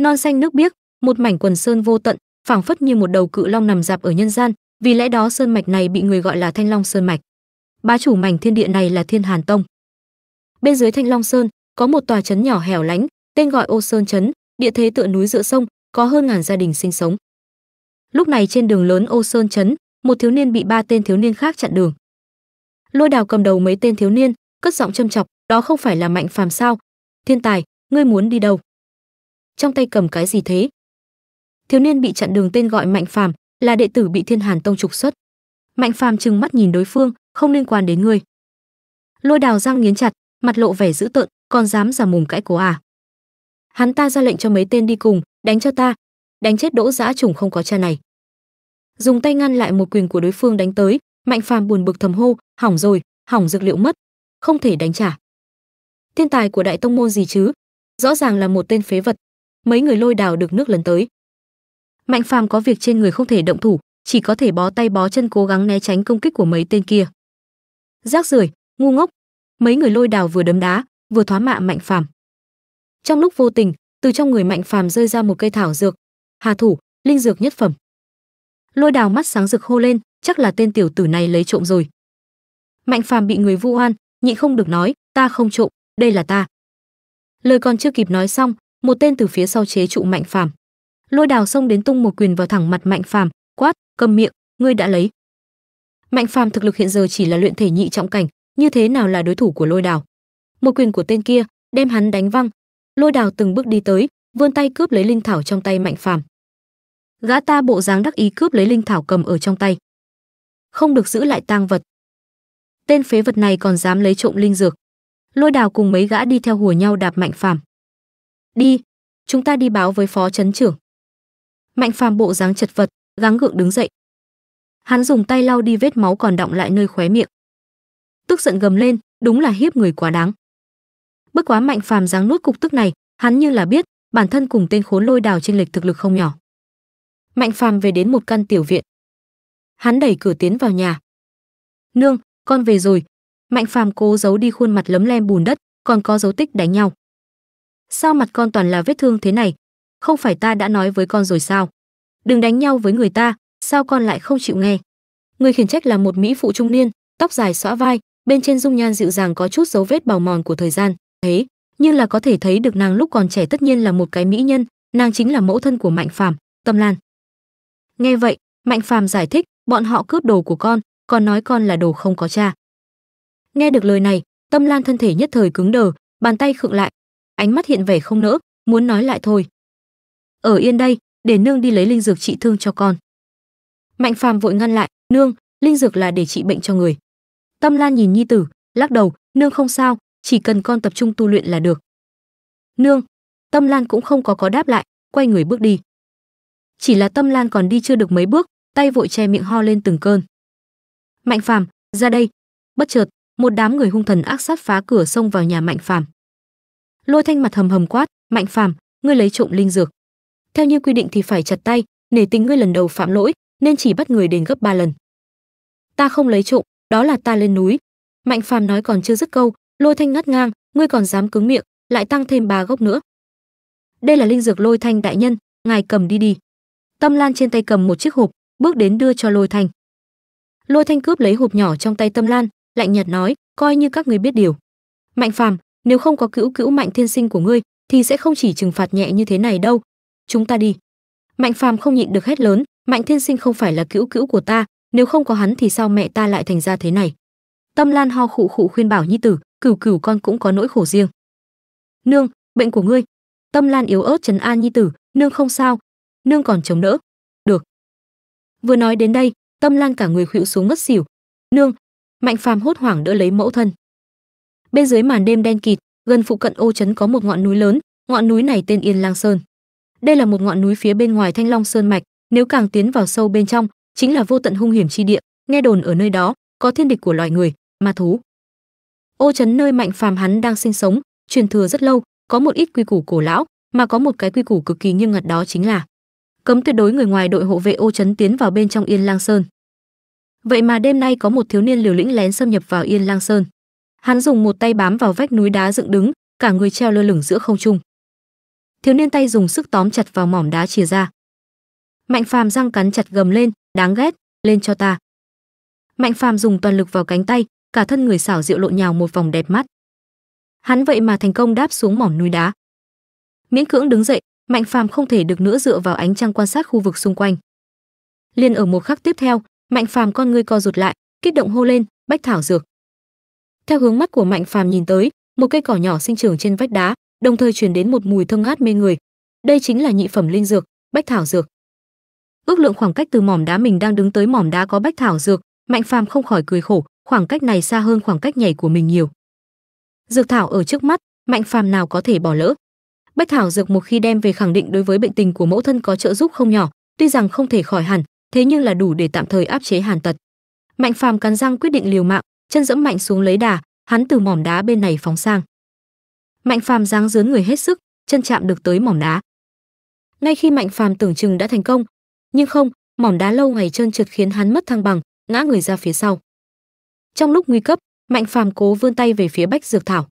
non xanh nước biếc một mảnh quần sơn vô tận phảng phất như một đầu cự long nằm dạp ở nhân gian vì lẽ đó sơn mạch này bị người gọi là thanh long sơn mạch bá chủ mảnh thiên địa này là thiên hàn tông bên dưới thanh long sơn có một tòa trấn nhỏ hẻo lánh tên gọi ô sơn trấn địa thế tựa núi dựa sông có hơn ngàn gia đình sinh sống lúc này trên đường lớn ô sơn trấn một thiếu niên bị ba tên thiếu niên khác chặn đường lôi đào cầm đầu mấy tên thiếu niên cất giọng châm chọc đó không phải là mạnh phàm sao thiên tài ngươi muốn đi đâu trong tay cầm cái gì thế thiếu niên bị chặn đường tên gọi mạnh phàm là đệ tử bị thiên hàn tông trục xuất mạnh phàm trừng mắt nhìn đối phương không liên quan đến ngươi lôi đào răng nghiến chặt mặt lộ vẻ dữ tợn còn dám giả mồm cãi cố à hắn ta ra lệnh cho mấy tên đi cùng đánh cho ta đánh chết đỗ dã trùng không có cha này dùng tay ngăn lại một quyền của đối phương đánh tới mạnh phàm buồn bực thầm hô hỏng rồi hỏng dược liệu mất không thể đánh trả thiên tài của đại tông môn gì chứ rõ ràng là một tên phế vật mấy người lôi đào được nước lần tới mạnh phàm có việc trên người không thể động thủ chỉ có thể bó tay bó chân cố gắng né tránh công kích của mấy tên kia rác rưởi ngu ngốc mấy người lôi đào vừa đấm đá vừa thoá mạ mạnh phàm trong lúc vô tình từ trong người mạnh phàm rơi ra một cây thảo dược hà thủ linh dược nhất phẩm lôi đào mắt sáng rực hô lên chắc là tên tiểu tử này lấy trộm rồi mạnh phàm bị người vu oan nhị không được nói ta không trộm đây là ta lời còn chưa kịp nói xong một tên từ phía sau chế trụ mạnh phàm lôi đào xông đến tung một quyền vào thẳng mặt mạnh phàm quát cầm miệng ngươi đã lấy mạnh phàm thực lực hiện giờ chỉ là luyện thể nhị trọng cảnh như thế nào là đối thủ của lôi đào một quyền của tên kia đem hắn đánh văng lôi đào từng bước đi tới vươn tay cướp lấy linh thảo trong tay mạnh phàm gã ta bộ dáng đắc ý cướp lấy linh thảo cầm ở trong tay không được giữ lại tang vật tên phế vật này còn dám lấy trộm linh dược lôi đào cùng mấy gã đi theo hùa nhau đạp mạnh phàm Đi, chúng ta đi báo với phó trấn trưởng. Mạnh Phàm bộ dáng chật vật, gắng gượng đứng dậy. Hắn dùng tay lau đi vết máu còn đọng lại nơi khóe miệng. Tức giận gầm lên, đúng là hiếp người quá đáng. Bất quá Mạnh Phàm dáng nuốt cục tức này, hắn như là biết, bản thân cùng tên khốn lôi đào trên lệch thực lực không nhỏ. Mạnh Phàm về đến một căn tiểu viện. Hắn đẩy cửa tiến vào nhà. "Nương, con về rồi." Mạnh Phàm cố giấu đi khuôn mặt lấm lem bùn đất, còn có dấu tích đánh nhau sao mặt con toàn là vết thương thế này không phải ta đã nói với con rồi sao đừng đánh nhau với người ta sao con lại không chịu nghe người khiển trách là một mỹ phụ trung niên tóc dài xõa vai bên trên dung nhan dịu dàng có chút dấu vết bào mòn của thời gian thế nhưng là có thể thấy được nàng lúc còn trẻ tất nhiên là một cái mỹ nhân nàng chính là mẫu thân của mạnh phàm tâm lan nghe vậy mạnh phàm giải thích bọn họ cướp đồ của con còn nói con là đồ không có cha nghe được lời này tâm lan thân thể nhất thời cứng đờ bàn tay khựng lại ánh mắt hiện vẻ không nỡ, muốn nói lại thôi. Ở yên đây, để nương đi lấy linh dược trị thương cho con. Mạnh Phàm vội ngăn lại, "Nương, linh dược là để trị bệnh cho người." Tâm Lan nhìn nhi tử, lắc đầu, "Nương không sao, chỉ cần con tập trung tu luyện là được." "Nương." Tâm Lan cũng không có có đáp lại, quay người bước đi. Chỉ là Tâm Lan còn đi chưa được mấy bước, tay vội che miệng ho lên từng cơn. "Mạnh Phàm, ra đây." Bất chợt, một đám người hung thần ác sát phá cửa xông vào nhà Mạnh Phàm lôi thanh mặt hầm hầm quát mạnh phàm ngươi lấy trộm linh dược theo như quy định thì phải chặt tay nể tình ngươi lần đầu phạm lỗi nên chỉ bắt người đền gấp ba lần ta không lấy trộm đó là ta lên núi mạnh phàm nói còn chưa dứt câu lôi thanh ngắt ngang ngươi còn dám cứng miệng lại tăng thêm ba gốc nữa đây là linh dược lôi thanh đại nhân ngài cầm đi đi tâm lan trên tay cầm một chiếc hộp bước đến đưa cho lôi thanh lôi thanh cướp lấy hộp nhỏ trong tay tâm lan lạnh nhạt nói coi như các người biết điều mạnh phàm nếu không có cữu cữu mạnh thiên sinh của ngươi thì sẽ không chỉ trừng phạt nhẹ như thế này đâu chúng ta đi mạnh phàm không nhịn được hết lớn mạnh thiên sinh không phải là cữu cữu của ta nếu không có hắn thì sao mẹ ta lại thành ra thế này tâm lan ho khụ khụ khuyên bảo nhi tử cửu cửu con cũng có nỗi khổ riêng nương bệnh của ngươi tâm lan yếu ớt trấn an nhi tử nương không sao nương còn chống đỡ được vừa nói đến đây tâm lan cả người khuỵu xuống ngất xỉu nương mạnh phàm hốt hoảng đỡ lấy mẫu thân bên dưới màn đêm đen kịt gần phụ cận ô trấn có một ngọn núi lớn ngọn núi này tên yên lang sơn đây là một ngọn núi phía bên ngoài thanh long sơn mạch nếu càng tiến vào sâu bên trong chính là vô tận hung hiểm chi địa nghe đồn ở nơi đó có thiên địch của loài người ma thú ô trấn nơi mạnh phàm hắn đang sinh sống truyền thừa rất lâu có một ít quy củ cổ lão mà có một cái quy củ cực kỳ nghiêm ngặt đó chính là cấm tuyệt đối người ngoài đội hộ vệ ô trấn tiến vào bên trong yên lang sơn vậy mà đêm nay có một thiếu niên liều lĩnh lén xâm nhập vào yên lang sơn hắn dùng một tay bám vào vách núi đá dựng đứng cả người treo lơ lửng giữa không trung thiếu niên tay dùng sức tóm chặt vào mỏm đá chìa ra mạnh phàm răng cắn chặt gầm lên đáng ghét lên cho ta mạnh phàm dùng toàn lực vào cánh tay cả thân người xảo diệu lộn nhào một vòng đẹp mắt hắn vậy mà thành công đáp xuống mỏm núi đá miễn cưỡng đứng dậy mạnh phàm không thể được nữa dựa vào ánh trăng quan sát khu vực xung quanh liền ở một khắc tiếp theo mạnh phàm con ngươi co rụt lại kích động hô lên bách thảo dược theo hướng mắt của mạnh phàm nhìn tới một cây cỏ nhỏ sinh trưởng trên vách đá đồng thời truyền đến một mùi thơm ngát mê người đây chính là nhị phẩm linh dược bách thảo dược ước lượng khoảng cách từ mỏm đá mình đang đứng tới mỏm đá có bách thảo dược mạnh phàm không khỏi cười khổ khoảng cách này xa hơn khoảng cách nhảy của mình nhiều dược thảo ở trước mắt mạnh phàm nào có thể bỏ lỡ bách thảo dược một khi đem về khẳng định đối với bệnh tình của mẫu thân có trợ giúp không nhỏ tuy rằng không thể khỏi hẳn thế nhưng là đủ để tạm thời áp chế hàn tật mạnh phàm cắn răng quyết định liều mạng chân dẫm mạnh xuống lấy đà, hắn từ mỏm đá bên này phóng sang. Mạnh Phàm giáng dướn người hết sức, chân chạm được tới mỏm đá. Ngay khi Mạnh Phàm tưởng chừng đã thành công, nhưng không, mỏm đá lâu ngày trơn trượt khiến hắn mất thăng bằng, ngã người ra phía sau. Trong lúc nguy cấp, Mạnh Phàm cố vươn tay về phía Bách Dược Thảo.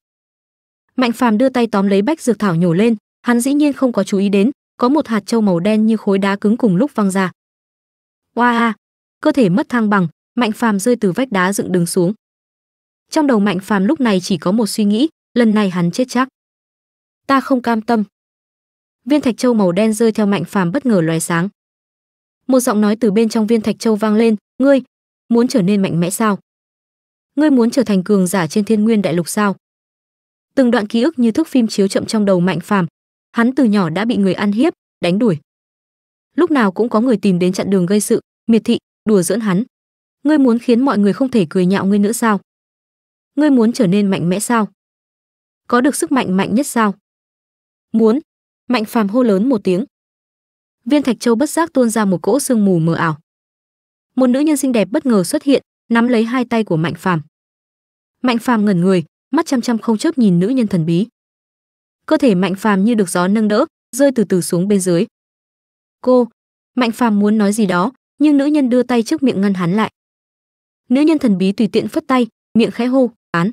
Mạnh Phàm đưa tay tóm lấy Bách Dược Thảo nhổ lên, hắn dĩ nhiên không có chú ý đến, có một hạt châu màu đen như khối đá cứng cùng lúc văng ra. Oa, wow, cơ thể mất thăng bằng, Mạnh Phàm rơi từ vách đá dựng đứng xuống trong đầu mạnh phàm lúc này chỉ có một suy nghĩ lần này hắn chết chắc ta không cam tâm viên thạch châu màu đen rơi theo mạnh phàm bất ngờ lóe sáng một giọng nói từ bên trong viên thạch châu vang lên ngươi muốn trở nên mạnh mẽ sao ngươi muốn trở thành cường giả trên thiên nguyên đại lục sao từng đoạn ký ức như thước phim chiếu chậm trong đầu mạnh phàm hắn từ nhỏ đã bị người ăn hiếp đánh đuổi lúc nào cũng có người tìm đến chặn đường gây sự miệt thị đùa giỡn hắn ngươi muốn khiến mọi người không thể cười nhạo ngươi nữa sao ngươi muốn trở nên mạnh mẽ sao? Có được sức mạnh mạnh nhất sao? Muốn. Mạnh Phàm hô lớn một tiếng. Viên Thạch Châu bất giác tuôn ra một cỗ sương mù mờ ảo. Một nữ nhân xinh đẹp bất ngờ xuất hiện, nắm lấy hai tay của Mạnh Phàm. Mạnh Phàm ngẩn người, mắt chăm chăm không chớp nhìn nữ nhân thần bí. Cơ thể Mạnh Phàm như được gió nâng đỡ, rơi từ từ xuống bên dưới. "Cô." Mạnh Phàm muốn nói gì đó, nhưng nữ nhân đưa tay trước miệng ngăn hắn lại. Nữ nhân thần bí tùy tiện phất tay, miệng khẽ hô, án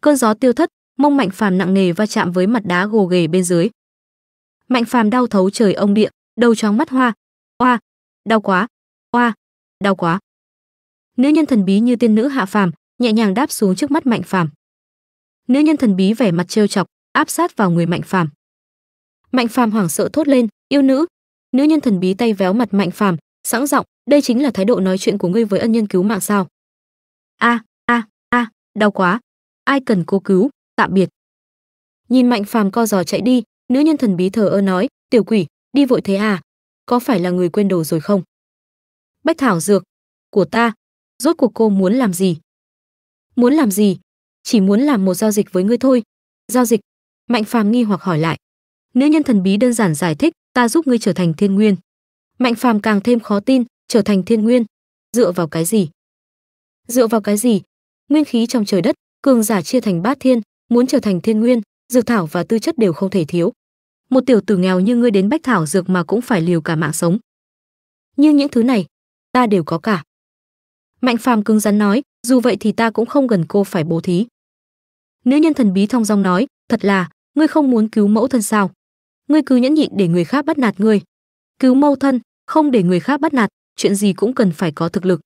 cơn gió tiêu thất mông mạnh phàm nặng nề va chạm với mặt đá gồ ghề bên dưới mạnh phàm đau thấu trời ông địa đầu chóng mắt hoa oa đau quá oa đau quá nữ nhân thần bí như tiên nữ hạ phàm nhẹ nhàng đáp xuống trước mắt mạnh phàm nữ nhân thần bí vẻ mặt trêu chọc áp sát vào người mạnh phàm mạnh phàm hoảng sợ thốt lên yêu nữ nữ nhân thần bí tay véo mặt mạnh phàm sẵn giọng đây chính là thái độ nói chuyện của ngươi với ân nhân cứu mạng sao a à, đau quá ai cần cô cứu tạm biệt nhìn mạnh phàm co giò chạy đi nữ nhân thần bí thờ ơ nói tiểu quỷ đi vội thế à có phải là người quên đồ rồi không bách thảo dược của ta rốt cuộc cô muốn làm gì muốn làm gì chỉ muốn làm một giao dịch với ngươi thôi giao dịch mạnh phàm nghi hoặc hỏi lại nữ nhân thần bí đơn giản giải thích ta giúp ngươi trở thành thiên nguyên mạnh phàm càng thêm khó tin trở thành thiên nguyên dựa vào cái gì dựa vào cái gì nguyên khí trong trời đất cường giả chia thành bát thiên muốn trở thành thiên nguyên dược thảo và tư chất đều không thể thiếu một tiểu tử nghèo như ngươi đến bách thảo dược mà cũng phải liều cả mạng sống nhưng những thứ này ta đều có cả mạnh phàm cứng rắn nói dù vậy thì ta cũng không gần cô phải bố thí nữ nhân thần bí thong dong nói thật là ngươi không muốn cứu mẫu thân sao ngươi cứ nhẫn nhịn để người khác bắt nạt ngươi cứu mâu thân không để người khác bắt nạt chuyện gì cũng cần phải có thực lực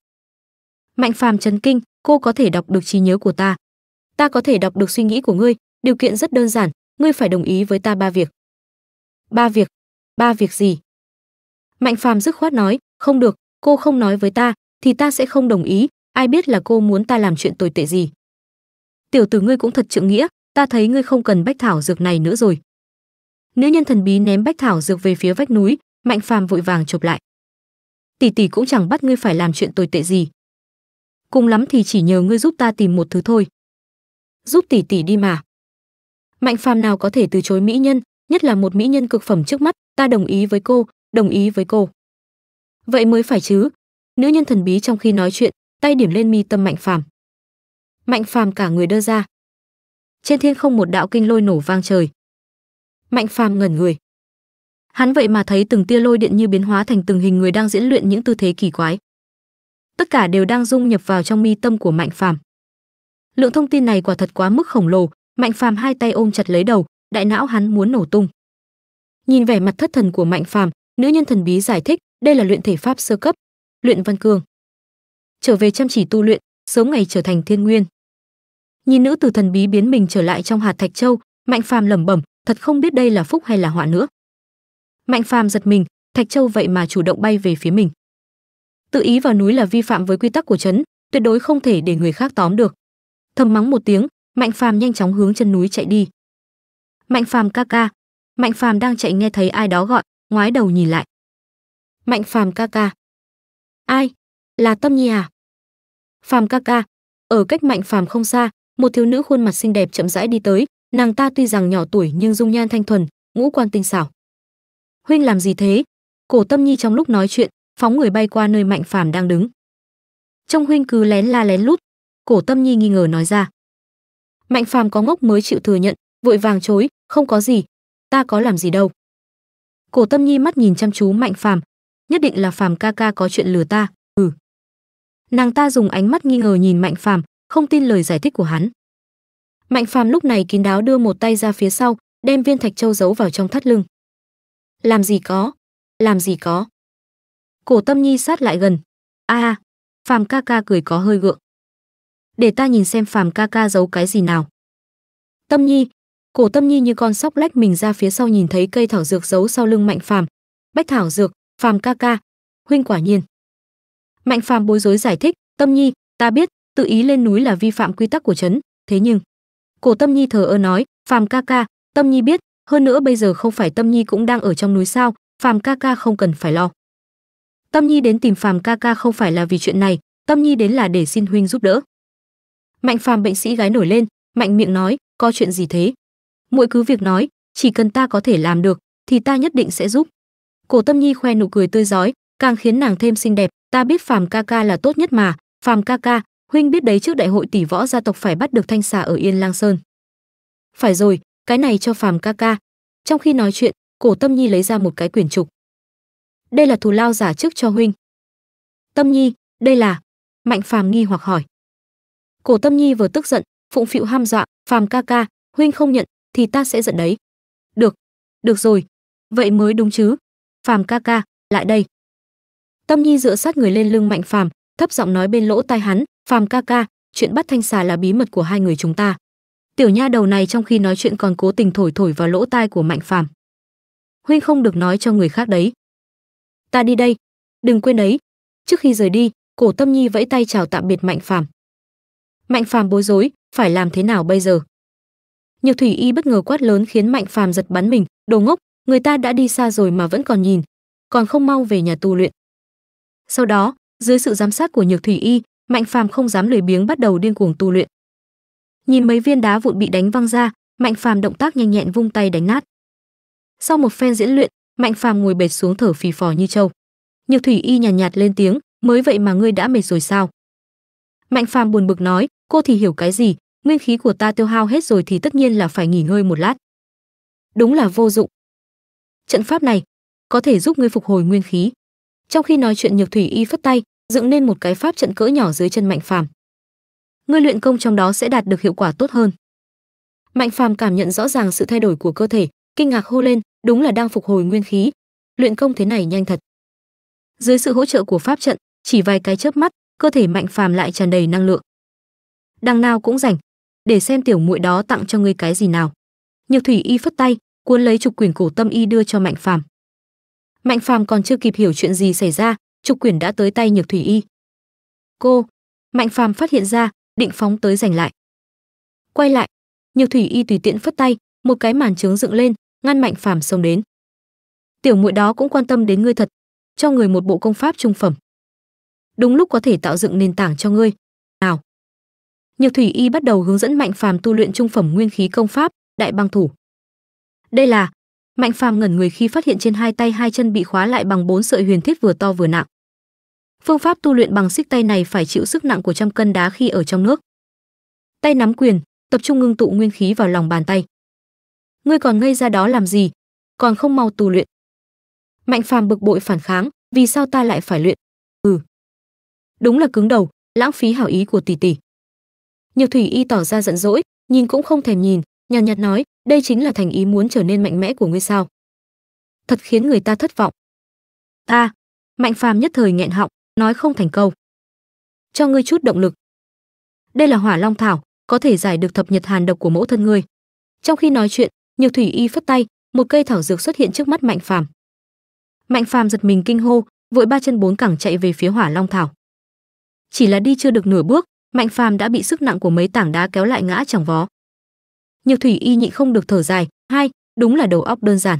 Mạnh Phàm chấn kinh, cô có thể đọc được trí nhớ của ta. Ta có thể đọc được suy nghĩ của ngươi, điều kiện rất đơn giản, ngươi phải đồng ý với ta ba việc. Ba việc? Ba việc gì? Mạnh Phàm dứt khoát nói, không được, cô không nói với ta thì ta sẽ không đồng ý, ai biết là cô muốn ta làm chuyện tồi tệ gì. Tiểu tử ngươi cũng thật trượng nghĩa, ta thấy ngươi không cần bách thảo dược này nữa rồi. Nữ nhân thần bí ném bách thảo dược về phía vách núi, Mạnh Phàm vội vàng chụp lại. Tỷ tỷ cũng chẳng bắt ngươi phải làm chuyện tồi tệ gì, cùng lắm thì chỉ nhờ ngươi giúp ta tìm một thứ thôi. Giúp tỷ tỷ đi mà. Mạnh Phàm nào có thể từ chối mỹ nhân, nhất là một mỹ nhân cực phẩm trước mắt, ta đồng ý với cô, đồng ý với cô. Vậy mới phải chứ. Nữ nhân thần bí trong khi nói chuyện, tay điểm lên mi tâm Mạnh Phàm. Mạnh Phàm cả người đơ ra. Trên thiên không một đạo kinh lôi nổ vang trời. Mạnh Phàm ngẩn người. Hắn vậy mà thấy từng tia lôi điện như biến hóa thành từng hình người đang diễn luyện những tư thế kỳ quái tất cả đều đang dung nhập vào trong mi tâm của Mạnh Phàm. Lượng thông tin này quả thật quá mức khổng lồ, Mạnh Phàm hai tay ôm chặt lấy đầu, đại não hắn muốn nổ tung. Nhìn vẻ mặt thất thần của Mạnh Phàm, nữ nhân thần bí giải thích, đây là luyện thể pháp sơ cấp, luyện văn cương. Trở về chăm chỉ tu luyện, sớm ngày trở thành thiên nguyên. Nhìn nữ tử thần bí biến mình trở lại trong hạt thạch châu, Mạnh Phàm lẩm bẩm, thật không biết đây là phúc hay là họa nữa. Mạnh Phàm giật mình, thạch châu vậy mà chủ động bay về phía mình tự ý vào núi là vi phạm với quy tắc của trấn tuyệt đối không thể để người khác tóm được thầm mắng một tiếng mạnh phàm nhanh chóng hướng chân núi chạy đi mạnh phàm ca ca mạnh phàm đang chạy nghe thấy ai đó gọi ngoái đầu nhìn lại mạnh phàm ca ca ai là tâm nhi à phàm ca ca ở cách mạnh phàm không xa một thiếu nữ khuôn mặt xinh đẹp chậm rãi đi tới nàng ta tuy rằng nhỏ tuổi nhưng dung nhan thanh thuần ngũ quan tinh xảo huynh làm gì thế cổ tâm nhi trong lúc nói chuyện phóng người bay qua nơi mạnh phàm đang đứng trong huynh cứ lén la lén lút cổ tâm nhi nghi ngờ nói ra mạnh phàm có ngốc mới chịu thừa nhận vội vàng chối không có gì ta có làm gì đâu cổ tâm nhi mắt nhìn chăm chú mạnh phàm nhất định là phàm ca ca có chuyện lừa ta ừ nàng ta dùng ánh mắt nghi ngờ nhìn mạnh phàm không tin lời giải thích của hắn mạnh phàm lúc này kín đáo đưa một tay ra phía sau đem viên thạch châu giấu vào trong thắt lưng làm gì có làm gì có Cổ Tâm Nhi sát lại gần. "A Phàm ca ca cười có hơi gượng. "Để ta nhìn xem Phàm ca ca giấu cái gì nào." Tâm Nhi, Cổ Tâm Nhi như con sóc lách mình ra phía sau nhìn thấy cây thảo dược giấu sau lưng Mạnh Phàm. "Bách thảo dược, Phàm ca ca, huynh quả nhiên." Mạnh Phàm bối rối giải thích, "Tâm Nhi, ta biết, tự ý lên núi là vi phạm quy tắc của trấn, thế nhưng..." Cổ Tâm Nhi thờ ơ nói, "Phàm ca ca, Tâm Nhi biết, hơn nữa bây giờ không phải Tâm Nhi cũng đang ở trong núi sao, Phàm ca ca không cần phải lo." Tâm Nhi đến tìm Phàm ca ca không phải là vì chuyện này, Tâm Nhi đến là để xin huynh giúp đỡ. Mạnh Phàm bệnh sĩ gái nổi lên, mạnh miệng nói, có chuyện gì thế? Muội cứ việc nói, chỉ cần ta có thể làm được thì ta nhất định sẽ giúp. Cổ Tâm Nhi khoe nụ cười tươi rói, càng khiến nàng thêm xinh đẹp, ta biết Phàm ca ca là tốt nhất mà, Phàm ca ca, huynh biết đấy trước đại hội tỷ võ gia tộc phải bắt được thanh xà ở Yên Lang Sơn. Phải rồi, cái này cho Phàm ca ca. Trong khi nói chuyện, Cổ Tâm Nhi lấy ra một cái quyển trục đây là thù lao giả chức cho huynh tâm nhi đây là mạnh phàm nghi hoặc hỏi cổ tâm nhi vừa tức giận phụng phịu ham dọa phàm ca ca huynh không nhận thì ta sẽ giận đấy được được rồi vậy mới đúng chứ phàm ca ca lại đây tâm nhi dựa sát người lên lưng mạnh phàm thấp giọng nói bên lỗ tai hắn phàm ca ca chuyện bắt thanh xà là bí mật của hai người chúng ta tiểu nha đầu này trong khi nói chuyện còn cố tình thổi thổi vào lỗ tai của mạnh phàm huynh không được nói cho người khác đấy ta đi đây đừng quên đấy trước khi rời đi cổ tâm nhi vẫy tay chào tạm biệt mạnh phàm mạnh phàm bối rối phải làm thế nào bây giờ nhược thủy y bất ngờ quát lớn khiến mạnh phàm giật bắn mình đồ ngốc người ta đã đi xa rồi mà vẫn còn nhìn còn không mau về nhà tu luyện sau đó dưới sự giám sát của nhược thủy y mạnh phàm không dám lười biếng bắt đầu điên cuồng tu luyện nhìn mấy viên đá vụn bị đánh văng ra mạnh phàm động tác nhanh nhẹn vung tay đánh nát sau một phen diễn luyện mạnh phàm ngồi bệt xuống thở phì phò như trâu nhược thủy y nhàn nhạt, nhạt lên tiếng mới vậy mà ngươi đã mệt rồi sao mạnh phàm buồn bực nói cô thì hiểu cái gì nguyên khí của ta tiêu hao hết rồi thì tất nhiên là phải nghỉ ngơi một lát đúng là vô dụng trận pháp này có thể giúp ngươi phục hồi nguyên khí trong khi nói chuyện nhược thủy y phất tay dựng nên một cái pháp trận cỡ nhỏ dưới chân mạnh phàm ngươi luyện công trong đó sẽ đạt được hiệu quả tốt hơn mạnh phàm cảm nhận rõ ràng sự thay đổi của cơ thể kinh ngạc hô lên, đúng là đang phục hồi nguyên khí, luyện công thế này nhanh thật. Dưới sự hỗ trợ của pháp trận, chỉ vài cái chớp mắt, cơ thể Mạnh Phàm lại tràn đầy năng lượng. Đằng nào cũng rảnh, để xem tiểu muội đó tặng cho ngươi cái gì nào. Nhược Thủy y phất tay, cuốn lấy trục quyển cổ tâm y đưa cho Mạnh Phàm. Mạnh Phàm còn chưa kịp hiểu chuyện gì xảy ra, trục quyển đã tới tay Nhược Thủy y. Cô, Mạnh Phàm phát hiện ra, định phóng tới giành lại. Quay lại, Nhược Thủy y tùy tiện phất tay, một cái màn trướng dựng lên, ngăn mạnh phàm xông đến tiểu muội đó cũng quan tâm đến ngươi thật cho người một bộ công pháp trung phẩm đúng lúc có thể tạo dựng nền tảng cho ngươi nào nhược thủy y bắt đầu hướng dẫn mạnh phàm tu luyện trung phẩm nguyên khí công pháp đại băng thủ đây là mạnh phàm ngẩn người khi phát hiện trên hai tay hai chân bị khóa lại bằng bốn sợi huyền thiết vừa to vừa nặng phương pháp tu luyện bằng xích tay này phải chịu sức nặng của trăm cân đá khi ở trong nước tay nắm quyền tập trung ngưng tụ nguyên khí vào lòng bàn tay ngươi còn ngây ra đó làm gì còn không mau tù luyện mạnh phàm bực bội phản kháng vì sao ta lại phải luyện ừ đúng là cứng đầu lãng phí hảo ý của tỷ tỷ nhược thủy y tỏ ra giận dỗi nhìn cũng không thèm nhìn nhàn nhạt nói đây chính là thành ý muốn trở nên mạnh mẽ của ngươi sao thật khiến người ta thất vọng ta mạnh phàm nhất thời nghẹn họng nói không thành câu cho ngươi chút động lực đây là hỏa long thảo có thể giải được thập nhật hàn độc của mẫu thân ngươi trong khi nói chuyện nhược thủy y phất tay một cây thảo dược xuất hiện trước mắt mạnh phàm mạnh phàm giật mình kinh hô vội ba chân bốn cẳng chạy về phía hỏa long thảo chỉ là đi chưa được nửa bước mạnh phàm đã bị sức nặng của mấy tảng đá kéo lại ngã chỏng vó nhược thủy y nhịn không được thở dài hai đúng là đầu óc đơn giản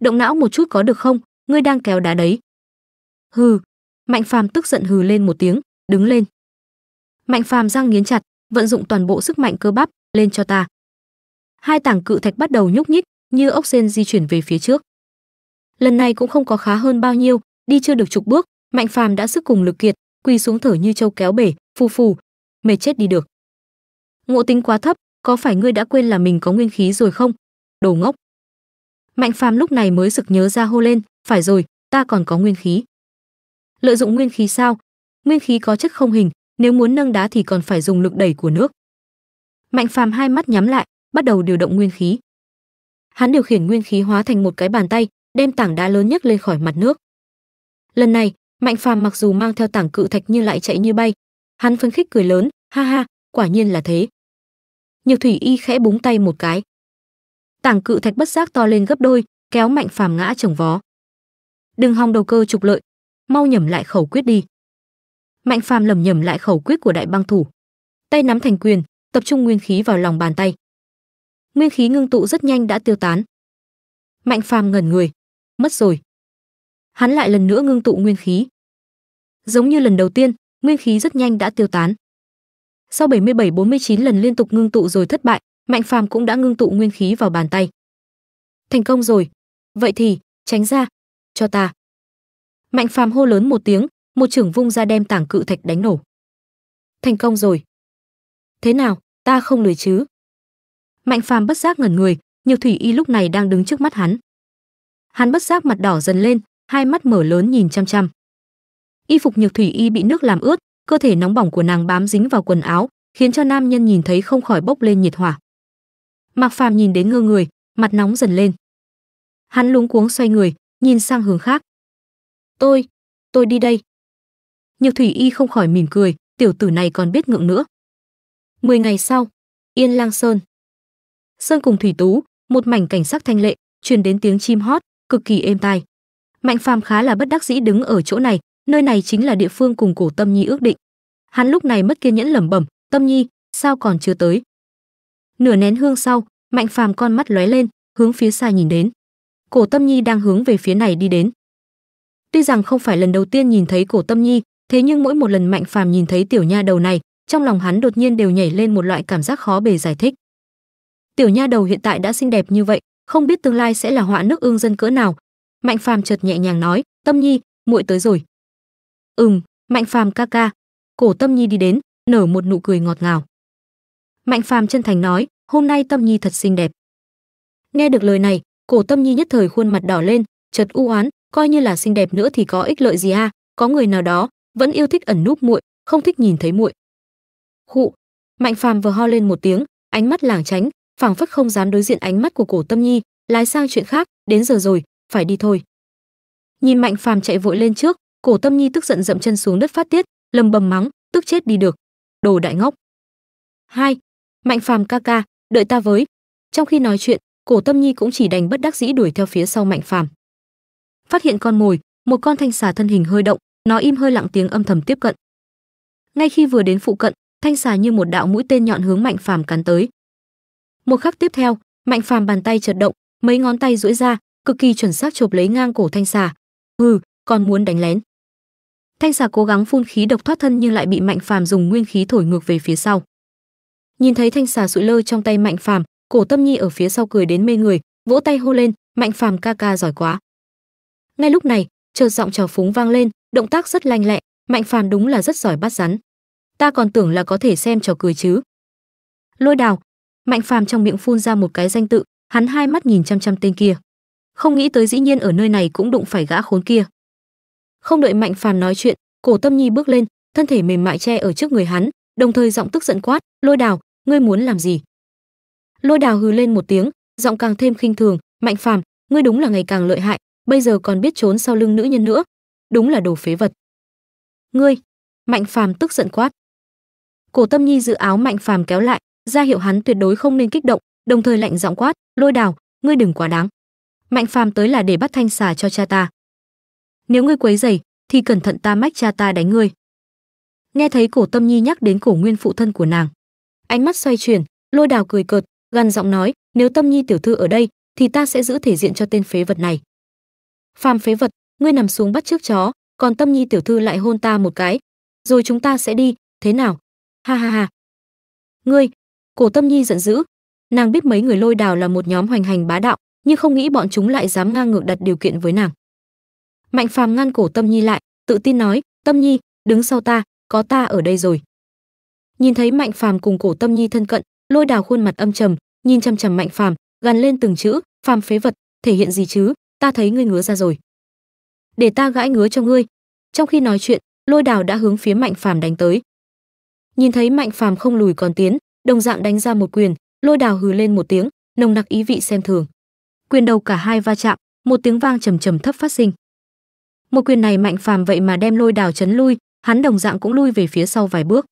động não một chút có được không ngươi đang kéo đá đấy hừ mạnh phàm tức giận hừ lên một tiếng đứng lên mạnh phàm răng nghiến chặt vận dụng toàn bộ sức mạnh cơ bắp lên cho ta hai tảng cự thạch bắt đầu nhúc nhích như ốc sen di chuyển về phía trước lần này cũng không có khá hơn bao nhiêu đi chưa được chục bước mạnh phàm đã sức cùng lực kiệt quỳ xuống thở như trâu kéo bể phù phù mệt chết đi được ngộ tính quá thấp có phải ngươi đã quên là mình có nguyên khí rồi không đồ ngốc mạnh phàm lúc này mới sực nhớ ra hô lên phải rồi ta còn có nguyên khí lợi dụng nguyên khí sao nguyên khí có chất không hình nếu muốn nâng đá thì còn phải dùng lực đẩy của nước mạnh phàm hai mắt nhắm lại bắt đầu điều động nguyên khí hắn điều khiển nguyên khí hóa thành một cái bàn tay đem tảng đá lớn nhất lên khỏi mặt nước lần này mạnh phàm mặc dù mang theo tảng cự thạch nhưng lại chạy như bay hắn phấn khích cười lớn ha ha quả nhiên là thế nhược thủy y khẽ búng tay một cái tảng cự thạch bất giác to lên gấp đôi kéo mạnh phàm ngã chồng vó đừng hòng đầu cơ trục lợi mau nhầm lại khẩu quyết đi mạnh phàm lầm nhầm lại khẩu quyết của đại băng thủ tay nắm thành quyền tập trung nguyên khí vào lòng bàn tay nguyên khí ngưng tụ rất nhanh đã tiêu tán. Mạnh Phàm ngẩn người, mất rồi. Hắn lại lần nữa ngưng tụ nguyên khí. Giống như lần đầu tiên, nguyên khí rất nhanh đã tiêu tán. Sau 77 49 lần liên tục ngưng tụ rồi thất bại, Mạnh Phàm cũng đã ngưng tụ nguyên khí vào bàn tay. Thành công rồi. Vậy thì, tránh ra, cho ta. Mạnh Phàm hô lớn một tiếng, một trưởng vung ra đem tảng cự thạch đánh nổ. Thành công rồi. Thế nào, ta không lười chứ? mạnh phàm bất giác ngẩn người nhiều thủy y lúc này đang đứng trước mắt hắn hắn bất giác mặt đỏ dần lên hai mắt mở lớn nhìn chăm chăm y phục nhược thủy y bị nước làm ướt cơ thể nóng bỏng của nàng bám dính vào quần áo khiến cho nam nhân nhìn thấy không khỏi bốc lên nhiệt hỏa mạc phàm nhìn đến ngơ người mặt nóng dần lên hắn luống cuống xoay người nhìn sang hướng khác tôi tôi đi đây nhược thủy y không khỏi mỉm cười tiểu tử này còn biết ngượng nữa mười ngày sau yên lang sơn sơn cùng thủy tú một mảnh cảnh sắc thanh lệ truyền đến tiếng chim hót cực kỳ êm tai mạnh phàm khá là bất đắc dĩ đứng ở chỗ này nơi này chính là địa phương cùng cổ tâm nhi ước định hắn lúc này mất kiên nhẫn lẩm bẩm tâm nhi sao còn chưa tới nửa nén hương sau mạnh phàm con mắt lóe lên hướng phía xa nhìn đến cổ tâm nhi đang hướng về phía này đi đến tuy rằng không phải lần đầu tiên nhìn thấy cổ tâm nhi thế nhưng mỗi một lần mạnh phàm nhìn thấy tiểu nha đầu này trong lòng hắn đột nhiên đều nhảy lên một loại cảm giác khó bề giải thích tiểu nha đầu hiện tại đã xinh đẹp như vậy không biết tương lai sẽ là họa nước ương dân cỡ nào mạnh phàm chợt nhẹ nhàng nói tâm nhi muội tới rồi ừm mạnh phàm ca ca cổ tâm nhi đi đến nở một nụ cười ngọt ngào mạnh phàm chân thành nói hôm nay tâm nhi thật xinh đẹp nghe được lời này cổ tâm nhi nhất thời khuôn mặt đỏ lên chợt u oán coi như là xinh đẹp nữa thì có ích lợi gì a có người nào đó vẫn yêu thích ẩn núp muội không thích nhìn thấy muội khụ mạnh phàm vừa ho lên một tiếng ánh mắt lảng tránh phảng phất không dám đối diện ánh mắt của cổ tâm nhi lái sang chuyện khác đến giờ rồi phải đi thôi nhìn mạnh phàm chạy vội lên trước cổ tâm nhi tức giận dậm chân xuống đất phát tiết lầm bầm mắng tức chết đi được đồ đại ngốc hai mạnh phàm ca ca đợi ta với trong khi nói chuyện cổ tâm nhi cũng chỉ đành bất đắc dĩ đuổi theo phía sau mạnh phàm phát hiện con mồi một con thanh xà thân hình hơi động nó im hơi lặng tiếng âm thầm tiếp cận ngay khi vừa đến phụ cận thanh xà như một đạo mũi tên nhọn hướng mạnh phàm cắn tới một khắc tiếp theo mạnh phàm bàn tay chợt động mấy ngón tay duỗi ra cực kỳ chuẩn xác chộp lấy ngang cổ thanh xà hừ còn muốn đánh lén thanh xà cố gắng phun khí độc thoát thân nhưng lại bị mạnh phàm dùng nguyên khí thổi ngược về phía sau nhìn thấy thanh xà sụi lơ trong tay mạnh phàm cổ tâm nhi ở phía sau cười đến mê người vỗ tay hô lên mạnh phàm ca ca giỏi quá ngay lúc này chợt giọng trào phúng vang lên động tác rất lanh lẹ mạnh phàm đúng là rất giỏi bắt rắn ta còn tưởng là có thể xem trò cười chứ lôi đào mạnh phàm trong miệng phun ra một cái danh tự hắn hai mắt nhìn chăm chăm tên kia không nghĩ tới dĩ nhiên ở nơi này cũng đụng phải gã khốn kia không đợi mạnh phàm nói chuyện cổ tâm nhi bước lên thân thể mềm mại che ở trước người hắn đồng thời giọng tức giận quát lôi đào ngươi muốn làm gì lôi đào hừ lên một tiếng giọng càng thêm khinh thường mạnh phàm ngươi đúng là ngày càng lợi hại bây giờ còn biết trốn sau lưng nữ nhân nữa đúng là đồ phế vật ngươi mạnh phàm tức giận quát cổ tâm nhi giữ áo mạnh phàm kéo lại ra hiệu hắn tuyệt đối không nên kích động đồng thời lạnh giọng quát lôi đào ngươi đừng quá đáng mạnh phàm tới là để bắt thanh xà cho cha ta nếu ngươi quấy rầy thì cẩn thận ta mách cha ta đánh ngươi nghe thấy cổ tâm nhi nhắc đến cổ nguyên phụ thân của nàng ánh mắt xoay chuyển lôi đào cười cợt gằn giọng nói nếu tâm nhi tiểu thư ở đây thì ta sẽ giữ thể diện cho tên phế vật này phàm phế vật ngươi nằm xuống bắt trước chó còn tâm nhi tiểu thư lại hôn ta một cái rồi chúng ta sẽ đi thế nào ha ha ha ngươi Cổ Tâm Nhi giận dữ, nàng biết mấy người lôi đào là một nhóm hoành hành bá đạo, nhưng không nghĩ bọn chúng lại dám ngang ngược đặt điều kiện với nàng. Mạnh Phàm ngăn cổ Tâm Nhi lại, tự tin nói, "Tâm Nhi, đứng sau ta, có ta ở đây rồi." Nhìn thấy Mạnh Phàm cùng cổ Tâm Nhi thân cận, lôi đào khuôn mặt âm trầm, nhìn chăm chằm Mạnh Phàm, gằn lên từng chữ, "Phàm phế vật, thể hiện gì chứ, ta thấy ngươi ngứa ra rồi. Để ta gãi ngứa cho ngươi." Trong khi nói chuyện, lôi đào đã hướng phía Mạnh Phàm đánh tới. Nhìn thấy Mạnh Phàm không lùi còn tiến, đồng dạng đánh ra một quyền lôi đào hừ lên một tiếng nồng nặc ý vị xem thường quyền đầu cả hai va chạm một tiếng vang trầm trầm thấp phát sinh một quyền này mạnh phàm vậy mà đem lôi đào chấn lui hắn đồng dạng cũng lui về phía sau vài bước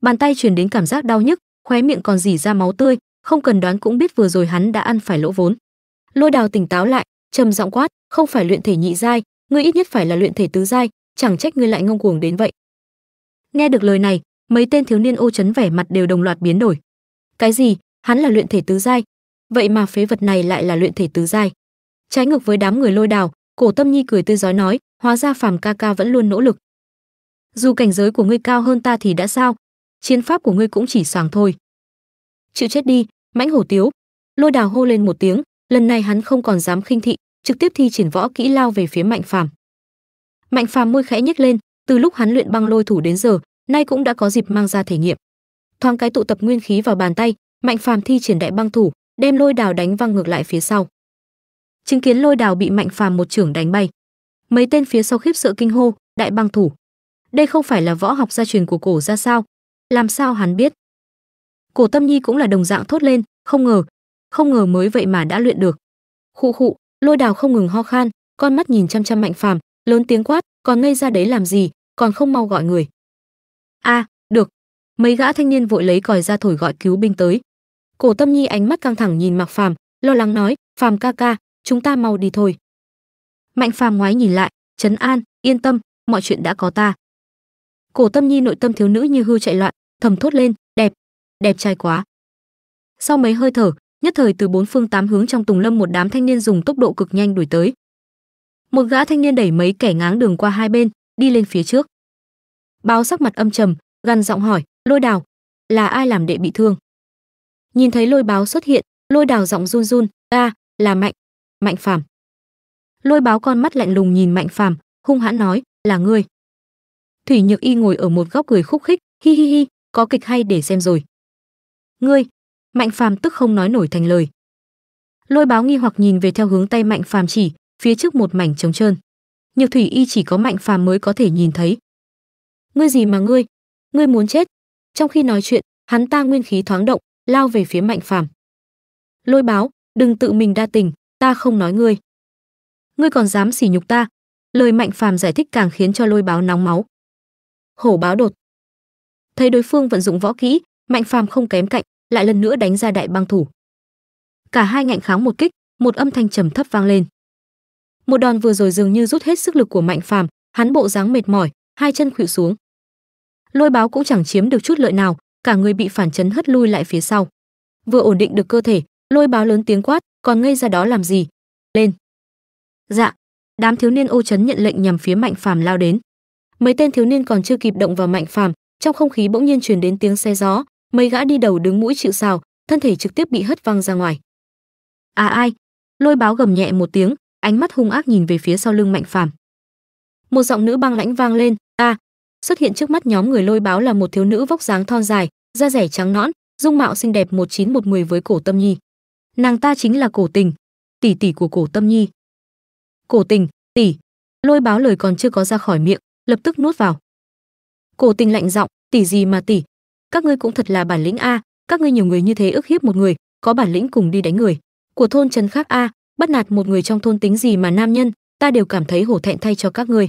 bàn tay truyền đến cảm giác đau nhức khóe miệng còn dỉ ra máu tươi không cần đoán cũng biết vừa rồi hắn đã ăn phải lỗ vốn lôi đào tỉnh táo lại trầm giọng quát không phải luyện thể nhị giai ngươi ít nhất phải là luyện thể tứ giai chẳng trách ngươi lại ngông cuồng đến vậy nghe được lời này mấy tên thiếu niên ô chấn vẻ mặt đều đồng loạt biến đổi cái gì hắn là luyện thể tứ giai vậy mà phế vật này lại là luyện thể tứ giai trái ngược với đám người lôi đào cổ tâm nhi cười tươi giói nói hóa ra phàm ca ca vẫn luôn nỗ lực dù cảnh giới của ngươi cao hơn ta thì đã sao chiến pháp của ngươi cũng chỉ soàng thôi chịu chết đi mãnh hổ tiếu lôi đào hô lên một tiếng lần này hắn không còn dám khinh thị trực tiếp thi triển võ kỹ lao về phía mạnh phàm mạnh phàm môi khẽ nhếch lên từ lúc hắn luyện băng lôi thủ đến giờ nay cũng đã có dịp mang ra thể nghiệm thoáng cái tụ tập nguyên khí vào bàn tay mạnh phàm thi triển đại băng thủ đem lôi đào đánh văng ngược lại phía sau chứng kiến lôi đào bị mạnh phàm một trưởng đánh bay mấy tên phía sau khiếp sợ kinh hô đại băng thủ đây không phải là võ học gia truyền của cổ gia sao làm sao hắn biết cổ tâm nhi cũng là đồng dạng thốt lên không ngờ không ngờ mới vậy mà đã luyện được khụ khụ lôi đào không ngừng ho khan con mắt nhìn chăm chăm mạnh phàm lớn tiếng quát còn ngây ra đấy làm gì còn không mau gọi người a à, được mấy gã thanh niên vội lấy còi ra thổi gọi cứu binh tới cổ tâm nhi ánh mắt căng thẳng nhìn mạc phàm lo lắng nói phàm ca ca chúng ta mau đi thôi mạnh phàm ngoái nhìn lại trấn an yên tâm mọi chuyện đã có ta cổ tâm nhi nội tâm thiếu nữ như hư chạy loạn thầm thốt lên đẹp đẹp trai quá sau mấy hơi thở nhất thời từ bốn phương tám hướng trong tùng lâm một đám thanh niên dùng tốc độ cực nhanh đuổi tới một gã thanh niên đẩy mấy kẻ ngáng đường qua hai bên đi lên phía trước báo sắc mặt âm trầm gằn giọng hỏi lôi đào là ai làm đệ bị thương nhìn thấy lôi báo xuất hiện lôi đào giọng run run a là mạnh mạnh phàm lôi báo con mắt lạnh lùng nhìn mạnh phàm hung hãn nói là ngươi thủy nhược y ngồi ở một góc cười khúc khích hi hi hi có kịch hay để xem rồi ngươi mạnh phàm tức không nói nổi thành lời lôi báo nghi hoặc nhìn về theo hướng tay mạnh phàm chỉ phía trước một mảnh trống trơn nhược thủy y chỉ có mạnh phàm mới có thể nhìn thấy ngươi gì mà ngươi ngươi muốn chết trong khi nói chuyện hắn ta nguyên khí thoáng động lao về phía mạnh phàm lôi báo đừng tự mình đa tình ta không nói ngươi ngươi còn dám sỉ nhục ta lời mạnh phàm giải thích càng khiến cho lôi báo nóng máu hổ báo đột thấy đối phương vận dụng võ kỹ mạnh phàm không kém cạnh lại lần nữa đánh ra đại băng thủ cả hai ngạnh kháng một kích một âm thanh trầm thấp vang lên một đòn vừa rồi dường như rút hết sức lực của mạnh phàm hắn bộ dáng mệt mỏi hai chân khuỵu xuống. Lôi báo cũng chẳng chiếm được chút lợi nào, cả người bị phản chấn hất lui lại phía sau. Vừa ổn định được cơ thể, lôi báo lớn tiếng quát, còn ngây ra đó làm gì? Lên. Dạ. Đám thiếu niên ô chấn nhận lệnh nhằm phía Mạnh Phàm lao đến. Mấy tên thiếu niên còn chưa kịp động vào Mạnh Phàm, trong không khí bỗng nhiên truyền đến tiếng xe gió, mấy gã đi đầu đứng mũi chịu sào, thân thể trực tiếp bị hất văng ra ngoài. À ai? Lôi báo gầm nhẹ một tiếng, ánh mắt hung ác nhìn về phía sau lưng Mạnh Phàm. Một giọng nữ băng lãnh vang lên, a à, xuất hiện trước mắt nhóm người lôi báo là một thiếu nữ vóc dáng thon dài da rẻ trắng nõn dung mạo xinh đẹp một chín một mười với cổ tâm nhi nàng ta chính là cổ tình tỷ tỷ của cổ tâm nhi cổ tình tỷ lôi báo lời còn chưa có ra khỏi miệng lập tức nuốt vào cổ tình lạnh giọng tỷ gì mà tỷ các ngươi cũng thật là bản lĩnh a các ngươi nhiều người như thế ức hiếp một người có bản lĩnh cùng đi đánh người của thôn Trần khác a bắt nạt một người trong thôn tính gì mà nam nhân ta đều cảm thấy hổ thẹn thay cho các ngươi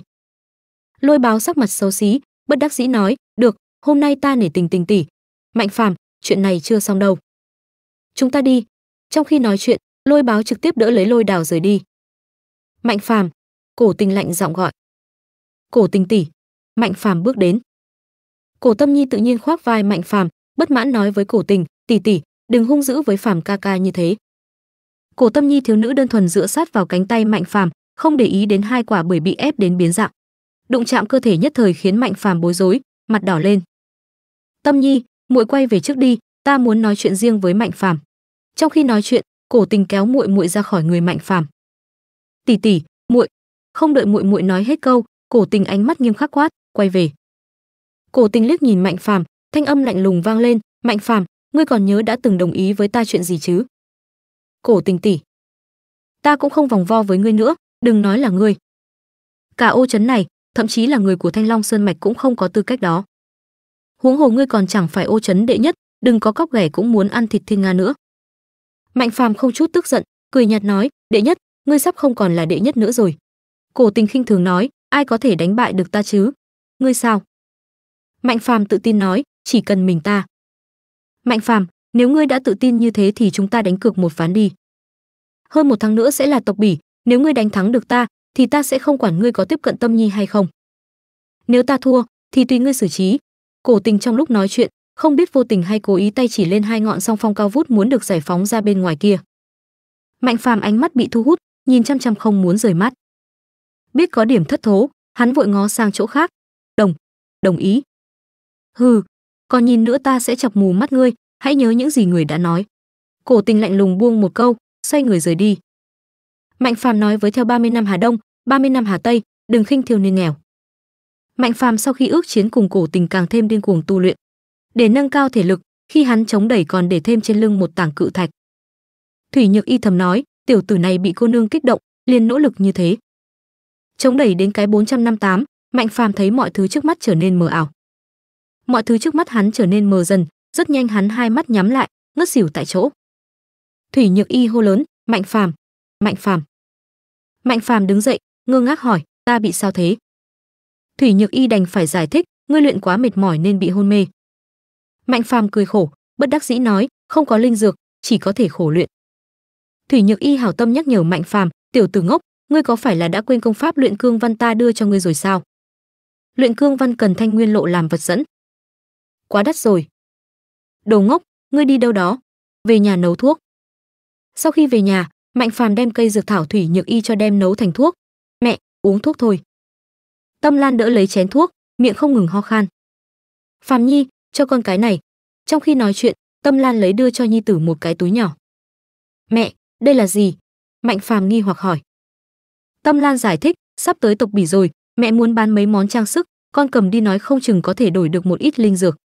lôi báo sắc mặt xấu xí bất đắc dĩ nói được hôm nay ta nể tình tình tỷ mạnh phàm chuyện này chưa xong đâu chúng ta đi trong khi nói chuyện lôi báo trực tiếp đỡ lấy lôi đào rời đi mạnh phàm cổ tình lạnh giọng gọi cổ tình tỷ mạnh phàm bước đến cổ tâm nhi tự nhiên khoác vai mạnh phàm bất mãn nói với cổ tình tỷ tỷ đừng hung dữ với phàm ca ca như thế cổ tâm nhi thiếu nữ đơn thuần dựa sát vào cánh tay mạnh phàm không để ý đến hai quả bưởi bị ép đến biến dạng đụng chạm cơ thể nhất thời khiến mạnh phàm bối rối mặt đỏ lên tâm nhi muội quay về trước đi ta muốn nói chuyện riêng với mạnh phàm trong khi nói chuyện cổ tình kéo muội muội ra khỏi người mạnh phàm tỷ tỷ muội không đợi muội muội nói hết câu cổ tình ánh mắt nghiêm khắc quát quay về cổ tình liếc nhìn mạnh phàm thanh âm lạnh lùng vang lên mạnh phàm ngươi còn nhớ đã từng đồng ý với ta chuyện gì chứ cổ tình tỷ ta cũng không vòng vo với ngươi nữa đừng nói là ngươi cả ô trấn này thậm chí là người của thanh long sơn mạch cũng không có tư cách đó huống hồ ngươi còn chẳng phải ô chấn đệ nhất đừng có cóc ghẻ cũng muốn ăn thịt thiên nga nữa mạnh phàm không chút tức giận cười nhạt nói đệ nhất ngươi sắp không còn là đệ nhất nữa rồi cổ tình khinh thường nói ai có thể đánh bại được ta chứ ngươi sao mạnh phàm tự tin nói chỉ cần mình ta mạnh phàm nếu ngươi đã tự tin như thế thì chúng ta đánh cược một ván đi hơn một tháng nữa sẽ là tộc bỉ nếu ngươi đánh thắng được ta thì ta sẽ không quản ngươi có tiếp cận tâm nhi hay không nếu ta thua thì tùy ngươi xử trí cổ tình trong lúc nói chuyện không biết vô tình hay cố ý tay chỉ lên hai ngọn song phong cao vút muốn được giải phóng ra bên ngoài kia mạnh phàm ánh mắt bị thu hút nhìn chăm chăm không muốn rời mắt biết có điểm thất thố hắn vội ngó sang chỗ khác đồng đồng ý hừ còn nhìn nữa ta sẽ chọc mù mắt ngươi hãy nhớ những gì người đã nói cổ tình lạnh lùng buông một câu xoay người rời đi Mạnh Phàm nói với theo 30 năm Hà Đông, 30 năm Hà Tây, đừng khinh thiếu niên nghèo. Mạnh Phàm sau khi ước chiến cùng cổ tình càng thêm điên cuồng tu luyện. Để nâng cao thể lực, khi hắn chống đẩy còn để thêm trên lưng một tảng cự thạch. Thủy Nhược Y thầm nói, tiểu tử này bị cô nương kích động, liền nỗ lực như thế. Chống đẩy đến cái 458, Mạnh Phàm thấy mọi thứ trước mắt trở nên mờ ảo. Mọi thứ trước mắt hắn trở nên mờ dần, rất nhanh hắn hai mắt nhắm lại, ngất xỉu tại chỗ. Thủy Nhược Y hô lớn, "Mạnh Phàm, Mạnh Phàm!" mạnh phàm đứng dậy ngơ ngác hỏi ta bị sao thế thủy nhược y đành phải giải thích ngươi luyện quá mệt mỏi nên bị hôn mê mạnh phàm cười khổ bất đắc dĩ nói không có linh dược chỉ có thể khổ luyện thủy nhược y hảo tâm nhắc nhở mạnh phàm tiểu tử ngốc ngươi có phải là đã quên công pháp luyện cương văn ta đưa cho ngươi rồi sao luyện cương văn cần thanh nguyên lộ làm vật dẫn quá đắt rồi đồ ngốc ngươi đi đâu đó về nhà nấu thuốc sau khi về nhà mạnh phàm đem cây dược thảo thủy nhược y cho đem nấu thành thuốc mẹ uống thuốc thôi tâm lan đỡ lấy chén thuốc miệng không ngừng ho khan phàm nhi cho con cái này trong khi nói chuyện tâm lan lấy đưa cho nhi tử một cái túi nhỏ mẹ đây là gì mạnh phàm nghi hoặc hỏi tâm lan giải thích sắp tới tộc bỉ rồi mẹ muốn bán mấy món trang sức con cầm đi nói không chừng có thể đổi được một ít linh dược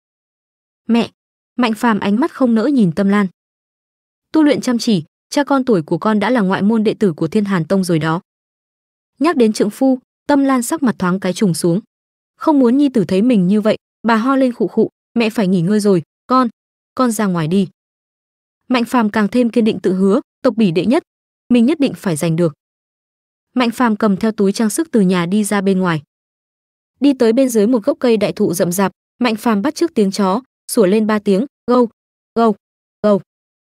mẹ mạnh phàm ánh mắt không nỡ nhìn tâm lan tu luyện chăm chỉ cha con tuổi của con đã là ngoại môn đệ tử của Thiên Hàn Tông rồi đó. Nhắc đến trượng phu, Tâm Lan sắc mặt thoáng cái trùng xuống. Không muốn nhi tử thấy mình như vậy, bà ho lên khụ khụ, mẹ phải nghỉ ngơi rồi, con, con ra ngoài đi. Mạnh Phàm càng thêm kiên định tự hứa, tộc bỉ đệ nhất, mình nhất định phải giành được. Mạnh Phàm cầm theo túi trang sức từ nhà đi ra bên ngoài. Đi tới bên dưới một gốc cây đại thụ rậm rạp, Mạnh Phàm bắt trước tiếng chó, sủa lên ba tiếng, gâu, gâu, gâu.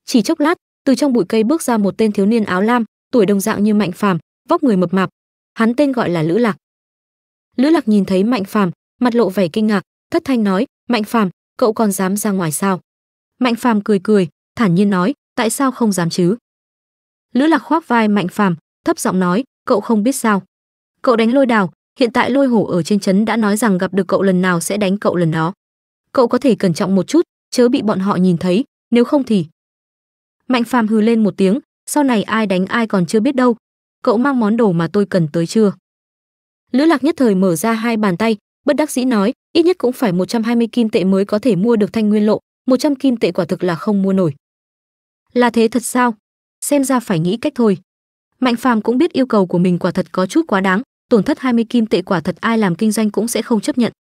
Chỉ chốc lát, từ trong bụi cây bước ra một tên thiếu niên áo lam tuổi đồng dạng như mạnh phàm vóc người mập mạp hắn tên gọi là lữ lạc lữ lạc nhìn thấy mạnh phàm mặt lộ vẻ kinh ngạc thất thanh nói mạnh phàm cậu còn dám ra ngoài sao mạnh phàm cười cười thản nhiên nói tại sao không dám chứ lữ lạc khoác vai mạnh phàm thấp giọng nói cậu không biết sao cậu đánh lôi đào hiện tại lôi hổ ở trên trấn đã nói rằng gặp được cậu lần nào sẽ đánh cậu lần đó cậu có thể cẩn trọng một chút chớ bị bọn họ nhìn thấy nếu không thì mạnh phàm hừ lên một tiếng sau này ai đánh ai còn chưa biết đâu cậu mang món đồ mà tôi cần tới chưa lữ lạc nhất thời mở ra hai bàn tay bất đắc dĩ nói ít nhất cũng phải 120 kim tệ mới có thể mua được thanh nguyên lộ 100 kim tệ quả thực là không mua nổi là thế thật sao xem ra phải nghĩ cách thôi mạnh phàm cũng biết yêu cầu của mình quả thật có chút quá đáng tổn thất 20 kim tệ quả thật ai làm kinh doanh cũng sẽ không chấp nhận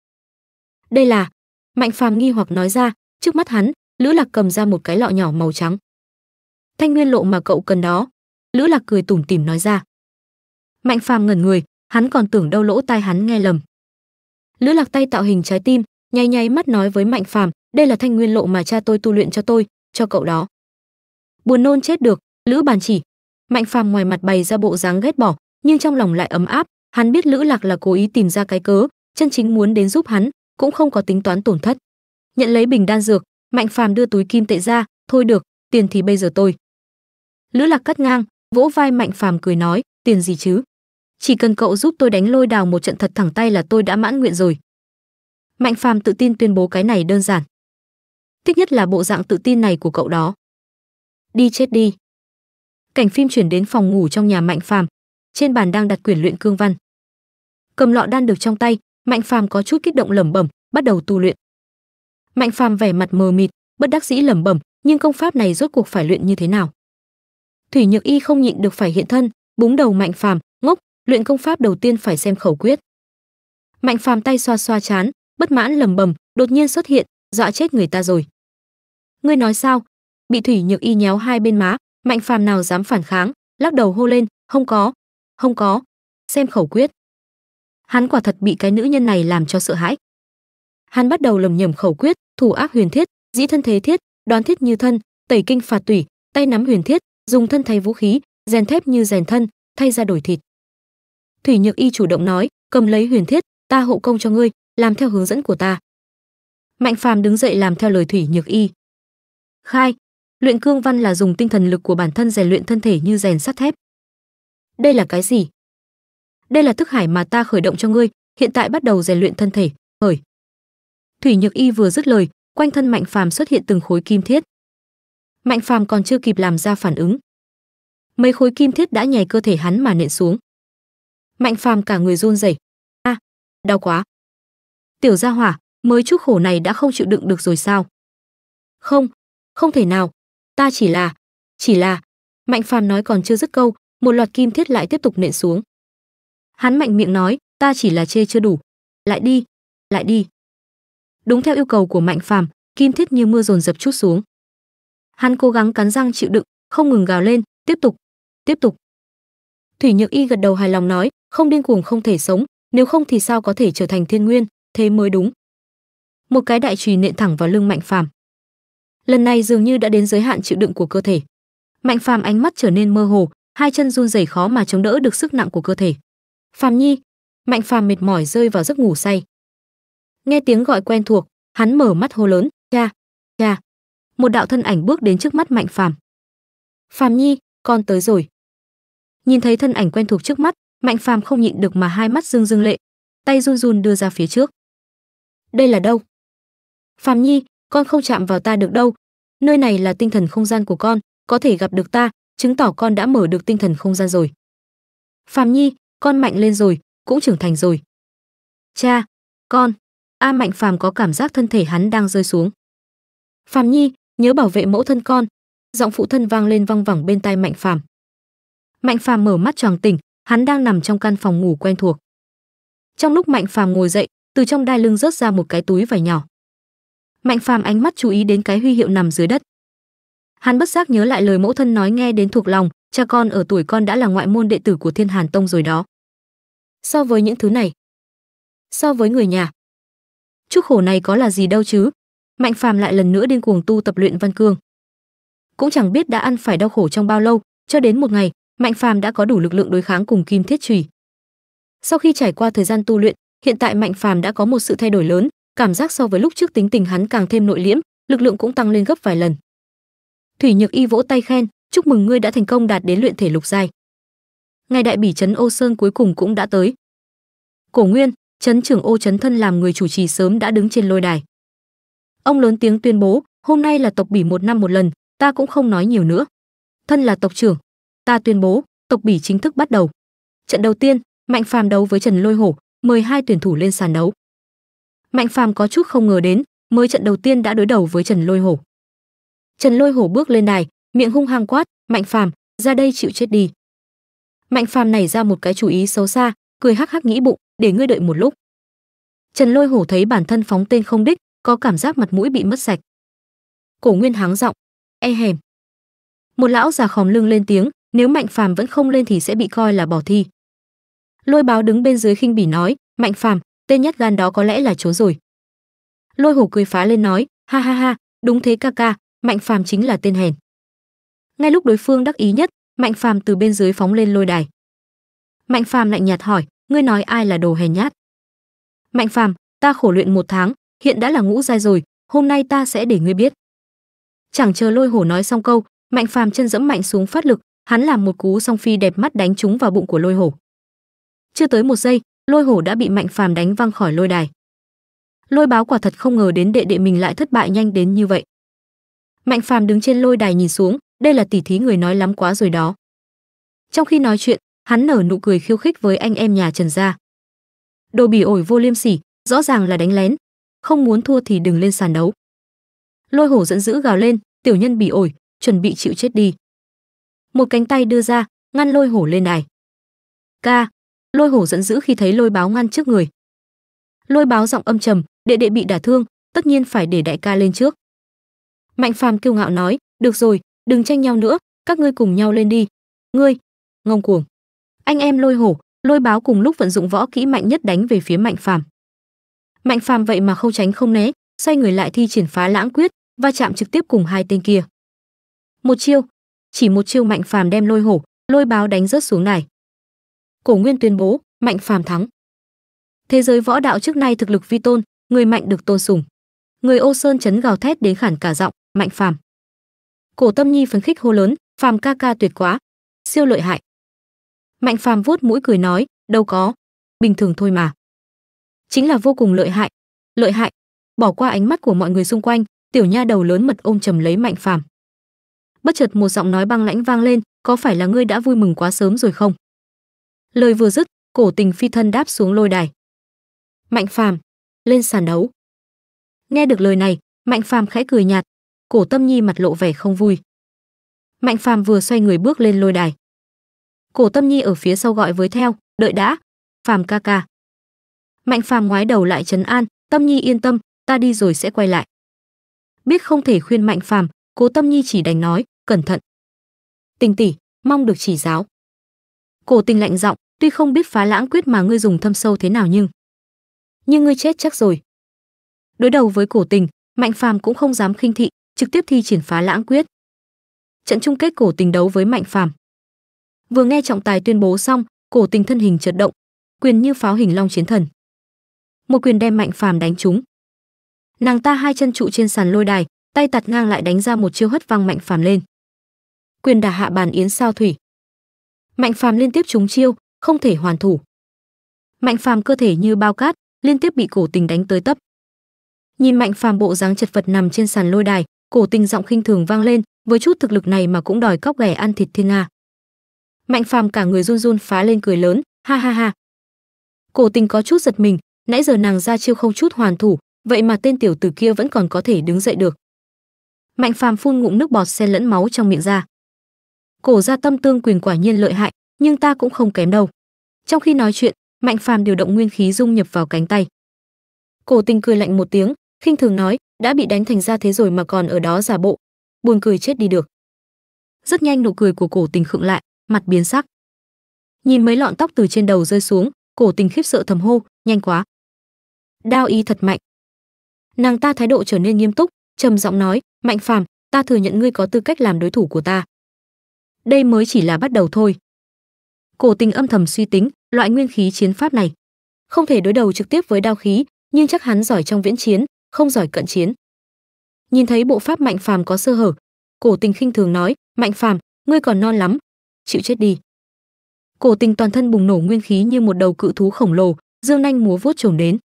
đây là mạnh phàm nghi hoặc nói ra trước mắt hắn lữ lạc cầm ra một cái lọ nhỏ màu trắng thanh nguyên lộ mà cậu cần đó lữ lạc cười tủm tỉm nói ra mạnh phàm ngẩn người hắn còn tưởng đâu lỗ tai hắn nghe lầm lữ lạc tay tạo hình trái tim nháy nháy mắt nói với mạnh phàm đây là thanh nguyên lộ mà cha tôi tu luyện cho tôi cho cậu đó buồn nôn chết được lữ bàn chỉ mạnh phàm ngoài mặt bày ra bộ dáng ghét bỏ nhưng trong lòng lại ấm áp hắn biết lữ lạc là cố ý tìm ra cái cớ chân chính muốn đến giúp hắn cũng không có tính toán tổn thất nhận lấy bình đan dược mạnh phàm đưa túi kim tệ ra thôi được tiền thì bây giờ tôi lữ lạc cắt ngang vỗ vai mạnh phàm cười nói tiền gì chứ chỉ cần cậu giúp tôi đánh lôi đào một trận thật thẳng tay là tôi đã mãn nguyện rồi mạnh phàm tự tin tuyên bố cái này đơn giản thích nhất là bộ dạng tự tin này của cậu đó đi chết đi cảnh phim chuyển đến phòng ngủ trong nhà mạnh phàm trên bàn đang đặt quyển luyện cương văn cầm lọ đan được trong tay mạnh phàm có chút kích động lẩm bẩm bắt đầu tu luyện mạnh phàm vẻ mặt mờ mịt bất đắc dĩ lẩm bẩm nhưng công pháp này rốt cuộc phải luyện như thế nào thủy nhược y không nhịn được phải hiện thân búng đầu mạnh phàm ngốc luyện công pháp đầu tiên phải xem khẩu quyết mạnh phàm tay xoa xoa chán bất mãn lầm bầm đột nhiên xuất hiện dọa chết người ta rồi ngươi nói sao bị thủy nhược y nhéo hai bên má mạnh phàm nào dám phản kháng lắc đầu hô lên không có không có xem khẩu quyết hắn quả thật bị cái nữ nhân này làm cho sợ hãi hắn bắt đầu lầm nhầm khẩu quyết thủ ác huyền thiết dĩ thân thế thiết đoán thiết như thân tẩy kinh phạt tủy tay nắm huyền thiết dùng thân thay vũ khí rèn thép như rèn thân thay ra đổi thịt thủy nhược y chủ động nói cầm lấy huyền thiết ta hộ công cho ngươi làm theo hướng dẫn của ta mạnh phàm đứng dậy làm theo lời thủy nhược y khai luyện cương văn là dùng tinh thần lực của bản thân rèn luyện thân thể như rèn sắt thép đây là cái gì đây là thức hải mà ta khởi động cho ngươi hiện tại bắt đầu rèn luyện thân thể hởi thủy nhược y vừa dứt lời quanh thân mạnh phàm xuất hiện từng khối kim thiết mạnh phàm còn chưa kịp làm ra phản ứng mấy khối kim thiết đã nhảy cơ thể hắn mà nện xuống mạnh phàm cả người run rẩy a à, đau quá tiểu gia hỏa mới chút khổ này đã không chịu đựng được rồi sao không không thể nào ta chỉ là chỉ là mạnh phàm nói còn chưa dứt câu một loạt kim thiết lại tiếp tục nện xuống hắn mạnh miệng nói ta chỉ là chê chưa đủ lại đi lại đi đúng theo yêu cầu của mạnh phàm kim thiết như mưa dồn dập chút xuống Hắn cố gắng cắn răng chịu đựng, không ngừng gào lên, tiếp tục, tiếp tục. Thủy Nhược Y gật đầu hài lòng nói, không điên cuồng không thể sống, nếu không thì sao có thể trở thành thiên nguyên, thế mới đúng. Một cái đại chùy nện thẳng vào lưng Mạnh Phàm. Lần này dường như đã đến giới hạn chịu đựng của cơ thể. Mạnh Phàm ánh mắt trở nên mơ hồ, hai chân run rẩy khó mà chống đỡ được sức nặng của cơ thể. "Phàm Nhi." Mạnh Phàm mệt mỏi rơi vào giấc ngủ say. Nghe tiếng gọi quen thuộc, hắn mở mắt hô lớn, "Cha, cha." một đạo thân ảnh bước đến trước mắt Mạnh Phàm. "Phàm Nhi, con tới rồi." Nhìn thấy thân ảnh quen thuộc trước mắt, Mạnh Phàm không nhịn được mà hai mắt dưng dưng lệ, tay run run đưa ra phía trước. "Đây là đâu?" "Phàm Nhi, con không chạm vào ta được đâu, nơi này là tinh thần không gian của con, có thể gặp được ta, chứng tỏ con đã mở được tinh thần không gian rồi." "Phàm Nhi, con mạnh lên rồi, cũng trưởng thành rồi." "Cha, con." A Mạnh Phàm có cảm giác thân thể hắn đang rơi xuống. "Phàm Nhi, nhớ bảo vệ mẫu thân con giọng phụ thân vang lên văng vẳng bên tai mạnh phàm mạnh phàm mở mắt choàng tỉnh hắn đang nằm trong căn phòng ngủ quen thuộc trong lúc mạnh phàm ngồi dậy từ trong đai lưng rớt ra một cái túi vải nhỏ mạnh phàm ánh mắt chú ý đến cái huy hiệu nằm dưới đất hắn bất giác nhớ lại lời mẫu thân nói nghe đến thuộc lòng cha con ở tuổi con đã là ngoại môn đệ tử của thiên hàn tông rồi đó so với những thứ này so với người nhà chúc khổ này có là gì đâu chứ Mạnh Phàm lại lần nữa điên cuồng tu tập luyện văn cương. Cũng chẳng biết đã ăn phải đau khổ trong bao lâu, cho đến một ngày, Mạnh Phàm đã có đủ lực lượng đối kháng cùng kim thiết chùy. Sau khi trải qua thời gian tu luyện, hiện tại Mạnh Phàm đã có một sự thay đổi lớn, cảm giác so với lúc trước tính tình hắn càng thêm nội liễm, lực lượng cũng tăng lên gấp vài lần. Thủy Nhược Y vỗ tay khen, "Chúc mừng ngươi đã thành công đạt đến luyện thể lục giai." Ngày đại bỉ trấn Ô Sơn cuối cùng cũng đã tới. Cổ Nguyên, trấn trưởng Ô trấn thân làm người chủ trì sớm đã đứng trên lôi đài. Ông lớn tiếng tuyên bố, hôm nay là tộc Bỉ một năm một lần, ta cũng không nói nhiều nữa. Thân là tộc trưởng, ta tuyên bố, tộc Bỉ chính thức bắt đầu. Trận đầu tiên, Mạnh Phàm đấu với Trần Lôi Hổ, mời hai tuyển thủ lên sàn đấu. Mạnh Phàm có chút không ngờ đến, mới trận đầu tiên đã đối đầu với Trần Lôi Hổ. Trần Lôi Hổ bước lên đài, miệng hung hăng quát, "Mạnh Phàm, ra đây chịu chết đi." Mạnh Phàm nảy ra một cái chủ ý xấu xa, cười hắc hắc nghĩ bụng, "Để ngươi đợi một lúc." Trần Lôi Hổ thấy bản thân phóng tên không đích, có cảm giác mặt mũi bị mất sạch cổ nguyên háng giọng e hèm một lão già khòm lưng lên tiếng nếu mạnh phàm vẫn không lên thì sẽ bị coi là bỏ thi lôi báo đứng bên dưới khinh bỉ nói mạnh phàm tên nhát gan đó có lẽ là chố rồi lôi hổ cười phá lên nói ha ha ha đúng thế ca ca mạnh phàm chính là tên hèn ngay lúc đối phương đắc ý nhất mạnh phàm từ bên dưới phóng lên lôi đài mạnh phàm lạnh nhạt hỏi ngươi nói ai là đồ hèn nhát mạnh phàm ta khổ luyện một tháng hiện đã là ngũ giai rồi hôm nay ta sẽ để ngươi biết chẳng chờ lôi hổ nói xong câu mạnh phàm chân dẫm mạnh xuống phát lực hắn làm một cú song phi đẹp mắt đánh trúng vào bụng của lôi hổ chưa tới một giây lôi hổ đã bị mạnh phàm đánh văng khỏi lôi đài lôi báo quả thật không ngờ đến đệ đệ mình lại thất bại nhanh đến như vậy mạnh phàm đứng trên lôi đài nhìn xuống đây là tỷ thí người nói lắm quá rồi đó trong khi nói chuyện hắn nở nụ cười khiêu khích với anh em nhà trần gia đồ bỉ ổi vô liêm sỉ rõ ràng là đánh lén không muốn thua thì đừng lên sàn đấu. Lôi hổ giận dữ gào lên, tiểu nhân bị ổi, chuẩn bị chịu chết đi. Một cánh tay đưa ra, ngăn lôi hổ lên này. Ca, lôi hổ giận dữ khi thấy lôi báo ngăn trước người. Lôi báo giọng âm trầm, đệ đệ bị đả thương, tất nhiên phải để đại ca lên trước. Mạnh phàm kiêu ngạo nói, được rồi, đừng tranh nhau nữa, các ngươi cùng nhau lên đi. Ngươi, ngông cuồng. Anh em lôi hổ, lôi báo cùng lúc vận dụng võ kỹ mạnh nhất đánh về phía mạnh phàm mạnh phàm vậy mà không tránh không né xoay người lại thi triển phá lãng quyết va chạm trực tiếp cùng hai tên kia một chiêu chỉ một chiêu mạnh phàm đem lôi hổ lôi báo đánh rớt xuống này cổ nguyên tuyên bố mạnh phàm thắng thế giới võ đạo trước nay thực lực vi tôn người mạnh được tôn sùng người ô sơn chấn gào thét đến khản cả giọng mạnh phàm cổ tâm nhi phấn khích hô lớn phàm ca ca tuyệt quá siêu lợi hại mạnh phàm vuốt mũi cười nói đâu có bình thường thôi mà chính là vô cùng lợi hại lợi hại bỏ qua ánh mắt của mọi người xung quanh tiểu nha đầu lớn mật ôm trầm lấy mạnh phàm bất chợt một giọng nói băng lãnh vang lên có phải là ngươi đã vui mừng quá sớm rồi không lời vừa dứt cổ tình phi thân đáp xuống lôi đài mạnh phàm lên sàn đấu nghe được lời này mạnh phàm khẽ cười nhạt cổ tâm nhi mặt lộ vẻ không vui mạnh phàm vừa xoay người bước lên lôi đài cổ tâm nhi ở phía sau gọi với theo đợi đã phàm ca ca mạnh phàm ngoái đầu lại trấn an tâm nhi yên tâm ta đi rồi sẽ quay lại biết không thể khuyên mạnh phàm cố tâm nhi chỉ đành nói cẩn thận tình tỷ mong được chỉ giáo cổ tình lạnh giọng tuy không biết phá lãng quyết mà ngươi dùng thâm sâu thế nào nhưng nhưng ngươi chết chắc rồi đối đầu với cổ tình mạnh phàm cũng không dám khinh thị trực tiếp thi triển phá lãng quyết trận chung kết cổ tình đấu với mạnh phàm vừa nghe trọng tài tuyên bố xong cổ tình thân hình chật động quyền như pháo hình long chiến thần một quyền đem mạnh phàm đánh trúng nàng ta hai chân trụ trên sàn lôi đài tay tạt ngang lại đánh ra một chiêu hất văng mạnh phàm lên quyền đả hạ bàn yến sao thủy mạnh phàm liên tiếp trúng chiêu không thể hoàn thủ mạnh phàm cơ thể như bao cát liên tiếp bị cổ tình đánh tới tấp nhìn mạnh phàm bộ dáng chật vật nằm trên sàn lôi đài cổ tình giọng khinh thường vang lên với chút thực lực này mà cũng đòi cóc ghẻ ăn thịt thiên nga mạnh phàm cả người run run phá lên cười lớn ha ha ha cổ tình có chút giật mình nãy giờ nàng ra chiêu không chút hoàn thủ vậy mà tên tiểu tử kia vẫn còn có thể đứng dậy được mạnh phàm phun ngụm nước bọt xen lẫn máu trong miệng ra cổ gia tâm tương quyền quả nhiên lợi hại nhưng ta cũng không kém đâu trong khi nói chuyện mạnh phàm điều động nguyên khí dung nhập vào cánh tay cổ tình cười lạnh một tiếng khinh thường nói đã bị đánh thành ra thế rồi mà còn ở đó giả bộ buồn cười chết đi được rất nhanh nụ cười của cổ tình khựng lại mặt biến sắc nhìn mấy lọn tóc từ trên đầu rơi xuống cổ tình khiếp sợ thầm hô nhanh quá đao ý thật mạnh nàng ta thái độ trở nên nghiêm túc trầm giọng nói mạnh phàm ta thừa nhận ngươi có tư cách làm đối thủ của ta đây mới chỉ là bắt đầu thôi cổ tình âm thầm suy tính loại nguyên khí chiến pháp này không thể đối đầu trực tiếp với đao khí nhưng chắc hắn giỏi trong viễn chiến không giỏi cận chiến nhìn thấy bộ pháp mạnh phàm có sơ hở cổ tình khinh thường nói mạnh phàm ngươi còn non lắm chịu chết đi cổ tình toàn thân bùng nổ nguyên khí như một đầu cự thú khổng lồ dương nanh múa vuốt chồm đến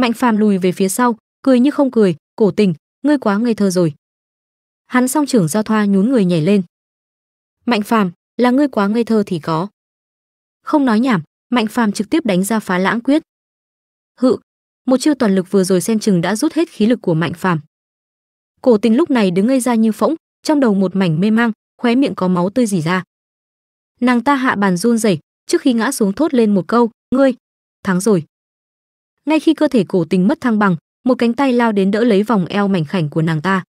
Mạnh Phàm lùi về phía sau, cười như không cười, "Cổ Tình, ngươi quá ngây thơ rồi." Hắn song trưởng giao thoa nhún người nhảy lên. "Mạnh Phàm, là ngươi quá ngây thơ thì có." Không nói nhảm, Mạnh Phàm trực tiếp đánh ra phá lãng quyết. Hự, một chiêu toàn lực vừa rồi xem chừng đã rút hết khí lực của Mạnh Phàm. Cổ Tình lúc này đứng ngây ra như phỗng, trong đầu một mảnh mê mang, khóe miệng có máu tươi rỉ ra. Nàng ta hạ bàn run rẩy, trước khi ngã xuống thốt lên một câu, "Ngươi thắng rồi." ngay khi cơ thể cổ tình mất thăng bằng một cánh tay lao đến đỡ lấy vòng eo mảnh khảnh của nàng ta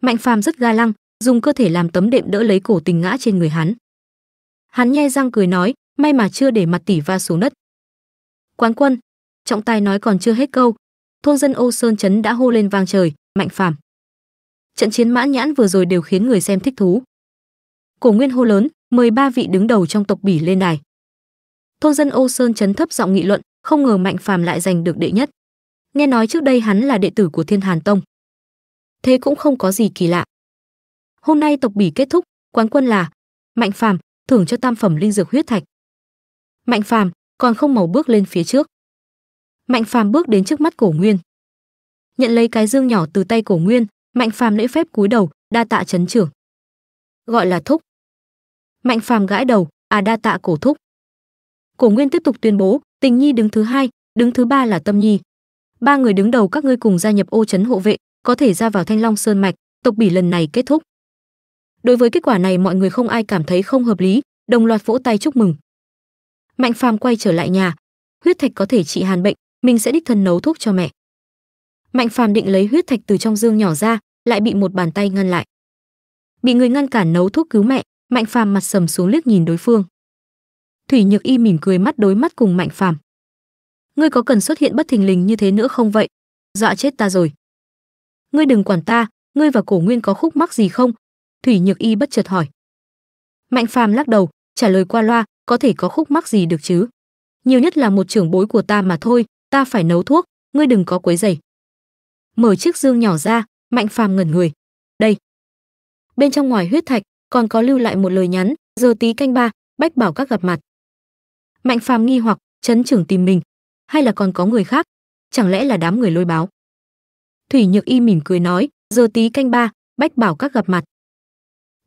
mạnh phàm rất ga lăng dùng cơ thể làm tấm đệm đỡ lấy cổ tình ngã trên người hắn hắn nhe răng cười nói may mà chưa để mặt tỷ va xuống đất quán quân trọng tài nói còn chưa hết câu thôn dân ô sơn trấn đã hô lên vang trời mạnh phàm trận chiến mãn nhãn vừa rồi đều khiến người xem thích thú cổ nguyên hô lớn mời ba vị đứng đầu trong tộc bỉ lên đài thôn dân ô sơn trấn thấp giọng nghị luận không ngờ Mạnh Phàm lại giành được đệ nhất. Nghe nói trước đây hắn là đệ tử của Thiên Hàn Tông. Thế cũng không có gì kỳ lạ. Hôm nay tộc bỉ kết thúc, quán quân là Mạnh Phàm, thưởng cho tam phẩm linh dược huyết thạch. Mạnh Phàm còn không màu bước lên phía trước. Mạnh Phàm bước đến trước mắt Cổ Nguyên. Nhận lấy cái dương nhỏ từ tay Cổ Nguyên, Mạnh Phàm lễ phép cúi đầu, đa tạ chấn trưởng. Gọi là thúc. Mạnh Phàm gãi đầu, à đa tạ cổ thúc. Cổ Nguyên tiếp tục tuyên bố, Tình Nhi đứng thứ hai, đứng thứ ba là Tâm Nhi. Ba người đứng đầu các ngươi cùng gia nhập ô trấn hộ vệ, có thể ra vào Thanh Long Sơn mạch, tộc bỉ lần này kết thúc. Đối với kết quả này mọi người không ai cảm thấy không hợp lý, đồng loạt vỗ tay chúc mừng. Mạnh Phàm quay trở lại nhà, huyết thạch có thể trị hàn bệnh, mình sẽ đích thân nấu thuốc cho mẹ. Mạnh Phàm định lấy huyết thạch từ trong dương nhỏ ra, lại bị một bàn tay ngăn lại. Bị người ngăn cản nấu thuốc cứu mẹ, Mạnh Phàm mặt sầm xuống liếc nhìn đối phương thủy nhược y mỉm cười mắt đối mắt cùng mạnh phàm ngươi có cần xuất hiện bất thình lình như thế nữa không vậy dọa chết ta rồi ngươi đừng quản ta ngươi và cổ nguyên có khúc mắc gì không thủy nhược y bất chợt hỏi mạnh phàm lắc đầu trả lời qua loa có thể có khúc mắc gì được chứ nhiều nhất là một trưởng bối của ta mà thôi ta phải nấu thuốc ngươi đừng có quấy rầy. mở chiếc dương nhỏ ra mạnh phàm ngẩn người đây bên trong ngoài huyết thạch còn có lưu lại một lời nhắn giờ tí canh ba bách bảo các gặp mặt mạnh phàm nghi hoặc chấn trưởng tìm mình hay là còn có người khác chẳng lẽ là đám người lôi báo thủy nhược y mỉm cười nói giờ tí canh ba bách bảo các gặp mặt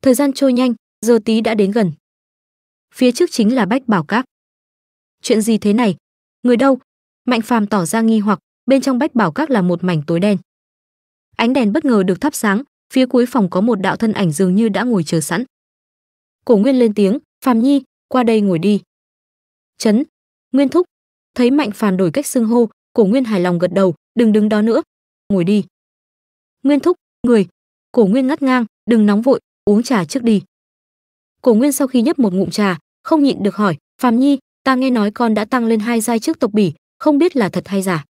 thời gian trôi nhanh giờ tí đã đến gần phía trước chính là bách bảo các chuyện gì thế này người đâu mạnh phàm tỏ ra nghi hoặc bên trong bách bảo các là một mảnh tối đen ánh đèn bất ngờ được thắp sáng phía cuối phòng có một đạo thân ảnh dường như đã ngồi chờ sẵn cổ nguyên lên tiếng phàm nhi qua đây ngồi đi Chấn, Nguyên thúc. Thấy Mạnh Phàn đổi cách xưng hô, Cổ Nguyên hài lòng gật đầu, đừng đứng đó nữa, ngồi đi. Nguyên thúc, người. Cổ Nguyên ngắt ngang, đừng nóng vội, uống trà trước đi. Cổ Nguyên sau khi nhấp một ngụm trà, không nhịn được hỏi, Phàm Nhi, ta nghe nói con đã tăng lên hai giai trước tộc bỉ, không biết là thật hay giả.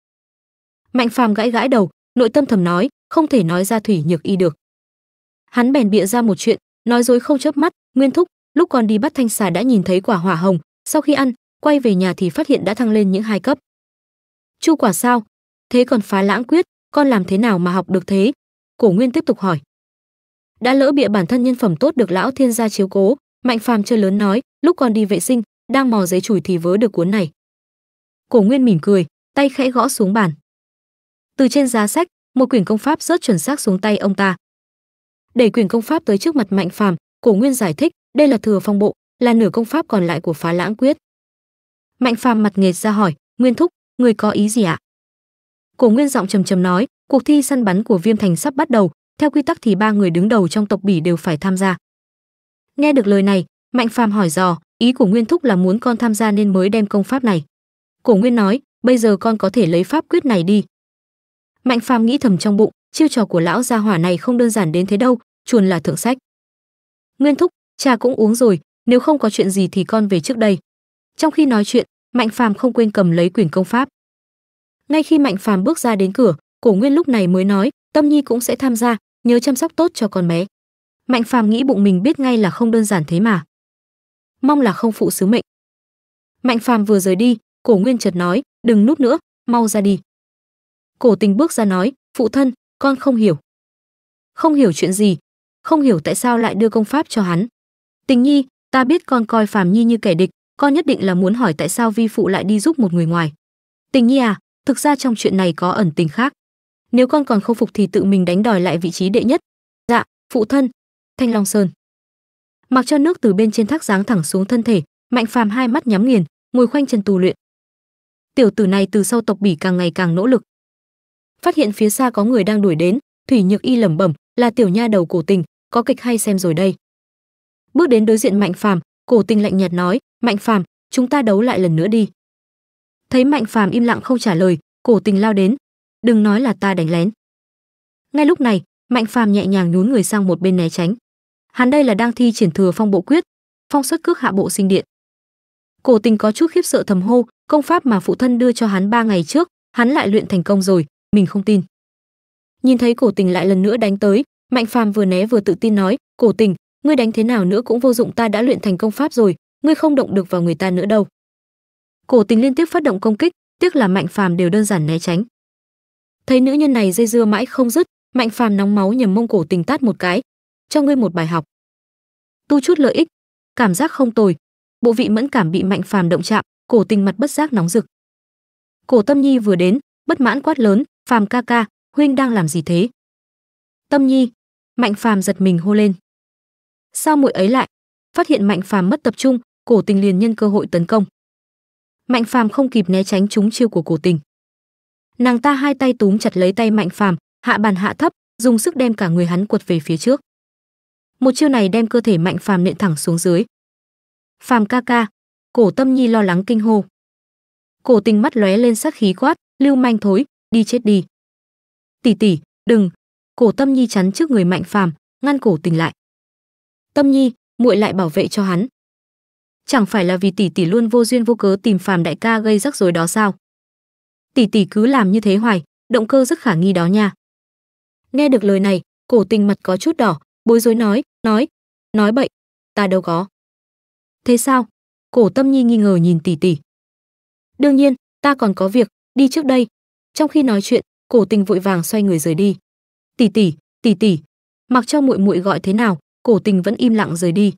Mạnh Phàm gãi gãi đầu, nội tâm thầm nói, không thể nói ra thủy nhược y được. Hắn bèn bịa ra một chuyện, nói dối không chớp mắt, Nguyên thúc, lúc còn đi bắt thanh xà đã nhìn thấy quả hỏa hồng, sau khi ăn, quay về nhà thì phát hiện đã thăng lên những hai cấp chu quả sao thế còn phá lãng quyết con làm thế nào mà học được thế cổ nguyên tiếp tục hỏi đã lỡ bịa bản thân nhân phẩm tốt được lão thiên gia chiếu cố mạnh phàm chưa lớn nói lúc con đi vệ sinh đang mò giấy chùi thì vớ được cuốn này cổ nguyên mỉm cười tay khẽ gõ xuống bàn từ trên giá sách một quyển công pháp rớt chuẩn xác xuống tay ông ta đẩy quyển công pháp tới trước mặt mạnh phàm cổ nguyên giải thích đây là thừa phong bộ là nửa công pháp còn lại của phá lãng quyết mạnh phàm mặt nghệt ra hỏi nguyên thúc người có ý gì ạ à? cổ nguyên giọng trầm trầm nói cuộc thi săn bắn của viêm thành sắp bắt đầu theo quy tắc thì ba người đứng đầu trong tộc bỉ đều phải tham gia nghe được lời này mạnh phàm hỏi dò ý của nguyên thúc là muốn con tham gia nên mới đem công pháp này cổ nguyên nói bây giờ con có thể lấy pháp quyết này đi mạnh phàm nghĩ thầm trong bụng chiêu trò của lão gia hỏa này không đơn giản đến thế đâu chuồn là thượng sách nguyên thúc trà cũng uống rồi nếu không có chuyện gì thì con về trước đây trong khi nói chuyện, Mạnh Phàm không quên cầm lấy quyển công pháp. Ngay khi Mạnh Phàm bước ra đến cửa, Cổ Nguyên lúc này mới nói, Tâm Nhi cũng sẽ tham gia, nhớ chăm sóc tốt cho con bé. Mạnh Phàm nghĩ bụng mình biết ngay là không đơn giản thế mà. Mong là không phụ sứ mệnh. Mạnh Phàm vừa rời đi, Cổ Nguyên chợt nói, đừng núp nữa, mau ra đi. Cổ Tình bước ra nói, phụ thân, con không hiểu. Không hiểu chuyện gì, không hiểu tại sao lại đưa công pháp cho hắn. Tình Nhi, ta biết con coi Phàm Nhi như kẻ địch, con nhất định là muốn hỏi tại sao vi phụ lại đi giúp một người ngoài. Tình nhi à, thực ra trong chuyện này có ẩn tình khác. Nếu con còn không phục thì tự mình đánh đòi lại vị trí đệ nhất. Dạ, phụ thân. Thanh Long Sơn. Mặc cho nước từ bên trên thác giáng thẳng xuống thân thể, Mạnh Phàm hai mắt nhắm nghiền, ngồi khoanh chân tu luyện. Tiểu tử này từ sau tộc bỉ càng ngày càng nỗ lực. Phát hiện phía xa có người đang đuổi đến, Thủy Nhược Y lẩm bẩm, là tiểu nha đầu cổ tình, có kịch hay xem rồi đây. Bước đến đối diện Mạnh Phàm, cổ tình lạnh nhạt nói, mạnh phàm chúng ta đấu lại lần nữa đi thấy mạnh phàm im lặng không trả lời cổ tình lao đến đừng nói là ta đánh lén ngay lúc này mạnh phàm nhẹ nhàng nhún người sang một bên né tránh hắn đây là đang thi triển thừa phong bộ quyết phong xuất cước hạ bộ sinh điện cổ tình có chút khiếp sợ thầm hô công pháp mà phụ thân đưa cho hắn ba ngày trước hắn lại luyện thành công rồi mình không tin nhìn thấy cổ tình lại lần nữa đánh tới mạnh phàm vừa né vừa tự tin nói cổ tình ngươi đánh thế nào nữa cũng vô dụng ta đã luyện thành công pháp rồi ngươi không động được vào người ta nữa đâu cổ tình liên tiếp phát động công kích tiếc là mạnh phàm đều đơn giản né tránh thấy nữ nhân này dây dưa mãi không dứt mạnh phàm nóng máu nhầm mông cổ tình tát một cái cho ngươi một bài học tu chút lợi ích cảm giác không tồi bộ vị mẫn cảm bị mạnh phàm động chạm cổ tình mặt bất giác nóng rực cổ tâm nhi vừa đến bất mãn quát lớn phàm ca ca huynh đang làm gì thế tâm nhi mạnh phàm giật mình hô lên sao muội ấy lại phát hiện mạnh phàm mất tập trung Cổ Tình liền nhân cơ hội tấn công. Mạnh Phàm không kịp né tránh trúng chiêu của Cổ Tình. Nàng ta hai tay túm chặt lấy tay Mạnh Phàm, hạ bàn hạ thấp, dùng sức đem cả người hắn quật về phía trước. Một chiêu này đem cơ thể Mạnh Phàm nện thẳng xuống dưới. "Phàm ca ca." Cổ Tâm Nhi lo lắng kinh hô. Cổ Tình mắt lóe lên sát khí quát, "Lưu manh thối, đi chết đi." "Tỷ tỷ, đừng." Cổ Tâm Nhi chắn trước người Mạnh Phàm, ngăn Cổ Tình lại. "Tâm Nhi, muội lại bảo vệ cho hắn." chẳng phải là vì tỷ tỷ luôn vô duyên vô cớ tìm phàm đại ca gây rắc rối đó sao tỷ tỷ cứ làm như thế hoài động cơ rất khả nghi đó nha nghe được lời này cổ tình mặt có chút đỏ bối rối nói nói nói bậy ta đâu có thế sao cổ tâm nhi nghi ngờ nhìn tỷ tỷ đương nhiên ta còn có việc đi trước đây trong khi nói chuyện cổ tình vội vàng xoay người rời đi tỷ tỷ tỷ tỷ mặc cho muội muội gọi thế nào cổ tình vẫn im lặng rời đi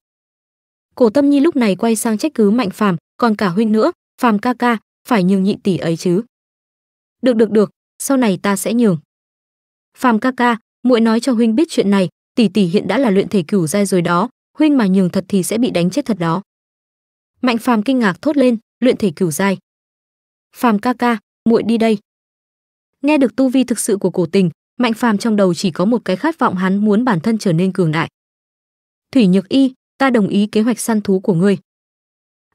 Cổ Tâm Nhi lúc này quay sang trách cứ Mạnh Phàm, còn cả huynh nữa, Phàm ca ca, phải nhường nhị tỷ ấy chứ. Được được được, sau này ta sẽ nhường. Phàm ca ca, muội nói cho huynh biết chuyện này, tỷ tỷ hiện đã là luyện thể cửu giai rồi đó, huynh mà nhường thật thì sẽ bị đánh chết thật đó. Mạnh Phàm kinh ngạc thốt lên, luyện thể cửu giai. Phàm ca ca, muội đi đây. Nghe được tu vi thực sự của Cổ Tình, Mạnh Phàm trong đầu chỉ có một cái khát vọng hắn muốn bản thân trở nên cường đại. Thủy Nhược Y, ta đồng ý kế hoạch săn thú của ngươi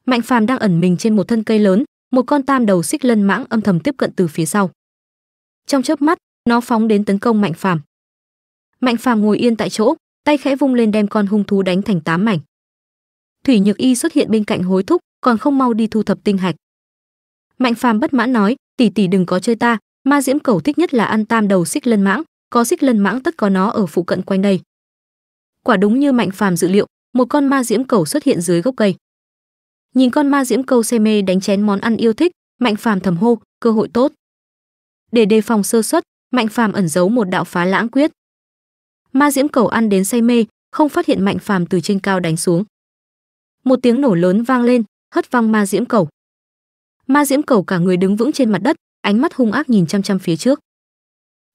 mạnh phàm đang ẩn mình trên một thân cây lớn một con tam đầu xích lân mãng âm thầm tiếp cận từ phía sau trong chớp mắt nó phóng đến tấn công mạnh phàm mạnh phàm ngồi yên tại chỗ tay khẽ vung lên đem con hung thú đánh thành tám mảnh thủy nhược y xuất hiện bên cạnh hối thúc còn không mau đi thu thập tinh hạch mạnh phàm bất mãn nói tỷ tỷ đừng có chơi ta ma diễm cầu thích nhất là ăn tam đầu xích lân mãng có xích lân mãng tất có nó ở phụ cận quanh đây quả đúng như mạnh phàm dự liệu một con ma diễm cầu xuất hiện dưới gốc cây nhìn con ma diễm cầu say mê đánh chén món ăn yêu thích mạnh phàm thầm hô cơ hội tốt để đề phòng sơ suất mạnh phàm ẩn giấu một đạo phá lãng quyết ma diễm cầu ăn đến say mê không phát hiện mạnh phàm từ trên cao đánh xuống một tiếng nổ lớn vang lên hất văng ma diễm cầu ma diễm cầu cả người đứng vững trên mặt đất ánh mắt hung ác nhìn chăm chăm phía trước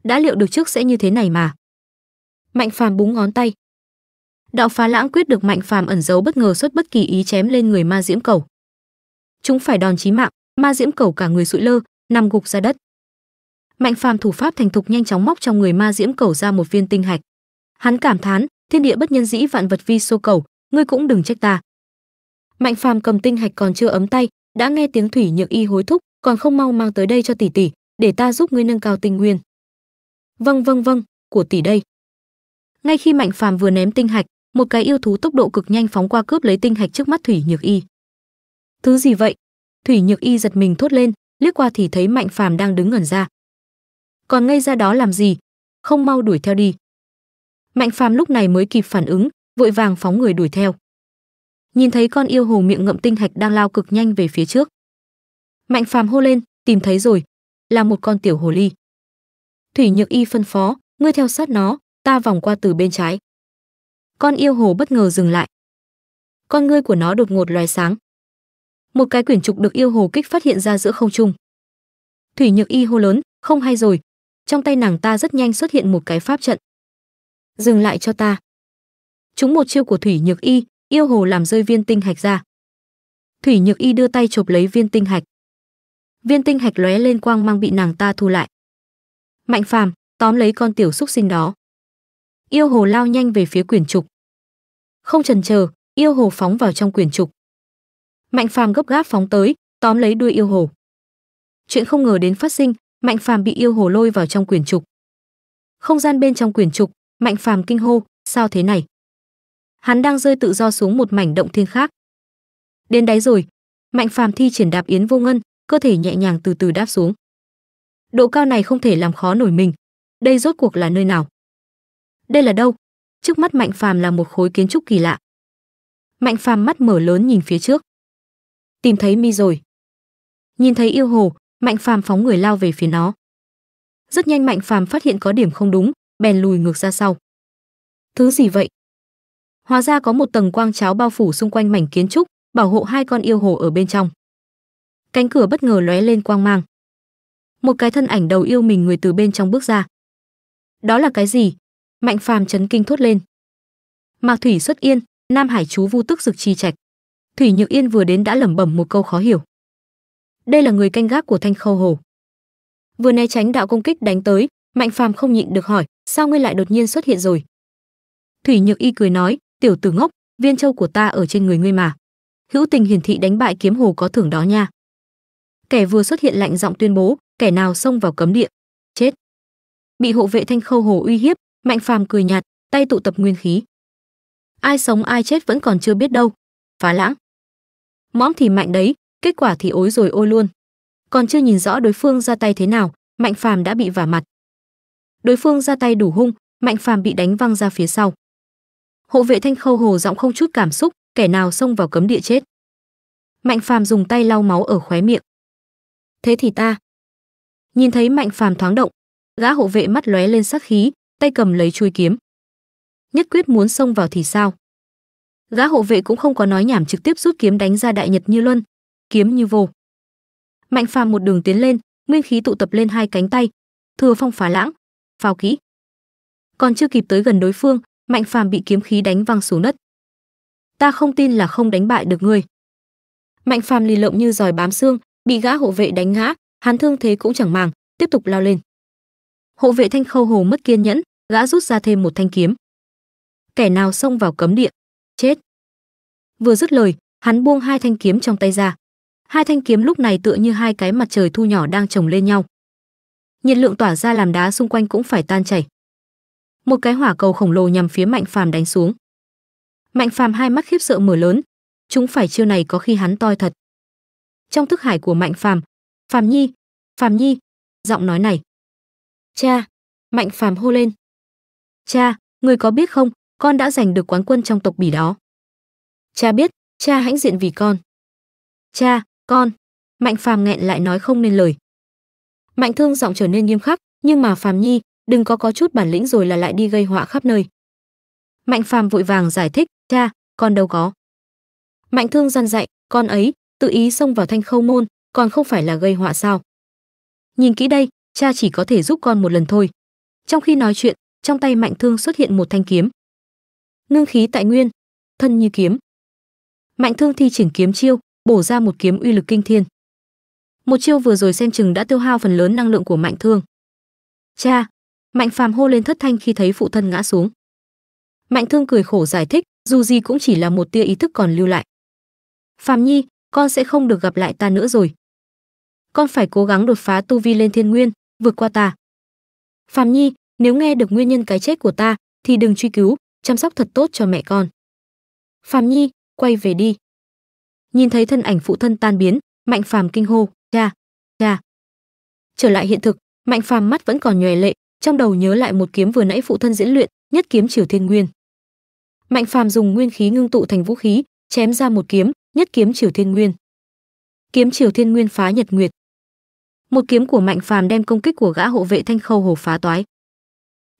đã liệu được trước sẽ như thế này mà mạnh phàm búng ngón tay đạo phá lãng quyết được mạnh phàm ẩn giấu bất ngờ xuất bất kỳ ý chém lên người ma diễm cầu chúng phải đòn chí mạng ma diễm cầu cả người sụi lơ nằm gục ra đất mạnh phàm thủ pháp thành thục nhanh chóng móc trong người ma diễm cầu ra một viên tinh hạch hắn cảm thán thiên địa bất nhân dĩ vạn vật vi xô cầu ngươi cũng đừng trách ta mạnh phàm cầm tinh hạch còn chưa ấm tay đã nghe tiếng thủy nhược y hối thúc còn không mau mang tới đây cho tỷ tỷ để ta giúp ngươi nâng cao tinh nguyên vâng vâng vâng của tỷ đây ngay khi mạnh phàm vừa ném tinh hạch một cái yêu thú tốc độ cực nhanh phóng qua cướp lấy tinh hạch trước mắt thủy nhược y thứ gì vậy thủy nhược y giật mình thốt lên liếc qua thì thấy mạnh phàm đang đứng ngẩn ra còn ngây ra đó làm gì không mau đuổi theo đi mạnh phàm lúc này mới kịp phản ứng vội vàng phóng người đuổi theo nhìn thấy con yêu hồ miệng ngậm tinh hạch đang lao cực nhanh về phía trước mạnh phàm hô lên tìm thấy rồi là một con tiểu hồ ly thủy nhược y phân phó ngươi theo sát nó ta vòng qua từ bên trái con yêu hồ bất ngờ dừng lại. Con ngươi của nó đột ngột loài sáng. Một cái quyển trục được yêu hồ kích phát hiện ra giữa không trung. Thủy Nhược Y hô lớn, không hay rồi. Trong tay nàng ta rất nhanh xuất hiện một cái pháp trận. Dừng lại cho ta. Chúng một chiêu của Thủy Nhược Y, yêu hồ làm rơi viên tinh hạch ra. Thủy Nhược Y đưa tay chộp lấy viên tinh hạch. Viên tinh hạch lóe lên quang mang bị nàng ta thu lại. Mạnh Phàm, tóm lấy con tiểu xúc sinh đó. Yêu hồ lao nhanh về phía quyển trục không chần chờ, yêu hồ phóng vào trong quyển trục. Mạnh Phàm gấp gáp phóng tới, tóm lấy đuôi yêu hồ. Chuyện không ngờ đến phát sinh, Mạnh Phàm bị yêu hồ lôi vào trong quyển trục. Không gian bên trong quyển trục, Mạnh Phàm kinh hô, sao thế này? Hắn đang rơi tự do xuống một mảnh động thiên khác. Đến đáy rồi, Mạnh Phàm thi triển đạp yến vô ngân, cơ thể nhẹ nhàng từ từ đáp xuống. Độ cao này không thể làm khó nổi mình. Đây rốt cuộc là nơi nào? Đây là đâu? trước mắt Mạnh Phàm là một khối kiến trúc kỳ lạ. Mạnh Phàm mắt mở lớn nhìn phía trước. Tìm thấy mi rồi. Nhìn thấy yêu hồ, Mạnh Phàm phóng người lao về phía nó. Rất nhanh Mạnh Phàm phát hiện có điểm không đúng, bèn lùi ngược ra sau. Thứ gì vậy? Hóa ra có một tầng quang cháo bao phủ xung quanh mảnh kiến trúc, bảo hộ hai con yêu hồ ở bên trong. Cánh cửa bất ngờ lóe lên quang mang. Một cái thân ảnh đầu yêu mình người từ bên trong bước ra. Đó là cái gì? mạnh phàm chấn kinh thốt lên mạc thủy xuất yên nam hải chú vu tức dực trì trạch thủy nhược yên vừa đến đã lẩm bẩm một câu khó hiểu đây là người canh gác của thanh khâu hồ vừa né tránh đạo công kích đánh tới mạnh phàm không nhịn được hỏi sao ngươi lại đột nhiên xuất hiện rồi thủy nhược y cười nói tiểu tử ngốc viên châu của ta ở trên người ngươi mà hữu tình hiển thị đánh bại kiếm hồ có thưởng đó nha kẻ vừa xuất hiện lạnh giọng tuyên bố kẻ nào xông vào cấm địa chết bị hộ vệ thanh khâu hồ uy hiếp mạnh phàm cười nhạt tay tụ tập nguyên khí ai sống ai chết vẫn còn chưa biết đâu phá lãng mõm thì mạnh đấy kết quả thì ối rồi ôi luôn còn chưa nhìn rõ đối phương ra tay thế nào mạnh phàm đã bị vả mặt đối phương ra tay đủ hung mạnh phàm bị đánh văng ra phía sau hộ vệ thanh khâu hồ giọng không chút cảm xúc kẻ nào xông vào cấm địa chết mạnh phàm dùng tay lau máu ở khóe miệng thế thì ta nhìn thấy mạnh phàm thoáng động gã hộ vệ mắt lóe lên sắc khí tay cầm lấy chuôi kiếm. Nhất quyết muốn xông vào thì sao? Gã hộ vệ cũng không có nói nhảm trực tiếp rút kiếm đánh ra đại nhật như luân, kiếm như vô. Mạnh Phàm một đường tiến lên, nguyên khí tụ tập lên hai cánh tay, thừa phong phá lãng, phao kỹ. Còn chưa kịp tới gần đối phương, Mạnh Phàm bị kiếm khí đánh văng xuống đất. Ta không tin là không đánh bại được ngươi. Mạnh Phàm lì lợm như giòi bám xương, bị gã hộ vệ đánh ngã, hắn thương thế cũng chẳng màng, tiếp tục lao lên. Hộ vệ Thanh Khâu Hồ mất kiên nhẫn, gã rút ra thêm một thanh kiếm. Kẻ nào xông vào cấm điện chết. Vừa dứt lời, hắn buông hai thanh kiếm trong tay ra. Hai thanh kiếm lúc này tựa như hai cái mặt trời thu nhỏ đang chồng lên nhau. Nhiệt lượng tỏa ra làm đá xung quanh cũng phải tan chảy. Một cái hỏa cầu khổng lồ nhằm phía Mạnh Phàm đánh xuống. Mạnh Phàm hai mắt khiếp sợ mở lớn, chúng phải chiêu này có khi hắn toi thật. Trong thức hải của Mạnh Phàm, "Phàm Nhi, Phàm Nhi." Giọng nói này. "Cha!" Mạnh Phàm hô lên. Cha, người có biết không, con đã giành được quán quân trong tộc bỉ đó. Cha biết, cha hãnh diện vì con. Cha, con. Mạnh Phàm nghẹn lại nói không nên lời. Mạnh Thương giọng trở nên nghiêm khắc, nhưng mà Phàm Nhi, đừng có có chút bản lĩnh rồi là lại đi gây họa khắp nơi. Mạnh Phàm vội vàng giải thích, cha, con đâu có. Mạnh Thương gian dạy, con ấy, tự ý xông vào thanh khâu môn, còn không phải là gây họa sao. Nhìn kỹ đây, cha chỉ có thể giúp con một lần thôi. Trong khi nói chuyện, trong tay mạnh thương xuất hiện một thanh kiếm ngưng khí tại nguyên thân như kiếm mạnh thương thi triển kiếm chiêu bổ ra một kiếm uy lực kinh thiên một chiêu vừa rồi xem chừng đã tiêu hao phần lớn năng lượng của mạnh thương cha mạnh phàm hô lên thất thanh khi thấy phụ thân ngã xuống mạnh thương cười khổ giải thích dù gì cũng chỉ là một tia ý thức còn lưu lại phàm nhi con sẽ không được gặp lại ta nữa rồi con phải cố gắng đột phá tu vi lên thiên nguyên vượt qua ta phàm nhi nếu nghe được nguyên nhân cái chết của ta thì đừng truy cứu chăm sóc thật tốt cho mẹ con phàm nhi quay về đi nhìn thấy thân ảnh phụ thân tan biến mạnh phàm kinh hô cha cha trở lại hiện thực mạnh phàm mắt vẫn còn nhòe lệ trong đầu nhớ lại một kiếm vừa nãy phụ thân diễn luyện nhất kiếm triều thiên nguyên mạnh phàm dùng nguyên khí ngưng tụ thành vũ khí chém ra một kiếm nhất kiếm triều thiên nguyên kiếm triều thiên nguyên phá nhật nguyệt một kiếm của mạnh phàm đem công kích của gã hộ vệ thanh khâu hồ phá toái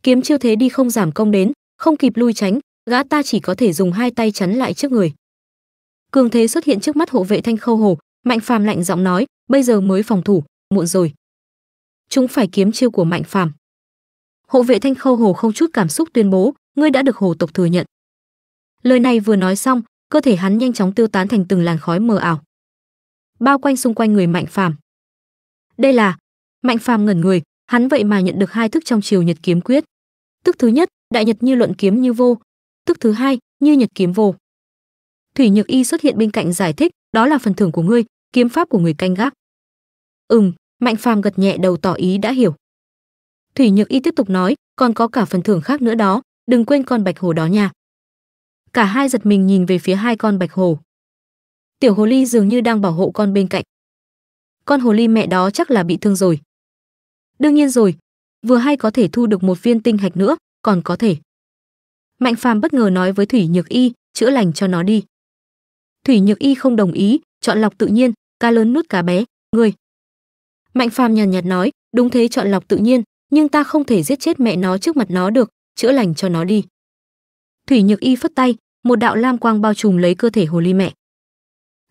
kiếm chiêu thế đi không giảm công đến không kịp lui tránh gã ta chỉ có thể dùng hai tay chắn lại trước người cường thế xuất hiện trước mắt hộ vệ thanh khâu hồ mạnh phàm lạnh giọng nói bây giờ mới phòng thủ muộn rồi chúng phải kiếm chiêu của mạnh phàm hộ vệ thanh khâu hồ không chút cảm xúc tuyên bố ngươi đã được hồ tộc thừa nhận lời này vừa nói xong cơ thể hắn nhanh chóng tiêu tán thành từng làn khói mờ ảo bao quanh xung quanh người mạnh phàm đây là mạnh phàm ngẩn người hắn vậy mà nhận được hai thức trong chiều nhật kiếm quyết tức thứ nhất đại nhật như luận kiếm như vô tức thứ hai như nhật kiếm vô thủy nhược y xuất hiện bên cạnh giải thích đó là phần thưởng của ngươi kiếm pháp của người canh gác ừm mạnh phàm gật nhẹ đầu tỏ ý đã hiểu thủy nhược y tiếp tục nói còn có cả phần thưởng khác nữa đó đừng quên con bạch hồ đó nha cả hai giật mình nhìn về phía hai con bạch hồ tiểu hồ ly dường như đang bảo hộ con bên cạnh con hồ ly mẹ đó chắc là bị thương rồi đương nhiên rồi vừa hay có thể thu được một viên tinh hạch nữa còn có thể mạnh phàm bất ngờ nói với thủy nhược y chữa lành cho nó đi thủy nhược y không đồng ý chọn lọc tự nhiên cá lớn nuốt cá bé ngươi mạnh phàm nhàn nhạt nói đúng thế chọn lọc tự nhiên nhưng ta không thể giết chết mẹ nó trước mặt nó được chữa lành cho nó đi thủy nhược y phất tay một đạo lam quang bao trùm lấy cơ thể hồ ly mẹ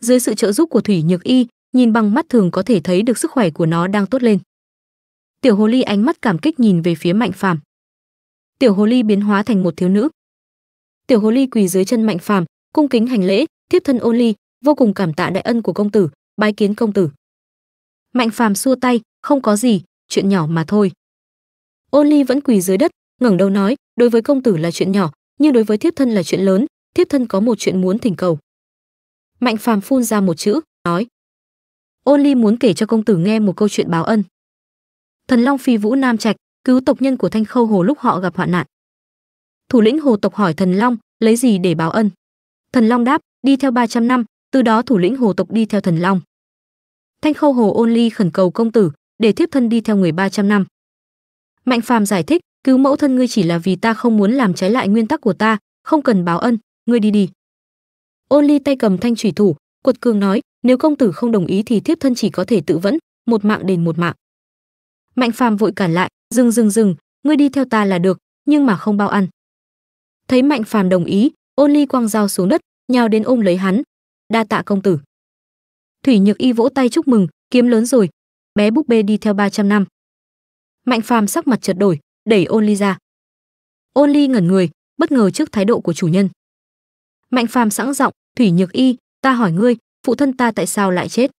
dưới sự trợ giúp của thủy nhược y nhìn bằng mắt thường có thể thấy được sức khỏe của nó đang tốt lên tiểu hồ ly ánh mắt cảm kích nhìn về phía mạnh phàm tiểu hồ ly biến hóa thành một thiếu nữ tiểu hồ ly quỳ dưới chân mạnh phàm cung kính hành lễ thiếp thân ô ly vô cùng cảm tạ đại ân của công tử bái kiến công tử mạnh phàm xua tay không có gì chuyện nhỏ mà thôi ô ly vẫn quỳ dưới đất ngẩng đầu nói đối với công tử là chuyện nhỏ nhưng đối với thiếp thân là chuyện lớn thiếp thân có một chuyện muốn thỉnh cầu mạnh phàm phun ra một chữ nói ô ly muốn kể cho công tử nghe một câu chuyện báo ân thần long phi vũ nam trạch cứu tộc nhân của thanh khâu hồ lúc họ gặp hoạn nạn thủ lĩnh hồ tộc hỏi thần long lấy gì để báo ân thần long đáp đi theo 300 năm từ đó thủ lĩnh hồ tộc đi theo thần long thanh khâu hồ ôn ly khẩn cầu công tử để thiếp thân đi theo người 300 năm mạnh phàm giải thích cứu mẫu thân ngươi chỉ là vì ta không muốn làm trái lại nguyên tắc của ta không cần báo ân ngươi đi đi ôn ly tay cầm thanh thủy thủ quật cường nói nếu công tử không đồng ý thì thiếp thân chỉ có thể tự vẫn một mạng đền một mạng mạnh phàm vội cản lại dừng dừng dừng ngươi đi theo ta là được nhưng mà không bao ăn thấy mạnh phàm đồng ý ôn ly quăng dao xuống đất nhào đến ôm lấy hắn đa tạ công tử thủy nhược y vỗ tay chúc mừng kiếm lớn rồi bé búp bê đi theo 300 năm mạnh phàm sắc mặt chợt đổi đẩy ôn ly ra ôn ly ngẩn người bất ngờ trước thái độ của chủ nhân mạnh phàm sẵn giọng thủy nhược y ta hỏi ngươi phụ thân ta tại sao lại chết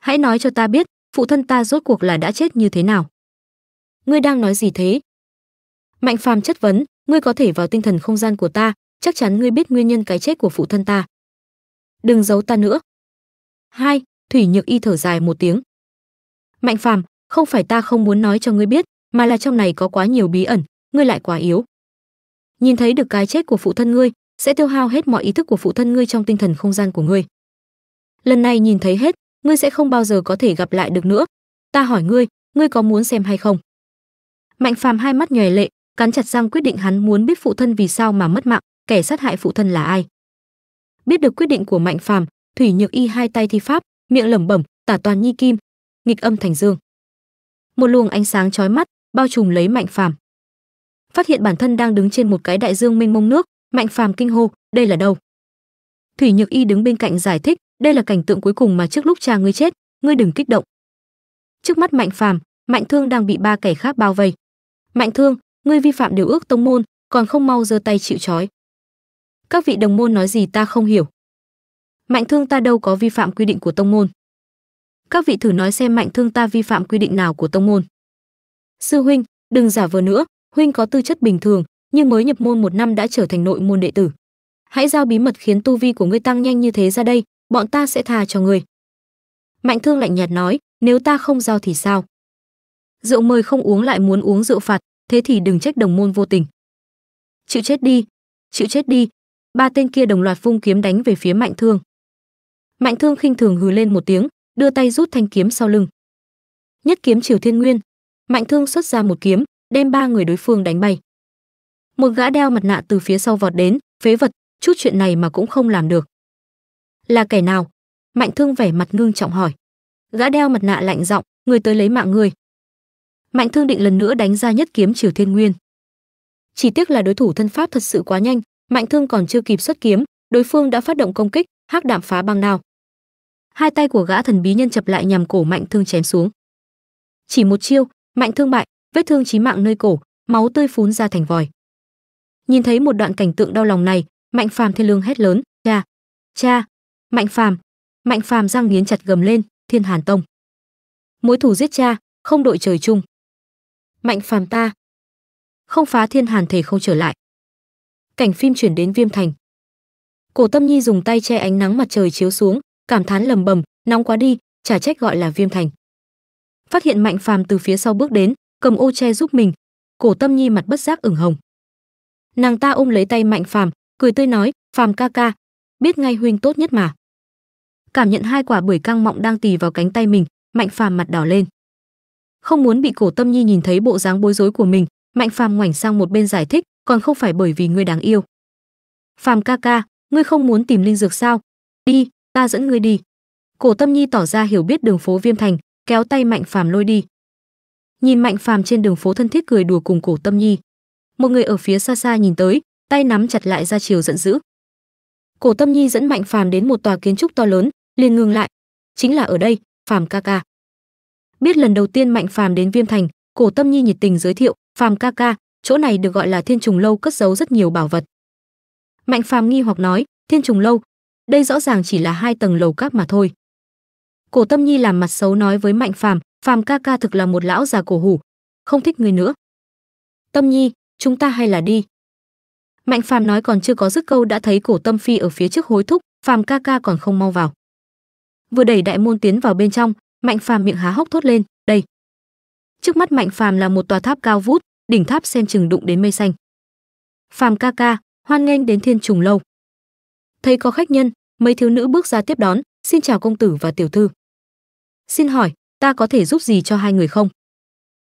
hãy nói cho ta biết phụ thân ta rốt cuộc là đã chết như thế nào ngươi đang nói gì thế mạnh phàm chất vấn ngươi có thể vào tinh thần không gian của ta chắc chắn ngươi biết nguyên nhân cái chết của phụ thân ta đừng giấu ta nữa hai thủy nhược y thở dài một tiếng mạnh phàm không phải ta không muốn nói cho ngươi biết mà là trong này có quá nhiều bí ẩn ngươi lại quá yếu nhìn thấy được cái chết của phụ thân ngươi sẽ tiêu hao hết mọi ý thức của phụ thân ngươi trong tinh thần không gian của ngươi lần này nhìn thấy hết ngươi sẽ không bao giờ có thể gặp lại được nữa. Ta hỏi ngươi, ngươi có muốn xem hay không? Mạnh Phàm hai mắt nhòe lệ, cắn chặt răng quyết định hắn muốn biết phụ thân vì sao mà mất mạng, kẻ sát hại phụ thân là ai. Biết được quyết định của Mạnh Phàm, Thủy Nhược Y hai tay thi pháp, miệng lẩm bẩm, tả toàn nhi kim, nghịch âm thành dương. Một luồng ánh sáng chói mắt bao trùm lấy Mạnh Phàm. Phát hiện bản thân đang đứng trên một cái đại dương mênh mông nước, Mạnh Phàm kinh hô, đây là đâu? Thủy Nhược Y đứng bên cạnh giải thích, đây là cảnh tượng cuối cùng mà trước lúc cha ngươi chết ngươi đừng kích động trước mắt mạnh phàm mạnh thương đang bị ba kẻ khác bao vây mạnh thương ngươi vi phạm điều ước tông môn còn không mau giơ tay chịu trói các vị đồng môn nói gì ta không hiểu mạnh thương ta đâu có vi phạm quy định của tông môn các vị thử nói xem mạnh thương ta vi phạm quy định nào của tông môn sư huynh đừng giả vờ nữa huynh có tư chất bình thường nhưng mới nhập môn một năm đã trở thành nội môn đệ tử hãy giao bí mật khiến tu vi của ngươi tăng nhanh như thế ra đây bọn ta sẽ tha cho ngươi. Mạnh thương lạnh nhạt nói, nếu ta không giao thì sao? Rượu mời không uống lại muốn uống rượu phạt, thế thì đừng trách đồng môn vô tình. Chịu chết đi, chịu chết đi. Ba tên kia đồng loạt vung kiếm đánh về phía Mạnh Thương. Mạnh Thương khinh thường hừ lên một tiếng, đưa tay rút thanh kiếm sau lưng. Nhất kiếm Triều Thiên Nguyên, Mạnh Thương xuất ra một kiếm, đem ba người đối phương đánh bay. Một gã đeo mặt nạ từ phía sau vọt đến, phế vật, chút chuyện này mà cũng không làm được là kẻ nào mạnh thương vẻ mặt ngưng trọng hỏi gã đeo mặt nạ lạnh giọng người tới lấy mạng người mạnh thương định lần nữa đánh ra nhất kiếm triều thiên nguyên chỉ tiếc là đối thủ thân pháp thật sự quá nhanh mạnh thương còn chưa kịp xuất kiếm đối phương đã phát động công kích hắc đạm phá băng nào hai tay của gã thần bí nhân chập lại nhằm cổ mạnh thương chém xuống chỉ một chiêu mạnh thương bại vết thương chí mạng nơi cổ máu tươi phún ra thành vòi nhìn thấy một đoạn cảnh tượng đau lòng này mạnh phàm thiên lương hét lớn cha cha mạnh phàm mạnh phàm răng nghiến chặt gầm lên thiên hàn tông mối thù giết cha không đội trời chung mạnh phàm ta không phá thiên hàn thể không trở lại cảnh phim chuyển đến viêm thành cổ tâm nhi dùng tay che ánh nắng mặt trời chiếu xuống cảm thán lầm bầm nóng quá đi chả trách gọi là viêm thành phát hiện mạnh phàm từ phía sau bước đến cầm ô che giúp mình cổ tâm nhi mặt bất giác ửng hồng nàng ta ôm lấy tay mạnh phàm cười tươi nói phàm ca ca biết ngay huynh tốt nhất mà cảm nhận hai quả bưởi căng mọng đang tì vào cánh tay mình mạnh phàm mặt đỏ lên không muốn bị cổ tâm nhi nhìn thấy bộ dáng bối rối của mình mạnh phàm ngoảnh sang một bên giải thích còn không phải bởi vì ngươi đáng yêu phàm ca ca ngươi không muốn tìm linh dược sao đi ta dẫn ngươi đi cổ tâm nhi tỏ ra hiểu biết đường phố viêm thành kéo tay mạnh phàm lôi đi nhìn mạnh phàm trên đường phố thân thiết cười đùa cùng cổ tâm nhi một người ở phía xa xa nhìn tới tay nắm chặt lại ra chiều giận dữ cổ tâm nhi dẫn mạnh phàm đến một tòa kiến trúc to lớn liền ngừng lại chính là ở đây phàm ca ca biết lần đầu tiên mạnh phàm đến viêm thành cổ tâm nhi nhiệt tình giới thiệu phàm ca ca chỗ này được gọi là thiên trùng lâu cất giấu rất nhiều bảo vật mạnh phàm nghi hoặc nói thiên trùng lâu đây rõ ràng chỉ là hai tầng lầu các mà thôi cổ tâm nhi làm mặt xấu nói với mạnh phàm phàm ca ca thực là một lão già cổ hủ không thích người nữa tâm nhi chúng ta hay là đi mạnh phàm nói còn chưa có dứt câu đã thấy cổ tâm phi ở phía trước hối thúc phàm ca ca còn không mau vào vừa đẩy đại môn tiến vào bên trong mạnh phàm miệng há hốc thốt lên đây trước mắt mạnh phàm là một tòa tháp cao vút đỉnh tháp xem chừng đụng đến mây xanh phàm ca ca hoan nghênh đến thiên trùng lâu thấy có khách nhân mấy thiếu nữ bước ra tiếp đón xin chào công tử và tiểu thư xin hỏi ta có thể giúp gì cho hai người không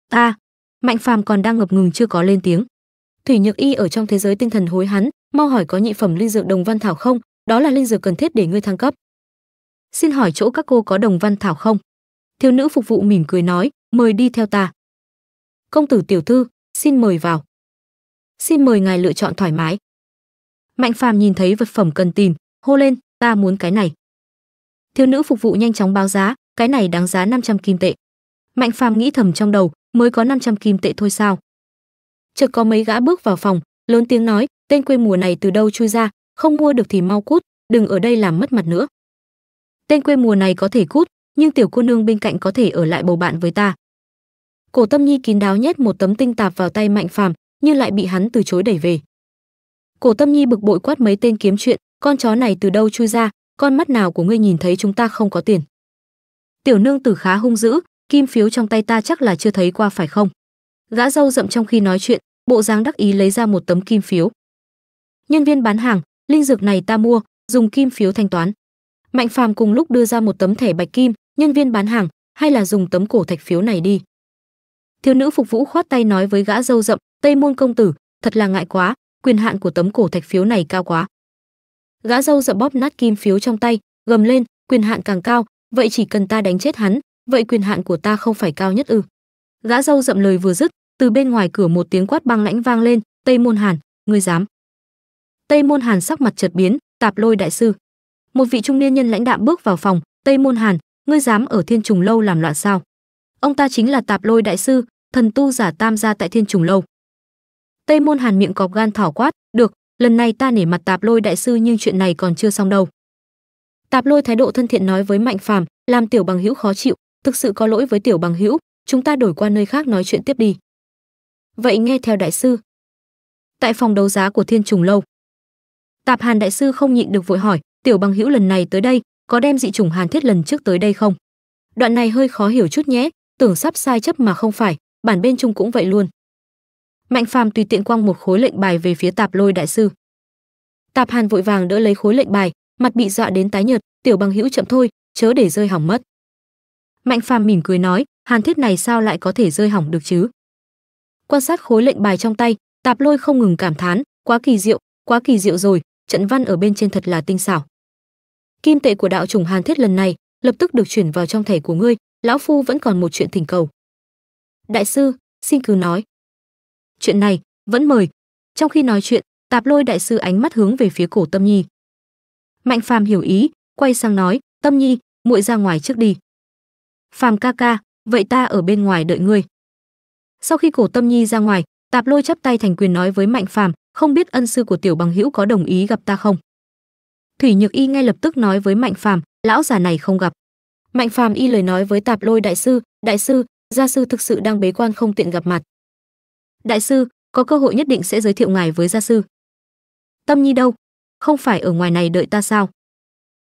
ta mạnh phàm còn đang ngập ngừng chưa có lên tiếng thủy nhược y ở trong thế giới tinh thần hối hắn mau hỏi có nhị phẩm linh dược đồng văn thảo không đó là linh dược cần thiết để ngươi thăng cấp xin hỏi chỗ các cô có đồng văn thảo không thiếu nữ phục vụ mỉm cười nói mời đi theo ta công tử tiểu thư xin mời vào xin mời ngài lựa chọn thoải mái mạnh phàm nhìn thấy vật phẩm cần tìm hô lên ta muốn cái này thiếu nữ phục vụ nhanh chóng báo giá cái này đáng giá 500 kim tệ mạnh phàm nghĩ thầm trong đầu mới có 500 kim tệ thôi sao chợt có mấy gã bước vào phòng lớn tiếng nói tên quê mùa này từ đâu chui ra không mua được thì mau cút đừng ở đây làm mất mặt nữa tên quê mùa này có thể cút nhưng tiểu cô nương bên cạnh có thể ở lại bầu bạn với ta cổ tâm nhi kín đáo nhét một tấm tinh tạp vào tay mạnh phàm nhưng lại bị hắn từ chối đẩy về cổ tâm nhi bực bội quát mấy tên kiếm chuyện con chó này từ đâu chui ra con mắt nào của ngươi nhìn thấy chúng ta không có tiền tiểu nương tử khá hung dữ kim phiếu trong tay ta chắc là chưa thấy qua phải không gã râu rậm trong khi nói chuyện bộ dáng đắc ý lấy ra một tấm kim phiếu nhân viên bán hàng linh dược này ta mua dùng kim phiếu thanh toán mạnh phàm cùng lúc đưa ra một tấm thẻ bạch kim nhân viên bán hàng hay là dùng tấm cổ thạch phiếu này đi thiếu nữ phục vụ khoát tay nói với gã dâu rậm tây môn công tử thật là ngại quá quyền hạn của tấm cổ thạch phiếu này cao quá gã dâu rậm bóp nát kim phiếu trong tay gầm lên quyền hạn càng cao vậy chỉ cần ta đánh chết hắn vậy quyền hạn của ta không phải cao nhất ư gã dâu rậm lời vừa dứt từ bên ngoài cửa một tiếng quát băng lãnh vang lên tây môn hàn ngươi dám tây môn hàn sắc mặt chợt biến tạp lôi đại sư một vị trung niên nhân lãnh đạm bước vào phòng tây môn hàn ngươi dám ở thiên trùng lâu làm loạn sao ông ta chính là tạp lôi đại sư thần tu giả tam gia tại thiên trùng lâu tây môn hàn miệng cọp gan thỏ quát được lần này ta nể mặt tạp lôi đại sư nhưng chuyện này còn chưa xong đâu tạp lôi thái độ thân thiện nói với mạnh phàm làm tiểu bằng hữu khó chịu thực sự có lỗi với tiểu bằng hữu chúng ta đổi qua nơi khác nói chuyện tiếp đi vậy nghe theo đại sư tại phòng đấu giá của thiên trùng lâu tạp hàn đại sư không nhịn được vội hỏi tiểu bằng hữu lần này tới đây có đem dị chủng hàn thiết lần trước tới đây không đoạn này hơi khó hiểu chút nhé tưởng sắp sai chấp mà không phải bản bên trung cũng vậy luôn mạnh phàm tùy tiện quăng một khối lệnh bài về phía tạp lôi đại sư tạp hàn vội vàng đỡ lấy khối lệnh bài mặt bị dọa đến tái nhợt tiểu bằng hữu chậm thôi chớ để rơi hỏng mất mạnh phàm mỉm cười nói hàn thiết này sao lại có thể rơi hỏng được chứ quan sát khối lệnh bài trong tay tạp lôi không ngừng cảm thán quá kỳ diệu quá kỳ diệu rồi trận văn ở bên trên thật là tinh xảo kim tệ của đạo chủng hàn thiết lần này lập tức được chuyển vào trong thẻ của ngươi lão phu vẫn còn một chuyện thỉnh cầu đại sư xin cứ nói chuyện này vẫn mời trong khi nói chuyện tạp lôi đại sư ánh mắt hướng về phía cổ tâm nhi mạnh phàm hiểu ý quay sang nói tâm nhi muội ra ngoài trước đi phàm ca ca vậy ta ở bên ngoài đợi ngươi sau khi cổ tâm nhi ra ngoài tạp lôi chắp tay thành quyền nói với mạnh phàm không biết ân sư của tiểu bằng hữu có đồng ý gặp ta không thủy nhược y ngay lập tức nói với mạnh phàm lão già này không gặp mạnh phàm y lời nói với tạp lôi đại sư đại sư gia sư thực sự đang bế quan không tiện gặp mặt đại sư có cơ hội nhất định sẽ giới thiệu ngài với gia sư tâm nhi đâu không phải ở ngoài này đợi ta sao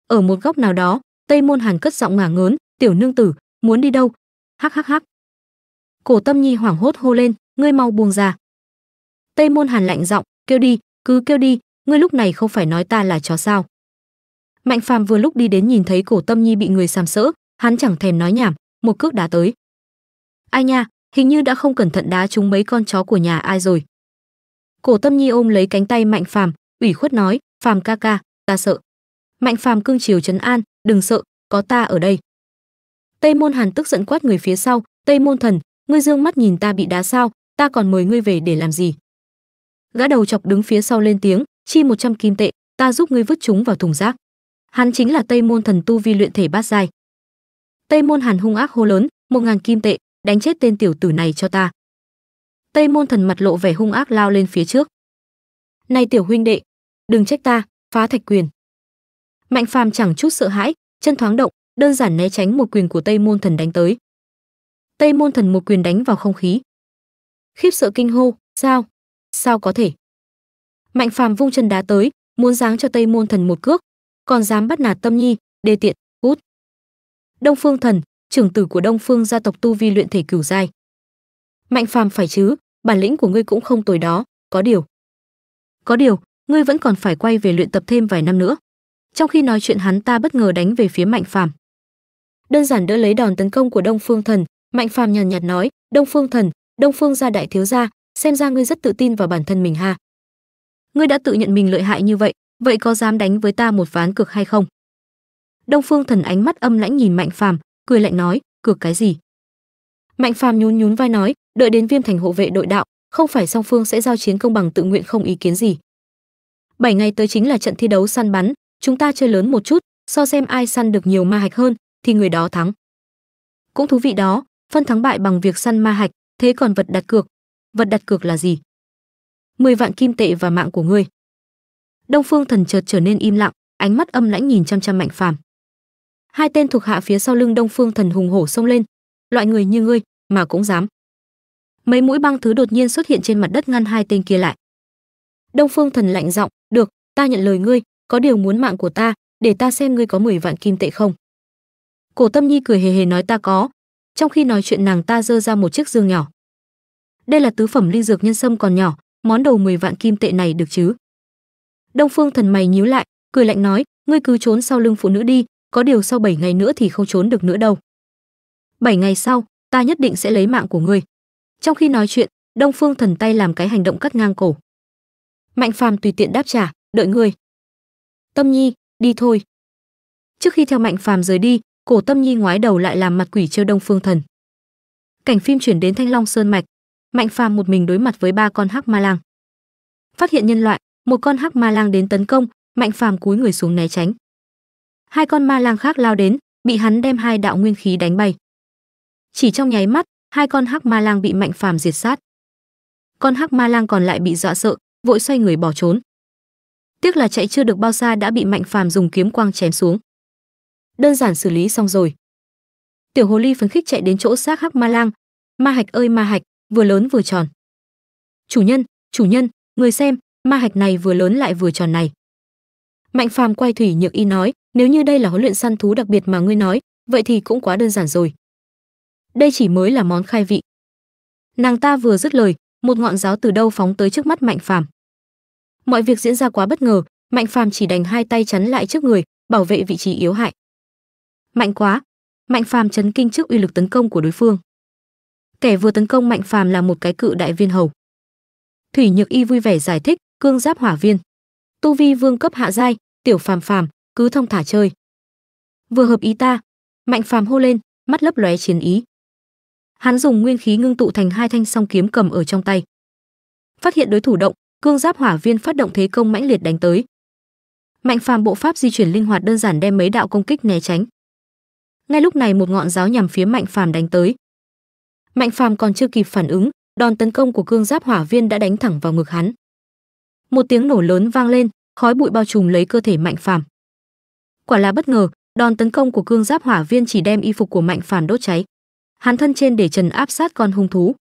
ở một góc nào đó tây môn hàn cất giọng ngả ngớn tiểu nương tử muốn đi đâu hắc hắc hắc cổ tâm nhi hoảng hốt hô lên ngươi mau buông ra tây môn hàn lạnh giọng kêu đi cứ kêu đi ngươi lúc này không phải nói ta là chó sao mạnh phàm vừa lúc đi đến nhìn thấy cổ tâm nhi bị người sàm sỡ hắn chẳng thèm nói nhảm một cước đá tới ai nha hình như đã không cẩn thận đá chúng mấy con chó của nhà ai rồi cổ tâm nhi ôm lấy cánh tay mạnh phàm ủy khuất nói phàm ca ca ta sợ mạnh phàm cương chiều trấn an đừng sợ có ta ở đây tây môn hàn tức giận quát người phía sau tây môn thần ngươi dương mắt nhìn ta bị đá sao ta còn mời ngươi về để làm gì gã đầu chọc đứng phía sau lên tiếng chi một trăm kim tệ ta giúp ngươi vứt chúng vào thùng rác Hắn chính là Tây Môn thần tu vi luyện thể bát giai. Tây Môn Hàn hung ác hô lớn, một ngàn kim tệ, đánh chết tên tiểu tử này cho ta." Tây Môn thần mặt lộ vẻ hung ác lao lên phía trước. "Này tiểu huynh đệ, đừng trách ta, phá thạch quyền." Mạnh Phàm chẳng chút sợ hãi, chân thoáng động, đơn giản né tránh một quyền của Tây Môn thần đánh tới. Tây Môn thần một quyền đánh vào không khí. Khiếp sợ kinh hô, "Sao? Sao có thể?" Mạnh Phàm vung chân đá tới, muốn giáng cho Tây Môn Thần một cước, còn dám bắt nạt tâm nhi đê tiện út đông phương thần trưởng tử của đông phương gia tộc tu vi luyện thể cửu giai mạnh phàm phải chứ bản lĩnh của ngươi cũng không tồi đó có điều có điều ngươi vẫn còn phải quay về luyện tập thêm vài năm nữa trong khi nói chuyện hắn ta bất ngờ đánh về phía mạnh phàm đơn giản đỡ lấy đòn tấn công của đông phương thần mạnh phàm nhàn nhạt nói đông phương thần đông phương gia đại thiếu gia xem ra ngươi rất tự tin vào bản thân mình ha ngươi đã tự nhận mình lợi hại như vậy vậy có dám đánh với ta một ván cược hay không đông phương thần ánh mắt âm lãnh nhìn mạnh phàm cười lạnh nói cược cái gì mạnh phàm nhún nhún vai nói đợi đến viêm thành hộ vệ đội đạo không phải song phương sẽ giao chiến công bằng tự nguyện không ý kiến gì bảy ngày tới chính là trận thi đấu săn bắn chúng ta chơi lớn một chút so xem ai săn được nhiều ma hạch hơn thì người đó thắng cũng thú vị đó phân thắng bại bằng việc săn ma hạch thế còn vật đặt cược vật đặt cược là gì 10 vạn kim tệ và mạng của ngươi Đông Phương Thần chợt trở nên im lặng, ánh mắt âm lãnh nhìn chăm chăm Mạnh Phàm. Hai tên thuộc hạ phía sau lưng Đông Phương Thần hùng hổ xông lên, loại người như ngươi mà cũng dám. Mấy mũi băng thứ đột nhiên xuất hiện trên mặt đất ngăn hai tên kia lại. Đông Phương Thần lạnh giọng, "Được, ta nhận lời ngươi, có điều muốn mạng của ta, để ta xem ngươi có 10 vạn kim tệ không." Cổ Tâm Nhi cười hề hề nói ta có. Trong khi nói chuyện nàng ta dơ ra một chiếc dương nhỏ. Đây là tứ phẩm linh dược nhân sâm còn nhỏ, món đầu 10 vạn kim tệ này được chứ? Đông Phương Thần mày nhíu lại, cười lạnh nói, ngươi cứ trốn sau lưng phụ nữ đi, có điều sau 7 ngày nữa thì không trốn được nữa đâu. 7 ngày sau, ta nhất định sẽ lấy mạng của ngươi. Trong khi nói chuyện, Đông Phương Thần tay làm cái hành động cắt ngang cổ. Mạnh Phàm tùy tiện đáp trả, đợi ngươi. Tâm Nhi, đi thôi. Trước khi theo Mạnh Phàm rời đi, Cổ Tâm Nhi ngoái đầu lại làm mặt quỷ trêu Đông Phương Thần. Cảnh phim chuyển đến Thanh Long Sơn mạch, Mạnh Phàm một mình đối mặt với ba con hắc ma lang. Phát hiện nhân loại, một con hắc ma lang đến tấn công mạnh phàm cúi người xuống né tránh hai con ma lang khác lao đến bị hắn đem hai đạo nguyên khí đánh bay chỉ trong nháy mắt hai con hắc ma lang bị mạnh phàm diệt sát con hắc ma lang còn lại bị dọa sợ vội xoay người bỏ trốn tiếc là chạy chưa được bao xa đã bị mạnh phàm dùng kiếm quang chém xuống đơn giản xử lý xong rồi tiểu hồ ly phấn khích chạy đến chỗ xác hắc ma lang ma hạch ơi ma hạch vừa lớn vừa tròn chủ nhân chủ nhân người xem ma hạch này vừa lớn lại vừa tròn này mạnh phàm quay thủy nhược y nói nếu như đây là huấn luyện săn thú đặc biệt mà ngươi nói vậy thì cũng quá đơn giản rồi đây chỉ mới là món khai vị nàng ta vừa dứt lời một ngọn giáo từ đâu phóng tới trước mắt mạnh phàm mọi việc diễn ra quá bất ngờ mạnh phàm chỉ đành hai tay chắn lại trước người bảo vệ vị trí yếu hại mạnh quá mạnh phàm chấn kinh trước uy lực tấn công của đối phương kẻ vừa tấn công mạnh phàm là một cái cự đại viên hầu thủy nhược y vui vẻ giải thích cương giáp hỏa viên tu vi vương cấp hạ giai tiểu phàm phàm cứ thông thả chơi vừa hợp ý ta mạnh phàm hô lên mắt lấp lóe chiến ý hắn dùng nguyên khí ngưng tụ thành hai thanh song kiếm cầm ở trong tay phát hiện đối thủ động cương giáp hỏa viên phát động thế công mãnh liệt đánh tới mạnh phàm bộ pháp di chuyển linh hoạt đơn giản đem mấy đạo công kích né tránh ngay lúc này một ngọn giáo nhằm phía mạnh phàm đánh tới mạnh phàm còn chưa kịp phản ứng đòn tấn công của cương giáp hỏa viên đã đánh thẳng vào ngực hắn một tiếng nổ lớn vang lên khói bụi bao trùm lấy cơ thể mạnh phàm quả là bất ngờ đòn tấn công của cương giáp hỏa viên chỉ đem y phục của mạnh phàm đốt cháy hắn thân trên để trần áp sát con hung thú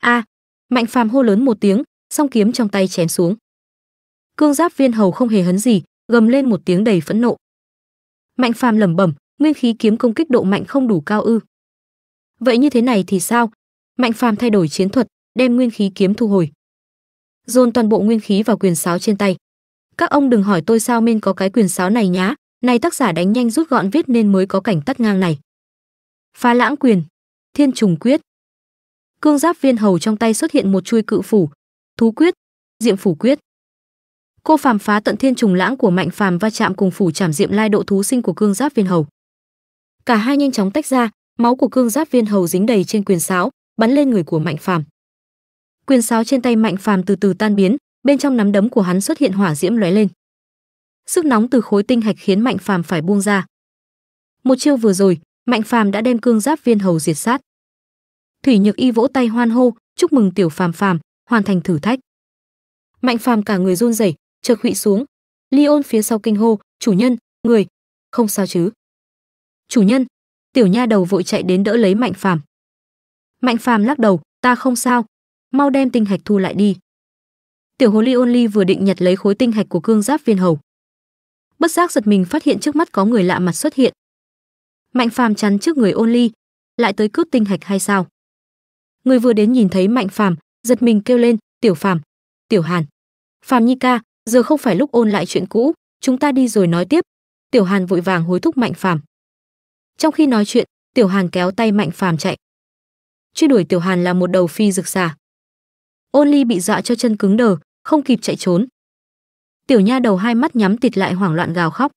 a mạnh phàm hô lớn một tiếng song kiếm trong tay chém xuống cương giáp viên hầu không hề hấn gì gầm lên một tiếng đầy phẫn nộ mạnh phàm lẩm bẩm nguyên khí kiếm công kích độ mạnh không đủ cao ư vậy như thế này thì sao mạnh phàm thay đổi chiến thuật đem nguyên khí kiếm thu hồi dồn toàn bộ nguyên khí vào quyền sáo trên tay các ông đừng hỏi tôi sao nên có cái quyền sáo này nhá này tác giả đánh nhanh rút gọn viết nên mới có cảnh tắt ngang này phá lãng quyền thiên trùng quyết cương giáp viên hầu trong tay xuất hiện một chuôi cự phủ thú quyết diệm phủ quyết cô phàm phá tận thiên trùng lãng của mạnh phàm va chạm cùng phủ trảm diệm lai độ thú sinh của cương giáp viên hầu cả hai nhanh chóng tách ra máu của cương giáp viên hầu dính đầy trên quyền sáo bắn lên người của mạnh phàm quyền sáo trên tay mạnh phàm từ từ tan biến bên trong nắm đấm của hắn xuất hiện hỏa diễm lóe lên sức nóng từ khối tinh hạch khiến mạnh phàm phải buông ra một chiêu vừa rồi mạnh phàm đã đem cương giáp viên hầu diệt sát thủy nhược y vỗ tay hoan hô chúc mừng tiểu phàm phàm hoàn thành thử thách mạnh phàm cả người run rẩy chợt hụy xuống ly ôn phía sau kinh hô chủ nhân người không sao chứ chủ nhân tiểu nha đầu vội chạy đến đỡ lấy mạnh phàm mạnh phàm lắc đầu ta không sao mau đem tinh hạch thu lại đi tiểu hồ ly ôn vừa định nhặt lấy khối tinh hạch của cương giáp viên hầu bất giác giật mình phát hiện trước mắt có người lạ mặt xuất hiện mạnh phàm chắn trước người ôn ly lại tới cướp tinh hạch hay sao người vừa đến nhìn thấy mạnh phàm giật mình kêu lên tiểu phàm tiểu hàn phàm nhi ca giờ không phải lúc ôn lại chuyện cũ chúng ta đi rồi nói tiếp tiểu hàn vội vàng hối thúc mạnh phàm trong khi nói chuyện tiểu hàn kéo tay mạnh phàm chạy truy đuổi tiểu hàn là một đầu phi rực xà ôn ly bị dọa cho chân cứng đờ không kịp chạy trốn tiểu nha đầu hai mắt nhắm tịt lại hoảng loạn gào khóc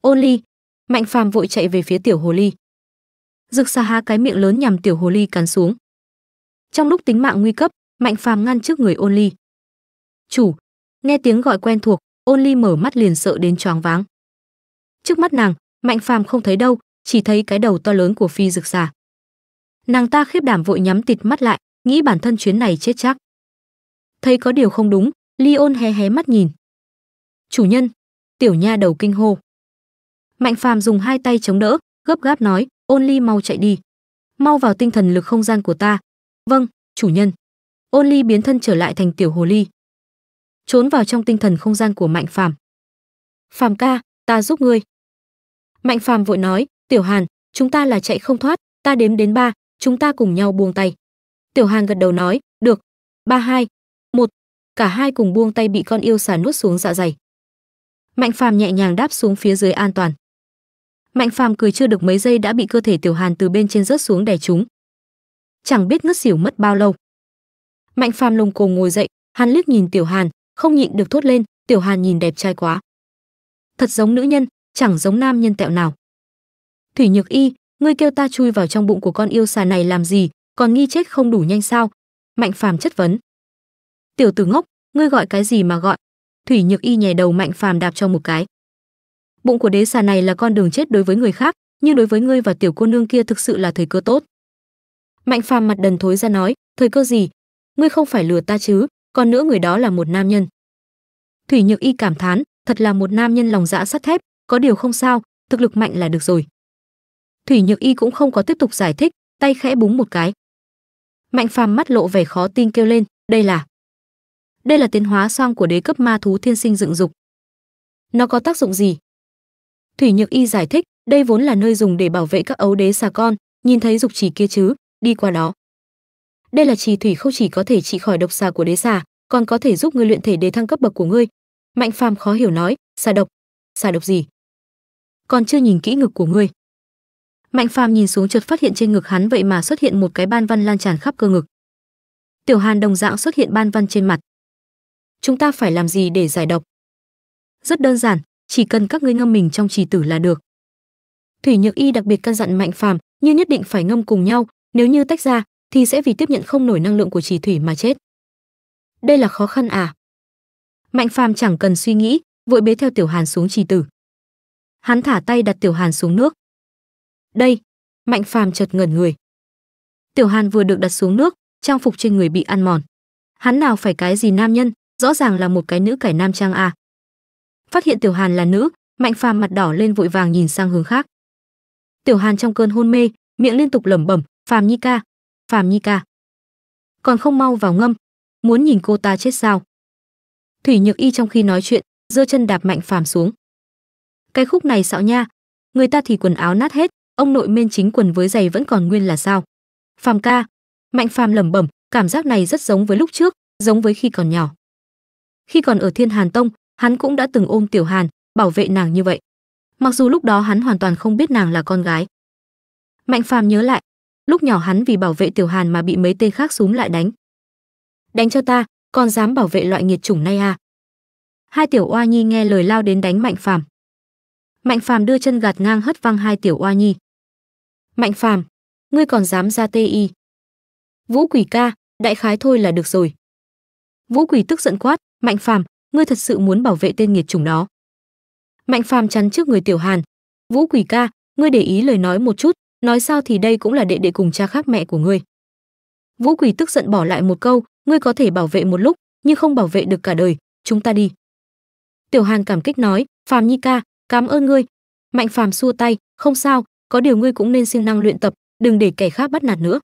ôn ly mạnh phàm vội chạy về phía tiểu hồ ly Dực xa há cái miệng lớn nhằm tiểu hồ ly cắn xuống trong lúc tính mạng nguy cấp mạnh phàm ngăn trước người ôn ly chủ nghe tiếng gọi quen thuộc ôn ly mở mắt liền sợ đến choáng váng trước mắt nàng mạnh phàm không thấy đâu chỉ thấy cái đầu to lớn của phi Dực xà nàng ta khiếp đảm vội nhắm tịt mắt lại nghĩ bản thân chuyến này chết chắc. Thấy có điều không đúng, Leon hé hé mắt nhìn. "Chủ nhân!" Tiểu Nha đầu kinh hô. Mạnh Phàm dùng hai tay chống đỡ, gấp gáp nói, "Ôn Ly mau chạy đi, mau vào tinh thần lực không gian của ta." "Vâng, chủ nhân." Ôn Ly biến thân trở lại thành tiểu hồ ly, trốn vào trong tinh thần không gian của Mạnh Phàm. "Phàm ca, ta giúp ngươi." Mạnh Phàm vội nói, "Tiểu Hàn, chúng ta là chạy không thoát, ta đếm đến ba, chúng ta cùng nhau buông tay." Tiểu Hàn gật đầu nói, "Được, ba hai, một." Cả hai cùng buông tay bị con yêu xà nuốt xuống dạ dày. Mạnh Phàm nhẹ nhàng đáp xuống phía dưới an toàn. Mạnh Phàm cười chưa được mấy giây đã bị cơ thể Tiểu Hàn từ bên trên rớt xuống đè chúng. Chẳng biết ngất xỉu mất bao lâu. Mạnh Phàm lùng cồm ngồi dậy, hắn liếc nhìn Tiểu Hàn, không nhịn được thốt lên, "Tiểu Hàn nhìn đẹp trai quá." Thật giống nữ nhân, chẳng giống nam nhân tẹo nào. Thủy Nhược Y, ngươi kêu ta chui vào trong bụng của con yêu xà này làm gì, còn nghi chết không đủ nhanh sao mạnh phàm chất vấn tiểu tử ngốc ngươi gọi cái gì mà gọi thủy nhược y nhè đầu mạnh phàm đạp cho một cái bụng của đế xà này là con đường chết đối với người khác nhưng đối với ngươi và tiểu cô nương kia thực sự là thời cơ tốt mạnh phàm mặt đần thối ra nói thời cơ gì ngươi không phải lừa ta chứ còn nữa người đó là một nam nhân thủy nhược y cảm thán thật là một nam nhân lòng dạ sắt thép có điều không sao thực lực mạnh là được rồi thủy nhược y cũng không có tiếp tục giải thích tay khẽ búng một cái mạnh phàm mắt lộ vẻ khó tin kêu lên đây là đây là tiến hóa xong của đế cấp ma thú thiên sinh dựng dục nó có tác dụng gì thủy nhược y giải thích đây vốn là nơi dùng để bảo vệ các ấu đế xà con nhìn thấy dục chỉ kia chứ đi qua đó đây là trì thủy không chỉ có thể trị khỏi độc xà của đế xà còn có thể giúp ngươi luyện thể đề thăng cấp bậc của ngươi mạnh phàm khó hiểu nói xà độc xà độc gì còn chưa nhìn kỹ ngực của ngươi Mạnh Phàm nhìn xuống chợt phát hiện trên ngực hắn vậy mà xuất hiện một cái ban văn lan tràn khắp cơ ngực. Tiểu Hàn đồng dạng xuất hiện ban văn trên mặt. Chúng ta phải làm gì để giải độc? Rất đơn giản, chỉ cần các ngươi ngâm mình trong trì tử là được. Thủy Nhược Y đặc biệt căn dặn Mạnh Phàm, như nhất định phải ngâm cùng nhau, nếu như tách ra thì sẽ vì tiếp nhận không nổi năng lượng của trì thủy mà chết. Đây là khó khăn à? Mạnh Phàm chẳng cần suy nghĩ, vội bế theo Tiểu Hàn xuống trì tử. Hắn thả tay đặt Tiểu Hàn xuống nước, đây mạnh phàm chợt ngẩn người tiểu hàn vừa được đặt xuống nước trang phục trên người bị ăn mòn hắn nào phải cái gì nam nhân rõ ràng là một cái nữ cải nam trang à phát hiện tiểu hàn là nữ mạnh phàm mặt đỏ lên vội vàng nhìn sang hướng khác tiểu hàn trong cơn hôn mê miệng liên tục lẩm bẩm phàm nhi ca phàm nhi ca còn không mau vào ngâm muốn nhìn cô ta chết sao thủy nhược y trong khi nói chuyện giơ chân đạp mạnh phàm xuống cái khúc này xạo nha người ta thì quần áo nát hết ông nội men chính quần với giày vẫn còn nguyên là sao phàm ca mạnh phàm lẩm bẩm cảm giác này rất giống với lúc trước giống với khi còn nhỏ khi còn ở thiên hàn tông hắn cũng đã từng ôm tiểu hàn bảo vệ nàng như vậy mặc dù lúc đó hắn hoàn toàn không biết nàng là con gái mạnh phàm nhớ lại lúc nhỏ hắn vì bảo vệ tiểu hàn mà bị mấy tên khác xúm lại đánh đánh cho ta còn dám bảo vệ loại nghiệt chủng này à hai tiểu oa nhi nghe lời lao đến đánh mạnh phàm mạnh phàm đưa chân gạt ngang hất văng hai tiểu oa nhi Mạnh Phàm, ngươi còn dám ra Tê Y? Vũ Quỷ ca, đại khái thôi là được rồi. Vũ Quỷ tức giận quát, Mạnh Phàm, ngươi thật sự muốn bảo vệ tên nghiệt chủng đó? Mạnh Phàm chắn trước người Tiểu Hàn, Vũ Quỷ ca, ngươi để ý lời nói một chút, nói sao thì đây cũng là đệ đệ cùng cha khác mẹ của ngươi. Vũ Quỷ tức giận bỏ lại một câu, ngươi có thể bảo vệ một lúc, nhưng không bảo vệ được cả đời, chúng ta đi. Tiểu Hàn cảm kích nói, Phàm Nhi ca, cảm ơn ngươi. Mạnh Phàm xua tay, không sao, có điều ngươi cũng nên siêng năng luyện tập đừng để kẻ khác bắt nạt nữa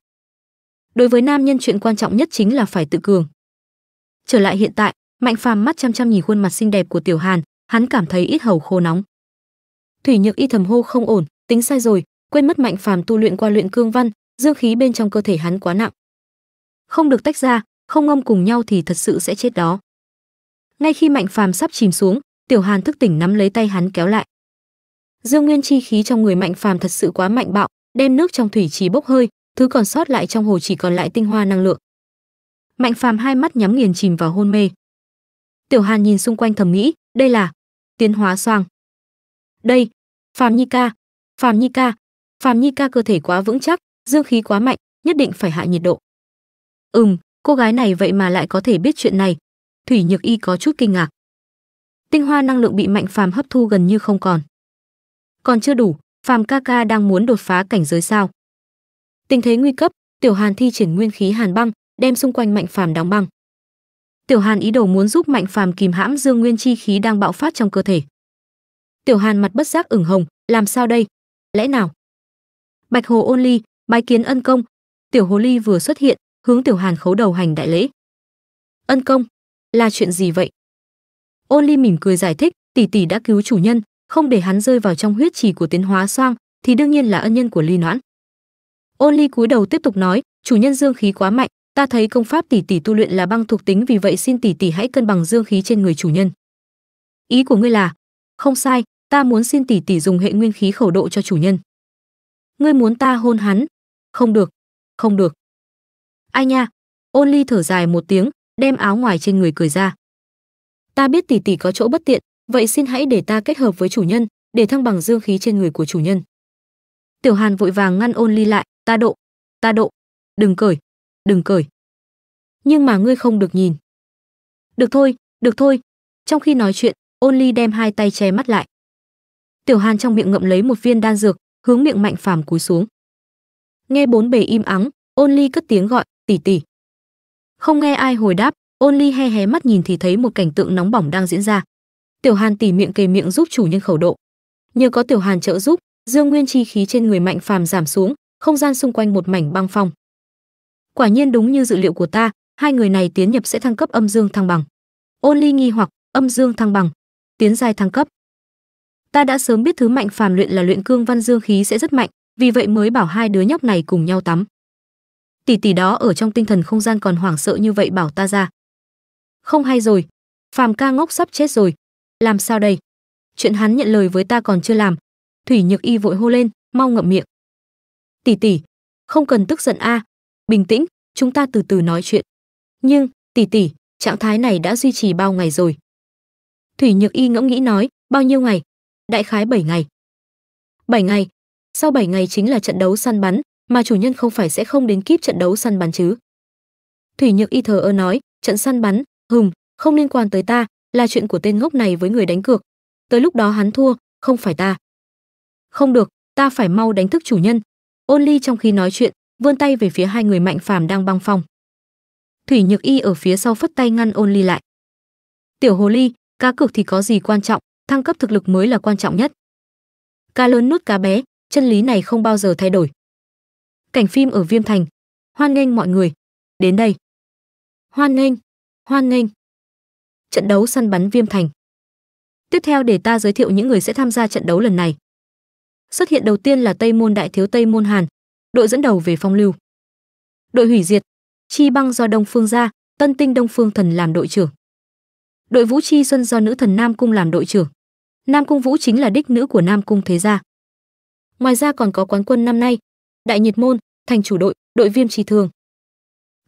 đối với nam nhân chuyện quan trọng nhất chính là phải tự cường trở lại hiện tại mạnh phàm mắt chăm chăm nhìn khuôn mặt xinh đẹp của tiểu hàn hắn cảm thấy ít hầu khô nóng thủy nhược y thầm hô không ổn tính sai rồi quên mất mạnh phàm tu luyện qua luyện cương văn dương khí bên trong cơ thể hắn quá nặng không được tách ra không ngâm cùng nhau thì thật sự sẽ chết đó ngay khi mạnh phàm sắp chìm xuống tiểu hàn thức tỉnh nắm lấy tay hắn kéo lại Dương Nguyên chi khí trong người Mạnh Phàm thật sự quá mạnh bạo, đem nước trong thủy trì bốc hơi, thứ còn sót lại trong hồ chỉ còn lại tinh hoa năng lượng. Mạnh Phàm hai mắt nhắm nghiền chìm vào hôn mê. Tiểu Hàn nhìn xung quanh thầm nghĩ, đây là tiến hóa xoang. Đây, Phàm Nhi ca, Phàm Nhi ca, Phàm Nhi ca cơ thể quá vững chắc, dương khí quá mạnh, nhất định phải hạ nhiệt độ. Ừm, cô gái này vậy mà lại có thể biết chuyện này. Thủy Nhược Y có chút kinh ngạc. Tinh hoa năng lượng bị Mạnh Phàm hấp thu gần như không còn còn chưa đủ, Phàm ca ca đang muốn đột phá cảnh giới sao? Tình thế nguy cấp, Tiểu Hàn thi triển nguyên khí hàn băng, đem xung quanh Mạnh Phàm đóng băng. Tiểu Hàn ý đồ muốn giúp Mạnh Phàm kìm hãm dương nguyên chi khí đang bạo phát trong cơ thể. Tiểu Hàn mặt bất giác ửng hồng, làm sao đây? Lẽ nào? Bạch Hồ Ôn Ly, bái kiến ân công. Tiểu Hồ Ly vừa xuất hiện, hướng Tiểu Hàn khấu đầu hành đại lễ. Ân công, là chuyện gì vậy? Ôn Ly mỉm cười giải thích, tỷ tỷ đã cứu chủ nhân, không để hắn rơi vào trong huyết trì của tiến hóa xoang thì đương nhiên là ân nhân của ly noãn ôn ly cúi đầu tiếp tục nói chủ nhân dương khí quá mạnh ta thấy công pháp tỷ tỷ tu luyện là băng thuộc tính vì vậy xin tỷ tỷ hãy cân bằng dương khí trên người chủ nhân ý của ngươi là không sai ta muốn xin tỷ tỷ dùng hệ nguyên khí khẩu độ cho chủ nhân ngươi muốn ta hôn hắn không được không được ai nha ôn ly thở dài một tiếng đem áo ngoài trên người cười ra ta biết tỷ tỷ có chỗ bất tiện vậy xin hãy để ta kết hợp với chủ nhân để thăng bằng dương khí trên người của chủ nhân tiểu hàn vội vàng ngăn ôn ly lại ta độ ta độ đừng cởi đừng cởi nhưng mà ngươi không được nhìn được thôi được thôi trong khi nói chuyện ôn ly đem hai tay che mắt lại tiểu hàn trong miệng ngậm lấy một viên đan dược hướng miệng mạnh phàm cúi xuống nghe bốn bề im ắng ôn ly cất tiếng gọi tỉ tỉ không nghe ai hồi đáp ôn ly he hé mắt nhìn thì thấy một cảnh tượng nóng bỏng đang diễn ra tiểu hàn tỉ miệng kề miệng giúp chủ nhân khẩu độ nhờ có tiểu hàn trợ giúp dương nguyên chi khí trên người mạnh phàm giảm xuống không gian xung quanh một mảnh băng phong quả nhiên đúng như dự liệu của ta hai người này tiến nhập sẽ thăng cấp âm dương thăng bằng ôn ly nghi hoặc âm dương thăng bằng tiến giai thăng cấp ta đã sớm biết thứ mạnh phàm luyện là luyện cương văn dương khí sẽ rất mạnh vì vậy mới bảo hai đứa nhóc này cùng nhau tắm tỷ tỷ đó ở trong tinh thần không gian còn hoảng sợ như vậy bảo ta ra không hay rồi phàm ca ngốc sắp chết rồi làm sao đây? Chuyện hắn nhận lời với ta còn chưa làm. Thủy Nhược Y vội hô lên, mau ngậm miệng. Tỷ tỷ, không cần tức giận a, à. bình tĩnh, chúng ta từ từ nói chuyện. Nhưng, tỷ tỷ, trạng thái này đã duy trì bao ngày rồi? Thủy Nhược Y ngẫm nghĩ nói, bao nhiêu ngày? Đại khái 7 ngày. 7 ngày. Sau 7 ngày chính là trận đấu săn bắn, mà chủ nhân không phải sẽ không đến kíp trận đấu săn bắn chứ? Thủy Nhược Y thờ ơ nói, trận săn bắn, hùng, không liên quan tới ta, là chuyện của tên ngốc này với người đánh cược. Tới lúc đó hắn thua, không phải ta. Không được, ta phải mau đánh thức chủ nhân. Ôn Ly trong khi nói chuyện, vươn tay về phía hai người mạnh phàm đang băng phong. Thủy Nhược Y ở phía sau phất tay ngăn Ôn Ly lại. Tiểu Hồ Ly, cá cược thì có gì quan trọng, thăng cấp thực lực mới là quan trọng nhất. Cá lớn nuốt cá bé, chân lý này không bao giờ thay đổi. Cảnh phim ở Viêm Thành, hoan nghênh mọi người, đến đây. Hoan nghênh, hoan nghênh trận đấu săn bắn Viêm Thành. Tiếp theo để ta giới thiệu những người sẽ tham gia trận đấu lần này. Xuất hiện đầu tiên là Tây Môn Đại thiếu Tây Môn Hàn, đội dẫn đầu về phong lưu. Đội hủy diệt, Chi Băng do Đông Phương gia, Tân Tinh Đông Phương Thần làm đội trưởng. Đội Vũ Chi Xuân do nữ thần Nam Cung làm đội trưởng. Nam Cung Vũ chính là đích nữ của Nam Cung Thế gia. Ngoài ra còn có quán quân năm nay, Đại Nhiệt Môn, thành chủ đội, đội Viêm Trì Thường.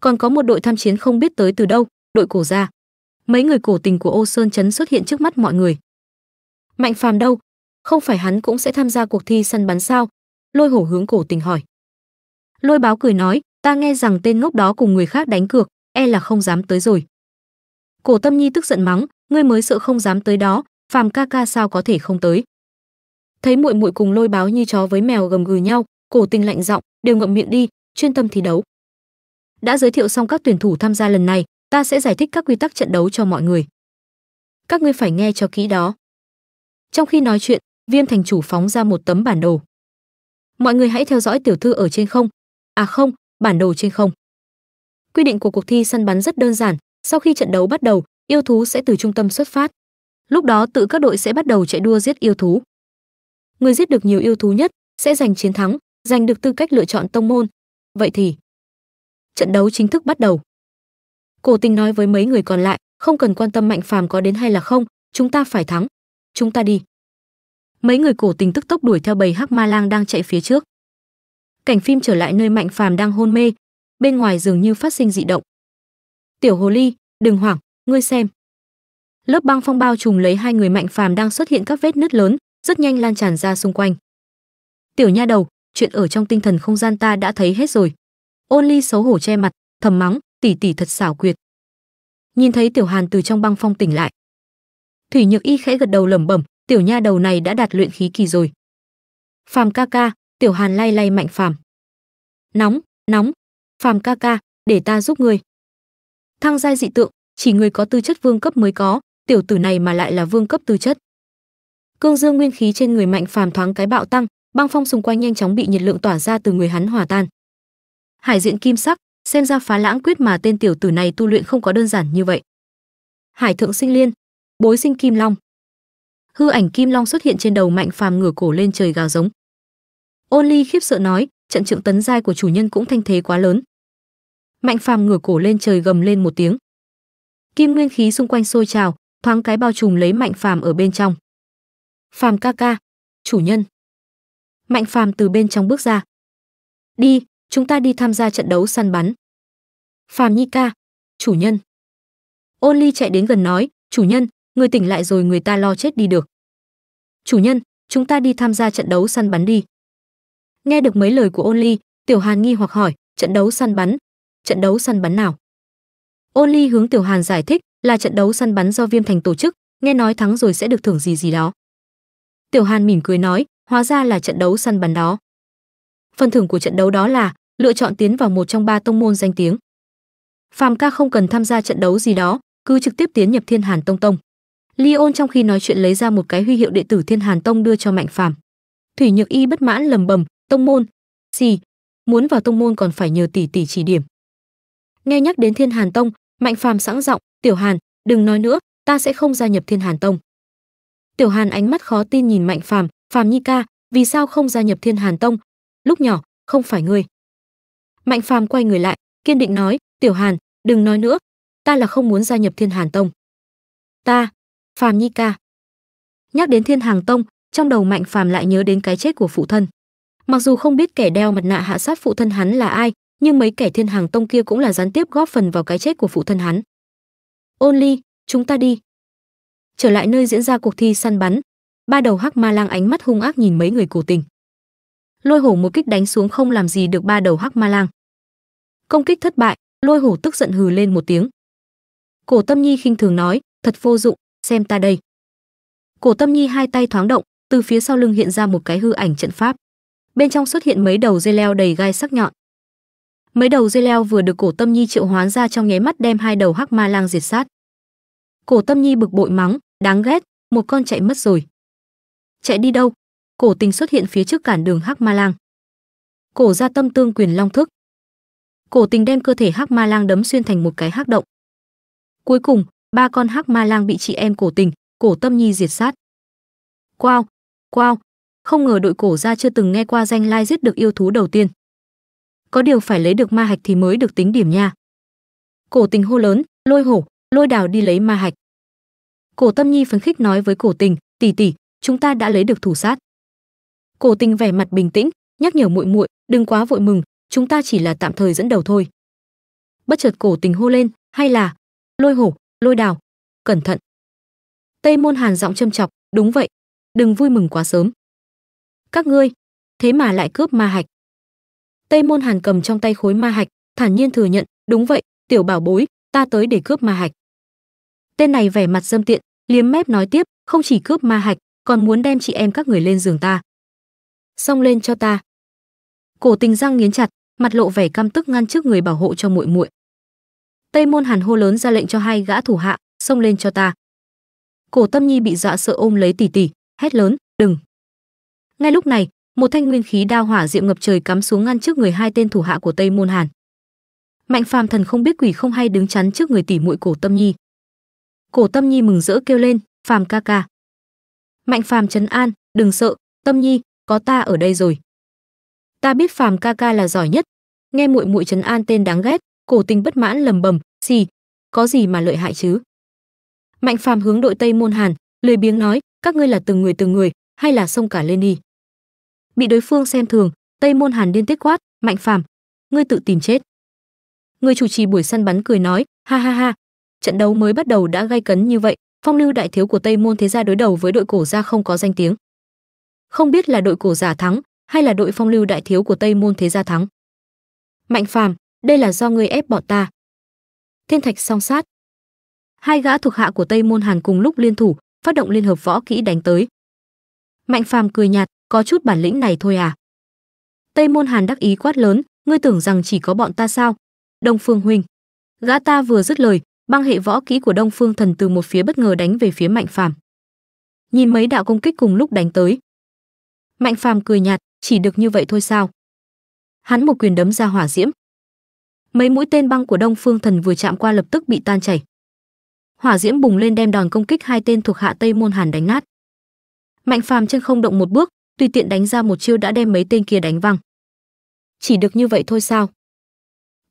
Còn có một đội tham chiến không biết tới từ đâu, đội Cổ gia mấy người cổ tình của Ô Sơn chấn xuất hiện trước mắt mọi người. Mạnh Phàm đâu? Không phải hắn cũng sẽ tham gia cuộc thi săn bắn sao? Lôi Hổ hướng cổ tình hỏi. Lôi Báo cười nói, ta nghe rằng tên ngốc đó cùng người khác đánh cược, e là không dám tới rồi. Cổ Tâm Nhi tức giận mắng, ngươi mới sợ không dám tới đó, Phàm ca ca sao có thể không tới? Thấy muội muội cùng Lôi Báo như chó với mèo gầm gừ nhau, cổ tình lạnh giọng, đều ngậm miệng đi, chuyên tâm thi đấu. Đã giới thiệu xong các tuyển thủ tham gia lần này, ta sẽ giải thích các quy tắc trận đấu cho mọi người. Các ngươi phải nghe cho kỹ đó. Trong khi nói chuyện, Viêm Thành chủ phóng ra một tấm bản đồ. Mọi người hãy theo dõi tiểu thư ở trên không. À không, bản đồ trên không. Quy định của cuộc thi săn bắn rất đơn giản, sau khi trận đấu bắt đầu, yêu thú sẽ từ trung tâm xuất phát. Lúc đó tự các đội sẽ bắt đầu chạy đua giết yêu thú. Người giết được nhiều yêu thú nhất sẽ giành chiến thắng, giành được tư cách lựa chọn tông môn. Vậy thì, trận đấu chính thức bắt đầu. Cổ Tình nói với mấy người còn lại, không cần quan tâm Mạnh Phàm có đến hay là không, chúng ta phải thắng. Chúng ta đi. Mấy người Cổ Tình tức tốc đuổi theo bầy hắc ma lang đang chạy phía trước. Cảnh phim trở lại nơi Mạnh Phàm đang hôn mê, bên ngoài dường như phát sinh dị động. Tiểu Hồ Ly, đừng hoảng, ngươi xem. Lớp băng phong bao trùm lấy hai người Mạnh Phàm đang xuất hiện các vết nứt lớn, rất nhanh lan tràn ra xung quanh. Tiểu nha đầu, chuyện ở trong tinh thần không gian ta đã thấy hết rồi. Ôn Ly xấu hổ che mặt, thầm mắng, tỷ tỷ thật xảo quyệt nhìn thấy tiểu hàn từ trong băng phong tỉnh lại thủy nhược y khẽ gật đầu lẩm bẩm tiểu nha đầu này đã đạt luyện khí kỳ rồi phàm ca ca tiểu hàn lay lay mạnh phàm nóng nóng phàm ca ca để ta giúp ngươi thăng giai dị tượng chỉ người có tư chất vương cấp mới có tiểu tử này mà lại là vương cấp tư chất cương dương nguyên khí trên người mạnh phàm thoáng cái bạo tăng băng phong xung quanh nhanh chóng bị nhiệt lượng tỏa ra từ người hắn hòa tan hải diện kim sắc xem ra phá lãng quyết mà tên tiểu tử này tu luyện không có đơn giản như vậy. Hải thượng sinh liên, bối sinh kim long. Hư ảnh kim long xuất hiện trên đầu Mạnh Phàm ngửa cổ lên trời gào giống. Ôn Ly khiếp sợ nói, trận trượng tấn giai của chủ nhân cũng thanh thế quá lớn. Mạnh Phàm ngửa cổ lên trời gầm lên một tiếng. Kim nguyên khí xung quanh sôi trào, thoáng cái bao trùm lấy Mạnh Phàm ở bên trong. Phàm ca ca, chủ nhân. Mạnh Phàm từ bên trong bước ra. Đi, chúng ta đi tham gia trận đấu săn bắn. Phạm Nhi ca, chủ nhân. Ôn Ly chạy đến gần nói, chủ nhân, người tỉnh lại rồi người ta lo chết đi được. Chủ nhân, chúng ta đi tham gia trận đấu săn bắn đi. Nghe được mấy lời của Ôn Ly, Tiểu Hàn nghi hoặc hỏi, trận đấu săn bắn, trận đấu săn bắn nào? Ôn Ly hướng Tiểu Hàn giải thích là trận đấu săn bắn do Viêm Thành tổ chức, nghe nói thắng rồi sẽ được thưởng gì gì đó. Tiểu Hàn mỉm cười nói, hóa ra là trận đấu săn bắn đó. Phần thưởng của trận đấu đó là lựa chọn tiến vào một trong ba tông môn danh tiếng. Phạm Ca không cần tham gia trận đấu gì đó, cứ trực tiếp tiến nhập Thiên Hàn Tông Tông. Leon trong khi nói chuyện lấy ra một cái huy hiệu đệ tử Thiên Hàn Tông đưa cho Mạnh Phạm. Thủy Nhược Y bất mãn lầm bầm, "Tông môn? Gì? Muốn vào tông môn còn phải nhờ tỷ tỷ chỉ điểm." Nghe nhắc đến Thiên Hàn Tông, Mạnh Phạm sẵn giọng, "Tiểu Hàn, đừng nói nữa, ta sẽ không gia nhập Thiên Hàn Tông." Tiểu Hàn ánh mắt khó tin nhìn Mạnh Phạm, Phạm Nhi ca, vì sao không gia nhập Thiên Hàn Tông, lúc nhỏ, không phải ngươi. Mạnh Phàm quay người lại, kiên định nói, "Tiểu Hàn, đừng nói nữa, ta là không muốn gia nhập Thiên Hàn Tông." "Ta, Phàm Nhi ca." Nhắc đến Thiên Hàng Tông, trong đầu Mạnh Phàm lại nhớ đến cái chết của phụ thân. Mặc dù không biết kẻ đeo mặt nạ hạ sát phụ thân hắn là ai, nhưng mấy kẻ Thiên Hàng Tông kia cũng là gián tiếp góp phần vào cái chết của phụ thân hắn. "Ôn Ly, chúng ta đi." Trở lại nơi diễn ra cuộc thi săn bắn, ba đầu hắc ma lang ánh mắt hung ác nhìn mấy người cổ tình lôi hổ một kích đánh xuống không làm gì được ba đầu hắc ma lang công kích thất bại lôi hổ tức giận hừ lên một tiếng cổ tâm nhi khinh thường nói thật vô dụng xem ta đây cổ tâm nhi hai tay thoáng động từ phía sau lưng hiện ra một cái hư ảnh trận pháp bên trong xuất hiện mấy đầu dây leo đầy gai sắc nhọn mấy đầu dây leo vừa được cổ tâm nhi triệu hoán ra trong nháy mắt đem hai đầu hắc ma lang diệt sát cổ tâm nhi bực bội mắng đáng ghét một con chạy mất rồi chạy đi đâu cổ tình xuất hiện phía trước cản đường hắc ma lang cổ ra tâm tương quyền long thức cổ tình đem cơ thể hắc ma lang đấm xuyên thành một cái hắc động cuối cùng ba con hắc ma lang bị chị em cổ tình cổ tâm nhi diệt sát wow wow không ngờ đội cổ ra chưa từng nghe qua danh lai giết được yêu thú đầu tiên có điều phải lấy được ma hạch thì mới được tính điểm nha cổ tình hô lớn lôi hổ lôi đào đi lấy ma hạch cổ tâm nhi phấn khích nói với cổ tình tỷ tỷ chúng ta đã lấy được thủ sát Cổ Tình vẻ mặt bình tĩnh, nhắc nhở muội muội, đừng quá vội mừng, chúng ta chỉ là tạm thời dẫn đầu thôi. Bất chợt Cổ Tình hô lên, hay là Lôi Hổ, Lôi Đào, cẩn thận. Tây Môn Hàn giọng châm chọc, đúng vậy, đừng vui mừng quá sớm. Các ngươi, thế mà lại cướp ma hạch. Tây Môn Hàn cầm trong tay khối ma hạch, thản nhiên thừa nhận, đúng vậy, tiểu bảo bối, ta tới để cướp ma hạch. Tên này vẻ mặt dâm tiện, liếm mép nói tiếp, không chỉ cướp ma hạch, còn muốn đem chị em các người lên giường ta xông lên cho ta cổ tình răng nghiến chặt mặt lộ vẻ căm tức ngăn trước người bảo hộ cho muội muội tây môn hàn hô lớn ra lệnh cho hai gã thủ hạ xông lên cho ta cổ tâm nhi bị dọa sợ ôm lấy tỷ tỷ hét lớn đừng ngay lúc này một thanh nguyên khí đao hỏa diệm ngập trời cắm xuống ngăn trước người hai tên thủ hạ của tây môn hàn mạnh phàm thần không biết quỷ không hay đứng chắn trước người tỷ muội cổ tâm nhi cổ tâm nhi mừng rỡ kêu lên phàm ca ca mạnh phàm trấn an đừng sợ tâm nhi có ta ở đây rồi ta biết phàm ca ca là giỏi nhất nghe muội muội trấn an tên đáng ghét cổ tình bất mãn lầm bầm gì có gì mà lợi hại chứ mạnh phàm hướng đội tây môn hàn lười biếng nói các ngươi là từng người từng người hay là xông cả lên đi bị đối phương xem thường tây môn hàn điên tiết quát mạnh phàm ngươi tự tìm chết người chủ trì buổi săn bắn cười nói ha ha ha trận đấu mới bắt đầu đã gây cấn như vậy phong lưu đại thiếu của tây môn thế gia đối đầu với đội cổ gia không có danh tiếng không biết là đội cổ giả thắng hay là đội phong lưu đại thiếu của tây môn thế gia thắng mạnh phàm đây là do ngươi ép bọn ta thiên thạch song sát hai gã thuộc hạ của tây môn hàn cùng lúc liên thủ phát động liên hợp võ kỹ đánh tới mạnh phàm cười nhạt có chút bản lĩnh này thôi à tây môn hàn đắc ý quát lớn ngươi tưởng rằng chỉ có bọn ta sao đông phương huynh gã ta vừa dứt lời băng hệ võ kỹ của đông phương thần từ một phía bất ngờ đánh về phía mạnh phàm nhìn mấy đạo công kích cùng lúc đánh tới mạnh phàm cười nhạt chỉ được như vậy thôi sao hắn một quyền đấm ra hỏa diễm mấy mũi tên băng của đông phương thần vừa chạm qua lập tức bị tan chảy hỏa diễm bùng lên đem đòn công kích hai tên thuộc hạ tây môn hàn đánh nát mạnh phàm chân không động một bước tùy tiện đánh ra một chiêu đã đem mấy tên kia đánh văng chỉ được như vậy thôi sao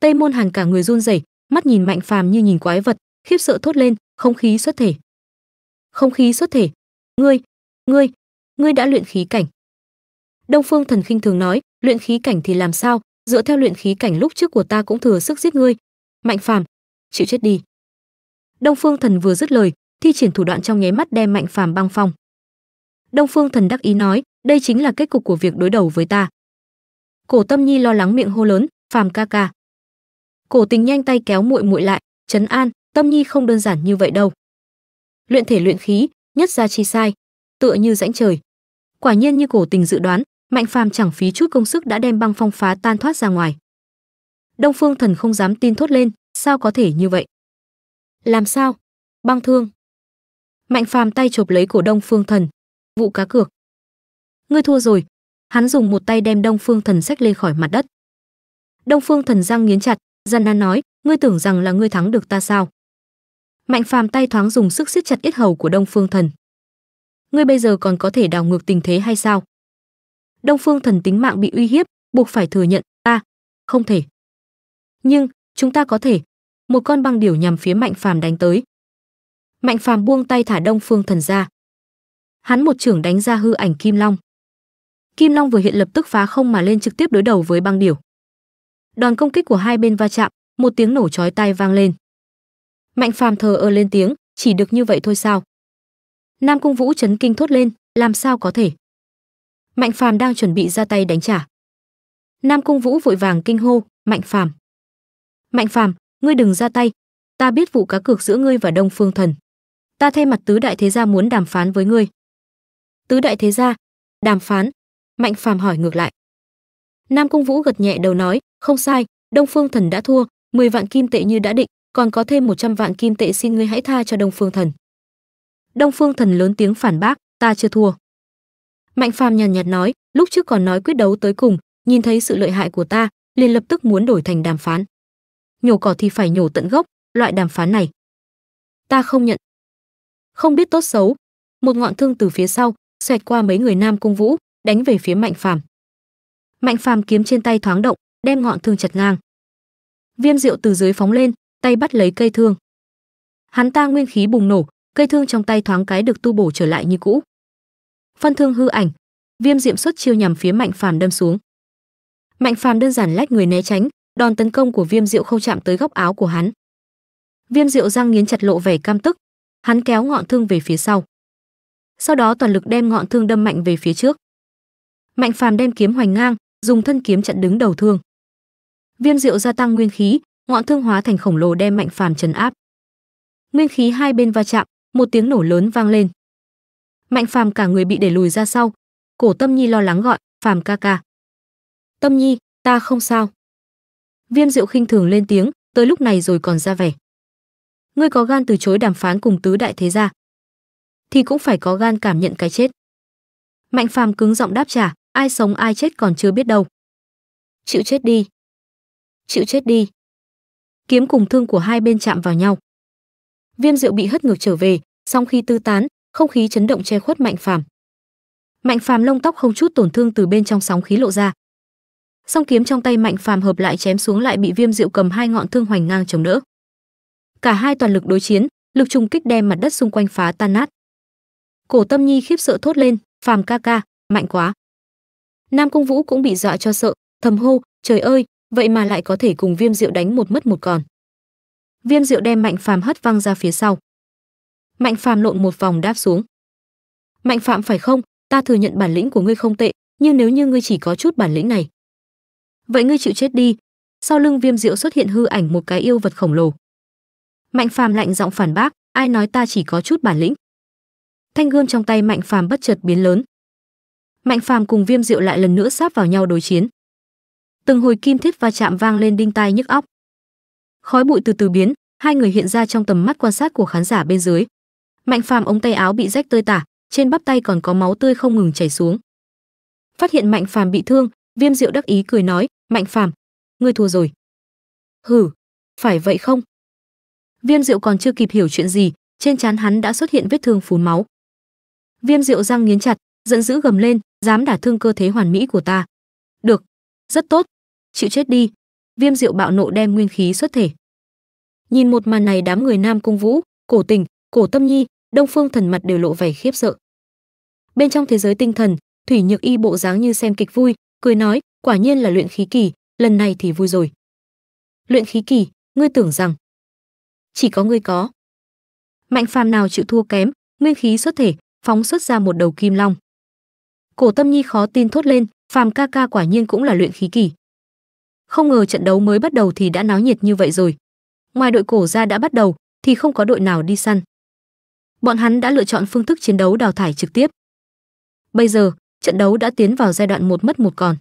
tây môn hàn cả người run rẩy mắt nhìn mạnh phàm như nhìn quái vật khiếp sợ thốt lên không khí xuất thể không khí xuất thể ngươi ngươi ngươi đã luyện khí cảnh Đông Phương Thần khinh thường nói, luyện khí cảnh thì làm sao, dựa theo luyện khí cảnh lúc trước của ta cũng thừa sức giết ngươi. Mạnh Phàm, chịu chết đi. Đông Phương Thần vừa dứt lời, thi triển thủ đoạn trong nháy mắt đem Mạnh Phàm băng phong. Đông Phương Thần đắc ý nói, đây chính là kết cục của việc đối đầu với ta. Cổ Tâm Nhi lo lắng miệng hô lớn, "Phàm ca ca." Cổ Tình nhanh tay kéo muội muội lại, trấn an, "Tâm Nhi không đơn giản như vậy đâu. Luyện thể luyện khí, nhất ra chi sai, tựa như rãnh trời." Quả nhiên như Cổ Tình dự đoán, Mạnh Phàm chẳng phí chút công sức đã đem băng phong phá tan thoát ra ngoài. Đông Phương Thần không dám tin thốt lên, sao có thể như vậy? Làm sao? Băng thương. Mạnh Phàm tay chộp lấy cổ Đông Phương Thần, vụ cá cược. Ngươi thua rồi. Hắn dùng một tay đem Đông Phương Thần xách lên khỏi mặt đất. Đông Phương Thần răng nghiến chặt, gian nan nói, ngươi tưởng rằng là ngươi thắng được ta sao? Mạnh Phàm tay thoáng dùng sức siết chặt yết hầu của Đông Phương Thần. Ngươi bây giờ còn có thể đảo ngược tình thế hay sao? Đông Phương Thần tính mạng bị uy hiếp, buộc phải thừa nhận, ta không thể. Nhưng, chúng ta có thể. Một con băng điểu nhằm phía Mạnh Phàm đánh tới. Mạnh Phàm buông tay thả Đông Phương Thần ra. Hắn một trưởng đánh ra hư ảnh Kim Long. Kim Long vừa hiện lập tức phá không mà lên trực tiếp đối đầu với băng điểu. Đòn công kích của hai bên va chạm, một tiếng nổ chói tai vang lên. Mạnh Phàm thờ ơ lên tiếng, chỉ được như vậy thôi sao? Nam Cung Vũ chấn kinh thốt lên, làm sao có thể? mạnh phàm đang chuẩn bị ra tay đánh trả nam cung vũ vội vàng kinh hô mạnh phàm mạnh phàm ngươi đừng ra tay ta biết vụ cá cược giữa ngươi và đông phương thần ta thay mặt tứ đại thế gia muốn đàm phán với ngươi tứ đại thế gia đàm phán mạnh phàm hỏi ngược lại nam cung vũ gật nhẹ đầu nói không sai đông phương thần đã thua 10 vạn kim tệ như đã định còn có thêm 100 vạn kim tệ xin ngươi hãy tha cho đông phương thần đông phương thần lớn tiếng phản bác ta chưa thua Mạnh Phàm nhàn nhạt nói, lúc trước còn nói quyết đấu tới cùng, nhìn thấy sự lợi hại của ta, liền lập tức muốn đổi thành đàm phán. Nhổ cỏ thì phải nhổ tận gốc, loại đàm phán này. Ta không nhận. Không biết tốt xấu, một ngọn thương từ phía sau, xoẹt qua mấy người Nam Cung Vũ, đánh về phía Mạnh Phàm. Mạnh Phàm kiếm trên tay thoáng động, đem ngọn thương chặt ngang. Viêm rượu từ dưới phóng lên, tay bắt lấy cây thương. Hắn ta nguyên khí bùng nổ, cây thương trong tay thoáng cái được tu bổ trở lại như cũ. Phân Thương hư ảnh, Viêm Diệm xuất chiêu nhằm phía Mạnh Phàm đâm xuống. Mạnh Phàm đơn giản lách người né tránh, đòn tấn công của Viêm Diệu không chạm tới góc áo của hắn. Viêm Diệu răng nghiến chặt lộ vẻ cam tức, hắn kéo ngọn thương về phía sau. Sau đó toàn lực đem ngọn thương đâm mạnh về phía trước. Mạnh Phàm đem kiếm hoành ngang, dùng thân kiếm chặn đứng đầu thương. Viêm Diệu gia tăng nguyên khí, ngọn thương hóa thành khổng lồ đem Mạnh Phàm chấn áp. Nguyên khí hai bên va chạm, một tiếng nổ lớn vang lên mạnh phàm cả người bị đẩy lùi ra sau cổ tâm nhi lo lắng gọi phàm ca ca tâm nhi ta không sao viêm diệu khinh thường lên tiếng tới lúc này rồi còn ra vẻ ngươi có gan từ chối đàm phán cùng tứ đại thế gia thì cũng phải có gan cảm nhận cái chết mạnh phàm cứng giọng đáp trả ai sống ai chết còn chưa biết đâu chịu chết đi chịu chết đi kiếm cùng thương của hai bên chạm vào nhau viêm diệu bị hất ngược trở về song khi tư tán không khí chấn động che khuất mạnh phàm mạnh phàm lông tóc không chút tổn thương từ bên trong sóng khí lộ ra song kiếm trong tay mạnh phàm hợp lại chém xuống lại bị viêm diệu cầm hai ngọn thương hoành ngang chống đỡ cả hai toàn lực đối chiến lực trùng kích đem mặt đất xung quanh phá tan nát cổ tâm nhi khiếp sợ thốt lên phàm ca ca mạnh quá nam cung vũ cũng bị dọa cho sợ thầm hô trời ơi vậy mà lại có thể cùng viêm diệu đánh một mất một còn viêm diệu đem mạnh phàm hất văng ra phía sau Mạnh Phạm lộn một vòng đáp xuống. Mạnh Phạm phải không? Ta thừa nhận bản lĩnh của ngươi không tệ, nhưng nếu như ngươi chỉ có chút bản lĩnh này, vậy ngươi chịu chết đi. Sau lưng Viêm Diệu xuất hiện hư ảnh một cái yêu vật khổng lồ. Mạnh Phạm lạnh giọng phản bác, ai nói ta chỉ có chút bản lĩnh? Thanh gươm trong tay Mạnh Phạm bất chợt biến lớn. Mạnh Phạm cùng Viêm Diệu lại lần nữa sáp vào nhau đối chiến. Từng hồi kim thiết va chạm vang lên đinh tai nhức óc. Khói bụi từ từ biến, hai người hiện ra trong tầm mắt quan sát của khán giả bên dưới mạnh phàm ống tay áo bị rách tơi tả trên bắp tay còn có máu tươi không ngừng chảy xuống phát hiện mạnh phàm bị thương viêm diệu đắc ý cười nói mạnh phàm ngươi thua rồi hử phải vậy không viêm diệu còn chưa kịp hiểu chuyện gì trên trán hắn đã xuất hiện vết thương phún máu viêm diệu răng nghiến chặt giận dữ gầm lên dám đả thương cơ thế hoàn mỹ của ta được rất tốt chịu chết đi viêm diệu bạo nộ đem nguyên khí xuất thể nhìn một màn này đám người nam cung vũ cổ tình cổ tâm nhi đông phương thần mặt đều lộ vẻ khiếp sợ bên trong thế giới tinh thần thủy nhược y bộ dáng như xem kịch vui cười nói quả nhiên là luyện khí kỳ lần này thì vui rồi luyện khí kỳ ngươi tưởng rằng chỉ có ngươi có mạnh phàm nào chịu thua kém nguyên khí xuất thể phóng xuất ra một đầu kim long cổ tâm nhi khó tin thốt lên phàm ca ca quả nhiên cũng là luyện khí kỳ không ngờ trận đấu mới bắt đầu thì đã náo nhiệt như vậy rồi ngoài đội cổ ra đã bắt đầu thì không có đội nào đi săn bọn hắn đã lựa chọn phương thức chiến đấu đào thải trực tiếp. Bây giờ, trận đấu đã tiến vào giai đoạn một mất một còn.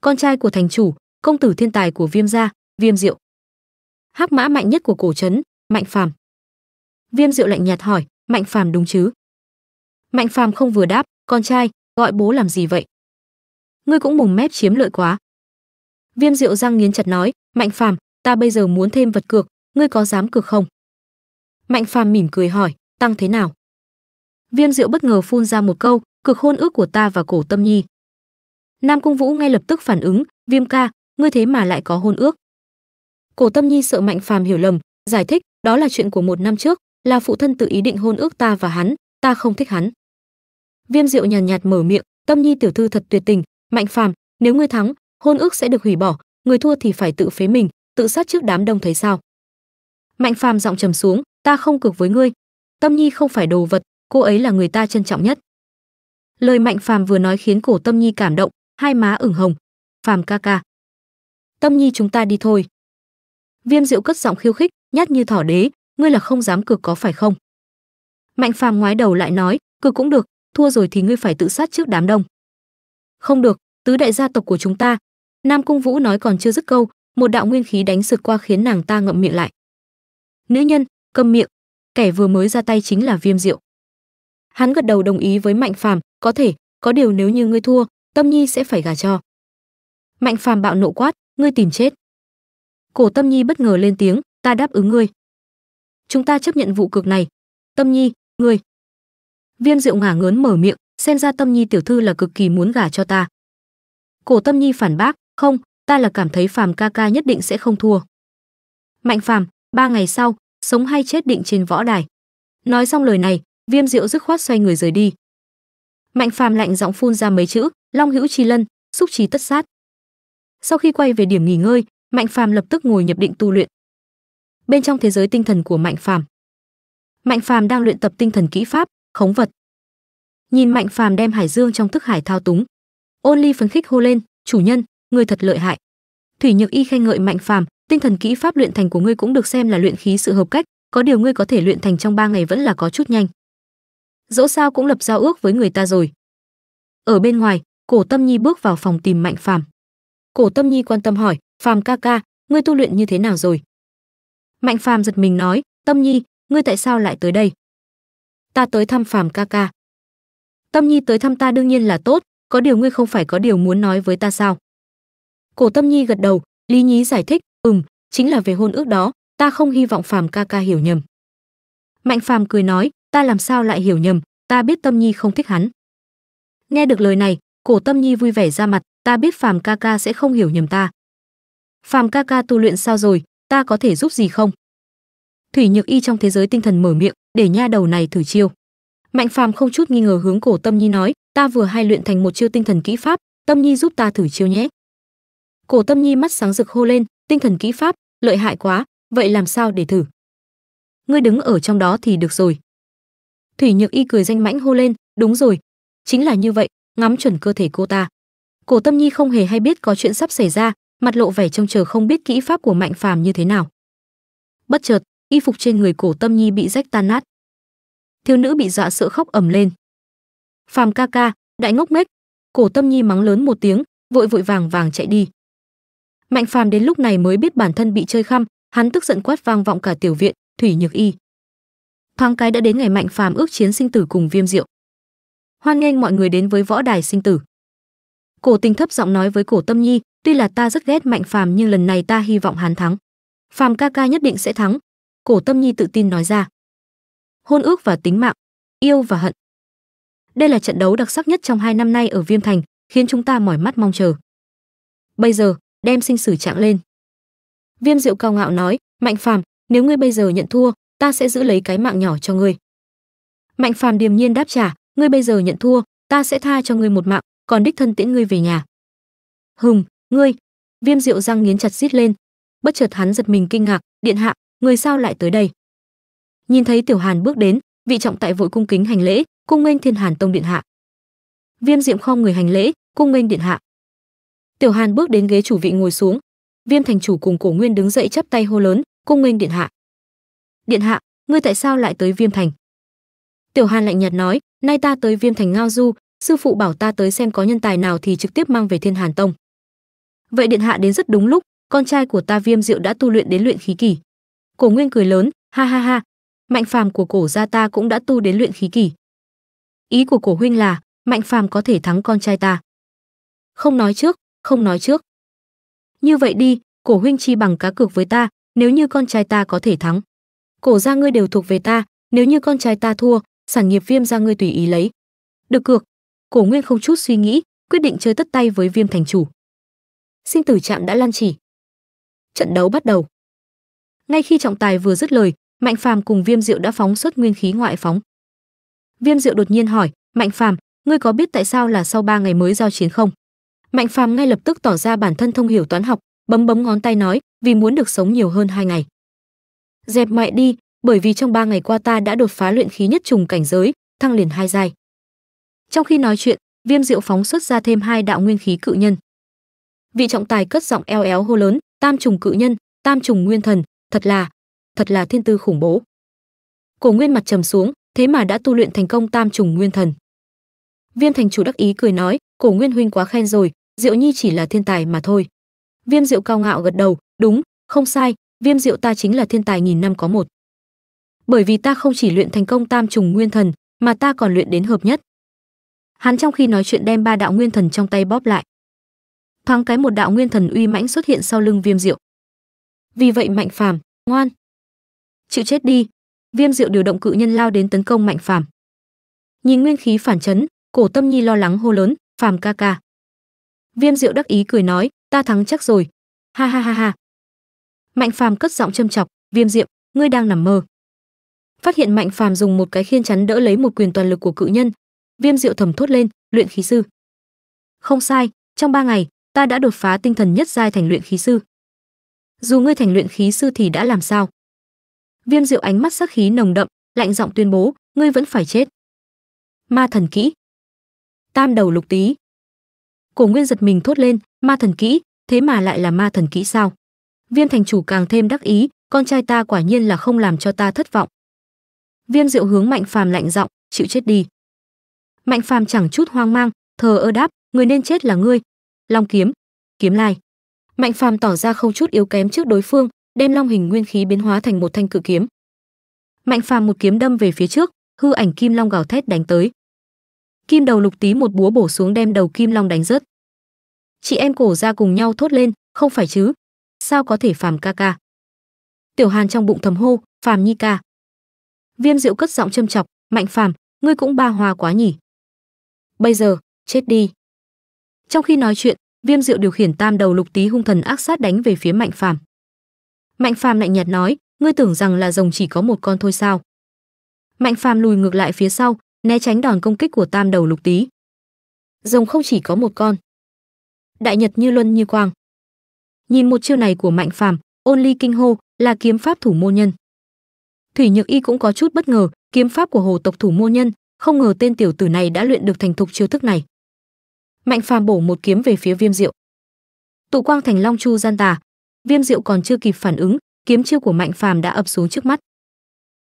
Con trai của thành chủ, công tử thiên tài của Viêm gia, Viêm Diệu. Hắc mã mạnh nhất của cổ trấn, Mạnh Phàm. Viêm Diệu lạnh nhạt hỏi, Mạnh Phàm đúng chứ? Mạnh Phàm không vừa đáp, con trai, gọi bố làm gì vậy? Ngươi cũng mồm mép chiếm lợi quá. Viêm Diệu răng nghiến chặt nói, Mạnh Phàm, ta bây giờ muốn thêm vật cược, ngươi có dám cược không? Mạnh Phàm mỉm cười hỏi, tăng thế nào viêm diệu bất ngờ phun ra một câu cực hôn ước của ta và cổ tâm nhi nam cung vũ ngay lập tức phản ứng viêm ca ngươi thế mà lại có hôn ước cổ tâm nhi sợ mạnh phàm hiểu lầm giải thích đó là chuyện của một năm trước là phụ thân tự ý định hôn ước ta và hắn ta không thích hắn viêm diệu nhàn nhạt, mở miệng tâm nhi tiểu thư thật tuyệt tình mạnh phàm nếu ngươi thắng hôn ước sẽ được hủy bỏ người thua thì phải tự phế mình tự sát trước đám đông thấy sao mạnh phàm giọng trầm xuống ta không cực với ngươi tâm nhi không phải đồ vật cô ấy là người ta trân trọng nhất lời mạnh phàm vừa nói khiến cổ tâm nhi cảm động hai má ửng hồng phàm ca ca tâm nhi chúng ta đi thôi viêm diệu cất giọng khiêu khích nhát như thỏ đế ngươi là không dám cược có phải không mạnh phàm ngoái đầu lại nói cược cũng được thua rồi thì ngươi phải tự sát trước đám đông không được tứ đại gia tộc của chúng ta nam cung vũ nói còn chưa dứt câu một đạo nguyên khí đánh sượt qua khiến nàng ta ngậm miệng lại nữ nhân câm miệng kẻ vừa mới ra tay chính là Viêm Diệu. Hắn gật đầu đồng ý với Mạnh Phàm, có thể, có điều nếu như ngươi thua, Tâm Nhi sẽ phải gả cho. Mạnh Phàm bạo nộ quát, ngươi tìm chết. Cổ Tâm Nhi bất ngờ lên tiếng, ta đáp ứng ngươi. Chúng ta chấp nhận vụ cược này. Tâm Nhi, ngươi. Viêm Diệu ngả ngớn mở miệng, xem ra Tâm Nhi tiểu thư là cực kỳ muốn gả cho ta. Cổ Tâm Nhi phản bác, không, ta là cảm thấy Phàm ca ca nhất định sẽ không thua. Mạnh Phàm, ba ngày sau, sống hay chết định trên võ đài. Nói xong lời này, Viêm Diệu dứt khoát xoay người rời đi. Mạnh Phàm lạnh giọng phun ra mấy chữ, Long hữu chi lân, xúc trí tất sát. Sau khi quay về điểm nghỉ ngơi, Mạnh Phàm lập tức ngồi nhập định tu luyện. Bên trong thế giới tinh thần của Mạnh Phàm, Mạnh Phàm đang luyện tập tinh thần kỹ pháp, khống vật. Nhìn Mạnh Phàm đem Hải Dương trong thức hải thao túng, Ôn Ly phấn khích hô lên, "Chủ nhân, người thật lợi hại." Thủy Nhược Y khen ngợi Mạnh Phàm, tinh thần kỹ pháp luyện thành của ngươi cũng được xem là luyện khí sự hợp cách có điều ngươi có thể luyện thành trong ba ngày vẫn là có chút nhanh dẫu sao cũng lập giao ước với người ta rồi ở bên ngoài cổ tâm nhi bước vào phòng tìm mạnh phàm cổ tâm nhi quan tâm hỏi phàm ca ca ngươi tu luyện như thế nào rồi mạnh phàm giật mình nói tâm nhi ngươi tại sao lại tới đây ta tới thăm phàm ca ca tâm nhi tới thăm ta đương nhiên là tốt có điều ngươi không phải có điều muốn nói với ta sao cổ tâm nhi gật đầu lý nhí giải thích "Ừm, chính là về hôn ước đó, ta không hy vọng Phàm ca ca hiểu nhầm." Mạnh Phàm cười nói, "Ta làm sao lại hiểu nhầm, ta biết Tâm Nhi không thích hắn." Nghe được lời này, Cổ Tâm Nhi vui vẻ ra mặt, "Ta biết Phàm ca ca sẽ không hiểu nhầm ta." "Phàm ca ca tu luyện sao rồi, ta có thể giúp gì không?" Thủy Nhược Y trong thế giới tinh thần mở miệng, để nha đầu này thử chiêu. Mạnh Phàm không chút nghi ngờ hướng Cổ Tâm Nhi nói, "Ta vừa hay luyện thành một chiêu tinh thần kỹ pháp, Tâm Nhi giúp ta thử chiêu nhé." Cổ Tâm Nhi mắt sáng rực hô lên, tinh thần kỹ pháp, lợi hại quá, vậy làm sao để thử? Ngươi đứng ở trong đó thì được rồi. Thủy Nhược Y cười danh mãnh hô lên, đúng rồi, chính là như vậy, ngắm chuẩn cơ thể cô ta. Cổ Tâm Nhi không hề hay biết có chuyện sắp xảy ra, mặt lộ vẻ trông chờ không biết kỹ pháp của Mạnh Phàm như thế nào. Bất chợt, y phục trên người Cổ Tâm Nhi bị rách tan nát. Thiếu nữ bị dọa sợ khóc ầm lên. "Phàm ca ca, đại ngốc nghếch!" Cổ Tâm Nhi mắng lớn một tiếng, vội vội vàng vàng chạy đi mạnh phàm đến lúc này mới biết bản thân bị chơi khăm hắn tức giận quát vang vọng cả tiểu viện thủy nhược y thoáng cái đã đến ngày mạnh phàm ước chiến sinh tử cùng viêm diệu hoan nghênh mọi người đến với võ đài sinh tử cổ tình thấp giọng nói với cổ tâm nhi tuy là ta rất ghét mạnh phàm nhưng lần này ta hy vọng hắn thắng phàm ca ca nhất định sẽ thắng cổ tâm nhi tự tin nói ra hôn ước và tính mạng yêu và hận đây là trận đấu đặc sắc nhất trong hai năm nay ở viêm thành khiến chúng ta mỏi mắt mong chờ bây giờ đem sinh sử trạng lên viêm diệu cao ngạo nói mạnh phàm nếu ngươi bây giờ nhận thua ta sẽ giữ lấy cái mạng nhỏ cho ngươi mạnh phàm điềm nhiên đáp trả ngươi bây giờ nhận thua ta sẽ tha cho ngươi một mạng còn đích thân tiễn ngươi về nhà hùng ngươi viêm diệu răng nghiến chặt rít lên bất chợt hắn giật mình kinh ngạc điện hạ người sao lại tới đây nhìn thấy tiểu hàn bước đến vị trọng tại vội cung kính hành lễ cung nghênh thiên hàn tông điện hạ viêm diệm khom người hành lễ cung nghênh điện hạ Tiểu Hàn bước đến ghế chủ vị ngồi xuống. Viêm thành chủ cùng Cổ Nguyên đứng dậy chắp tay hô lớn, cung nghênh điện hạ. Điện hạ, ngươi tại sao lại tới Viêm thành? Tiểu Hàn lạnh nhạt nói, nay ta tới Viêm thành Ngao Du, sư phụ bảo ta tới xem có nhân tài nào thì trực tiếp mang về Thiên Hàn Tông. Vậy điện hạ đến rất đúng lúc, con trai của ta Viêm Diệu đã tu luyện đến luyện khí kỳ. Cổ Nguyên cười lớn, ha ha ha, mạnh phàm của cổ gia ta cũng đã tu đến luyện khí kỳ. Ý của cổ huynh là, mạnh phàm có thể thắng con trai ta. Không nói trước, không nói trước. Như vậy đi, cổ huynh chi bằng cá cược với ta, nếu như con trai ta có thể thắng. Cổ gia ngươi đều thuộc về ta, nếu như con trai ta thua, sản nghiệp viêm gia ngươi tùy ý lấy. Được cược. Cổ Nguyên không chút suy nghĩ, quyết định chơi tất tay với viêm thành chủ. Sinh tử trạm đã lan chỉ. Trận đấu bắt đầu. Ngay khi trọng tài vừa dứt lời, Mạnh Phàm cùng Viêm Diệu đã phóng xuất nguyên khí ngoại phóng. Viêm Diệu đột nhiên hỏi, "Mạnh Phàm, ngươi có biết tại sao là sau 3 ngày mới giao chiến không?" mạnh phàm ngay lập tức tỏ ra bản thân thông hiểu toán học bấm bấm ngón tay nói vì muốn được sống nhiều hơn hai ngày dẹp mại đi bởi vì trong ba ngày qua ta đã đột phá luyện khí nhất trùng cảnh giới thăng liền hai giai trong khi nói chuyện viêm diệu phóng xuất ra thêm hai đạo nguyên khí cự nhân vị trọng tài cất giọng eo éo hô lớn tam trùng cự nhân tam trùng nguyên thần thật là thật là thiên tư khủng bố cổ nguyên mặt trầm xuống thế mà đã tu luyện thành công tam trùng nguyên thần viêm thành chủ đắc ý cười nói cổ nguyên huynh quá khen rồi diệu nhi chỉ là thiên tài mà thôi viêm diệu cao ngạo gật đầu đúng không sai viêm diệu ta chính là thiên tài nghìn năm có một bởi vì ta không chỉ luyện thành công tam trùng nguyên thần mà ta còn luyện đến hợp nhất hắn trong khi nói chuyện đem ba đạo nguyên thần trong tay bóp lại thoáng cái một đạo nguyên thần uy mãnh xuất hiện sau lưng viêm diệu vì vậy mạnh phàm ngoan chịu chết đi viêm diệu điều động cự nhân lao đến tấn công mạnh phàm nhìn nguyên khí phản chấn Cổ Tâm Nhi lo lắng hô lớn, "Phàm ca ca." Viêm Diệu đắc ý cười nói, "Ta thắng chắc rồi." Ha ha ha ha. Mạnh Phàm cất giọng châm chọc, "Viêm Diệu, ngươi đang nằm mơ." Phát hiện Mạnh Phàm dùng một cái khiên chắn đỡ lấy một quyền toàn lực của cự nhân, Viêm Diệu thầm thốt lên, "Luyện khí sư." Không sai, trong ba ngày, ta đã đột phá tinh thần nhất giai thành luyện khí sư. Dù ngươi thành luyện khí sư thì đã làm sao? Viêm Diệu ánh mắt sắc khí nồng đậm, lạnh giọng tuyên bố, ngươi vẫn phải chết. Ma thần kỹ, tam đầu lục tý cổ nguyên giật mình thốt lên ma thần kỹ thế mà lại là ma thần kỹ sao viêm thành chủ càng thêm đắc ý con trai ta quả nhiên là không làm cho ta thất vọng viêm diệu hướng mạnh phàm lạnh giọng chịu chết đi mạnh phàm chẳng chút hoang mang thờ ơ đáp người nên chết là ngươi long kiếm kiếm lai mạnh phàm tỏ ra không chút yếu kém trước đối phương đem long hình nguyên khí biến hóa thành một thanh cự kiếm mạnh phàm một kiếm đâm về phía trước hư ảnh kim long gào thét đánh tới Kim đầu lục tí một búa bổ xuống đem đầu Kim Long đánh rớt. Chị em cổ ra cùng nhau thốt lên, không phải chứ? Sao có thể phàm ca ca? Tiểu Hàn trong bụng thầm hô, phàm nhi ca. Viêm Diệu cất giọng châm chọc, mạnh phàm, ngươi cũng ba hòa quá nhỉ? Bây giờ, chết đi. Trong khi nói chuyện, Viêm Diệu điều khiển tam đầu lục tí hung thần ác sát đánh về phía Mạnh Phàm. Mạnh Phàm lạnh nhạt nói, ngươi tưởng rằng là rồng chỉ có một con thôi sao? Mạnh Phàm lùi ngược lại phía sau, né tránh đòn công kích của tam đầu lục tý. Rồng không chỉ có một con. Đại Nhật như luân như quang. Nhìn một chiêu này của Mạnh Phàm, Ôn Ly kinh hô, là kiếm pháp thủ môn nhân. Thủy Nhược Y cũng có chút bất ngờ, kiếm pháp của hồ tộc thủ môn nhân, không ngờ tên tiểu tử này đã luyện được thành thục chiêu thức này. Mạnh Phàm bổ một kiếm về phía Viêm Diệu. Tụ quang thành Long Chu gian tà, Viêm Diệu còn chưa kịp phản ứng, kiếm chiêu của Mạnh Phàm đã ập xuống trước mắt.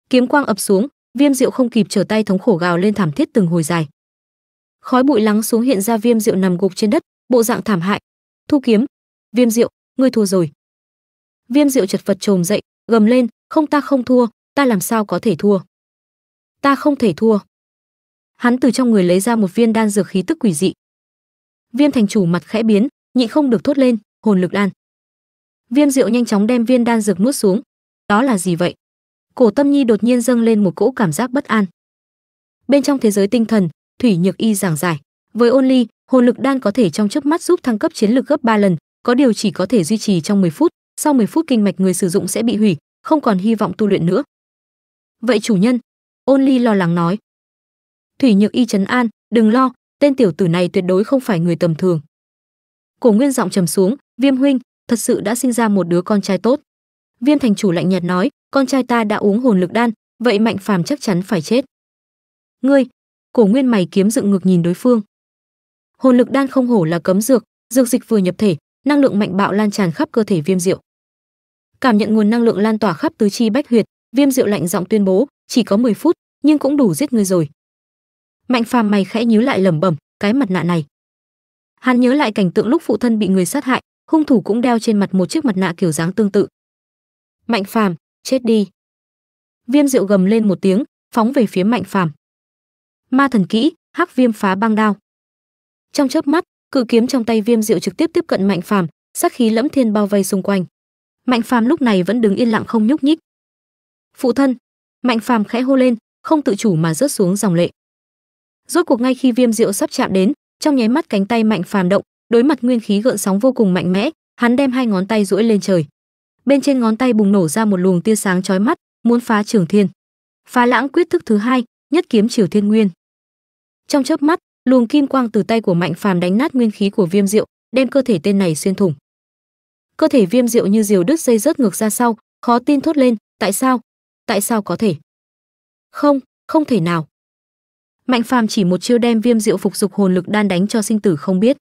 Kiếm quang ập xuống, Viêm Diệu không kịp trở tay thống khổ gào lên thảm thiết từng hồi dài. Khói bụi lắng xuống hiện ra Viêm Diệu nằm gục trên đất, bộ dạng thảm hại. Thu kiếm, Viêm Diệu, ngươi thua rồi. Viêm Diệu chật vật trồm dậy, gầm lên, không ta không thua, ta làm sao có thể thua? Ta không thể thua. Hắn từ trong người lấy ra một viên đan dược khí tức quỷ dị. Viêm thành chủ mặt khẽ biến, nhị không được thốt lên, hồn lực đan. Viêm Diệu nhanh chóng đem viên đan dược nuốt xuống. Đó là gì vậy? cổ tâm nhi đột nhiên dâng lên một cỗ cảm giác bất an bên trong thế giới tinh thần thủy nhược y giảng giải với ôn ly hồn lực đan có thể trong chớp mắt giúp thăng cấp chiến lực gấp 3 lần có điều chỉ có thể duy trì trong 10 phút sau 10 phút kinh mạch người sử dụng sẽ bị hủy không còn hy vọng tu luyện nữa vậy chủ nhân ôn ly lo lắng nói thủy nhược y trấn an đừng lo tên tiểu tử này tuyệt đối không phải người tầm thường cổ nguyên giọng trầm xuống viêm huynh thật sự đã sinh ra một đứa con trai tốt viêm thành chủ lạnh nhạt nói con trai ta đã uống hồn lực đan, vậy Mạnh Phàm chắc chắn phải chết. Ngươi, Cổ Nguyên mày kiếm dựng ngược nhìn đối phương. Hồn lực đan không hổ là cấm dược, dược dịch vừa nhập thể, năng lượng mạnh bạo lan tràn khắp cơ thể Viêm Diệu. Cảm nhận nguồn năng lượng lan tỏa khắp tứ chi bách huyệt, Viêm Diệu lạnh giọng tuyên bố, chỉ có 10 phút, nhưng cũng đủ giết ngươi rồi. Mạnh Phàm mày khẽ nhíu lại lẩm bẩm, cái mặt nạ này. Hắn nhớ lại cảnh tượng lúc phụ thân bị người sát hại, hung thủ cũng đeo trên mặt một chiếc mặt nạ kiểu dáng tương tự. Mạnh Phàm, chết đi. Viêm Diệu gầm lên một tiếng, phóng về phía Mạnh Phàm. Ma thần kỹ, Hắc Viêm phá băng đao. Trong chớp mắt, cự kiếm trong tay Viêm Diệu trực tiếp tiếp cận Mạnh Phàm, sát khí lẫm thiên bao vây xung quanh. Mạnh Phàm lúc này vẫn đứng yên lặng không nhúc nhích. "Phụ thân!" Mạnh Phàm khẽ hô lên, không tự chủ mà rớt xuống dòng lệ. Rốt cuộc ngay khi Viêm Diệu sắp chạm đến, trong nháy mắt cánh tay Mạnh Phàm động, đối mặt nguyên khí gợn sóng vô cùng mạnh mẽ, hắn đem hai ngón tay duỗi lên trời bên trên ngón tay bùng nổ ra một luồng tia sáng chói mắt muốn phá trường thiên phá lãng quyết thức thứ hai nhất kiếm triều thiên nguyên trong chớp mắt luồng kim quang từ tay của mạnh phàm đánh nát nguyên khí của viêm diệu đem cơ thể tên này xuyên thủng cơ thể viêm diệu như diều đứt dây rớt ngược ra sau khó tin thốt lên tại sao tại sao có thể không không thể nào mạnh phàm chỉ một chiêu đem viêm diệu phục dục hồn lực đan đánh cho sinh tử không biết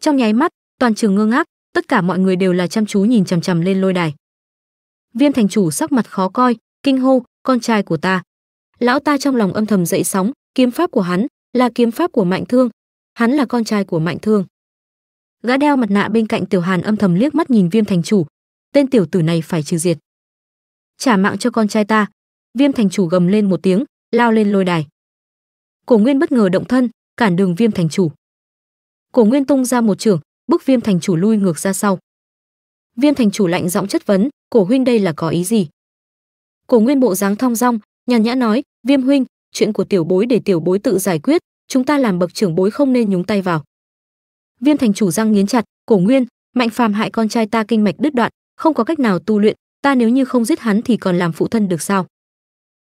trong nháy mắt toàn trường ngơ ngác tất cả mọi người đều là chăm chú nhìn chằm chằm lên lôi đài viêm thành chủ sắc mặt khó coi kinh hô con trai của ta lão ta trong lòng âm thầm dậy sóng kiếm pháp của hắn là kiếm pháp của mạnh thương hắn là con trai của mạnh thương gã đeo mặt nạ bên cạnh tiểu hàn âm thầm liếc mắt nhìn viêm thành chủ tên tiểu tử này phải trừ diệt trả mạng cho con trai ta viêm thành chủ gầm lên một tiếng lao lên lôi đài cổ nguyên bất ngờ động thân cản đường viêm thành chủ cổ nguyên tung ra một trường bức viêm thành chủ lui ngược ra sau viêm thành chủ lạnh giọng chất vấn cổ huynh đây là có ý gì cổ nguyên bộ dáng thong dong nhàn nhã nói viêm huynh chuyện của tiểu bối để tiểu bối tự giải quyết chúng ta làm bậc trưởng bối không nên nhúng tay vào viêm thành chủ răng nghiến chặt cổ nguyên mạnh phàm hại con trai ta kinh mạch đứt đoạn không có cách nào tu luyện ta nếu như không giết hắn thì còn làm phụ thân được sao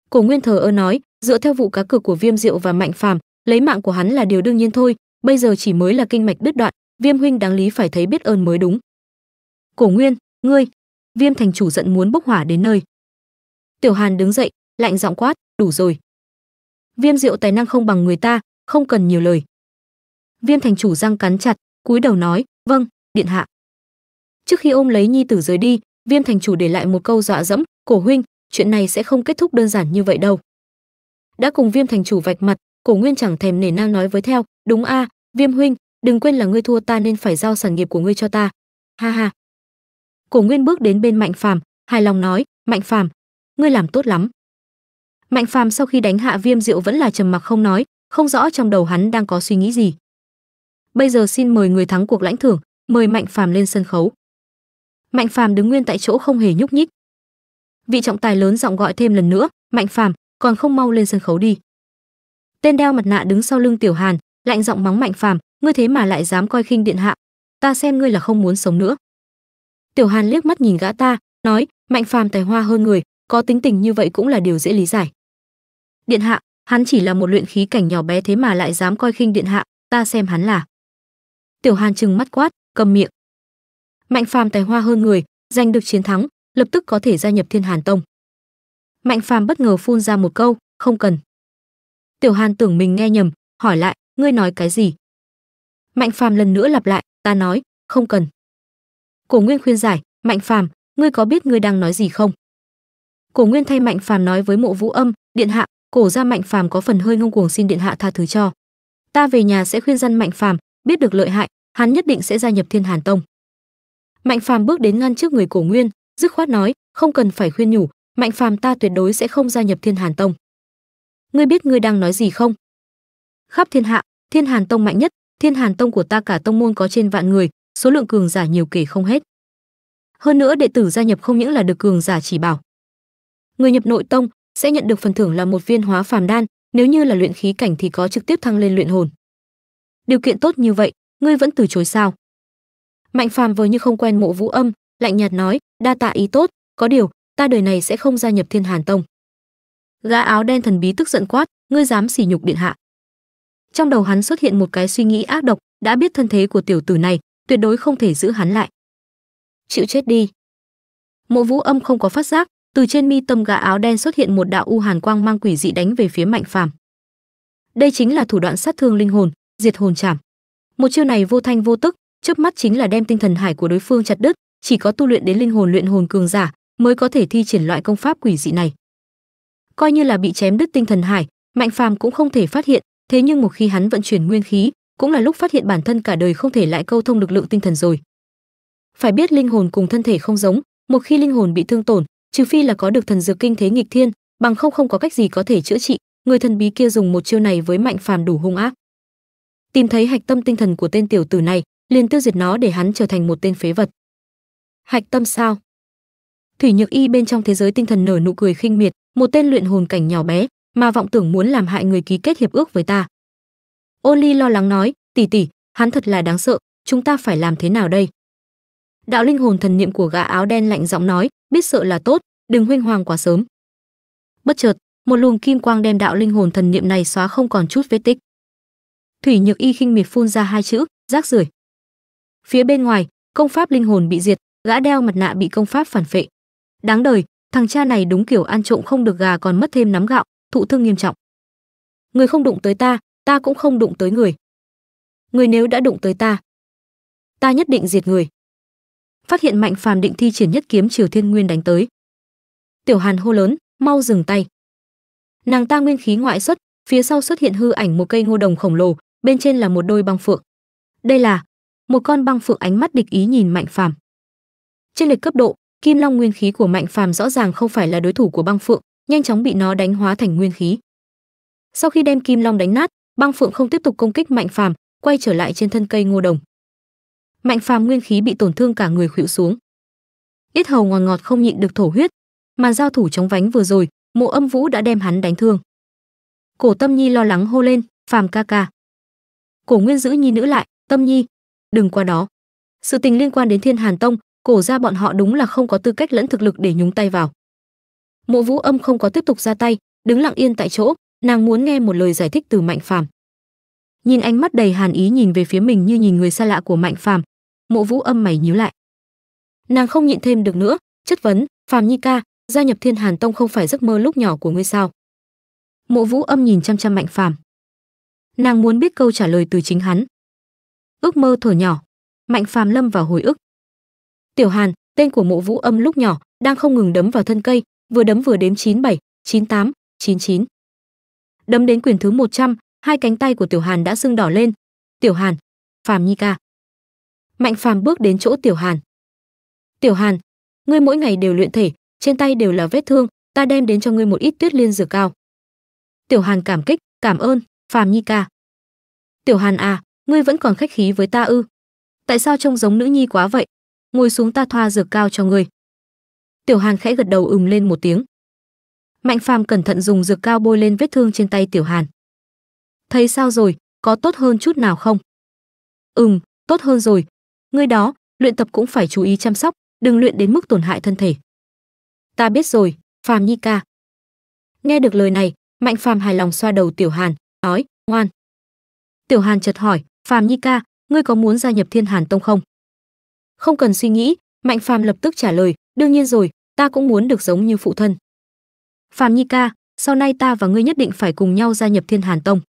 cổ nguyên thờ ơ nói dựa theo vụ cá cược của viêm diệu và mạnh phàm lấy mạng của hắn là điều đương nhiên thôi bây giờ chỉ mới là kinh mạch đứt đoạn viêm huynh đáng lý phải thấy biết ơn mới đúng cổ nguyên ngươi viêm thành chủ giận muốn bốc hỏa đến nơi tiểu hàn đứng dậy lạnh giọng quát đủ rồi viêm diệu tài năng không bằng người ta không cần nhiều lời viêm thành chủ răng cắn chặt cúi đầu nói vâng điện hạ trước khi ôm lấy nhi tử rời đi viêm thành chủ để lại một câu dọa dẫm cổ huynh chuyện này sẽ không kết thúc đơn giản như vậy đâu đã cùng viêm thành chủ vạch mặt cổ nguyên chẳng thèm nể nang nói với theo đúng a à, viêm huynh đừng quên là ngươi thua ta nên phải giao sản nghiệp của ngươi cho ta ha ha cổ nguyên bước đến bên mạnh phàm hài lòng nói mạnh phàm ngươi làm tốt lắm mạnh phàm sau khi đánh hạ viêm diệu vẫn là trầm mặc không nói không rõ trong đầu hắn đang có suy nghĩ gì bây giờ xin mời người thắng cuộc lãnh thưởng mời mạnh phàm lên sân khấu mạnh phàm đứng nguyên tại chỗ không hề nhúc nhích vị trọng tài lớn giọng gọi thêm lần nữa mạnh phàm còn không mau lên sân khấu đi tên đeo mặt nạ đứng sau lưng tiểu hàn lạnh giọng mắng mạnh phàm ngươi thế mà lại dám coi khinh điện hạ ta xem ngươi là không muốn sống nữa tiểu hàn liếc mắt nhìn gã ta nói mạnh phàm tài hoa hơn người có tính tình như vậy cũng là điều dễ lý giải điện hạ hắn chỉ là một luyện khí cảnh nhỏ bé thế mà lại dám coi khinh điện hạ ta xem hắn là tiểu hàn trừng mắt quát cầm miệng mạnh phàm tài hoa hơn người giành được chiến thắng lập tức có thể gia nhập thiên hàn tông mạnh phàm bất ngờ phun ra một câu không cần tiểu hàn tưởng mình nghe nhầm hỏi lại ngươi nói cái gì mạnh phàm lần nữa lặp lại ta nói không cần cổ nguyên khuyên giải mạnh phàm ngươi có biết ngươi đang nói gì không cổ nguyên thay mạnh phàm nói với mộ vũ âm điện hạ cổ ra mạnh phàm có phần hơi ngông cuồng xin điện hạ tha thứ cho ta về nhà sẽ khuyên răn mạnh phàm biết được lợi hại hắn nhất định sẽ gia nhập thiên hàn tông mạnh phàm bước đến ngăn trước người cổ nguyên dứt khoát nói không cần phải khuyên nhủ mạnh phàm ta tuyệt đối sẽ không gia nhập thiên hàn tông ngươi biết ngươi đang nói gì không khắp thiên hạ thiên hàn tông mạnh nhất Thiên Hàn Tông của ta cả tông môn có trên vạn người, số lượng cường giả nhiều kể không hết. Hơn nữa đệ tử gia nhập không những là được cường giả chỉ bảo. Người nhập nội tông sẽ nhận được phần thưởng là một viên hóa phàm đan, nếu như là luyện khí cảnh thì có trực tiếp thăng lên luyện hồn. Điều kiện tốt như vậy, ngươi vẫn từ chối sao? Mạnh Phàm vừa như không quen Mộ Vũ Âm, lạnh nhạt nói, đa tạ ý tốt, có điều, ta đời này sẽ không gia nhập Thiên Hàn Tông. Gã áo đen thần bí tức giận quát, ngươi dám sỉ nhục điện hạ trong đầu hắn xuất hiện một cái suy nghĩ ác độc đã biết thân thế của tiểu tử này tuyệt đối không thể giữ hắn lại chịu chết đi mộ vũ âm không có phát giác từ trên mi tâm gã áo đen xuất hiện một đạo u hàn quang mang quỷ dị đánh về phía mạnh phàm đây chính là thủ đoạn sát thương linh hồn diệt hồn chảm một chiêu này vô thanh vô tức chớp mắt chính là đem tinh thần hải của đối phương chặt đứt chỉ có tu luyện đến linh hồn luyện hồn cường giả mới có thể thi triển loại công pháp quỷ dị này coi như là bị chém đứt tinh thần hải mạnh phàm cũng không thể phát hiện thế nhưng một khi hắn vận chuyển nguyên khí, cũng là lúc phát hiện bản thân cả đời không thể lại câu thông lực lượng tinh thần rồi. Phải biết linh hồn cùng thân thể không giống, một khi linh hồn bị thương tổn, trừ phi là có được thần dược kinh thế nghịch thiên, bằng không không có cách gì có thể chữa trị, người thần bí kia dùng một chiêu này với mạnh phàm đủ hung ác. Tìm thấy hạch tâm tinh thần của tên tiểu tử này, liền tiêu diệt nó để hắn trở thành một tên phế vật. Hạch tâm sao? Thủy Nhược Y bên trong thế giới tinh thần nở nụ cười khinh miệt, một tên luyện hồn cảnh nhỏ bé, mà vọng tưởng muốn làm hại người ký kết hiệp ước với ta Oli lo lắng nói tỷ tỷ hắn thật là đáng sợ chúng ta phải làm thế nào đây đạo linh hồn thần niệm của gã áo đen lạnh giọng nói biết sợ là tốt đừng huynh hoàng quá sớm bất chợt một luồng kim quang đem đạo linh hồn thần niệm này xóa không còn chút vết tích thủy nhược y khinh miệt phun ra hai chữ rác rưởi phía bên ngoài công pháp linh hồn bị diệt gã đeo mặt nạ bị công pháp phản phệ đáng đời thằng cha này đúng kiểu ăn trộm không được gà còn mất thêm nắm gạo thụ thương nghiêm trọng. Người không đụng tới ta, ta cũng không đụng tới người. Người nếu đã đụng tới ta, ta nhất định diệt người. Phát hiện Mạnh Phàm định thi triển nhất kiếm Triều Thiên Nguyên đánh tới. Tiểu Hàn hô lớn, mau dừng tay. Nàng ta nguyên khí ngoại xuất, phía sau xuất hiện hư ảnh một cây ngô đồng khổng lồ, bên trên là một đôi băng phượng. Đây là một con băng phượng ánh mắt địch ý nhìn Mạnh Phàm. Trên lệch cấp độ, Kim Long nguyên khí của Mạnh Phàm rõ ràng không phải là đối thủ của băng phượng, nhanh chóng bị nó đánh hóa thành nguyên khí. Sau khi đem kim long đánh nát, băng phượng không tiếp tục công kích mạnh phàm, quay trở lại trên thân cây ngô đồng. Mạnh phàm nguyên khí bị tổn thương cả người khuỵu xuống. Ít hầu ngọt ngọt không nhịn được thổ huyết, mà giao thủ chống vánh vừa rồi, mộ âm vũ đã đem hắn đánh thương. Cổ Tâm Nhi lo lắng hô lên, "Phàm ca ca." Cổ Nguyên giữ nhi nữ lại, "Tâm Nhi, đừng qua đó." Sự tình liên quan đến Thiên Hàn Tông, cổ gia bọn họ đúng là không có tư cách lẫn thực lực để nhúng tay vào mộ vũ âm không có tiếp tục ra tay đứng lặng yên tại chỗ nàng muốn nghe một lời giải thích từ mạnh phàm nhìn ánh mắt đầy hàn ý nhìn về phía mình như nhìn người xa lạ của mạnh phàm mộ vũ âm mày nhíu lại nàng không nhịn thêm được nữa chất vấn phàm nhi ca gia nhập thiên hàn tông không phải giấc mơ lúc nhỏ của ngươi sao mộ vũ âm nhìn chăm chăm mạnh phàm nàng muốn biết câu trả lời từ chính hắn ước mơ thuở nhỏ mạnh phàm lâm vào hồi ức tiểu hàn tên của mộ vũ âm lúc nhỏ đang không ngừng đấm vào thân cây vừa đấm vừa đếm 97, 98, 99. Đấm đến quyền thứ 100, hai cánh tay của Tiểu Hàn đã sưng đỏ lên. Tiểu Hàn, Phàm Nhi ca. Mạnh Phàm bước đến chỗ Tiểu Hàn. Tiểu Hàn, ngươi mỗi ngày đều luyện thể, trên tay đều là vết thương, ta đem đến cho ngươi một ít tuyết liên dược cao. Tiểu Hàn cảm kích, cảm ơn, Phàm Nhi ca. Tiểu Hàn à, ngươi vẫn còn khách khí với ta ư? Tại sao trông giống nữ nhi quá vậy? Ngồi xuống ta thoa dược cao cho ngươi. Tiểu Hàn khẽ gật đầu ừm lên một tiếng. Mạnh Phàm cẩn thận dùng dược cao bôi lên vết thương trên tay Tiểu Hàn. Thấy sao rồi, có tốt hơn chút nào không? Ừm, tốt hơn rồi. Ngươi đó, luyện tập cũng phải chú ý chăm sóc, đừng luyện đến mức tổn hại thân thể. Ta biết rồi, Phàm Nhi ca. Nghe được lời này, Mạnh Phàm hài lòng xoa đầu Tiểu Hàn, nói, ngoan. Tiểu Hàn chợt hỏi, Phàm Nhi ca, ngươi có muốn gia nhập Thiên Hàn Tông không? Không cần suy nghĩ, Mạnh Phàm lập tức trả lời, đương nhiên rồi, ta cũng muốn được giống như phụ thân phạm nhi ca sau nay ta và ngươi nhất định phải cùng nhau gia nhập thiên hàn tông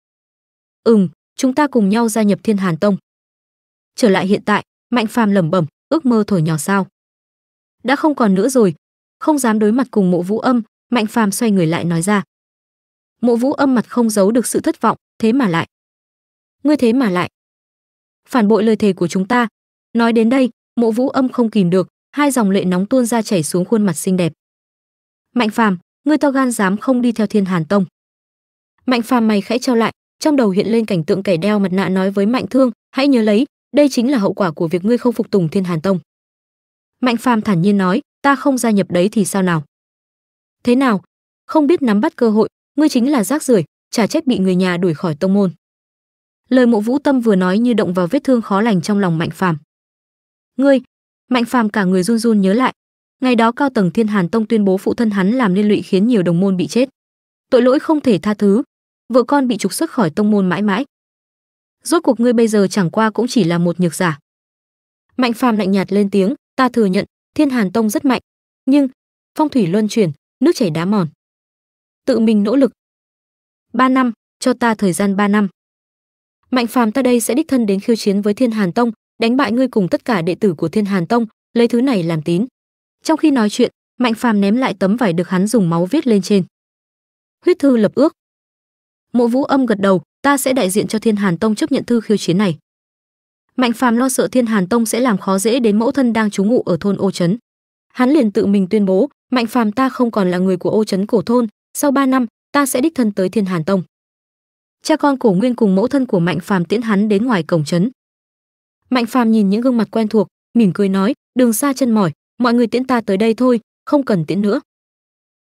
ừm chúng ta cùng nhau gia nhập thiên hàn tông trở lại hiện tại mạnh phàm lẩm bẩm ước mơ thổi nhỏ sao đã không còn nữa rồi không dám đối mặt cùng mộ vũ âm mạnh phàm xoay người lại nói ra mộ vũ âm mặt không giấu được sự thất vọng thế mà lại ngươi thế mà lại phản bội lời thề của chúng ta nói đến đây mộ vũ âm không kìm được hai dòng lệ nóng tuôn ra chảy xuống khuôn mặt xinh đẹp. Mạnh Phàm, ngươi to gan dám không đi theo Thiên Hàn Tông? Mạnh Phàm mày khẽ trao lại, trong đầu hiện lên cảnh tượng kẻ đeo mặt nạ nói với Mạnh Thương, hãy nhớ lấy, đây chính là hậu quả của việc ngươi không phục tùng Thiên Hàn Tông. Mạnh Phàm thản nhiên nói, ta không gia nhập đấy thì sao nào? Thế nào? Không biết nắm bắt cơ hội, ngươi chính là rác rưởi, chả trách bị người nhà đuổi khỏi tông môn. Lời Mộ Vũ Tâm vừa nói như động vào vết thương khó lành trong lòng Mạnh Phàm. Ngươi, mạnh phàm cả người run run nhớ lại ngày đó cao tầng thiên hàn tông tuyên bố phụ thân hắn làm liên lụy khiến nhiều đồng môn bị chết tội lỗi không thể tha thứ vợ con bị trục xuất khỏi tông môn mãi mãi rốt cuộc ngươi bây giờ chẳng qua cũng chỉ là một nhược giả mạnh phàm lạnh nhạt lên tiếng ta thừa nhận thiên hàn tông rất mạnh nhưng phong thủy luân chuyển nước chảy đá mòn tự mình nỗ lực ba năm cho ta thời gian ba năm mạnh phàm ta đây sẽ đích thân đến khiêu chiến với thiên hàn tông đánh bại ngươi cùng tất cả đệ tử của Thiên Hàn Tông, lấy thứ này làm tín. Trong khi nói chuyện, Mạnh Phàm ném lại tấm vải được hắn dùng máu viết lên trên. Huyết thư lập ước. Mộ Vũ Âm gật đầu, ta sẽ đại diện cho Thiên Hàn Tông chấp nhận thư khiêu chiến này. Mạnh Phàm lo sợ Thiên Hàn Tông sẽ làm khó dễ đến mẫu thân đang trú ngụ ở thôn Ô Trấn. Hắn liền tự mình tuyên bố, Mạnh Phàm ta không còn là người của Ô Trấn cổ thôn, sau 3 năm, ta sẽ đích thân tới Thiên Hàn Tông. Cha con Cổ Nguyên cùng mẫu thân của Mạnh Phàm tiễn hắn đến ngoài cổng trấn mạnh phàm nhìn những gương mặt quen thuộc mỉm cười nói đường xa chân mỏi mọi người tiễn ta tới đây thôi không cần tiễn nữa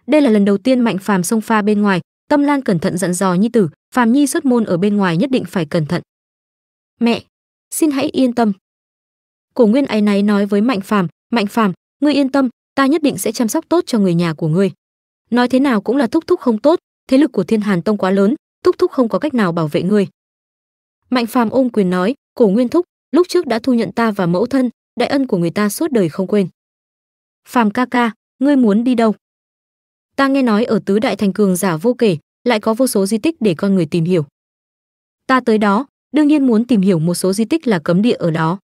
đây là lần đầu tiên mạnh phàm xông pha bên ngoài tâm lan cẩn thận dặn dò nhi tử phàm nhi xuất môn ở bên ngoài nhất định phải cẩn thận mẹ xin hãy yên tâm cổ nguyên áy náy nói với mạnh phàm mạnh phàm ngươi yên tâm ta nhất định sẽ chăm sóc tốt cho người nhà của ngươi nói thế nào cũng là thúc thúc không tốt thế lực của thiên hàn tông quá lớn thúc thúc không có cách nào bảo vệ ngươi mạnh phàm ôm quyền nói cổ nguyên thúc lúc trước đã thu nhận ta và mẫu thân đại ân của người ta suốt đời không quên phàm ca ca ngươi muốn đi đâu ta nghe nói ở tứ đại thành cường giả vô kể lại có vô số di tích để con người tìm hiểu ta tới đó đương nhiên muốn tìm hiểu một số di tích là cấm địa ở đó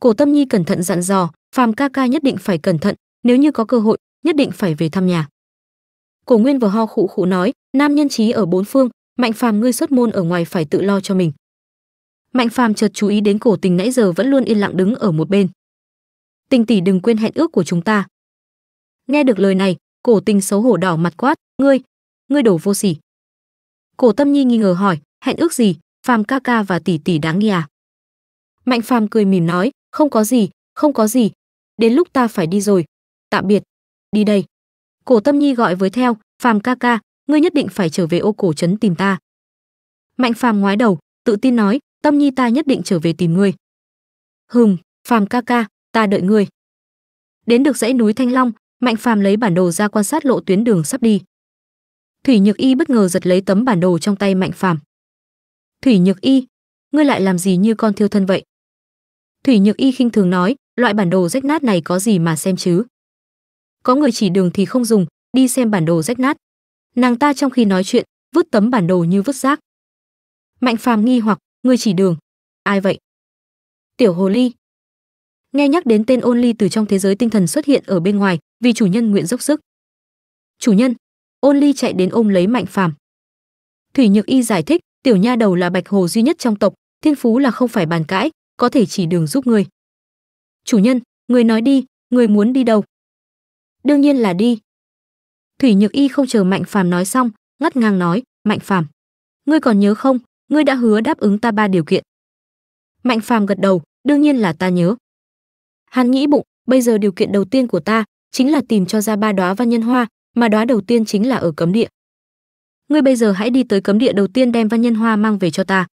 cổ tâm nhi cẩn thận dặn dò phàm ca ca nhất định phải cẩn thận nếu như có cơ hội nhất định phải về thăm nhà cổ nguyên vừa ho khụ khụ nói nam nhân trí ở bốn phương mạnh phàm ngươi xuất môn ở ngoài phải tự lo cho mình Mạnh Phàm chợt chú ý đến Cổ Tình nãy giờ vẫn luôn yên lặng đứng ở một bên. "Tình tỷ đừng quên hẹn ước của chúng ta." Nghe được lời này, Cổ Tình xấu hổ đỏ mặt quát, "Ngươi, ngươi đổ vô sỉ." Cổ Tâm Nhi nghi ngờ hỏi, "Hẹn ước gì? Phàm ca ca và tỷ tỷ đáng nghi à?" Mạnh Phàm cười mỉm nói, "Không có gì, không có gì, đến lúc ta phải đi rồi, tạm biệt, đi đây." Cổ Tâm Nhi gọi với theo, "Phàm ca ca, ngươi nhất định phải trở về ô cổ trấn tìm ta." Mạnh Phàm ngoái đầu, tự tin nói, tâm nhi ta nhất định trở về tìm ngươi hừm phàm ca ca ta đợi ngươi đến được dãy núi thanh long mạnh phàm lấy bản đồ ra quan sát lộ tuyến đường sắp đi thủy nhược y bất ngờ giật lấy tấm bản đồ trong tay mạnh phàm thủy nhược y ngươi lại làm gì như con thiêu thân vậy thủy nhược y khinh thường nói loại bản đồ rách nát này có gì mà xem chứ có người chỉ đường thì không dùng đi xem bản đồ rách nát nàng ta trong khi nói chuyện vứt tấm bản đồ như vứt rác mạnh phàm nghi hoặc Người chỉ đường. Ai vậy? Tiểu hồ ly. Nghe nhắc đến tên Ôn Ly từ trong thế giới tinh thần xuất hiện ở bên ngoài, vì chủ nhân nguyện dốc sức. Chủ nhân. Ôn Ly chạy đến ôm lấy Mạnh Phàm. Thủy Nhược Y giải thích, tiểu nha đầu là bạch hồ duy nhất trong tộc, thiên phú là không phải bàn cãi, có thể chỉ đường giúp người. Chủ nhân, người nói đi, người muốn đi đâu? Đương nhiên là đi. Thủy Nhược Y không chờ Mạnh Phàm nói xong, ngắt ngang nói, "Mạnh Phàm, ngươi còn nhớ không, ngươi đã hứa đáp ứng ta ba điều kiện mạnh phàm gật đầu đương nhiên là ta nhớ hắn nghĩ bụng bây giờ điều kiện đầu tiên của ta chính là tìm cho ra ba đóa văn nhân hoa mà đóa đầu tiên chính là ở cấm địa ngươi bây giờ hãy đi tới cấm địa đầu tiên đem văn nhân hoa mang về cho ta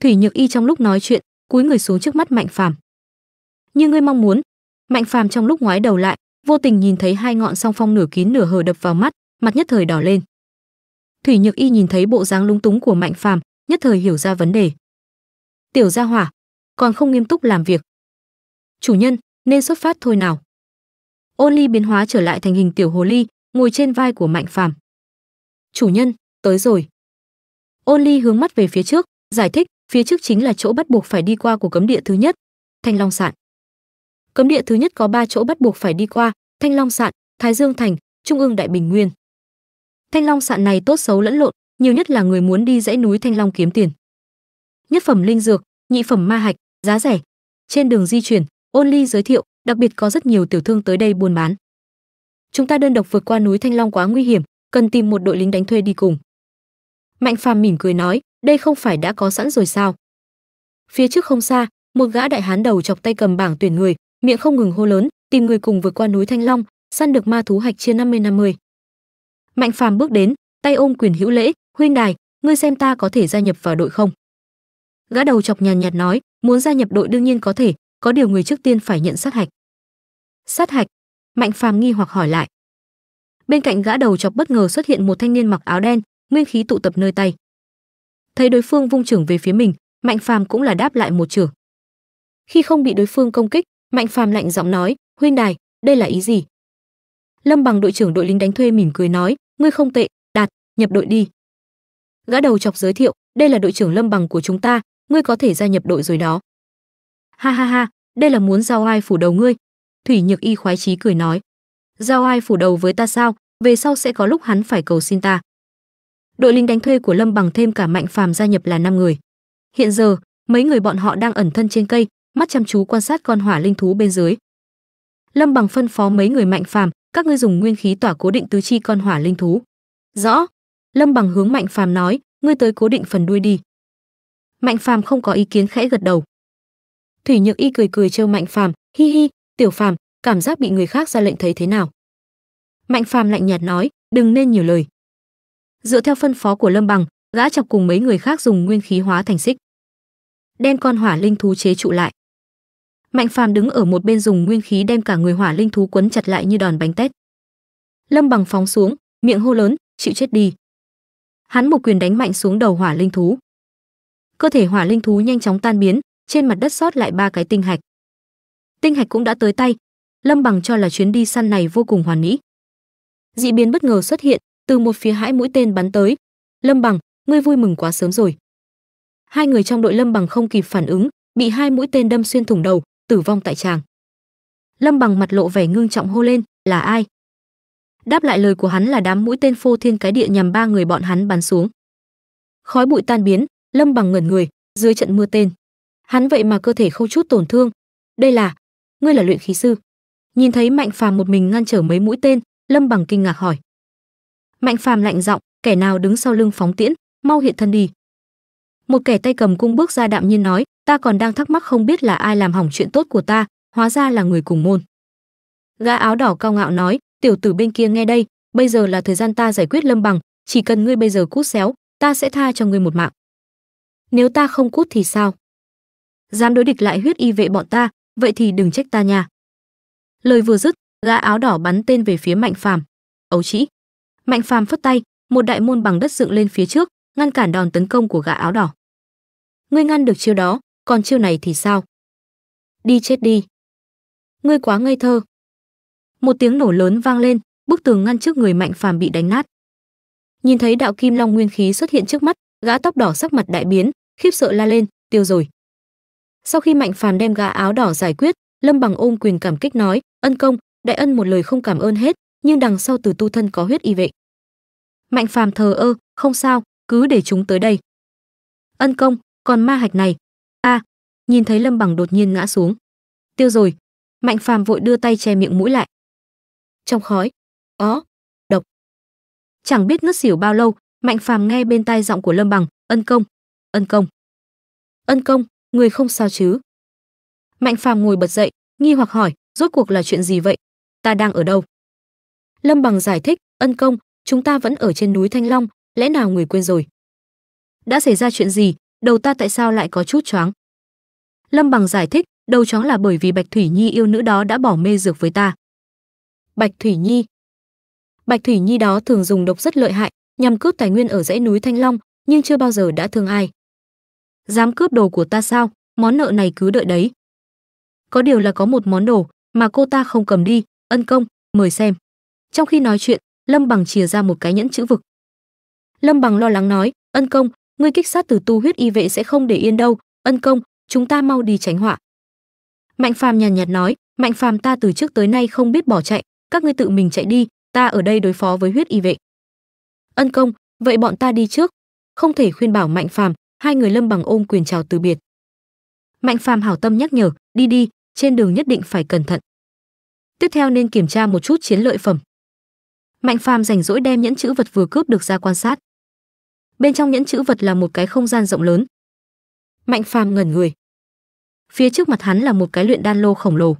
thủy nhược y trong lúc nói chuyện cúi người xuống trước mắt mạnh phàm như ngươi mong muốn mạnh phàm trong lúc ngoái đầu lại vô tình nhìn thấy hai ngọn song phong nửa kín nửa hở đập vào mắt mặt nhất thời đỏ lên thủy nhược y nhìn thấy bộ dáng lúng túng của mạnh phàm nhất thời hiểu ra vấn đề. Tiểu gia hỏa, còn không nghiêm túc làm việc. Chủ nhân, nên xuất phát thôi nào. Ôn ly biến hóa trở lại thành hình tiểu hồ ly, ngồi trên vai của Mạnh Phàm. Chủ nhân, tới rồi. Ôn ly hướng mắt về phía trước, giải thích, phía trước chính là chỗ bắt buộc phải đi qua của cấm địa thứ nhất, Thanh Long Sạn. Cấm địa thứ nhất có 3 chỗ bắt buộc phải đi qua, Thanh Long Sạn, Thái Dương Thành, Trung ương Đại Bình Nguyên. Thanh Long Sạn này tốt xấu lẫn lộn, nhiều nhất là người muốn đi dãy núi Thanh Long kiếm tiền. Nhất phẩm linh dược, nhị phẩm ma hạch, giá rẻ. Trên đường di chuyển, Ôn Ly giới thiệu, đặc biệt có rất nhiều tiểu thương tới đây buôn bán. Chúng ta đơn độc vượt qua núi Thanh Long quá nguy hiểm, cần tìm một đội lính đánh thuê đi cùng. Mạnh Phàm mỉm cười nói, đây không phải đã có sẵn rồi sao? Phía trước không xa, một gã đại hán đầu chọc tay cầm bảng tuyển người, miệng không ngừng hô lớn, tìm người cùng vượt qua núi Thanh Long, săn được ma thú hạch chia 50 50. Mạnh Phàm bước đến, tay ôm quyền hữu lễ, huynh đài ngươi xem ta có thể gia nhập vào đội không gã đầu chọc nhàn nhạt, nói muốn gia nhập đội đương nhiên có thể có điều người trước tiên phải nhận sát hạch sát hạch mạnh phàm nghi hoặc hỏi lại bên cạnh gã đầu chọc bất ngờ xuất hiện một thanh niên mặc áo đen nguyên khí tụ tập nơi tay thấy đối phương vung trưởng về phía mình mạnh phàm cũng là đáp lại một trưởng khi không bị đối phương công kích mạnh phàm lạnh giọng nói huynh đài đây là ý gì lâm bằng đội trưởng đội lính đánh thuê mỉm cười nói ngươi không tệ đạt nhập đội đi gã đầu chọc giới thiệu đây là đội trưởng lâm bằng của chúng ta ngươi có thể gia nhập đội rồi đó ha ha ha đây là muốn giao ai phủ đầu ngươi thủy nhược y khoái chí cười nói giao ai phủ đầu với ta sao về sau sẽ có lúc hắn phải cầu xin ta đội lính đánh thuê của lâm bằng thêm cả mạnh phàm gia nhập là năm người hiện giờ mấy người bọn họ đang ẩn thân trên cây mắt chăm chú quan sát con hỏa linh thú bên dưới lâm bằng phân phó mấy người mạnh phàm các ngươi dùng nguyên khí tỏa cố định tứ chi con hỏa linh thú rõ lâm bằng hướng mạnh phàm nói ngươi tới cố định phần đuôi đi mạnh phàm không có ý kiến khẽ gật đầu thủy nhược y cười cười trêu mạnh phàm hi hi tiểu phàm cảm giác bị người khác ra lệnh thấy thế nào mạnh phàm lạnh nhạt nói đừng nên nhiều lời dựa theo phân phó của lâm bằng gã chọc cùng mấy người khác dùng nguyên khí hóa thành xích đem con hỏa linh thú chế trụ lại mạnh phàm đứng ở một bên dùng nguyên khí đem cả người hỏa linh thú quấn chặt lại như đòn bánh tét lâm bằng phóng xuống miệng hô lớn chịu chết đi hắn một quyền đánh mạnh xuống đầu hỏa linh thú cơ thể hỏa linh thú nhanh chóng tan biến trên mặt đất sót lại ba cái tinh hạch tinh hạch cũng đã tới tay lâm bằng cho là chuyến đi săn này vô cùng hoàn mỹ dị biến bất ngờ xuất hiện từ một phía hãi mũi tên bắn tới lâm bằng ngươi vui mừng quá sớm rồi hai người trong đội lâm bằng không kịp phản ứng bị hai mũi tên đâm xuyên thủng đầu tử vong tại tràng lâm bằng mặt lộ vẻ ngưng trọng hô lên là ai đáp lại lời của hắn là đám mũi tên phô thiên cái địa nhằm ba người bọn hắn bắn xuống khói bụi tan biến lâm bằng ngẩn người dưới trận mưa tên hắn vậy mà cơ thể không chút tổn thương đây là ngươi là luyện khí sư nhìn thấy mạnh phàm một mình ngăn trở mấy mũi tên lâm bằng kinh ngạc hỏi mạnh phàm lạnh giọng kẻ nào đứng sau lưng phóng tiễn mau hiện thân đi một kẻ tay cầm cung bước ra đạm nhiên nói ta còn đang thắc mắc không biết là ai làm hỏng chuyện tốt của ta hóa ra là người cùng môn gã áo đỏ cao ngạo nói tiểu tử bên kia nghe đây bây giờ là thời gian ta giải quyết lâm bằng chỉ cần ngươi bây giờ cút xéo ta sẽ tha cho ngươi một mạng nếu ta không cút thì sao dám đối địch lại huyết y vệ bọn ta vậy thì đừng trách ta nha lời vừa dứt gã áo đỏ bắn tên về phía mạnh phàm ấu trĩ mạnh phàm phất tay một đại môn bằng đất dựng lên phía trước ngăn cản đòn tấn công của gã áo đỏ ngươi ngăn được chiêu đó còn chiêu này thì sao đi chết đi ngươi quá ngây thơ một tiếng nổ lớn vang lên bức tường ngăn trước người mạnh phàm bị đánh nát nhìn thấy đạo kim long nguyên khí xuất hiện trước mắt gã tóc đỏ sắc mặt đại biến khiếp sợ la lên tiêu rồi sau khi mạnh phàm đem gã áo đỏ giải quyết lâm bằng ôm quyền cảm kích nói ân công đại ân một lời không cảm ơn hết nhưng đằng sau từ tu thân có huyết y vệ mạnh phàm thờ ơ không sao cứ để chúng tới đây ân công còn ma hạch này a nhìn thấy lâm bằng đột nhiên ngã xuống tiêu rồi mạnh phàm vội đưa tay che miệng mũi lại trong khói ó độc chẳng biết ngất xỉu bao lâu mạnh phàm nghe bên tai giọng của lâm bằng ân công ân công ân công người không sao chứ mạnh phàm ngồi bật dậy nghi hoặc hỏi rốt cuộc là chuyện gì vậy ta đang ở đâu lâm bằng giải thích ân công chúng ta vẫn ở trên núi thanh long lẽ nào người quên rồi đã xảy ra chuyện gì đầu ta tại sao lại có chút choáng lâm bằng giải thích đầu choáng là bởi vì bạch thủy nhi yêu nữ đó đã bỏ mê dược với ta Bạch Thủy Nhi. Bạch Thủy Nhi đó thường dùng độc rất lợi hại, nhằm cướp tài nguyên ở dãy núi Thanh Long, nhưng chưa bao giờ đã thương ai. Dám cướp đồ của ta sao, món nợ này cứ đợi đấy. Có điều là có một món đồ mà cô ta không cầm đi, ân công, mời xem. Trong khi nói chuyện, Lâm Bằng chìa ra một cái nhẫn chữ vực. Lâm Bằng lo lắng nói, ân công, ngươi kích sát từ tu huyết y vệ sẽ không để yên đâu, ân công, chúng ta mau đi tránh họa. Mạnh Phàm nhàn nhạt nói, Mạnh Phàm ta từ trước tới nay không biết bỏ chạy, các ngươi tự mình chạy đi ta ở đây đối phó với huyết y vệ ân công vậy bọn ta đi trước không thể khuyên bảo mạnh phàm hai người lâm bằng ôm quyền chào từ biệt mạnh phàm hảo tâm nhắc nhở đi đi trên đường nhất định phải cẩn thận tiếp theo nên kiểm tra một chút chiến lợi phẩm mạnh phàm rảnh rỗi đem nhẫn chữ vật vừa cướp được ra quan sát bên trong nhẫn chữ vật là một cái không gian rộng lớn mạnh phàm ngẩn người phía trước mặt hắn là một cái luyện đan lô khổng lồ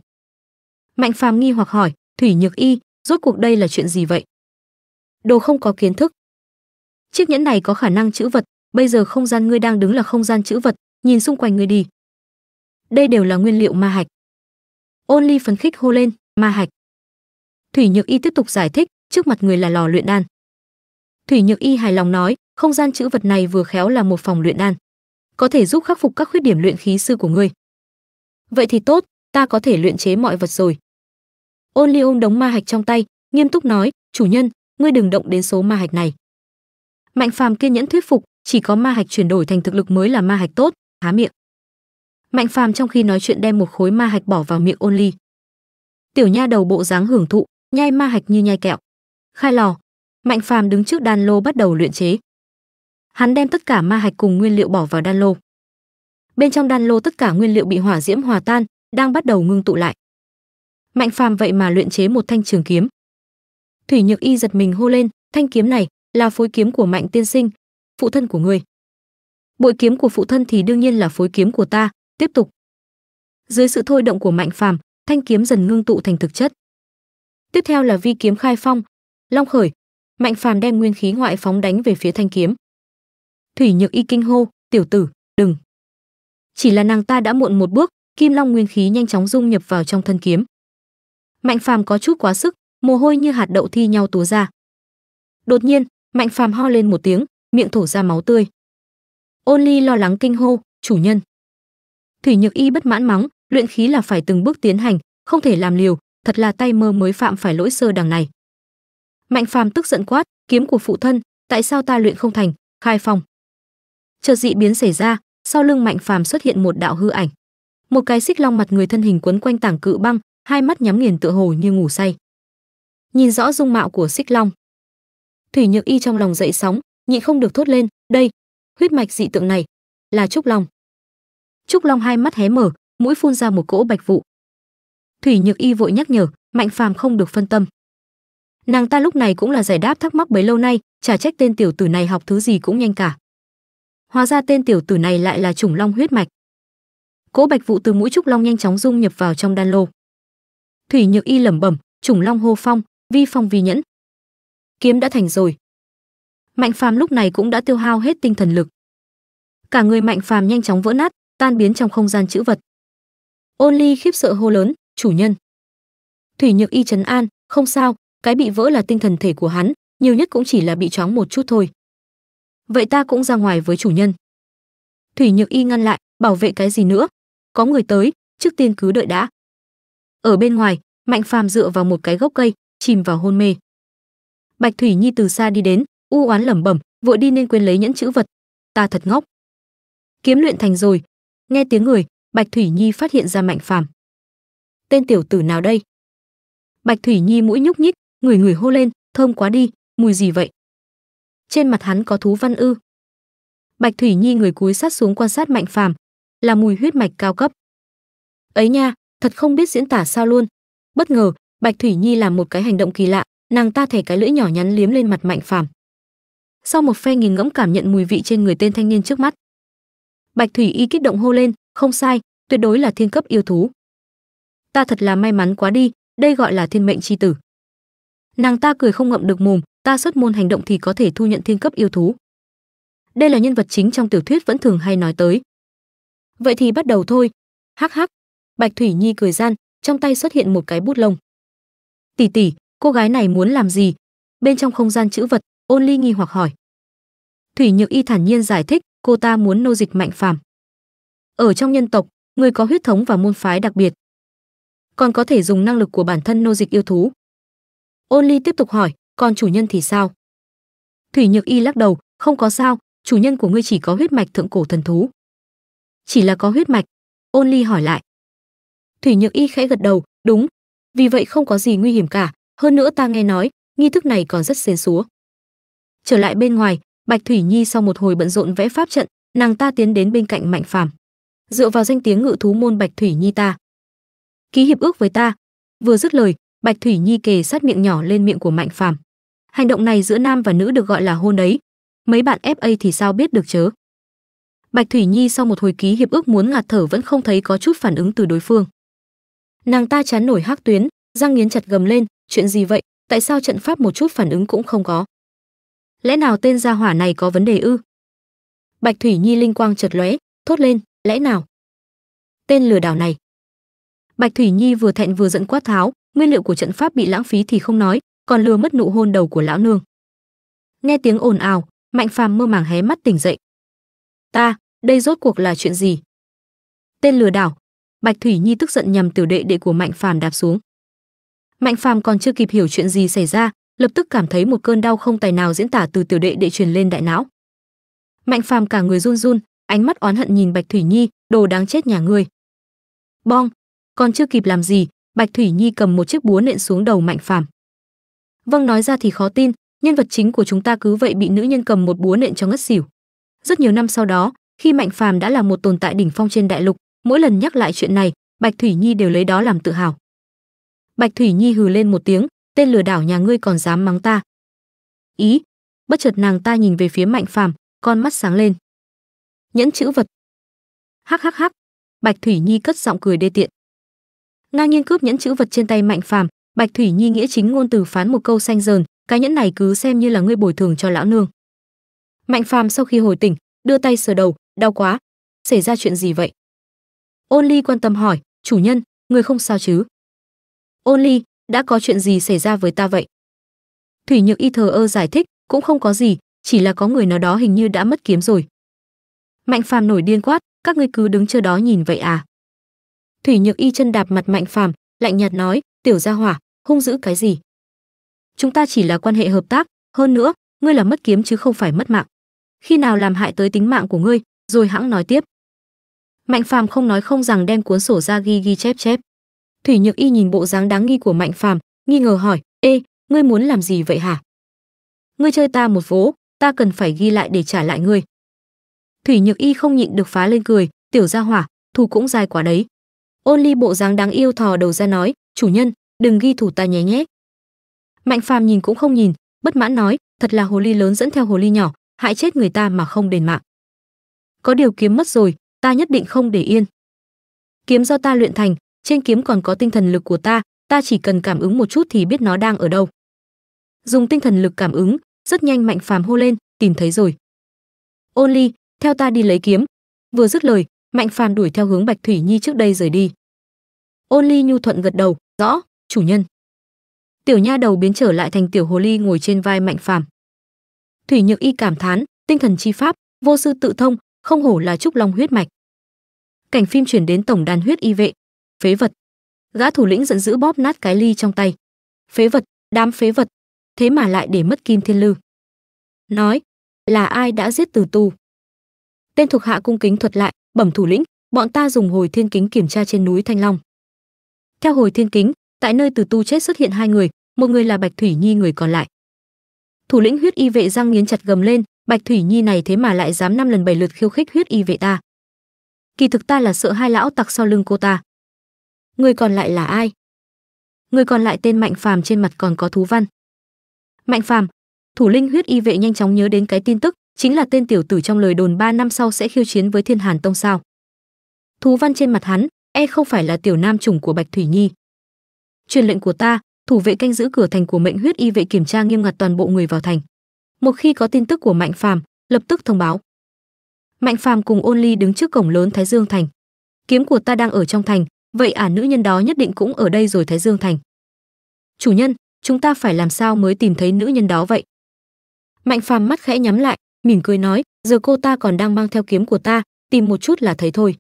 mạnh phàm nghi hoặc hỏi Thủy Nhược Y, rốt cuộc đây là chuyện gì vậy? Đồ không có kiến thức. Chiếc nhẫn này có khả năng chữ vật, bây giờ không gian ngươi đang đứng là không gian chữ vật, nhìn xung quanh ngươi đi. Đây đều là nguyên liệu ma hạch. Ôn Ly phấn khích hô lên, ma hạch. Thủy Nhược Y tiếp tục giải thích, trước mặt người là lò luyện đan. Thủy Nhược Y hài lòng nói, không gian chữ vật này vừa khéo là một phòng luyện đan, có thể giúp khắc phục các khuyết điểm luyện khí sư của ngươi. Vậy thì tốt, ta có thể luyện chế mọi vật rồi ôn ly ôm đống ma hạch trong tay nghiêm túc nói chủ nhân ngươi đừng động đến số ma hạch này mạnh phàm kiên nhẫn thuyết phục chỉ có ma hạch chuyển đổi thành thực lực mới là ma hạch tốt há miệng mạnh phàm trong khi nói chuyện đem một khối ma hạch bỏ vào miệng ôn ly tiểu nha đầu bộ dáng hưởng thụ nhai ma hạch như nhai kẹo khai lò mạnh phàm đứng trước đan lô bắt đầu luyện chế hắn đem tất cả ma hạch cùng nguyên liệu bỏ vào đan lô bên trong đan lô tất cả nguyên liệu bị hỏa diễm hòa tan đang bắt đầu ngưng tụ lại mạnh phàm vậy mà luyện chế một thanh trường kiếm thủy nhược y giật mình hô lên thanh kiếm này là phối kiếm của mạnh tiên sinh phụ thân của người bội kiếm của phụ thân thì đương nhiên là phối kiếm của ta tiếp tục dưới sự thôi động của mạnh phàm thanh kiếm dần ngưng tụ thành thực chất tiếp theo là vi kiếm khai phong long khởi mạnh phàm đem nguyên khí ngoại phóng đánh về phía thanh kiếm thủy nhược y kinh hô tiểu tử đừng chỉ là nàng ta đã muộn một bước kim long nguyên khí nhanh chóng dung nhập vào trong thân kiếm Mạnh Phàm có chút quá sức, mồ hôi như hạt đậu thi nhau túa ra. Đột nhiên, Mạnh Phàm ho lên một tiếng, miệng thổ ra máu tươi. Ôn Ly lo lắng kinh hô, "Chủ nhân!" Thủy Nhược Y bất mãn mắng, luyện khí là phải từng bước tiến hành, không thể làm liều, thật là tay mơ mới phạm phải lỗi sơ đằng này. Mạnh Phàm tức giận quát, "Kiếm của phụ thân, tại sao ta luyện không thành?" Khai phòng. Chợt dị biến xảy ra, sau lưng Mạnh Phàm xuất hiện một đạo hư ảnh. Một cái xích long mặt người thân hình quấn quanh tảng cự băng, hai mắt nhắm nghiền tựa hồ như ngủ say nhìn rõ dung mạo của xích long thủy nhược y trong lòng dậy sóng nhị không được thốt lên đây huyết mạch dị tượng này là trúc long trúc long hai mắt hé mở mũi phun ra một cỗ bạch vụ thủy nhược y vội nhắc nhở mạnh phàm không được phân tâm nàng ta lúc này cũng là giải đáp thắc mắc bấy lâu nay chả trách tên tiểu tử này học thứ gì cũng nhanh cả hóa ra tên tiểu tử này lại là chủng long huyết mạch cỗ bạch vụ từ mũi trúc long nhanh chóng dung nhập vào trong đan lô thủy nhược y lẩm bẩm trùng long hô phong vi phong vi nhẫn kiếm đã thành rồi mạnh phàm lúc này cũng đã tiêu hao hết tinh thần lực cả người mạnh phàm nhanh chóng vỡ nát tan biến trong không gian chữ vật ôn ly khiếp sợ hô lớn chủ nhân thủy nhược y trấn an không sao cái bị vỡ là tinh thần thể của hắn nhiều nhất cũng chỉ là bị choáng một chút thôi vậy ta cũng ra ngoài với chủ nhân thủy nhược y ngăn lại bảo vệ cái gì nữa có người tới trước tiên cứ đợi đã ở bên ngoài, Mạnh Phàm dựa vào một cái gốc cây, chìm vào hôn mê. Bạch Thủy Nhi từ xa đi đến, u oán lẩm bẩm, vội đi nên quên lấy nhẫn chữ vật. Ta thật ngốc. Kiếm luyện thành rồi. Nghe tiếng người, Bạch Thủy Nhi phát hiện ra Mạnh Phàm. Tên tiểu tử nào đây? Bạch Thủy Nhi mũi nhúc nhích, người người hô lên, thơm quá đi, mùi gì vậy? Trên mặt hắn có thú văn ư? Bạch Thủy Nhi người cúi sát xuống quan sát Mạnh Phàm, là mùi huyết mạch cao cấp. Ấy nha, thật không biết diễn tả sao luôn bất ngờ bạch thủy nhi làm một cái hành động kỳ lạ nàng ta thẻ cái lưỡi nhỏ nhắn liếm lên mặt mạnh phàm sau một phen nghiền ngẫm cảm nhận mùi vị trên người tên thanh niên trước mắt bạch thủy y kích động hô lên không sai tuyệt đối là thiên cấp yêu thú ta thật là may mắn quá đi đây gọi là thiên mệnh chi tử nàng ta cười không ngậm được mồm ta xuất môn hành động thì có thể thu nhận thiên cấp yêu thú đây là nhân vật chính trong tiểu thuyết vẫn thường hay nói tới vậy thì bắt đầu thôi hắc hắc Bạch Thủy Nhi cười gian, trong tay xuất hiện một cái bút lông. "Tỷ tỷ, cô gái này muốn làm gì?" Bên trong không gian chữ vật, Ôn Ly nghi hoặc hỏi. Thủy Nhược Y thản nhiên giải thích, cô ta muốn nô dịch Mạnh Phàm. Ở trong nhân tộc, người có huyết thống và môn phái đặc biệt, còn có thể dùng năng lực của bản thân nô dịch yêu thú. Ôn Ly tiếp tục hỏi, còn chủ nhân thì sao? Thủy Nhược Y lắc đầu, không có sao, chủ nhân của ngươi chỉ có huyết mạch thượng cổ thần thú. Chỉ là có huyết mạch? Ôn Ly hỏi lại thủy nhược y khẽ gật đầu đúng vì vậy không có gì nguy hiểm cả hơn nữa ta nghe nói nghi thức này còn rất xến xúa trở lại bên ngoài bạch thủy nhi sau một hồi bận rộn vẽ pháp trận nàng ta tiến đến bên cạnh mạnh phàm dựa vào danh tiếng ngự thú môn bạch thủy nhi ta ký hiệp ước với ta vừa dứt lời bạch thủy nhi kề sát miệng nhỏ lên miệng của mạnh phàm hành động này giữa nam và nữ được gọi là hôn đấy mấy bạn fa thì sao biết được chớ bạch thủy nhi sau một hồi ký hiệp ước muốn ngạt thở vẫn không thấy có chút phản ứng từ đối phương Nàng ta chán nổi hắc tuyến, răng nghiến chặt gầm lên, chuyện gì vậy, tại sao trận pháp một chút phản ứng cũng không có? Lẽ nào tên gia hỏa này có vấn đề ư? Bạch Thủy Nhi linh quang chợt lóe, thốt lên, lẽ nào? Tên lừa đảo này. Bạch Thủy Nhi vừa thẹn vừa giận quát tháo, nguyên liệu của trận pháp bị lãng phí thì không nói, còn lừa mất nụ hôn đầu của lão nương. Nghe tiếng ồn ào, Mạnh Phàm mơ màng hé mắt tỉnh dậy. Ta, đây rốt cuộc là chuyện gì? Tên lừa đảo, Bạch Thủy Nhi tức giận nhằm tiểu đệ đệ của Mạnh Phàm đạp xuống. Mạnh Phàm còn chưa kịp hiểu chuyện gì xảy ra, lập tức cảm thấy một cơn đau không tài nào diễn tả từ tiểu đệ đệ truyền lên đại não. Mạnh Phàm cả người run run, ánh mắt oán hận nhìn Bạch Thủy Nhi, đồ đáng chết nhà ngươi. Bong, còn chưa kịp làm gì, Bạch Thủy Nhi cầm một chiếc búa nện xuống đầu Mạnh Phàm. Vâng nói ra thì khó tin, nhân vật chính của chúng ta cứ vậy bị nữ nhân cầm một búa nện cho ngất xỉu. Rất nhiều năm sau đó, khi Mạnh Phàm đã là một tồn tại đỉnh phong trên đại lục, mỗi lần nhắc lại chuyện này bạch thủy nhi đều lấy đó làm tự hào bạch thủy nhi hừ lên một tiếng tên lừa đảo nhà ngươi còn dám mắng ta ý bất chợt nàng ta nhìn về phía mạnh phàm con mắt sáng lên nhẫn chữ vật hắc hắc hắc bạch thủy nhi cất giọng cười đê tiện ngang nhiên cướp nhẫn chữ vật trên tay mạnh phàm bạch thủy nhi nghĩa chính ngôn từ phán một câu xanh dờn cái nhẫn này cứ xem như là ngươi bồi thường cho lão nương mạnh phàm sau khi hồi tỉnh đưa tay sờ đầu đau quá xảy ra chuyện gì vậy Ôn Ly quan tâm hỏi, chủ nhân, người không sao chứ? Ôn Ly, đã có chuyện gì xảy ra với ta vậy? Thủy Nhược Y thờ ơ giải thích, cũng không có gì, chỉ là có người nào đó hình như đã mất kiếm rồi. Mạnh Phàm nổi điên quát, các ngươi cứ đứng chờ đó nhìn vậy à? Thủy Nhược Y chân đạp mặt Mạnh Phàm, lạnh nhạt nói, tiểu gia hỏa, hung dữ cái gì? Chúng ta chỉ là quan hệ hợp tác, hơn nữa, ngươi là mất kiếm chứ không phải mất mạng. Khi nào làm hại tới tính mạng của ngươi, rồi hãng nói tiếp. Mạnh Phàm không nói không rằng đem cuốn sổ ra ghi ghi chép chép. Thủy Nhược Y nhìn bộ dáng đáng nghi của Mạnh Phàm, nghi ngờ hỏi: "Ê, ngươi muốn làm gì vậy hả? Ngươi chơi ta một vố, ta cần phải ghi lại để trả lại ngươi." Thủy Nhược Y không nhịn được phá lên cười, "Tiểu gia hỏa, thủ cũng dài quá đấy." Ôn Ly bộ dáng đáng yêu thò đầu ra nói: "Chủ nhân, đừng ghi thủ ta nhé nhé." Mạnh Phàm nhìn cũng không nhìn, bất mãn nói: "Thật là hồ ly lớn dẫn theo hồ ly nhỏ, hại chết người ta mà không đền mạng." Có điều kiếm mất rồi, ta nhất định không để yên. Kiếm do ta luyện thành, trên kiếm còn có tinh thần lực của ta, ta chỉ cần cảm ứng một chút thì biết nó đang ở đâu. Dùng tinh thần lực cảm ứng, rất nhanh Mạnh Phàm hô lên, tìm thấy rồi. Ôn theo ta đi lấy kiếm. Vừa dứt lời, Mạnh Phàm đuổi theo hướng Bạch Thủy Nhi trước đây rời đi. Ôn nhu thuận gật đầu, rõ, chủ nhân. Tiểu nha đầu biến trở lại thành tiểu hồ ly ngồi trên vai Mạnh Phàm. Thủy Nhược Y cảm thán, tinh thần chi pháp, vô sư tự thông, không hổ là trúc long huyết mạch. Cảnh phim chuyển đến tổng đàn huyết y vệ, phế vật. Gã thủ lĩnh giận dữ bóp nát cái ly trong tay. Phế vật, đám phế vật, thế mà lại để mất Kim Thiên Lư. Nói, là ai đã giết Từ Tu? Tên thuộc hạ cung kính thuật lại, bẩm thủ lĩnh, bọn ta dùng hồi thiên kính kiểm tra trên núi Thanh Long. Theo hồi thiên kính, tại nơi Từ Tu chết xuất hiện hai người, một người là Bạch Thủy Nhi người còn lại. Thủ lĩnh huyết y vệ răng nghiến chặt gầm lên, Bạch Thủy Nhi này thế mà lại dám năm lần bảy lượt khiêu khích huyết y vệ ta. Kỳ thực ta là sợ hai lão tặc sau lưng cô ta. Người còn lại là ai? Người còn lại tên Mạnh Phàm trên mặt còn có thú văn. Mạnh Phàm, thủ linh huyết y vệ nhanh chóng nhớ đến cái tin tức, chính là tên tiểu tử trong lời đồn 3 năm sau sẽ khiêu chiến với Thiên Hàn Tông sao? Thú văn trên mặt hắn, e không phải là tiểu nam chủng của Bạch Thủy Nhi. Truyền lệnh của ta, thủ vệ canh giữ cửa thành của mệnh huyết y vệ kiểm tra nghiêm ngặt toàn bộ người vào thành một khi có tin tức của Mạnh Phàm, lập tức thông báo. Mạnh Phàm cùng Ôn Ly đứng trước cổng lớn Thái Dương thành. Kiếm của ta đang ở trong thành, vậy à nữ nhân đó nhất định cũng ở đây rồi Thái Dương thành. Chủ nhân, chúng ta phải làm sao mới tìm thấy nữ nhân đó vậy? Mạnh Phàm mắt khẽ nhắm lại, mỉm cười nói, giờ cô ta còn đang mang theo kiếm của ta, tìm một chút là thấy thôi.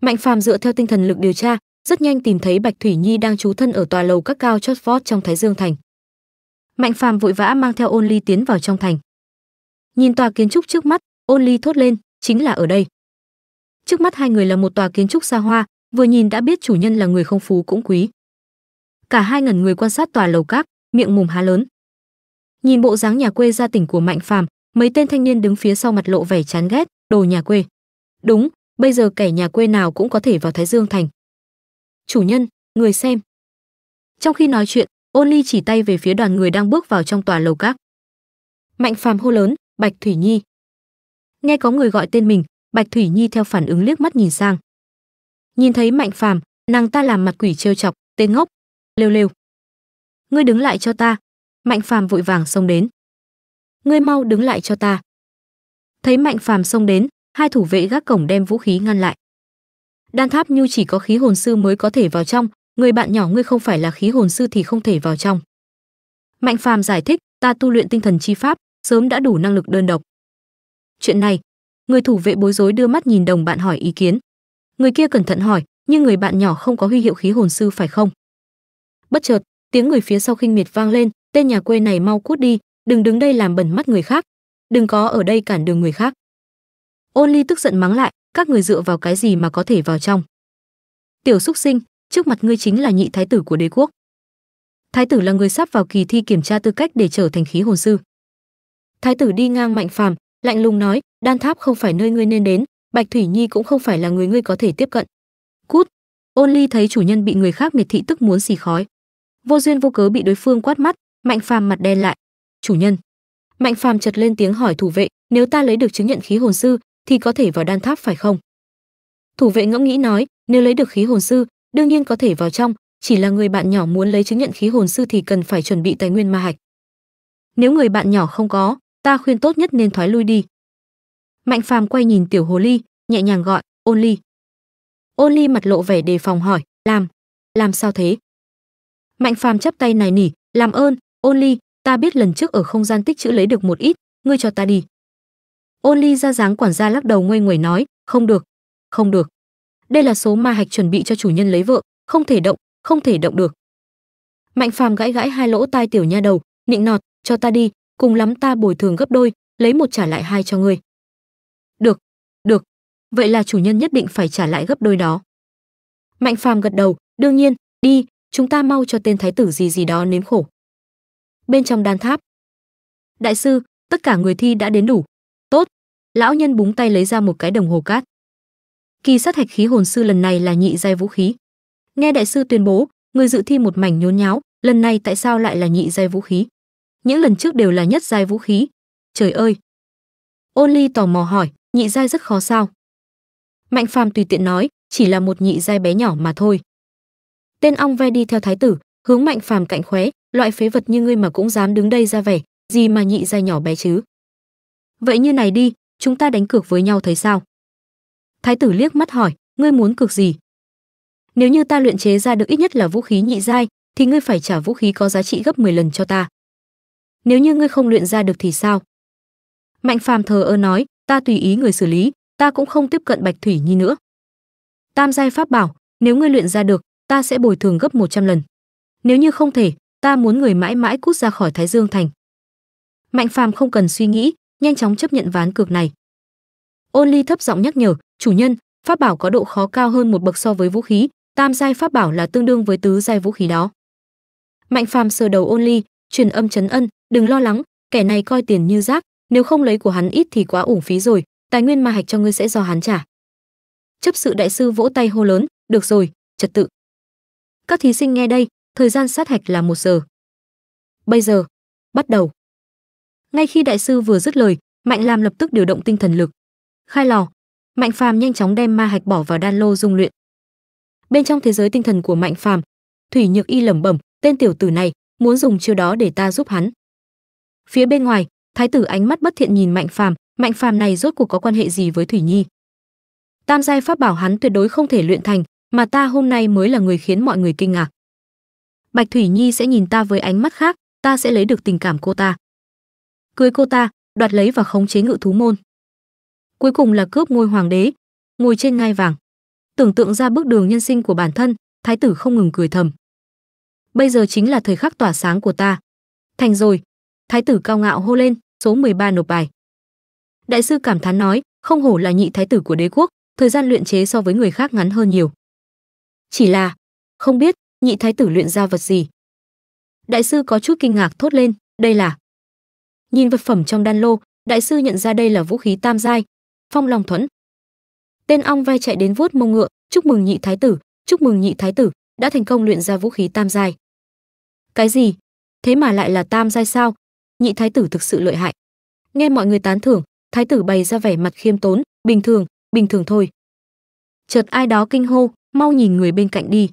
Mạnh Phàm dựa theo tinh thần lực điều tra, rất nhanh tìm thấy Bạch Thủy Nhi đang trú thân ở tòa lầu các cao chót vót trong Thái Dương thành mạnh phàm vội vã mang theo ôn ly tiến vào trong thành nhìn tòa kiến trúc trước mắt ôn ly thốt lên chính là ở đây trước mắt hai người là một tòa kiến trúc xa hoa vừa nhìn đã biết chủ nhân là người không phú cũng quý cả hai ngẩn người quan sát tòa lầu cát miệng mồm há lớn nhìn bộ dáng nhà quê gia tỉnh của mạnh phàm mấy tên thanh niên đứng phía sau mặt lộ vẻ chán ghét đồ nhà quê đúng bây giờ kẻ nhà quê nào cũng có thể vào thái dương thành chủ nhân người xem trong khi nói chuyện Ôn Ly chỉ tay về phía đoàn người đang bước vào trong tòa lầu các. Mạnh Phàm hô lớn, "Bạch Thủy Nhi." Nghe có người gọi tên mình, Bạch Thủy Nhi theo phản ứng liếc mắt nhìn sang. Nhìn thấy Mạnh Phàm, nàng ta làm mặt quỷ trêu chọc, "Tên ngốc, lêu lêu. Ngươi đứng lại cho ta." Mạnh Phàm vội vàng xông đến. "Ngươi mau đứng lại cho ta." Thấy Mạnh Phàm xông đến, hai thủ vệ gác cổng đem vũ khí ngăn lại. Đan tháp nhu chỉ có khí hồn sư mới có thể vào trong, người bạn nhỏ ngươi không phải là khí hồn sư thì không thể vào trong mạnh phàm giải thích ta tu luyện tinh thần chi pháp sớm đã đủ năng lực đơn độc chuyện này người thủ vệ bối rối đưa mắt nhìn đồng bạn hỏi ý kiến người kia cẩn thận hỏi nhưng người bạn nhỏ không có huy hiệu khí hồn sư phải không bất chợt tiếng người phía sau khinh miệt vang lên tên nhà quê này mau cút đi đừng đứng đây làm bẩn mắt người khác đừng có ở đây cản đường người khác ôn ly tức giận mắng lại các người dựa vào cái gì mà có thể vào trong tiểu xúc sinh trước mặt ngươi chính là nhị thái tử của đế quốc thái tử là người sắp vào kỳ thi kiểm tra tư cách để trở thành khí hồn sư thái tử đi ngang mạnh phàm lạnh lùng nói đan tháp không phải nơi ngươi nên đến bạch thủy nhi cũng không phải là người ngươi có thể tiếp cận cút ôn ly thấy chủ nhân bị người khác miệt thị tức muốn xì khói vô duyên vô cớ bị đối phương quát mắt mạnh phàm mặt đen lại chủ nhân mạnh phàm chật lên tiếng hỏi thủ vệ nếu ta lấy được chứng nhận khí hồn sư thì có thể vào đan tháp phải không thủ vệ ngẫm nghĩ nói nếu lấy được khí hồn sư đương nhiên có thể vào trong chỉ là người bạn nhỏ muốn lấy chứng nhận khí hồn sư thì cần phải chuẩn bị tài nguyên ma hạch nếu người bạn nhỏ không có ta khuyên tốt nhất nên thoái lui đi mạnh phàm quay nhìn tiểu hồ ly nhẹ nhàng gọi ôn ly ôn ly mặt lộ vẻ đề phòng hỏi làm làm sao thế mạnh phàm chắp tay này nỉ làm ơn ôn ly ta biết lần trước ở không gian tích chữ lấy được một ít ngươi cho ta đi ôn ly ra dáng quản gia lắc đầu nguây nguẩy nói không được không được đây là số ma hạch chuẩn bị cho chủ nhân lấy vợ không thể động không thể động được mạnh phàm gãi gãi hai lỗ tai tiểu nha đầu nịnh nọt cho ta đi cùng lắm ta bồi thường gấp đôi lấy một trả lại hai cho ngươi được được vậy là chủ nhân nhất định phải trả lại gấp đôi đó mạnh phàm gật đầu đương nhiên đi chúng ta mau cho tên thái tử gì gì đó nếm khổ bên trong đan tháp đại sư tất cả người thi đã đến đủ tốt lão nhân búng tay lấy ra một cái đồng hồ cát kỳ sát hạch khí hồn sư lần này là nhị giai vũ khí nghe đại sư tuyên bố người dự thi một mảnh nhốn nháo lần này tại sao lại là nhị giai vũ khí những lần trước đều là nhất giai vũ khí trời ơi ôn ly tò mò hỏi nhị giai rất khó sao mạnh phàm tùy tiện nói chỉ là một nhị giai bé nhỏ mà thôi tên ong ve đi theo thái tử hướng mạnh phàm cạnh khóe loại phế vật như ngươi mà cũng dám đứng đây ra vẻ gì mà nhị giai nhỏ bé chứ vậy như này đi chúng ta đánh cược với nhau thấy sao thái tử liếc mắt hỏi ngươi muốn cực gì nếu như ta luyện chế ra được ít nhất là vũ khí nhị giai thì ngươi phải trả vũ khí có giá trị gấp 10 lần cho ta nếu như ngươi không luyện ra được thì sao mạnh phàm thờ ơ nói ta tùy ý người xử lý ta cũng không tiếp cận bạch thủy nhi nữa tam giai pháp bảo nếu ngươi luyện ra được ta sẽ bồi thường gấp 100 lần nếu như không thể ta muốn người mãi mãi cút ra khỏi thái dương thành mạnh phàm không cần suy nghĩ nhanh chóng chấp nhận ván cược này ôn ly thấp giọng nhắc nhở chủ nhân pháp bảo có độ khó cao hơn một bậc so với vũ khí tam giai pháp bảo là tương đương với tứ giai vũ khí đó mạnh phàm sờ đầu ôn ly truyền âm chấn ân đừng lo lắng kẻ này coi tiền như rác nếu không lấy của hắn ít thì quá ủng phí rồi tài nguyên ma hạch cho ngươi sẽ do hắn trả chấp sự đại sư vỗ tay hô lớn được rồi trật tự các thí sinh nghe đây thời gian sát hạch là một giờ bây giờ bắt đầu ngay khi đại sư vừa dứt lời mạnh làm lập tức điều động tinh thần lực khai lò mạnh phàm nhanh chóng đem ma hạch bỏ vào đan lô dung luyện bên trong thế giới tinh thần của mạnh phàm thủy nhược y lẩm bẩm tên tiểu tử này muốn dùng chiêu đó để ta giúp hắn phía bên ngoài thái tử ánh mắt bất thiện nhìn mạnh phàm mạnh phàm này rốt cuộc có quan hệ gì với thủy nhi tam giai pháp bảo hắn tuyệt đối không thể luyện thành mà ta hôm nay mới là người khiến mọi người kinh ngạc bạch thủy nhi sẽ nhìn ta với ánh mắt khác ta sẽ lấy được tình cảm cô ta cưới cô ta đoạt lấy và khống chế ngự thú môn cuối cùng là cướp ngôi hoàng đế, ngồi trên ngai vàng. Tưởng tượng ra bước đường nhân sinh của bản thân, thái tử không ngừng cười thầm. Bây giờ chính là thời khắc tỏa sáng của ta. Thành rồi, thái tử cao ngạo hô lên, số 13 nộp bài. Đại sư cảm thán nói, không hổ là nhị thái tử của đế quốc, thời gian luyện chế so với người khác ngắn hơn nhiều. Chỉ là, không biết nhị thái tử luyện ra vật gì. Đại sư có chút kinh ngạc thốt lên, đây là. Nhìn vật phẩm trong đan lô, đại sư nhận ra đây là vũ khí tam giai, phong long thuẫn tên ong ve chạy đến vuốt mông ngựa chúc mừng nhị thái tử chúc mừng nhị thái tử đã thành công luyện ra vũ khí tam giai cái gì thế mà lại là tam giai sao nhị thái tử thực sự lợi hại nghe mọi người tán thưởng thái tử bày ra vẻ mặt khiêm tốn bình thường bình thường thôi chợt ai đó kinh hô mau nhìn người bên cạnh đi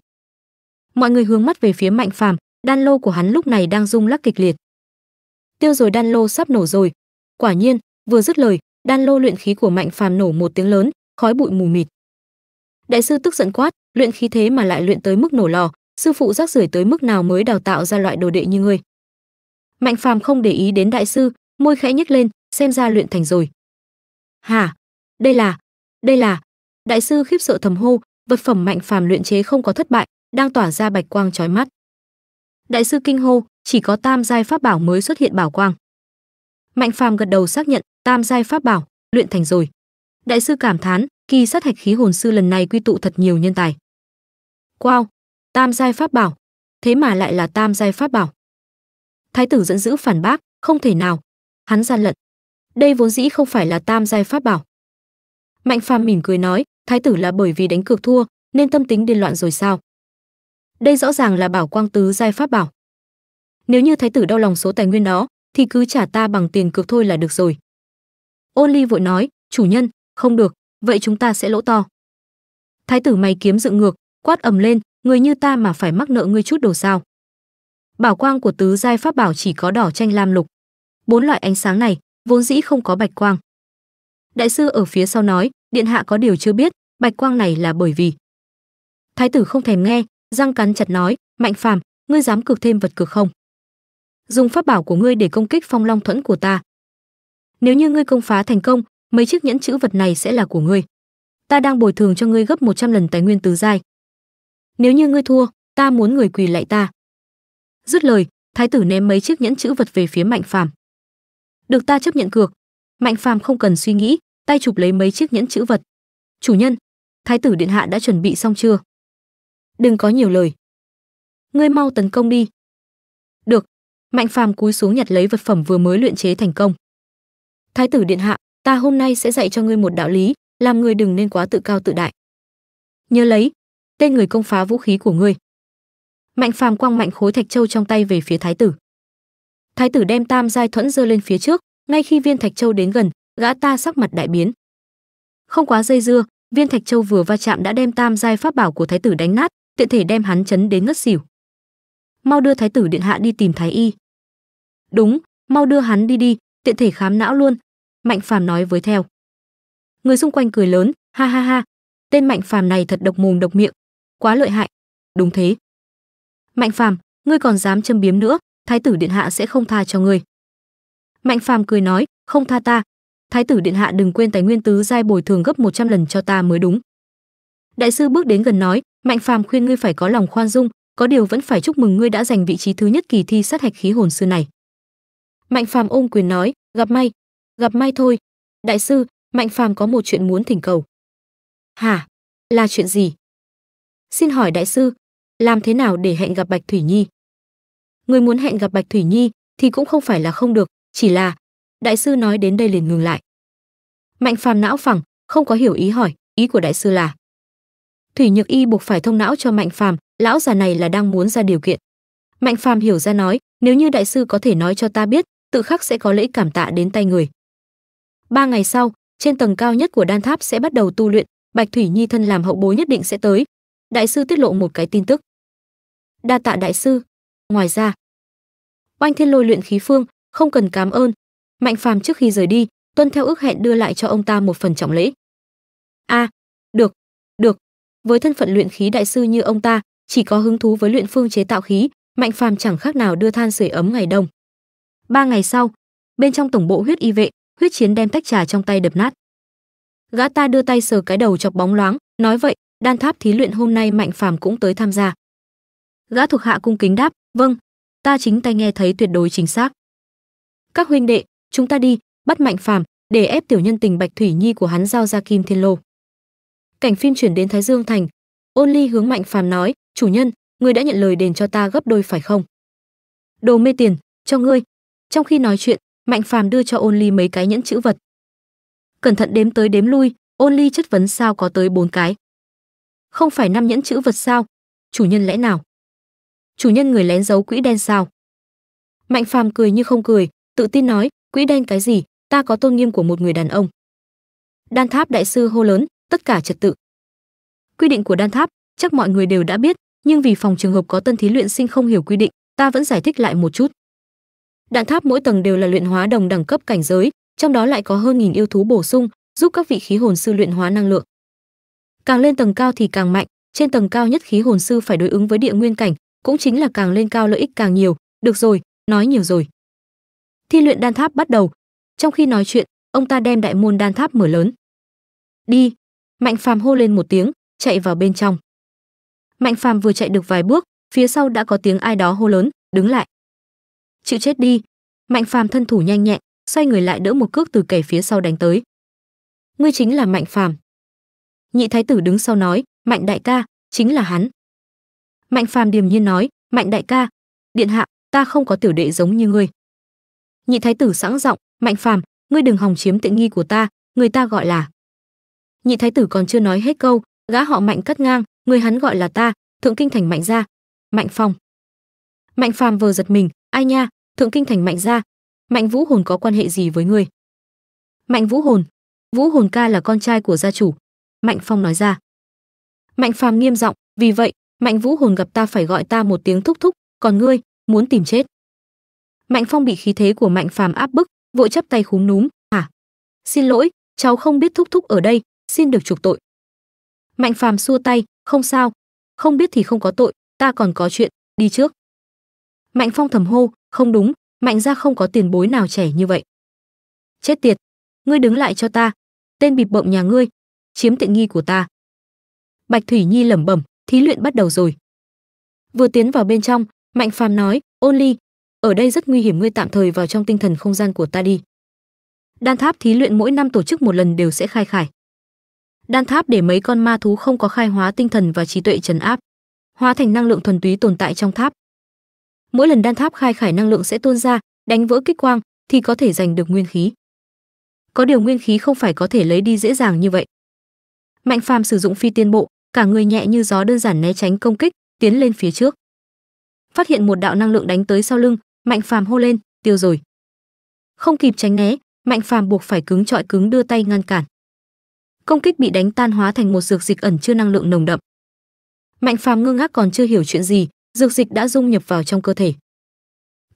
mọi người hướng mắt về phía mạnh phàm đan lô của hắn lúc này đang rung lắc kịch liệt tiêu rồi đan lô sắp nổ rồi quả nhiên vừa dứt lời đan lô luyện khí của mạnh phàm nổ một tiếng lớn khói bụi mù mịt đại sư tức giận quát luyện khí thế mà lại luyện tới mức nổ lò sư phụ rác rưởi tới mức nào mới đào tạo ra loại đồ đệ như ngươi mạnh phàm không để ý đến đại sư môi khẽ nhếch lên xem ra luyện thành rồi hả đây là đây là đại sư khiếp sợ thầm hô vật phẩm mạnh phàm luyện chế không có thất bại đang tỏa ra bạch quang chói mắt đại sư kinh hô chỉ có tam giai pháp bảo mới xuất hiện bảo quang Mạnh Phàm gật đầu xác nhận, tam giai pháp bảo, luyện thành rồi. Đại sư cảm thán, kỳ sát hạch khí hồn sư lần này quy tụ thật nhiều nhân tài. Wow, tam giai pháp bảo, thế mà lại là tam giai pháp bảo. Thái tử dẫn dữ phản bác, không thể nào, hắn gian lận. Đây vốn dĩ không phải là tam giai pháp bảo. Mạnh Phàm mỉm cười nói, thái tử là bởi vì đánh cược thua, nên tâm tính điên loạn rồi sao? Đây rõ ràng là bảo quang tứ giai pháp bảo. Nếu như thái tử đau lòng số tài nguyên đó, thì cứ trả ta bằng tiền cược thôi là được rồi. Ôn ly vội nói, chủ nhân, không được, vậy chúng ta sẽ lỗ to. Thái tử mày kiếm dựng ngược, quát ầm lên, người như ta mà phải mắc nợ ngươi chút đồ sao. Bảo quang của tứ giai pháp bảo chỉ có đỏ tranh lam lục. Bốn loại ánh sáng này, vốn dĩ không có bạch quang. Đại sư ở phía sau nói, điện hạ có điều chưa biết, bạch quang này là bởi vì. Thái tử không thèm nghe, răng cắn chặt nói, mạnh phàm, ngươi dám cược thêm vật cược không? dùng pháp bảo của ngươi để công kích phong long thuẫn của ta nếu như ngươi công phá thành công mấy chiếc nhẫn chữ vật này sẽ là của ngươi ta đang bồi thường cho ngươi gấp 100 lần tài nguyên tứ giai nếu như ngươi thua ta muốn người quỳ lại ta dứt lời thái tử ném mấy chiếc nhẫn chữ vật về phía mạnh phàm được ta chấp nhận cược mạnh phàm không cần suy nghĩ tay chụp lấy mấy chiếc nhẫn chữ vật chủ nhân thái tử điện hạ đã chuẩn bị xong chưa đừng có nhiều lời ngươi mau tấn công đi mạnh phàm cúi xuống nhặt lấy vật phẩm vừa mới luyện chế thành công thái tử điện hạ ta hôm nay sẽ dạy cho ngươi một đạo lý làm người đừng nên quá tự cao tự đại nhớ lấy tên người công phá vũ khí của ngươi mạnh phàm quăng mạnh khối thạch châu trong tay về phía thái tử thái tử đem tam giai thuẫn giơ lên phía trước ngay khi viên thạch châu đến gần gã ta sắc mặt đại biến không quá dây dưa viên thạch châu vừa va chạm đã đem tam giai pháp bảo của thái tử đánh nát tiện thể đem hắn chấn đến ngất xỉu mau đưa thái tử điện hạ đi tìm thái y đúng mau đưa hắn đi đi tiện thể khám não luôn mạnh phàm nói với theo người xung quanh cười lớn ha ha ha tên mạnh phàm này thật độc mồm độc miệng quá lợi hại đúng thế mạnh phàm ngươi còn dám châm biếm nữa thái tử điện hạ sẽ không tha cho ngươi mạnh phàm cười nói không tha ta thái tử điện hạ đừng quên tài nguyên tứ giai bồi thường gấp 100 lần cho ta mới đúng đại sư bước đến gần nói mạnh phàm khuyên ngươi phải có lòng khoan dung có điều vẫn phải chúc mừng ngươi đã giành vị trí thứ nhất kỳ thi sát hạch khí hồn sư này Mạnh Phàm ôm quyền nói, gặp may, gặp may thôi. Đại sư, Mạnh Phàm có một chuyện muốn thỉnh cầu. Hả? Là chuyện gì? Xin hỏi đại sư, làm thế nào để hẹn gặp Bạch Thủy Nhi? Người muốn hẹn gặp Bạch Thủy Nhi thì cũng không phải là không được, chỉ là đại sư nói đến đây liền ngừng lại. Mạnh Phàm não phẳng, không có hiểu ý hỏi, ý của đại sư là Thủy Nhược Y buộc phải thông não cho Mạnh Phàm, lão già này là đang muốn ra điều kiện. Mạnh Phàm hiểu ra nói, nếu như đại sư có thể nói cho ta biết, tự khắc sẽ có lễ cảm tạ đến tay người. Ba ngày sau, trên tầng cao nhất của đan tháp sẽ bắt đầu tu luyện, Bạch Thủy Nhi thân làm hậu bối nhất định sẽ tới. Đại sư tiết lộ một cái tin tức. Đa tạ đại sư. Ngoài ra, Oanh Thiên Lôi luyện khí phương, không cần cảm ơn. Mạnh Phàm trước khi rời đi, tuân theo ước hẹn đưa lại cho ông ta một phần trọng lễ. A, à, được, được. Với thân phận luyện khí đại sư như ông ta, chỉ có hứng thú với luyện phương chế tạo khí, Mạnh Phàm chẳng khác nào đưa than sưởi ấm ngày đông. Ba ngày sau, bên trong tổng bộ huyết y vệ, huyết chiến đem tách trà trong tay đập nát. Gã ta đưa tay sờ cái đầu chọc bóng loáng, nói vậy, đan tháp thí luyện hôm nay Mạnh Phàm cũng tới tham gia. Gã thuộc hạ cung kính đáp, "Vâng, ta chính tay nghe thấy tuyệt đối chính xác." "Các huynh đệ, chúng ta đi, bắt Mạnh Phàm, để ép tiểu nhân tình Bạch Thủy Nhi của hắn giao ra Kim Thiên Lô." Cảnh phim chuyển đến Thái Dương thành, Ôn Ly hướng Mạnh Phàm nói, "Chủ nhân, ngươi đã nhận lời đền cho ta gấp đôi phải không?" "Đồ mê tiền, cho ngươi, trong khi nói chuyện, Mạnh Phàm đưa cho Ôn Ly mấy cái nhẫn chữ vật. Cẩn thận đếm tới đếm lui, Ôn Ly chất vấn sao có tới bốn cái. Không phải năm nhẫn chữ vật sao? Chủ nhân lẽ nào? Chủ nhân người lén giấu quỹ đen sao? Mạnh Phàm cười như không cười, tự tin nói, quỹ đen cái gì, ta có tôn nghiêm của một người đàn ông. Đan Tháp đại sư hô lớn, tất cả trật tự. Quy định của Đan Tháp, chắc mọi người đều đã biết, nhưng vì phòng trường hợp có tân thí luyện sinh không hiểu quy định, ta vẫn giải thích lại một chút. Đạn tháp mỗi tầng đều là luyện hóa đồng đẳng cấp cảnh giới, trong đó lại có hơn nghìn yêu thú bổ sung, giúp các vị khí hồn sư luyện hóa năng lượng. Càng lên tầng cao thì càng mạnh, trên tầng cao nhất khí hồn sư phải đối ứng với địa nguyên cảnh, cũng chính là càng lên cao lợi ích càng nhiều. Được rồi, nói nhiều rồi. Thi luyện đan tháp bắt đầu. Trong khi nói chuyện, ông ta đem đại môn đan tháp mở lớn. Đi. Mạnh Phàm hô lên một tiếng, chạy vào bên trong. Mạnh Phàm vừa chạy được vài bước, phía sau đã có tiếng ai đó hô lớn, đứng lại chịu chết đi mạnh phàm thân thủ nhanh nhẹn xoay người lại đỡ một cước từ kẻ phía sau đánh tới ngươi chính là mạnh phàm nhị thái tử đứng sau nói mạnh đại ca chính là hắn mạnh phàm điềm nhiên nói mạnh đại ca điện hạ ta không có tiểu đệ giống như ngươi nhị thái tử sẵn giọng mạnh phàm ngươi đừng hòng chiếm tiện nghi của ta người ta gọi là nhị thái tử còn chưa nói hết câu gã họ mạnh cắt ngang người hắn gọi là ta thượng kinh thành mạnh gia mạnh phong mạnh phàm vừa giật mình ai nha thượng kinh thành mạnh gia mạnh vũ hồn có quan hệ gì với ngươi mạnh vũ hồn vũ hồn ca là con trai của gia chủ mạnh phong nói ra mạnh phàm nghiêm giọng vì vậy mạnh vũ hồn gặp ta phải gọi ta một tiếng thúc thúc còn ngươi muốn tìm chết mạnh phong bị khí thế của mạnh phàm áp bức vội chắp tay khúm núm à, xin lỗi cháu không biết thúc thúc ở đây xin được trục tội mạnh phàm xua tay không sao không biết thì không có tội ta còn có chuyện đi trước mạnh phong thầm hô không đúng mạnh gia không có tiền bối nào trẻ như vậy chết tiệt ngươi đứng lại cho ta tên bịp bợm nhà ngươi chiếm tiện nghi của ta bạch thủy nhi lẩm bẩm thí luyện bắt đầu rồi vừa tiến vào bên trong mạnh phàm nói ôn ly ở đây rất nguy hiểm ngươi tạm thời vào trong tinh thần không gian của ta đi đan tháp thí luyện mỗi năm tổ chức một lần đều sẽ khai khải đan tháp để mấy con ma thú không có khai hóa tinh thần và trí tuệ trấn áp hóa thành năng lượng thuần túy tồn tại trong tháp mỗi lần đan tháp khai khải năng lượng sẽ tuôn ra đánh vỡ kích quang thì có thể giành được nguyên khí có điều nguyên khí không phải có thể lấy đi dễ dàng như vậy mạnh phàm sử dụng phi tiên bộ cả người nhẹ như gió đơn giản né tránh công kích tiến lên phía trước phát hiện một đạo năng lượng đánh tới sau lưng mạnh phàm hô lên tiêu rồi không kịp tránh né mạnh phàm buộc phải cứng trọi cứng đưa tay ngăn cản công kích bị đánh tan hóa thành một dược dịch ẩn chứa năng lượng nồng đậm mạnh phàm ngơ ngác còn chưa hiểu chuyện gì dược dịch đã dung nhập vào trong cơ thể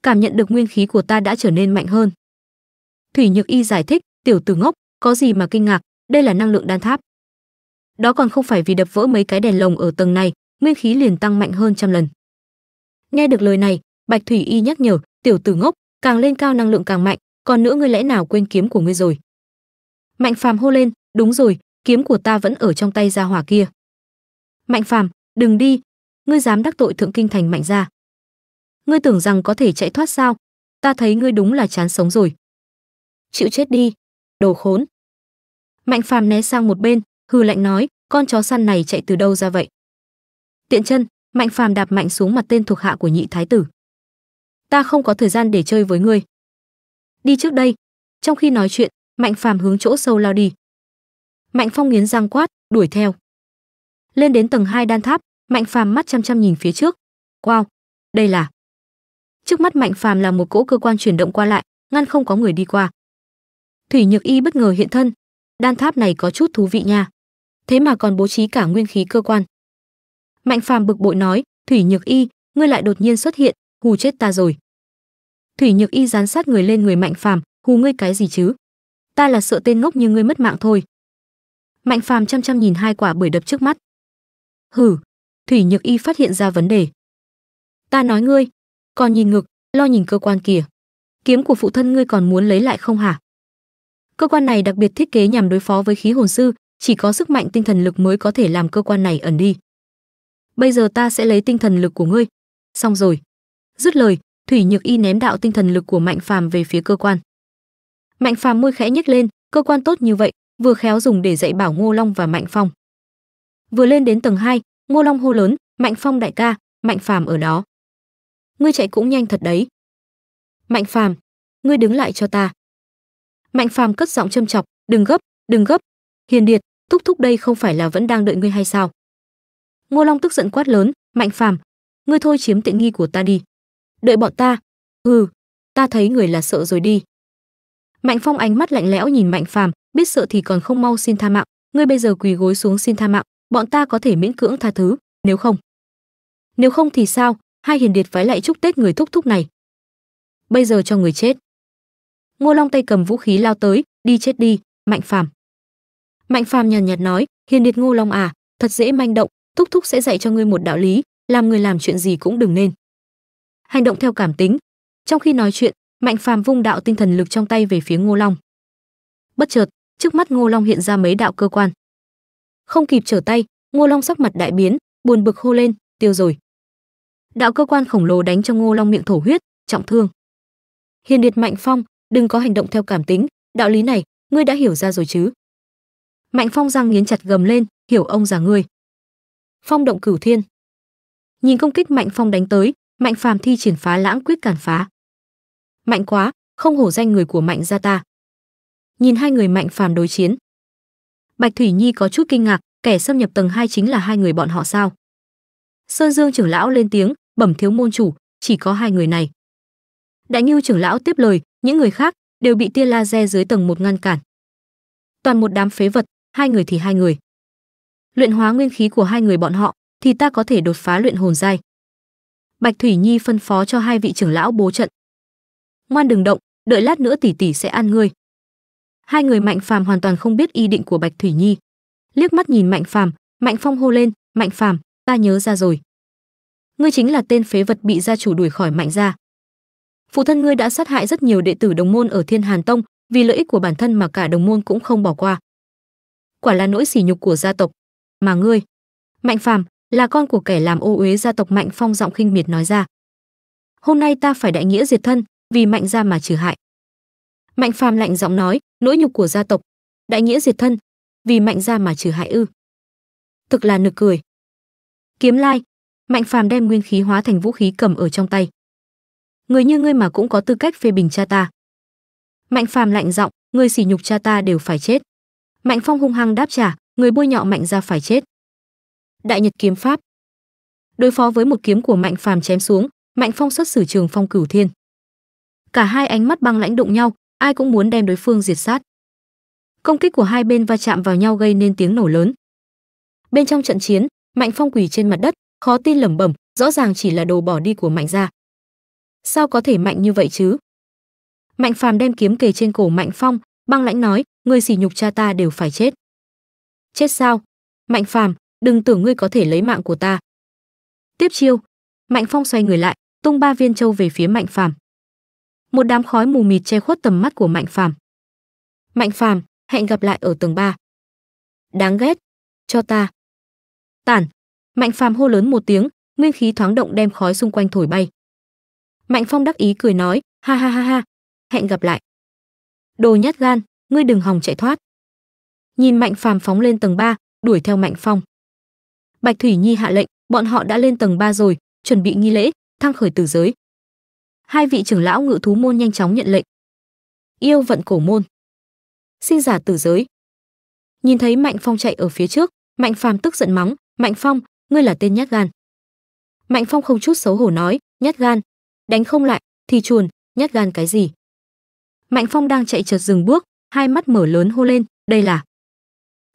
cảm nhận được nguyên khí của ta đã trở nên mạnh hơn thủy nhược y giải thích tiểu tử ngốc có gì mà kinh ngạc đây là năng lượng đan tháp đó còn không phải vì đập vỡ mấy cái đèn lồng ở tầng này nguyên khí liền tăng mạnh hơn trăm lần nghe được lời này bạch thủy y nhắc nhở tiểu tử ngốc càng lên cao năng lượng càng mạnh còn nữa ngươi lẽ nào quên kiếm của ngươi rồi mạnh phàm hô lên đúng rồi kiếm của ta vẫn ở trong tay gia hỏa kia mạnh phàm đừng đi ngươi dám đắc tội thượng kinh thành mạnh gia, ngươi tưởng rằng có thể chạy thoát sao ta thấy ngươi đúng là chán sống rồi chịu chết đi đồ khốn mạnh phàm né sang một bên hư lạnh nói con chó săn này chạy từ đâu ra vậy tiện chân mạnh phàm đạp mạnh xuống mặt tên thuộc hạ của nhị thái tử ta không có thời gian để chơi với ngươi đi trước đây trong khi nói chuyện mạnh phàm hướng chỗ sâu lao đi mạnh phong nghiến răng quát đuổi theo lên đến tầng hai đan tháp Mạnh Phàm mắt chăm chăm nhìn phía trước. Wow, đây là. Trước mắt Mạnh Phàm là một cỗ cơ quan chuyển động qua lại, ngăn không có người đi qua. Thủy Nhược Y bất ngờ hiện thân, đan tháp này có chút thú vị nha. Thế mà còn bố trí cả nguyên khí cơ quan. Mạnh Phàm bực bội nói, "Thủy Nhược Y, ngươi lại đột nhiên xuất hiện, hù chết ta rồi." Thủy Nhược Y dán sát người lên người Mạnh Phàm, "Hù ngươi cái gì chứ? Ta là sợ tên ngốc như ngươi mất mạng thôi." Mạnh Phàm chăm chăm nhìn hai quả bưởi đập trước mắt. "Hử, Thủy Nhược Y phát hiện ra vấn đề. "Ta nói ngươi, còn nhìn ngực, lo nhìn cơ quan kìa. Kiếm của phụ thân ngươi còn muốn lấy lại không hả?" Cơ quan này đặc biệt thiết kế nhằm đối phó với khí hồn sư, chỉ có sức mạnh tinh thần lực mới có thể làm cơ quan này ẩn đi. Bây giờ ta sẽ lấy tinh thần lực của ngươi. Xong rồi. Dứt lời, Thủy Nhược Y ném đạo tinh thần lực của Mạnh Phàm về phía cơ quan. Mạnh Phàm môi khẽ nhếch lên, cơ quan tốt như vậy, vừa khéo dùng để dạy bảo Ngô Long và Mạnh Phong. Vừa lên đến tầng 2, ngô long hô lớn mạnh phong đại ca mạnh phàm ở đó ngươi chạy cũng nhanh thật đấy mạnh phàm ngươi đứng lại cho ta mạnh phàm cất giọng châm chọc đừng gấp đừng gấp hiền điệt thúc thúc đây không phải là vẫn đang đợi ngươi hay sao ngô long tức giận quát lớn mạnh phàm ngươi thôi chiếm tiện nghi của ta đi đợi bọn ta hừ ta thấy người là sợ rồi đi mạnh phong ánh mắt lạnh lẽo nhìn mạnh phàm biết sợ thì còn không mau xin tha mạng ngươi bây giờ quỳ gối xuống xin tha mạng bọn ta có thể miễn cưỡng tha thứ nếu không nếu không thì sao hai hiền điệt phái lại chúc tết người thúc thúc này bây giờ cho người chết ngô long tay cầm vũ khí lao tới đi chết đi mạnh phàm mạnh phàm nhàn nhạt nói hiền điệt ngô long à thật dễ manh động thúc thúc sẽ dạy cho ngươi một đạo lý làm người làm chuyện gì cũng đừng nên hành động theo cảm tính trong khi nói chuyện mạnh phàm vung đạo tinh thần lực trong tay về phía ngô long bất chợt trước mắt ngô long hiện ra mấy đạo cơ quan không kịp trở tay ngô long sắc mặt đại biến buồn bực hô lên tiêu rồi đạo cơ quan khổng lồ đánh cho ngô long miệng thổ huyết trọng thương hiền điệt mạnh phong đừng có hành động theo cảm tính đạo lý này ngươi đã hiểu ra rồi chứ mạnh phong răng nghiến chặt gầm lên hiểu ông già ngươi phong động cửu thiên nhìn công kích mạnh phong đánh tới mạnh phàm thi triển phá lãng quyết cản phá mạnh quá không hổ danh người của mạnh gia ta nhìn hai người mạnh phàm đối chiến Bạch Thủy Nhi có chút kinh ngạc, kẻ xâm nhập tầng 2 chính là hai người bọn họ sao? Sơn Dương trưởng lão lên tiếng, bẩm thiếu môn chủ, chỉ có hai người này. Đại Nưu trưởng lão tiếp lời, những người khác đều bị tia laser dưới tầng một ngăn cản. Toàn một đám phế vật, hai người thì hai người. Luyện hóa nguyên khí của hai người bọn họ thì ta có thể đột phá luyện hồn giai. Bạch Thủy Nhi phân phó cho hai vị trưởng lão bố trận. Ngoan đừng động, đợi lát nữa tỷ tỷ sẽ ăn ngươi hai người mạnh phàm hoàn toàn không biết ý định của bạch thủy nhi liếc mắt nhìn mạnh phàm mạnh phong hô lên mạnh phàm ta nhớ ra rồi ngươi chính là tên phế vật bị gia chủ đuổi khỏi mạnh gia phụ thân ngươi đã sát hại rất nhiều đệ tử đồng môn ở thiên hàn tông vì lợi ích của bản thân mà cả đồng môn cũng không bỏ qua quả là nỗi sỉ nhục của gia tộc mà ngươi mạnh phàm là con của kẻ làm ô uế gia tộc mạnh phong giọng khinh miệt nói ra hôm nay ta phải đại nghĩa diệt thân vì mạnh gia mà trừ hại mạnh phàm lạnh giọng nói nỗi nhục của gia tộc đại nghĩa diệt thân vì mạnh gia mà trừ hại ư thực là nực cười kiếm lai mạnh phàm đem nguyên khí hóa thành vũ khí cầm ở trong tay người như ngươi mà cũng có tư cách phê bình cha ta mạnh phàm lạnh giọng người sỉ nhục cha ta đều phải chết mạnh phong hung hăng đáp trả người bôi nhọ mạnh gia phải chết đại nhật kiếm pháp đối phó với một kiếm của mạnh phàm chém xuống mạnh phong xuất xử trường phong cửu thiên cả hai ánh mắt băng lãnh đụng nhau ai cũng muốn đem đối phương diệt sát. Công kích của hai bên va chạm vào nhau gây nên tiếng nổ lớn. Bên trong trận chiến, Mạnh Phong quỳ trên mặt đất, khó tin lẩm bẩm, rõ ràng chỉ là đồ bỏ đi của Mạnh gia. Sao có thể mạnh như vậy chứ? Mạnh Phàm đem kiếm kề trên cổ Mạnh Phong, băng lãnh nói, người sỉ nhục cha ta đều phải chết. Chết sao? Mạnh Phàm, đừng tưởng ngươi có thể lấy mạng của ta. Tiếp chiêu, Mạnh Phong xoay người lại, tung ba viên châu về phía Mạnh Phàm một đám khói mù mịt che khuất tầm mắt của mạnh phàm mạnh phàm hẹn gặp lại ở tầng ba đáng ghét cho ta tản mạnh phàm hô lớn một tiếng nguyên khí thoáng động đem khói xung quanh thổi bay mạnh phong đắc ý cười nói ha ha ha ha hẹn gặp lại đồ nhát gan ngươi đừng hòng chạy thoát nhìn mạnh phàm phóng lên tầng ba đuổi theo mạnh phong bạch thủy nhi hạ lệnh bọn họ đã lên tầng ba rồi chuẩn bị nghi lễ thăng khởi từ giới hai vị trưởng lão ngự thú môn nhanh chóng nhận lệnh. Yêu vận cổ môn, xin giả tử giới. Nhìn thấy Mạnh Phong chạy ở phía trước, Mạnh Phàm tức giận mắng, "Mạnh Phong, ngươi là tên nhát gan." Mạnh Phong không chút xấu hổ nói, "Nhát gan, đánh không lại thì chuồn, nhát gan cái gì?" Mạnh Phong đang chạy chợt dừng bước, hai mắt mở lớn hô lên, "Đây là!"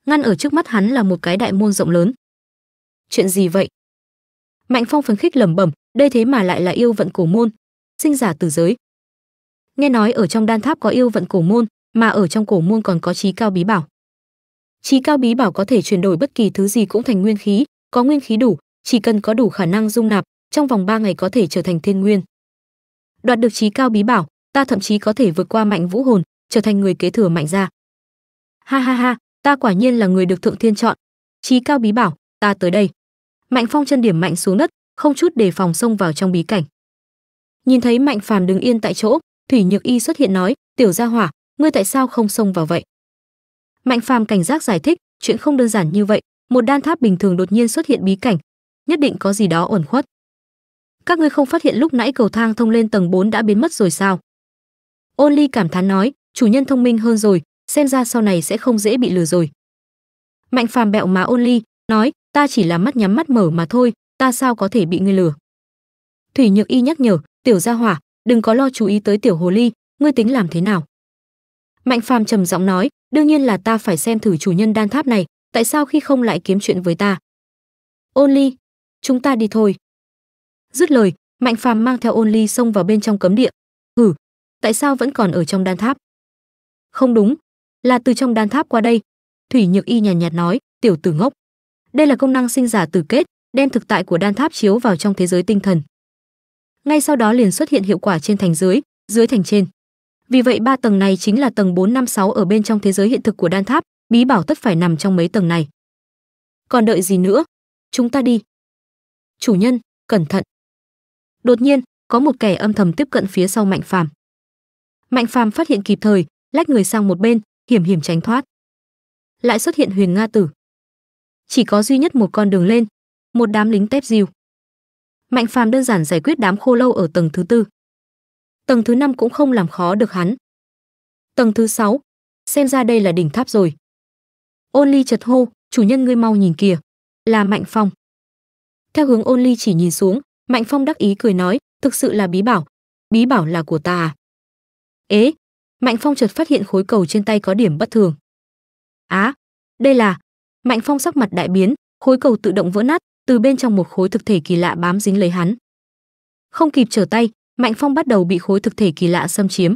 Ngăn ở trước mắt hắn là một cái đại môn rộng lớn. "Chuyện gì vậy?" Mạnh Phong phấn khích lẩm bẩm, đây thế mà lại là yêu vận cổ môn, sinh giả tử giới. Nghe nói ở trong đan tháp có yêu vận cổ môn, mà ở trong cổ môn còn có trí cao bí bảo. Trí cao bí bảo có thể chuyển đổi bất kỳ thứ gì cũng thành nguyên khí, có nguyên khí đủ, chỉ cần có đủ khả năng dung nạp, trong vòng 3 ngày có thể trở thành thiên nguyên. Đoạt được trí cao bí bảo, ta thậm chí có thể vượt qua mạnh vũ hồn, trở thành người kế thừa mạnh gia. Ha ha ha, ta quả nhiên là người được thượng thiên chọn. Trí cao bí bảo, ta tới đây. Mạnh Phong chân điểm mạnh xuống đất, không chút đề phòng xông vào trong bí cảnh. Nhìn thấy Mạnh Phàm đứng yên tại chỗ, Thủy Nhược Y xuất hiện nói, "Tiểu gia hỏa, ngươi tại sao không xông vào vậy?" Mạnh Phàm cảnh giác giải thích, chuyện không đơn giản như vậy, một đan tháp bình thường đột nhiên xuất hiện bí cảnh, nhất định có gì đó ẩn khuất. Các ngươi không phát hiện lúc nãy cầu thang thông lên tầng 4 đã biến mất rồi sao? Ôn Ly cảm thán nói, chủ nhân thông minh hơn rồi, xem ra sau này sẽ không dễ bị lừa rồi. Mạnh Phàm bẹo má Ôn Ly, nói, ta chỉ là mắt nhắm mắt mở mà thôi, ta sao có thể bị ngươi lừa. Thủy Nhược Y nhắc nhở, tiểu gia hỏa đừng có lo chú ý tới tiểu hồ ly ngươi tính làm thế nào mạnh phàm trầm giọng nói đương nhiên là ta phải xem thử chủ nhân đan tháp này tại sao khi không lại kiếm chuyện với ta ôn ly chúng ta đi thôi dứt lời mạnh phàm mang theo ôn ly xông vào bên trong cấm địa hử tại sao vẫn còn ở trong đan tháp không đúng là từ trong đan tháp qua đây thủy nhược y nhàn nhạt, nhạt nói tiểu tử ngốc đây là công năng sinh giả tử kết đem thực tại của đan tháp chiếu vào trong thế giới tinh thần ngay sau đó liền xuất hiện hiệu quả trên thành dưới, dưới thành trên. Vì vậy ba tầng này chính là tầng 456 ở bên trong thế giới hiện thực của đan tháp, bí bảo tất phải nằm trong mấy tầng này. Còn đợi gì nữa? Chúng ta đi. Chủ nhân, cẩn thận. Đột nhiên, có một kẻ âm thầm tiếp cận phía sau Mạnh Phàm. Mạnh Phàm phát hiện kịp thời, lách người sang một bên, hiểm hiểm tránh thoát. Lại xuất hiện Huyền Nga Tử. Chỉ có duy nhất một con đường lên, một đám lính tép diều. Mạnh Phàm đơn giản giải quyết đám khô lâu ở tầng thứ tư. Tầng thứ năm cũng không làm khó được hắn. Tầng thứ sáu, xem ra đây là đỉnh tháp rồi. Ôn Ly chật hô, chủ nhân ngươi mau nhìn kìa, là Mạnh Phong. Theo hướng Ôn Ly chỉ nhìn xuống, Mạnh Phong đắc ý cười nói, thực sự là bí bảo, bí bảo là của ta à? Ế, Mạnh Phong chợt phát hiện khối cầu trên tay có điểm bất thường. Á, đây là Mạnh Phong sắc mặt đại biến, khối cầu tự động vỡ nát, từ bên trong một khối thực thể kỳ lạ bám dính lấy hắn. Không kịp trở tay, Mạnh Phong bắt đầu bị khối thực thể kỳ lạ xâm chiếm.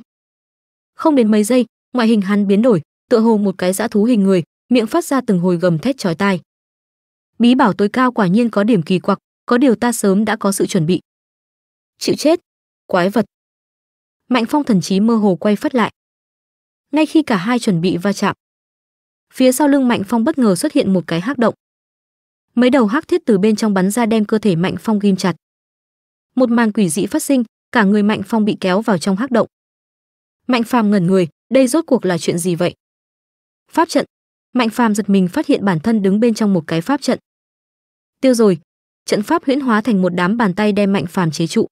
Không đến mấy giây, ngoại hình hắn biến đổi, tựa hồ một cái dã thú hình người, miệng phát ra từng hồi gầm thét chói tai. Bí bảo tối cao quả nhiên có điểm kỳ quặc, có điều ta sớm đã có sự chuẩn bị. Chịu chết, quái vật. Mạnh Phong thần trí mơ hồ quay phát lại. Ngay khi cả hai chuẩn bị va chạm, phía sau lưng Mạnh Phong bất ngờ xuất hiện một cái hắc động mấy đầu hắc thiết từ bên trong bắn ra đem cơ thể mạnh phong ghim chặt một màn quỷ dị phát sinh cả người mạnh phong bị kéo vào trong hắc động mạnh phàm ngẩn người đây rốt cuộc là chuyện gì vậy pháp trận mạnh phàm giật mình phát hiện bản thân đứng bên trong một cái pháp trận tiêu rồi trận pháp huyễn hóa thành một đám bàn tay đem mạnh phàm chế trụ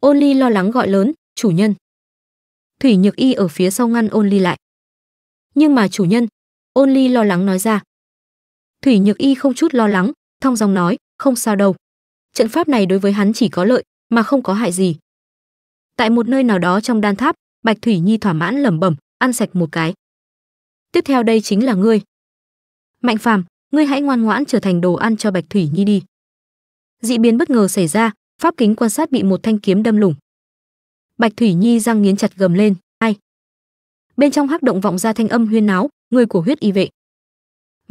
ôn ly lo lắng gọi lớn chủ nhân thủy nhược y ở phía sau ngăn ôn ly lại nhưng mà chủ nhân ôn ly lo lắng nói ra Thủy Nhược Y không chút lo lắng, thong dong nói, không sao đâu. Trận pháp này đối với hắn chỉ có lợi mà không có hại gì. Tại một nơi nào đó trong đan tháp, Bạch Thủy Nhi thỏa mãn lẩm bẩm, ăn sạch một cái. Tiếp theo đây chính là ngươi. Mạnh Phàm, ngươi hãy ngoan ngoãn trở thành đồ ăn cho Bạch Thủy Nhi đi. Dị biến bất ngờ xảy ra, pháp kính quan sát bị một thanh kiếm đâm lủng. Bạch Thủy Nhi răng nghiến chặt gầm lên, "Ai?" Bên trong hắc động vọng ra thanh âm huyên náo, người của huyết y vệ.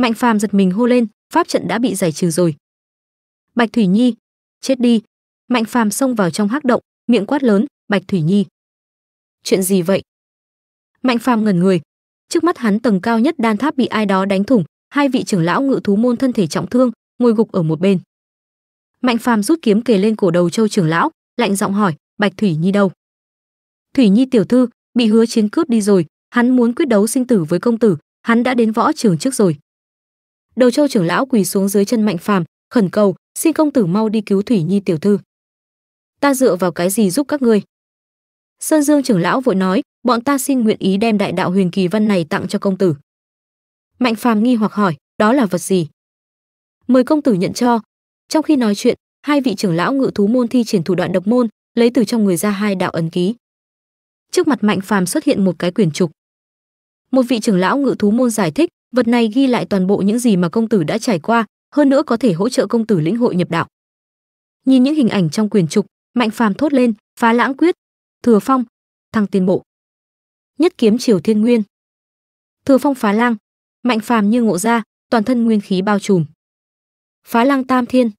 Mạnh Phàm giật mình hô lên, pháp trận đã bị giải trừ rồi. Bạch Thủy Nhi, chết đi. Mạnh Phàm xông vào trong hắc động, miệng quát lớn, "Bạch Thủy Nhi, chuyện gì vậy?" Mạnh Phàm ngẩn người, trước mắt hắn tầng cao nhất đan tháp bị ai đó đánh thủng, hai vị trưởng lão ngự thú môn thân thể trọng thương, ngồi gục ở một bên. Mạnh Phàm rút kiếm kề lên cổ đầu Châu trưởng lão, lạnh giọng hỏi, "Bạch Thủy Nhi đâu?" "Thủy Nhi tiểu thư, bị Hứa Chiến cướp đi rồi, hắn muốn quyết đấu sinh tử với công tử, hắn đã đến võ trường trước rồi." đầu châu trưởng lão quỳ xuống dưới chân mạnh phàm khẩn cầu xin công tử mau đi cứu thủy nhi tiểu thư ta dựa vào cái gì giúp các ngươi sơn dương trưởng lão vội nói bọn ta xin nguyện ý đem đại đạo huyền kỳ văn này tặng cho công tử mạnh phàm nghi hoặc hỏi đó là vật gì mời công tử nhận cho trong khi nói chuyện hai vị trưởng lão ngự thú môn thi triển thủ đoạn độc môn lấy từ trong người ra hai đạo ấn ký trước mặt mạnh phàm xuất hiện một cái quyển trục một vị trưởng lão ngự thú môn giải thích vật này ghi lại toàn bộ những gì mà công tử đã trải qua hơn nữa có thể hỗ trợ công tử lĩnh hội nhập đạo nhìn những hình ảnh trong quyền trục mạnh phàm thốt lên phá lãng quyết thừa phong thăng tiên bộ nhất kiếm triều thiên nguyên thừa phong phá lang mạnh phàm như ngộ ra toàn thân nguyên khí bao trùm phá lang tam thiên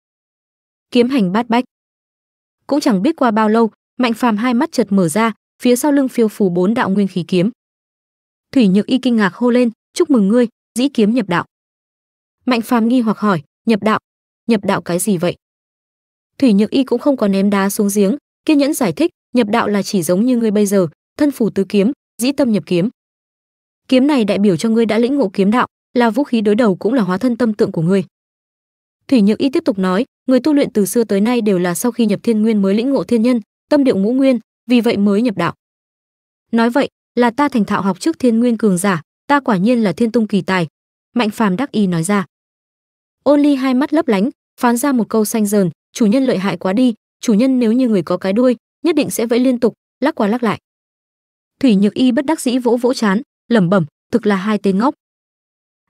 kiếm hành bát bách cũng chẳng biết qua bao lâu mạnh phàm hai mắt chợt mở ra phía sau lưng phiêu phù bốn đạo nguyên khí kiếm thủy nhược y kinh ngạc hô lên chúc mừng ngươi dĩ kiếm nhập đạo mạnh phàm nghi hoặc hỏi nhập đạo nhập đạo cái gì vậy thủy nhược y cũng không có ném đá xuống giếng kiên nhẫn giải thích nhập đạo là chỉ giống như ngươi bây giờ thân phủ tứ kiếm dĩ tâm nhập kiếm kiếm này đại biểu cho ngươi đã lĩnh ngộ kiếm đạo là vũ khí đối đầu cũng là hóa thân tâm tượng của ngươi thủy nhược y tiếp tục nói người tu luyện từ xưa tới nay đều là sau khi nhập thiên nguyên mới lĩnh ngộ thiên nhân tâm điệu ngũ nguyên vì vậy mới nhập đạo nói vậy là ta thành thạo học trước thiên nguyên cường giả ta quả nhiên là thiên tung kỳ tài mạnh phàm đắc ý nói ra ôn ly hai mắt lấp lánh phán ra một câu xanh dờn chủ nhân lợi hại quá đi chủ nhân nếu như người có cái đuôi nhất định sẽ vẫy liên tục lắc qua lắc lại thủy nhược y bất đắc dĩ vỗ vỗ chán lẩm bẩm thực là hai tên ngốc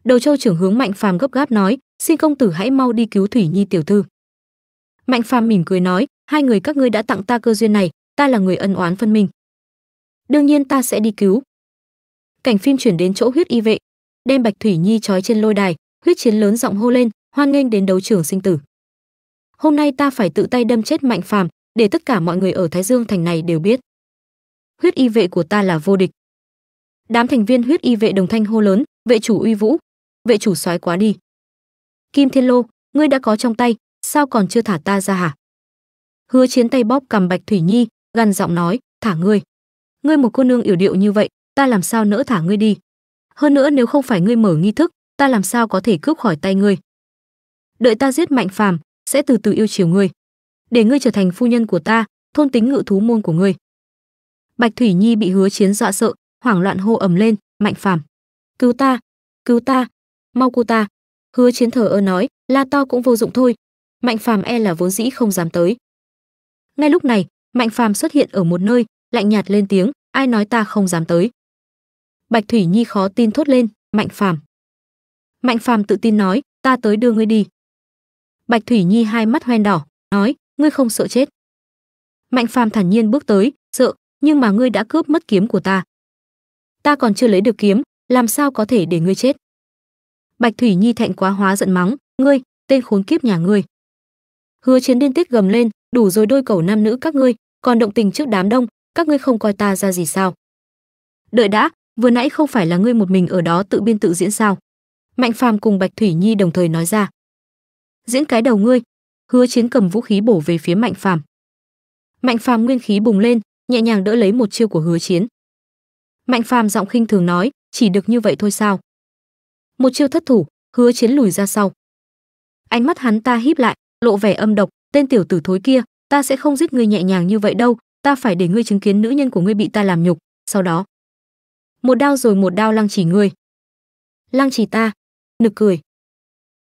đầu châu trưởng hướng mạnh phàm gấp gáp nói xin công tử hãy mau đi cứu thủy nhi tiểu thư mạnh phàm mỉm cười nói hai người các ngươi đã tặng ta cơ duyên này ta là người ân oán phân minh đương nhiên ta sẽ đi cứu cảnh phim chuyển đến chỗ huyết y vệ đem bạch thủy nhi trói trên lôi đài huyết chiến lớn giọng hô lên hoan nghênh đến đấu trường sinh tử hôm nay ta phải tự tay đâm chết mạnh phàm để tất cả mọi người ở thái dương thành này đều biết huyết y vệ của ta là vô địch đám thành viên huyết y vệ đồng thanh hô lớn vệ chủ uy vũ vệ chủ soái quá đi kim thiên lô ngươi đã có trong tay sao còn chưa thả ta ra hả hứa chiến tay bóp cầm bạch thủy nhi gằn giọng nói thả ngươi ngươi một cô nương yểu điệu như vậy ta làm sao nỡ thả ngươi đi hơn nữa nếu không phải ngươi mở nghi thức ta làm sao có thể cướp khỏi tay ngươi đợi ta giết mạnh phàm sẽ từ từ yêu chiều ngươi để ngươi trở thành phu nhân của ta thôn tính ngự thú môn của ngươi bạch thủy nhi bị hứa chiến dọa sợ hoảng loạn hô ầm lên mạnh phàm cứu ta cứu ta mau cứu ta hứa chiến thở ơ nói la to cũng vô dụng thôi mạnh phàm e là vốn dĩ không dám tới ngay lúc này mạnh phàm xuất hiện ở một nơi lạnh nhạt lên tiếng ai nói ta không dám tới Bạch Thủy Nhi khó tin thốt lên, "Mạnh Phàm." Mạnh Phàm tự tin nói, "Ta tới đưa ngươi đi." Bạch Thủy Nhi hai mắt hoen đỏ, nói, "Ngươi không sợ chết?" Mạnh Phàm thản nhiên bước tới, "Sợ, nhưng mà ngươi đã cướp mất kiếm của ta. Ta còn chưa lấy được kiếm, làm sao có thể để ngươi chết?" Bạch Thủy Nhi thẹn quá hóa giận mắng, "Ngươi, tên khốn kiếp nhà ngươi." Hứa Chiến điên tiết gầm lên, "Đủ rồi đôi cầu nam nữ các ngươi, còn động tình trước đám đông, các ngươi không coi ta ra gì sao?" "Đợi đã, vừa nãy không phải là ngươi một mình ở đó tự biên tự diễn sao mạnh phàm cùng bạch thủy nhi đồng thời nói ra diễn cái đầu ngươi hứa chiến cầm vũ khí bổ về phía mạnh phàm mạnh phàm nguyên khí bùng lên nhẹ nhàng đỡ lấy một chiêu của hứa chiến mạnh phàm giọng khinh thường nói chỉ được như vậy thôi sao một chiêu thất thủ hứa chiến lùi ra sau ánh mắt hắn ta híp lại lộ vẻ âm độc tên tiểu tử thối kia ta sẽ không giết ngươi nhẹ nhàng như vậy đâu ta phải để ngươi chứng kiến nữ nhân của ngươi bị ta làm nhục sau đó một đao rồi một đao lăng chỉ ngươi lăng chỉ ta nực cười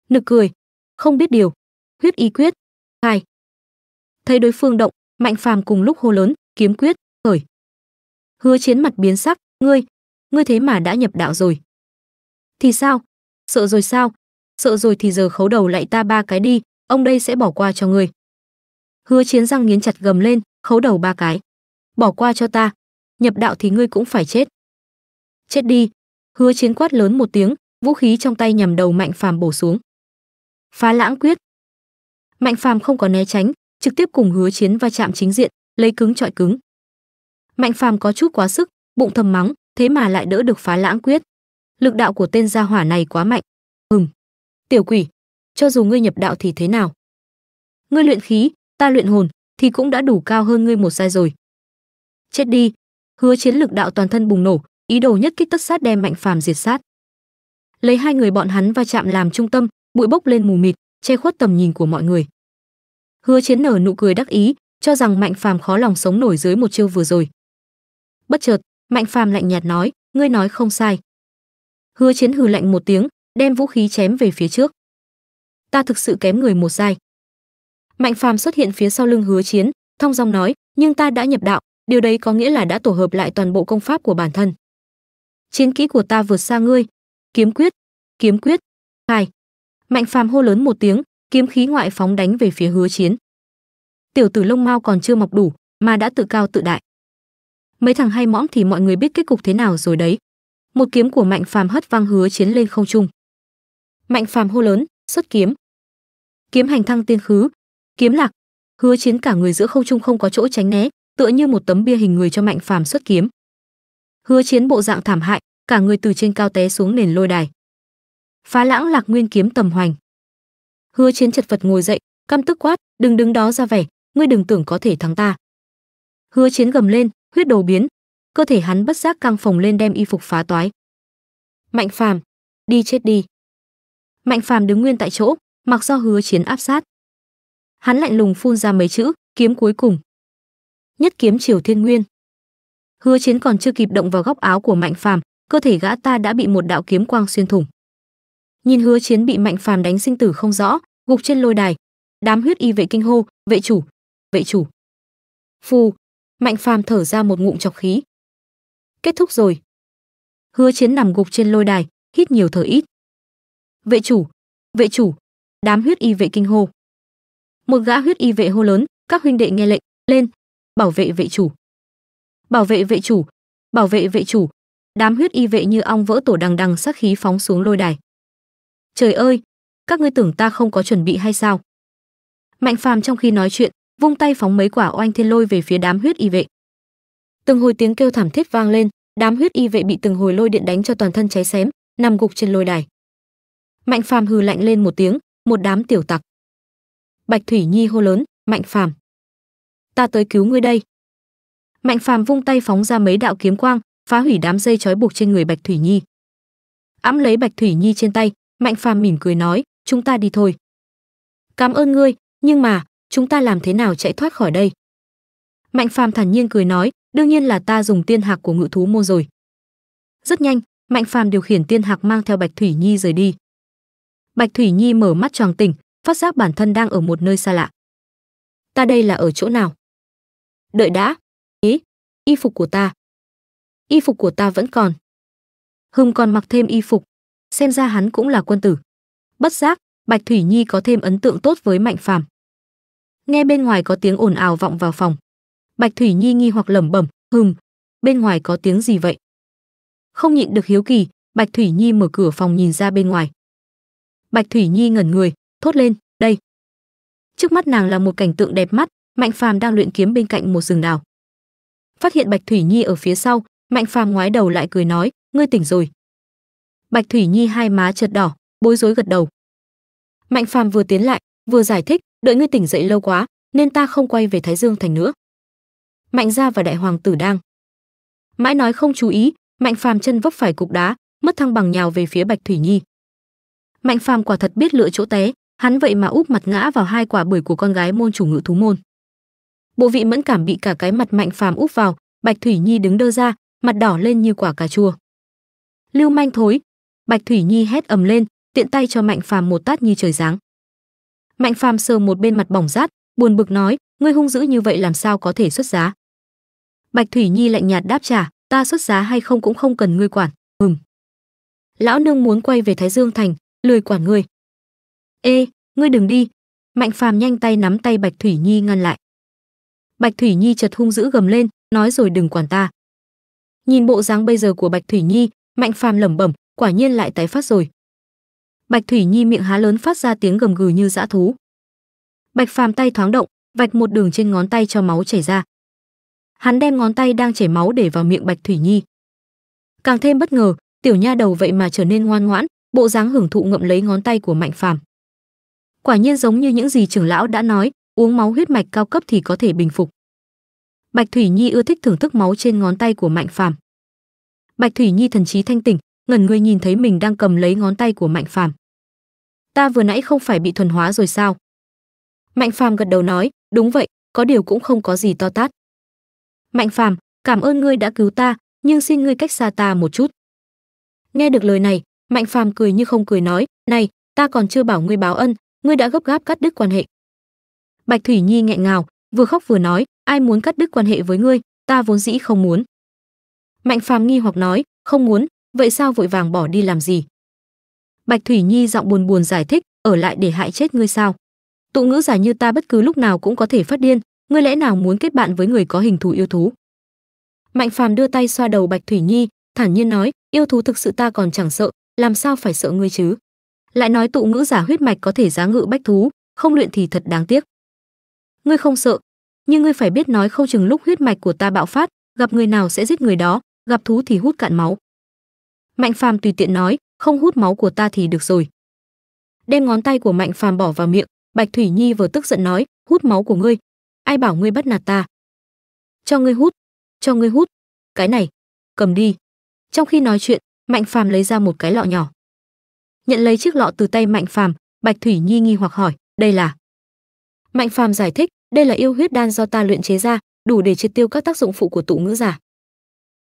nực cười không biết điều huyết ý quyết hai thấy đối phương động mạnh phàm cùng lúc hô lớn kiếm quyết khởi hứa chiến mặt biến sắc ngươi ngươi thế mà đã nhập đạo rồi thì sao sợ rồi sao sợ rồi thì giờ khấu đầu lại ta ba cái đi ông đây sẽ bỏ qua cho ngươi hứa chiến răng nghiến chặt gầm lên khấu đầu ba cái bỏ qua cho ta nhập đạo thì ngươi cũng phải chết chết đi hứa chiến quát lớn một tiếng vũ khí trong tay nhằm đầu mạnh phàm bổ xuống phá lãng quyết mạnh phàm không có né tránh trực tiếp cùng hứa chiến va chạm chính diện lấy cứng trọi cứng mạnh phàm có chút quá sức bụng thầm mắng thế mà lại đỡ được phá lãng quyết lực đạo của tên gia hỏa này quá mạnh hừm tiểu quỷ cho dù ngươi nhập đạo thì thế nào ngươi luyện khí ta luyện hồn thì cũng đã đủ cao hơn ngươi một sai rồi chết đi hứa chiến lực đạo toàn thân bùng nổ ý đồ nhất kích tất sát đem mạnh phàm diệt sát lấy hai người bọn hắn va chạm làm trung tâm bụi bốc lên mù mịt che khuất tầm nhìn của mọi người hứa chiến nở nụ cười đắc ý cho rằng mạnh phàm khó lòng sống nổi dưới một chiêu vừa rồi bất chợt mạnh phàm lạnh nhạt nói ngươi nói không sai hứa chiến hừ lạnh một tiếng đem vũ khí chém về phía trước ta thực sự kém người một giai mạnh phàm xuất hiện phía sau lưng hứa chiến thong dong nói nhưng ta đã nhập đạo điều đấy có nghĩa là đã tổ hợp lại toàn bộ công pháp của bản thân chiến kỹ của ta vượt xa ngươi kiếm quyết kiếm quyết hai mạnh phàm hô lớn một tiếng kiếm khí ngoại phóng đánh về phía hứa chiến tiểu tử lông mau còn chưa mọc đủ mà đã tự cao tự đại mấy thằng hay mõm thì mọi người biết kết cục thế nào rồi đấy một kiếm của mạnh phàm hất văng hứa chiến lên không trung mạnh phàm hô lớn xuất kiếm kiếm hành thăng tiên khứ kiếm lạc hứa chiến cả người giữa không trung không có chỗ tránh né tựa như một tấm bia hình người cho mạnh phàm xuất kiếm Hứa Chiến bộ dạng thảm hại, cả người từ trên cao té xuống nền lôi đài. Phá Lãng Lạc Nguyên kiếm tầm hoành. Hứa Chiến chật vật ngồi dậy, căm tức quát, "Đừng đứng đó ra vẻ, ngươi đừng tưởng có thể thắng ta." Hứa Chiến gầm lên, huyết đầu biến, cơ thể hắn bất giác căng phồng lên đem y phục phá toái. "Mạnh Phàm, đi chết đi." Mạnh Phàm đứng nguyên tại chỗ, mặc do Hứa Chiến áp sát. Hắn lạnh lùng phun ra mấy chữ, kiếm cuối cùng. Nhất kiếm triều thiên nguyên. Hứa Chiến còn chưa kịp động vào góc áo của Mạnh Phàm, cơ thể gã ta đã bị một đạo kiếm quang xuyên thủng. Nhìn Hứa Chiến bị Mạnh Phàm đánh sinh tử không rõ, gục trên lôi đài, đám huyết y vệ kinh hô, "Vệ chủ, vệ chủ." Phù, Mạnh Phàm thở ra một ngụm chọc khí. Kết thúc rồi. Hứa Chiến nằm gục trên lôi đài, hít nhiều thở ít. "Vệ chủ, vệ chủ." Đám huyết y vệ kinh hô. Một gã huyết y vệ hô lớn, "Các huynh đệ nghe lệnh, lên, bảo vệ vệ chủ." bảo vệ vệ chủ bảo vệ vệ chủ đám huyết y vệ như ong vỡ tổ đằng đằng sát khí phóng xuống lôi đài trời ơi các ngươi tưởng ta không có chuẩn bị hay sao mạnh phàm trong khi nói chuyện vung tay phóng mấy quả oanh thiên lôi về phía đám huyết y vệ từng hồi tiếng kêu thảm thiết vang lên đám huyết y vệ bị từng hồi lôi điện đánh cho toàn thân cháy xém nằm gục trên lôi đài mạnh phàm hừ lạnh lên một tiếng một đám tiểu tặc bạch thủy nhi hô lớn mạnh phàm ta tới cứu ngươi đây mạnh phàm vung tay phóng ra mấy đạo kiếm quang phá hủy đám dây trói buộc trên người bạch thủy nhi Ám lấy bạch thủy nhi trên tay mạnh phàm mỉm cười nói chúng ta đi thôi cảm ơn ngươi nhưng mà chúng ta làm thế nào chạy thoát khỏi đây mạnh phàm thản nhiên cười nói đương nhiên là ta dùng tiên hạc của ngự thú môn rồi rất nhanh mạnh phàm điều khiển tiên hạc mang theo bạch thủy nhi rời đi bạch thủy nhi mở mắt tròn tỉnh phát giác bản thân đang ở một nơi xa lạ ta đây là ở chỗ nào đợi đã y phục của ta y phục của ta vẫn còn hùng còn mặc thêm y phục xem ra hắn cũng là quân tử bất giác bạch thủy nhi có thêm ấn tượng tốt với mạnh phàm nghe bên ngoài có tiếng ồn ào vọng vào phòng bạch thủy nhi nghi hoặc lẩm bẩm hừm bên ngoài có tiếng gì vậy không nhịn được hiếu kỳ bạch thủy nhi mở cửa phòng nhìn ra bên ngoài bạch thủy nhi ngẩn người thốt lên đây trước mắt nàng là một cảnh tượng đẹp mắt mạnh phàm đang luyện kiếm bên cạnh một rừng đào phát hiện Bạch Thủy Nhi ở phía sau, Mạnh Phàm ngoái đầu lại cười nói, ngươi tỉnh rồi. Bạch Thủy Nhi hai má chợt đỏ, bối rối gật đầu. Mạnh Phàm vừa tiến lại, vừa giải thích, đợi ngươi tỉnh dậy lâu quá, nên ta không quay về Thái Dương thành nữa. Mạnh gia và đại hoàng tử đang mãi nói không chú ý, Mạnh Phàm chân vấp phải cục đá, mất thăng bằng nhào về phía Bạch Thủy Nhi. Mạnh Phàm quả thật biết lựa chỗ té, hắn vậy mà úp mặt ngã vào hai quả bưởi của con gái môn chủ ngự thú môn bộ vị mẫn cảm bị cả cái mặt mạnh phàm úp vào bạch thủy nhi đứng đơ ra mặt đỏ lên như quả cà chua lưu manh thối bạch thủy nhi hét ầm lên tiện tay cho mạnh phàm một tát như trời giáng mạnh phàm sờ một bên mặt bỏng rát buồn bực nói ngươi hung dữ như vậy làm sao có thể xuất giá bạch thủy nhi lạnh nhạt đáp trả ta xuất giá hay không cũng không cần ngươi quản ừm lão nương muốn quay về thái dương thành lười quản ngươi ê ngươi đừng đi mạnh phàm nhanh tay nắm tay bạch thủy nhi ngăn lại Bạch Thủy Nhi chợt hung dữ gầm lên, nói rồi đừng quản ta. Nhìn bộ dáng bây giờ của Bạch Thủy Nhi, Mạnh Phàm lẩm bẩm, quả nhiên lại tái phát rồi. Bạch Thủy Nhi miệng há lớn phát ra tiếng gầm gừ như dã thú. Bạch Phàm tay thoáng động, vạch một đường trên ngón tay cho máu chảy ra. Hắn đem ngón tay đang chảy máu để vào miệng Bạch Thủy Nhi. Càng thêm bất ngờ, tiểu nha đầu vậy mà trở nên ngoan ngoãn, bộ dáng hưởng thụ ngậm lấy ngón tay của Mạnh Phàm. Quả nhiên giống như những gì trưởng lão đã nói, uống máu huyết mạch cao cấp thì có thể bình phục. Bạch Thủy Nhi ưa thích thưởng thức máu trên ngón tay của Mạnh Phàm. Bạch Thủy Nhi thần trí thanh tỉnh, ngẩn người nhìn thấy mình đang cầm lấy ngón tay của Mạnh Phàm. Ta vừa nãy không phải bị thuần hóa rồi sao? Mạnh Phàm gật đầu nói, đúng vậy, có điều cũng không có gì to tát. Mạnh Phàm, cảm ơn ngươi đã cứu ta, nhưng xin ngươi cách xa ta một chút. Nghe được lời này, Mạnh Phàm cười như không cười nói, "Này, ta còn chưa bảo ngươi báo ân, ngươi đã gấp gáp cắt đứt quan hệ, bạch thủy nhi nghẹn ngào vừa khóc vừa nói ai muốn cắt đứt quan hệ với ngươi ta vốn dĩ không muốn mạnh phàm nghi hoặc nói không muốn vậy sao vội vàng bỏ đi làm gì bạch thủy nhi giọng buồn buồn giải thích ở lại để hại chết ngươi sao tụ ngữ giả như ta bất cứ lúc nào cũng có thể phát điên ngươi lẽ nào muốn kết bạn với người có hình thù yêu thú mạnh phàm đưa tay xoa đầu bạch thủy nhi thản nhiên nói yêu thú thực sự ta còn chẳng sợ làm sao phải sợ ngươi chứ lại nói tụ ngữ giả huyết mạch có thể giá ngự bách thú không luyện thì thật đáng tiếc ngươi không sợ nhưng ngươi phải biết nói không chừng lúc huyết mạch của ta bạo phát gặp người nào sẽ giết người đó gặp thú thì hút cạn máu mạnh phàm tùy tiện nói không hút máu của ta thì được rồi đem ngón tay của mạnh phàm bỏ vào miệng bạch thủy nhi vừa tức giận nói hút máu của ngươi ai bảo ngươi bắt nạt ta cho ngươi hút cho ngươi hút cái này cầm đi trong khi nói chuyện mạnh phàm lấy ra một cái lọ nhỏ nhận lấy chiếc lọ từ tay mạnh phàm bạch thủy nhi nghi hoặc hỏi đây là Mạnh Phàm giải thích, đây là yêu huyết đan do ta luyện chế ra, đủ để triệt tiêu các tác dụng phụ của tụ ngữ giả.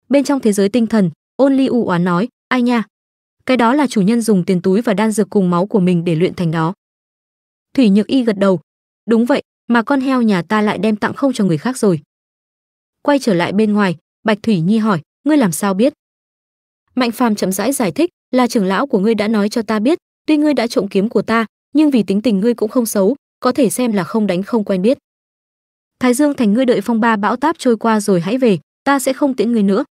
Bên trong thế giới tinh thần, Ôn Ly u oán nói, ai nha, cái đó là chủ nhân dùng tiền túi và đan dược cùng máu của mình để luyện thành đó. Thủy Nhược Y gật đầu, đúng vậy, mà con heo nhà ta lại đem tặng không cho người khác rồi. Quay trở lại bên ngoài, Bạch Thủy Nhi hỏi, ngươi làm sao biết? Mạnh Phàm chậm rãi giải thích, là trưởng lão của ngươi đã nói cho ta biết, tuy ngươi đã trộm kiếm của ta, nhưng vì tính tình ngươi cũng không xấu, có thể xem là không đánh không quen biết thái dương thành ngươi đợi phong ba bão táp trôi qua rồi hãy về ta sẽ không tiễn ngươi nữa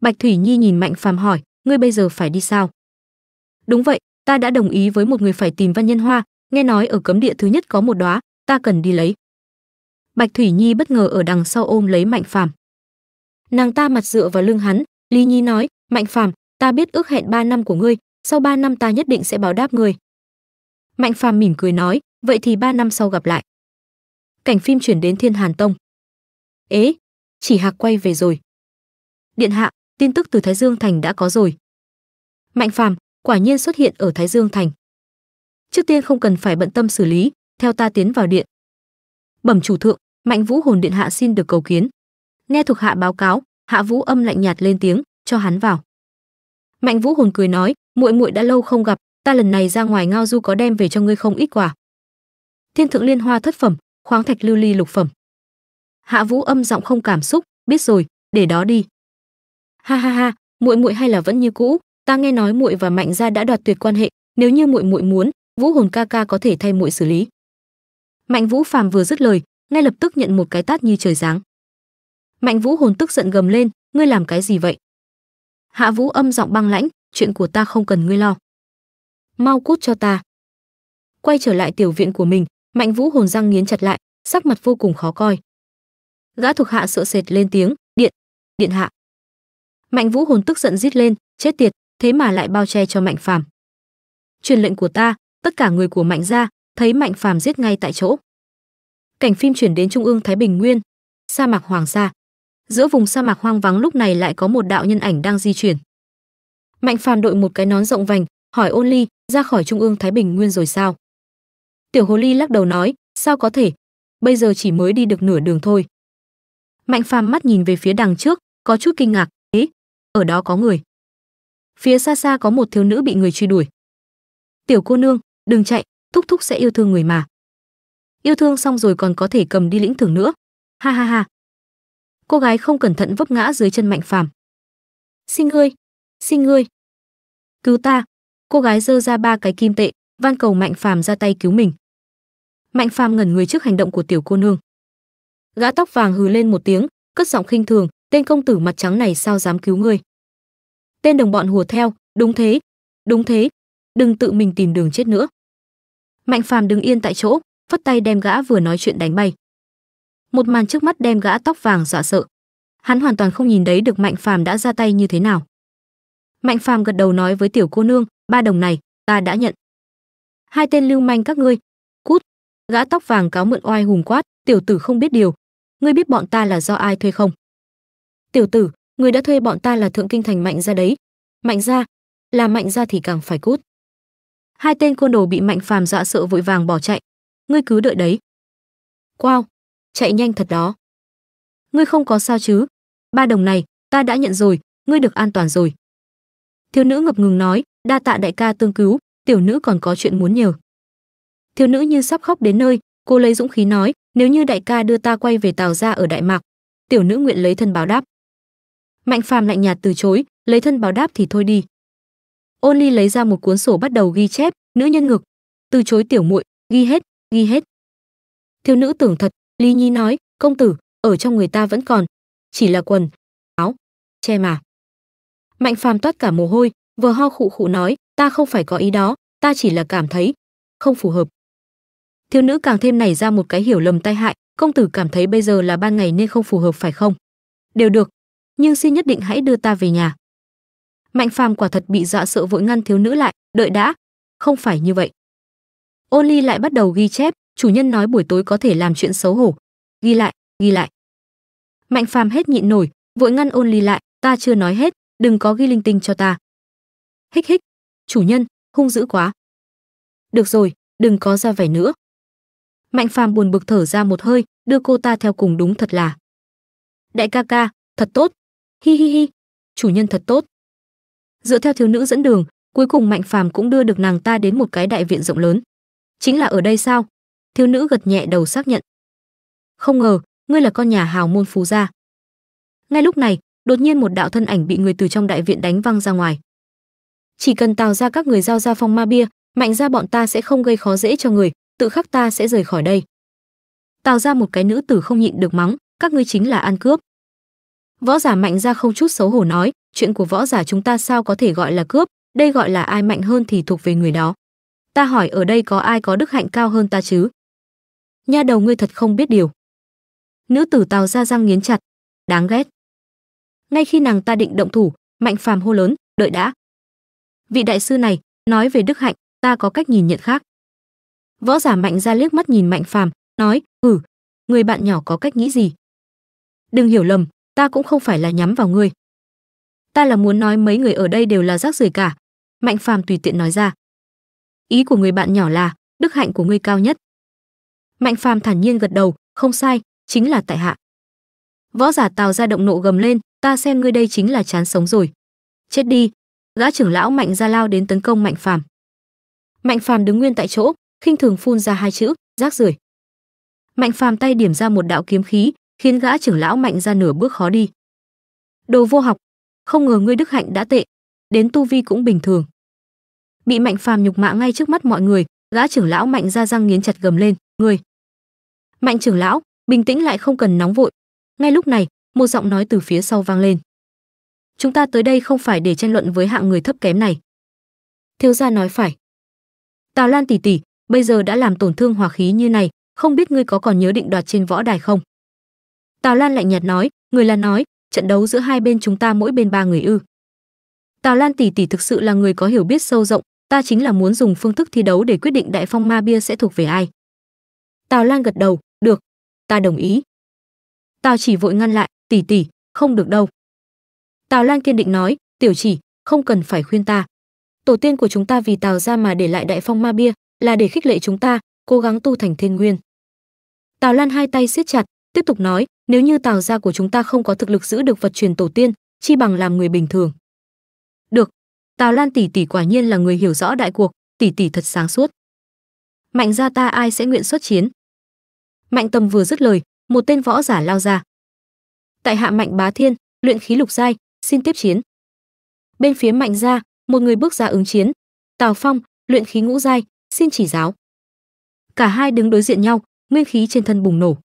bạch thủy nhi nhìn mạnh phàm hỏi ngươi bây giờ phải đi sao đúng vậy ta đã đồng ý với một người phải tìm văn nhân hoa nghe nói ở cấm địa thứ nhất có một đóa ta cần đi lấy bạch thủy nhi bất ngờ ở đằng sau ôm lấy mạnh phàm nàng ta mặt dựa vào lưng hắn lý nhi nói mạnh phàm ta biết ước hẹn 3 năm của ngươi sau 3 năm ta nhất định sẽ báo đáp ngươi mạnh phàm mỉm cười nói vậy thì ba năm sau gặp lại cảnh phim chuyển đến thiên hàn tông ế chỉ hạc quay về rồi điện hạ tin tức từ thái dương thành đã có rồi mạnh phàm quả nhiên xuất hiện ở thái dương thành trước tiên không cần phải bận tâm xử lý theo ta tiến vào điện bẩm chủ thượng mạnh vũ hồn điện hạ xin được cầu kiến nghe thuộc hạ báo cáo hạ vũ âm lạnh nhạt lên tiếng cho hắn vào mạnh vũ hồn cười nói muội muội đã lâu không gặp ta lần này ra ngoài ngao du có đem về cho ngươi không ít quả thiên thượng liên hoa thất phẩm khoáng thạch lưu ly lục phẩm hạ vũ âm giọng không cảm xúc biết rồi để đó đi ha ha ha muội muội hay là vẫn như cũ ta nghe nói muội và mạnh gia đã đoạt tuyệt quan hệ nếu như muội muội muốn vũ hồn ca ca có thể thay muội xử lý mạnh vũ phàm vừa dứt lời ngay lập tức nhận một cái tát như trời giáng mạnh vũ hồn tức giận gầm lên ngươi làm cái gì vậy hạ vũ âm giọng băng lãnh chuyện của ta không cần ngươi lo mau cút cho ta quay trở lại tiểu viện của mình mạnh vũ hồn răng nghiến chặt lại sắc mặt vô cùng khó coi gã thuộc hạ sợ sệt lên tiếng điện điện hạ mạnh vũ hồn tức giận rít lên chết tiệt thế mà lại bao che cho mạnh phàm truyền lệnh của ta tất cả người của mạnh gia thấy mạnh phàm giết ngay tại chỗ cảnh phim chuyển đến trung ương thái bình nguyên sa mạc hoàng sa giữa vùng sa mạc hoang vắng lúc này lại có một đạo nhân ảnh đang di chuyển mạnh phàm đội một cái nón rộng vành hỏi ôn ly ra khỏi trung ương thái bình nguyên rồi sao Tiểu Hồ Ly lắc đầu nói, sao có thể, bây giờ chỉ mới đi được nửa đường thôi. Mạnh Phàm mắt nhìn về phía đằng trước, có chút kinh ngạc, "Ế, ở đó có người." Phía xa xa có một thiếu nữ bị người truy đuổi. "Tiểu cô nương, đừng chạy, thúc thúc sẽ yêu thương người mà." Yêu thương xong rồi còn có thể cầm đi lĩnh thưởng nữa. Ha ha ha. Cô gái không cẩn thận vấp ngã dưới chân Mạnh Phàm. "Xin ngươi, xin ngươi, cứu ta." Cô gái giơ ra ba cái kim tệ, van cầu Mạnh Phàm ra tay cứu mình mạnh phàm ngẩn người trước hành động của tiểu cô nương gã tóc vàng hừ lên một tiếng cất giọng khinh thường tên công tử mặt trắng này sao dám cứu ngươi tên đồng bọn hùa theo đúng thế đúng thế đừng tự mình tìm đường chết nữa mạnh phàm đứng yên tại chỗ phất tay đem gã vừa nói chuyện đánh bay một màn trước mắt đem gã tóc vàng dọa sợ hắn hoàn toàn không nhìn thấy được mạnh phàm đã ra tay như thế nào mạnh phàm gật đầu nói với tiểu cô nương ba đồng này ta đã nhận hai tên lưu manh các ngươi cút gã tóc vàng cáo mượn oai hùng quát tiểu tử không biết điều ngươi biết bọn ta là do ai thuê không tiểu tử người đã thuê bọn ta là thượng kinh thành mạnh ra đấy mạnh ra là mạnh ra thì càng phải cút hai tên côn đồ bị mạnh phàm dọa sợ vội vàng bỏ chạy ngươi cứ đợi đấy wow chạy nhanh thật đó ngươi không có sao chứ ba đồng này ta đã nhận rồi ngươi được an toàn rồi thiếu nữ ngập ngừng nói đa tạ đại ca tương cứu tiểu nữ còn có chuyện muốn nhờ thiếu nữ như sắp khóc đến nơi cô lấy dũng khí nói nếu như đại ca đưa ta quay về tàu ra ở đại mạc tiểu nữ nguyện lấy thân báo đáp mạnh phàm lạnh nhạt từ chối lấy thân báo đáp thì thôi đi ôn ly lấy ra một cuốn sổ bắt đầu ghi chép nữ nhân ngực từ chối tiểu muội ghi hết ghi hết thiếu nữ tưởng thật Ly nhi nói công tử ở trong người ta vẫn còn chỉ là quần áo che mà mạnh phàm toát cả mồ hôi vừa ho khụ khụ nói ta không phải có ý đó ta chỉ là cảm thấy không phù hợp thiếu nữ càng thêm nảy ra một cái hiểu lầm tai hại công tử cảm thấy bây giờ là ban ngày nên không phù hợp phải không đều được nhưng xin nhất định hãy đưa ta về nhà mạnh phàm quả thật bị dọa sợ vội ngăn thiếu nữ lại đợi đã không phải như vậy ôn ly lại bắt đầu ghi chép chủ nhân nói buổi tối có thể làm chuyện xấu hổ ghi lại ghi lại mạnh phàm hết nhịn nổi vội ngăn ôn ly lại ta chưa nói hết đừng có ghi linh tinh cho ta hích hích chủ nhân hung dữ quá được rồi đừng có ra vẻ nữa mạnh phàm buồn bực thở ra một hơi đưa cô ta theo cùng đúng thật là đại ca ca thật tốt hi hi hi chủ nhân thật tốt dựa theo thiếu nữ dẫn đường cuối cùng mạnh phàm cũng đưa được nàng ta đến một cái đại viện rộng lớn chính là ở đây sao thiếu nữ gật nhẹ đầu xác nhận không ngờ ngươi là con nhà hào môn phú gia ngay lúc này đột nhiên một đạo thân ảnh bị người từ trong đại viện đánh văng ra ngoài chỉ cần tào ra các người giao ra phong ma bia mạnh ra bọn ta sẽ không gây khó dễ cho người tự khắc ta sẽ rời khỏi đây tào ra một cái nữ tử không nhịn được mắng các ngươi chính là ăn cướp võ giả mạnh ra không chút xấu hổ nói chuyện của võ giả chúng ta sao có thể gọi là cướp đây gọi là ai mạnh hơn thì thuộc về người đó ta hỏi ở đây có ai có đức hạnh cao hơn ta chứ nha đầu ngươi thật không biết điều nữ tử tào ra răng nghiến chặt đáng ghét ngay khi nàng ta định động thủ mạnh phàm hô lớn đợi đã vị đại sư này nói về đức hạnh ta có cách nhìn nhận khác võ giả mạnh ra liếc mắt nhìn mạnh phàm nói ừ người bạn nhỏ có cách nghĩ gì đừng hiểu lầm ta cũng không phải là nhắm vào ngươi ta là muốn nói mấy người ở đây đều là rác rưởi cả mạnh phàm tùy tiện nói ra ý của người bạn nhỏ là đức hạnh của ngươi cao nhất mạnh phàm thản nhiên gật đầu không sai chính là tại hạ võ giả tào ra động nộ gầm lên ta xem ngươi đây chính là chán sống rồi chết đi gã trưởng lão mạnh ra lao đến tấn công mạnh phàm mạnh phàm đứng nguyên tại chỗ khinh thường phun ra hai chữ rác rưởi mạnh phàm tay điểm ra một đạo kiếm khí khiến gã trưởng lão mạnh ra nửa bước khó đi đồ vô học không ngờ ngươi đức hạnh đã tệ đến tu vi cũng bình thường bị mạnh phàm nhục mạ ngay trước mắt mọi người gã trưởng lão mạnh ra răng nghiến chặt gầm lên ngươi mạnh trưởng lão bình tĩnh lại không cần nóng vội ngay lúc này một giọng nói từ phía sau vang lên chúng ta tới đây không phải để tranh luận với hạng người thấp kém này thiếu gia nói phải tào lan tỷ tỷ bây giờ đã làm tổn thương hòa khí như này không biết ngươi có còn nhớ định đoạt trên võ đài không tào lan lạnh nhạt nói người là nói trận đấu giữa hai bên chúng ta mỗi bên ba người ư tào lan tỷ tỷ thực sự là người có hiểu biết sâu rộng ta chính là muốn dùng phương thức thi đấu để quyết định đại phong ma bia sẽ thuộc về ai tào lan gật đầu được ta đồng ý tào chỉ vội ngăn lại tỷ tỷ không được đâu tào lan kiên định nói tiểu chỉ không cần phải khuyên ta tổ tiên của chúng ta vì tào ra mà để lại đại phong ma bia là để khích lệ chúng ta cố gắng tu thành thiên nguyên tào lan hai tay siết chặt tiếp tục nói nếu như tào gia của chúng ta không có thực lực giữ được vật truyền tổ tiên chi bằng làm người bình thường được tào lan tỷ tỷ quả nhiên là người hiểu rõ đại cuộc tỷ tỷ thật sáng suốt mạnh gia ta ai sẽ nguyện xuất chiến mạnh tầm vừa dứt lời một tên võ giả lao ra tại hạ mạnh bá thiên luyện khí lục giai xin tiếp chiến bên phía mạnh gia một người bước ra ứng chiến tào phong luyện khí ngũ giai xin chỉ giáo cả hai đứng đối diện nhau nguyên khí trên thân bùng nổ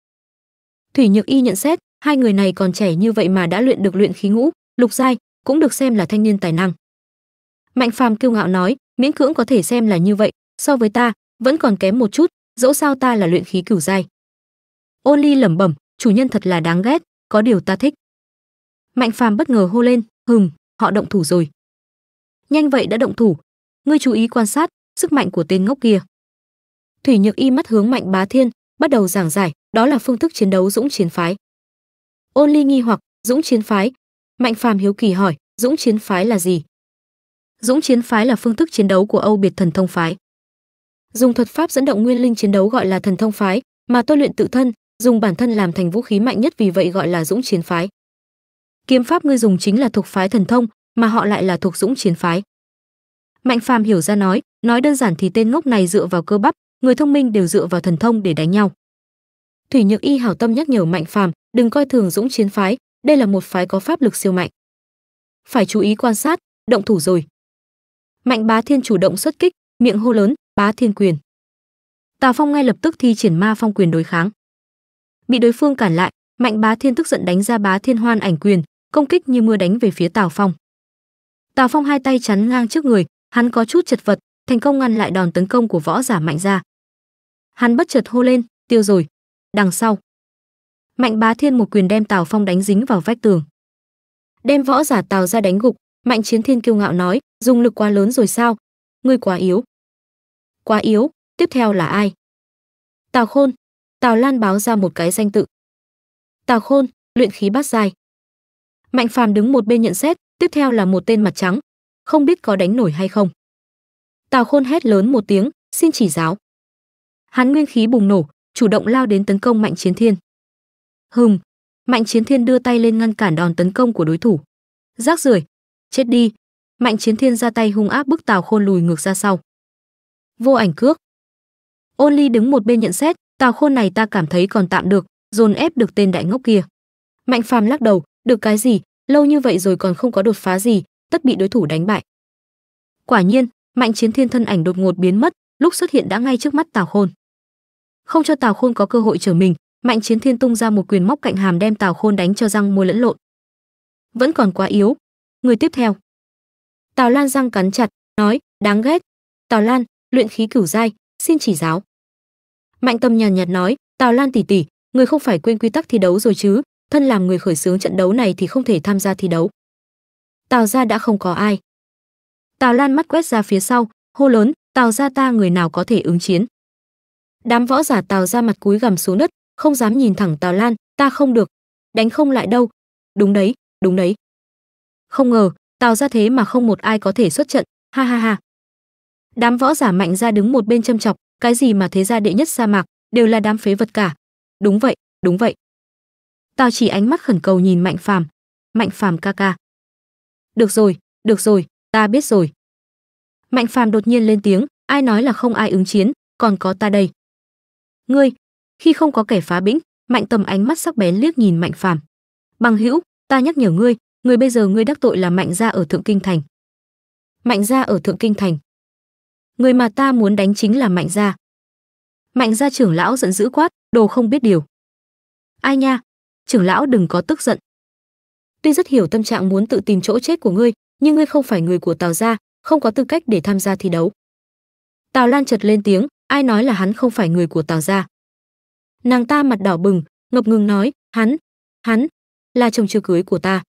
thủy nhược y nhận xét hai người này còn trẻ như vậy mà đã luyện được luyện khí ngũ lục giai cũng được xem là thanh niên tài năng mạnh phàm kiêu ngạo nói miễn cưỡng có thể xem là như vậy so với ta vẫn còn kém một chút dẫu sao ta là luyện khí cửu giai ôn ly lẩm bẩm chủ nhân thật là đáng ghét có điều ta thích mạnh phàm bất ngờ hô lên hừm họ động thủ rồi nhanh vậy đã động thủ ngươi chú ý quan sát sức mạnh của tên ngốc kia. Thủy Nhược Y mắt hướng Mạnh Bá Thiên, bắt đầu giảng giải, đó là phương thức chiến đấu Dũng chiến phái. Ôn Ly nghi hoặc, Dũng chiến phái? Mạnh Phàm hiếu kỳ hỏi, Dũng chiến phái là gì? Dũng chiến phái là phương thức chiến đấu của Âu Biệt Thần Thông phái. Dùng thuật pháp dẫn động nguyên linh chiến đấu gọi là Thần Thông phái, mà tôi luyện tự thân, dùng bản thân làm thành vũ khí mạnh nhất vì vậy gọi là Dũng chiến phái. Kiếm pháp ngươi dùng chính là thuộc phái Thần Thông, mà họ lại là thuộc Dũng chiến phái mạnh phàm hiểu ra nói nói đơn giản thì tên ngốc này dựa vào cơ bắp người thông minh đều dựa vào thần thông để đánh nhau thủy nhược y hảo tâm nhắc nhở mạnh phàm đừng coi thường dũng chiến phái đây là một phái có pháp lực siêu mạnh phải chú ý quan sát động thủ rồi mạnh bá thiên chủ động xuất kích miệng hô lớn bá thiên quyền tào phong ngay lập tức thi triển ma phong quyền đối kháng bị đối phương cản lại mạnh bá thiên tức giận đánh ra bá thiên hoan ảnh quyền công kích như mưa đánh về phía tào phong tào phong hai tay chắn ngang trước người hắn có chút chật vật thành công ngăn lại đòn tấn công của võ giả mạnh ra hắn bất chợt hô lên tiêu rồi đằng sau mạnh bá thiên một quyền đem tào phong đánh dính vào vách tường đem võ giả tào ra đánh gục mạnh chiến thiên kiêu ngạo nói dùng lực quá lớn rồi sao ngươi quá yếu quá yếu tiếp theo là ai tào khôn tào lan báo ra một cái danh tự tào khôn luyện khí bát dài mạnh phàm đứng một bên nhận xét tiếp theo là một tên mặt trắng không biết có đánh nổi hay không. Tào Khôn hét lớn một tiếng, xin chỉ giáo. Hắn nguyên khí bùng nổ, chủ động lao đến tấn công Mạnh Chiến Thiên. Hừm, Mạnh Chiến Thiên đưa tay lên ngăn cản đòn tấn công của đối thủ. Rác rưởi, chết đi. Mạnh Chiến Thiên ra tay hung áp bức Tào Khôn lùi ngược ra sau. Vô ảnh cước. Ôn Ly đứng một bên nhận xét, Tào Khôn này ta cảm thấy còn tạm được, dồn ép được tên đại ngốc kia. Mạnh Phàm lắc đầu, được cái gì, lâu như vậy rồi còn không có đột phá gì, tất bị đối thủ đánh bại. Quả nhiên, Mạnh Chiến Thiên thân ảnh đột ngột biến mất, lúc xuất hiện đã ngay trước mắt Tào Khôn. Không cho Tào Khôn có cơ hội trở mình, Mạnh Chiến Thiên tung ra một quyền móc cạnh hàm đem Tào Khôn đánh cho răng môi lẫn lộn. Vẫn còn quá yếu, người tiếp theo. Tào Lan răng cắn chặt, nói, đáng ghét. Tào Lan, luyện khí cửu giai, xin chỉ giáo. Mạnh Tâm nhàn nhạt nói, Tào Lan tỷ tỷ, người không phải quên quy tắc thi đấu rồi chứ? Thân làm người khởi xướng trận đấu này thì không thể tham gia thi đấu tào gia đã không có ai tào lan mắt quét ra phía sau hô lớn tào gia ta người nào có thể ứng chiến đám võ giả tào gia mặt cúi gằm xuống đất không dám nhìn thẳng tào lan ta không được đánh không lại đâu đúng đấy đúng đấy không ngờ tào gia thế mà không một ai có thể xuất trận ha ha ha đám võ giả mạnh ra đứng một bên châm chọc cái gì mà thế gia đệ nhất sa mạc đều là đám phế vật cả đúng vậy đúng vậy Tào chỉ ánh mắt khẩn cầu nhìn mạnh phàm mạnh phàm ca ca được rồi được rồi ta biết rồi mạnh phàm đột nhiên lên tiếng ai nói là không ai ứng chiến còn có ta đây ngươi khi không có kẻ phá bĩnh mạnh tầm ánh mắt sắc bén liếc nhìn mạnh phàm bằng hữu ta nhắc nhở ngươi người bây giờ ngươi đắc tội là mạnh gia ở thượng kinh thành mạnh gia ở thượng kinh thành người mà ta muốn đánh chính là mạnh gia mạnh gia trưởng lão giận dữ quát đồ không biết điều ai nha trưởng lão đừng có tức giận tuy rất hiểu tâm trạng muốn tự tìm chỗ chết của ngươi nhưng ngươi không phải người của tào gia không có tư cách để tham gia thi đấu tào lan chật lên tiếng ai nói là hắn không phải người của tào gia nàng ta mặt đỏ bừng ngập ngừng nói hắn hắn là chồng chưa cưới của ta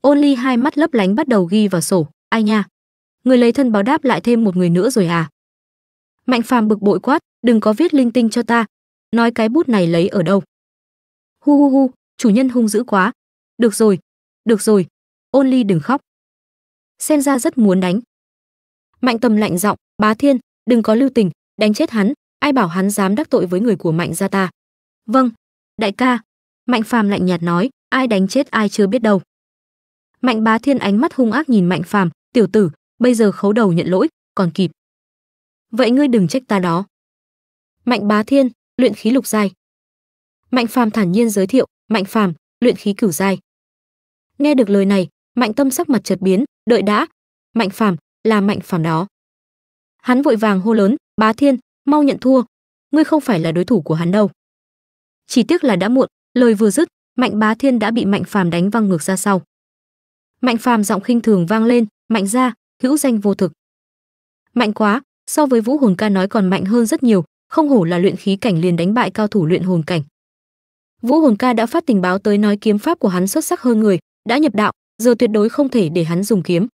ôn ly hai mắt lấp lánh bắt đầu ghi vào sổ ai nha người lấy thân báo đáp lại thêm một người nữa rồi à mạnh phàm bực bội quát đừng có viết linh tinh cho ta nói cái bút này lấy ở đâu hu hu hu chủ nhân hung dữ quá được rồi, được rồi, ôn ly đừng khóc. Xem ra rất muốn đánh. Mạnh tầm lạnh giọng, bá thiên, đừng có lưu tình, đánh chết hắn, ai bảo hắn dám đắc tội với người của mạnh gia ta. Vâng, đại ca. Mạnh phàm lạnh nhạt nói, ai đánh chết ai chưa biết đâu. Mạnh bá thiên ánh mắt hung ác nhìn mạnh phàm, tiểu tử, bây giờ khấu đầu nhận lỗi, còn kịp. Vậy ngươi đừng trách ta đó. Mạnh bá thiên, luyện khí lục giai. Mạnh phàm thản nhiên giới thiệu, mạnh phàm, luyện khí cửu giai nghe được lời này mạnh tâm sắc mặt chợt biến đợi đã mạnh phàm là mạnh phàm đó hắn vội vàng hô lớn bá thiên mau nhận thua ngươi không phải là đối thủ của hắn đâu chỉ tiếc là đã muộn lời vừa dứt mạnh bá thiên đã bị mạnh phàm đánh văng ngược ra sau mạnh phàm giọng khinh thường vang lên mạnh ra hữu danh vô thực mạnh quá so với vũ hồn ca nói còn mạnh hơn rất nhiều không hổ là luyện khí cảnh liền đánh bại cao thủ luyện hồn cảnh vũ hồn ca đã phát tình báo tới nói kiếm pháp của hắn xuất sắc hơn người đã nhập đạo giờ tuyệt đối không thể để hắn dùng kiếm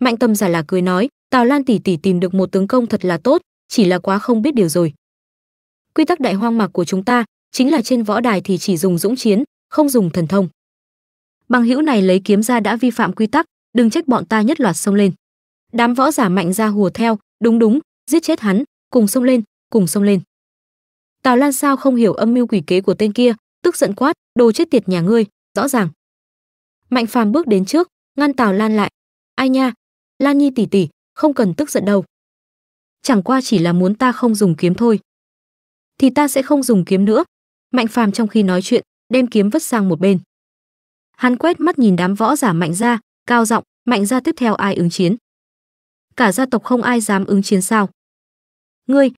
mạnh tâm giả là cười nói tào lan tỷ tỷ tìm được một tướng công thật là tốt chỉ là quá không biết điều rồi quy tắc đại hoang mạc của chúng ta chính là trên võ đài thì chỉ dùng dũng chiến không dùng thần thông bằng hữu này lấy kiếm ra đã vi phạm quy tắc đừng trách bọn ta nhất loạt xông lên đám võ giả mạnh ra hùa theo đúng đúng giết chết hắn cùng xông lên cùng xông lên tào lan sao không hiểu âm mưu quỷ kế của tên kia tức giận quát đồ chết tiệt nhà ngươi rõ ràng Mạnh Phàm bước đến trước, ngăn Tào Lan lại. "Ai nha, Lan Nhi tỷ tỷ, không cần tức giận đâu. Chẳng qua chỉ là muốn ta không dùng kiếm thôi." "Thì ta sẽ không dùng kiếm nữa." Mạnh Phàm trong khi nói chuyện, đem kiếm vứt sang một bên. Hắn quét mắt nhìn đám võ giả Mạnh gia, cao giọng, "Mạnh gia tiếp theo ai ứng chiến?" Cả gia tộc không ai dám ứng chiến sao? Ngươi,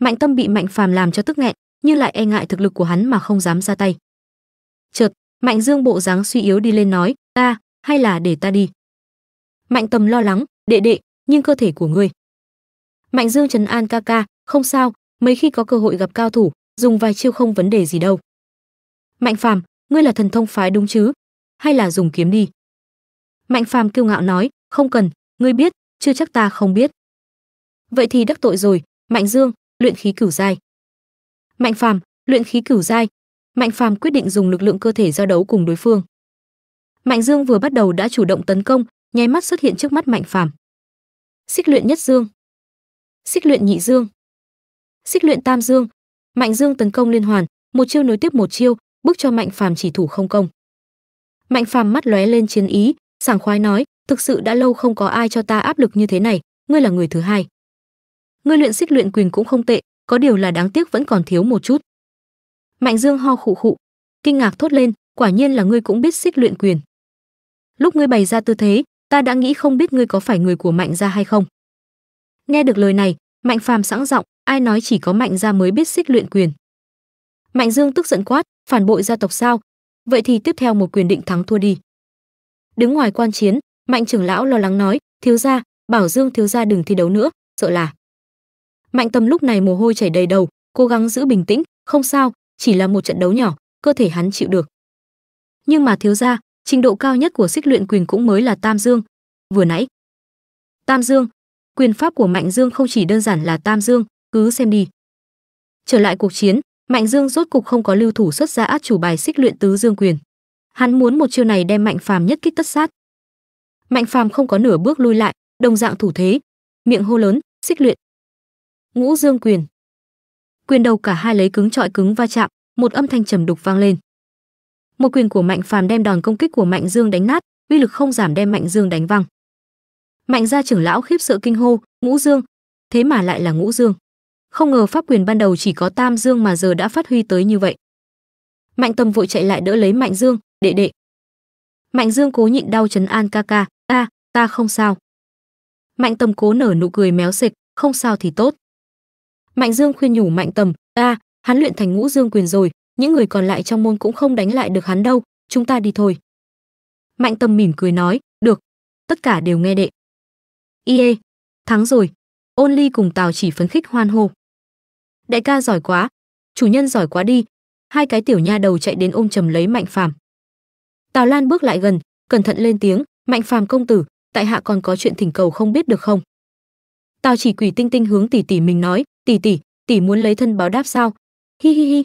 Mạnh Tâm bị Mạnh Phàm làm cho tức nghẹn, nhưng lại e ngại thực lực của hắn mà không dám ra tay. Chợt, Mạnh Dương bộ dáng suy yếu đi lên nói, ta hay là để ta đi mạnh tầm lo lắng đệ đệ nhưng cơ thể của ngươi mạnh dương trấn an ca ca không sao mấy khi có cơ hội gặp cao thủ dùng vài chiêu không vấn đề gì đâu mạnh phàm ngươi là thần thông phái đúng chứ hay là dùng kiếm đi mạnh phàm kiêu ngạo nói không cần ngươi biết chưa chắc ta không biết vậy thì đắc tội rồi mạnh dương luyện khí cửu giai mạnh phàm luyện khí cửu giai mạnh phàm quyết định dùng lực lượng cơ thể giao đấu cùng đối phương Mạnh Dương vừa bắt đầu đã chủ động tấn công, nháy mắt xuất hiện trước mắt Mạnh Phàm. Xích luyện nhất dương, Xích luyện nhị dương, Xích luyện tam dương, Mạnh Dương tấn công liên hoàn, một chiêu nối tiếp một chiêu, bước cho Mạnh Phàm chỉ thủ không công. Mạnh Phàm mắt lóe lên chiến ý, sảng khoái nói, thực sự đã lâu không có ai cho ta áp lực như thế này, ngươi là người thứ hai. Ngươi luyện xích luyện quyền cũng không tệ, có điều là đáng tiếc vẫn còn thiếu một chút. Mạnh Dương ho khụ khụ, kinh ngạc thốt lên, quả nhiên là ngươi cũng biết xích luyện quyền lúc ngươi bày ra tư thế ta đã nghĩ không biết ngươi có phải người của mạnh gia hay không nghe được lời này mạnh phàm sẵn giọng ai nói chỉ có mạnh gia mới biết xích luyện quyền mạnh dương tức giận quát phản bội gia tộc sao vậy thì tiếp theo một quyền định thắng thua đi đứng ngoài quan chiến mạnh trưởng lão lo lắng nói thiếu gia bảo dương thiếu gia đừng thi đấu nữa sợ là mạnh tâm lúc này mồ hôi chảy đầy đầu cố gắng giữ bình tĩnh không sao chỉ là một trận đấu nhỏ cơ thể hắn chịu được nhưng mà thiếu gia Trình độ cao nhất của xích luyện quyền cũng mới là Tam Dương. Vừa nãy, Tam Dương, quyền pháp của Mạnh Dương không chỉ đơn giản là Tam Dương, cứ xem đi. Trở lại cuộc chiến, Mạnh Dương rốt cục không có lưu thủ xuất ra át chủ bài xích luyện tứ dương quyền. Hắn muốn một chiêu này đem Mạnh Phàm nhất kích tất sát. Mạnh Phàm không có nửa bước lui lại, đồng dạng thủ thế, miệng hô lớn, xích luyện. Ngũ Dương quyền. Quyền đầu cả hai lấy cứng trọi cứng va chạm, một âm thanh trầm đục vang lên một quyền của mạnh phàm đem đòn công kích của mạnh dương đánh nát uy lực không giảm đem mạnh dương đánh văng mạnh gia trưởng lão khiếp sợ kinh hô ngũ dương thế mà lại là ngũ dương không ngờ pháp quyền ban đầu chỉ có tam dương mà giờ đã phát huy tới như vậy mạnh tâm vội chạy lại đỡ lấy mạnh dương đệ đệ mạnh dương cố nhịn đau chấn an ca ca a ta không sao mạnh tâm cố nở nụ cười méo xịch không sao thì tốt mạnh dương khuyên nhủ mạnh tâm ta hắn luyện thành ngũ dương quyền rồi những người còn lại trong môn cũng không đánh lại được hắn đâu, chúng ta đi thôi. Mạnh Tâm mỉm cười nói, được, tất cả đều nghe đệ. Ie, thắng rồi. Ôn Ly cùng Tào chỉ phấn khích hoan hô. Đại ca giỏi quá, chủ nhân giỏi quá đi. Hai cái tiểu nha đầu chạy đến ôm chầm lấy Mạnh Phàm. Tào Lan bước lại gần, cẩn thận lên tiếng, "Mạnh Phàm công tử, tại hạ còn có chuyện thỉnh cầu không biết được không?" Tào Chỉ Quỷ tinh tinh hướng tỷ tỷ mình nói, "Tỷ tỷ, tỷ muốn lấy thân báo đáp sao?" Hi hi hi,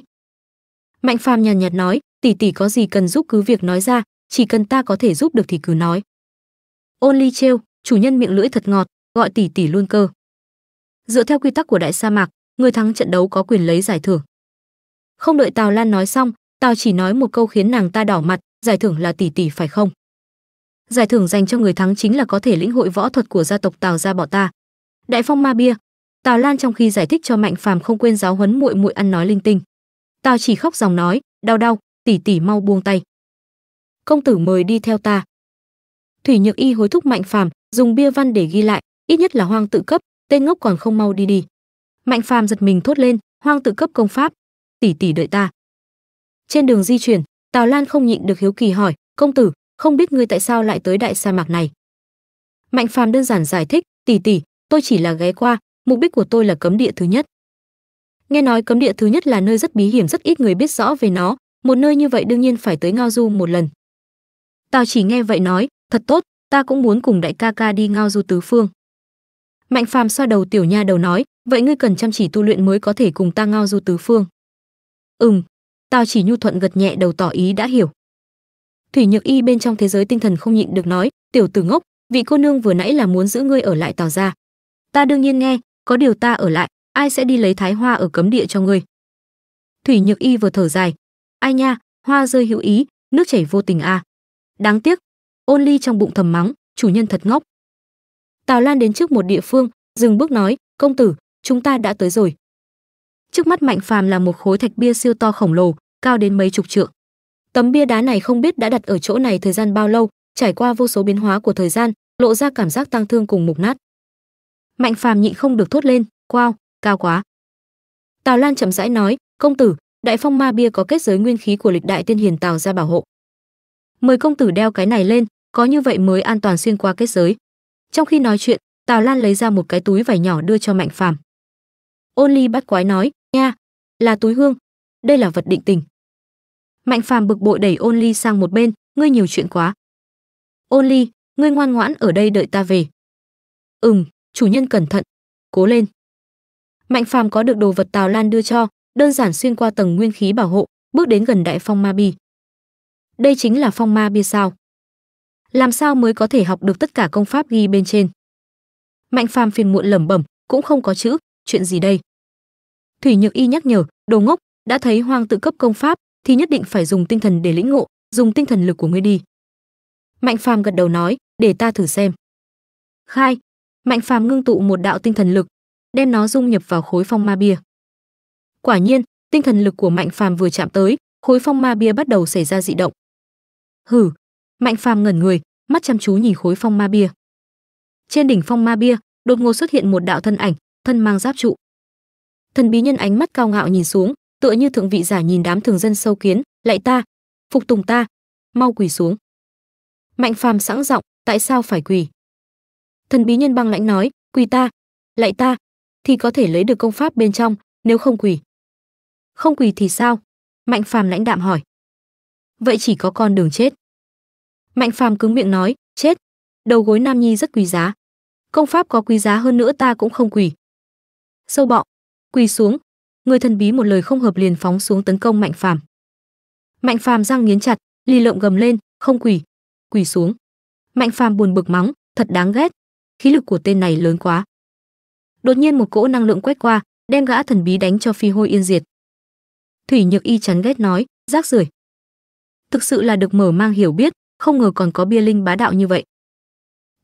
Mạnh Phàm nhàn nhạt, nói, tỷ tỷ có gì cần giúp cứ việc nói ra, chỉ cần ta có thể giúp được thì cứ nói. Ôn Ly trêu, chủ nhân miệng lưỡi thật ngọt, gọi tỷ tỷ luôn cơ. Dựa theo quy tắc của đại sa mạc, người thắng trận đấu có quyền lấy giải thưởng. Không đợi Tào Lan nói xong, Tào chỉ nói một câu khiến nàng ta đỏ mặt, giải thưởng là tỷ tỷ phải không? Giải thưởng dành cho người thắng chính là có thể lĩnh hội võ thuật của gia tộc Tào gia bọn ta. Đại Phong Ma Bia, Tào Lan trong khi giải thích cho Mạnh Phàm không quên giáo huấn muội muội ăn nói linh tinh tao chỉ khóc dòng nói, đau đau, tỷ tỷ mau buông tay. Công tử mời đi theo ta. Thủy Nhược Y hối thúc Mạnh Phàm, dùng bia văn để ghi lại, ít nhất là hoang tự cấp, tên ngốc còn không mau đi đi. Mạnh Phàm giật mình thốt lên, hoang tự cấp công pháp, tỷ tỷ đợi ta. Trên đường di chuyển, Tào Lan không nhịn được hiếu kỳ hỏi, công tử, không biết ngươi tại sao lại tới đại sa mạc này? Mạnh Phàm đơn giản giải thích, tỷ tỷ, tôi chỉ là ghé qua, mục đích của tôi là cấm địa thứ nhất nghe nói cấm địa thứ nhất là nơi rất bí hiểm rất ít người biết rõ về nó một nơi như vậy đương nhiên phải tới ngao du một lần tao chỉ nghe vậy nói thật tốt ta cũng muốn cùng đại ca ca đi ngao du tứ phương mạnh phàm xoa đầu tiểu nha đầu nói vậy ngươi cần chăm chỉ tu luyện mới có thể cùng ta ngao du tứ phương ừm tao chỉ nhu thuận gật nhẹ đầu tỏ ý đã hiểu thủy nhược y bên trong thế giới tinh thần không nhịn được nói tiểu tử ngốc vị cô nương vừa nãy là muốn giữ ngươi ở lại tào ra ta đương nhiên nghe có điều ta ở lại ai sẽ đi lấy thái hoa ở cấm địa cho ngươi thủy nhược y vừa thở dài ai nha hoa rơi hữu ý nước chảy vô tình à đáng tiếc ôn ly trong bụng thầm mắng chủ nhân thật ngốc tào lan đến trước một địa phương dừng bước nói công tử chúng ta đã tới rồi trước mắt mạnh phàm là một khối thạch bia siêu to khổng lồ cao đến mấy chục trượng tấm bia đá này không biết đã đặt ở chỗ này thời gian bao lâu trải qua vô số biến hóa của thời gian lộ ra cảm giác tăng thương cùng mục nát mạnh phàm nhịn không được thốt lên wow cao quá tào lan chậm rãi nói công tử đại phong ma bia có kết giới nguyên khí của lịch đại tiên hiền tào ra bảo hộ mời công tử đeo cái này lên có như vậy mới an toàn xuyên qua kết giới trong khi nói chuyện tào lan lấy ra một cái túi vải nhỏ đưa cho mạnh phàm ôn ly bắt quái nói nha là túi hương đây là vật định tình mạnh phàm bực bội đẩy ôn ly sang một bên ngươi nhiều chuyện quá ôn ly ngươi ngoan ngoãn ở đây đợi ta về ừm chủ nhân cẩn thận cố lên mạnh phàm có được đồ vật tào lan đưa cho đơn giản xuyên qua tầng nguyên khí bảo hộ bước đến gần đại phong ma bi đây chính là phong ma bia sao làm sao mới có thể học được tất cả công pháp ghi bên trên mạnh phàm phiền muộn lẩm bẩm cũng không có chữ chuyện gì đây thủy nhược y nhắc nhở đồ ngốc đã thấy hoang tự cấp công pháp thì nhất định phải dùng tinh thần để lĩnh ngộ dùng tinh thần lực của ngươi đi mạnh phàm gật đầu nói để ta thử xem khai mạnh phàm ngưng tụ một đạo tinh thần lực đem nó dung nhập vào khối phong ma bia. Quả nhiên, tinh thần lực của Mạnh Phàm vừa chạm tới, khối phong ma bia bắt đầu xảy ra dị động. Hừ, Mạnh Phàm ngẩn người, mắt chăm chú nhìn khối phong ma bia. Trên đỉnh phong ma bia, đột ngột xuất hiện một đạo thân ảnh, thân mang giáp trụ. Thần bí nhân ánh mắt cao ngạo nhìn xuống, tựa như thượng vị giả nhìn đám thường dân sâu kiến, lại ta, phục tùng ta, mau quỳ xuống. Mạnh Phàm sẵn giọng, tại sao phải quỳ? Thần bí nhân băng lãnh nói, quỳ ta, lại ta, thì có thể lấy được công pháp bên trong, nếu không quỳ. Không quỳ thì sao? Mạnh Phàm lãnh đạm hỏi. Vậy chỉ có con đường chết. Mạnh Phàm cứng miệng nói, chết. Đầu gối Nam Nhi rất quý giá. Công pháp có quý giá hơn nữa ta cũng không quỳ. Sâu bọ, quỳ xuống. Người thần bí một lời không hợp liền phóng xuống tấn công Mạnh Phàm. Mạnh Phàm răng nghiến chặt, lì lợm gầm lên, không quỳ, quỳ xuống. Mạnh Phàm buồn bực mắng, thật đáng ghét, khí lực của tên này lớn quá đột nhiên một cỗ năng lượng quét qua đem gã thần bí đánh cho phi hôi yên diệt thủy nhược y chán ghét nói rác rưởi thực sự là được mở mang hiểu biết không ngờ còn có bia linh bá đạo như vậy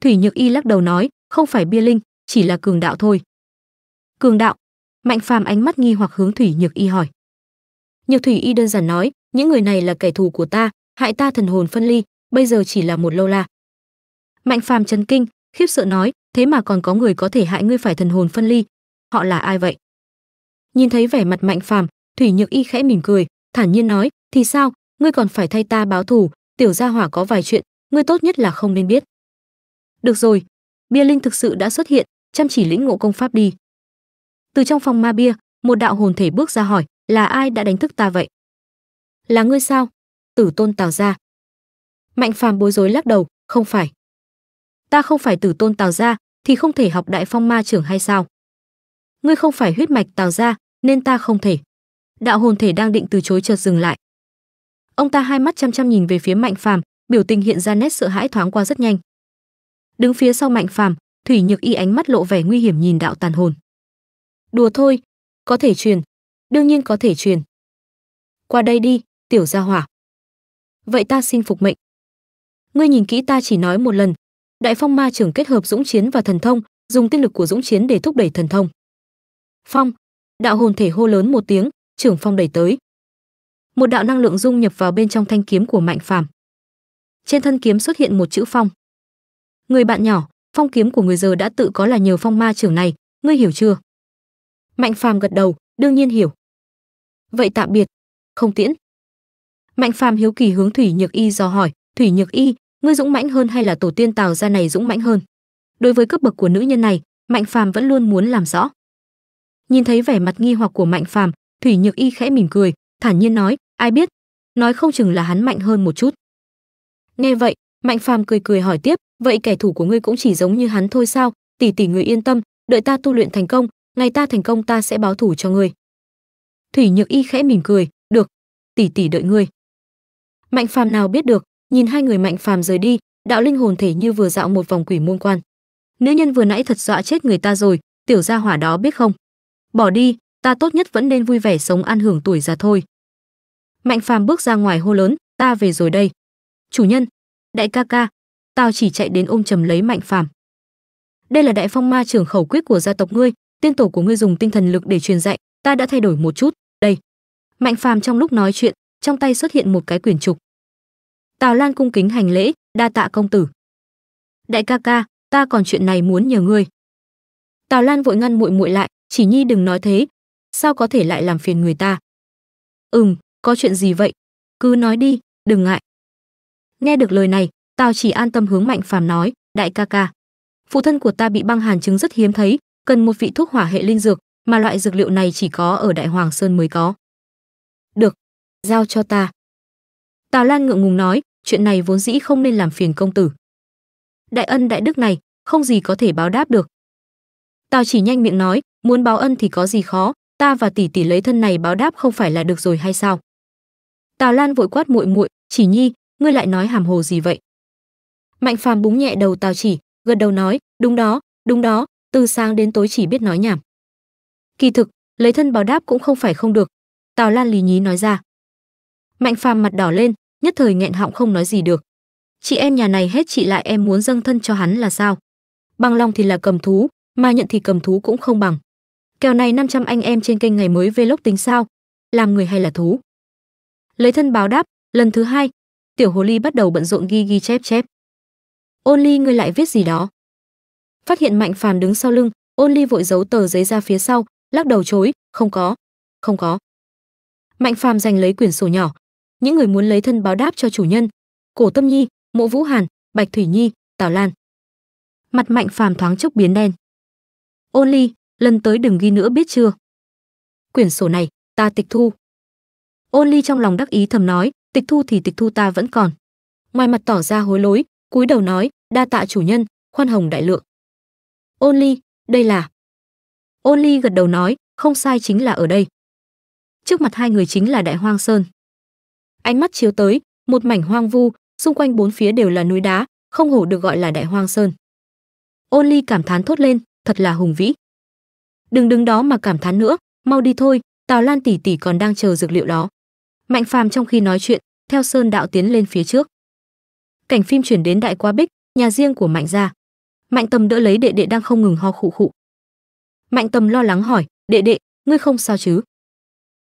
thủy nhược y lắc đầu nói không phải bia linh chỉ là cường đạo thôi cường đạo mạnh phàm ánh mắt nghi hoặc hướng thủy nhược y hỏi nhược thủy y đơn giản nói những người này là kẻ thù của ta hại ta thần hồn phân ly bây giờ chỉ là một lâu la mạnh phàm chấn kinh khiếp sợ nói thế mà còn có người có thể hại ngươi phải thần hồn phân ly họ là ai vậy nhìn thấy vẻ mặt mạnh phàm thủy nhược y khẽ mỉm cười thản nhiên nói thì sao ngươi còn phải thay ta báo thù tiểu gia hỏa có vài chuyện ngươi tốt nhất là không nên biết được rồi bia linh thực sự đã xuất hiện chăm chỉ lĩnh ngộ công pháp đi từ trong phòng ma bia một đạo hồn thể bước ra hỏi là ai đã đánh thức ta vậy là ngươi sao tử tôn tào ra mạnh phàm bối rối lắc đầu không phải ta không phải tử tôn tào gia thì không thể học đại phong ma trưởng hay sao ngươi không phải huyết mạch tào gia nên ta không thể đạo hồn thể đang định từ chối chợt dừng lại ông ta hai mắt chăm chăm nhìn về phía mạnh phàm biểu tình hiện ra nét sợ hãi thoáng qua rất nhanh đứng phía sau mạnh phàm thủy nhược y ánh mắt lộ vẻ nguy hiểm nhìn đạo tàn hồn đùa thôi có thể truyền đương nhiên có thể truyền qua đây đi tiểu gia hỏa vậy ta xin phục mệnh ngươi nhìn kỹ ta chỉ nói một lần đại phong ma trưởng kết hợp dũng chiến và thần thông dùng tiên lực của dũng chiến để thúc đẩy thần thông phong đạo hồn thể hô lớn một tiếng trưởng phong đẩy tới một đạo năng lượng dung nhập vào bên trong thanh kiếm của mạnh phàm trên thân kiếm xuất hiện một chữ phong người bạn nhỏ phong kiếm của người giờ đã tự có là nhờ phong ma trưởng này ngươi hiểu chưa mạnh phàm gật đầu đương nhiên hiểu vậy tạm biệt không tiễn mạnh phàm hiếu kỳ hướng thủy nhược y dò hỏi thủy nhược y ngươi dũng mãnh hơn hay là tổ tiên tào ra này dũng mãnh hơn đối với cấp bậc của nữ nhân này mạnh phàm vẫn luôn muốn làm rõ nhìn thấy vẻ mặt nghi hoặc của mạnh phàm thủy nhược y khẽ mỉm cười thản nhiên nói ai biết nói không chừng là hắn mạnh hơn một chút nghe vậy mạnh phàm cười cười hỏi tiếp vậy kẻ thù của ngươi cũng chỉ giống như hắn thôi sao tỷ tỷ người yên tâm đợi ta tu luyện thành công ngày ta thành công ta sẽ báo thủ cho ngươi thủy nhược y khẽ mỉm cười được tỷ tỷ đợi ngươi mạnh phàm nào biết được nhìn hai người mạnh phàm rời đi đạo linh hồn thể như vừa dạo một vòng quỷ môn quan nữ nhân vừa nãy thật dọa chết người ta rồi tiểu gia hỏa đó biết không bỏ đi ta tốt nhất vẫn nên vui vẻ sống an hưởng tuổi già thôi mạnh phàm bước ra ngoài hô lớn ta về rồi đây chủ nhân đại ca ca tao chỉ chạy đến ôm chầm lấy mạnh phàm đây là đại phong ma trưởng khẩu quyết của gia tộc ngươi tiên tổ của ngươi dùng tinh thần lực để truyền dạy ta đã thay đổi một chút đây mạnh phàm trong lúc nói chuyện trong tay xuất hiện một cái quyển trục tào lan cung kính hành lễ đa tạ công tử đại ca ca ta còn chuyện này muốn nhờ ngươi tào lan vội ngăn muội muội lại chỉ nhi đừng nói thế sao có thể lại làm phiền người ta ừm có chuyện gì vậy cứ nói đi đừng ngại nghe được lời này tào chỉ an tâm hướng mạnh phàm nói đại ca ca phụ thân của ta bị băng hàn chứng rất hiếm thấy cần một vị thuốc hỏa hệ linh dược mà loại dược liệu này chỉ có ở đại hoàng sơn mới có được giao cho ta tào lan ngượng ngùng nói chuyện này vốn dĩ không nên làm phiền công tử. Đại ân đại đức này, không gì có thể báo đáp được. Tào chỉ nhanh miệng nói, muốn báo ân thì có gì khó, ta và tỷ tỷ lấy thân này báo đáp không phải là được rồi hay sao? Tào Lan vội quát muội muội, "Chỉ Nhi, ngươi lại nói hàm hồ gì vậy?" Mạnh Phàm búng nhẹ đầu Tào Chỉ, gật đầu nói, "Đúng đó, đúng đó, từ sáng đến tối chỉ biết nói nhảm." Kỳ thực, lấy thân báo đáp cũng không phải không được, Tào Lan lý nhí nói ra. Mạnh Phàm mặt đỏ lên, nhất thời nghẹn họng không nói gì được chị em nhà này hết chị lại em muốn dâng thân cho hắn là sao bằng lòng thì là cầm thú mà nhận thì cầm thú cũng không bằng kèo này 500 anh em trên kênh ngày mới vlog tính sao làm người hay là thú lấy thân báo đáp lần thứ hai tiểu hồ ly bắt đầu bận rộn ghi ghi chép chép ôn ly ngươi lại viết gì đó phát hiện mạnh phàm đứng sau lưng ôn ly vội giấu tờ giấy ra phía sau lắc đầu chối không có không có mạnh phàm giành lấy quyển sổ nhỏ những người muốn lấy thân báo đáp cho chủ nhân cổ tâm nhi mộ vũ hàn bạch thủy nhi tào lan mặt mạnh phàm thoáng chốc biến đen ôn ly lần tới đừng ghi nữa biết chưa quyển sổ này ta tịch thu ôn ly trong lòng đắc ý thầm nói tịch thu thì tịch thu ta vẫn còn ngoài mặt tỏ ra hối lỗi cúi đầu nói đa tạ chủ nhân khoan hồng đại lượng ôn ly đây là ôn ly gật đầu nói không sai chính là ở đây trước mặt hai người chính là đại hoang sơn ánh mắt chiếu tới một mảnh hoang vu xung quanh bốn phía đều là núi đá không hổ được gọi là đại hoang sơn ôn ly cảm thán thốt lên thật là hùng vĩ đừng đứng đó mà cảm thán nữa mau đi thôi tào lan tỷ tỷ còn đang chờ dược liệu đó mạnh phàm trong khi nói chuyện theo sơn đạo tiến lên phía trước cảnh phim chuyển đến đại quá bích nhà riêng của mạnh gia mạnh tâm đỡ lấy đệ đệ đang không ngừng ho khụ khụ mạnh tâm lo lắng hỏi đệ đệ ngươi không sao chứ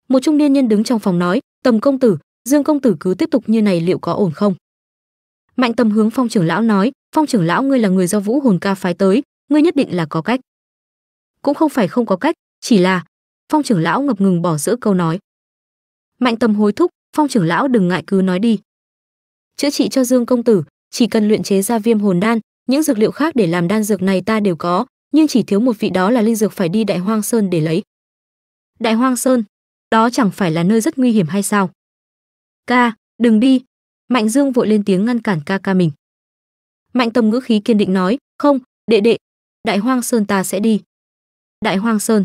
một trung niên nhân đứng trong phòng nói tầm công tử Dương công tử cứ tiếp tục như này liệu có ổn không? Mạnh Tâm hướng Phong trưởng lão nói, "Phong trưởng lão ngươi là người do Vũ Hồn ca phái tới, ngươi nhất định là có cách." Cũng không phải không có cách, chỉ là Phong trưởng lão ngập ngừng bỏ giữa câu nói. Mạnh Tâm hối thúc, "Phong trưởng lão đừng ngại cứ nói đi." Chữa trị cho Dương công tử, chỉ cần luyện chế ra Viêm Hồn đan, những dược liệu khác để làm đan dược này ta đều có, nhưng chỉ thiếu một vị đó là linh dược phải đi Đại Hoang Sơn để lấy. Đại Hoang Sơn, đó chẳng phải là nơi rất nguy hiểm hay sao? ca đừng đi mạnh dương vội lên tiếng ngăn cản ca ca mình mạnh tông ngữ khí kiên định nói không đệ đệ đại hoang sơn ta sẽ đi đại hoang sơn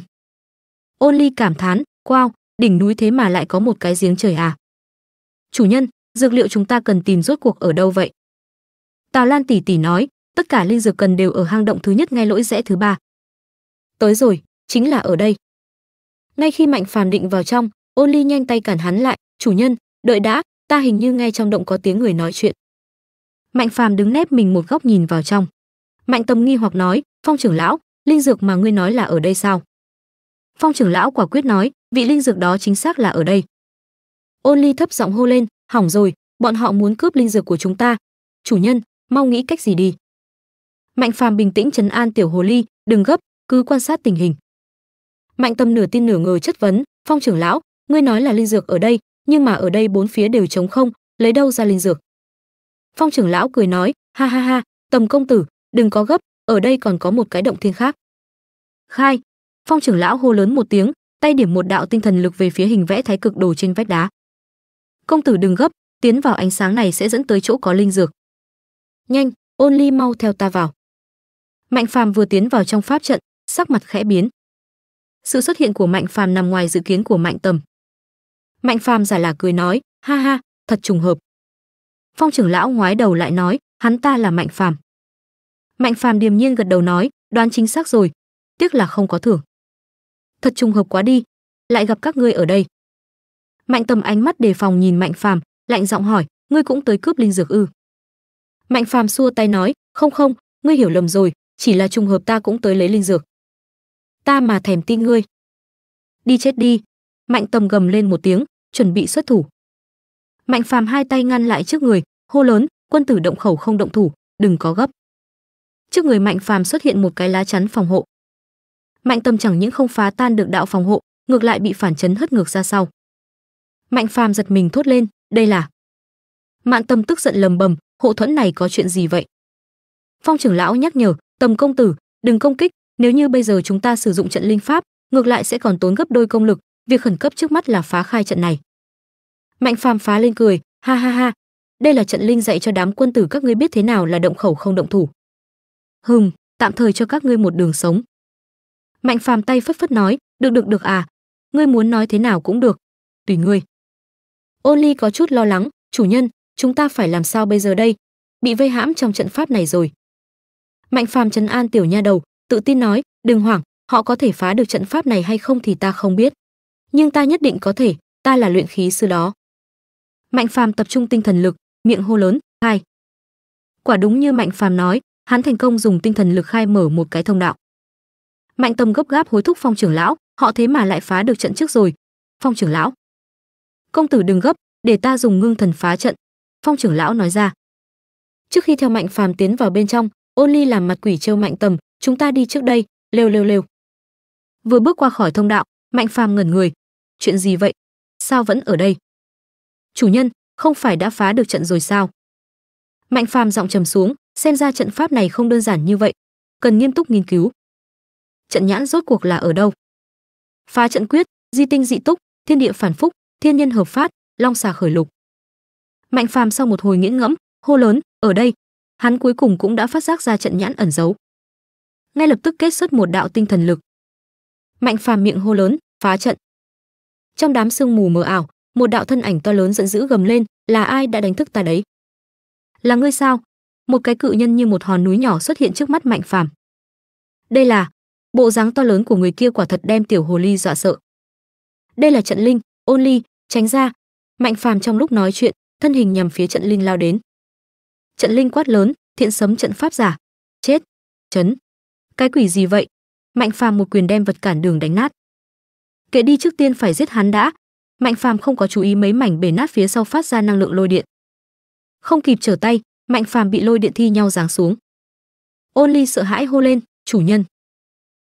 ôn ly cảm thán wow đỉnh núi thế mà lại có một cái giếng trời à chủ nhân dược liệu chúng ta cần tìm rốt cuộc ở đâu vậy tào lan tỷ tỷ nói tất cả linh dược cần đều ở hang động thứ nhất ngay lỗi rẽ thứ ba tới rồi chính là ở đây ngay khi mạnh phàm định vào trong ôn ly nhanh tay cản hắn lại chủ nhân đợi đã ta hình như nghe trong động có tiếng người nói chuyện mạnh phàm đứng nép mình một góc nhìn vào trong mạnh tầm nghi hoặc nói phong trưởng lão linh dược mà ngươi nói là ở đây sao phong trưởng lão quả quyết nói vị linh dược đó chính xác là ở đây ôn ly thấp giọng hô lên hỏng rồi bọn họ muốn cướp linh dược của chúng ta chủ nhân mau nghĩ cách gì đi mạnh phàm bình tĩnh chấn an tiểu hồ ly đừng gấp cứ quan sát tình hình mạnh tâm nửa tin nửa ngờ chất vấn phong trưởng lão ngươi nói là linh dược ở đây nhưng mà ở đây bốn phía đều trống không, lấy đâu ra linh dược. Phong trưởng lão cười nói, ha ha ha, tầm công tử, đừng có gấp, ở đây còn có một cái động thiên khác. Khai, phong trưởng lão hô lớn một tiếng, tay điểm một đạo tinh thần lực về phía hình vẽ thái cực đồ trên vách đá. Công tử đừng gấp, tiến vào ánh sáng này sẽ dẫn tới chỗ có linh dược. Nhanh, ôn ly mau theo ta vào. Mạnh phàm vừa tiến vào trong pháp trận, sắc mặt khẽ biến. Sự xuất hiện của Mạnh Phàm nằm ngoài dự kiến của Mạnh Tầm mạnh phàm giả là cười nói ha ha thật trùng hợp phong trưởng lão ngoái đầu lại nói hắn ta là mạnh phàm mạnh phàm điềm nhiên gật đầu nói đoán chính xác rồi tiếc là không có thưởng thật trùng hợp quá đi lại gặp các ngươi ở đây mạnh tầm ánh mắt đề phòng nhìn mạnh phàm lạnh giọng hỏi ngươi cũng tới cướp linh dược ư mạnh phàm xua tay nói không không ngươi hiểu lầm rồi chỉ là trùng hợp ta cũng tới lấy linh dược ta mà thèm tin ngươi đi chết đi mạnh tầm gầm lên một tiếng chuẩn bị xuất thủ mạnh phàm hai tay ngăn lại trước người hô lớn quân tử động khẩu không động thủ đừng có gấp trước người mạnh phàm xuất hiện một cái lá chắn phòng hộ mạnh tâm chẳng những không phá tan được đạo phòng hộ ngược lại bị phản chấn hất ngược ra sau mạnh phàm giật mình thốt lên đây là mạn tâm tức giận lầm bầm hộ thuẫn này có chuyện gì vậy phong trưởng lão nhắc nhở tầm công tử đừng công kích nếu như bây giờ chúng ta sử dụng trận linh pháp ngược lại sẽ còn tốn gấp đôi công lực việc khẩn cấp trước mắt là phá khai trận này mạnh phàm phá lên cười ha ha ha đây là trận linh dạy cho đám quân tử các ngươi biết thế nào là động khẩu không động thủ hừm tạm thời cho các ngươi một đường sống mạnh phàm tay phất phất nói được được được à ngươi muốn nói thế nào cũng được tùy ngươi ôn ly có chút lo lắng chủ nhân chúng ta phải làm sao bây giờ đây bị vây hãm trong trận pháp này rồi mạnh phàm trấn an tiểu nha đầu tự tin nói đừng hoảng họ có thể phá được trận pháp này hay không thì ta không biết nhưng ta nhất định có thể, ta là luyện khí sư đó. Mạnh Phàm tập trung tinh thần lực, miệng hô lớn, hai. Quả đúng như Mạnh Phàm nói, hắn thành công dùng tinh thần lực khai mở một cái thông đạo. Mạnh Tâm gấp gáp hối thúc Phong trưởng lão, họ thế mà lại phá được trận trước rồi. Phong trưởng lão, công tử đừng gấp, để ta dùng ngưng thần phá trận. Phong trưởng lão nói ra. Trước khi theo Mạnh Phàm tiến vào bên trong, Ôn Ly làm mặt quỷ trêu Mạnh Tầm, chúng ta đi trước đây, lêu lêu lêu. Vừa bước qua khỏi thông đạo, Mạnh Phàm ngẩn người, chuyện gì vậy sao vẫn ở đây chủ nhân không phải đã phá được trận rồi sao mạnh phàm giọng trầm xuống xem ra trận pháp này không đơn giản như vậy cần nghiêm túc nghiên cứu trận nhãn rốt cuộc là ở đâu phá trận quyết di tinh dị túc thiên địa phản phúc thiên nhân hợp phát long xà khởi lục mạnh phàm sau một hồi nghiễn ngẫm hô lớn ở đây hắn cuối cùng cũng đã phát giác ra trận nhãn ẩn giấu ngay lập tức kết xuất một đạo tinh thần lực mạnh phàm miệng hô lớn phá trận trong đám sương mù mờ ảo một đạo thân ảnh to lớn giận dữ gầm lên là ai đã đánh thức ta đấy là ngươi sao một cái cự nhân như một hòn núi nhỏ xuất hiện trước mắt mạnh phàm đây là bộ dáng to lớn của người kia quả thật đem tiểu hồ ly dọa sợ đây là trận linh ôn ly tránh ra mạnh phàm trong lúc nói chuyện thân hình nhằm phía trận linh lao đến trận linh quát lớn thiện sấm trận pháp giả chết chấn cái quỷ gì vậy mạnh phàm một quyền đem vật cản đường đánh nát kệ đi trước tiên phải giết hắn đã mạnh phàm không có chú ý mấy mảnh bể nát phía sau phát ra năng lượng lôi điện không kịp trở tay mạnh phàm bị lôi điện thi nhau giáng xuống ôn ly sợ hãi hô lên chủ nhân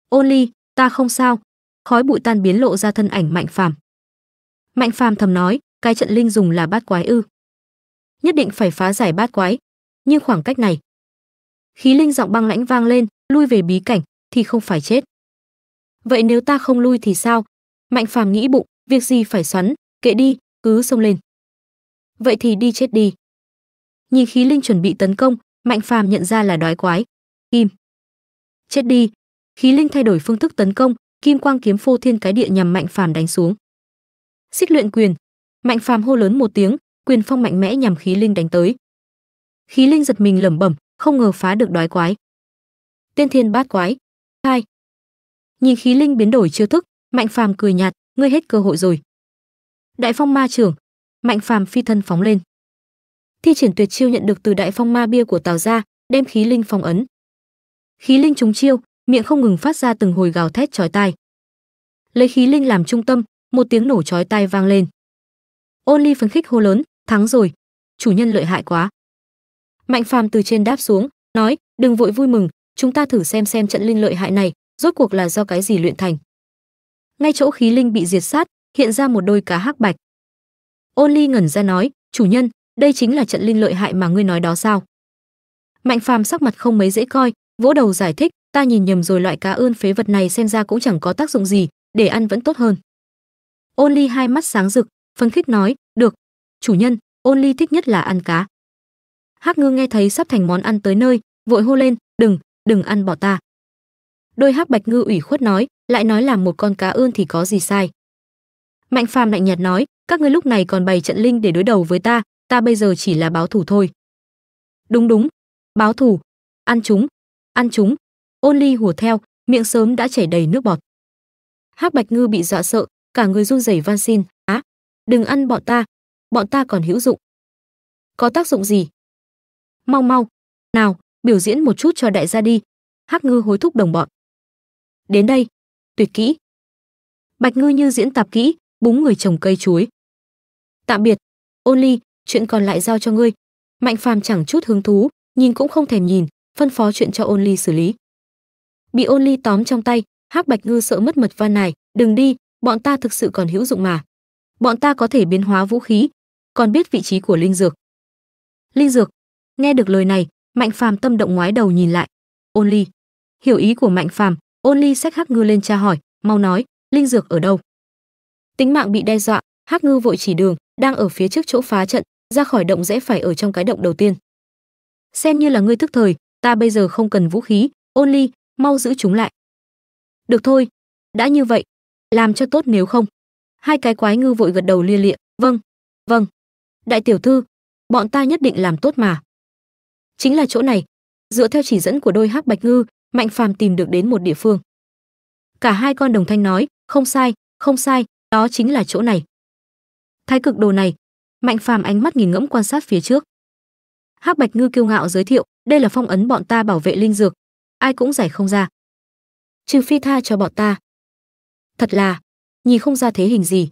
ôn ly ta không sao khói bụi tan biến lộ ra thân ảnh mạnh phàm mạnh phàm thầm nói cái trận linh dùng là bát quái ư nhất định phải phá giải bát quái nhưng khoảng cách này khí linh giọng băng lãnh vang lên lui về bí cảnh thì không phải chết vậy nếu ta không lui thì sao Mạnh Phàm nghĩ bụng, việc gì phải xoắn, kệ đi, cứ xông lên. Vậy thì đi chết đi. Nhìn khí linh chuẩn bị tấn công, Mạnh Phàm nhận ra là đói quái. Kim. Chết đi. Khí linh thay đổi phương thức tấn công, kim quang kiếm phô thiên cái địa nhằm Mạnh Phàm đánh xuống. Xích luyện quyền. Mạnh Phàm hô lớn một tiếng, quyền phong mạnh mẽ nhằm khí linh đánh tới. Khí linh giật mình lẩm bẩm, không ngờ phá được đói quái. Tiên thiên bát quái. Hai. Nhìn khí linh biến đổi chiêu thức, Mạnh Phàm cười nhạt, ngươi hết cơ hội rồi. Đại Phong Ma trưởng, Mạnh Phàm phi thân phóng lên. Thi triển tuyệt chiêu nhận được từ Đại Phong Ma bia của Tào gia, đem khí linh phong ấn. Khí linh trúng chiêu, miệng không ngừng phát ra từng hồi gào thét chói tai. Lấy khí linh làm trung tâm, một tiếng nổ chói tai vang lên. Ôn Ly phấn khích hô lớn, thắng rồi, chủ nhân lợi hại quá. Mạnh Phàm từ trên đáp xuống, nói, đừng vội vui mừng, chúng ta thử xem xem trận linh lợi hại này rốt cuộc là do cái gì luyện thành ngay chỗ khí linh bị diệt sát, hiện ra một đôi cá hắc bạch. Ôn Ly ngẩn ra nói, "Chủ nhân, đây chính là trận linh lợi hại mà ngươi nói đó sao?" Mạnh Phàm sắc mặt không mấy dễ coi, vỗ đầu giải thích, "Ta nhìn nhầm rồi, loại cá ơn phế vật này xem ra cũng chẳng có tác dụng gì, để ăn vẫn tốt hơn." Ôn Ly hai mắt sáng rực, phấn khích nói, "Được, chủ nhân, Ôn Ly thích nhất là ăn cá." Hắc Ngư nghe thấy sắp thành món ăn tới nơi, vội hô lên, "Đừng, đừng ăn bỏ ta." Đôi Hắc Bạch Ngư ủy khuất nói, lại nói làm một con cá ươn thì có gì sai mạnh phàm lạnh nhạt nói các ngươi lúc này còn bày trận linh để đối đầu với ta ta bây giờ chỉ là báo thủ thôi đúng đúng báo thủ ăn chúng ăn chúng ôn ly hùa theo miệng sớm đã chảy đầy nước bọt hắc bạch ngư bị dọa sợ cả người run rẩy van xin á đừng ăn bọn ta bọn ta còn hữu dụng có tác dụng gì mau mau nào biểu diễn một chút cho đại gia đi hắc ngư hối thúc đồng bọn đến đây tuyệt kỹ. Bạch Ngư như diễn tạp kỹ, búng người trồng cây chuối. Tạm biệt, Ôn Ly, chuyện còn lại giao cho ngươi. Mạnh Phàm chẳng chút hứng thú, nhìn cũng không thèm nhìn, phân phó chuyện cho Ôn Ly xử lý. Bị Ôn Ly tóm trong tay, Hắc Bạch Ngư sợ mất mật van này, đừng đi, bọn ta thực sự còn hữu dụng mà. Bọn ta có thể biến hóa vũ khí, còn biết vị trí của linh dược. Linh dược, nghe được lời này, Mạnh Phàm tâm động ngoái đầu nhìn lại. Ôn Ly, hiểu ý của Mạnh Phàm, ôn ly sách hắc ngư lên tra hỏi mau nói linh dược ở đâu tính mạng bị đe dọa hắc ngư vội chỉ đường đang ở phía trước chỗ phá trận ra khỏi động dễ phải ở trong cái động đầu tiên xem như là ngươi thức thời ta bây giờ không cần vũ khí ôn mau giữ chúng lại được thôi đã như vậy làm cho tốt nếu không hai cái quái ngư vội gật đầu lia lịa vâng vâng đại tiểu thư bọn ta nhất định làm tốt mà chính là chỗ này dựa theo chỉ dẫn của đôi hắc bạch ngư mạnh phàm tìm được đến một địa phương cả hai con đồng thanh nói không sai không sai đó chính là chỗ này thái cực đồ này mạnh phàm ánh mắt nhìn ngẫm quan sát phía trước hắc bạch ngư kiêu ngạo giới thiệu đây là phong ấn bọn ta bảo vệ linh dược ai cũng giải không ra trừ phi tha cho bọn ta thật là nhìn không ra thế hình gì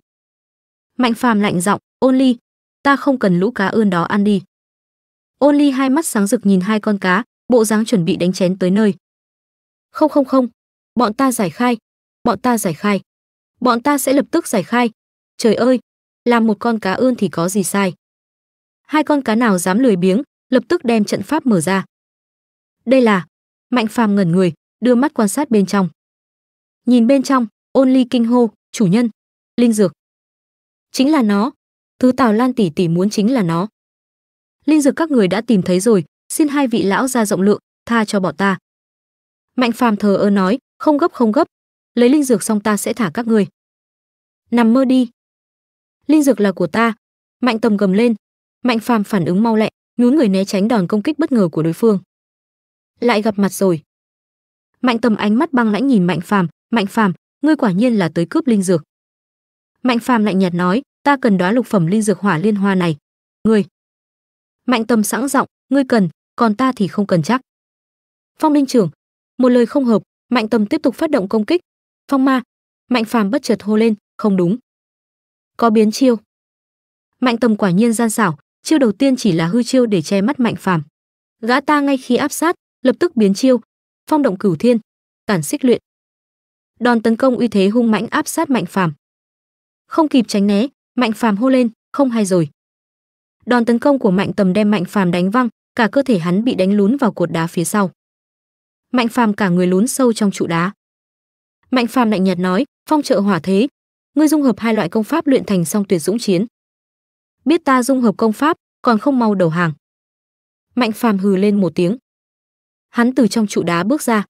mạnh phàm lạnh giọng ôn ly ta không cần lũ cá ươn đó ăn đi ôn ly hai mắt sáng rực nhìn hai con cá bộ dáng chuẩn bị đánh chén tới nơi không không không, bọn ta giải khai, bọn ta giải khai. Bọn ta sẽ lập tức giải khai. Trời ơi, làm một con cá ươn thì có gì sai. Hai con cá nào dám lười biếng, lập tức đem trận pháp mở ra. Đây là, Mạnh Phàm ngẩn người, đưa mắt quan sát bên trong. Nhìn bên trong, Ôn Ly kinh hô, chủ nhân, linh dược. Chính là nó, thứ Tào Lan tỷ tỷ muốn chính là nó. Linh dược các người đã tìm thấy rồi, xin hai vị lão ra rộng lượng, tha cho bọn ta mạnh phàm thờ ơ nói không gấp không gấp lấy linh dược xong ta sẽ thả các người nằm mơ đi linh dược là của ta mạnh tầm gầm lên mạnh phàm phản ứng mau lẹ nhún người né tránh đòn công kích bất ngờ của đối phương lại gặp mặt rồi mạnh tầm ánh mắt băng lãnh nhìn mạnh phàm mạnh phàm ngươi quả nhiên là tới cướp linh dược mạnh phàm lạnh nhạt nói ta cần đoá lục phẩm linh dược hỏa liên hoa này ngươi mạnh tầm sẵn giọng ngươi cần còn ta thì không cần chắc phong linh trưởng một lời không hợp mạnh tầm tiếp tục phát động công kích phong ma mạnh phàm bất chợt hô lên không đúng có biến chiêu mạnh tầm quả nhiên gian xảo chiêu đầu tiên chỉ là hư chiêu để che mắt mạnh phàm gã ta ngay khi áp sát lập tức biến chiêu phong động cửu thiên cản xích luyện đòn tấn công uy thế hung mãnh áp sát mạnh phàm không kịp tránh né mạnh phàm hô lên không hay rồi đòn tấn công của mạnh tầm đem mạnh phàm đánh văng cả cơ thể hắn bị đánh lún vào cột đá phía sau mạnh phàm cả người lún sâu trong trụ đá mạnh phàm lạnh nhạt nói phong trợ hỏa thế ngươi dung hợp hai loại công pháp luyện thành song tuyệt dũng chiến biết ta dung hợp công pháp còn không mau đầu hàng mạnh phàm hừ lên một tiếng hắn từ trong trụ đá bước ra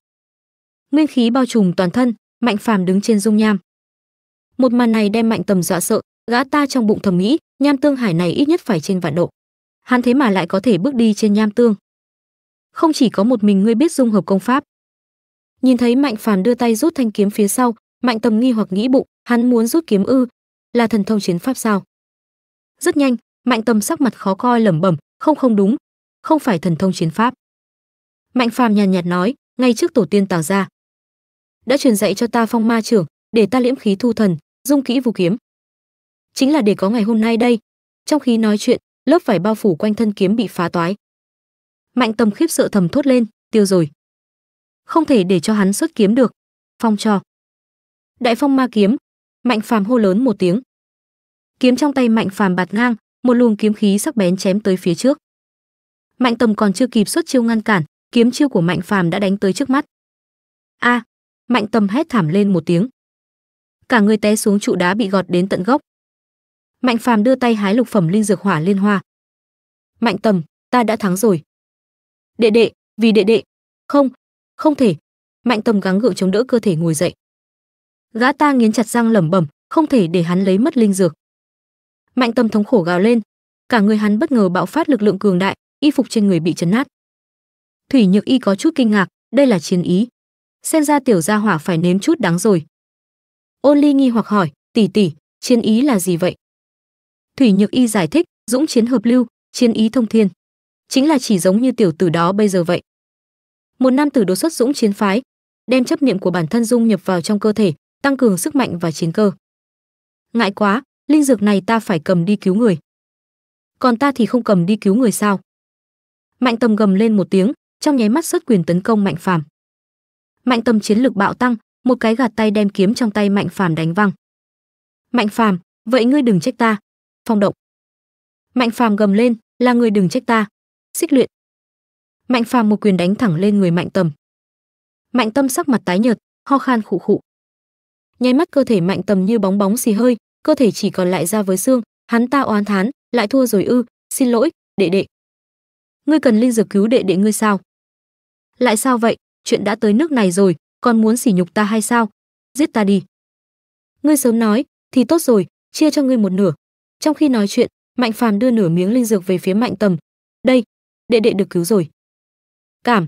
nguyên khí bao trùm toàn thân mạnh phàm đứng trên dung nham một màn này đem mạnh tầm dọa sợ gã ta trong bụng thầm nghĩ nham tương hải này ít nhất phải trên vạn độ hắn thế mà lại có thể bước đi trên nham tương không chỉ có một mình ngươi biết dung hợp công pháp nhìn thấy mạnh phàm đưa tay rút thanh kiếm phía sau mạnh tầm nghi hoặc nghĩ bụng hắn muốn rút kiếm ư là thần thông chiến pháp sao rất nhanh mạnh tầm sắc mặt khó coi lẩm bẩm không không đúng không phải thần thông chiến pháp mạnh phàm nhàn nhạt, nhạt nói ngay trước tổ tiên tào ra đã truyền dạy cho ta phong ma trưởng để ta liễm khí thu thần dung kỹ vũ kiếm chính là để có ngày hôm nay đây trong khi nói chuyện lớp vải bao phủ quanh thân kiếm bị phá toái mạnh tầm khiếp sợ thầm thốt lên tiêu rồi không thể để cho hắn xuất kiếm được phong cho đại phong ma kiếm mạnh phàm hô lớn một tiếng kiếm trong tay mạnh phàm bạt ngang một luồng kiếm khí sắc bén chém tới phía trước mạnh tầm còn chưa kịp xuất chiêu ngăn cản kiếm chiêu của mạnh phàm đã đánh tới trước mắt a à, mạnh tầm hét thảm lên một tiếng cả người té xuống trụ đá bị gọt đến tận gốc mạnh phàm đưa tay hái lục phẩm linh dược hỏa liên hoa mạnh tầm ta đã thắng rồi đệ đệ vì đệ đệ không không thể mạnh tâm gắng gượng chống đỡ cơ thể ngồi dậy gã ta nghiến chặt răng lẩm bẩm không thể để hắn lấy mất linh dược mạnh tâm thống khổ gào lên cả người hắn bất ngờ bạo phát lực lượng cường đại y phục trên người bị chấn nát thủy nhược y có chút kinh ngạc đây là chiến ý xem ra tiểu gia hỏa phải nếm chút đáng rồi ôn ly nghi hoặc hỏi tỷ tỷ chiến ý là gì vậy thủy nhược y giải thích dũng chiến hợp lưu chiến ý thông thiên chính là chỉ giống như tiểu tử đó bây giờ vậy một nam tử đột xuất dũng chiến phái đem chấp niệm của bản thân dung nhập vào trong cơ thể tăng cường sức mạnh và chiến cơ ngại quá linh dược này ta phải cầm đi cứu người còn ta thì không cầm đi cứu người sao mạnh tầm gầm lên một tiếng trong nháy mắt xuất quyền tấn công mạnh phàm mạnh tầm chiến lực bạo tăng một cái gạt tay đem kiếm trong tay mạnh phàm đánh văng mạnh phàm vậy ngươi đừng trách ta phong động mạnh phàm gầm lên là người đừng trách ta xích luyện mạnh phàm một quyền đánh thẳng lên người mạnh tâm mạnh tâm sắc mặt tái nhợt ho khan khụ khụ nháy mắt cơ thể mạnh tâm như bóng bóng xì hơi cơ thể chỉ còn lại da với xương hắn ta oán thán lại thua rồi ư xin lỗi đệ đệ ngươi cần linh dược cứu đệ đệ ngươi sao lại sao vậy chuyện đã tới nước này rồi còn muốn sỉ nhục ta hay sao giết ta đi ngươi sớm nói thì tốt rồi chia cho ngươi một nửa trong khi nói chuyện mạnh phàm đưa nửa miếng linh dược về phía mạnh tâm đây đệ đệ được cứu rồi cảm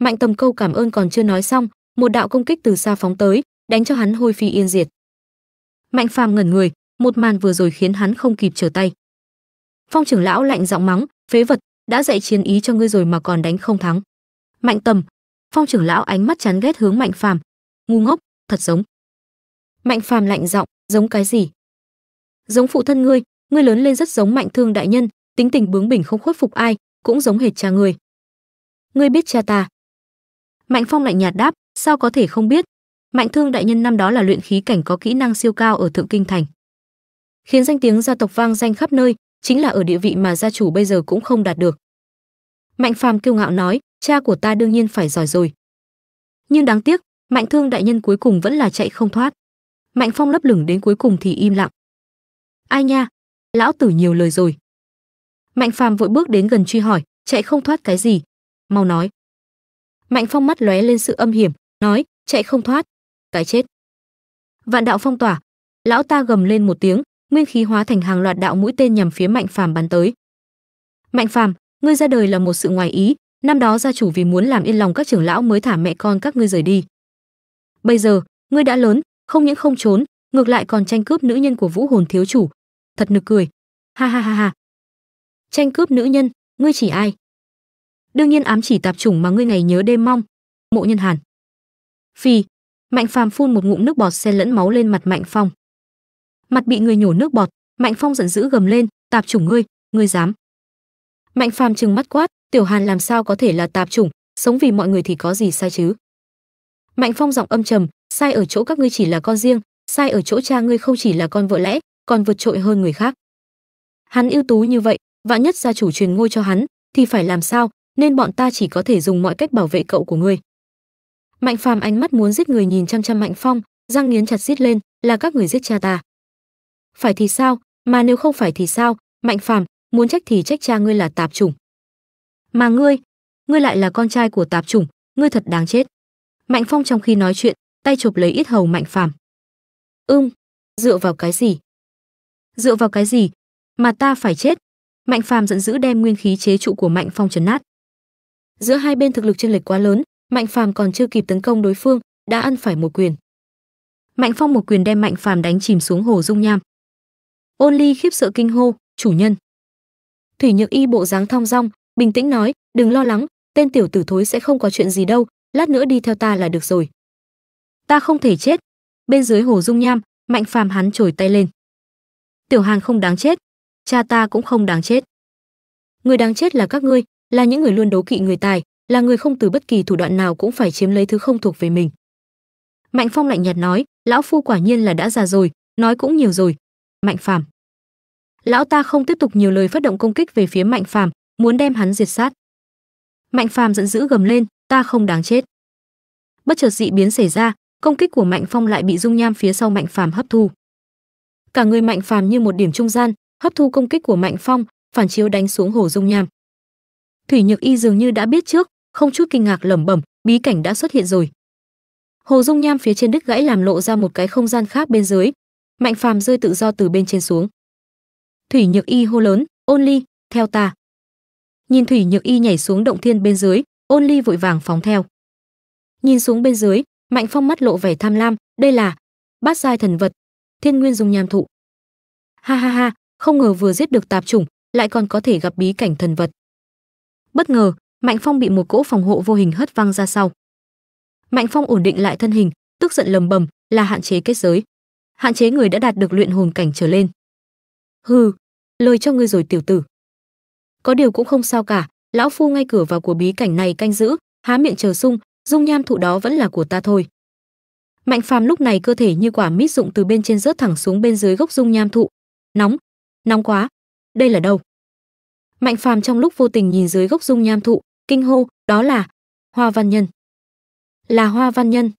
mạnh tầm câu cảm ơn còn chưa nói xong một đạo công kích từ xa phóng tới đánh cho hắn hôi phi yên diệt mạnh phàm ngẩn người một màn vừa rồi khiến hắn không kịp trở tay phong trưởng lão lạnh giọng mắng phế vật đã dạy chiến ý cho ngươi rồi mà còn đánh không thắng mạnh tầm phong trưởng lão ánh mắt chán ghét hướng mạnh phàm ngu ngốc thật giống mạnh phàm lạnh giọng giống cái gì giống phụ thân ngươi ngươi lớn lên rất giống mạnh thương đại nhân tính tình bướng bỉnh không khuất phục ai cũng giống hệt cha ngươi ngươi biết cha ta mạnh phong lạnh nhạt đáp sao có thể không biết mạnh thương đại nhân năm đó là luyện khí cảnh có kỹ năng siêu cao ở thượng kinh thành khiến danh tiếng gia tộc vang danh khắp nơi chính là ở địa vị mà gia chủ bây giờ cũng không đạt được mạnh phàm kiêu ngạo nói cha của ta đương nhiên phải giỏi rồi nhưng đáng tiếc mạnh thương đại nhân cuối cùng vẫn là chạy không thoát mạnh phong lấp lửng đến cuối cùng thì im lặng ai nha lão tử nhiều lời rồi mạnh phàm vội bước đến gần truy hỏi chạy không thoát cái gì mau nói mạnh phong mắt lóe lên sự âm hiểm nói chạy không thoát cái chết vạn đạo phong tỏa lão ta gầm lên một tiếng nguyên khí hóa thành hàng loạt đạo mũi tên nhằm phía mạnh phàm bắn tới mạnh phàm ngươi ra đời là một sự ngoài ý năm đó gia chủ vì muốn làm yên lòng các trưởng lão mới thả mẹ con các ngươi rời đi bây giờ ngươi đã lớn không những không trốn ngược lại còn tranh cướp nữ nhân của vũ hồn thiếu chủ thật nực cười ha ha ha ha tranh cướp nữ nhân ngươi chỉ ai đương nhiên ám chỉ tạp chủng mà ngươi ngày nhớ đêm mong mộ nhân hàn phi mạnh phàm phun một ngụm nước bọt xen lẫn máu lên mặt mạnh phong mặt bị người nhổ nước bọt mạnh phong giận dữ gầm lên tạp chủng ngươi ngươi dám mạnh phàm trừng mắt quát tiểu hàn làm sao có thể là tạp chủng sống vì mọi người thì có gì sai chứ mạnh phong giọng âm trầm sai ở chỗ các ngươi chỉ là con riêng sai ở chỗ cha ngươi không chỉ là con vợ lẽ còn vượt trội hơn người khác hắn ưu tú như vậy vạn nhất gia chủ truyền ngôi cho hắn thì phải làm sao nên bọn ta chỉ có thể dùng mọi cách bảo vệ cậu của ngươi mạnh phàm ánh mắt muốn giết người nhìn chăm chăm mạnh phong răng nghiến chặt giết lên là các người giết cha ta phải thì sao mà nếu không phải thì sao mạnh phàm muốn trách thì trách cha ngươi là tạp chủng mà ngươi ngươi lại là con trai của tạp chủng ngươi thật đáng chết mạnh phong trong khi nói chuyện tay chụp lấy ít hầu mạnh phàm ưm dựa vào cái gì dựa vào cái gì mà ta phải chết mạnh phàm giận dữ đem nguyên khí chế trụ của mạnh phong chấn nát giữa hai bên thực lực chênh lệch quá lớn mạnh phàm còn chưa kịp tấn công đối phương đã ăn phải một quyền mạnh phong một quyền đem mạnh phàm đánh chìm xuống hồ dung nham ôn ly khiếp sợ kinh hô chủ nhân thủy nhược y bộ dáng thong dong bình tĩnh nói đừng lo lắng tên tiểu tử thối sẽ không có chuyện gì đâu lát nữa đi theo ta là được rồi ta không thể chết bên dưới hồ dung nham mạnh phàm hắn chổi tay lên tiểu hàn không đáng chết cha ta cũng không đáng chết. Người đáng chết là các ngươi, là những người luôn đấu kỵ người tài, là người không từ bất kỳ thủ đoạn nào cũng phải chiếm lấy thứ không thuộc về mình. Mạnh Phong lạnh nhạt nói, lão phu quả nhiên là đã già rồi, nói cũng nhiều rồi. Mạnh Phàm. Lão ta không tiếp tục nhiều lời phát động công kích về phía Mạnh Phàm, muốn đem hắn diệt sát. Mạnh Phàm giận dữ gầm lên, ta không đáng chết. Bất chợt dị biến xảy ra, công kích của Mạnh Phong lại bị dung nham phía sau Mạnh Phàm hấp thu. Cả người Mạnh Phàm như một điểm trung gian, hấp thu công kích của Mạnh Phong, phản chiếu đánh xuống hồ dung nham. Thủy Nhược Y dường như đã biết trước, không chút kinh ngạc lẩm bẩm, bí cảnh đã xuất hiện rồi. Hồ dung nham phía trên đứt gãy làm lộ ra một cái không gian khác bên dưới, Mạnh Phàm rơi tự do từ bên trên xuống. Thủy Nhược Y hô lớn, "Ôn Ly, theo ta." Nhìn Thủy Nhược Y nhảy xuống động thiên bên dưới, Ôn Ly vội vàng phóng theo. Nhìn xuống bên dưới, Mạnh Phong mắt lộ vẻ tham lam, đây là bát giai thần vật, Thiên Nguyên dung nham thụ. Ha ha ha, không ngờ vừa giết được tạp chủng lại còn có thể gặp bí cảnh thần vật bất ngờ mạnh phong bị một cỗ phòng hộ vô hình hất văng ra sau mạnh phong ổn định lại thân hình tức giận lầm bầm là hạn chế kết giới hạn chế người đã đạt được luyện hồn cảnh trở lên hừ lời cho ngươi rồi tiểu tử có điều cũng không sao cả lão phu ngay cửa vào của bí cảnh này canh giữ há miệng chờ sung dung nham thụ đó vẫn là của ta thôi mạnh phàm lúc này cơ thể như quả mít dụng từ bên trên rớt thẳng xuống bên dưới gốc dung nham thụ nóng nóng quá đây là đâu mạnh phàm trong lúc vô tình nhìn dưới gốc dung nham thụ kinh hô đó là hoa văn nhân là hoa văn nhân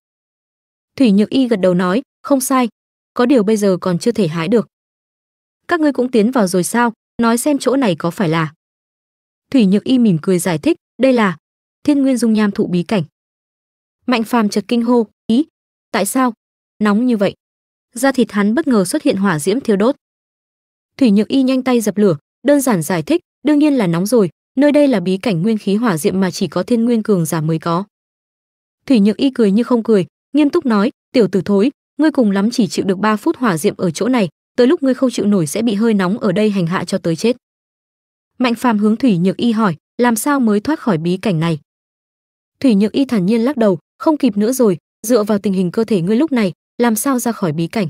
thủy nhược y gật đầu nói không sai có điều bây giờ còn chưa thể hái được các ngươi cũng tiến vào rồi sao nói xem chỗ này có phải là thủy nhược y mỉm cười giải thích đây là thiên nguyên dung nham thụ bí cảnh mạnh phàm chợt kinh hô ý tại sao nóng như vậy da thịt hắn bất ngờ xuất hiện hỏa diễm thiêu đốt thủy nhược y nhanh tay dập lửa đơn giản giải thích đương nhiên là nóng rồi nơi đây là bí cảnh nguyên khí hỏa diệm mà chỉ có thiên nguyên cường giả mới có thủy nhược y cười như không cười nghiêm túc nói tiểu tử thối ngươi cùng lắm chỉ chịu được 3 phút hỏa diệm ở chỗ này tới lúc ngươi không chịu nổi sẽ bị hơi nóng ở đây hành hạ cho tới chết mạnh phàm hướng thủy nhược y hỏi làm sao mới thoát khỏi bí cảnh này thủy nhược y thản nhiên lắc đầu không kịp nữa rồi dựa vào tình hình cơ thể ngươi lúc này làm sao ra khỏi bí cảnh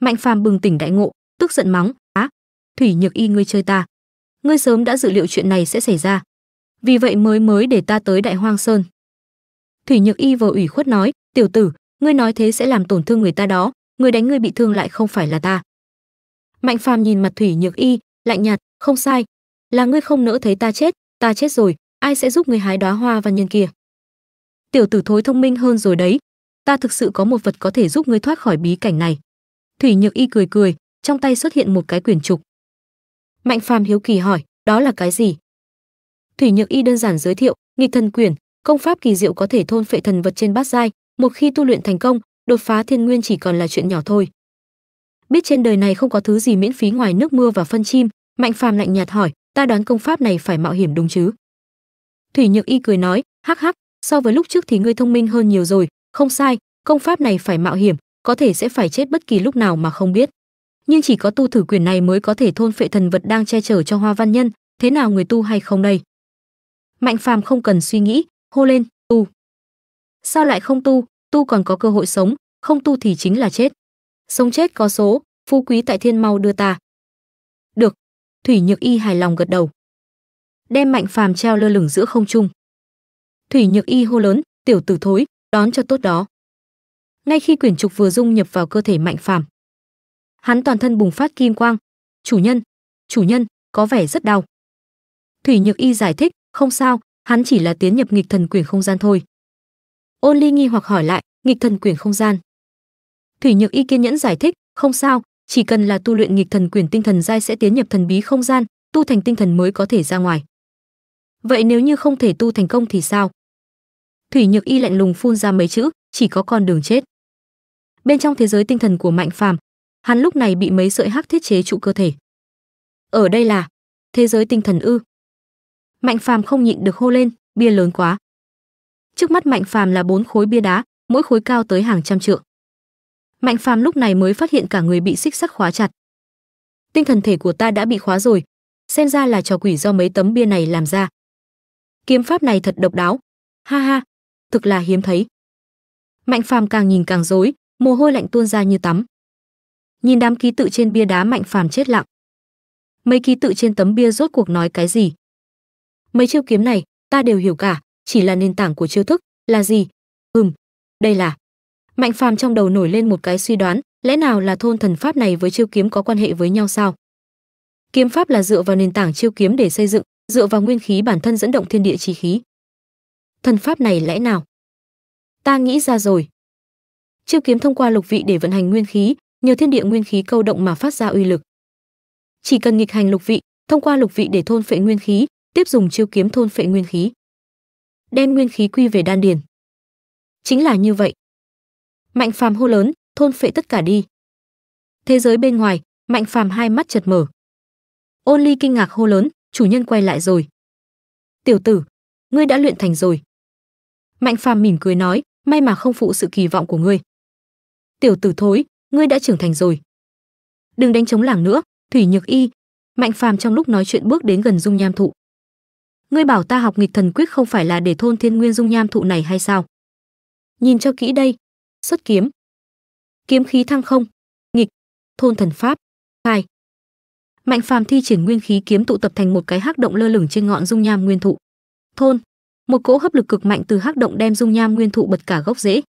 mạnh phàm bừng tỉnh đại ngộ tức giận mắng á thủy nhược y ngươi chơi ta ngươi sớm đã dự liệu chuyện này sẽ xảy ra vì vậy mới mới để ta tới đại hoang sơn thủy nhược y vờ ủy khuất nói tiểu tử ngươi nói thế sẽ làm tổn thương người ta đó người đánh ngươi bị thương lại không phải là ta mạnh phàm nhìn mặt thủy nhược y lạnh nhạt không sai là ngươi không nỡ thấy ta chết ta chết rồi ai sẽ giúp ngươi hái đóa hoa văn nhân kia tiểu tử thối thông minh hơn rồi đấy ta thực sự có một vật có thể giúp ngươi thoát khỏi bí cảnh này thủy nhược y cười cười trong tay xuất hiện một cái quyển trục. Mạnh Phàm hiếu kỳ hỏi, đó là cái gì? Thủy Nhược Y đơn giản giới thiệu, nghịch thần quyển, công pháp kỳ diệu có thể thôn phệ thần vật trên bát giai, một khi tu luyện thành công, đột phá thiên nguyên chỉ còn là chuyện nhỏ thôi. Biết trên đời này không có thứ gì miễn phí ngoài nước mưa và phân chim, Mạnh Phàm lạnh nhạt hỏi, ta đoán công pháp này phải mạo hiểm đúng chứ? Thủy Nhược Y cười nói, hắc hắc, so với lúc trước thì ngươi thông minh hơn nhiều rồi, không sai, công pháp này phải mạo hiểm, có thể sẽ phải chết bất kỳ lúc nào mà không biết nhưng chỉ có tu thử quyền này mới có thể thôn phệ thần vật đang che chở cho hoa văn nhân thế nào người tu hay không đây mạnh phàm không cần suy nghĩ hô lên tu sao lại không tu tu còn có cơ hội sống không tu thì chính là chết sống chết có số phú quý tại thiên mau đưa ta được thủy nhược y hài lòng gật đầu đem mạnh phàm treo lơ lửng giữa không trung thủy nhược y hô lớn tiểu tử thối đón cho tốt đó ngay khi quyển trục vừa dung nhập vào cơ thể mạnh phàm hắn toàn thân bùng phát kim quang chủ nhân chủ nhân có vẻ rất đau thủy nhược y giải thích không sao hắn chỉ là tiến nhập nghịch thần quyển không gian thôi ôn ly nghi hoặc hỏi lại nghịch thần quyển không gian thủy nhược y kiên nhẫn giải thích không sao chỉ cần là tu luyện nghịch thần quyển tinh thần giai sẽ tiến nhập thần bí không gian tu thành tinh thần mới có thể ra ngoài vậy nếu như không thể tu thành công thì sao thủy nhược y lạnh lùng phun ra mấy chữ chỉ có con đường chết bên trong thế giới tinh thần của mạnh phàm Hắn lúc này bị mấy sợi hắc thiết chế trụ cơ thể. Ở đây là thế giới tinh thần ư? Mạnh Phàm không nhịn được hô lên, bia lớn quá. Trước mắt Mạnh Phàm là bốn khối bia đá, mỗi khối cao tới hàng trăm trượng. Mạnh Phàm lúc này mới phát hiện cả người bị xích sắt khóa chặt. Tinh thần thể của ta đã bị khóa rồi, xem ra là trò quỷ do mấy tấm bia này làm ra. Kiếm pháp này thật độc đáo. Ha ha, thực là hiếm thấy. Mạnh Phàm càng nhìn càng rối, mồ hôi lạnh tuôn ra như tắm nhìn đám ký tự trên bia đá mạnh phàm chết lặng mấy ký tự trên tấm bia rốt cuộc nói cái gì mấy chiêu kiếm này ta đều hiểu cả chỉ là nền tảng của chiêu thức là gì ừm đây là mạnh phàm trong đầu nổi lên một cái suy đoán lẽ nào là thôn thần pháp này với chiêu kiếm có quan hệ với nhau sao kiếm pháp là dựa vào nền tảng chiêu kiếm để xây dựng dựa vào nguyên khí bản thân dẫn động thiên địa chi khí thần pháp này lẽ nào ta nghĩ ra rồi chiêu kiếm thông qua lục vị để vận hành nguyên khí nhờ thiên địa nguyên khí câu động mà phát ra uy lực. Chỉ cần nghịch hành lục vị, thông qua lục vị để thôn phệ nguyên khí, tiếp dùng chiêu kiếm thôn phệ nguyên khí. Đem nguyên khí quy về đan điền. Chính là như vậy. Mạnh Phàm hô lớn, thôn phệ tất cả đi. Thế giới bên ngoài, Mạnh Phàm hai mắt chợt mở. Ôn Ly kinh ngạc hô lớn, chủ nhân quay lại rồi. Tiểu tử, ngươi đã luyện thành rồi. Mạnh Phàm mỉm cười nói, may mà không phụ sự kỳ vọng của ngươi. Tiểu tử thối, ngươi đã trưởng thành rồi đừng đánh chống làng nữa thủy nhược y mạnh phàm trong lúc nói chuyện bước đến gần dung nham thụ ngươi bảo ta học nghịch thần quyết không phải là để thôn thiên nguyên dung nham thụ này hay sao nhìn cho kỹ đây xuất kiếm kiếm khí thăng không nghịch thôn thần pháp khai mạnh phàm thi triển nguyên khí kiếm tụ tập thành một cái hắc động lơ lửng trên ngọn dung nham nguyên thụ thôn một cỗ hấp lực cực mạnh từ hắc động đem dung nham nguyên thụ bật cả gốc rễ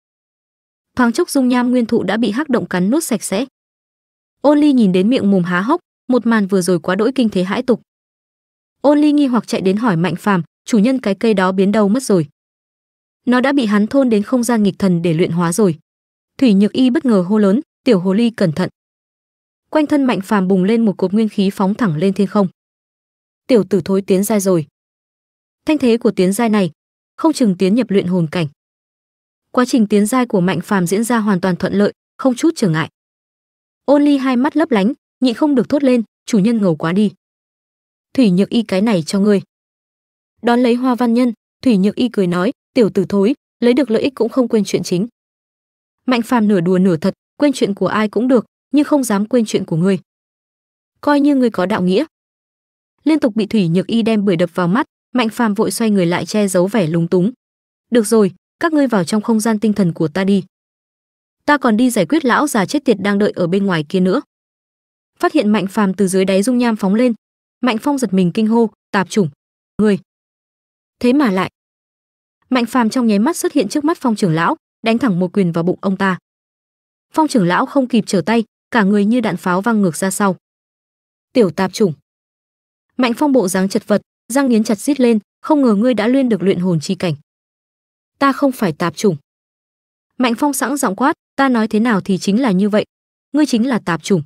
thoáng chốc dung nham nguyên thụ đã bị hắc động cắn nuốt sạch sẽ ôn ly nhìn đến miệng mồm há hốc một màn vừa rồi quá đỗi kinh thế hãi tục ôn ly nghi hoặc chạy đến hỏi mạnh phàm chủ nhân cái cây đó biến đâu mất rồi nó đã bị hắn thôn đến không gian nghịch thần để luyện hóa rồi thủy nhược y bất ngờ hô lớn tiểu hồ ly cẩn thận quanh thân mạnh phàm bùng lên một cột nguyên khí phóng thẳng lên thiên không tiểu tử thối tiến giai rồi thanh thế của tiến giai này không chừng tiến nhập luyện hồn cảnh quá trình tiến giai của Mạnh Phàm diễn ra hoàn toàn thuận lợi, không chút trở ngại. Ôn Ly hai mắt lấp lánh, nhịn không được thốt lên, chủ nhân ngầu quá đi. Thủy Nhược Y cái này cho ngươi. Đón lấy Hoa Văn Nhân, Thủy Nhược Y cười nói, tiểu tử thối, lấy được lợi ích cũng không quên chuyện chính. Mạnh Phàm nửa đùa nửa thật, quên chuyện của ai cũng được, nhưng không dám quên chuyện của ngươi. Coi như ngươi có đạo nghĩa. Liên tục bị Thủy Nhược Y đem bưởi đập vào mắt, Mạnh Phàm vội xoay người lại che giấu vẻ lúng túng. Được rồi, các ngươi vào trong không gian tinh thần của ta đi ta còn đi giải quyết lão già chết tiệt đang đợi ở bên ngoài kia nữa phát hiện mạnh phàm từ dưới đáy dung nham phóng lên mạnh phong giật mình kinh hô tạp chủng ngươi, thế mà lại mạnh phàm trong nháy mắt xuất hiện trước mắt phong trưởng lão đánh thẳng một quyền vào bụng ông ta phong trưởng lão không kịp trở tay cả người như đạn pháo văng ngược ra sau tiểu tạp chủng mạnh phong bộ dáng chật vật răng nghiến chặt rít lên không ngờ ngươi đã luyện được luyện hồn chi cảnh ta không phải tạp chủng mạnh phong sẵn giọng quát ta nói thế nào thì chính là như vậy ngươi chính là tạp chủng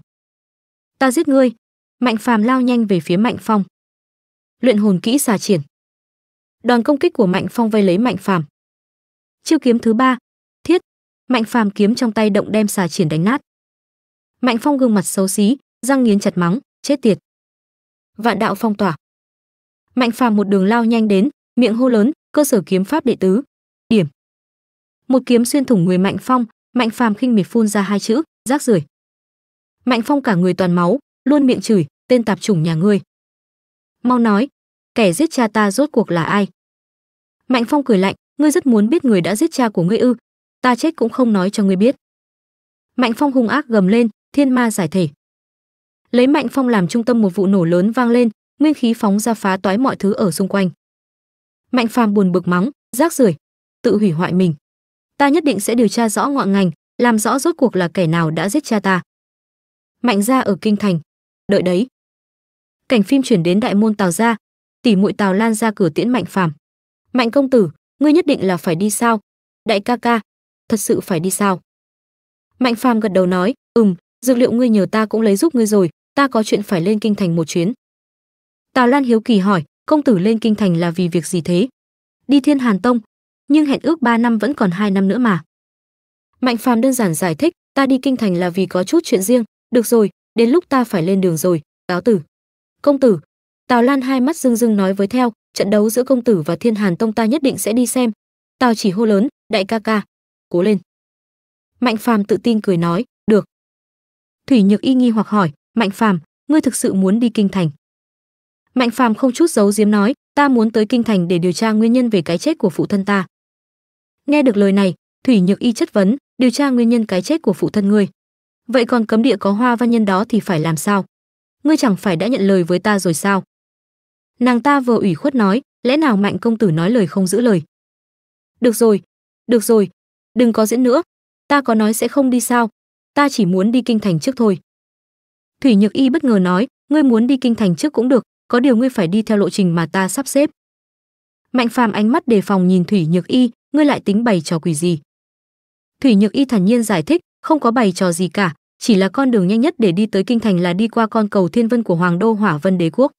ta giết ngươi mạnh phàm lao nhanh về phía mạnh phong luyện hồn kỹ xà triển đoàn công kích của mạnh phong vây lấy mạnh phàm chiêu kiếm thứ ba thiết mạnh phàm kiếm trong tay động đem xà triển đánh nát mạnh phong gương mặt xấu xí răng nghiến chặt mắng chết tiệt vạn đạo phong tỏa mạnh phàm một đường lao nhanh đến miệng hô lớn cơ sở kiếm pháp đệ tứ một kiếm xuyên thủng người mạnh phong mạnh phàm khinh miệt phun ra hai chữ rác rưởi mạnh phong cả người toàn máu luôn miệng chửi tên tạp chủng nhà ngươi mau nói kẻ giết cha ta rốt cuộc là ai mạnh phong cười lạnh ngươi rất muốn biết người đã giết cha của ngươi ư ta chết cũng không nói cho ngươi biết mạnh phong hung ác gầm lên thiên ma giải thể lấy mạnh phong làm trung tâm một vụ nổ lớn vang lên nguyên khí phóng ra phá toái mọi thứ ở xung quanh mạnh phàm buồn bực mắng rác rưởi tự hủy hoại mình ta nhất định sẽ điều tra rõ ngọn ngành làm rõ rốt cuộc là kẻ nào đã giết cha ta mạnh gia ở kinh thành đợi đấy cảnh phim chuyển đến đại môn tào gia tỷ muội tào lan ra cửa tiễn mạnh phàm mạnh công tử ngươi nhất định là phải đi sao đại ca ca thật sự phải đi sao mạnh phàm gật đầu nói ừm dược liệu ngươi nhờ ta cũng lấy giúp ngươi rồi ta có chuyện phải lên kinh thành một chuyến tào lan hiếu kỳ hỏi công tử lên kinh thành là vì việc gì thế đi thiên hàn tông nhưng hẹn ước 3 năm vẫn còn 2 năm nữa mà. Mạnh Phàm đơn giản giải thích, ta đi kinh thành là vì có chút chuyện riêng, được rồi, đến lúc ta phải lên đường rồi, cáo tử. Công tử, Tào Lan hai mắt rưng rưng nói với theo, trận đấu giữa công tử và Thiên Hàn Tông ta nhất định sẽ đi xem. Tào chỉ hô lớn, đại ca ca, cố lên. Mạnh Phàm tự tin cười nói, được. Thủy Nhược Y nghi hoặc hỏi, Mạnh Phàm, ngươi thực sự muốn đi kinh thành? Mạnh Phàm không chút giấu giếm nói, ta muốn tới kinh thành để điều tra nguyên nhân về cái chết của phụ thân ta nghe được lời này thủy nhược y chất vấn điều tra nguyên nhân cái chết của phụ thân ngươi vậy còn cấm địa có hoa văn nhân đó thì phải làm sao ngươi chẳng phải đã nhận lời với ta rồi sao nàng ta vừa ủy khuất nói lẽ nào mạnh công tử nói lời không giữ lời được rồi được rồi đừng có diễn nữa ta có nói sẽ không đi sao ta chỉ muốn đi kinh thành trước thôi thủy nhược y bất ngờ nói ngươi muốn đi kinh thành trước cũng được có điều ngươi phải đi theo lộ trình mà ta sắp xếp mạnh phàm ánh mắt đề phòng nhìn thủy nhược y ngươi lại tính bày trò quỷ gì thủy nhược y thản nhiên giải thích không có bày trò gì cả chỉ là con đường nhanh nhất để đi tới kinh thành là đi qua con cầu thiên vân của hoàng đô hỏa vân đế quốc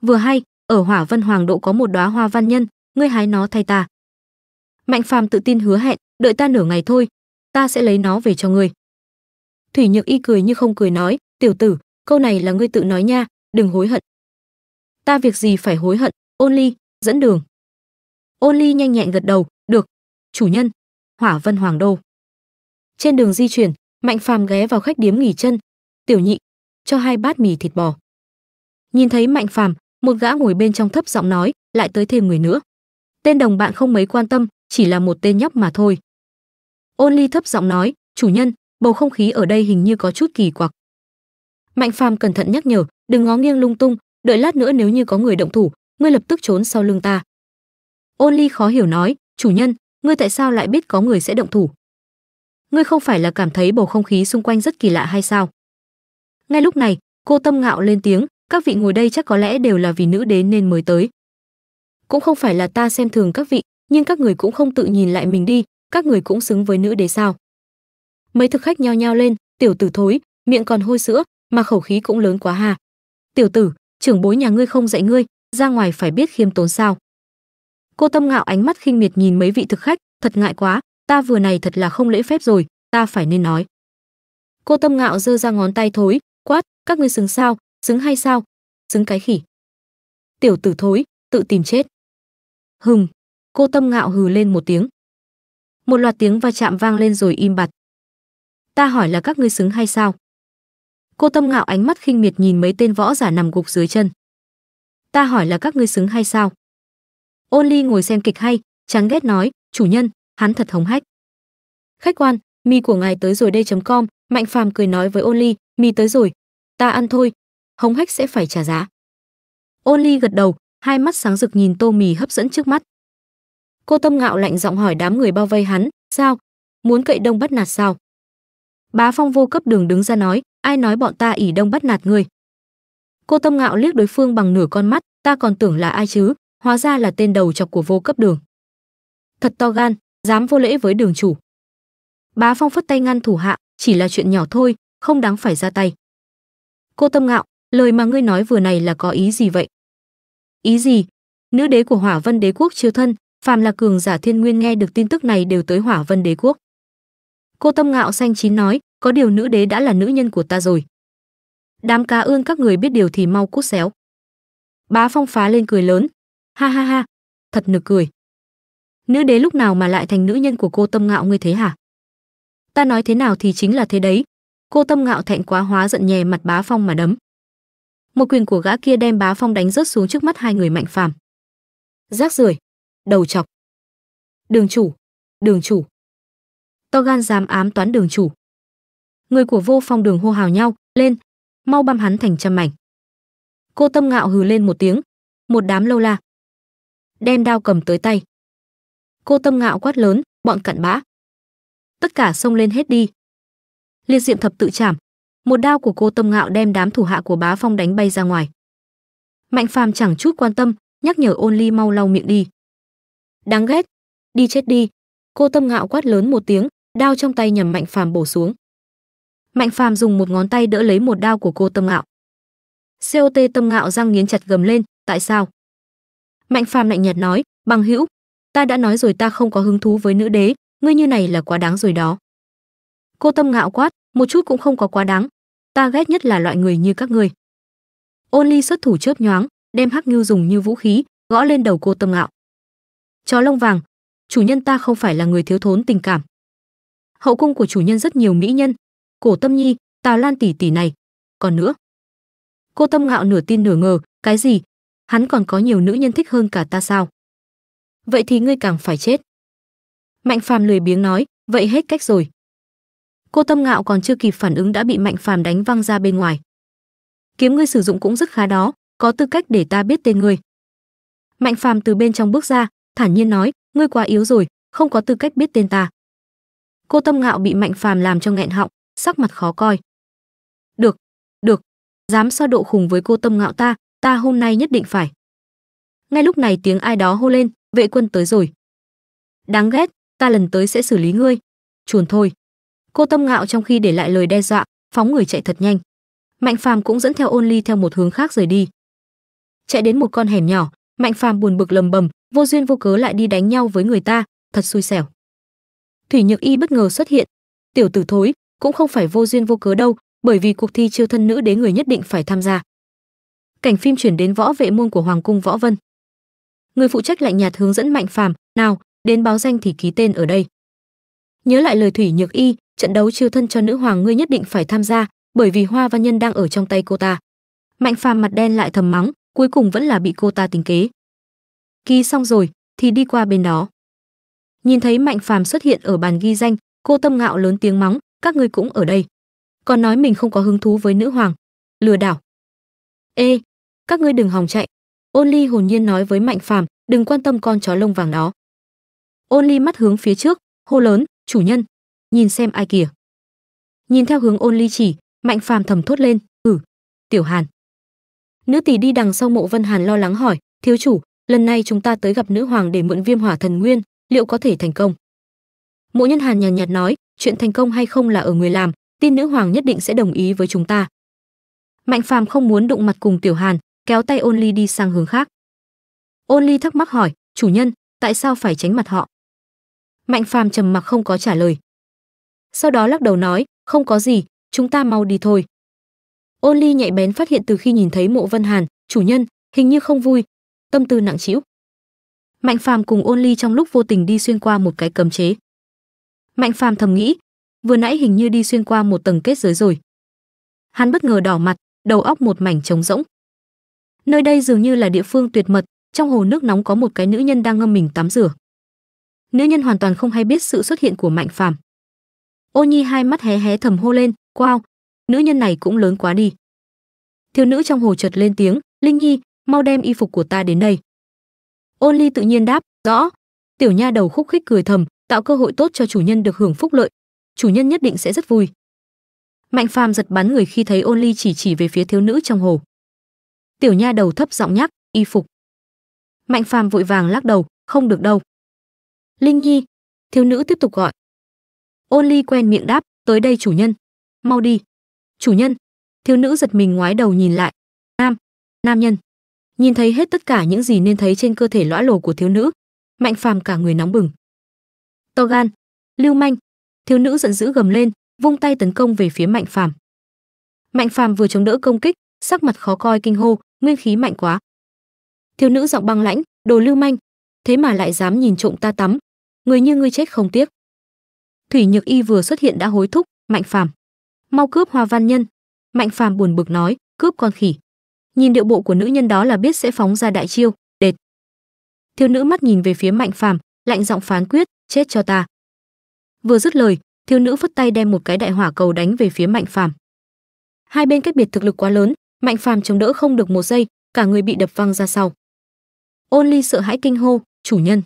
vừa hay ở hỏa vân hoàng độ có một đóa hoa văn nhân ngươi hái nó thay ta mạnh phàm tự tin hứa hẹn đợi ta nửa ngày thôi ta sẽ lấy nó về cho ngươi thủy nhược y cười như không cười nói tiểu tử câu này là ngươi tự nói nha đừng hối hận ta việc gì phải hối hận ôn ly dẫn đường ôn ly nhanh nhẹn gật đầu được chủ nhân hỏa vân hoàng đô trên đường di chuyển mạnh phàm ghé vào khách điếm nghỉ chân tiểu nhị cho hai bát mì thịt bò nhìn thấy mạnh phàm một gã ngồi bên trong thấp giọng nói lại tới thêm người nữa tên đồng bạn không mấy quan tâm chỉ là một tên nhóc mà thôi ôn ly thấp giọng nói chủ nhân bầu không khí ở đây hình như có chút kỳ quặc mạnh phàm cẩn thận nhắc nhở đừng ngó nghiêng lung tung đợi lát nữa nếu như có người động thủ ngươi lập tức trốn sau lưng ta ôn ly khó hiểu nói chủ nhân ngươi tại sao lại biết có người sẽ động thủ ngươi không phải là cảm thấy bầu không khí xung quanh rất kỳ lạ hay sao ngay lúc này cô tâm ngạo lên tiếng các vị ngồi đây chắc có lẽ đều là vì nữ đế nên mới tới cũng không phải là ta xem thường các vị nhưng các người cũng không tự nhìn lại mình đi các người cũng xứng với nữ đế sao mấy thực khách nhao nhao lên tiểu tử thối miệng còn hôi sữa mà khẩu khí cũng lớn quá hà tiểu tử trưởng bối nhà ngươi không dạy ngươi ra ngoài phải biết khiêm tốn sao cô tâm ngạo ánh mắt khinh miệt nhìn mấy vị thực khách thật ngại quá ta vừa này thật là không lễ phép rồi ta phải nên nói cô tâm ngạo giơ ra ngón tay thối quát các ngươi xứng sao xứng hay sao xứng cái khỉ tiểu tử thối tự tìm chết hừm cô tâm ngạo hừ lên một tiếng một loạt tiếng va chạm vang lên rồi im bặt ta hỏi là các ngươi xứng hay sao cô tâm ngạo ánh mắt khinh miệt nhìn mấy tên võ giả nằm gục dưới chân ta hỏi là các ngươi xứng hay sao ôn ly ngồi xem kịch hay chán ghét nói chủ nhân hắn thật hống hách khách quan mì của ngài tới rồi đây com mạnh phàm cười nói với ôn ly mì tới rồi ta ăn thôi hống hách sẽ phải trả giá ôn ly gật đầu hai mắt sáng rực nhìn tô mì hấp dẫn trước mắt cô tâm ngạo lạnh giọng hỏi đám người bao vây hắn sao muốn cậy đông bắt nạt sao bá phong vô cấp đường đứng ra nói ai nói bọn ta ỉ đông bắt nạt người cô tâm ngạo liếc đối phương bằng nửa con mắt ta còn tưởng là ai chứ hóa ra là tên đầu chọc của vô cấp đường thật to gan dám vô lễ với đường chủ bá phong phất tay ngăn thủ hạ chỉ là chuyện nhỏ thôi không đáng phải ra tay cô tâm ngạo lời mà ngươi nói vừa này là có ý gì vậy ý gì nữ đế của hỏa vân đế quốc chiêu thân phàm là cường giả thiên nguyên nghe được tin tức này đều tới hỏa vân đế quốc cô tâm ngạo xanh chín nói có điều nữ đế đã là nữ nhân của ta rồi đám cá ương các người biết điều thì mau cút xéo bá phong phá lên cười lớn ha ha ha thật nực cười nữ đế lúc nào mà lại thành nữ nhân của cô tâm ngạo ngươi thế hả ta nói thế nào thì chính là thế đấy cô tâm ngạo thẹn quá hóa giận nhè mặt bá phong mà đấm một quyền của gã kia đem bá phong đánh rớt xuống trước mắt hai người mạnh phàm rác rưởi đầu chọc đường chủ đường chủ to gan dám ám toán đường chủ người của vô phong đường hô hào nhau lên mau băm hắn thành trăm mảnh cô tâm ngạo hừ lên một tiếng một đám lâu la đem đao cầm tới tay cô tâm ngạo quát lớn bọn cặn bã tất cả xông lên hết đi liệt diệm thập tự chảm một đao của cô tâm ngạo đem đám thủ hạ của bá phong đánh bay ra ngoài mạnh phàm chẳng chút quan tâm nhắc nhở ôn ly mau lau miệng đi đáng ghét đi chết đi cô tâm ngạo quát lớn một tiếng đao trong tay nhầm mạnh phàm bổ xuống Mạnh Phàm dùng một ngón tay đỡ lấy một đao của cô Tâm Ngạo. COT Tâm Ngạo răng nghiến chặt gầm lên, tại sao? Mạnh Phàm lạnh nhạt nói, bằng hữu, ta đã nói rồi ta không có hứng thú với nữ đế, ngươi như này là quá đáng rồi đó. Cô Tâm Ngạo quát, một chút cũng không có quá đáng, ta ghét nhất là loại người như các ngươi. Ôn Ly xuất thủ chớp nhoáng, đem Hắc Ngưu dùng như vũ khí, gõ lên đầu cô Tâm Ngạo. Chó lông vàng, chủ nhân ta không phải là người thiếu thốn tình cảm. Hậu cung của chủ nhân rất nhiều mỹ nhân, Cổ Tâm Nhi, Tà Lan tỷ tỷ này, còn nữa. Cô Tâm Ngạo nửa tin nửa ngờ, cái gì? Hắn còn có nhiều nữ nhân thích hơn cả ta sao? Vậy thì ngươi càng phải chết. Mạnh Phàm lười biếng nói, vậy hết cách rồi. Cô Tâm Ngạo còn chưa kịp phản ứng đã bị Mạnh Phàm đánh văng ra bên ngoài. Kiếm ngươi sử dụng cũng rất khá đó, có tư cách để ta biết tên ngươi. Mạnh Phàm từ bên trong bước ra, thản nhiên nói, ngươi quá yếu rồi, không có tư cách biết tên ta. Cô Tâm Ngạo bị Mạnh Phàm làm cho nghẹn họng, sắc mặt khó coi. Được, được, dám so độ khùng với cô tâm ngạo ta, ta hôm nay nhất định phải. Ngay lúc này tiếng ai đó hô lên, vệ quân tới rồi. Đáng ghét, ta lần tới sẽ xử lý ngươi. Chuồn thôi. Cô tâm ngạo trong khi để lại lời đe dọa, phóng người chạy thật nhanh. Mạnh Phàm cũng dẫn theo Ôn Ly theo một hướng khác rời đi. Chạy đến một con hẻm nhỏ, Mạnh Phàm buồn bực lầm bầm, vô duyên vô cớ lại đi đánh nhau với người ta, thật xui xẻo. Thủy Nhược Y bất ngờ xuất hiện, "Tiểu tử thối, cũng không phải vô duyên vô cớ đâu bởi vì cuộc thi chiêu thân nữ đế người nhất định phải tham gia cảnh phim chuyển đến võ vệ môn của hoàng cung võ vân người phụ trách lạnh nhạt hướng dẫn mạnh phàm nào đến báo danh thì ký tên ở đây nhớ lại lời thủy nhược y trận đấu chiêu thân cho nữ hoàng ngươi nhất định phải tham gia bởi vì hoa văn nhân đang ở trong tay cô ta mạnh phàm mặt đen lại thầm mắng cuối cùng vẫn là bị cô ta tính kế ký xong rồi thì đi qua bên đó nhìn thấy mạnh phàm xuất hiện ở bàn ghi danh cô tâm ngạo lớn tiếng mắng các ngươi cũng ở đây. Còn nói mình không có hứng thú với nữ hoàng, lừa đảo. Ê, các ngươi đừng hòng chạy. Ôn Ly hồn nhiên nói với Mạnh Phàm, đừng quan tâm con chó lông vàng đó. Ôn Ly mắt hướng phía trước, hô lớn, chủ nhân, nhìn xem ai kìa. Nhìn theo hướng Ôn Ly chỉ, Mạnh Phàm thầm thốt lên, ừ, Tiểu Hàn. Nữ tỷ đi đằng sau Mộ Vân Hàn lo lắng hỏi, thiếu chủ, lần này chúng ta tới gặp nữ hoàng để mượn viêm hỏa thần nguyên, liệu có thể thành công? Mộ Nhân Hàn nhàn nhạt, nhạt nói, chuyện thành công hay không là ở người làm tin nữ hoàng nhất định sẽ đồng ý với chúng ta mạnh phàm không muốn đụng mặt cùng tiểu hàn kéo tay ôn ly đi sang hướng khác ôn ly thắc mắc hỏi chủ nhân tại sao phải tránh mặt họ mạnh phàm trầm mặc không có trả lời sau đó lắc đầu nói không có gì chúng ta mau đi thôi ôn ly nhạy bén phát hiện từ khi nhìn thấy mộ vân hàn chủ nhân hình như không vui tâm tư nặng trĩu mạnh phàm cùng ôn ly trong lúc vô tình đi xuyên qua một cái cấm chế Mạnh Phàm thầm nghĩ, vừa nãy hình như đi xuyên qua một tầng kết giới rồi. Hắn bất ngờ đỏ mặt, đầu óc một mảnh trống rỗng. Nơi đây dường như là địa phương tuyệt mật, trong hồ nước nóng có một cái nữ nhân đang ngâm mình tắm rửa. Nữ nhân hoàn toàn không hay biết sự xuất hiện của Mạnh Phàm. Ô Nhi hai mắt hé hé thầm hô lên, "Wow, nữ nhân này cũng lớn quá đi." Thiếu nữ trong hồ chợt lên tiếng, "Linh Nhi, mau đem y phục của ta đến đây." Ô Ly tự nhiên đáp, "Rõ." Tiểu Nha đầu khúc khích cười thầm, tạo cơ hội tốt cho chủ nhân được hưởng phúc lợi chủ nhân nhất định sẽ rất vui mạnh phàm giật bắn người khi thấy ôn ly chỉ chỉ về phía thiếu nữ trong hồ tiểu nha đầu thấp giọng nhắc y phục mạnh phàm vội vàng lắc đầu không được đâu linh nhi thiếu nữ tiếp tục gọi ôn ly quen miệng đáp tới đây chủ nhân mau đi chủ nhân thiếu nữ giật mình ngoái đầu nhìn lại nam nam nhân nhìn thấy hết tất cả những gì nên thấy trên cơ thể lõa lồ của thiếu nữ mạnh phàm cả người nóng bừng to gan lưu manh thiếu nữ giận dữ gầm lên vung tay tấn công về phía mạnh phàm mạnh phàm vừa chống đỡ công kích sắc mặt khó coi kinh hô nguyên khí mạnh quá thiếu nữ giọng băng lãnh đồ lưu manh thế mà lại dám nhìn trộm ta tắm người như ngươi chết không tiếc thủy nhược y vừa xuất hiện đã hối thúc mạnh phàm mau cướp hoa văn nhân mạnh phàm buồn bực nói cướp con khỉ nhìn điệu bộ của nữ nhân đó là biết sẽ phóng ra đại chiêu đệt thiếu nữ mắt nhìn về phía mạnh phàm lạnh giọng phán quyết chết cho ta vừa dứt lời thiếu nữ phất tay đem một cái đại hỏa cầu đánh về phía mạnh phàm hai bên cách biệt thực lực quá lớn mạnh phàm chống đỡ không được một giây cả người bị đập văng ra sau ôn ly sợ hãi kinh hô chủ nhân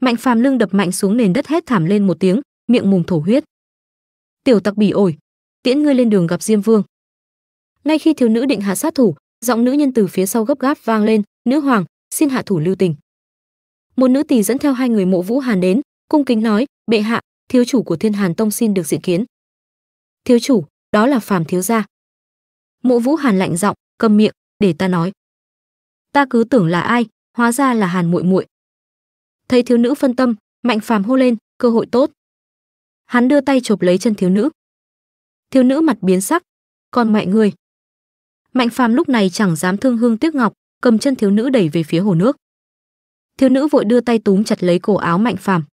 mạnh phàm lưng đập mạnh xuống nền đất hét thảm lên một tiếng miệng mùng thổ huyết tiểu tặc bỉ ổi tiễn ngươi lên đường gặp diêm vương ngay khi thiếu nữ định hạ sát thủ giọng nữ nhân từ phía sau gấp gáp vang lên nữ hoàng xin hạ thủ lưu tình một nữ tỳ dẫn theo hai người mộ vũ hàn đến cung kính nói bệ hạ thiếu chủ của thiên hàn tông xin được diện kiến thiếu chủ đó là phàm thiếu gia mộ vũ hàn lạnh giọng cầm miệng để ta nói ta cứ tưởng là ai hóa ra là hàn muội muội thấy thiếu nữ phân tâm mạnh phàm hô lên cơ hội tốt hắn đưa tay chộp lấy chân thiếu nữ thiếu nữ mặt biến sắc còn mẹ người mạnh phàm lúc này chẳng dám thương hương tiếc ngọc cầm chân thiếu nữ đẩy về phía hồ nước thiếu nữ vội đưa tay túm chặt lấy cổ áo mạnh phàm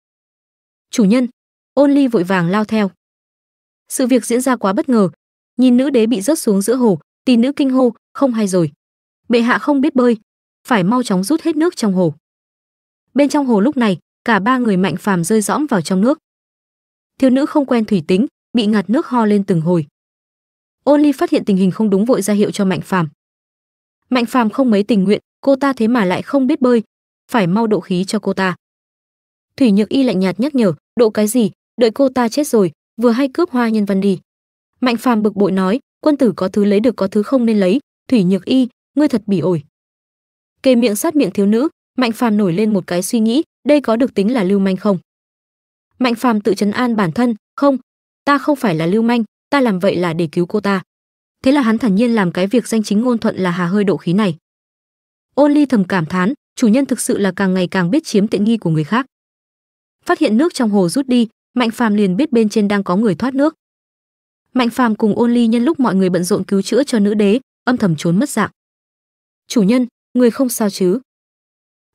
chủ nhân ôn ly vội vàng lao theo sự việc diễn ra quá bất ngờ nhìn nữ đế bị rớt xuống giữa hồ tỳ nữ kinh hô không hay rồi bệ hạ không biết bơi phải mau chóng rút hết nước trong hồ bên trong hồ lúc này cả ba người mạnh phàm rơi sõm vào trong nước thiếu nữ không quen thủy tính bị ngạt nước ho lên từng hồi ôn ly phát hiện tình hình không đúng vội ra hiệu cho mạnh phàm mạnh phàm không mấy tình nguyện cô ta thế mà lại không biết bơi phải mau độ khí cho cô ta thủy nhược y lạnh nhạt nhắc nhở độ cái gì đợi cô ta chết rồi vừa hay cướp hoa nhân văn đi mạnh phàm bực bội nói quân tử có thứ lấy được có thứ không nên lấy thủy nhược y ngươi thật bỉ ổi kề miệng sát miệng thiếu nữ mạnh phàm nổi lên một cái suy nghĩ đây có được tính là lưu manh không mạnh phàm tự chấn an bản thân không ta không phải là lưu manh ta làm vậy là để cứu cô ta thế là hắn thản nhiên làm cái việc danh chính ngôn thuận là hà hơi độ khí này ôn ly thầm cảm thán chủ nhân thực sự là càng ngày càng biết chiếm tiện nghi của người khác. Phát hiện nước trong hồ rút đi, Mạnh Phàm liền biết bên trên đang có người thoát nước. Mạnh Phàm cùng Ôn Ly nhân lúc mọi người bận rộn cứu chữa cho nữ đế, âm thầm trốn mất dạng. "Chủ nhân, người không sao chứ?"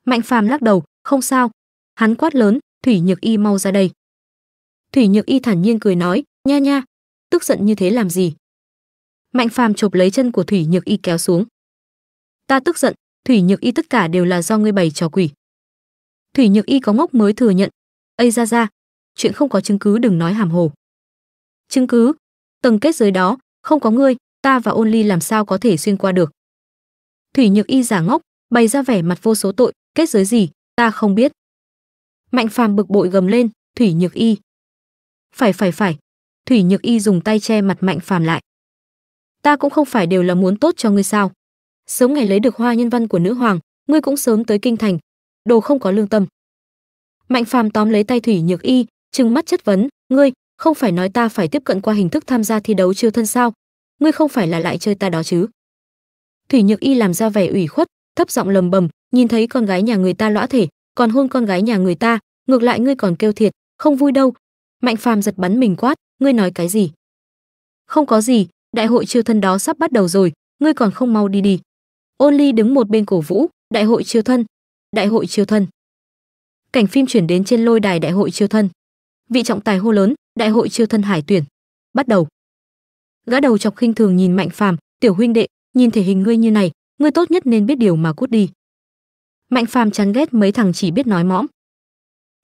Mạnh Phàm lắc đầu, "Không sao." Hắn quát lớn, "Thủy Nhược Y mau ra đây." Thủy Nhược Y thản nhiên cười nói, "Nha nha, tức giận như thế làm gì?" Mạnh Phàm chộp lấy chân của Thủy Nhược Y kéo xuống. "Ta tức giận, thủy nhược y tất cả đều là do ngươi bày trò quỷ thủy nhược y có ngốc mới thừa nhận ây ra ra chuyện không có chứng cứ đừng nói hàm hồ chứng cứ tầng kết giới đó không có ngươi ta và ôn ly làm sao có thể xuyên qua được thủy nhược y giả ngốc bày ra vẻ mặt vô số tội kết giới gì ta không biết mạnh phàm bực bội gầm lên thủy nhược y phải phải phải thủy nhược y dùng tay che mặt mạnh phàm lại ta cũng không phải đều là muốn tốt cho ngươi sao sớm ngày lấy được hoa nhân văn của nữ hoàng ngươi cũng sớm tới kinh thành đồ không có lương tâm mạnh phàm tóm lấy tay thủy nhược y trừng mắt chất vấn ngươi không phải nói ta phải tiếp cận qua hình thức tham gia thi đấu chiêu thân sao ngươi không phải là lại chơi ta đó chứ thủy nhược y làm ra vẻ ủy khuất thấp giọng lầm bầm nhìn thấy con gái nhà người ta lõa thể còn hôn con gái nhà người ta ngược lại ngươi còn kêu thiệt không vui đâu mạnh phàm giật bắn mình quát ngươi nói cái gì không có gì đại hội chiêu thân đó sắp bắt đầu rồi ngươi còn không mau đi đi Ôn Ly đứng một bên cổ vũ, đại hội chiêu thân, đại hội chiêu thân. Cảnh phim chuyển đến trên lôi đài đại hội chiêu thân. Vị trọng tài hô lớn, đại hội chiêu thân hải tuyển, bắt đầu. Gã đầu chọc khinh thường nhìn Mạnh Phàm, "Tiểu huynh đệ, nhìn thể hình ngươi như này, ngươi tốt nhất nên biết điều mà cút đi." Mạnh Phàm chán ghét mấy thằng chỉ biết nói mõm.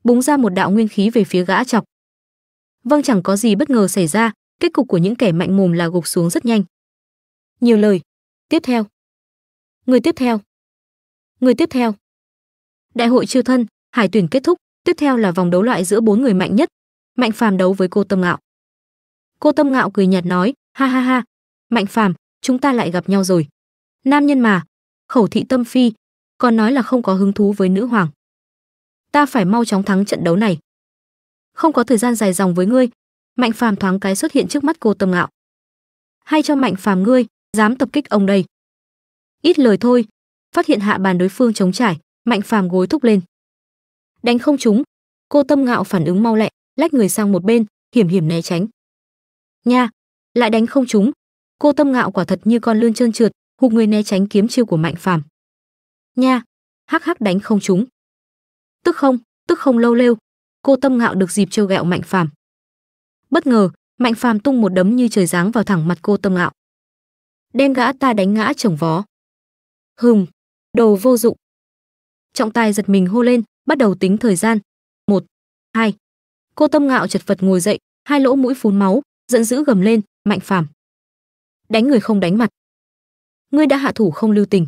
Búng ra một đạo nguyên khí về phía gã chọc. Vâng chẳng có gì bất ngờ xảy ra, kết cục của những kẻ mạnh mồm là gục xuống rất nhanh. Nhiều lời. Tiếp theo, Người tiếp theo. Người tiếp theo. Đại hội chiêu thân, hải tuyển kết thúc, tiếp theo là vòng đấu loại giữa bốn người mạnh nhất. Mạnh Phàm đấu với cô Tâm Ngạo. Cô Tâm Ngạo cười nhạt nói, ha ha ha, Mạnh Phàm, chúng ta lại gặp nhau rồi. Nam nhân mà, khẩu thị tâm phi, còn nói là không có hứng thú với nữ hoàng. Ta phải mau chóng thắng trận đấu này. Không có thời gian dài dòng với ngươi. Mạnh Phàm thoáng cái xuất hiện trước mắt cô Tâm Ngạo. Hay cho Mạnh Phàm ngươi, dám tập kích ông đây ít lời thôi phát hiện hạ bàn đối phương chống trải mạnh phàm gối thúc lên đánh không trúng cô tâm ngạo phản ứng mau lẹ lách người sang một bên hiểm hiểm né tránh nha lại đánh không trúng cô tâm ngạo quả thật như con lươn trơn trượt hụt người né tránh kiếm chiêu của mạnh phàm nha hắc hắc đánh không trúng tức không tức không lâu lêu cô tâm ngạo được dịp trêu ghẹo mạnh phàm bất ngờ mạnh phàm tung một đấm như trời giáng vào thẳng mặt cô tâm ngạo đem gã ta đánh ngã chồng vó Hừm, đồ vô dụng. Trọng tài giật mình hô lên, bắt đầu tính thời gian. Một, hai. Cô Tâm Ngạo chật vật ngồi dậy, hai lỗ mũi phun máu, giận dữ gầm lên, "Mạnh Phàm, đánh người không đánh mặt. Ngươi đã hạ thủ không lưu tình.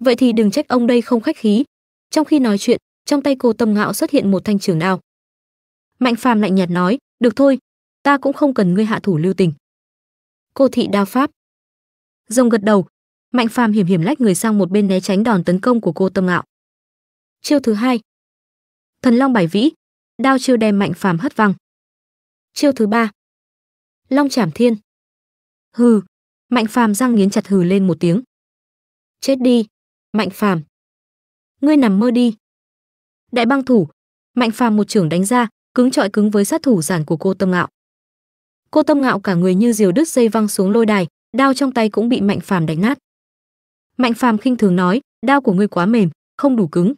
Vậy thì đừng trách ông đây không khách khí." Trong khi nói chuyện, trong tay cô Tâm Ngạo xuất hiện một thanh trường đao. Mạnh Phàm lạnh nhạt nói, "Được thôi, ta cũng không cần ngươi hạ thủ lưu tình." Cô thị đao pháp. Rồng gật đầu, mạnh phàm hiểm hiểm lách người sang một bên né tránh đòn tấn công của cô tâm ngạo chiêu thứ hai thần long bài vĩ đao chiêu đem mạnh phàm hất văng chiêu thứ ba long trảm thiên hừ mạnh phàm răng nghiến chặt hừ lên một tiếng chết đi mạnh phàm ngươi nằm mơ đi đại băng thủ mạnh phàm một trưởng đánh ra cứng trọi cứng với sát thủ giản của cô tâm ngạo cô tâm ngạo cả người như diều đứt dây văng xuống lôi đài đao trong tay cũng bị mạnh phàm đánh nát mạnh phàm khinh thường nói đao của ngươi quá mềm không đủ cứng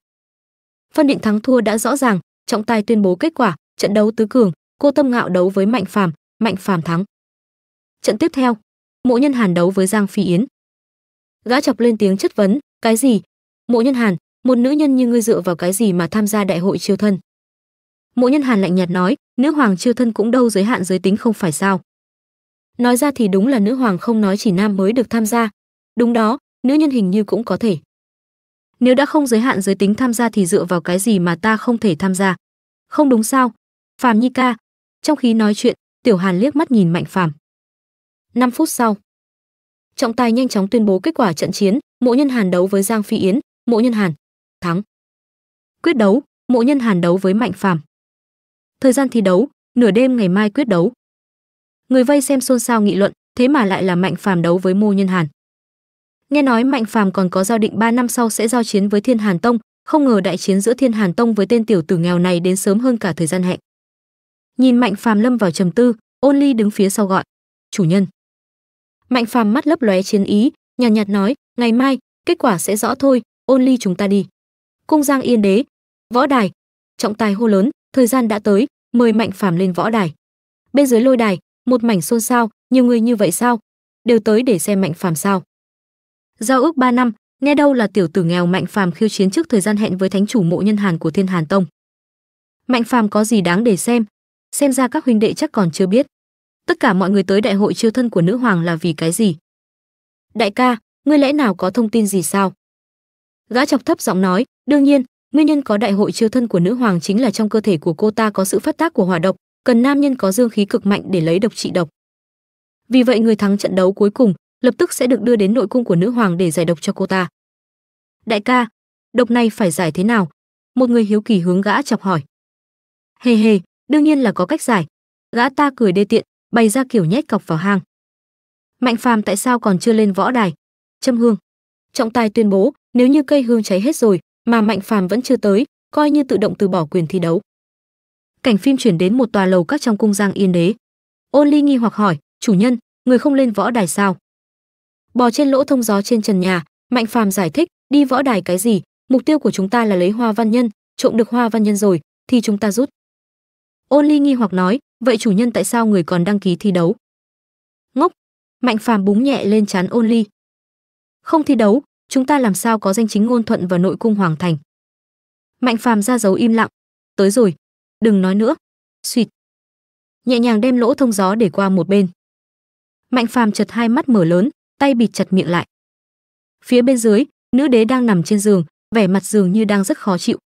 phân định thắng thua đã rõ ràng trọng tài tuyên bố kết quả trận đấu tứ cường cô tâm ngạo đấu với mạnh phàm mạnh phàm thắng trận tiếp theo mộ nhân hàn đấu với giang phi yến gã chọc lên tiếng chất vấn cái gì mộ nhân hàn một nữ nhân như ngươi dựa vào cái gì mà tham gia đại hội chiêu thân mộ nhân hàn lạnh nhạt nói nữ hoàng chiêu thân cũng đâu giới hạn giới tính không phải sao nói ra thì đúng là nữ hoàng không nói chỉ nam mới được tham gia đúng đó nữ nhân hình như cũng có thể. Nếu đã không giới hạn giới tính tham gia thì dựa vào cái gì mà ta không thể tham gia? Không đúng sao? Phạm Nhi ca. Trong khi nói chuyện, Tiểu Hàn liếc mắt nhìn Mạnh Phạm 5 phút sau, trọng tài nhanh chóng tuyên bố kết quả trận chiến, Mộ Nhân Hàn đấu với Giang Phi Yến, Mộ Nhân Hàn thắng. Quyết đấu, Mộ Nhân Hàn đấu với Mạnh Phạm Thời gian thi đấu, nửa đêm ngày mai quyết đấu. Người vây xem xôn xao nghị luận, thế mà lại là Mạnh Phạm đấu với Mộ Nhân Hàn. Nghe nói Mạnh Phàm còn có giao định 3 năm sau sẽ giao chiến với Thiên Hàn Tông, không ngờ đại chiến giữa Thiên Hàn Tông với tên tiểu tử nghèo này đến sớm hơn cả thời gian hẹn. Nhìn Mạnh Phàm lâm vào trầm tư, Ôn Ly đứng phía sau gọi, "Chủ nhân." Mạnh Phàm mắt lấp lóe chiến ý, nhàn nhạt, nhạt nói, "Ngày mai, kết quả sẽ rõ thôi, Ôn Ly chúng ta đi." Cung Giang Yên Đế, võ đài, trọng tài hô lớn, thời gian đã tới, mời Mạnh Phàm lên võ đài. Bên dưới lôi đài, một mảnh xôn xao, nhiều người như vậy sao? Đều tới để xem Mạnh Phàm sao? giao ước 3 năm nghe đâu là tiểu tử nghèo mạnh phàm khiêu chiến trước thời gian hẹn với thánh chủ mộ nhân hàn của thiên hàn tông mạnh phàm có gì đáng để xem xem ra các huynh đệ chắc còn chưa biết tất cả mọi người tới đại hội chiêu thân của nữ hoàng là vì cái gì đại ca ngươi lẽ nào có thông tin gì sao gã chọc thấp giọng nói đương nhiên nguyên nhân có đại hội chiêu thân của nữ hoàng chính là trong cơ thể của cô ta có sự phát tác của hỏa độc cần nam nhân có dương khí cực mạnh để lấy độc trị độc vì vậy người thắng trận đấu cuối cùng lập tức sẽ được đưa đến nội cung của nữ hoàng để giải độc cho cô ta đại ca độc này phải giải thế nào một người hiếu kỳ hướng gã chọc hỏi hề hề đương nhiên là có cách giải gã ta cười đê tiện bày ra kiểu nhét cọc vào hang mạnh phàm tại sao còn chưa lên võ đài châm hương trọng tài tuyên bố nếu như cây hương cháy hết rồi mà mạnh phàm vẫn chưa tới coi như tự động từ bỏ quyền thi đấu cảnh phim chuyển đến một tòa lầu các trong cung giang yên đế ôn ly nghi hoặc hỏi chủ nhân người không lên võ đài sao bò trên lỗ thông gió trên trần nhà mạnh phàm giải thích đi võ đài cái gì mục tiêu của chúng ta là lấy hoa văn nhân trộm được hoa văn nhân rồi thì chúng ta rút ôn ly nghi hoặc nói vậy chủ nhân tại sao người còn đăng ký thi đấu ngốc mạnh phàm búng nhẹ lên chán ôn ly không thi đấu chúng ta làm sao có danh chính ngôn thuận vào nội cung hoàng thành mạnh phàm ra dấu im lặng tới rồi đừng nói nữa suỵt nhẹ nhàng đem lỗ thông gió để qua một bên mạnh phàm chật hai mắt mở lớn tay bịt chặt miệng lại. Phía bên dưới, nữ đế đang nằm trên giường, vẻ mặt dường như đang rất khó chịu.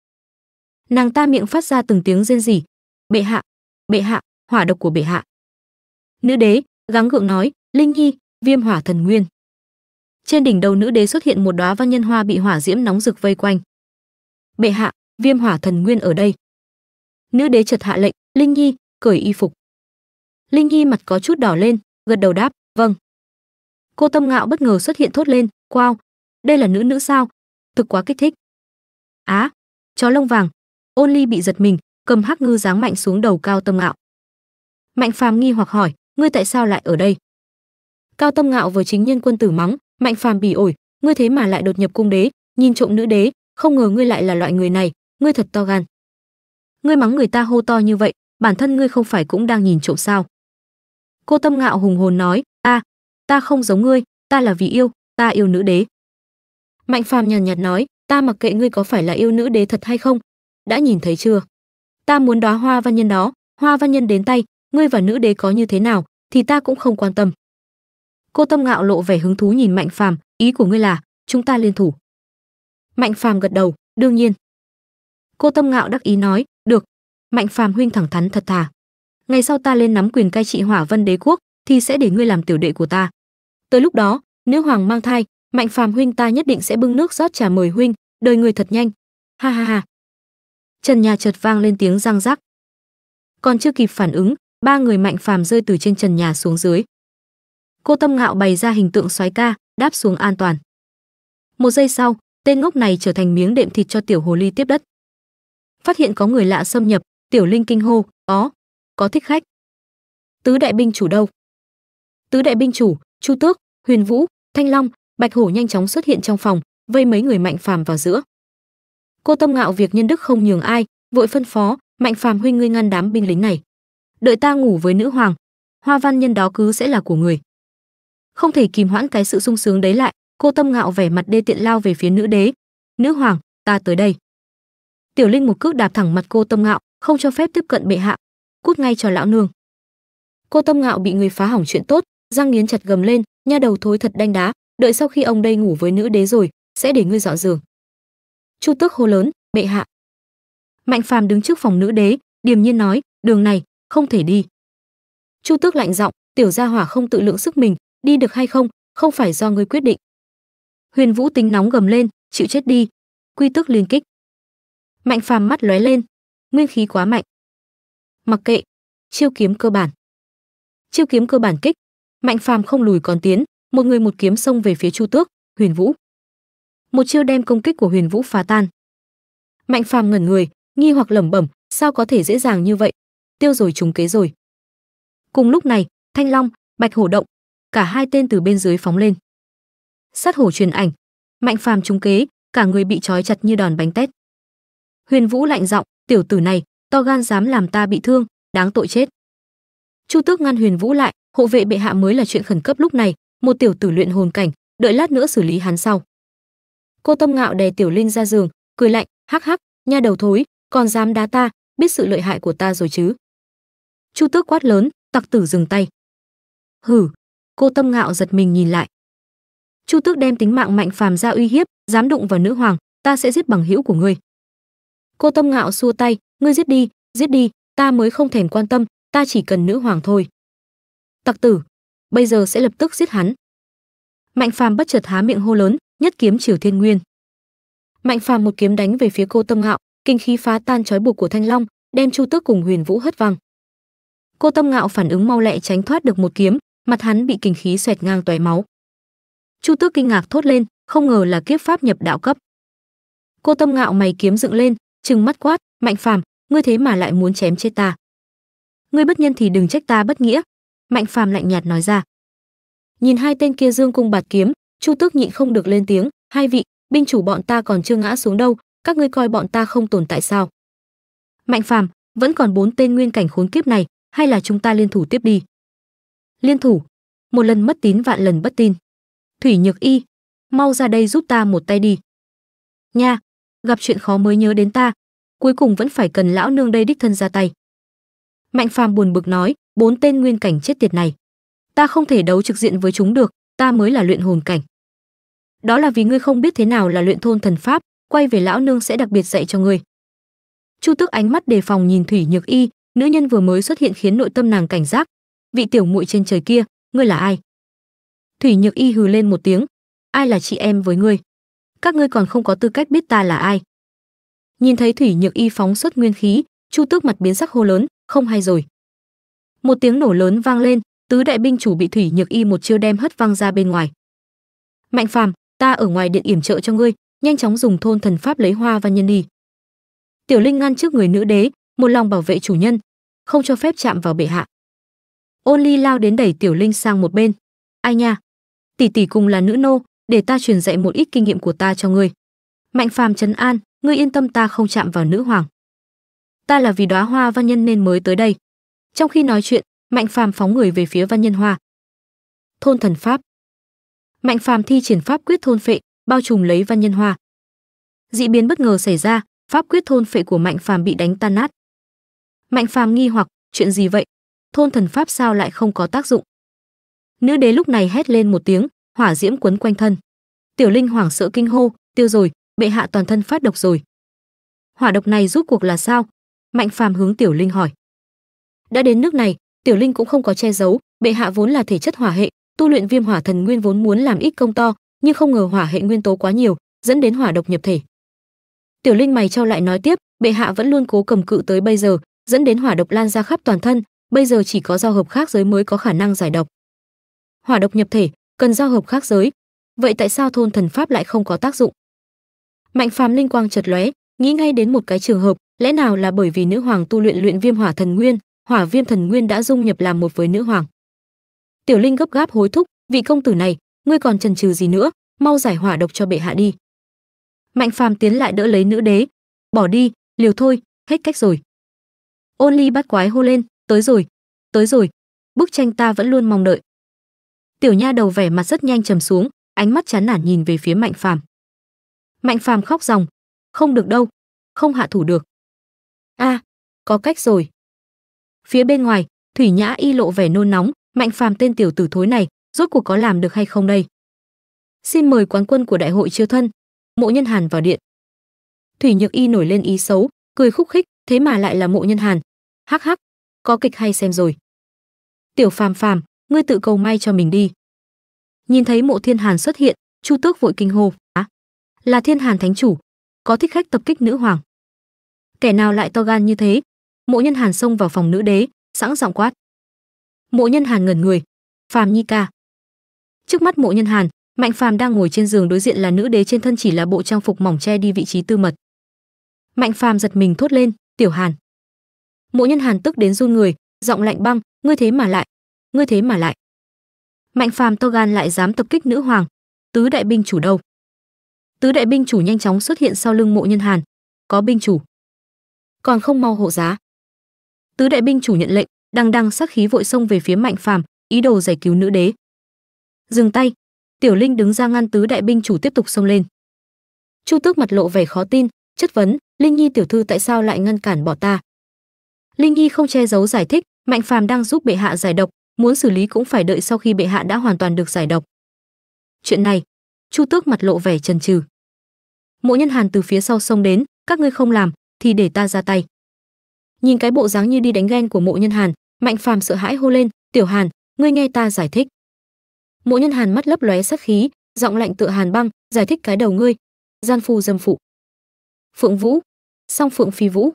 Nàng ta miệng phát ra từng tiếng rên rỉ, "Bệ hạ, bệ hạ, hỏa độc của bệ hạ." Nữ đế gắng gượng nói, "Linh Nhi, Viêm Hỏa Thần Nguyên." Trên đỉnh đầu nữ đế xuất hiện một đóa văn nhân hoa bị hỏa diễm nóng rực vây quanh. "Bệ hạ, Viêm Hỏa Thần Nguyên ở đây." Nữ đế chợt hạ lệnh, "Linh Nhi, cởi y phục." Linh Nhi mặt có chút đỏ lên, gật đầu đáp, "Vâng." cô tâm ngạo bất ngờ xuất hiện thốt lên wow đây là nữ nữ sao thực quá kích thích á chó lông vàng ôn ly bị giật mình cầm hắc ngư giáng mạnh xuống đầu cao tâm ngạo mạnh phàm nghi hoặc hỏi ngươi tại sao lại ở đây cao tâm ngạo vừa chính nhân quân tử mắng mạnh phàm bỉ ổi ngươi thế mà lại đột nhập cung đế nhìn trộm nữ đế không ngờ ngươi lại là loại người này ngươi thật to gan ngươi mắng người ta hô to như vậy bản thân ngươi không phải cũng đang nhìn trộm sao cô tâm ngạo hùng hồn nói a à, ta không giống ngươi ta là vì yêu ta yêu nữ đế mạnh phàm nhàn nhạt nói ta mặc kệ ngươi có phải là yêu nữ đế thật hay không đã nhìn thấy chưa ta muốn đóa hoa văn nhân đó hoa văn nhân đến tay ngươi và nữ đế có như thế nào thì ta cũng không quan tâm cô tâm ngạo lộ vẻ hứng thú nhìn mạnh phàm ý của ngươi là chúng ta liên thủ mạnh phàm gật đầu đương nhiên cô tâm ngạo đắc ý nói được mạnh phàm huynh thẳng thắn thật thà ngày sau ta lên nắm quyền cai trị hỏa vân đế quốc thì sẽ để ngươi làm tiểu đệ của ta tới lúc đó nữ hoàng mang thai mạnh phàm huynh ta nhất định sẽ bưng nước rót trà mời huynh đời người thật nhanh ha ha ha trần nhà chợt vang lên tiếng răng rắc còn chưa kịp phản ứng ba người mạnh phàm rơi từ trên trần nhà xuống dưới cô tâm ngạo bày ra hình tượng soái ca đáp xuống an toàn một giây sau tên ngốc này trở thành miếng đệm thịt cho tiểu hồ ly tiếp đất phát hiện có người lạ xâm nhập tiểu linh kinh hô ó có thích khách tứ đại binh chủ đâu tứ đại binh chủ chu tước huyền vũ thanh long bạch hổ nhanh chóng xuất hiện trong phòng vây mấy người mạnh phàm vào giữa cô tâm ngạo việc nhân đức không nhường ai vội phân phó mạnh phàm huynh ngươi ngăn đám binh lính này đợi ta ngủ với nữ hoàng hoa văn nhân đó cứ sẽ là của người không thể kìm hoãn cái sự sung sướng đấy lại cô tâm ngạo vẻ mặt đê tiện lao về phía nữ đế nữ hoàng ta tới đây tiểu linh một cước đạp thẳng mặt cô tâm ngạo không cho phép tiếp cận bệ hạ cút ngay cho lão nương cô tâm ngạo bị người phá hỏng chuyện tốt giang nghiến chặt gầm lên nha đầu thối thật đanh đá đợi sau khi ông đây ngủ với nữ đế rồi sẽ để ngươi dọn giường chu tước hô lớn bệ hạ mạnh phàm đứng trước phòng nữ đế điềm nhiên nói đường này không thể đi chu tước lạnh giọng tiểu gia hỏa không tự lượng sức mình đi được hay không không phải do ngươi quyết định huyền vũ tính nóng gầm lên chịu chết đi quy tước liên kích mạnh phàm mắt lóe lên nguyên khí quá mạnh mặc kệ chiêu kiếm cơ bản chiêu kiếm cơ bản kích mạnh phàm không lùi còn tiến một người một kiếm xông về phía chu tước huyền vũ một chiêu đem công kích của huyền vũ phá tan mạnh phàm ngẩn người nghi hoặc lẩm bẩm sao có thể dễ dàng như vậy tiêu rồi trúng kế rồi cùng lúc này thanh long bạch hổ động cả hai tên từ bên dưới phóng lên sát hổ truyền ảnh mạnh phàm trúng kế cả người bị trói chặt như đòn bánh tét huyền vũ lạnh giọng tiểu tử này to gan dám làm ta bị thương đáng tội chết chu tước ngăn huyền vũ lại hộ vệ bệ hạ mới là chuyện khẩn cấp lúc này một tiểu tử luyện hồn cảnh đợi lát nữa xử lý hắn sau cô tâm ngạo đè tiểu linh ra giường cười lạnh hắc hắc nha đầu thối còn dám đá ta biết sự lợi hại của ta rồi chứ chu tước quát lớn tặc tử dừng tay hử cô tâm ngạo giật mình nhìn lại chu tước đem tính mạng mạnh phàm ra uy hiếp dám đụng vào nữ hoàng ta sẽ giết bằng hữu của ngươi cô tâm ngạo xua tay ngươi giết đi giết đi ta mới không thèm quan tâm ta chỉ cần nữ hoàng thôi tặc tử bây giờ sẽ lập tức giết hắn mạnh phàm bất chợt há miệng hô lớn nhất kiếm triều thiên nguyên mạnh phàm một kiếm đánh về phía cô tâm ngạo kinh khí phá tan trói buộc của thanh long đem chu tước cùng huyền vũ hất văng cô tâm ngạo phản ứng mau lẹ tránh thoát được một kiếm mặt hắn bị kinh khí xoẹt ngang tóe máu chu tước kinh ngạc thốt lên không ngờ là kiếp pháp nhập đạo cấp cô tâm ngạo mày kiếm dựng lên trừng mắt quát mạnh phàm ngươi thế mà lại muốn chém chết ta ngươi bất nhân thì đừng trách ta bất nghĩa Mạnh Phàm lạnh nhạt nói ra. Nhìn hai tên kia dương cung bạt kiếm, Chu Tước nhịn không được lên tiếng, "Hai vị, binh chủ bọn ta còn chưa ngã xuống đâu, các ngươi coi bọn ta không tồn tại sao?" Mạnh Phàm, vẫn còn bốn tên nguyên cảnh khốn kiếp này, hay là chúng ta liên thủ tiếp đi? Liên thủ, một lần mất tín vạn lần bất tin. Thủy Nhược Y, mau ra đây giúp ta một tay đi. Nha, gặp chuyện khó mới nhớ đến ta, cuối cùng vẫn phải cần lão nương đây đích thân ra tay. Mạnh Phàm buồn bực nói, bốn tên nguyên cảnh chết tiệt này ta không thể đấu trực diện với chúng được ta mới là luyện hồn cảnh đó là vì ngươi không biết thế nào là luyện thôn thần pháp quay về lão nương sẽ đặc biệt dạy cho ngươi chu tức ánh mắt đề phòng nhìn thủy nhược y nữ nhân vừa mới xuất hiện khiến nội tâm nàng cảnh giác vị tiểu muội trên trời kia ngươi là ai thủy nhược y hừ lên một tiếng ai là chị em với ngươi các ngươi còn không có tư cách biết ta là ai nhìn thấy thủy nhược y phóng xuất nguyên khí chu tước mặt biến sắc hô lớn không hay rồi một tiếng nổ lớn vang lên tứ đại binh chủ bị thủy nhược y một chiêu đem hất văng ra bên ngoài mạnh phàm ta ở ngoài điện yểm trợ cho ngươi nhanh chóng dùng thôn thần pháp lấy hoa văn nhân đi tiểu linh ngăn trước người nữ đế một lòng bảo vệ chủ nhân không cho phép chạm vào bệ hạ ôn ly lao đến đẩy tiểu linh sang một bên ai nha tỷ tỷ cùng là nữ nô để ta truyền dạy một ít kinh nghiệm của ta cho ngươi mạnh phàm trấn an ngươi yên tâm ta không chạm vào nữ hoàng ta là vì đóa hoa văn nhân nên mới tới đây trong khi nói chuyện, Mạnh Phàm phóng người về phía Văn Nhân Hoa. Thôn thần pháp. Mạnh Phàm thi triển pháp quyết thôn phệ, bao trùm lấy Văn Nhân Hoa. Dị biến bất ngờ xảy ra, pháp quyết thôn phệ của Mạnh Phàm bị đánh tan nát. Mạnh Phàm nghi hoặc, chuyện gì vậy? Thôn thần pháp sao lại không có tác dụng? Nữ đế lúc này hét lên một tiếng, hỏa diễm quấn quanh thân. Tiểu Linh hoảng sợ kinh hô, tiêu rồi, bệ hạ toàn thân phát độc rồi. Hỏa độc này rút cuộc là sao? Mạnh Phàm hướng Tiểu Linh hỏi đã đến nước này tiểu linh cũng không có che giấu bệ hạ vốn là thể chất hỏa hệ tu luyện viêm hỏa thần nguyên vốn muốn làm ít công to nhưng không ngờ hỏa hệ nguyên tố quá nhiều dẫn đến hỏa độc nhập thể tiểu linh mày cho lại nói tiếp bệ hạ vẫn luôn cố cầm cự tới bây giờ dẫn đến hỏa độc lan ra khắp toàn thân bây giờ chỉ có giao hợp khác giới mới có khả năng giải độc hỏa độc nhập thể cần giao hợp khác giới vậy tại sao thôn thần pháp lại không có tác dụng mạnh phàm linh quang chợt lóe nghĩ ngay đến một cái trường hợp lẽ nào là bởi vì nữ hoàng tu luyện luyện viêm hỏa thần nguyên hỏa viêm thần nguyên đã dung nhập làm một với nữ hoàng tiểu linh gấp gáp hối thúc vị công tử này ngươi còn chần chừ gì nữa mau giải hỏa độc cho bệ hạ đi mạnh phàm tiến lại đỡ lấy nữ đế bỏ đi liều thôi hết cách rồi ôn ly bắt quái hô lên tới rồi tới rồi bức tranh ta vẫn luôn mong đợi tiểu nha đầu vẻ mặt rất nhanh trầm xuống ánh mắt chán nản nhìn về phía mạnh phàm mạnh phàm khóc ròng không được đâu không hạ thủ được a à, có cách rồi Phía bên ngoài, Thủy Nhã y lộ vẻ nôn nóng, Mạnh Phàm tên tiểu tử thối này, rốt cuộc có làm được hay không đây? Xin mời quán quân của đại hội chiêu thân, Mộ Nhân Hàn vào điện. Thủy Nhược Y nổi lên ý xấu, cười khúc khích, thế mà lại là Mộ Nhân Hàn. Hắc hắc, có kịch hay xem rồi. Tiểu Phàm Phàm, ngươi tự cầu may cho mình đi. Nhìn thấy Mộ Thiên Hàn xuất hiện, Chu Tước vội kinh hô, "Á, là Thiên Hàn thánh chủ, có thích khách tập kích nữ hoàng." Kẻ nào lại to gan như thế, mộ nhân hàn xông vào phòng nữ đế sẵn giọng quát mộ nhân hàn ngẩn người phàm nhi ca trước mắt mộ nhân hàn mạnh phàm đang ngồi trên giường đối diện là nữ đế trên thân chỉ là bộ trang phục mỏng che đi vị trí tư mật mạnh phàm giật mình thốt lên tiểu hàn mộ nhân hàn tức đến run người giọng lạnh băng ngươi thế mà lại ngươi thế mà lại mạnh phàm to gan lại dám tập kích nữ hoàng tứ đại binh chủ đâu tứ đại binh chủ nhanh chóng xuất hiện sau lưng mộ nhân hàn có binh chủ còn không mau hộ giá tứ đại binh chủ nhận lệnh đằng đằng sắc khí vội xông về phía mạnh phàm ý đồ giải cứu nữ đế dừng tay tiểu linh đứng ra ngăn tứ đại binh chủ tiếp tục xông lên chu tước mặt lộ vẻ khó tin chất vấn linh nhi tiểu thư tại sao lại ngăn cản bỏ ta linh nhi không che giấu giải thích mạnh phàm đang giúp bệ hạ giải độc muốn xử lý cũng phải đợi sau khi bệ hạ đã hoàn toàn được giải độc chuyện này chu tước mặt lộ vẻ trần trừ mỗi nhân hàn từ phía sau xông đến các ngươi không làm thì để ta ra tay nhìn cái bộ dáng như đi đánh ghen của mộ nhân hàn mạnh phàm sợ hãi hô lên tiểu hàn ngươi nghe ta giải thích mộ nhân hàn mắt lấp lóe sắc khí giọng lạnh tựa hàn băng giải thích cái đầu ngươi gian phu dâm phụ phượng vũ song phượng phi vũ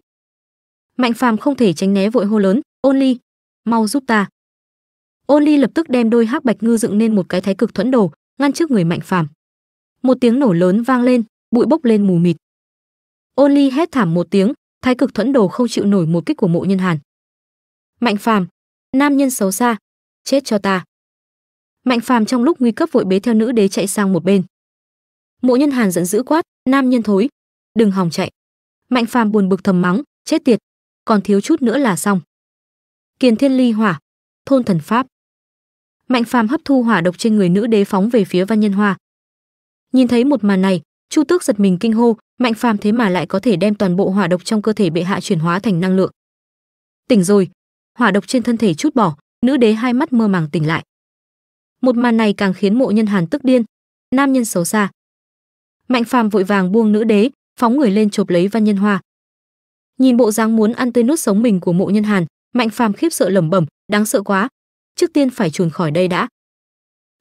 mạnh phàm không thể tránh né vội hô lớn ôn ly mau giúp ta ôn ly lập tức đem đôi hắc bạch ngư dựng nên một cái thái cực thuẫn đồ ngăn trước người mạnh phàm một tiếng nổ lớn vang lên bụi bốc lên mù mịt ôn ly hét thảm một tiếng thái cực thuẫn đồ không chịu nổi một kích của mộ nhân hàn mạnh phàm nam nhân xấu xa chết cho ta mạnh phàm trong lúc nguy cấp vội bế theo nữ đế chạy sang một bên mộ nhân hàn giận dữ quát nam nhân thối đừng hòng chạy mạnh phàm buồn bực thầm mắng chết tiệt còn thiếu chút nữa là xong kiền thiên ly hỏa thôn thần pháp mạnh phàm hấp thu hỏa độc trên người nữ đế phóng về phía văn nhân hoa nhìn thấy một màn này chu tước giật mình kinh hô mạnh phàm thế mà lại có thể đem toàn bộ hỏa độc trong cơ thể bệ hạ chuyển hóa thành năng lượng tỉnh rồi hỏa độc trên thân thể chút bỏ nữ đế hai mắt mơ màng tỉnh lại một màn này càng khiến mộ nhân hàn tức điên nam nhân xấu xa mạnh phàm vội vàng buông nữ đế phóng người lên chộp lấy văn nhân hoa nhìn bộ dáng muốn ăn tươi nuốt sống mình của mộ nhân hàn mạnh phàm khiếp sợ lẩm bẩm đáng sợ quá trước tiên phải chuồn khỏi đây đã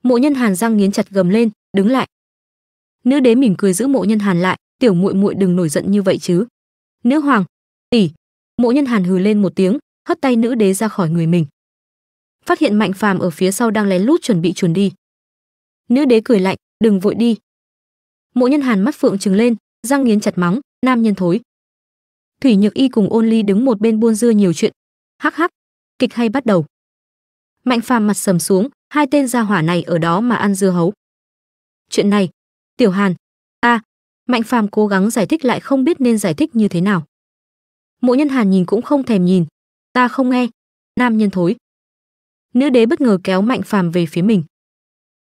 mộ nhân hàn răng nghiến chặt gầm lên đứng lại nữ đế mỉm cười giữ mộ nhân hàn lại tiểu muội muội đừng nổi giận như vậy chứ nữ hoàng tỷ mộ nhân hàn hừ lên một tiếng hất tay nữ đế ra khỏi người mình phát hiện mạnh phàm ở phía sau đang lén lút chuẩn bị chuồn đi nữ đế cười lạnh đừng vội đi mộ nhân hàn mắt phượng trừng lên răng nghiến chặt mắng nam nhân thối thủy nhược y cùng ôn ly đứng một bên buôn dưa nhiều chuyện hắc hắc kịch hay bắt đầu mạnh phàm mặt sầm xuống hai tên gia hỏa này ở đó mà ăn dưa hấu chuyện này tiểu hàn a à, Mạnh Phàm cố gắng giải thích lại không biết nên giải thích như thế nào. Mộ Nhân Hàn nhìn cũng không thèm nhìn, ta không nghe, nam nhân thối. Nữ đế bất ngờ kéo Mạnh Phàm về phía mình.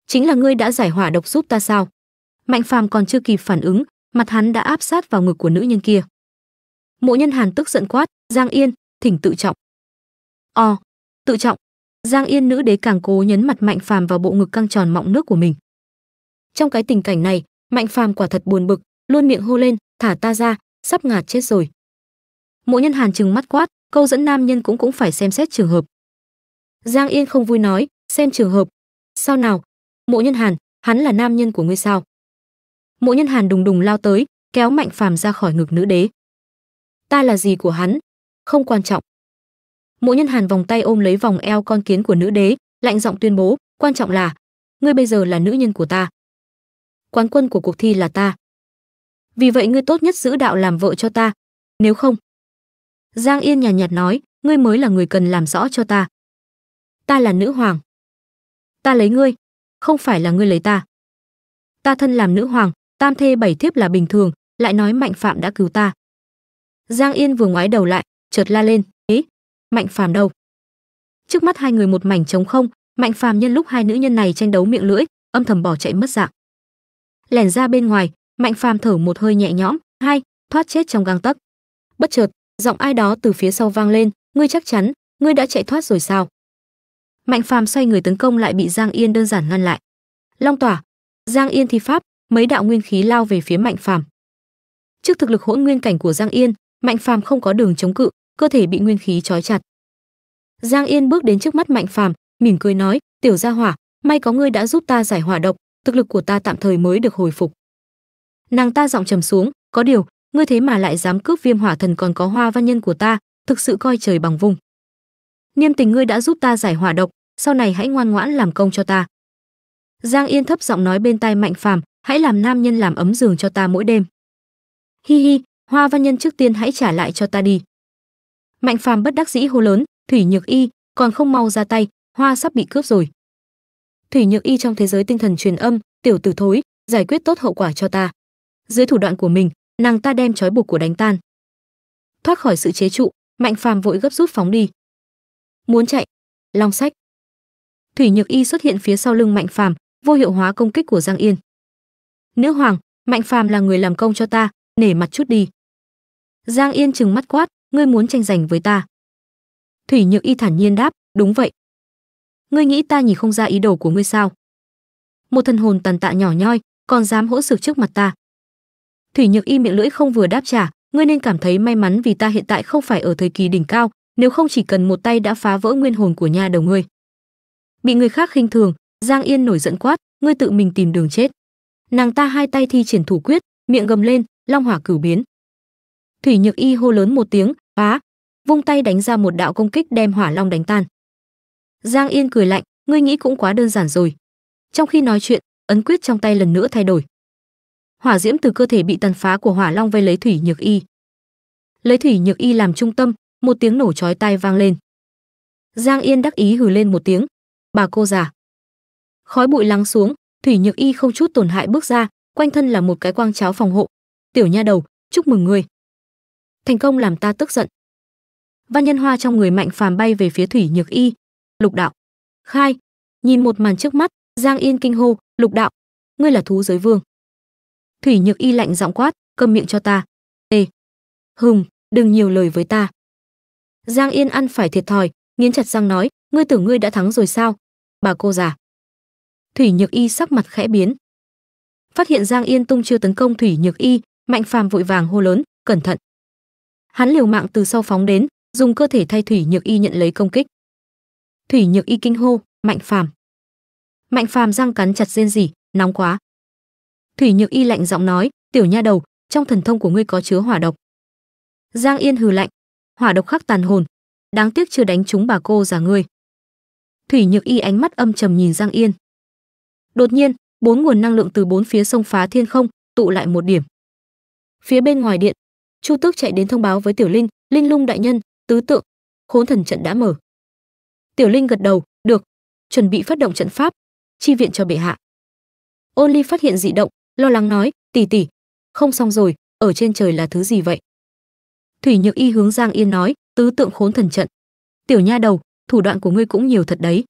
Chính là ngươi đã giải hỏa độc giúp ta sao? Mạnh Phàm còn chưa kịp phản ứng, mặt hắn đã áp sát vào ngực của nữ nhân kia. Mộ Nhân Hàn tức giận quát, "Giang Yên, thỉnh tự trọng." O, tự trọng." Giang Yên nữ đế càng cố nhấn mặt Mạnh Phàm vào bộ ngực căng tròn mọng nước của mình. Trong cái tình cảnh này, mạnh phàm quả thật buồn bực luôn miệng hô lên thả ta ra sắp ngạt chết rồi mộ nhân hàn chừng mắt quát câu dẫn nam nhân cũng cũng phải xem xét trường hợp giang yên không vui nói xem trường hợp sao nào mộ nhân hàn hắn là nam nhân của ngươi sao mộ nhân hàn đùng đùng lao tới kéo mạnh phàm ra khỏi ngực nữ đế ta là gì của hắn không quan trọng mộ nhân hàn vòng tay ôm lấy vòng eo con kiến của nữ đế lạnh giọng tuyên bố quan trọng là ngươi bây giờ là nữ nhân của ta quán quân của cuộc thi là ta. Vì vậy ngươi tốt nhất giữ đạo làm vợ cho ta, nếu không. Giang Yên nhàn nhạt, nhạt nói, ngươi mới là người cần làm rõ cho ta. Ta là nữ hoàng. Ta lấy ngươi, không phải là ngươi lấy ta. Ta thân làm nữ hoàng, tam thê bảy thiếp là bình thường, lại nói Mạnh Phạm đã cứu ta. Giang Yên vừa ngoái đầu lại, chợt la lên, "Ế, Mạnh Phạm đâu?" Trước mắt hai người một mảnh trống không, Mạnh Phạm nhân lúc hai nữ nhân này tranh đấu miệng lưỡi, âm thầm bỏ chạy mất dạng lẻn ra bên ngoài mạnh phàm thở một hơi nhẹ nhõm hai thoát chết trong gang tấc bất chợt giọng ai đó từ phía sau vang lên ngươi chắc chắn ngươi đã chạy thoát rồi sao mạnh phàm xoay người tấn công lại bị giang yên đơn giản ngăn lại long tỏa giang yên thi pháp mấy đạo nguyên khí lao về phía mạnh phàm trước thực lực hỗn nguyên cảnh của giang yên mạnh phàm không có đường chống cự cơ thể bị nguyên khí trói chặt giang yên bước đến trước mắt mạnh phàm mỉm cười nói tiểu gia hỏa may có ngươi đã giúp ta giải hỏa độc thực lực của ta tạm thời mới được hồi phục nàng ta giọng trầm xuống có điều ngươi thế mà lại dám cướp viêm hỏa thần còn có hoa văn nhân của ta thực sự coi trời bằng vùng niêm tình ngươi đã giúp ta giải hỏa độc sau này hãy ngoan ngoãn làm công cho ta giang yên thấp giọng nói bên tai mạnh phàm hãy làm nam nhân làm ấm giường cho ta mỗi đêm hi hi hoa văn nhân trước tiên hãy trả lại cho ta đi mạnh phàm bất đắc dĩ hô lớn thủy nhược y còn không mau ra tay hoa sắp bị cướp rồi thủy nhược y trong thế giới tinh thần truyền âm tiểu tử thối giải quyết tốt hậu quả cho ta dưới thủ đoạn của mình nàng ta đem trói buộc của đánh tan thoát khỏi sự chế trụ mạnh phàm vội gấp rút phóng đi muốn chạy long sách thủy nhược y xuất hiện phía sau lưng mạnh phàm vô hiệu hóa công kích của giang yên nữ hoàng mạnh phàm là người làm công cho ta nể mặt chút đi giang yên chừng mắt quát ngươi muốn tranh giành với ta thủy nhược y thản nhiên đáp đúng vậy ngươi nghĩ ta nhìn không ra ý đồ của ngươi sao một thần hồn tàn tạ nhỏ nhoi còn dám hỗn xược trước mặt ta thủy nhược y miệng lưỡi không vừa đáp trả ngươi nên cảm thấy may mắn vì ta hiện tại không phải ở thời kỳ đỉnh cao nếu không chỉ cần một tay đã phá vỡ nguyên hồn của nhà đầu ngươi bị người khác khinh thường giang yên nổi giận quát ngươi tự mình tìm đường chết nàng ta hai tay thi triển thủ quyết miệng gầm lên long hỏa cửu biến thủy nhược y hô lớn một tiếng phá vung tay đánh ra một đạo công kích đem hỏa long đánh tan Giang Yên cười lạnh, ngươi nghĩ cũng quá đơn giản rồi. Trong khi nói chuyện, ấn quyết trong tay lần nữa thay đổi. Hỏa diễm từ cơ thể bị tàn phá của Hỏa Long vây lấy Thủy Nhược Y. Lấy Thủy Nhược Y làm trung tâm, một tiếng nổ chói tai vang lên. Giang Yên đắc ý hừ lên một tiếng, "Bà cô già." Khói bụi lắng xuống, Thủy Nhược Y không chút tổn hại bước ra, quanh thân là một cái quang cháo phòng hộ. "Tiểu nha đầu, chúc mừng ngươi." Thành công làm ta tức giận. Văn Nhân Hoa trong người mạnh phàm bay về phía Thủy Nhược Y, lục đạo khai nhìn một màn trước mắt giang yên kinh hô lục đạo ngươi là thú giới vương thủy nhược y lạnh giọng quát cầm miệng cho ta ê hùng đừng nhiều lời với ta giang yên ăn phải thiệt thòi nghiến chặt răng nói ngươi tưởng ngươi đã thắng rồi sao bà cô già thủy nhược y sắc mặt khẽ biến phát hiện giang yên tung chưa tấn công thủy nhược y mạnh phàm vội vàng hô lớn cẩn thận hắn liều mạng từ sau phóng đến dùng cơ thể thay thủy nhược y nhận lấy công kích thủy nhược y kinh hô mạnh phàm mạnh phàm răng cắn chặt rên rỉ nóng quá thủy nhược y lạnh giọng nói tiểu nha đầu trong thần thông của ngươi có chứa hỏa độc giang yên hừ lạnh hỏa độc khắc tàn hồn đáng tiếc chưa đánh trúng bà cô già ngươi thủy nhược y ánh mắt âm trầm nhìn giang yên đột nhiên bốn nguồn năng lượng từ bốn phía sông phá thiên không tụ lại một điểm phía bên ngoài điện chu tước chạy đến thông báo với tiểu linh linh lung đại nhân tứ tượng khốn thần trận đã mở Tiểu Linh gật đầu, được, chuẩn bị phát động trận pháp, chi viện cho bệ hạ. Ôn Ly phát hiện dị động, lo lắng nói, tỷ tỷ, không xong rồi, ở trên trời là thứ gì vậy? Thủy Nhược Y hướng Giang Yên nói, tứ tượng khốn thần trận. Tiểu nha đầu, thủ đoạn của ngươi cũng nhiều thật đấy.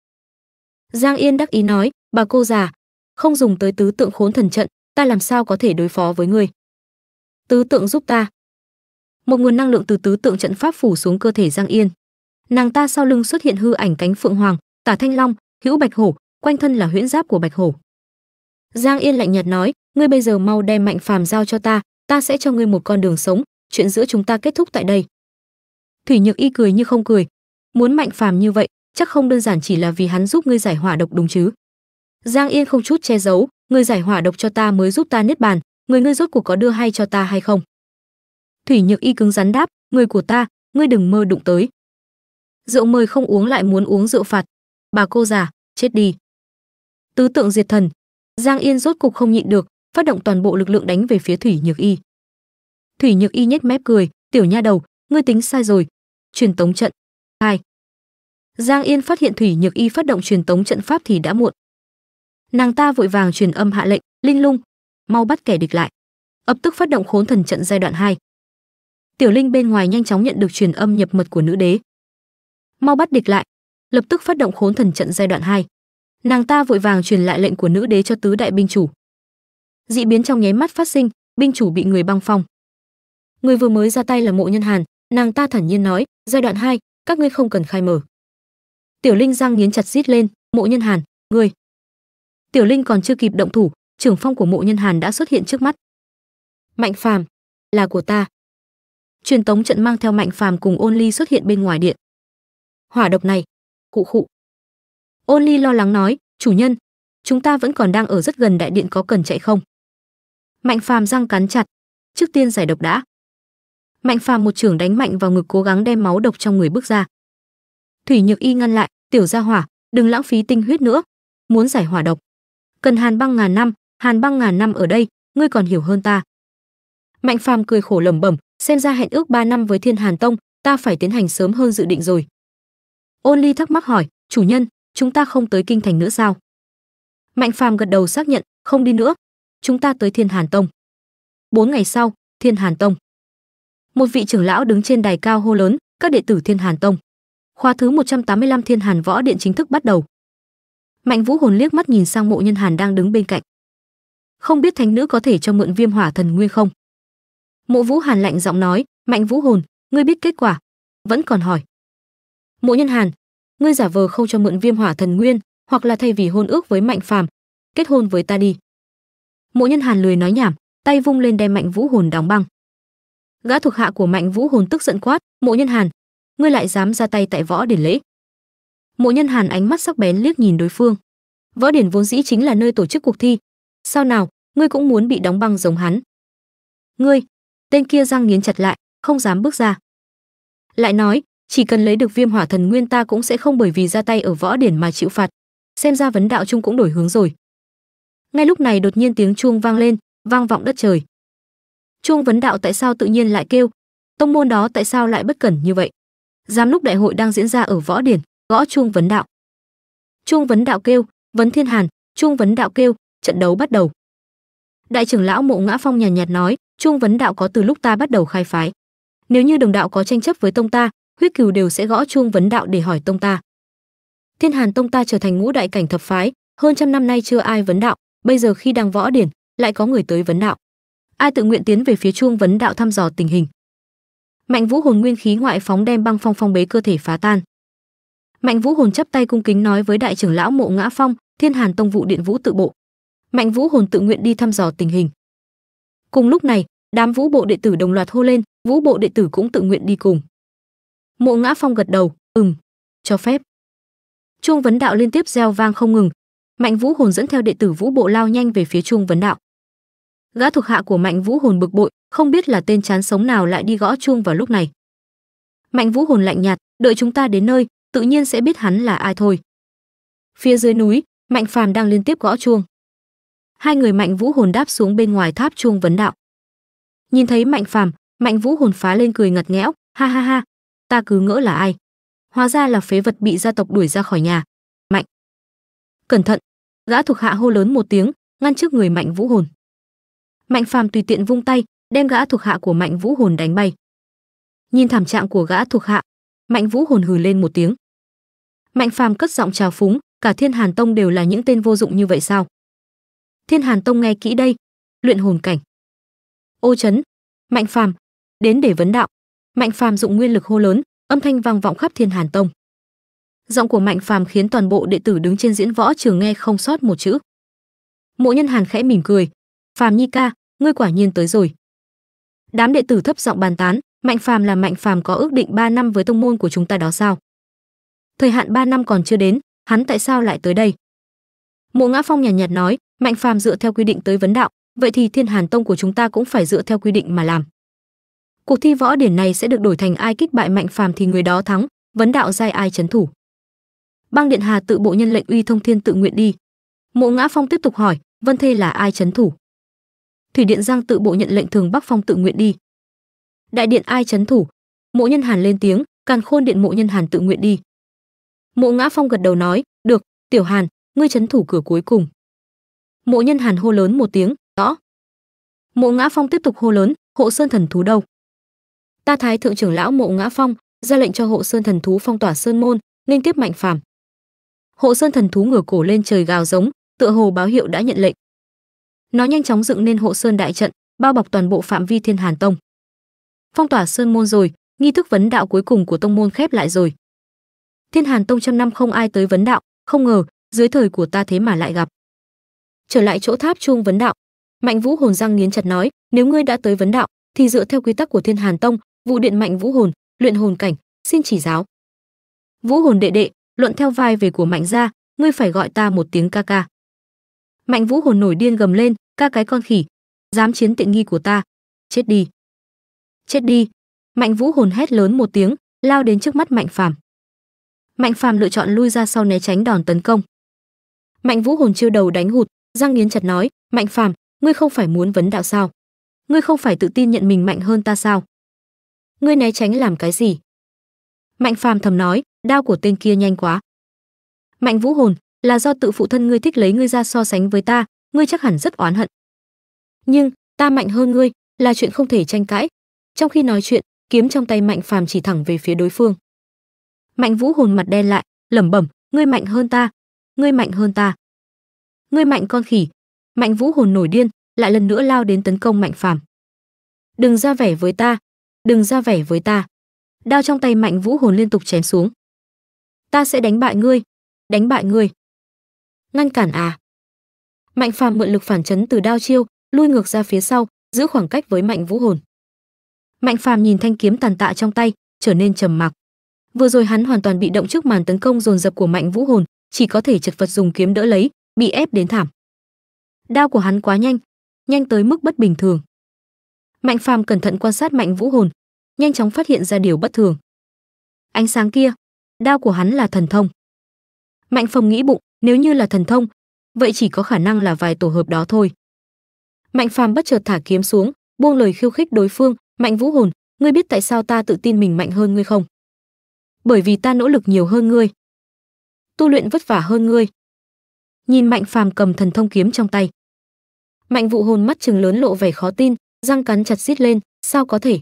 Giang Yên đắc ý nói, bà cô già, không dùng tới tứ tượng khốn thần trận, ta làm sao có thể đối phó với ngươi? Tứ tượng giúp ta. Một nguồn năng lượng từ tứ tượng trận pháp phủ xuống cơ thể Giang Yên nàng ta sau lưng xuất hiện hư ảnh cánh phượng hoàng tả thanh long hữu bạch hổ quanh thân là huyễn giáp của bạch hổ giang yên lạnh nhạt nói ngươi bây giờ mau đem mạnh phàm giao cho ta ta sẽ cho ngươi một con đường sống chuyện giữa chúng ta kết thúc tại đây thủy nhược y cười như không cười muốn mạnh phàm như vậy chắc không đơn giản chỉ là vì hắn giúp ngươi giải hỏa độc đúng chứ giang yên không chút che giấu người giải hỏa độc cho ta mới giúp ta niết bàn người ngươi rốt cuộc có đưa hay cho ta hay không thủy nhược y cứng rắn đáp người của ta ngươi đừng mơ đụng tới rượu mời không uống lại muốn uống rượu phạt bà cô già chết đi tứ tượng diệt thần giang yên rốt cục không nhịn được phát động toàn bộ lực lượng đánh về phía thủy nhược y thủy nhược y nhếch mép cười tiểu nha đầu ngươi tính sai rồi truyền tống trận hai giang yên phát hiện thủy nhược y phát động truyền tống trận pháp thì đã muộn nàng ta vội vàng truyền âm hạ lệnh linh lung mau bắt kẻ địch lại ập tức phát động khốn thần trận giai đoạn 2. tiểu linh bên ngoài nhanh chóng nhận được truyền âm nhập mật của nữ đế mau bắt địch lại lập tức phát động khốn thần trận giai đoạn 2. nàng ta vội vàng truyền lại lệnh của nữ đế cho tứ đại binh chủ dị biến trong nháy mắt phát sinh binh chủ bị người băng phong người vừa mới ra tay là mộ nhân hàn nàng ta thản nhiên nói giai đoạn 2, các ngươi không cần khai mở tiểu linh răng nghiến chặt rít lên mộ nhân hàn ngươi tiểu linh còn chưa kịp động thủ trưởng phong của mộ nhân hàn đã xuất hiện trước mắt mạnh phàm là của ta truyền tống trận mang theo mạnh phàm cùng ôn ly xuất hiện bên ngoài điện hỏa độc này cụ khụ ôn ly lo lắng nói chủ nhân chúng ta vẫn còn đang ở rất gần đại điện có cần chạy không mạnh phàm răng cắn chặt trước tiên giải độc đã mạnh phàm một trường đánh mạnh vào ngực cố gắng đem máu độc trong người bước ra thủy nhược y ngăn lại tiểu gia hỏa đừng lãng phí tinh huyết nữa muốn giải hỏa độc cần hàn băng ngàn năm hàn băng ngàn năm ở đây ngươi còn hiểu hơn ta mạnh phàm cười khổ lẩm bẩm xem ra hẹn ước ba năm với thiên hàn tông ta phải tiến hành sớm hơn dự định rồi ôn ly thắc mắc hỏi chủ nhân chúng ta không tới kinh thành nữa sao mạnh phàm gật đầu xác nhận không đi nữa chúng ta tới thiên hàn tông bốn ngày sau thiên hàn tông một vị trưởng lão đứng trên đài cao hô lớn các đệ tử thiên hàn tông khóa thứ 185 thiên hàn võ điện chính thức bắt đầu mạnh vũ hồn liếc mắt nhìn sang mộ nhân hàn đang đứng bên cạnh không biết thánh nữ có thể cho mượn viêm hỏa thần nguyên không mộ vũ hàn lạnh giọng nói mạnh vũ hồn ngươi biết kết quả vẫn còn hỏi mộ nhân hàn ngươi giả vờ không cho mượn viêm hỏa thần nguyên hoặc là thay vì hôn ước với mạnh phàm kết hôn với ta đi mộ nhân hàn lười nói nhảm tay vung lên đem mạnh vũ hồn đóng băng gã thuộc hạ của mạnh vũ hồn tức giận quát mộ nhân hàn ngươi lại dám ra tay tại võ điển lễ mộ nhân hàn ánh mắt sắc bén liếc nhìn đối phương võ điển vốn dĩ chính là nơi tổ chức cuộc thi sao nào ngươi cũng muốn bị đóng băng giống hắn ngươi tên kia răng nghiến chặt lại không dám bước ra lại nói chỉ cần lấy được viêm hỏa thần nguyên ta cũng sẽ không bởi vì ra tay ở võ điển mà chịu phạt xem ra vấn đạo chung cũng đổi hướng rồi ngay lúc này đột nhiên tiếng chuông vang lên vang vọng đất trời chuông vấn đạo tại sao tự nhiên lại kêu tông môn đó tại sao lại bất cẩn như vậy giám lúc đại hội đang diễn ra ở võ điển gõ chuông vấn đạo chuông vấn đạo kêu vấn thiên hàn chuông vấn đạo kêu trận đấu bắt đầu đại trưởng lão mộ ngã phong nhàn nhạt, nhạt nói chuông vấn đạo có từ lúc ta bắt đầu khai phái nếu như đồng đạo có tranh chấp với tông ta huyết cừu đều sẽ gõ chuông vấn đạo để hỏi tông ta thiên hàn tông ta trở thành ngũ đại cảnh thập phái hơn trăm năm nay chưa ai vấn đạo bây giờ khi đang võ điển lại có người tới vấn đạo ai tự nguyện tiến về phía chuông vấn đạo thăm dò tình hình mạnh vũ hồn nguyên khí ngoại phóng đem băng phong phong bế cơ thể phá tan mạnh vũ hồn chấp tay cung kính nói với đại trưởng lão mộ ngã phong thiên hàn tông vụ điện vũ tự bộ mạnh vũ hồn tự nguyện đi thăm dò tình hình cùng lúc này đám vũ bộ đệ tử đồng loạt hô lên vũ bộ đệ tử cũng tự nguyện đi cùng Mộ Ngã Phong gật đầu, "Ừm, cho phép." Chuông vấn đạo liên tiếp reo vang không ngừng. Mạnh Vũ Hồn dẫn theo đệ tử Vũ Bộ lao nhanh về phía chuông vấn đạo. Gã thuộc hạ của Mạnh Vũ Hồn bực bội, không biết là tên chán sống nào lại đi gõ chuông vào lúc này. Mạnh Vũ Hồn lạnh nhạt, "Đợi chúng ta đến nơi, tự nhiên sẽ biết hắn là ai thôi." Phía dưới núi, Mạnh Phàm đang liên tiếp gõ chuông. Hai người Mạnh Vũ Hồn đáp xuống bên ngoài tháp chuông vấn đạo. Nhìn thấy Mạnh Phàm, Mạnh Vũ Hồn phá lên cười ngặt ngẽo, "Ha ha ha, ta cứ ngỡ là ai hóa ra là phế vật bị gia tộc đuổi ra khỏi nhà mạnh cẩn thận gã thuộc hạ hô lớn một tiếng ngăn trước người mạnh vũ hồn mạnh phàm tùy tiện vung tay đem gã thuộc hạ của mạnh vũ hồn đánh bay nhìn thảm trạng của gã thuộc hạ mạnh vũ hồn hừ lên một tiếng mạnh phàm cất giọng trào phúng cả thiên hàn tông đều là những tên vô dụng như vậy sao thiên hàn tông nghe kỹ đây luyện hồn cảnh ô chấn mạnh phàm đến để vấn đạo mạnh phàm dụng nguyên lực hô lớn âm thanh vang vọng khắp thiên hàn tông giọng của mạnh phàm khiến toàn bộ đệ tử đứng trên diễn võ trường nghe không sót một chữ mộ nhân hàn khẽ mỉm cười phàm nhi ca ngươi quả nhiên tới rồi đám đệ tử thấp giọng bàn tán mạnh phàm là mạnh phàm có ước định 3 năm với tông môn của chúng ta đó sao thời hạn 3 năm còn chưa đến hắn tại sao lại tới đây mộ ngã phong nhàn nhạt, nhạt nói mạnh phàm dựa theo quy định tới vấn đạo vậy thì thiên hàn tông của chúng ta cũng phải dựa theo quy định mà làm cuộc thi võ điển này sẽ được đổi thành ai kích bại mạnh phàm thì người đó thắng vấn đạo giai ai chấn thủ băng điện hà tự bộ nhân lệnh uy thông thiên tự nguyện đi mộ ngã phong tiếp tục hỏi vân thê là ai chấn thủ thủy điện giang tự bộ nhận lệnh thường bắc phong tự nguyện đi đại điện ai chấn thủ mộ nhân hàn lên tiếng càn khôn điện mộ nhân hàn tự nguyện đi mộ ngã phong gật đầu nói được tiểu hàn ngươi chấn thủ cửa cuối cùng mộ nhân hàn hô lớn một tiếng rõ mộ ngã phong tiếp tục hô lớn hộ sơn thần thú đâu ta thái thượng trưởng lão mộ ngã phong ra lệnh cho hộ sơn thần thú phong tỏa sơn môn nên tiếp mạnh phàm hộ sơn thần thú ngửa cổ lên trời gào giống tựa hồ báo hiệu đã nhận lệnh nó nhanh chóng dựng nên hộ sơn đại trận bao bọc toàn bộ phạm vi thiên hàn tông phong tỏa sơn môn rồi nghi thức vấn đạo cuối cùng của tông môn khép lại rồi thiên hàn tông trăm năm không ai tới vấn đạo không ngờ dưới thời của ta thế mà lại gặp trở lại chỗ tháp chuông vấn đạo mạnh vũ hồn răng nghiến chặt nói nếu ngươi đã tới vấn đạo thì dựa theo quy tắc của thiên hàn tông Vụ điện mạnh vũ hồn, luyện hồn cảnh, xin chỉ giáo. Vũ hồn đệ đệ, luận theo vai về của Mạnh gia, ngươi phải gọi ta một tiếng ca ca. Mạnh vũ hồn nổi điên gầm lên, ca cái con khỉ, dám chiến tiện nghi của ta, chết đi. Chết đi. Mạnh vũ hồn hét lớn một tiếng, lao đến trước mắt Mạnh Phàm. Mạnh Phàm lựa chọn lui ra sau né tránh đòn tấn công. Mạnh Vũ hồn chưa đầu đánh hụt, răng nghiến chặt nói, "Mạnh Phàm, ngươi không phải muốn vấn đạo sao? Ngươi không phải tự tin nhận mình mạnh hơn ta sao?" ngươi né tránh làm cái gì mạnh phàm thầm nói đao của tên kia nhanh quá mạnh vũ hồn là do tự phụ thân ngươi thích lấy ngươi ra so sánh với ta ngươi chắc hẳn rất oán hận nhưng ta mạnh hơn ngươi là chuyện không thể tranh cãi trong khi nói chuyện kiếm trong tay mạnh phàm chỉ thẳng về phía đối phương mạnh vũ hồn mặt đen lại lẩm bẩm ngươi mạnh hơn ta ngươi mạnh hơn ta ngươi mạnh con khỉ mạnh vũ hồn nổi điên lại lần nữa lao đến tấn công mạnh phàm đừng ra vẻ với ta đừng ra vẻ với ta đao trong tay mạnh vũ hồn liên tục chém xuống ta sẽ đánh bại ngươi đánh bại ngươi ngăn cản à mạnh phàm mượn lực phản chấn từ đao chiêu lui ngược ra phía sau giữ khoảng cách với mạnh vũ hồn mạnh phàm nhìn thanh kiếm tàn tạ trong tay trở nên trầm mặc vừa rồi hắn hoàn toàn bị động trước màn tấn công dồn dập của mạnh vũ hồn chỉ có thể chật vật dùng kiếm đỡ lấy bị ép đến thảm đao của hắn quá nhanh nhanh tới mức bất bình thường Mạnh Phàm cẩn thận quan sát Mạnh Vũ Hồn, nhanh chóng phát hiện ra điều bất thường. Ánh sáng kia, đao của hắn là thần thông. Mạnh Phàm nghĩ bụng, nếu như là thần thông, vậy chỉ có khả năng là vài tổ hợp đó thôi. Mạnh Phàm bất chợt thả kiếm xuống, buông lời khiêu khích đối phương, "Mạnh Vũ Hồn, ngươi biết tại sao ta tự tin mình mạnh hơn ngươi không? Bởi vì ta nỗ lực nhiều hơn ngươi, tu luyện vất vả hơn ngươi." Nhìn Mạnh Phàm cầm thần thông kiếm trong tay, Mạnh Vũ Hồn mắt trừng lớn lộ vẻ khó tin, răng cắn chặt rít lên, sao có thể?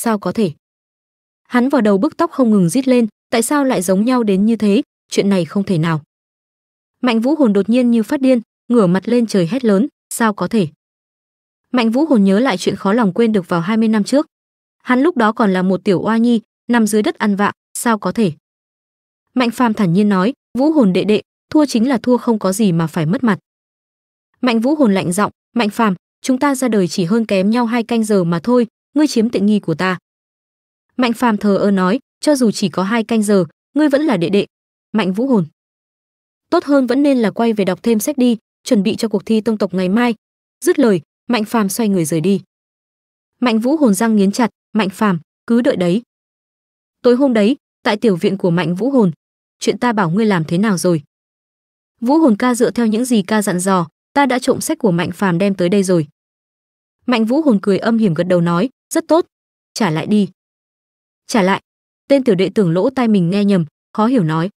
Sao có thể? Hắn vào đầu bức tóc không ngừng rít lên, tại sao lại giống nhau đến như thế, chuyện này không thể nào. Mạnh Vũ Hồn đột nhiên như phát điên, ngửa mặt lên trời hét lớn, sao có thể? Mạnh Vũ Hồn nhớ lại chuyện khó lòng quên được vào 20 năm trước. Hắn lúc đó còn là một tiểu oa nhi, nằm dưới đất ăn vạ, sao có thể? Mạnh Phàm thản nhiên nói, Vũ Hồn đệ đệ, thua chính là thua không có gì mà phải mất mặt. Mạnh Vũ Hồn lạnh giọng, Mạnh Phàm, chúng ta ra đời chỉ hơn kém nhau hai canh giờ mà thôi ngươi chiếm tiện nghi của ta mạnh phàm thờ ơ nói cho dù chỉ có hai canh giờ ngươi vẫn là đệ đệ mạnh vũ hồn tốt hơn vẫn nên là quay về đọc thêm sách đi chuẩn bị cho cuộc thi tông tộc ngày mai dứt lời mạnh phàm xoay người rời đi mạnh vũ hồn răng nghiến chặt mạnh phàm cứ đợi đấy tối hôm đấy tại tiểu viện của mạnh vũ hồn chuyện ta bảo ngươi làm thế nào rồi vũ hồn ca dựa theo những gì ca dặn dò ta đã trộm sách của mạnh phàm đem tới đây rồi mạnh vũ hồn cười âm hiểm gật đầu nói rất tốt trả lại đi trả lại tên tiểu đệ tưởng lỗ tai mình nghe nhầm khó hiểu nói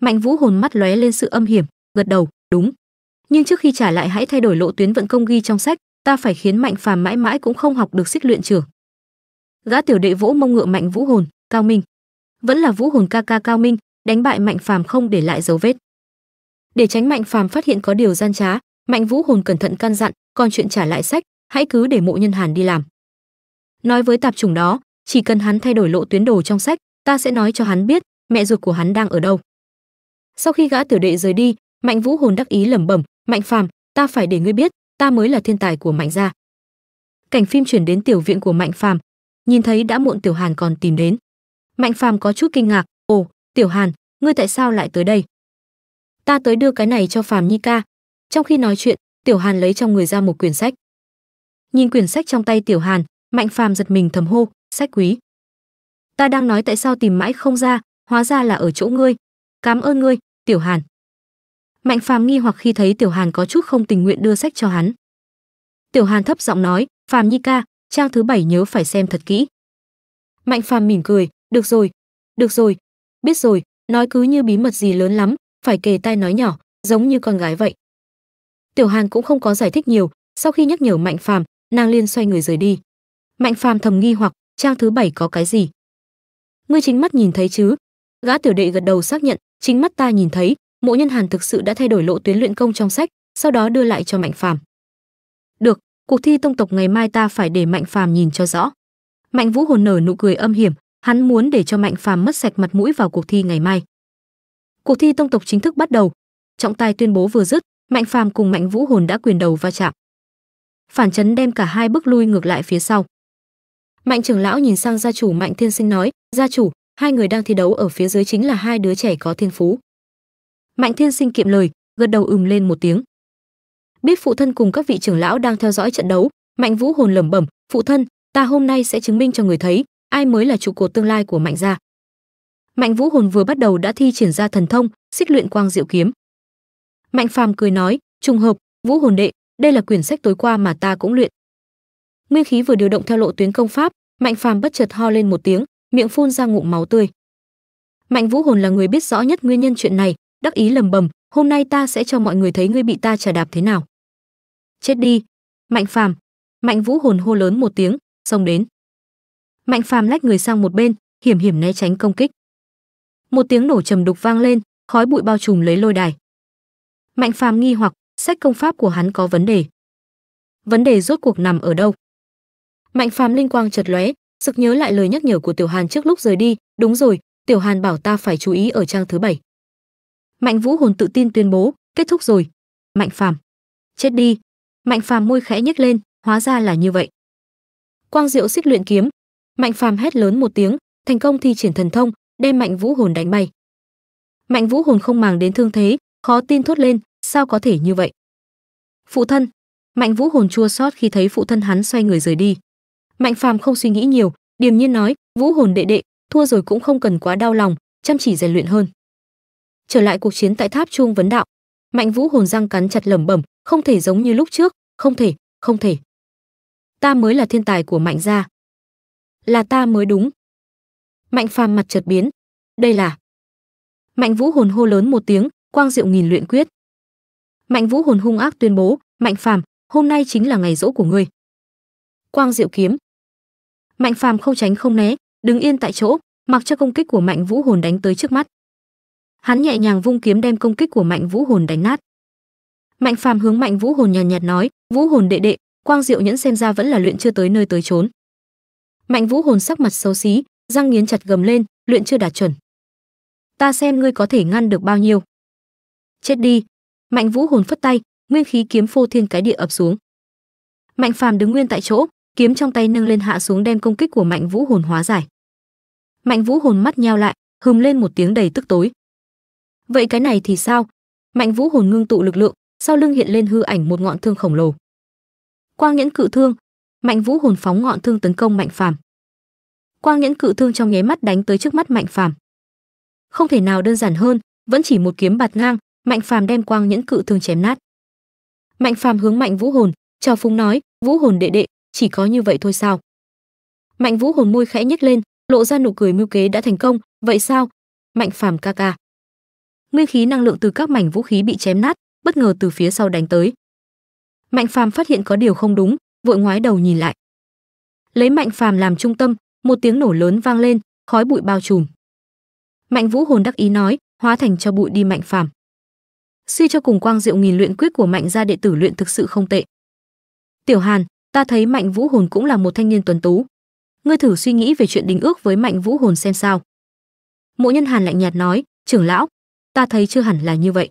mạnh vũ hồn mắt lóe lên sự âm hiểm gật đầu đúng nhưng trước khi trả lại hãy thay đổi lộ tuyến vận công ghi trong sách ta phải khiến mạnh phàm mãi mãi cũng không học được xích luyện trưởng gã tiểu đệ vỗ mông ngựa mạnh vũ hồn cao minh vẫn là vũ hồn ca ca cao minh đánh bại mạnh phàm không để lại dấu vết để tránh mạnh phàm phát hiện có điều gian trá mạnh vũ hồn cẩn thận căn dặn còn chuyện trả lại sách hãy cứ để mộ nhân hàn đi làm nói với tạp chủng đó chỉ cần hắn thay đổi lộ tuyến đồ trong sách ta sẽ nói cho hắn biết mẹ ruột của hắn đang ở đâu sau khi gã tiểu đệ rời đi mạnh vũ hồn đắc ý lẩm bẩm mạnh phàm ta phải để ngươi biết ta mới là thiên tài của mạnh gia cảnh phim chuyển đến tiểu viện của mạnh phàm nhìn thấy đã muộn tiểu hàn còn tìm đến mạnh phàm có chút kinh ngạc ồ tiểu hàn ngươi tại sao lại tới đây ta tới đưa cái này cho phàm nhi ca trong khi nói chuyện tiểu hàn lấy trong người ra một quyển sách nhìn quyển sách trong tay tiểu hàn mạnh phàm giật mình thầm hô sách quý ta đang nói tại sao tìm mãi không ra hóa ra là ở chỗ ngươi cảm ơn ngươi tiểu hàn mạnh phàm nghi hoặc khi thấy tiểu hàn có chút không tình nguyện đưa sách cho hắn tiểu hàn thấp giọng nói phàm nhi ca trang thứ bảy nhớ phải xem thật kỹ mạnh phàm mỉm cười được rồi được rồi biết rồi nói cứ như bí mật gì lớn lắm phải kề tai nói nhỏ giống như con gái vậy tiểu hàn cũng không có giải thích nhiều sau khi nhắc nhở mạnh phàm nàng liên xoay người rời đi mạnh phàm thầm nghi hoặc trang thứ bảy có cái gì ngươi chính mắt nhìn thấy chứ gã tiểu đệ gật đầu xác nhận chính mắt ta nhìn thấy mộ nhân hàn thực sự đã thay đổi lộ tuyến luyện công trong sách sau đó đưa lại cho mạnh phàm được cuộc thi tông tộc ngày mai ta phải để mạnh phàm nhìn cho rõ mạnh vũ hồn nở nụ cười âm hiểm hắn muốn để cho mạnh phàm mất sạch mặt mũi vào cuộc thi ngày mai cuộc thi tông tộc chính thức bắt đầu trọng tài tuyên bố vừa dứt mạnh phàm cùng mạnh vũ hồn đã quyền đầu va chạm phản chấn đem cả hai bước lui ngược lại phía sau mạnh trưởng lão nhìn sang gia chủ mạnh thiên sinh nói gia chủ hai người đang thi đấu ở phía dưới chính là hai đứa trẻ có thiên phú mạnh thiên sinh kiệm lời gật đầu ừm lên một tiếng biết phụ thân cùng các vị trưởng lão đang theo dõi trận đấu mạnh vũ hồn lẩm bẩm phụ thân ta hôm nay sẽ chứng minh cho người thấy ai mới là trụ cột tương lai của mạnh gia mạnh vũ hồn vừa bắt đầu đã thi triển ra thần thông xích luyện quang diệu kiếm mạnh phàm cười nói trùng hợp vũ hồn đệ đây là quyển sách tối qua mà ta cũng luyện nguyên khí vừa điều động theo lộ tuyến công pháp mạnh phàm bất chợt ho lên một tiếng miệng phun ra ngụm máu tươi mạnh vũ hồn là người biết rõ nhất nguyên nhân chuyện này đắc ý lầm bầm hôm nay ta sẽ cho mọi người thấy ngươi bị ta trả đạp thế nào chết đi mạnh phàm mạnh vũ hồn hô lớn một tiếng xông đến mạnh phàm lách người sang một bên hiểm hiểm né tránh công kích một tiếng nổ trầm đục vang lên khói bụi bao trùm lấy lôi đài mạnh phàm nghi hoặc sách công pháp của hắn có vấn đề vấn đề rốt cuộc nằm ở đâu mạnh phàm linh quang chật lóe sực nhớ lại lời nhắc nhở của tiểu hàn trước lúc rời đi đúng rồi tiểu hàn bảo ta phải chú ý ở trang thứ bảy mạnh vũ hồn tự tin tuyên bố kết thúc rồi mạnh phàm chết đi mạnh phàm môi khẽ nhếch lên hóa ra là như vậy quang diệu xích luyện kiếm mạnh phàm hét lớn một tiếng thành công thi triển thần thông đem mạnh vũ hồn đánh bay mạnh vũ hồn không màng đến thương thế khó tin thốt lên sao có thể như vậy phụ thân mạnh vũ hồn chua xót khi thấy phụ thân hắn xoay người rời đi mạnh phàm không suy nghĩ nhiều điềm nhiên nói vũ hồn đệ đệ thua rồi cũng không cần quá đau lòng chăm chỉ rèn luyện hơn trở lại cuộc chiến tại tháp chuông vấn đạo mạnh vũ hồn răng cắn chặt lẩm bẩm không thể giống như lúc trước không thể không thể ta mới là thiên tài của mạnh gia là ta mới đúng Mạnh Phàm mặt chợt biến, đây là Mạnh Vũ hồn hô lớn một tiếng, quang diệu nghìn luyện quyết. Mạnh Vũ hồn hung ác tuyên bố, "Mạnh Phàm, hôm nay chính là ngày rỗ của ngươi." Quang diệu kiếm. Mạnh Phàm không tránh không né, đứng yên tại chỗ, mặc cho công kích của Mạnh Vũ hồn đánh tới trước mắt. Hắn nhẹ nhàng vung kiếm đem công kích của Mạnh Vũ hồn đánh nát. Mạnh Phàm hướng Mạnh Vũ hồn nhàn nhạt, nhạt nói, "Vũ hồn đệ đệ, Quang Diệu Nhẫn xem ra vẫn là luyện chưa tới nơi tới chốn." Mạnh Vũ hồn sắc mặt xấu xí, răng nghiến chặt gầm lên, luyện chưa đạt chuẩn. Ta xem ngươi có thể ngăn được bao nhiêu. Chết đi. Mạnh Vũ hồn phất tay, nguyên khí kiếm phô thiên cái địa ập xuống. Mạnh Phàm đứng nguyên tại chỗ, kiếm trong tay nâng lên hạ xuống đem công kích của Mạnh Vũ hồn hóa giải. Mạnh Vũ hồn mắt nheo lại, hừm lên một tiếng đầy tức tối. Vậy cái này thì sao? Mạnh Vũ hồn ngưng tụ lực lượng, sau lưng hiện lên hư ảnh một ngọn thương khổng lồ. Quang nhẫn cự thương, Mạnh Vũ hồn phóng ngọn thương tấn công Mạnh Phàm quang nhẫn cự thương trong nháy mắt đánh tới trước mắt mạnh phàm không thể nào đơn giản hơn vẫn chỉ một kiếm bạt ngang mạnh phàm đem quang nhẫn cự thương chém nát mạnh phàm hướng mạnh vũ hồn cho phúng nói vũ hồn đệ đệ chỉ có như vậy thôi sao mạnh vũ hồn môi khẽ nhếch lên lộ ra nụ cười mưu kế đã thành công vậy sao mạnh phàm ca ca nguyên khí năng lượng từ các mảnh vũ khí bị chém nát bất ngờ từ phía sau đánh tới mạnh phàm phát hiện có điều không đúng vội ngoái đầu nhìn lại lấy mạnh phàm làm trung tâm một tiếng nổ lớn vang lên khói bụi bao trùm mạnh vũ hồn đắc ý nói hóa thành cho bụi đi mạnh phàm suy cho cùng quang diệu nghìn luyện quyết của mạnh gia đệ tử luyện thực sự không tệ tiểu hàn ta thấy mạnh vũ hồn cũng là một thanh niên tuấn tú ngươi thử suy nghĩ về chuyện đình ước với mạnh vũ hồn xem sao mộ nhân hàn lạnh nhạt nói trưởng lão ta thấy chưa hẳn là như vậy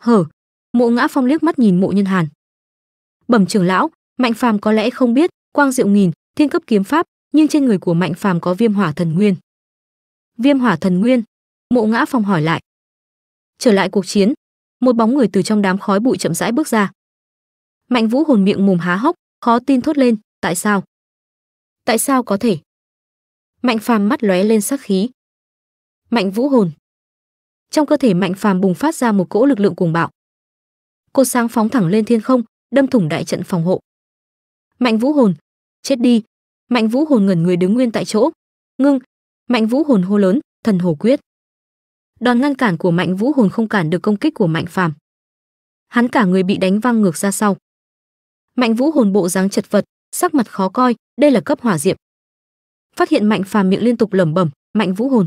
hở mộ ngã phong liếc mắt nhìn mộ nhân hàn bẩm trưởng lão mạnh phàm có lẽ không biết quang diệu nghìn thiên cấp kiếm pháp nhưng trên người của mạnh phàm có viêm hỏa thần nguyên viêm hỏa thần nguyên mộ ngã phong hỏi lại trở lại cuộc chiến một bóng người từ trong đám khói bụi chậm rãi bước ra mạnh vũ hồn miệng mồm há hốc khó tin thốt lên tại sao tại sao có thể mạnh phàm mắt lóe lên sắc khí mạnh vũ hồn trong cơ thể mạnh phàm bùng phát ra một cỗ lực lượng cuồng bạo cột sáng phóng thẳng lên thiên không đâm thủng đại trận phòng hộ mạnh vũ hồn chết đi mạnh vũ hồn ngẩn người đứng nguyên tại chỗ ngưng mạnh vũ hồn hô lớn thần hồ quyết đòn ngăn cản của mạnh vũ hồn không cản được công kích của mạnh phàm hắn cả người bị đánh văng ngược ra sau mạnh vũ hồn bộ dáng chật vật sắc mặt khó coi đây là cấp hỏa diệm phát hiện mạnh phàm miệng liên tục lẩm bẩm mạnh vũ hồn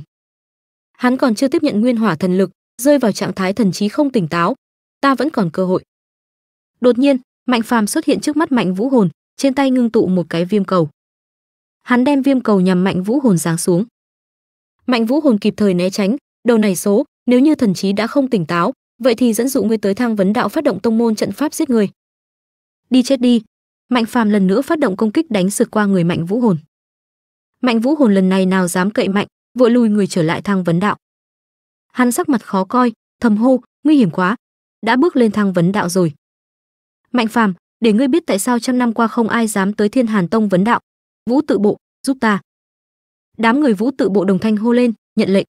hắn còn chưa tiếp nhận nguyên hỏa thần lực rơi vào trạng thái thần trí không tỉnh táo ta vẫn còn cơ hội đột nhiên mạnh phàm xuất hiện trước mắt mạnh vũ hồn trên tay ngưng tụ một cái viêm cầu hắn đem viêm cầu nhằm mạnh vũ hồn giáng xuống mạnh vũ hồn kịp thời né tránh đầu này số nếu như thần trí đã không tỉnh táo vậy thì dẫn dụ ngươi tới thang vấn đạo phát động tông môn trận pháp giết người đi chết đi mạnh phàm lần nữa phát động công kích đánh sượt qua người mạnh vũ hồn mạnh vũ hồn lần này nào dám cậy mạnh vội lùi người trở lại thang vấn đạo hắn sắc mặt khó coi thầm hô nguy hiểm quá đã bước lên thang vấn đạo rồi mạnh phàm để ngươi biết tại sao trăm năm qua không ai dám tới thiên hàn tông vấn đạo vũ tự bộ giúp ta đám người vũ tự bộ đồng thanh hô lên nhận lệnh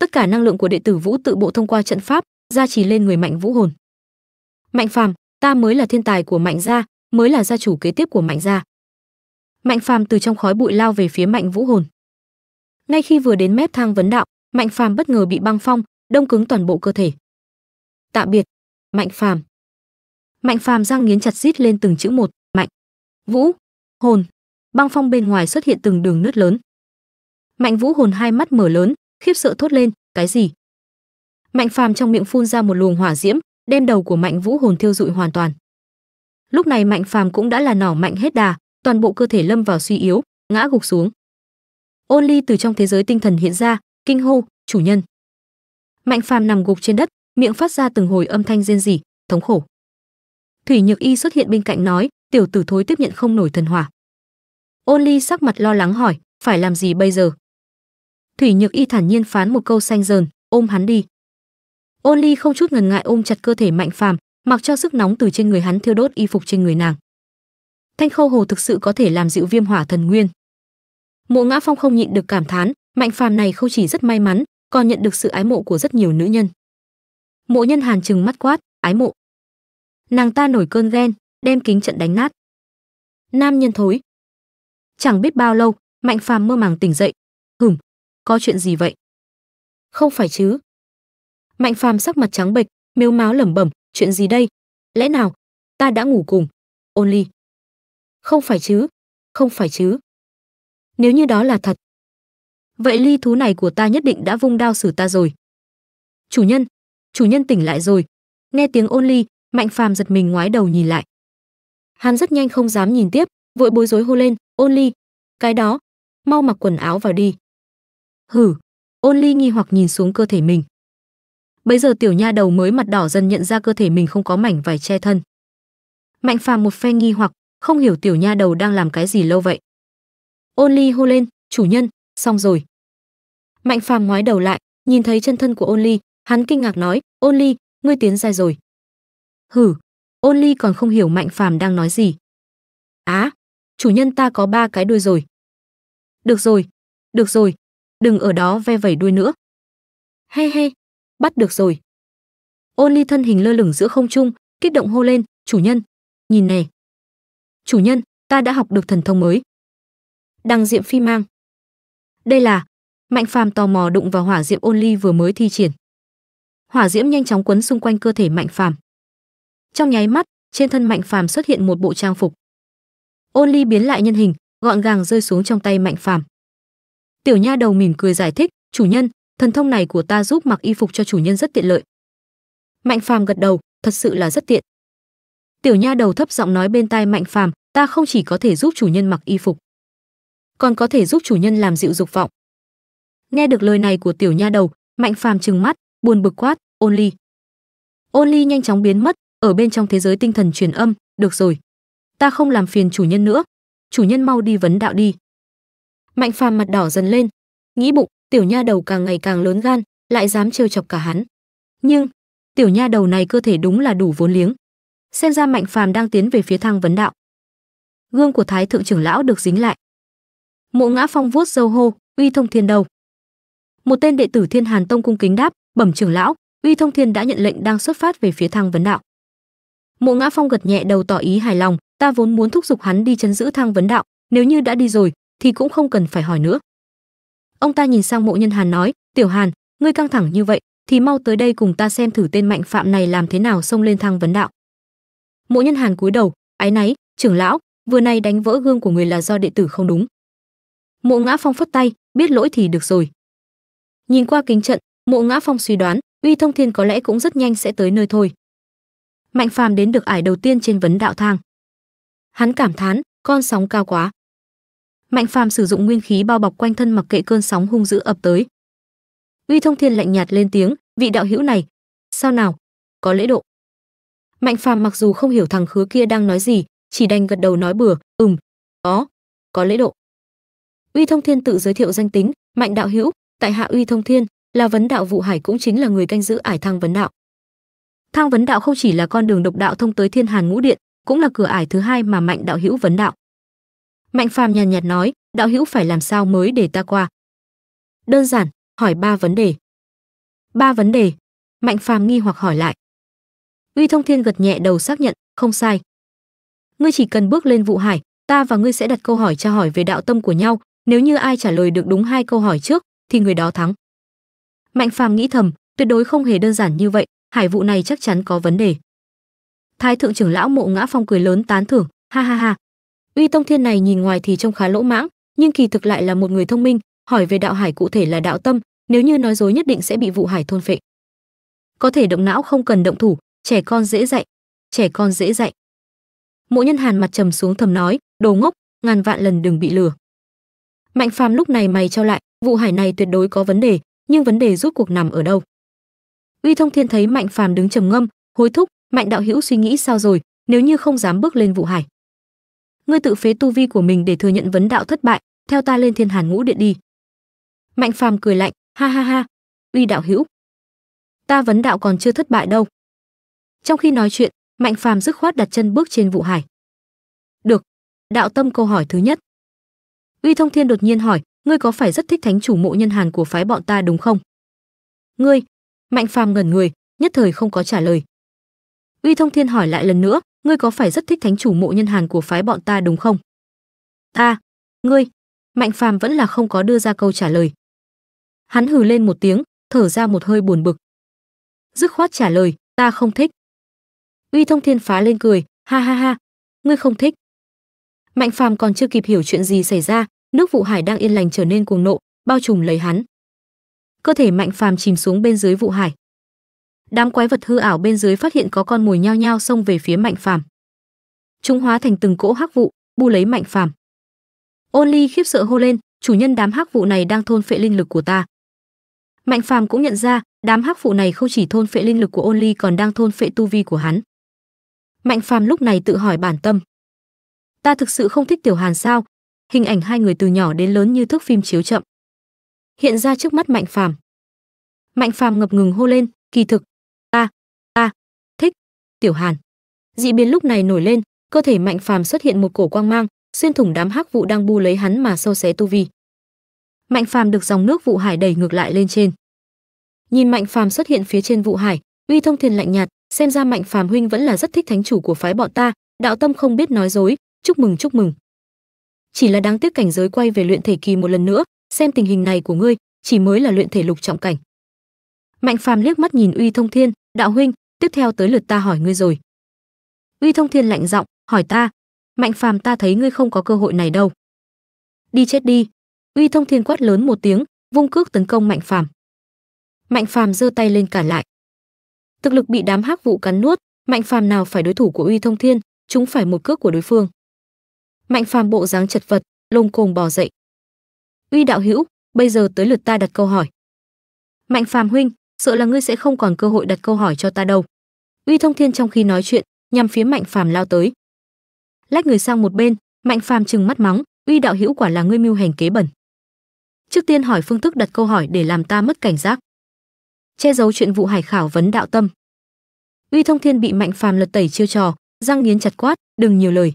tất cả năng lượng của đệ tử vũ tự bộ thông qua trận pháp gia trì lên người mạnh vũ hồn mạnh phàm ta mới là thiên tài của mạnh gia mới là gia chủ kế tiếp của mạnh gia mạnh phàm từ trong khói bụi lao về phía mạnh vũ hồn ngay khi vừa đến mép thang vấn đạo mạnh phàm bất ngờ bị băng phong đông cứng toàn bộ cơ thể tạm biệt mạnh phàm mạnh phàm răng nghiến chặt rít lên từng chữ một mạnh vũ hồn băng phong bên ngoài xuất hiện từng đường nứt lớn. Mạnh Vũ hồn hai mắt mở lớn, khiếp sợ thốt lên, cái gì? Mạnh Phàm trong miệng phun ra một luồng hỏa diễm, đem đầu của Mạnh Vũ hồn thiêu rụi hoàn toàn. Lúc này Mạnh Phàm cũng đã là nỏ mạnh hết đà, toàn bộ cơ thể lâm vào suy yếu, ngã gục xuống. Ôn Ly từ trong thế giới tinh thần hiện ra, kinh hô, chủ nhân. Mạnh Phàm nằm gục trên đất, miệng phát ra từng hồi âm thanh rên rỉ, thống khổ. Thủy Nhược Y xuất hiện bên cạnh nói, tiểu tử thối tiếp nhận không nổi thần hỏa. Ôn Ly sắc mặt lo lắng hỏi, phải làm gì bây giờ? Thủy Nhược Y thản nhiên phán một câu xanh dờn, ôm hắn đi. Ôn Ly không chút ngần ngại ôm chặt cơ thể Mạnh Phàm, mặc cho sức nóng từ trên người hắn thiêu đốt y phục trên người nàng. Thanh Khâu Hồ thực sự có thể làm dịu viêm hỏa thần nguyên. Mộ Ngã Phong không nhịn được cảm thán, Mạnh Phàm này không chỉ rất may mắn, còn nhận được sự ái mộ của rất nhiều nữ nhân. Mộ Nhân Hàn trừng mắt quát, ái mộ. Nàng ta nổi cơn ghen, đem kính trận đánh nát. Nam nhân thối, Chẳng biết bao lâu, Mạnh Phàm mơ màng tỉnh dậy. Hửm, có chuyện gì vậy? Không phải chứ? Mạnh Phàm sắc mặt trắng bệch, mếu máo lẩm bẩm, chuyện gì đây? Lẽ nào ta đã ngủ cùng Ôn Ly? Không phải chứ? Không phải chứ? Nếu như đó là thật, vậy ly thú này của ta nhất định đã vung đao xử ta rồi. Chủ nhân, chủ nhân tỉnh lại rồi. Nghe tiếng Ôn Ly, Mạnh Phàm giật mình ngoái đầu nhìn lại. Hắn rất nhanh không dám nhìn tiếp, vội bối rối hô lên, Ôn Ly, cái đó, mau mặc quần áo vào đi. Hử, Ôn Ly nghi hoặc nhìn xuống cơ thể mình. Bây giờ tiểu nha đầu mới mặt đỏ dần nhận ra cơ thể mình không có mảnh vải che thân. Mạnh Phàm một phen nghi hoặc, không hiểu tiểu nha đầu đang làm cái gì lâu vậy. Ôn Ly hô lên, "Chủ nhân, xong rồi." Mạnh Phàm ngoái đầu lại, nhìn thấy chân thân của Ôn Ly, hắn kinh ngạc nói, "Ôn Ly, ngươi tiến sai rồi." Hử, Ôn Ly còn không hiểu Mạnh Phàm đang nói gì. Á, chủ nhân ta có ba cái đuôi rồi. Được rồi, được rồi, đừng ở đó ve vẩy đuôi nữa. He he, bắt được rồi. Ôn ly thân hình lơ lửng giữa không trung, kích động hô lên, chủ nhân, nhìn này. Chủ nhân, ta đã học được thần thông mới. Đăng diệm phi mang. Đây là, mạnh phàm tò mò đụng vào hỏa diệm ôn ly vừa mới thi triển. Hỏa diễm nhanh chóng quấn xung quanh cơ thể mạnh phàm. Trong nháy mắt, trên thân mạnh phàm xuất hiện một bộ trang phục. Ôn Ly biến lại nhân hình, gọn gàng rơi xuống trong tay Mạnh Phàm. Tiểu nha đầu mỉm cười giải thích, "Chủ nhân, thần thông này của ta giúp mặc y phục cho chủ nhân rất tiện lợi." Mạnh Phàm gật đầu, thật sự là rất tiện. Tiểu nha đầu thấp giọng nói bên tai Mạnh Phàm, "Ta không chỉ có thể giúp chủ nhân mặc y phục, còn có thể giúp chủ nhân làm dịu dục vọng." Nghe được lời này của tiểu nha đầu, Mạnh Phàm trừng mắt, buồn bực quát, "Ôn Ly." Ôn Ly nhanh chóng biến mất ở bên trong thế giới tinh thần truyền âm, "Được rồi, ta không làm phiền chủ nhân nữa chủ nhân mau đi vấn đạo đi mạnh phàm mặt đỏ dần lên nghĩ bụng tiểu nha đầu càng ngày càng lớn gan lại dám trêu chọc cả hắn nhưng tiểu nha đầu này cơ thể đúng là đủ vốn liếng xem ra mạnh phàm đang tiến về phía thang vấn đạo gương của thái thượng trưởng lão được dính lại mộ ngã phong vuốt dâu hô uy thông thiên đầu một tên đệ tử thiên hàn tông cung kính đáp bẩm trưởng lão uy thông thiên đã nhận lệnh đang xuất phát về phía thang vấn đạo mộ ngã phong gật nhẹ đầu tỏ ý hài lòng ta vốn muốn thúc giục hắn đi chấn giữ thang vấn đạo nếu như đã đi rồi thì cũng không cần phải hỏi nữa ông ta nhìn sang mộ nhân hàn nói tiểu hàn ngươi căng thẳng như vậy thì mau tới đây cùng ta xem thử tên mạnh phạm này làm thế nào xông lên thang vấn đạo mộ nhân hàn cúi đầu áy náy trưởng lão vừa nay đánh vỡ gương của người là do đệ tử không đúng mộ ngã phong phất tay biết lỗi thì được rồi nhìn qua kính trận mộ ngã phong suy đoán uy thông thiên có lẽ cũng rất nhanh sẽ tới nơi thôi mạnh phàm đến được ải đầu tiên trên vấn đạo thang hắn cảm thán con sóng cao quá mạnh phàm sử dụng nguyên khí bao bọc quanh thân mặc kệ cơn sóng hung dữ ập tới uy thông thiên lạnh nhạt lên tiếng vị đạo hữu này sao nào có lễ độ mạnh phàm mặc dù không hiểu thằng khứa kia đang nói gì chỉ đành gật đầu nói bừa ừm có có lễ độ uy thông thiên tự giới thiệu danh tính mạnh đạo hữu tại hạ uy thông thiên là vấn đạo vụ hải cũng chính là người canh giữ ải thang vấn đạo thang vấn đạo không chỉ là con đường độc đạo thông tới thiên hàn ngũ điện cũng là cửa ải thứ hai mà Mạnh đạo hữu vấn đạo. Mạnh Phàm nhàn nhạt, nói, đạo hữu phải làm sao mới để ta qua? Đơn giản, hỏi ba vấn đề. Ba vấn đề? Mạnh Phàm nghi hoặc hỏi lại. Uy Thông Thiên gật nhẹ đầu xác nhận, không sai. Ngươi chỉ cần bước lên vụ hải, ta và ngươi sẽ đặt câu hỏi tra hỏi về đạo tâm của nhau, nếu như ai trả lời được đúng hai câu hỏi trước thì người đó thắng. Mạnh Phàm nghĩ thầm, tuyệt đối không hề đơn giản như vậy, hải vụ này chắc chắn có vấn đề. Thái thượng trưởng lão Mộ Ngã Phong cười lớn tán thưởng, ha ha ha. Uy Tông Thiên này nhìn ngoài thì trông khá lỗ mãng, nhưng kỳ thực lại là một người thông minh, hỏi về đạo hải cụ thể là đạo tâm, nếu như nói dối nhất định sẽ bị vụ hải thôn phệ. Có thể động não không cần động thủ, trẻ con dễ dạy, trẻ con dễ dạy. Mộ Nhân Hàn mặt trầm xuống thầm nói, đồ ngốc, ngàn vạn lần đừng bị lừa. Mạnh Phàm lúc này mày cho lại, vụ hải này tuyệt đối có vấn đề, nhưng vấn đề rút cuộc nằm ở đâu? Uy Thông Thiên thấy Mạnh Phàm đứng trầm ngâm, hối thúc, mạnh đạo hữu suy nghĩ sao rồi nếu như không dám bước lên vụ hải ngươi tự phế tu vi của mình để thừa nhận vấn đạo thất bại theo ta lên thiên hàn ngũ điện đi mạnh phàm cười lạnh ha ha ha uy đạo hữu ta vấn đạo còn chưa thất bại đâu trong khi nói chuyện mạnh phàm dứt khoát đặt chân bước trên vụ hải được đạo tâm câu hỏi thứ nhất uy thông thiên đột nhiên hỏi ngươi có phải rất thích thánh chủ mộ nhân hàn của phái bọn ta đúng không ngươi mạnh phàm ngẩn người nhất thời không có trả lời uy thông thiên hỏi lại lần nữa ngươi có phải rất thích thánh chủ mộ nhân hàn của phái bọn ta đúng không ta ngươi mạnh phàm vẫn là không có đưa ra câu trả lời hắn hừ lên một tiếng thở ra một hơi buồn bực dứt khoát trả lời ta không thích uy thông thiên phá lên cười ha ha ha ngươi không thích mạnh phàm còn chưa kịp hiểu chuyện gì xảy ra nước vụ hải đang yên lành trở nên cuồng nộ bao trùm lấy hắn cơ thể mạnh phàm chìm xuống bên dưới vụ hải đám quái vật hư ảo bên dưới phát hiện có con mồi nhao nhao xông về phía mạnh phàm chúng hóa thành từng cỗ hắc vụ bu lấy mạnh phàm ôn ly khiếp sợ hô lên chủ nhân đám hắc vụ này đang thôn phệ linh lực của ta mạnh phàm cũng nhận ra đám hắc vụ này không chỉ thôn phệ linh lực của ôn ly còn đang thôn phệ tu vi của hắn mạnh phàm lúc này tự hỏi bản tâm ta thực sự không thích tiểu hàn sao hình ảnh hai người từ nhỏ đến lớn như thước phim chiếu chậm hiện ra trước mắt mạnh phàm mạnh phàm ngập ngừng hô lên kỳ thực tiểu hàn dị biến lúc này nổi lên cơ thể mạnh phàm xuất hiện một cổ quang mang xuyên thủng đám hắc vụ đang bu lấy hắn mà sâu xé tu vi mạnh phàm được dòng nước vụ hải đẩy ngược lại lên trên nhìn mạnh phàm xuất hiện phía trên vụ hải uy thông thiên lạnh nhạt xem ra mạnh phàm huynh vẫn là rất thích thánh chủ của phái bọn ta đạo tâm không biết nói dối chúc mừng chúc mừng chỉ là đáng tiếc cảnh giới quay về luyện thể kỳ một lần nữa xem tình hình này của ngươi chỉ mới là luyện thể lục trọng cảnh mạnh phàm liếc mắt nhìn uy thông thiên đạo huynh tiếp theo tới lượt ta hỏi ngươi rồi uy thông thiên lạnh giọng hỏi ta mạnh phàm ta thấy ngươi không có cơ hội này đâu đi chết đi uy thông thiên quát lớn một tiếng vung cước tấn công mạnh phàm mạnh phàm giơ tay lên cản lại thực lực bị đám hắc vụ cắn nuốt mạnh phàm nào phải đối thủ của uy thông thiên chúng phải một cước của đối phương mạnh phàm bộ dáng chật vật lông cồm bò dậy uy đạo hữu bây giờ tới lượt ta đặt câu hỏi mạnh phàm huynh sợ là ngươi sẽ không còn cơ hội đặt câu hỏi cho ta đâu uy thông thiên trong khi nói chuyện nhằm phía mạnh phàm lao tới lách người sang một bên mạnh phàm trừng mắt mắng uy đạo hữu quả là ngươi mưu hành kế bẩn trước tiên hỏi phương thức đặt câu hỏi để làm ta mất cảnh giác che giấu chuyện vụ hải khảo vấn đạo tâm uy thông thiên bị mạnh phàm lật tẩy chiêu trò răng nghiến chặt quát đừng nhiều lời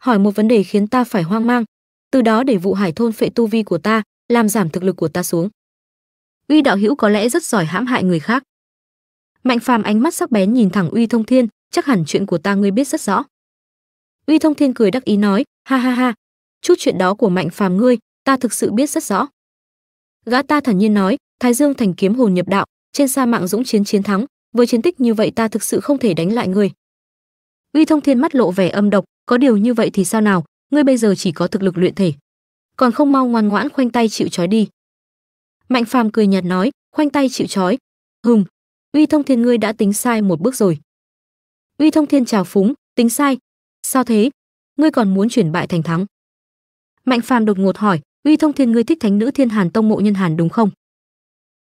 hỏi một vấn đề khiến ta phải hoang mang từ đó để vụ hải thôn phệ tu vi của ta làm giảm thực lực của ta xuống uy đạo hữu có lẽ rất giỏi hãm hại người khác mạnh phàm ánh mắt sắc bén nhìn thẳng uy thông thiên chắc hẳn chuyện của ta ngươi biết rất rõ uy thông thiên cười đắc ý nói ha ha ha chút chuyện đó của mạnh phàm ngươi ta thực sự biết rất rõ gã ta thản nhiên nói thái dương thành kiếm hồn nhập đạo trên sa mạng dũng chiến chiến thắng với chiến tích như vậy ta thực sự không thể đánh lại ngươi uy thông thiên mắt lộ vẻ âm độc có điều như vậy thì sao nào ngươi bây giờ chỉ có thực lực luyện thể còn không mau ngoan ngoãn khoanh tay chịu trói đi Mạnh Phàm cười nhạt nói, khoanh tay chịu trói. Hừm, Uy Thông Thiên ngươi đã tính sai một bước rồi. Uy Thông Thiên trào phúng, tính sai? Sao thế? Ngươi còn muốn chuyển bại thành thắng? Mạnh Phàm đột ngột hỏi, Uy Thông Thiên ngươi thích thánh nữ Thiên Hàn tông mộ nhân Hàn đúng không?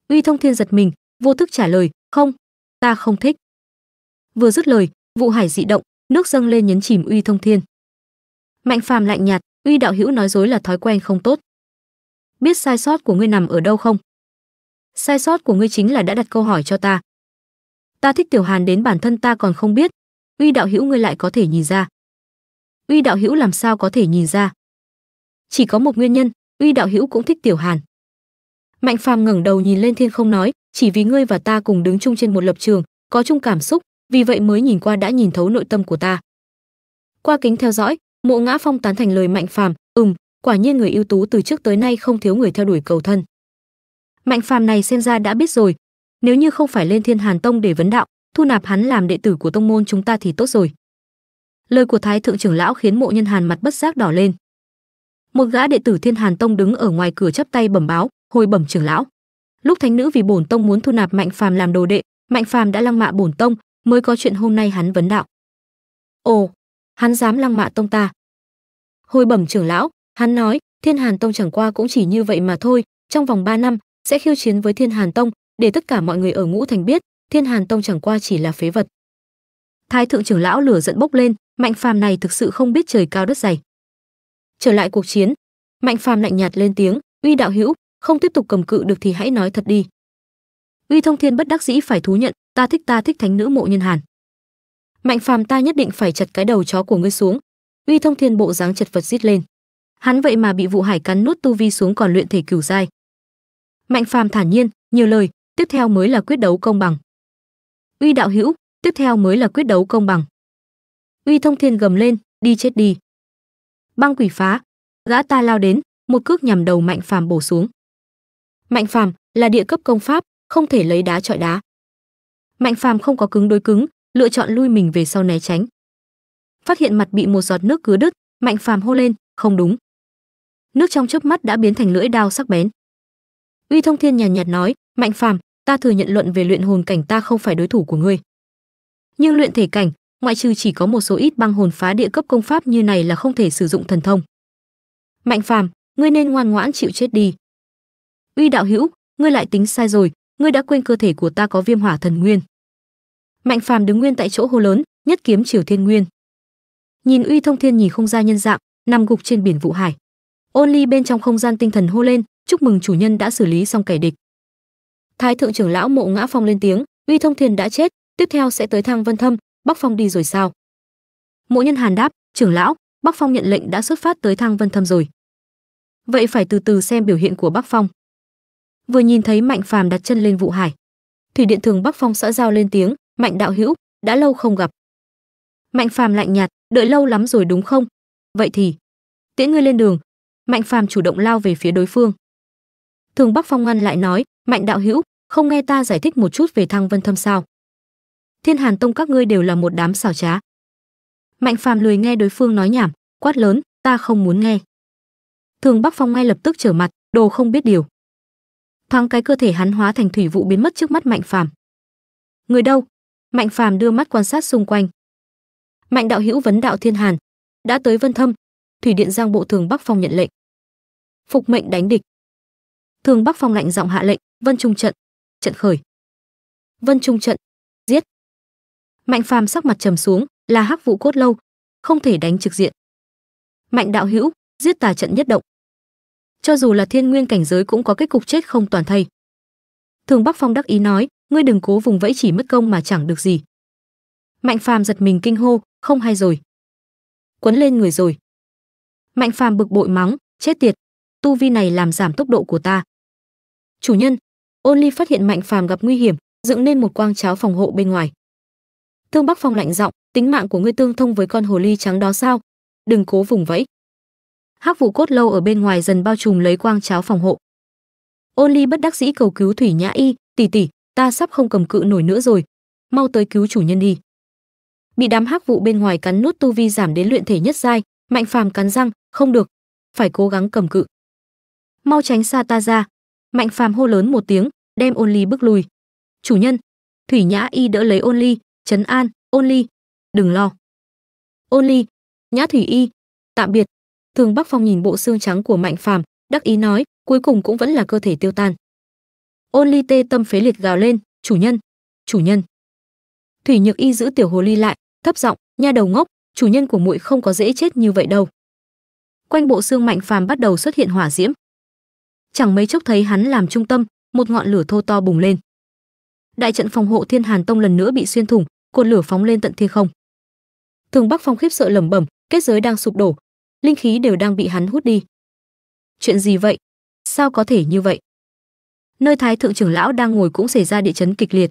Uy Thông Thiên giật mình, vô thức trả lời, không, ta không thích. Vừa dứt lời, vụ hải dị động, nước dâng lên nhấn chìm Uy Thông Thiên. Mạnh Phàm lạnh nhạt, Uy đạo hữu nói dối là thói quen không tốt biết sai sót của ngươi nằm ở đâu không sai sót của ngươi chính là đã đặt câu hỏi cho ta ta thích tiểu hàn đến bản thân ta còn không biết uy đạo hữu ngươi lại có thể nhìn ra uy đạo hữu làm sao có thể nhìn ra chỉ có một nguyên nhân uy đạo hữu cũng thích tiểu hàn mạnh phàm ngẩng đầu nhìn lên thiên không nói chỉ vì ngươi và ta cùng đứng chung trên một lập trường có chung cảm xúc vì vậy mới nhìn qua đã nhìn thấu nội tâm của ta qua kính theo dõi mộ ngã phong tán thành lời mạnh phàm ừm quả nhiên người ưu tú từ trước tới nay không thiếu người theo đuổi cầu thân mạnh phàm này xem ra đã biết rồi nếu như không phải lên thiên hàn tông để vấn đạo thu nạp hắn làm đệ tử của tông môn chúng ta thì tốt rồi lời của thái thượng trưởng lão khiến mộ nhân hàn mặt bất giác đỏ lên một gã đệ tử thiên hàn tông đứng ở ngoài cửa chắp tay bẩm báo hồi bẩm trưởng lão lúc thánh nữ vì bổn tông muốn thu nạp mạnh phàm làm đồ đệ mạnh phàm đã lăng mạ bổn tông mới có chuyện hôm nay hắn vấn đạo ồ hắn dám lăng mạ tông ta hồi bẩm trưởng lão Hắn nói, Thiên Hàn Tông chẳng qua cũng chỉ như vậy mà thôi, trong vòng 3 năm sẽ khiêu chiến với Thiên Hàn Tông, để tất cả mọi người ở Ngũ Thành biết, Thiên Hàn Tông chẳng qua chỉ là phế vật. Thái thượng trưởng lão lửa giận bốc lên, Mạnh Phàm này thực sự không biết trời cao đất dày. Trở lại cuộc chiến, Mạnh Phàm lạnh nhạt lên tiếng, "Uy đạo hữu, không tiếp tục cầm cự được thì hãy nói thật đi." Uy Thông Thiên bất đắc dĩ phải thú nhận, "Ta thích ta thích thánh nữ Mộ Nhân Hàn." Mạnh Phàm ta nhất định phải chặt cái đầu chó của ngươi xuống. Uy Thông Thiên bộ dáng chật vật rít lên hắn vậy mà bị vụ hải cắn nút tu vi xuống còn luyện thể cửu giai mạnh phàm thản nhiên nhiều lời tiếp theo mới là quyết đấu công bằng uy đạo hữu tiếp theo mới là quyết đấu công bằng uy thông thiên gầm lên đi chết đi băng quỷ phá gã ta lao đến một cước nhằm đầu mạnh phàm bổ xuống mạnh phàm là địa cấp công pháp không thể lấy đá trọi đá mạnh phàm không có cứng đối cứng lựa chọn lui mình về sau né tránh phát hiện mặt bị một giọt nước cứ đứt mạnh phàm hô lên không đúng nước trong chớp mắt đã biến thành lưỡi đao sắc bén uy thông thiên nhàn nhạt nói mạnh phàm ta thừa nhận luận về luyện hồn cảnh ta không phải đối thủ của ngươi nhưng luyện thể cảnh ngoại trừ chỉ có một số ít băng hồn phá địa cấp công pháp như này là không thể sử dụng thần thông mạnh phàm ngươi nên ngoan ngoãn chịu chết đi uy đạo hữu ngươi lại tính sai rồi ngươi đã quên cơ thể của ta có viêm hỏa thần nguyên mạnh phàm đứng nguyên tại chỗ hô lớn nhất kiếm triều thiên nguyên nhìn uy thông thiên nhìn không ra nhân dạng nằm gục trên biển vụ hải Only bên trong không gian tinh thần hô lên, chúc mừng chủ nhân đã xử lý xong kẻ địch. Thái thượng trưởng lão Mộ Ngã Phong lên tiếng, Uy Thông Thiên đã chết, tiếp theo sẽ tới Thang Vân Thâm, Bắc Phong đi rồi sao? Mộ Nhân Hàn đáp, trưởng lão, Bắc Phong nhận lệnh đã xuất phát tới Thang Vân Thâm rồi. Vậy phải từ từ xem biểu hiện của Bắc Phong. Vừa nhìn thấy Mạnh Phàm đặt chân lên Vụ Hải, Thủy Điện Thường Bắc Phong xã giao lên tiếng, Mạnh đạo hữu, đã lâu không gặp. Mạnh Phàm lạnh nhạt, đợi lâu lắm rồi đúng không? Vậy thì, tiễn ngươi lên đường, Mạnh Phàm chủ động lao về phía đối phương. Thường Bắc Phong ngăn lại nói, "Mạnh đạo hữu, không nghe ta giải thích một chút về Thăng Vân Thâm sao? Thiên Hàn Tông các ngươi đều là một đám xảo trá." Mạnh Phàm lười nghe đối phương nói nhảm, quát lớn, "Ta không muốn nghe." Thường Bắc Phong ngay lập tức trở mặt, đồ không biết điều. Thoáng cái cơ thể hắn hóa thành thủy vụ biến mất trước mắt Mạnh Phàm. "Người đâu?" Mạnh Phàm đưa mắt quan sát xung quanh. Mạnh đạo hữu vấn đạo Thiên Hàn, đã tới Vân Thâm, thủy điện giang bộ thường bắc phong nhận lệnh phục mệnh đánh địch thường bắc phong lạnh giọng hạ lệnh vân trung trận trận khởi vân trung trận giết mạnh phàm sắc mặt trầm xuống là hắc vụ cốt lâu không thể đánh trực diện mạnh đạo hữu giết tà trận nhất động cho dù là thiên nguyên cảnh giới cũng có kết cục chết không toàn thây thường bắc phong đắc ý nói ngươi đừng cố vùng vẫy chỉ mất công mà chẳng được gì mạnh phàm giật mình kinh hô không hay rồi quấn lên người rồi Mạnh Phàm bực bội mắng, chết tiệt, tu vi này làm giảm tốc độ của ta. Chủ nhân, Ôn Ly phát hiện Mạnh Phàm gặp nguy hiểm, dựng nên một quang cháo phòng hộ bên ngoài. Thương Bắc Phong lạnh giọng, tính mạng của ngươi tương thông với con hồ ly trắng đó sao? Đừng cố vùng vẫy. Hắc Vũ cốt lâu ở bên ngoài dần bao trùm lấy quang cháo phòng hộ. Ôn Ly bất đắc dĩ cầu cứu Thủy Nhã Y, tỷ tỷ, ta sắp không cầm cự nổi nữa rồi, mau tới cứu chủ nhân đi. Bị đám hắc vụ bên ngoài cắn nút tu vi giảm đến luyện thể nhất giai, Mạnh Phàm cắn răng, không được, phải cố gắng cầm cự. Mau tránh xa ta ra, Mạnh Phàm hô lớn một tiếng, đem Ôn Ly bước lùi. "Chủ nhân." Thủy Nhã Y đỡ lấy Ôn Ly, trấn an, "Ôn Ly, đừng lo." "Ôn Ly." Nhã Thủy Y, "Tạm biệt." Thường Bắc Phong nhìn bộ xương trắng của Mạnh Phàm, đắc ý nói, cuối cùng cũng vẫn là cơ thể tiêu tan. Ôn Ly tê tâm phế liệt gào lên, "Chủ nhân, chủ nhân." Thủy Nhược Y giữ tiểu hồ ly lại, thấp giọng, "Nha đầu ngốc, chủ nhân của muội không có dễ chết như vậy đâu." quanh bộ xương mạnh phàm bắt đầu xuất hiện hỏa diễm chẳng mấy chốc thấy hắn làm trung tâm một ngọn lửa thô to bùng lên đại trận phòng hộ thiên hàn tông lần nữa bị xuyên thủng cột lửa phóng lên tận thiên không thường bắc phong khiếp sợ lẩm bẩm kết giới đang sụp đổ linh khí đều đang bị hắn hút đi chuyện gì vậy sao có thể như vậy nơi thái thượng trưởng lão đang ngồi cũng xảy ra địa chấn kịch liệt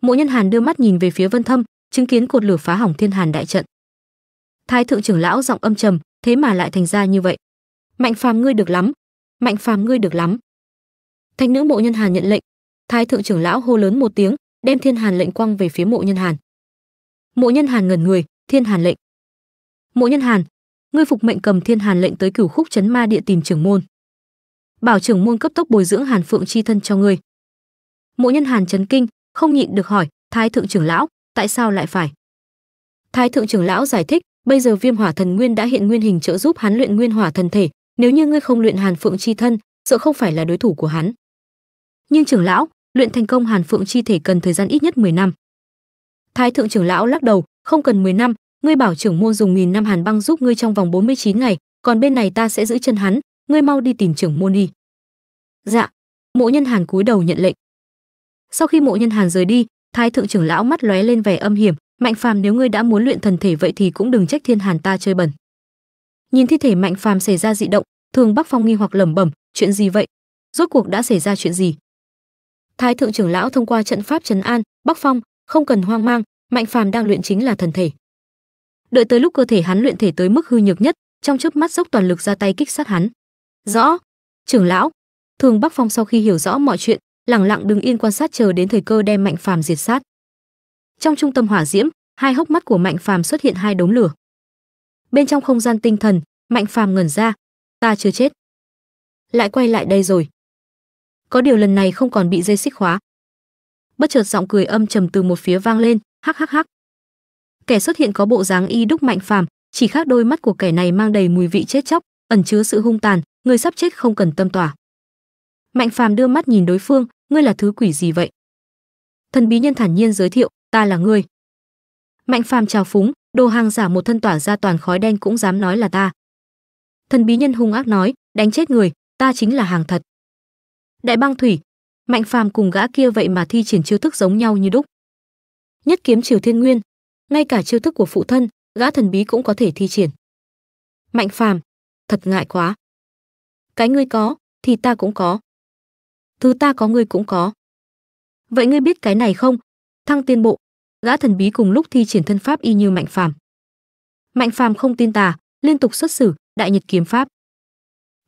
mộ nhân hàn đưa mắt nhìn về phía vân thâm chứng kiến cột lửa phá hỏng thiên hàn đại trận thái thượng trưởng lão giọng âm trầm thế mà lại thành ra như vậy mạnh phàm ngươi được lắm mạnh phàm ngươi được lắm thanh nữ mộ nhân hàn nhận lệnh thái thượng trưởng lão hô lớn một tiếng đem thiên hàn lệnh quăng về phía mộ nhân hàn mộ nhân hàn ngẩn người thiên hàn lệnh mộ nhân hàn ngươi phục mệnh cầm thiên hàn lệnh tới cửu khúc chấn ma địa tìm trưởng môn bảo trưởng môn cấp tốc bồi dưỡng hàn phượng chi thân cho ngươi mộ nhân hàn chấn kinh không nhịn được hỏi thái thượng trưởng lão tại sao lại phải thái thượng trưởng lão giải thích bây giờ viêm hỏa thần nguyên đã hiện nguyên hình trợ giúp hắn luyện nguyên hỏa thần thể nếu như ngươi không luyện hàn phượng chi thân sợ không phải là đối thủ của hắn nhưng trưởng lão luyện thành công hàn phượng chi thể cần thời gian ít nhất 10 năm thái thượng trưởng lão lắc đầu không cần 10 năm ngươi bảo trưởng môn dùng nghìn năm hàn băng giúp ngươi trong vòng 49 ngày còn bên này ta sẽ giữ chân hắn ngươi mau đi tìm trưởng môn đi dạ mộ nhân hàn cúi đầu nhận lệnh sau khi mộ nhân hàn rời đi thái thượng trưởng lão mắt lóe lên vẻ âm hiểm mạnh phàm nếu ngươi đã muốn luyện thần thể vậy thì cũng đừng trách thiên hàn ta chơi bẩn nhìn thi thể mạnh phàm xảy ra dị động thường bắc phong nghi hoặc lẩm bẩm chuyện gì vậy rốt cuộc đã xảy ra chuyện gì thái thượng trưởng lão thông qua trận pháp trấn an bắc phong không cần hoang mang mạnh phàm đang luyện chính là thần thể đợi tới lúc cơ thể hắn luyện thể tới mức hư nhược nhất trong chớp mắt dốc toàn lực ra tay kích sát hắn rõ trưởng lão thường bắc phong sau khi hiểu rõ mọi chuyện lặng lặng đứng yên quan sát chờ đến thời cơ đem mạnh phàm diệt sát trong trung tâm hỏa diễm hai hốc mắt của mạnh phàm xuất hiện hai đốm lửa bên trong không gian tinh thần mạnh phàm ngẩn ra ta chưa chết lại quay lại đây rồi có điều lần này không còn bị dây xích khóa bất chợt giọng cười âm trầm từ một phía vang lên hắc hắc hắc kẻ xuất hiện có bộ dáng y đúc mạnh phàm chỉ khác đôi mắt của kẻ này mang đầy mùi vị chết chóc ẩn chứa sự hung tàn người sắp chết không cần tâm tỏa mạnh phàm đưa mắt nhìn đối phương ngươi là thứ quỷ gì vậy thần bí nhân thản nhiên giới thiệu ta là ngươi mạnh phàm trào phúng đồ hàng giả một thân tỏa ra toàn khói đen cũng dám nói là ta thần bí nhân hung ác nói đánh chết người ta chính là hàng thật đại băng thủy mạnh phàm cùng gã kia vậy mà thi triển chiêu thức giống nhau như đúc nhất kiếm triều thiên nguyên ngay cả chiêu thức của phụ thân gã thần bí cũng có thể thi triển mạnh phàm thật ngại quá cái ngươi có thì ta cũng có thứ ta có ngươi cũng có vậy ngươi biết cái này không thăng tiên bộ gã thần bí cùng lúc thi triển thân pháp y như mạnh phàm mạnh phàm không tin tà liên tục xuất xử đại nhật kiếm pháp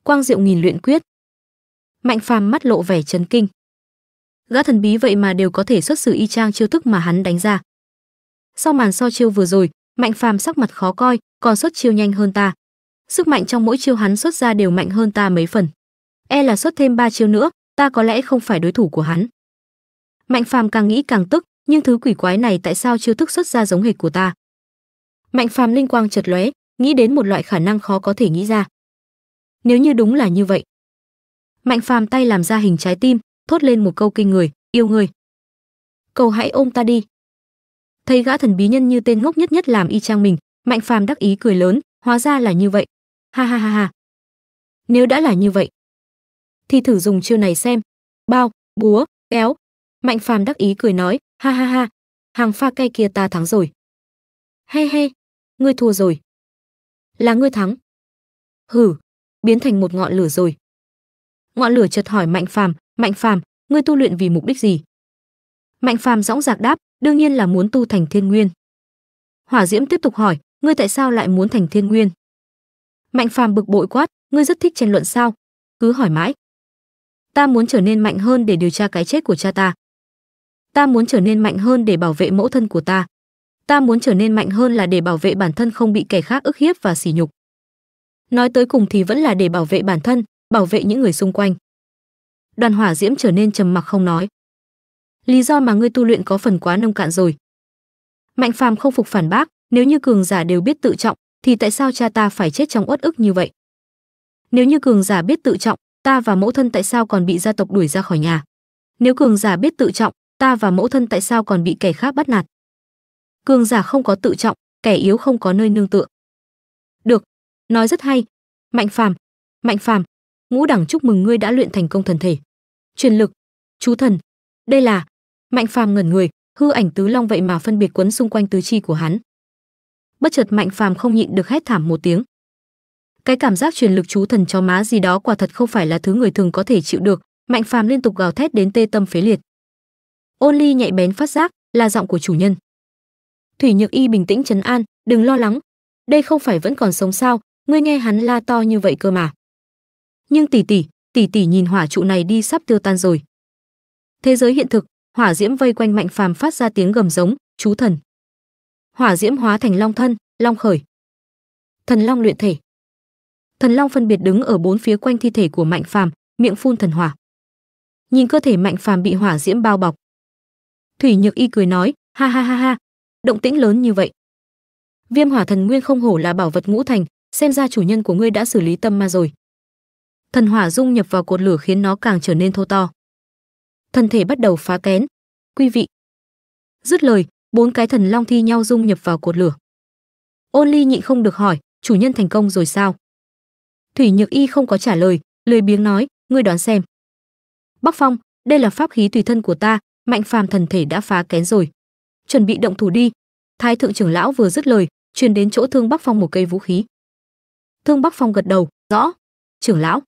quang diệu nghìn luyện quyết mạnh phàm mắt lộ vẻ chấn kinh gã thần bí vậy mà đều có thể xuất xử y trang chiêu thức mà hắn đánh ra sau màn so chiêu vừa rồi mạnh phàm sắc mặt khó coi còn xuất chiêu nhanh hơn ta sức mạnh trong mỗi chiêu hắn xuất ra đều mạnh hơn ta mấy phần e là xuất thêm ba chiêu nữa ta có lẽ không phải đối thủ của hắn mạnh phàm càng nghĩ càng tức nhưng thứ quỷ quái này tại sao chưa thức xuất ra giống hệt của ta mạnh phàm linh quang chật lóe nghĩ đến một loại khả năng khó có thể nghĩ ra nếu như đúng là như vậy mạnh phàm tay làm ra hình trái tim thốt lên một câu kinh người yêu người cầu hãy ôm ta đi thấy gã thần bí nhân như tên ngốc nhất nhất làm y chang mình mạnh phàm đắc ý cười lớn hóa ra là như vậy ha ha ha ha nếu đã là như vậy thì thử dùng chiêu này xem bao búa kéo mạnh phàm đắc ý cười nói Ha ha ha, hàng pha cay kia ta thắng rồi. He he, ngươi thua rồi. Là ngươi thắng. Hử, biến thành một ngọn lửa rồi. Ngọn lửa chợt hỏi Mạnh Phàm, "Mạnh Phàm, ngươi tu luyện vì mục đích gì?" Mạnh Phàm dõng dạc đáp, "Đương nhiên là muốn tu thành Thiên Nguyên." Hỏa Diễm tiếp tục hỏi, "Ngươi tại sao lại muốn thành Thiên Nguyên?" Mạnh Phàm bực bội quát, "Ngươi rất thích tranh luận sao? Cứ hỏi mãi." "Ta muốn trở nên mạnh hơn để điều tra cái chết của cha ta." ta muốn trở nên mạnh hơn để bảo vệ mẫu thân của ta ta muốn trở nên mạnh hơn là để bảo vệ bản thân không bị kẻ khác ức hiếp và sỉ nhục nói tới cùng thì vẫn là để bảo vệ bản thân bảo vệ những người xung quanh đoàn hỏa diễm trở nên trầm mặc không nói lý do mà ngươi tu luyện có phần quá nông cạn rồi mạnh phàm không phục phản bác nếu như cường giả đều biết tự trọng thì tại sao cha ta phải chết trong uất ức như vậy nếu như cường giả biết tự trọng ta và mẫu thân tại sao còn bị gia tộc đuổi ra khỏi nhà nếu cường giả biết tự trọng ta và mẫu thân tại sao còn bị kẻ khác bắt nạt cường giả không có tự trọng kẻ yếu không có nơi nương tựa được nói rất hay mạnh phàm mạnh phàm ngũ đẳng chúc mừng ngươi đã luyện thành công thần thể truyền lực chú thần đây là mạnh phàm ngẩn người hư ảnh tứ long vậy mà phân biệt quấn xung quanh tứ chi của hắn bất chợt mạnh phàm không nhịn được hét thảm một tiếng cái cảm giác truyền lực chú thần cho má gì đó quả thật không phải là thứ người thường có thể chịu được mạnh phàm liên tục gào thét đến tê tâm phế liệt ôn nhạy bén phát giác là giọng của chủ nhân thủy nhược y bình tĩnh trấn an đừng lo lắng đây không phải vẫn còn sống sao ngươi nghe hắn la to như vậy cơ mà nhưng tỷ tỷ tỷ tỷ nhìn hỏa trụ này đi sắp tiêu tan rồi thế giới hiện thực hỏa diễm vây quanh mạnh phàm phát ra tiếng gầm giống chú thần hỏa diễm hóa thành long thân long khởi thần long luyện thể thần long phân biệt đứng ở bốn phía quanh thi thể của mạnh phàm miệng phun thần hỏa nhìn cơ thể mạnh phàm bị hỏa diễm bao bọc Thủy Nhược Y cười nói, ha ha ha ha, động tĩnh lớn như vậy. Viêm Hỏa Thần Nguyên không hổ là bảo vật ngũ thành, xem ra chủ nhân của ngươi đã xử lý tâm ma rồi. Thần hỏa dung nhập vào cột lửa khiến nó càng trở nên thô to. Thân thể bắt đầu phá kén. Quý vị. Dứt lời, bốn cái thần long thi nhau dung nhập vào cột lửa. Ôn Ly nhịn không được hỏi, chủ nhân thành công rồi sao? Thủy Nhược Y không có trả lời, lười biếng nói, ngươi đoán xem. Bắc Phong, đây là pháp khí tùy thân của ta, mạnh phàm thần thể đã phá kén rồi chuẩn bị động thủ đi thái thượng trưởng lão vừa dứt lời truyền đến chỗ thương bắc phong một cây vũ khí thương bắc phong gật đầu rõ trưởng lão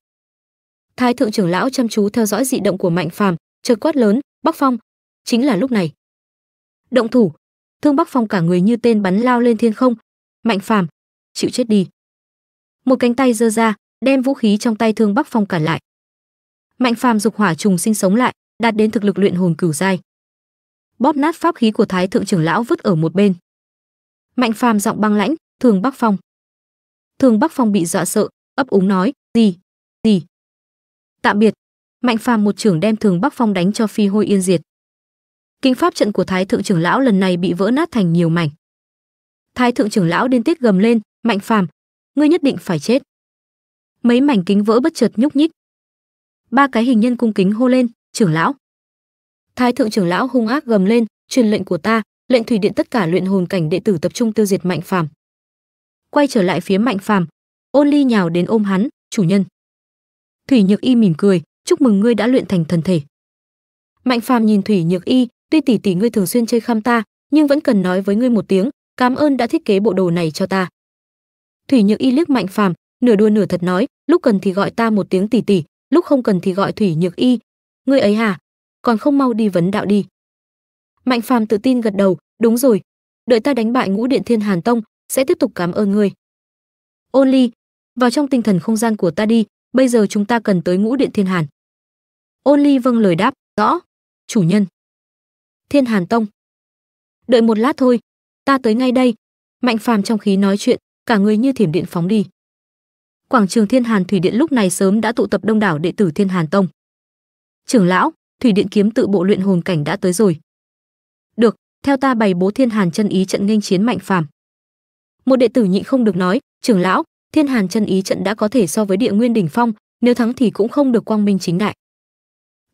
thái thượng trưởng lão chăm chú theo dõi dị động của mạnh phàm chợt quát lớn bắc phong chính là lúc này động thủ thương bắc phong cả người như tên bắn lao lên thiên không mạnh phàm chịu chết đi một cánh tay giơ ra đem vũ khí trong tay thương bắc phong cản lại mạnh phàm dục hỏa trùng sinh sống lại đạt đến thực lực luyện hồn cửu giai. Bóp nát pháp khí của Thái thượng trưởng lão vứt ở một bên. Mạnh Phàm giọng băng lãnh, "Thường Bắc Phong." Thường Bắc Phong bị dọa sợ, ấp úng nói, "Gì? Gì?" "Tạm biệt." Mạnh Phàm một trưởng đem Thường Bắc Phong đánh cho phi hôi yên diệt. Kinh pháp trận của Thái thượng trưởng lão lần này bị vỡ nát thành nhiều mảnh. Thái thượng trưởng lão điên tiết gầm lên, "Mạnh Phàm, ngươi nhất định phải chết." Mấy mảnh kính vỡ bất chợt nhúc nhích. Ba cái hình nhân cung kính hô lên, trưởng lão thái thượng trưởng lão hung ác gầm lên truyền lệnh của ta lệnh thủy điện tất cả luyện hồn cảnh đệ tử tập trung tiêu diệt mạnh phàm quay trở lại phía mạnh phàm ôn ly nhào đến ôm hắn chủ nhân thủy nhược y mỉm cười chúc mừng ngươi đã luyện thành thần thể mạnh phàm nhìn thủy nhược y tuy tỷ tỷ ngươi thường xuyên chơi khăm ta nhưng vẫn cần nói với ngươi một tiếng cảm ơn đã thiết kế bộ đồ này cho ta thủy nhược y liếc mạnh phàm nửa đùa nửa thật nói lúc cần thì gọi ta một tiếng tỷ tỷ lúc không cần thì gọi thủy nhược y ngươi ấy hả à, còn không mau đi vấn đạo đi mạnh phàm tự tin gật đầu đúng rồi đợi ta đánh bại ngũ điện thiên hàn tông sẽ tiếp tục cảm ơn ngươi ôn ly vào trong tinh thần không gian của ta đi bây giờ chúng ta cần tới ngũ điện thiên hàn ôn ly vâng lời đáp rõ chủ nhân thiên hàn tông đợi một lát thôi ta tới ngay đây mạnh phàm trong khí nói chuyện cả người như thiểm điện phóng đi quảng trường thiên hàn thủy điện lúc này sớm đã tụ tập đông đảo đệ tử thiên hàn tông trưởng lão thủy điện kiếm tự bộ luyện hồn cảnh đã tới rồi được theo ta bày bố thiên hàn chân ý trận nghênh chiến mạnh phàm một đệ tử nhị không được nói trưởng lão thiên hàn chân ý trận đã có thể so với địa nguyên đỉnh phong nếu thắng thì cũng không được quang minh chính đại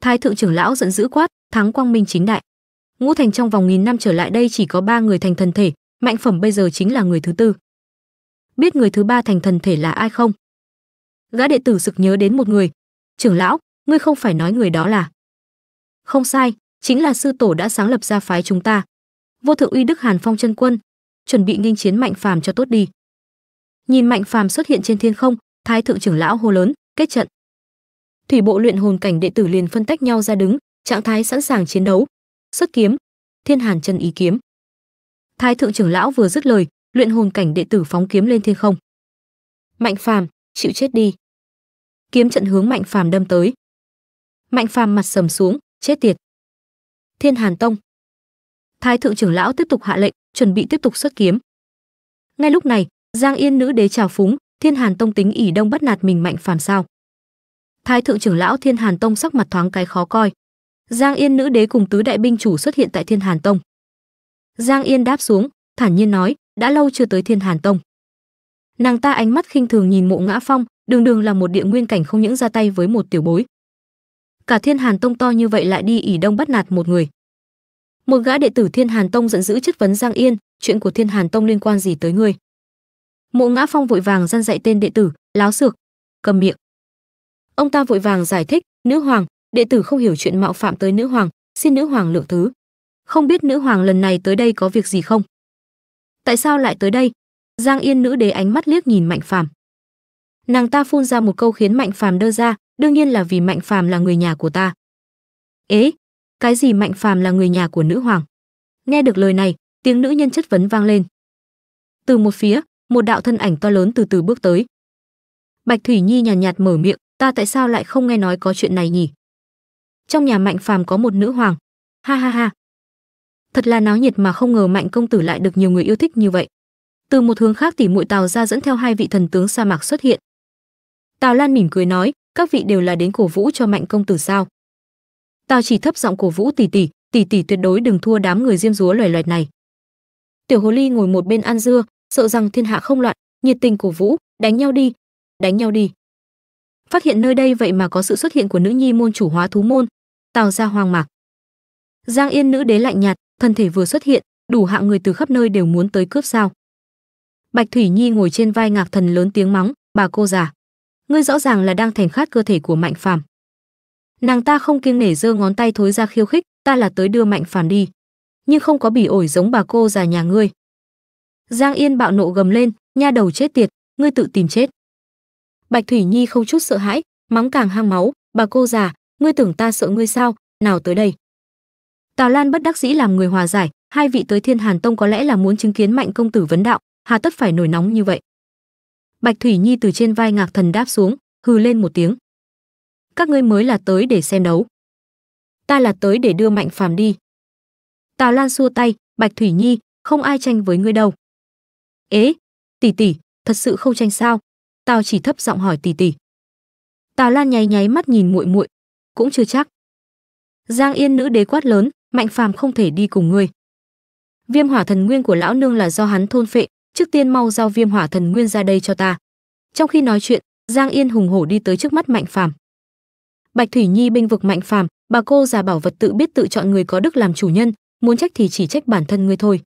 thái thượng trưởng lão giận dữ quát thắng quang minh chính đại ngũ thành trong vòng nghìn năm trở lại đây chỉ có ba người thành thần thể mạnh phẩm bây giờ chính là người thứ tư biết người thứ ba thành thần thể là ai không gã đệ tử sực nhớ đến một người trưởng lão ngươi không phải nói người đó là không sai chính là sư tổ đã sáng lập ra phái chúng ta vô thượng uy đức hàn phong chân quân chuẩn bị nghênh chiến mạnh phàm cho tốt đi nhìn mạnh phàm xuất hiện trên thiên không thái thượng trưởng lão hô lớn kết trận thủy bộ luyện hồn cảnh đệ tử liền phân tách nhau ra đứng trạng thái sẵn sàng chiến đấu xuất kiếm thiên hàn chân ý kiếm thái thượng trưởng lão vừa dứt lời luyện hồn cảnh đệ tử phóng kiếm lên thiên không mạnh phàm chịu chết đi kiếm trận hướng mạnh phàm đâm tới mạnh phàm mặt sầm xuống chết tiệt thiên hàn tông thái thượng trưởng lão tiếp tục hạ lệnh chuẩn bị tiếp tục xuất kiếm ngay lúc này giang yên nữ đế chào phúng thiên hàn tông tính ỉ đông bắt nạt mình mạnh phàm sao thái thượng trưởng lão thiên hàn tông sắc mặt thoáng cái khó coi giang yên nữ đế cùng tứ đại binh chủ xuất hiện tại thiên hàn tông giang yên đáp xuống thản nhiên nói đã lâu chưa tới thiên hàn tông nàng ta ánh mắt khinh thường nhìn mộ ngã phong đường đường là một địa nguyên cảnh không những ra tay với một tiểu bối cả Thiên Hàn Tông to như vậy lại đi ỉ đông bắt nạt một người. Một gã đệ tử Thiên Hàn Tông giận dữ chất vấn Giang Yên, chuyện của Thiên Hàn Tông liên quan gì tới ngươi? Mộ Ngã Phong vội vàng gian dạy tên đệ tử, láo xược, cầm miệng. Ông ta vội vàng giải thích, nữ hoàng, đệ tử không hiểu chuyện mạo phạm tới nữ hoàng, xin nữ hoàng lượng thứ. Không biết nữ hoàng lần này tới đây có việc gì không? Tại sao lại tới đây? Giang Yên nữ đế ánh mắt liếc nhìn Mạnh Phàm. Nàng ta phun ra một câu khiến Mạnh Phàm đơ ra, đương nhiên là vì Mạnh Phàm là người nhà của ta. Ế, cái gì Mạnh Phàm là người nhà của nữ hoàng? Nghe được lời này, tiếng nữ nhân chất vấn vang lên. Từ một phía, một đạo thân ảnh to lớn từ từ bước tới. Bạch Thủy Nhi nhàn nhạt, nhạt mở miệng, ta tại sao lại không nghe nói có chuyện này nhỉ? Trong nhà Mạnh Phàm có một nữ hoàng. Ha ha ha. Thật là náo nhiệt mà không ngờ Mạnh công tử lại được nhiều người yêu thích như vậy. Từ một hướng khác tỷ muội Tào ra dẫn theo hai vị thần tướng sa mạc xuất hiện. Tào Lan mỉm cười nói, các vị đều là đến cổ vũ cho mạnh công tử sao tao chỉ thấp giọng cổ vũ tỷ tỷ tỷ tỷ tuyệt đối đừng thua đám người diêm dúa loài loẹt này tiểu hồ ly ngồi một bên ăn dưa sợ rằng thiên hạ không loạn nhiệt tình cổ vũ đánh nhau đi đánh nhau đi phát hiện nơi đây vậy mà có sự xuất hiện của nữ nhi môn chủ hóa thú môn tào ra hoang mạc giang yên nữ đế lạnh nhạt thân thể vừa xuất hiện đủ hạng người từ khắp nơi đều muốn tới cướp sao bạch thủy nhi ngồi trên vai ngạc thần lớn tiếng mắng bà cô già ngươi rõ ràng là đang thèm khát cơ thể của mạnh phàm nàng ta không kiêng nể giơ ngón tay thối ra khiêu khích ta là tới đưa mạnh phàm đi nhưng không có bỉ ổi giống bà cô già nhà ngươi giang yên bạo nộ gầm lên nha đầu chết tiệt ngươi tự tìm chết bạch thủy nhi không chút sợ hãi mắng càng hang máu bà cô già ngươi tưởng ta sợ ngươi sao nào tới đây tào lan bất đắc dĩ làm người hòa giải hai vị tới thiên hàn tông có lẽ là muốn chứng kiến mạnh công tử vấn đạo hà tất phải nổi nóng như vậy Bạch Thủy Nhi từ trên vai Ngạc Thần đáp xuống, hừ lên một tiếng. Các ngươi mới là tới để xem đấu. Ta là tới để đưa Mạnh Phàm đi. Tào Lan xua tay, Bạch Thủy Nhi, không ai tranh với ngươi đâu. Ế, tỷ tỷ, thật sự không tranh sao? Tào chỉ thấp giọng hỏi tỷ tỷ. Tào Lan nháy nháy mắt nhìn muội muội, cũng chưa chắc. Giang Yên nữ đế quát lớn, Mạnh Phàm không thể đi cùng ngươi. Viêm hỏa thần nguyên của lão nương là do hắn thôn phệ, trước tiên mau giao viêm hỏa thần nguyên ra đây cho ta trong khi nói chuyện giang yên hùng hổ đi tới trước mắt mạnh phàm bạch thủy nhi binh vực mạnh phàm bà cô già bảo vật tự biết tự chọn người có đức làm chủ nhân muốn trách thì chỉ trách bản thân ngươi thôi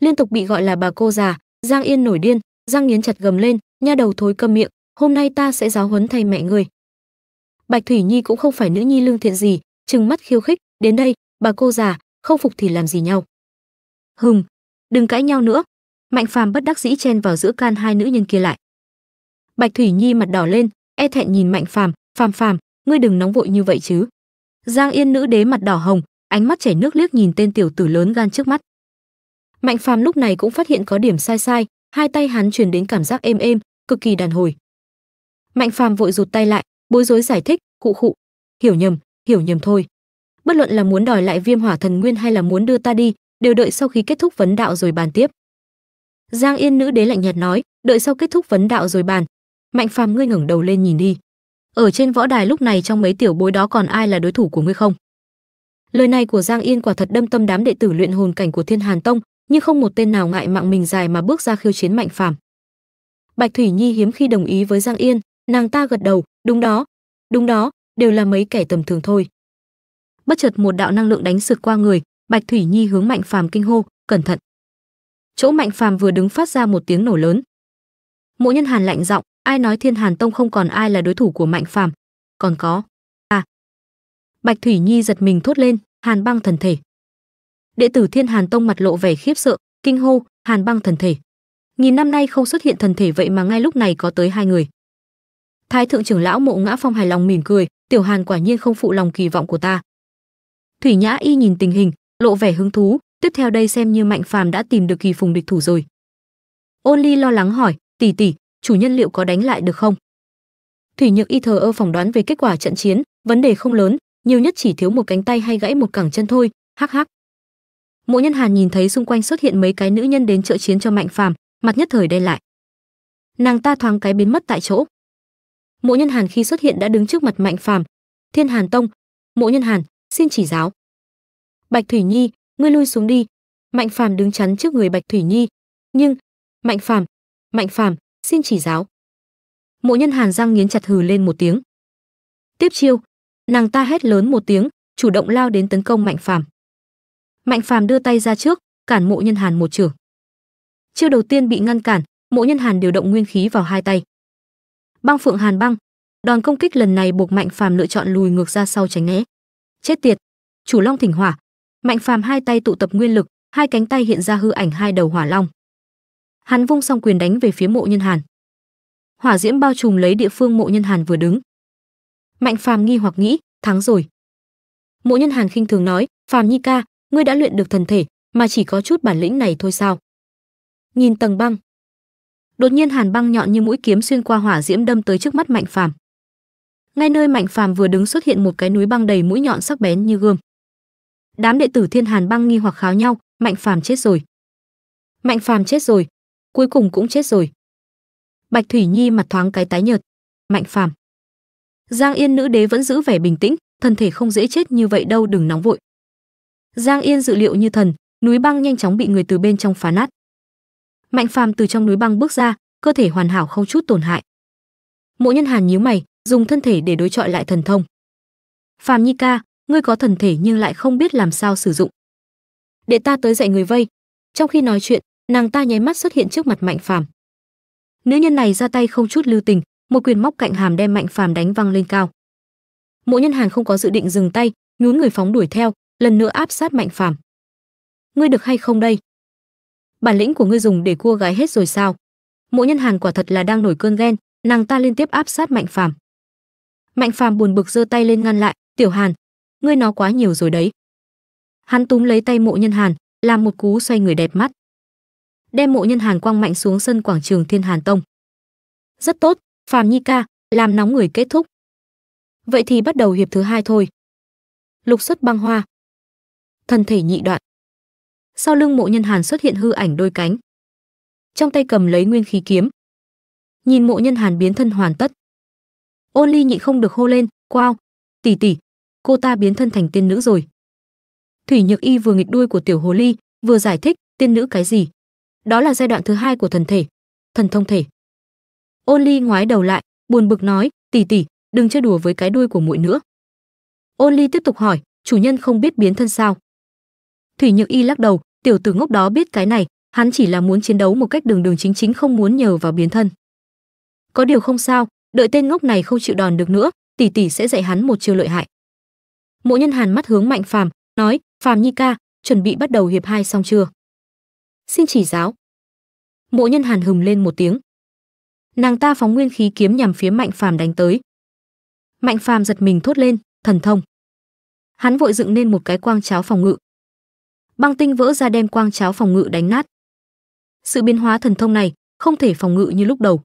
liên tục bị gọi là bà cô già giang yên nổi điên giang nghiến chặt gầm lên nha đầu thối câm miệng hôm nay ta sẽ giáo huấn thay mẹ ngươi bạch thủy nhi cũng không phải nữ nhi lương thiện gì trừng mắt khiêu khích đến đây bà cô già không phục thì làm gì nhau hừm đừng cãi nhau nữa mạnh phàm bất đắc dĩ chen vào giữa can hai nữ nhân kia lại bạch thủy nhi mặt đỏ lên e thẹn nhìn mạnh phàm phàm phàm ngươi đừng nóng vội như vậy chứ giang yên nữ đế mặt đỏ hồng ánh mắt chảy nước liếc nhìn tên tiểu tử lớn gan trước mắt mạnh phàm lúc này cũng phát hiện có điểm sai sai hai tay hắn truyền đến cảm giác êm êm cực kỳ đàn hồi mạnh phàm vội rụt tay lại bối rối giải thích cụ cụ, hiểu nhầm hiểu nhầm thôi bất luận là muốn đòi lại viêm hỏa thần nguyên hay là muốn đưa ta đi đều đợi sau khi kết thúc vấn đạo rồi bàn tiếp giang yên nữ đế lạnh nhạt nói đợi sau kết thúc vấn đạo rồi bàn mạnh phàm ngươi ngẩng đầu lên nhìn đi ở trên võ đài lúc này trong mấy tiểu bối đó còn ai là đối thủ của ngươi không lời này của giang yên quả thật đâm tâm đám đệ tử luyện hồn cảnh của thiên hàn tông nhưng không một tên nào ngại mạng mình dài mà bước ra khiêu chiến mạnh phàm bạch thủy nhi hiếm khi đồng ý với giang yên nàng ta gật đầu đúng đó đúng đó đều là mấy kẻ tầm thường thôi bất chợt một đạo năng lượng đánh sượt qua người bạch thủy nhi hướng mạnh phàm kinh hô cẩn thận chỗ mạnh phàm vừa đứng phát ra một tiếng nổ lớn mộ nhân hàn lạnh giọng ai nói thiên hàn tông không còn ai là đối thủ của mạnh phàm còn có à bạch thủy nhi giật mình thốt lên hàn băng thần thể đệ tử thiên hàn tông mặt lộ vẻ khiếp sợ kinh hô hàn băng thần thể nghìn năm nay không xuất hiện thần thể vậy mà ngay lúc này có tới hai người thái thượng trưởng lão mộ ngã phong hài lòng mỉm cười tiểu hàn quả nhiên không phụ lòng kỳ vọng của ta thủy nhã y nhìn tình hình lộ vẻ hứng thú tiếp theo đây xem như mạnh phàm đã tìm được kỳ phùng địch thủ rồi ôn ly lo lắng hỏi tỷ tỷ chủ nhân liệu có đánh lại được không thủy nhược y thờ ơ phỏng đoán về kết quả trận chiến vấn đề không lớn nhiều nhất chỉ thiếu một cánh tay hay gãy một cẳng chân thôi hắc hắc mộ nhân hàn nhìn thấy xung quanh xuất hiện mấy cái nữ nhân đến trợ chiến cho mạnh phàm mặt nhất thời đen lại nàng ta thoáng cái biến mất tại chỗ mộ nhân hàn khi xuất hiện đã đứng trước mặt mạnh phàm thiên hàn tông mộ nhân hàn xin chỉ giáo bạch thủy nhi ngươi lui xuống đi mạnh phàm đứng chắn trước người bạch thủy nhi nhưng mạnh phàm mạnh phàm xin chỉ giáo mộ nhân hàn răng nghiến chặt hừ lên một tiếng tiếp chiêu nàng ta hét lớn một tiếng chủ động lao đến tấn công mạnh phàm mạnh phàm đưa tay ra trước cản mộ nhân hàn một trưởng chiêu đầu tiên bị ngăn cản mộ nhân hàn điều động nguyên khí vào hai tay băng phượng hàn băng đòn công kích lần này buộc mạnh phàm lựa chọn lùi ngược ra sau tránh né chết tiệt chủ long thỉnh hỏa mạnh phàm hai tay tụ tập nguyên lực hai cánh tay hiện ra hư ảnh hai đầu hỏa long hắn vung song quyền đánh về phía mộ nhân hàn hỏa diễm bao trùm lấy địa phương mộ nhân hàn vừa đứng mạnh phàm nghi hoặc nghĩ thắng rồi mộ nhân hàn khinh thường nói phàm nhi ca ngươi đã luyện được thần thể mà chỉ có chút bản lĩnh này thôi sao nhìn tầng băng đột nhiên hàn băng nhọn như mũi kiếm xuyên qua hỏa diễm đâm tới trước mắt mạnh phàm ngay nơi mạnh phàm vừa đứng xuất hiện một cái núi băng đầy mũi nhọn sắc bén như gươm đám đệ tử thiên hàn băng nghi hoặc kháo nhau mạnh phàm chết rồi mạnh phàm chết rồi cuối cùng cũng chết rồi bạch thủy nhi mặt thoáng cái tái nhợt mạnh phàm giang yên nữ đế vẫn giữ vẻ bình tĩnh thân thể không dễ chết như vậy đâu đừng nóng vội giang yên dự liệu như thần núi băng nhanh chóng bị người từ bên trong phá nát mạnh phàm từ trong núi băng bước ra cơ thể hoàn hảo không chút tổn hại mộ nhân hàn nhíu mày dùng thân thể để đối chọi lại thần thông phàm nhi ca ngươi có thần thể nhưng lại không biết làm sao sử dụng để ta tới dạy người vây trong khi nói chuyện nàng ta nháy mắt xuất hiện trước mặt mạnh phàm nữ nhân này ra tay không chút lưu tình một quyền móc cạnh hàm đem mạnh phàm đánh văng lên cao mộ nhân hàn không có dự định dừng tay nhún người phóng đuổi theo lần nữa áp sát mạnh phàm ngươi được hay không đây bản lĩnh của ngươi dùng để cua gái hết rồi sao mộ nhân hàn quả thật là đang nổi cơn ghen nàng ta liên tiếp áp sát mạnh phàm mạnh phàm buồn bực giơ tay lên ngăn lại tiểu hàn ngươi nó quá nhiều rồi đấy hắn túm lấy tay mộ nhân hàn làm một cú xoay người đẹp mắt đem mộ nhân hàn quang mạnh xuống sân quảng trường thiên hàn tông rất tốt phàm nhi ca làm nóng người kết thúc vậy thì bắt đầu hiệp thứ hai thôi lục xuất băng hoa thân thể nhị đoạn sau lưng mộ nhân hàn xuất hiện hư ảnh đôi cánh trong tay cầm lấy nguyên khí kiếm nhìn mộ nhân hàn biến thân hoàn tất ôn ly nhị không được hô lên wow tỷ tỷ cô ta biến thân thành tiên nữ rồi thủy nhược y vừa nghịch đuôi của tiểu hồ ly vừa giải thích tiên nữ cái gì đó là giai đoạn thứ hai của thần thể thần thông thể ôn ly ngoái đầu lại buồn bực nói tỷ tỷ đừng chơi đùa với cái đuôi của muội nữa ôn ly tiếp tục hỏi chủ nhân không biết biến thân sao thủy nhược y lắc đầu tiểu tử ngốc đó biết cái này hắn chỉ là muốn chiến đấu một cách đường đường chính chính không muốn nhờ vào biến thân có điều không sao đợi tên ngốc này không chịu đòn được nữa tỷ tỷ sẽ dạy hắn một chiêu lợi hại mộ nhân hàn mắt hướng mạnh phàm nói phàm nhi ca chuẩn bị bắt đầu hiệp hai xong chưa xin chỉ giáo mộ nhân hàn hừng lên một tiếng nàng ta phóng nguyên khí kiếm nhằm phía mạnh phàm đánh tới mạnh phàm giật mình thốt lên thần thông hắn vội dựng nên một cái quang cháo phòng ngự băng tinh vỡ ra đem quang cháo phòng ngự đánh nát sự biến hóa thần thông này không thể phòng ngự như lúc đầu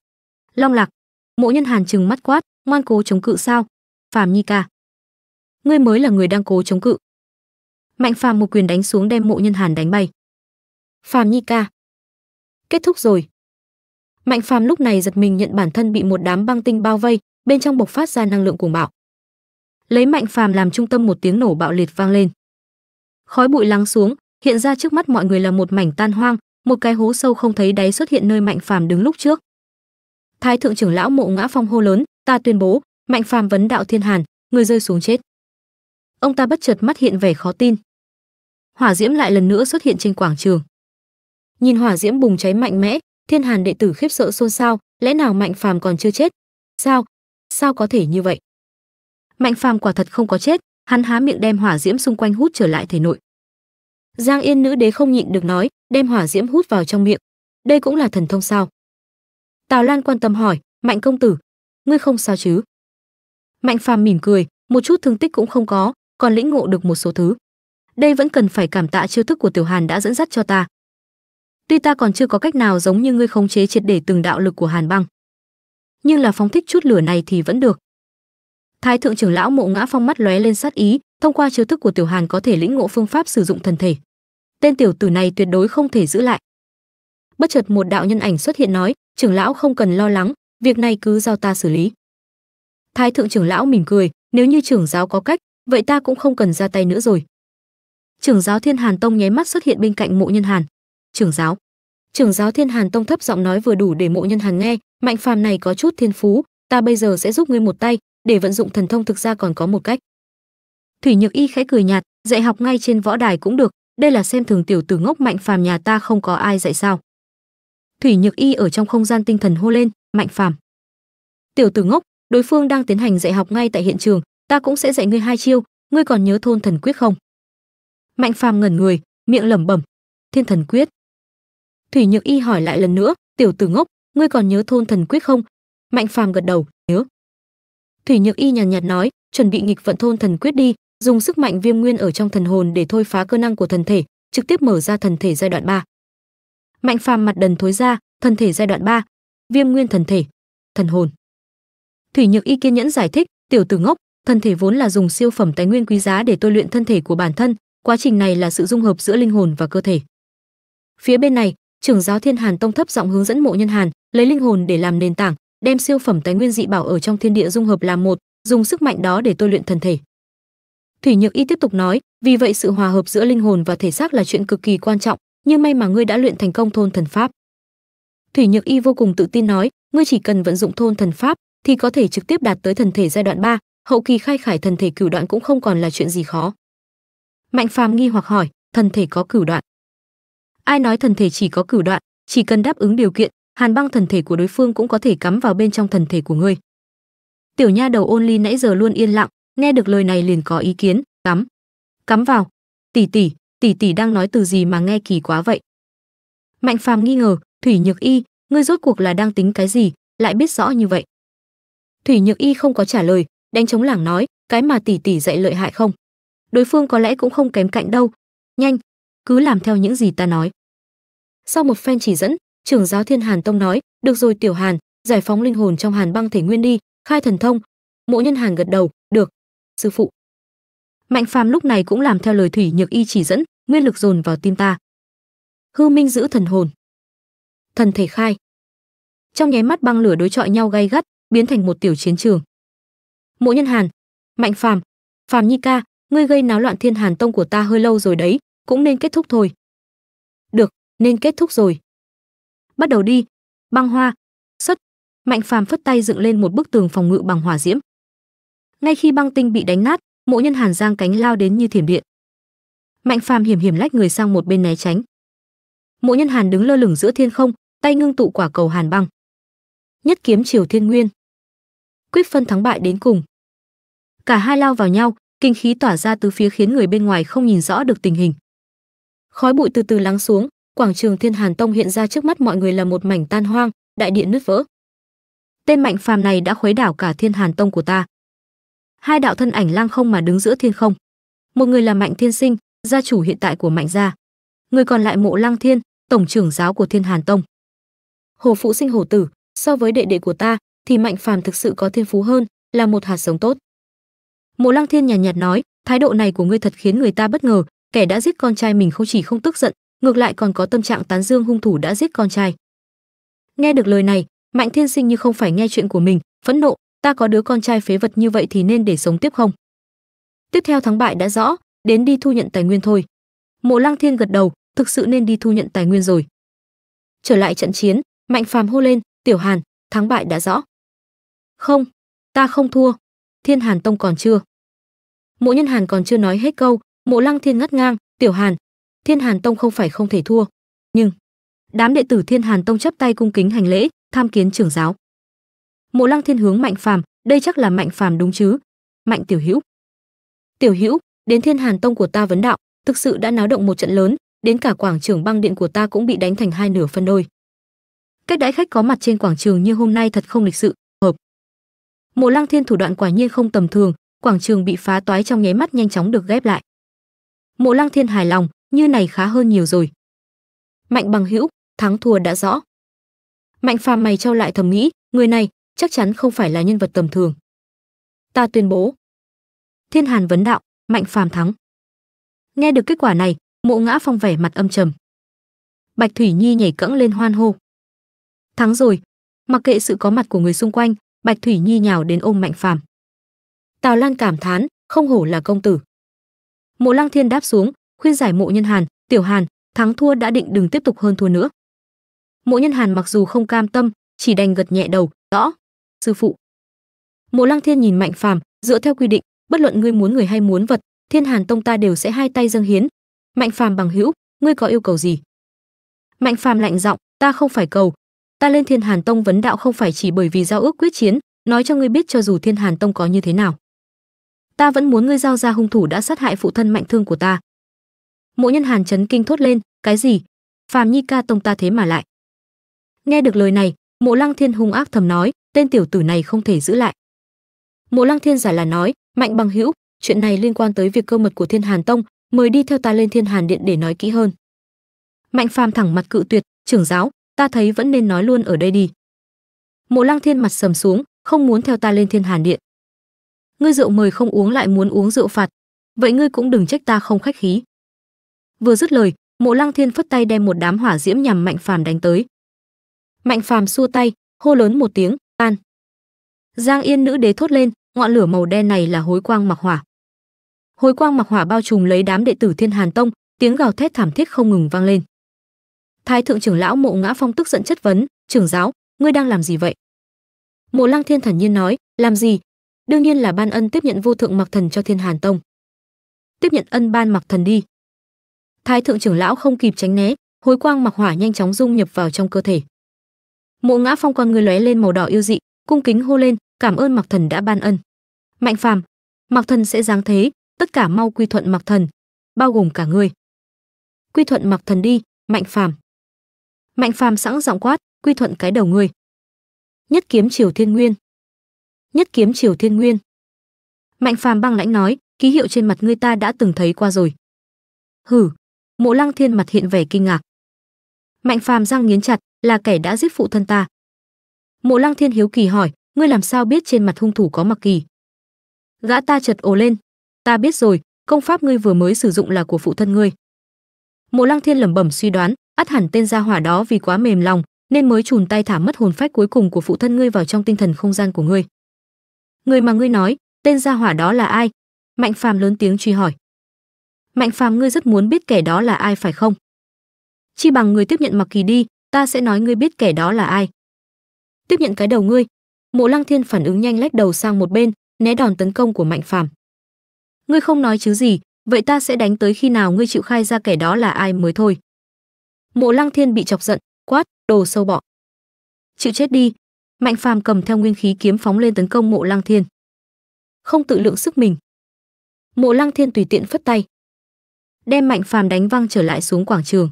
long lạc mộ nhân hàn chừng mắt quát ngoan cố chống cự sao phàm nhi ca ngươi mới là người đang cố chống cự mạnh phàm một quyền đánh xuống đem mộ nhân hàn đánh bay phàm nhi ca kết thúc rồi mạnh phàm lúc này giật mình nhận bản thân bị một đám băng tinh bao vây bên trong bộc phát ra năng lượng cuồng bạo lấy mạnh phàm làm trung tâm một tiếng nổ bạo liệt vang lên khói bụi lắng xuống hiện ra trước mắt mọi người là một mảnh tan hoang một cái hố sâu không thấy đáy xuất hiện nơi mạnh phàm đứng lúc trước thái thượng trưởng lão mộ ngã phong hô lớn ta tuyên bố mạnh phàm vấn đạo thiên hàn người rơi xuống chết ông ta bất chợt mắt hiện vẻ khó tin. Hỏa diễm lại lần nữa xuất hiện trên quảng trường. Nhìn hỏa diễm bùng cháy mạnh mẽ, Thiên Hàn đệ tử khiếp sợ xôn xao, lẽ nào Mạnh Phàm còn chưa chết? Sao? Sao có thể như vậy? Mạnh Phàm quả thật không có chết, hắn há miệng đem hỏa diễm xung quanh hút trở lại thể nội. Giang Yên nữ đế không nhịn được nói, đem hỏa diễm hút vào trong miệng. Đây cũng là thần thông sao? Tào Lan quan tâm hỏi, "Mạnh công tử, ngươi không sao chứ?" Mạnh Phàm mỉm cười, một chút thương tích cũng không có, còn lĩnh ngộ được một số thứ đây vẫn cần phải cảm tạ chiêu thức của tiểu hàn đã dẫn dắt cho ta tuy ta còn chưa có cách nào giống như ngươi khống chế triệt để từng đạo lực của hàn băng nhưng là phóng thích chút lửa này thì vẫn được thái thượng trưởng lão mộ ngã phong mắt lóe lên sát ý thông qua chiêu thức của tiểu hàn có thể lĩnh ngộ phương pháp sử dụng thần thể tên tiểu tử này tuyệt đối không thể giữ lại bất chợt một đạo nhân ảnh xuất hiện nói trưởng lão không cần lo lắng việc này cứ giao ta xử lý thái thượng trưởng lão mỉm cười nếu như trưởng giáo có cách vậy ta cũng không cần ra tay nữa rồi trưởng giáo thiên hàn tông nháy mắt xuất hiện bên cạnh mộ nhân hàn trưởng giáo trưởng giáo thiên hàn tông thấp giọng nói vừa đủ để mộ nhân hàn nghe mạnh phàm này có chút thiên phú ta bây giờ sẽ giúp ngươi một tay để vận dụng thần thông thực ra còn có một cách thủy nhược y khẽ cười nhạt dạy học ngay trên võ đài cũng được đây là xem thường tiểu tử ngốc mạnh phàm nhà ta không có ai dạy sao thủy nhược y ở trong không gian tinh thần hô lên mạnh phàm tiểu tử ngốc đối phương đang tiến hành dạy học ngay tại hiện trường ta cũng sẽ dạy ngươi hai chiêu ngươi còn nhớ thôn thần quyết không mạnh phàm ngẩn người miệng lẩm bẩm thiên thần quyết thủy nhược y hỏi lại lần nữa tiểu tử ngốc ngươi còn nhớ thôn thần quyết không mạnh phàm gật đầu nhớ thủy nhược y nhàn nhạt, nói chuẩn bị nghịch vận thôn thần quyết đi dùng sức mạnh viêm nguyên ở trong thần hồn để thôi phá cơ năng của thần thể trực tiếp mở ra thần thể giai đoạn ba. mạnh phàm mặt đần thối ra thần thể giai đoạn ba, viêm nguyên thần thể thần hồn thủy nhược y kiên nhẫn giải thích tiểu tử ngốc thân thể vốn là dùng siêu phẩm tài nguyên quý giá để tôi luyện thân thể của bản thân quá trình này là sự dung hợp giữa linh hồn và cơ thể phía bên này trưởng giáo thiên hàn tông thấp giọng hướng dẫn mộ nhân hàn lấy linh hồn để làm nền tảng đem siêu phẩm tài nguyên dị bảo ở trong thiên địa dung hợp làm một dùng sức mạnh đó để tôi luyện thân thể thủy nhược y tiếp tục nói vì vậy sự hòa hợp giữa linh hồn và thể xác là chuyện cực kỳ quan trọng nhưng may mà ngươi đã luyện thành công thôn thần pháp thủy nhược y vô cùng tự tin nói ngươi chỉ cần vận dụng thôn thần pháp thì có thể trực tiếp đạt tới thần thể giai đoạn 3, hậu kỳ khai khải thần thể cửu đoạn cũng không còn là chuyện gì khó mạnh phàm nghi hoặc hỏi thần thể có cửu đoạn ai nói thần thể chỉ có cửu đoạn chỉ cần đáp ứng điều kiện hàn băng thần thể của đối phương cũng có thể cắm vào bên trong thần thể của ngươi tiểu nha đầu ôn ly nãy giờ luôn yên lặng nghe được lời này liền có ý kiến cắm cắm vào tỷ tỷ tỷ tỷ đang nói từ gì mà nghe kỳ quá vậy mạnh phàm nghi ngờ thủy nhược y ngươi rốt cuộc là đang tính cái gì lại biết rõ như vậy thủy nhược y không có trả lời đánh chống lảng nói cái mà tỷ tỷ dạy lợi hại không đối phương có lẽ cũng không kém cạnh đâu nhanh cứ làm theo những gì ta nói sau một phen chỉ dẫn trưởng giáo thiên hàn tông nói được rồi tiểu hàn giải phóng linh hồn trong hàn băng thể nguyên đi khai thần thông mộ nhân hàn gật đầu được sư phụ mạnh phàm lúc này cũng làm theo lời thủy nhược y chỉ dẫn nguyên lực dồn vào tim ta hư minh giữ thần hồn thần thể khai trong nháy mắt băng lửa đối chọi nhau gay gắt biến thành một tiểu chiến trường mộ nhân hàn mạnh phàm phàm nhi ca ngươi gây náo loạn thiên hàn tông của ta hơi lâu rồi đấy cũng nên kết thúc thôi được nên kết thúc rồi bắt đầu đi băng hoa xuất mạnh phàm phất tay dựng lên một bức tường phòng ngự bằng hỏa diễm ngay khi băng tinh bị đánh nát mộ nhân hàn giang cánh lao đến như thiểm điện mạnh phàm hiểm hiểm lách người sang một bên né tránh mộ nhân hàn đứng lơ lửng giữa thiên không tay ngưng tụ quả cầu hàn băng nhất kiếm triều thiên nguyên quyết phân thắng bại đến cùng cả hai lao vào nhau kinh khí tỏa ra từ phía khiến người bên ngoài không nhìn rõ được tình hình khói bụi từ từ lắng xuống quảng trường thiên hàn tông hiện ra trước mắt mọi người là một mảnh tan hoang đại điện nứt vỡ tên mạnh phàm này đã khuấy đảo cả thiên hàn tông của ta hai đạo thân ảnh lang không mà đứng giữa thiên không một người là mạnh thiên sinh gia chủ hiện tại của mạnh gia người còn lại mộ lang thiên tổng trưởng giáo của thiên hàn tông hồ phụ sinh hồ tử so với đệ đệ của ta thì mạnh phàm thực sự có thiên phú hơn là một hạt giống tốt mộ lăng thiên nhàn nhạt, nhạt nói thái độ này của ngươi thật khiến người ta bất ngờ kẻ đã giết con trai mình không chỉ không tức giận ngược lại còn có tâm trạng tán dương hung thủ đã giết con trai nghe được lời này mạnh thiên sinh như không phải nghe chuyện của mình phẫn nộ ta có đứa con trai phế vật như vậy thì nên để sống tiếp không tiếp theo thắng bại đã rõ đến đi thu nhận tài nguyên thôi mộ lăng thiên gật đầu thực sự nên đi thu nhận tài nguyên rồi trở lại trận chiến mạnh phàm hô lên tiểu hàn thắng bại đã rõ không ta không thua thiên hàn tông còn chưa mộ nhân hàn còn chưa nói hết câu mộ lăng thiên ngắt ngang tiểu hàn thiên hàn tông không phải không thể thua nhưng đám đệ tử thiên hàn tông chấp tay cung kính hành lễ tham kiến trưởng giáo mộ lăng thiên hướng mạnh phàm đây chắc là mạnh phàm đúng chứ mạnh tiểu hữu tiểu hữu đến thiên hàn tông của ta vấn đạo thực sự đã náo động một trận lớn đến cả quảng trường băng điện của ta cũng bị đánh thành hai nửa phân đôi cách đãi khách có mặt trên quảng trường như hôm nay thật không lịch sự hợp mộ lăng thiên thủ đoạn quả nhiên không tầm thường quảng trường bị phá toái trong nháy mắt nhanh chóng được ghép lại mộ lăng thiên hài lòng như này khá hơn nhiều rồi mạnh bằng hữu thắng thua đã rõ mạnh phàm mày trao lại thầm nghĩ người này chắc chắn không phải là nhân vật tầm thường ta tuyên bố thiên hàn vấn đạo mạnh phàm thắng nghe được kết quả này mộ ngã phong vẻ mặt âm trầm bạch thủy nhi nhảy cẫng lên hoan hô thắng rồi mặc kệ sự có mặt của người xung quanh bạch thủy nhi nhào đến ôm mạnh phàm Tào Lan cảm thán, không hổ là công tử. Mộ Lăng Thiên đáp xuống, khuyên giải Mộ Nhân Hàn, "Tiểu Hàn, thắng thua đã định đừng tiếp tục hơn thua nữa." Mộ Nhân Hàn mặc dù không cam tâm, chỉ đành gật nhẹ đầu, "Rõ, sư phụ." Mộ Lăng Thiên nhìn Mạnh Phàm, dựa theo quy định, bất luận ngươi muốn người hay muốn vật, Thiên Hàn tông ta đều sẽ hai tay dâng hiến. Mạnh Phàm bằng hữu, ngươi có yêu cầu gì? Mạnh Phàm lạnh giọng, ta không phải cầu, ta lên Thiên Hàn tông vấn đạo không phải chỉ bởi vì giao ước quyết chiến, nói cho ngươi biết cho dù Thiên Hàn tông có như thế nào ta vẫn muốn ngươi giao ra hung thủ đã sát hại phụ thân mạnh thương của ta mộ nhân hàn chấn kinh thốt lên cái gì phàm nhi ca tông ta thế mà lại nghe được lời này mộ lăng thiên hung ác thầm nói tên tiểu tử này không thể giữ lại mộ lăng thiên giả là nói mạnh bằng hữu chuyện này liên quan tới việc cơ mật của thiên hàn tông mời đi theo ta lên thiên hàn điện để nói kỹ hơn mạnh phàm thẳng mặt cự tuyệt trưởng giáo ta thấy vẫn nên nói luôn ở đây đi mộ lăng thiên mặt sầm xuống không muốn theo ta lên thiên hàn điện ngươi rượu mời không uống lại muốn uống rượu phạt vậy ngươi cũng đừng trách ta không khách khí vừa dứt lời mộ lăng thiên phất tay đem một đám hỏa diễm nhằm mạnh phàm đánh tới mạnh phàm xua tay hô lớn một tiếng tan giang yên nữ đế thốt lên ngọn lửa màu đen này là hối quang mặc hỏa hối quang mặc hỏa bao trùm lấy đám đệ tử thiên hàn tông tiếng gào thét thảm thiết không ngừng vang lên thái thượng trưởng lão mộ ngã phong tức giận chất vấn trưởng giáo ngươi đang làm gì vậy mộ lăng thiên thản nhiên nói làm gì đương nhiên là ban ân tiếp nhận vô thượng mặc thần cho thiên hàn tông tiếp nhận ân ban mặc thần đi thái thượng trưởng lão không kịp tránh né hối quang mặc hỏa nhanh chóng dung nhập vào trong cơ thể mộ ngã phong con người lóe lên màu đỏ yêu dị cung kính hô lên cảm ơn mặc thần đã ban ân mạnh phàm mặc thần sẽ giáng thế tất cả mau quy thuận mặc thần bao gồm cả ngươi quy thuận mặc thần đi mạnh phàm mạnh phàm sẵn giọng quát quy thuận cái đầu ngươi nhất kiếm triều thiên nguyên nhất kiếm triều thiên nguyên mạnh phàm băng lãnh nói ký hiệu trên mặt ngươi ta đã từng thấy qua rồi Hừ, mộ lăng thiên mặt hiện vẻ kinh ngạc mạnh phàm răng nghiến chặt là kẻ đã giết phụ thân ta mộ lăng thiên hiếu kỳ hỏi ngươi làm sao biết trên mặt hung thủ có mặc kỳ gã ta chật ồ lên ta biết rồi công pháp ngươi vừa mới sử dụng là của phụ thân ngươi mộ lăng thiên lẩm bẩm suy đoán ắt hẳn tên gia hỏa đó vì quá mềm lòng nên mới chùn tay thả mất hồn phách cuối cùng của phụ thân ngươi vào trong tinh thần không gian của ngươi người mà ngươi nói tên gia hỏa đó là ai mạnh phàm lớn tiếng truy hỏi mạnh phàm ngươi rất muốn biết kẻ đó là ai phải không chi bằng người tiếp nhận mặc kỳ đi ta sẽ nói ngươi biết kẻ đó là ai tiếp nhận cái đầu ngươi mộ lăng thiên phản ứng nhanh lách đầu sang một bên né đòn tấn công của mạnh phàm ngươi không nói chứ gì vậy ta sẽ đánh tới khi nào ngươi chịu khai ra kẻ đó là ai mới thôi mộ lăng thiên bị chọc giận quát đồ sâu bọ chịu chết đi Mạnh Phàm cầm theo nguyên khí kiếm phóng lên tấn công Mộ Lăng Thiên. Không tự lượng sức mình. Mộ Lăng Thiên tùy tiện phất tay, đem Mạnh Phàm đánh văng trở lại xuống quảng trường.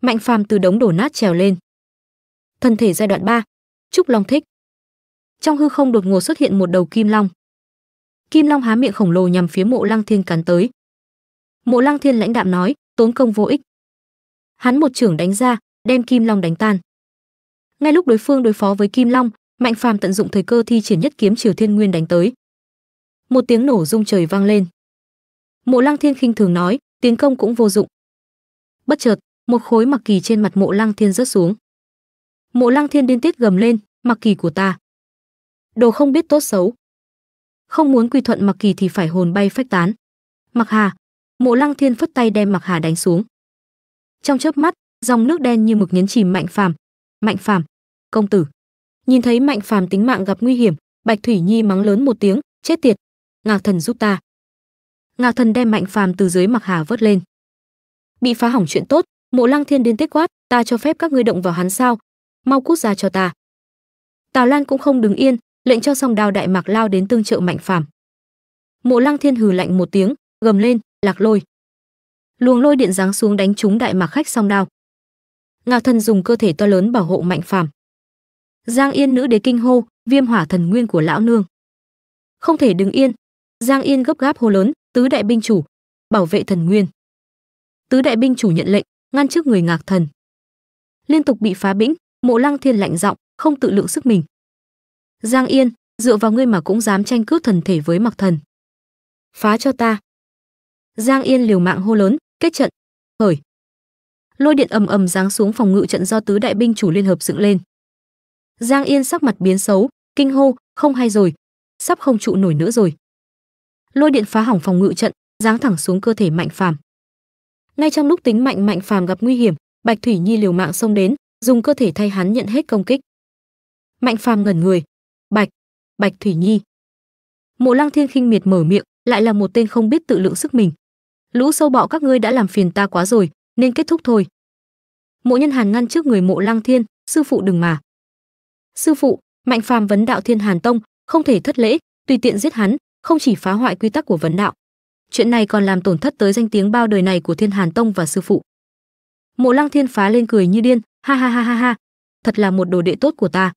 Mạnh Phàm từ đống đổ nát trèo lên. Thân thể giai đoạn 3, Trúc Long thích. Trong hư không đột ngột xuất hiện một đầu kim long. Kim long há miệng khổng lồ nhằm phía Mộ Lăng Thiên cắn tới. Mộ Lăng Thiên lãnh đạm nói, tốn công vô ích. Hắn một trưởng đánh ra, đem kim long đánh tan ngay lúc đối phương đối phó với kim long mạnh phàm tận dụng thời cơ thi triển nhất kiếm triều thiên nguyên đánh tới một tiếng nổ rung trời vang lên mộ lăng thiên khinh thường nói tiến công cũng vô dụng bất chợt một khối mặc kỳ trên mặt mộ lăng thiên rớt xuống mộ lăng thiên điên tiết gầm lên mặc kỳ của ta đồ không biết tốt xấu không muốn quy thuận mặc kỳ thì phải hồn bay phách tán mặc hà mộ lăng thiên phất tay đem mặc hà đánh xuống trong chớp mắt dòng nước đen như mực nhấn chìm mạnh phàm mạnh phàm công tử nhìn thấy mạnh phàm tính mạng gặp nguy hiểm bạch thủy nhi mắng lớn một tiếng chết tiệt ngạc thần giúp ta ngạc thần đem mạnh phàm từ dưới mặc hà vớt lên bị phá hỏng chuyện tốt mộ lăng thiên điên tết quát ta cho phép các ngươi động vào hắn sao mau cút ra cho ta tào lan cũng không đứng yên lệnh cho song đao đại mạc lao đến tương trợ mạnh phàm mộ lăng thiên hừ lạnh một tiếng gầm lên lạc lôi luồng lôi điện giáng xuống đánh trúng đại mạc khách song đao ngao thần dùng cơ thể to lớn bảo hộ mạnh phàm giang yên nữ đế kinh hô viêm hỏa thần nguyên của lão nương không thể đứng yên giang yên gấp gáp hô lớn tứ đại binh chủ bảo vệ thần nguyên tứ đại binh chủ nhận lệnh ngăn trước người ngạc thần liên tục bị phá bĩnh mộ lăng thiên lạnh giọng không tự lượng sức mình giang yên dựa vào ngươi mà cũng dám tranh cướp thần thể với mặc thần phá cho ta giang yên liều mạng hô lớn kết trận khởi lôi điện ầm ầm giáng xuống phòng ngự trận do tứ đại binh chủ liên hợp dựng lên. Giang Yên sắc mặt biến xấu, kinh hô, không hay rồi, sắp không trụ nổi nữa rồi. Lôi điện phá hỏng phòng ngự trận, giáng thẳng xuống cơ thể Mạnh Phàm. Ngay trong lúc tính mạnh Mạnh Phàm gặp nguy hiểm, Bạch Thủy Nhi liều mạng xông đến, dùng cơ thể thay hắn nhận hết công kích. Mạnh Phàm ngẩn người, "Bạch, Bạch Thủy Nhi." Mộ Lăng Thiên khinh miệt mở miệng, lại là một tên không biết tự lượng sức mình. "Lũ sâu bọ các ngươi đã làm phiền ta quá rồi, nên kết thúc thôi mộ nhân hàn ngăn trước người mộ lăng thiên sư phụ đừng mà sư phụ mạnh phàm vấn đạo thiên hàn tông không thể thất lễ tùy tiện giết hắn không chỉ phá hoại quy tắc của vấn đạo chuyện này còn làm tổn thất tới danh tiếng bao đời này của thiên hàn tông và sư phụ mộ lăng thiên phá lên cười như điên ha ha ha ha ha thật là một đồ đệ tốt của ta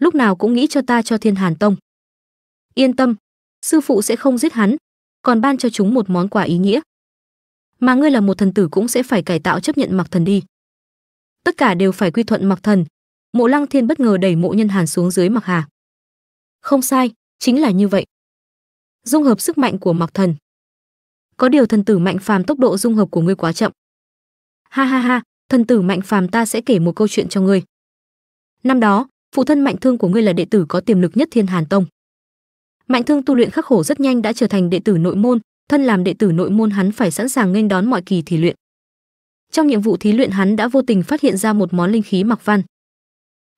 lúc nào cũng nghĩ cho ta cho thiên hàn tông yên tâm sư phụ sẽ không giết hắn còn ban cho chúng một món quà ý nghĩa mà ngươi là một thần tử cũng sẽ phải cải tạo chấp nhận mặc thần đi tất cả đều phải quy thuận mặc thần mộ lăng thiên bất ngờ đẩy mộ nhân hàn xuống dưới mặc hà không sai chính là như vậy dung hợp sức mạnh của mặc thần có điều thần tử mạnh phàm tốc độ dung hợp của ngươi quá chậm ha ha ha thần tử mạnh phàm ta sẽ kể một câu chuyện cho ngươi năm đó phụ thân mạnh thương của ngươi là đệ tử có tiềm lực nhất thiên hàn tông mạnh thương tu luyện khắc khổ rất nhanh đã trở thành đệ tử nội môn thân làm đệ tử nội môn hắn phải sẵn sàng nghênh đón mọi kỳ thí luyện. Trong nhiệm vụ thí luyện hắn đã vô tình phát hiện ra một món linh khí mặc văn.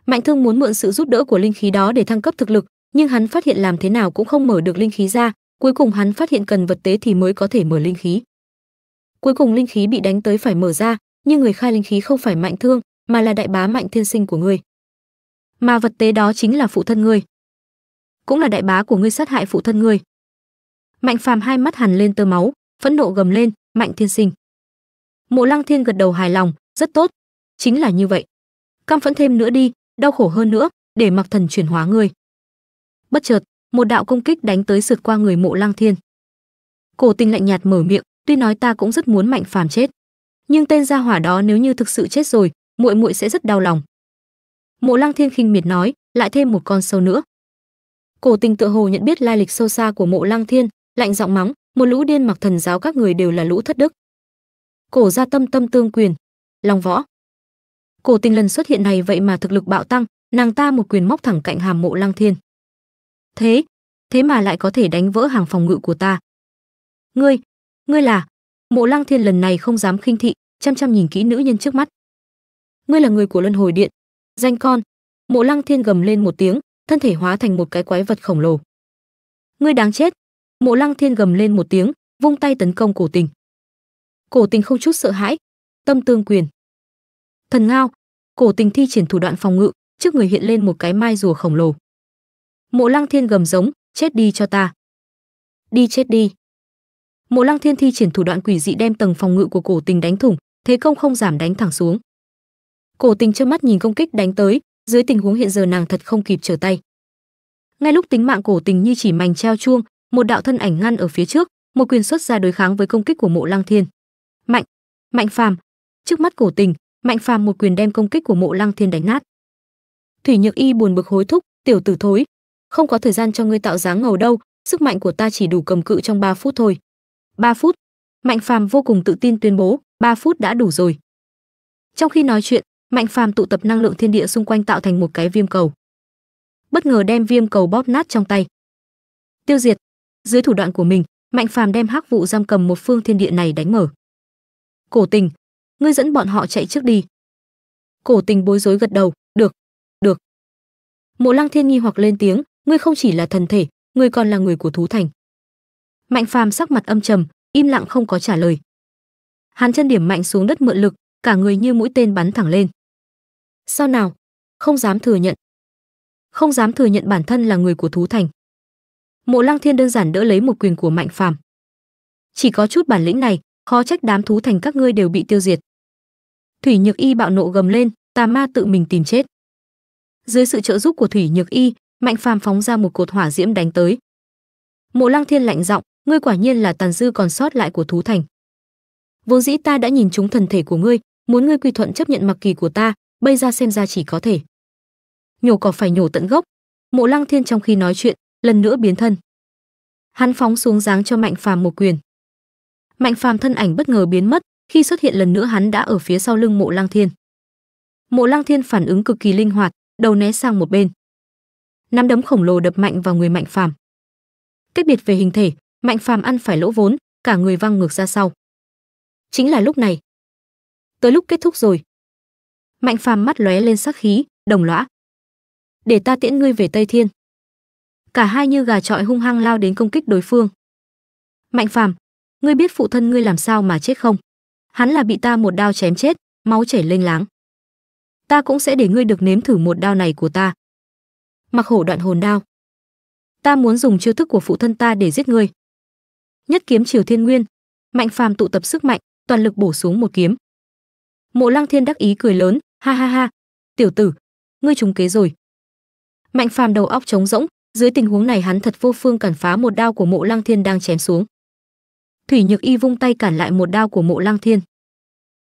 Mạnh Thương muốn mượn sự giúp đỡ của linh khí đó để thăng cấp thực lực, nhưng hắn phát hiện làm thế nào cũng không mở được linh khí ra, cuối cùng hắn phát hiện cần vật tế thì mới có thể mở linh khí. Cuối cùng linh khí bị đánh tới phải mở ra, nhưng người khai linh khí không phải Mạnh Thương, mà là đại bá Mạnh Thiên Sinh của ngươi. Mà vật tế đó chính là phụ thân ngươi. Cũng là đại bá của ngươi sát hại phụ thân ngươi mạnh phàm hai mắt hằn lên tơ máu phẫn nộ gầm lên mạnh thiên sinh mộ lăng thiên gật đầu hài lòng rất tốt chính là như vậy căm phẫn thêm nữa đi đau khổ hơn nữa để mặc thần chuyển hóa ngươi bất chợt một đạo công kích đánh tới sượt qua người mộ lăng thiên cổ tình lạnh nhạt mở miệng tuy nói ta cũng rất muốn mạnh phàm chết nhưng tên gia hỏa đó nếu như thực sự chết rồi muội muội sẽ rất đau lòng mộ lăng thiên khinh miệt nói lại thêm một con sâu nữa cổ tình tựa hồ nhận biết lai lịch sâu xa của mộ lăng thiên lạnh giọng mắng một lũ điên mặc thần giáo các người đều là lũ thất đức cổ gia tâm tâm tương quyền long võ cổ tình lần xuất hiện này vậy mà thực lực bạo tăng nàng ta một quyền móc thẳng cạnh hàm mộ lăng thiên thế thế mà lại có thể đánh vỡ hàng phòng ngự của ta ngươi ngươi là mộ lăng thiên lần này không dám khinh thị chăm chăm nhìn kỹ nữ nhân trước mắt ngươi là người của luân hồi điện danh con mộ lăng thiên gầm lên một tiếng thân thể hóa thành một cái quái vật khổng lồ ngươi đáng chết mộ lăng thiên gầm lên một tiếng vung tay tấn công cổ tình cổ tình không chút sợ hãi tâm tương quyền thần ngao cổ tình thi triển thủ đoạn phòng ngự trước người hiện lên một cái mai rùa khổng lồ mộ lăng thiên gầm giống chết đi cho ta đi chết đi mộ lăng thiên thi triển thủ đoạn quỷ dị đem tầng phòng ngự của cổ tình đánh thủng thế công không giảm đánh thẳng xuống cổ tình trơ mắt nhìn công kích đánh tới dưới tình huống hiện giờ nàng thật không kịp trở tay ngay lúc tính mạng cổ tình như chỉ mảnh treo chuông một đạo thân ảnh ngăn ở phía trước một quyền xuất ra đối kháng với công kích của mộ lăng thiên mạnh mạnh phàm trước mắt cổ tình mạnh phàm một quyền đem công kích của mộ lăng thiên đánh nát thủy nhược y buồn bực hối thúc tiểu tử thối không có thời gian cho ngươi tạo dáng ngầu đâu sức mạnh của ta chỉ đủ cầm cự trong 3 phút thôi 3 phút mạnh phàm vô cùng tự tin tuyên bố 3 phút đã đủ rồi trong khi nói chuyện mạnh phàm tụ tập năng lượng thiên địa xung quanh tạo thành một cái viêm cầu bất ngờ đem viêm cầu bóp nát trong tay tiêu diệt dưới thủ đoạn của mình mạnh phàm đem hắc vụ giam cầm một phương thiên địa này đánh mở cổ tình ngươi dẫn bọn họ chạy trước đi cổ tình bối rối gật đầu được được mộ lăng thiên nghi hoặc lên tiếng ngươi không chỉ là thần thể ngươi còn là người của thú thành mạnh phàm sắc mặt âm trầm im lặng không có trả lời hắn chân điểm mạnh xuống đất mượn lực cả người như mũi tên bắn thẳng lên sao nào không dám thừa nhận không dám thừa nhận bản thân là người của thú thành mộ lăng thiên đơn giản đỡ lấy một quyền của mạnh phàm chỉ có chút bản lĩnh này khó trách đám thú thành các ngươi đều bị tiêu diệt thủy nhược y bạo nộ gầm lên tà ma tự mình tìm chết dưới sự trợ giúp của thủy nhược y mạnh phàm phóng ra một cột hỏa diễm đánh tới mộ lăng thiên lạnh giọng ngươi quả nhiên là tàn dư còn sót lại của thú thành vốn dĩ ta đã nhìn chúng thần thể của ngươi muốn ngươi quy thuận chấp nhận mặc kỳ của ta bây ra xem ra chỉ có thể nhổ cỏ phải nhổ tận gốc mộ lăng thiên trong khi nói chuyện lần nữa biến thân. Hắn phóng xuống dáng cho Mạnh Phàm một quyền. Mạnh Phàm thân ảnh bất ngờ biến mất, khi xuất hiện lần nữa hắn đã ở phía sau lưng Mộ Lăng Thiên. Mộ Lăng Thiên phản ứng cực kỳ linh hoạt, đầu né sang một bên. Nắm đấm khổng lồ đập mạnh vào người Mạnh Phàm. Cách biệt về hình thể, Mạnh Phàm ăn phải lỗ vốn, cả người văng ngược ra sau. Chính là lúc này. Tới lúc kết thúc rồi. Mạnh Phàm mắt lóe lên sắc khí, đồng lõa. Để ta tiễn ngươi về Tây Thiên cả hai như gà trọi hung hăng lao đến công kích đối phương mạnh phàm ngươi biết phụ thân ngươi làm sao mà chết không hắn là bị ta một đao chém chết máu chảy lênh láng ta cũng sẽ để ngươi được nếm thử một đao này của ta mặc hổ đoạn hồn đao ta muốn dùng chiêu thức của phụ thân ta để giết ngươi nhất kiếm triều thiên nguyên mạnh phàm tụ tập sức mạnh toàn lực bổ xuống một kiếm mộ lăng thiên đắc ý cười lớn ha ha ha tiểu tử ngươi trúng kế rồi mạnh phàm đầu óc trống rỗng dưới tình huống này hắn thật vô phương cản phá một đao của mộ lăng thiên đang chém xuống thủy nhược y vung tay cản lại một đao của mộ lăng thiên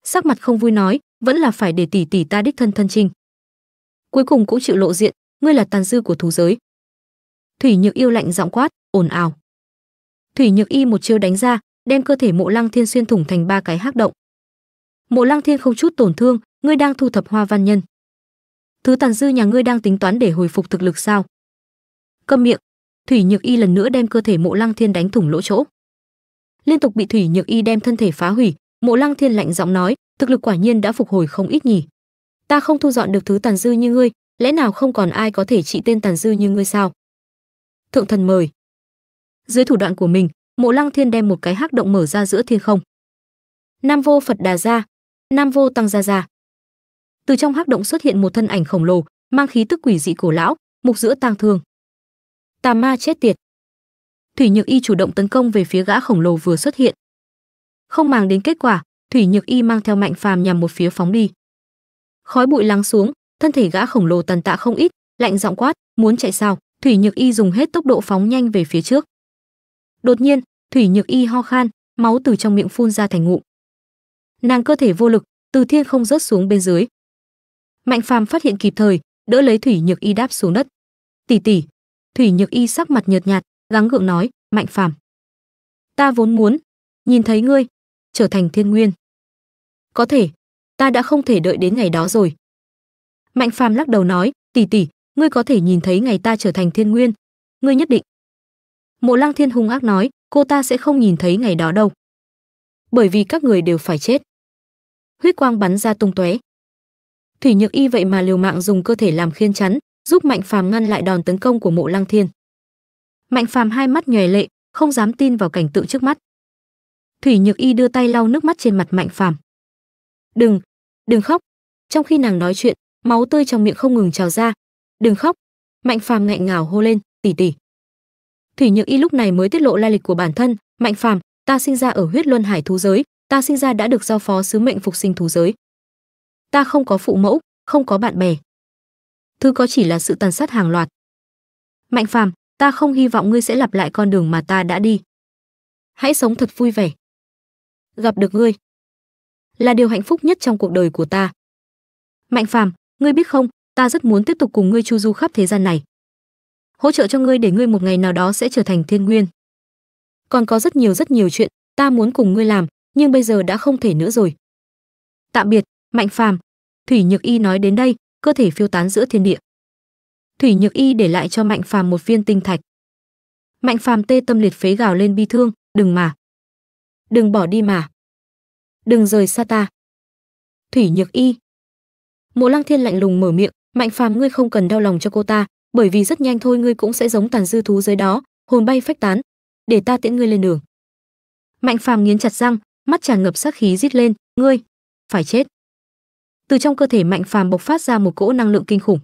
sắc mặt không vui nói vẫn là phải để tỷ tỷ ta đích thân thân trinh cuối cùng cũng chịu lộ diện ngươi là tàn dư của thú giới thủy nhược yêu lạnh giọng quát ồn ào thủy nhược y một chiêu đánh ra đem cơ thể mộ lăng thiên xuyên thủng thành ba cái hắc động mộ lăng thiên không chút tổn thương ngươi đang thu thập hoa văn nhân thứ tàn dư nhà ngươi đang tính toán để hồi phục thực lực sao câm miệng thủy nhược y lần nữa đem cơ thể mộ lăng thiên đánh thủng lỗ chỗ liên tục bị thủy nhược y đem thân thể phá hủy mộ lăng thiên lạnh giọng nói thực lực quả nhiên đã phục hồi không ít nhỉ ta không thu dọn được thứ tàn dư như ngươi lẽ nào không còn ai có thể trị tên tàn dư như ngươi sao thượng thần mời dưới thủ đoạn của mình mộ lăng thiên đem một cái hắc động mở ra giữa thiên không nam vô phật đà ra nam vô tăng gia ra từ trong hắc động xuất hiện một thân ảnh khổng lồ mang khí tức quỷ dị cổ lão mục giữa tang thương Tà ma chết tiệt. Thủy Nhược Y chủ động tấn công về phía gã khổng lồ vừa xuất hiện. Không màng đến kết quả, Thủy Nhược Y mang theo Mạnh Phàm nhằm một phía phóng đi. Khói bụi lắng xuống, thân thể gã khổng lồ tần tạ không ít, lạnh giọng quát, muốn chạy sao? Thủy Nhược Y dùng hết tốc độ phóng nhanh về phía trước. Đột nhiên, Thủy Nhược Y ho khan, máu từ trong miệng phun ra thành ngụm. Nàng cơ thể vô lực, từ thiên không rớt xuống bên dưới. Mạnh Phàm phát hiện kịp thời, đỡ lấy Thủy Nhược Y đáp xuống đất. "Tỷ tỷ, thủy nhược y sắc mặt nhợt nhạt gắng gượng nói mạnh phàm ta vốn muốn nhìn thấy ngươi trở thành thiên nguyên có thể ta đã không thể đợi đến ngày đó rồi mạnh phàm lắc đầu nói tỷ tỷ ngươi có thể nhìn thấy ngày ta trở thành thiên nguyên ngươi nhất định mộ lang thiên hung ác nói cô ta sẽ không nhìn thấy ngày đó đâu bởi vì các người đều phải chết huyết quang bắn ra tung tóe thủy nhược y vậy mà liều mạng dùng cơ thể làm khiên chắn giúp Mạnh Phàm ngăn lại đòn tấn công của Mộ Lăng Thiên. Mạnh Phàm hai mắt nhòe lệ, không dám tin vào cảnh tượng trước mắt. Thủy Nhược Y đưa tay lau nước mắt trên mặt Mạnh Phàm. "Đừng, đừng khóc." Trong khi nàng nói chuyện, máu tươi trong miệng không ngừng trào ra. "Đừng khóc." Mạnh Phàm nghẹn ngào hô lên, "Tỷ tỷ." Thủy Nhược Y lúc này mới tiết lộ lai lịch của bản thân, "Mạnh Phàm, ta sinh ra ở Huyết Luân Hải thú giới, ta sinh ra đã được giao phó sứ mệnh phục sinh thú giới. Ta không có phụ mẫu, không có bạn bè, thứ có chỉ là sự tàn sát hàng loạt. Mạnh Phàm, ta không hy vọng ngươi sẽ lặp lại con đường mà ta đã đi. Hãy sống thật vui vẻ. Gặp được ngươi là điều hạnh phúc nhất trong cuộc đời của ta. Mạnh Phàm, ngươi biết không, ta rất muốn tiếp tục cùng ngươi chu du khắp thế gian này. Hỗ trợ cho ngươi để ngươi một ngày nào đó sẽ trở thành thiên nguyên. Còn có rất nhiều rất nhiều chuyện ta muốn cùng ngươi làm, nhưng bây giờ đã không thể nữa rồi. Tạm biệt, Mạnh Phàm. Thủy Nhược Y nói đến đây, cơ thể phiêu tán giữa thiên địa. Thủy Nhược Y để lại cho Mạnh Phàm một viên tinh thạch. Mạnh Phàm tê tâm liệt phế gào lên bi thương, "Đừng mà, đừng bỏ đi mà, đừng rời xa ta." Thủy Nhược Y. Mộ Lăng Thiên lạnh lùng mở miệng, "Mạnh Phàm ngươi không cần đau lòng cho cô ta, bởi vì rất nhanh thôi ngươi cũng sẽ giống tàn dư thú dưới đó, hồn bay phách tán, để ta tiễn ngươi lên đường." Mạnh Phàm nghiến chặt răng, mắt tràn ngập sát khí rít lên, "Ngươi phải chết!" từ trong cơ thể mạnh phàm bộc phát ra một cỗ năng lượng kinh khủng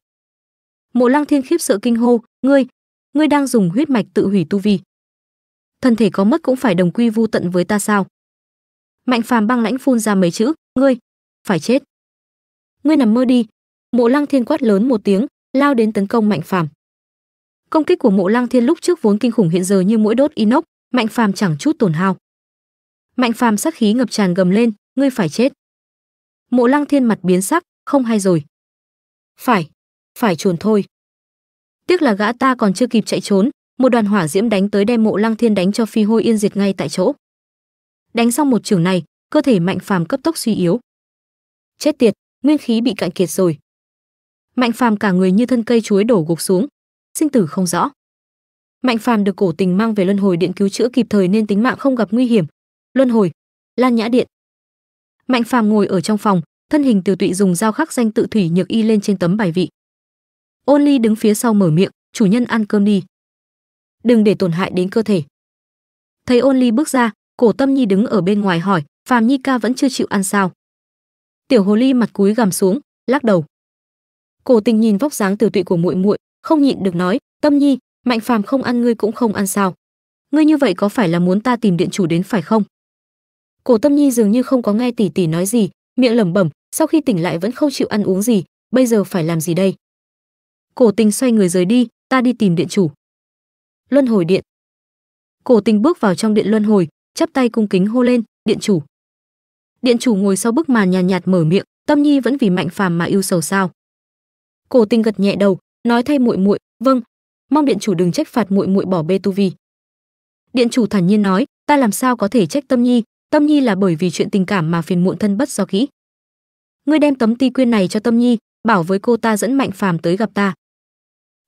mộ lăng thiên khiếp sợ kinh hô ngươi ngươi đang dùng huyết mạch tự hủy tu vi thân thể có mất cũng phải đồng quy vu tận với ta sao mạnh phàm băng lãnh phun ra mấy chữ ngươi phải chết ngươi nằm mơ đi mộ lăng thiên quát lớn một tiếng lao đến tấn công mạnh phàm công kích của mộ lăng thiên lúc trước vốn kinh khủng hiện giờ như mũi đốt inox mạnh phàm chẳng chút tổn hao mạnh phàm sắc khí ngập tràn gầm lên ngươi phải chết Mộ Lăng Thiên mặt biến sắc, không hay rồi. Phải, phải chuồn thôi. Tiếc là gã ta còn chưa kịp chạy trốn, một đoàn hỏa diễm đánh tới đem Mộ Lăng Thiên đánh cho phi hôi yên diệt ngay tại chỗ. Đánh xong một trường này, cơ thể Mạnh Phàm cấp tốc suy yếu. Chết tiệt, nguyên khí bị cạn kiệt rồi. Mạnh Phàm cả người như thân cây chuối đổ gục xuống, sinh tử không rõ. Mạnh Phàm được cổ tình mang về Luân Hồi Điện cứu chữa kịp thời nên tính mạng không gặp nguy hiểm. Luân Hồi, Lan Nhã Điện, mạnh phàm ngồi ở trong phòng thân hình từ tụy dùng dao khắc danh tự thủy nhược y lên trên tấm bài vị ôn ly đứng phía sau mở miệng chủ nhân ăn cơm đi đừng để tổn hại đến cơ thể thấy ôn ly bước ra cổ tâm nhi đứng ở bên ngoài hỏi phàm nhi ca vẫn chưa chịu ăn sao tiểu hồ ly mặt cúi gằm xuống lắc đầu cổ tình nhìn vóc dáng tiểu tụy của muội muội không nhịn được nói tâm nhi mạnh phàm không ăn ngươi cũng không ăn sao ngươi như vậy có phải là muốn ta tìm điện chủ đến phải không Cổ Tâm Nhi dường như không có nghe tỷ tỷ nói gì, miệng lẩm bẩm, sau khi tỉnh lại vẫn không chịu ăn uống gì, bây giờ phải làm gì đây? Cổ Tình xoay người rời đi, ta đi tìm điện chủ. Luân hồi điện. Cổ Tình bước vào trong điện luân hồi, chắp tay cung kính hô lên, điện chủ. Điện chủ ngồi sau bức màn nhàn nhạt, nhạt mở miệng, Tâm Nhi vẫn vì Mạnh Phàm mà yêu sầu sao? Cổ Tình gật nhẹ đầu, nói thay muội muội, "Vâng, mong điện chủ đừng trách phạt muội muội bỏ bê tu vi." Điện chủ thản nhiên nói, "Ta làm sao có thể trách Tâm Nhi, Tâm Nhi là bởi vì chuyện tình cảm mà phiền muộn thân bất do kỹ. Ngươi đem tấm ti quyên này cho Tâm Nhi, bảo với cô ta dẫn Mạnh Phàm tới gặp ta.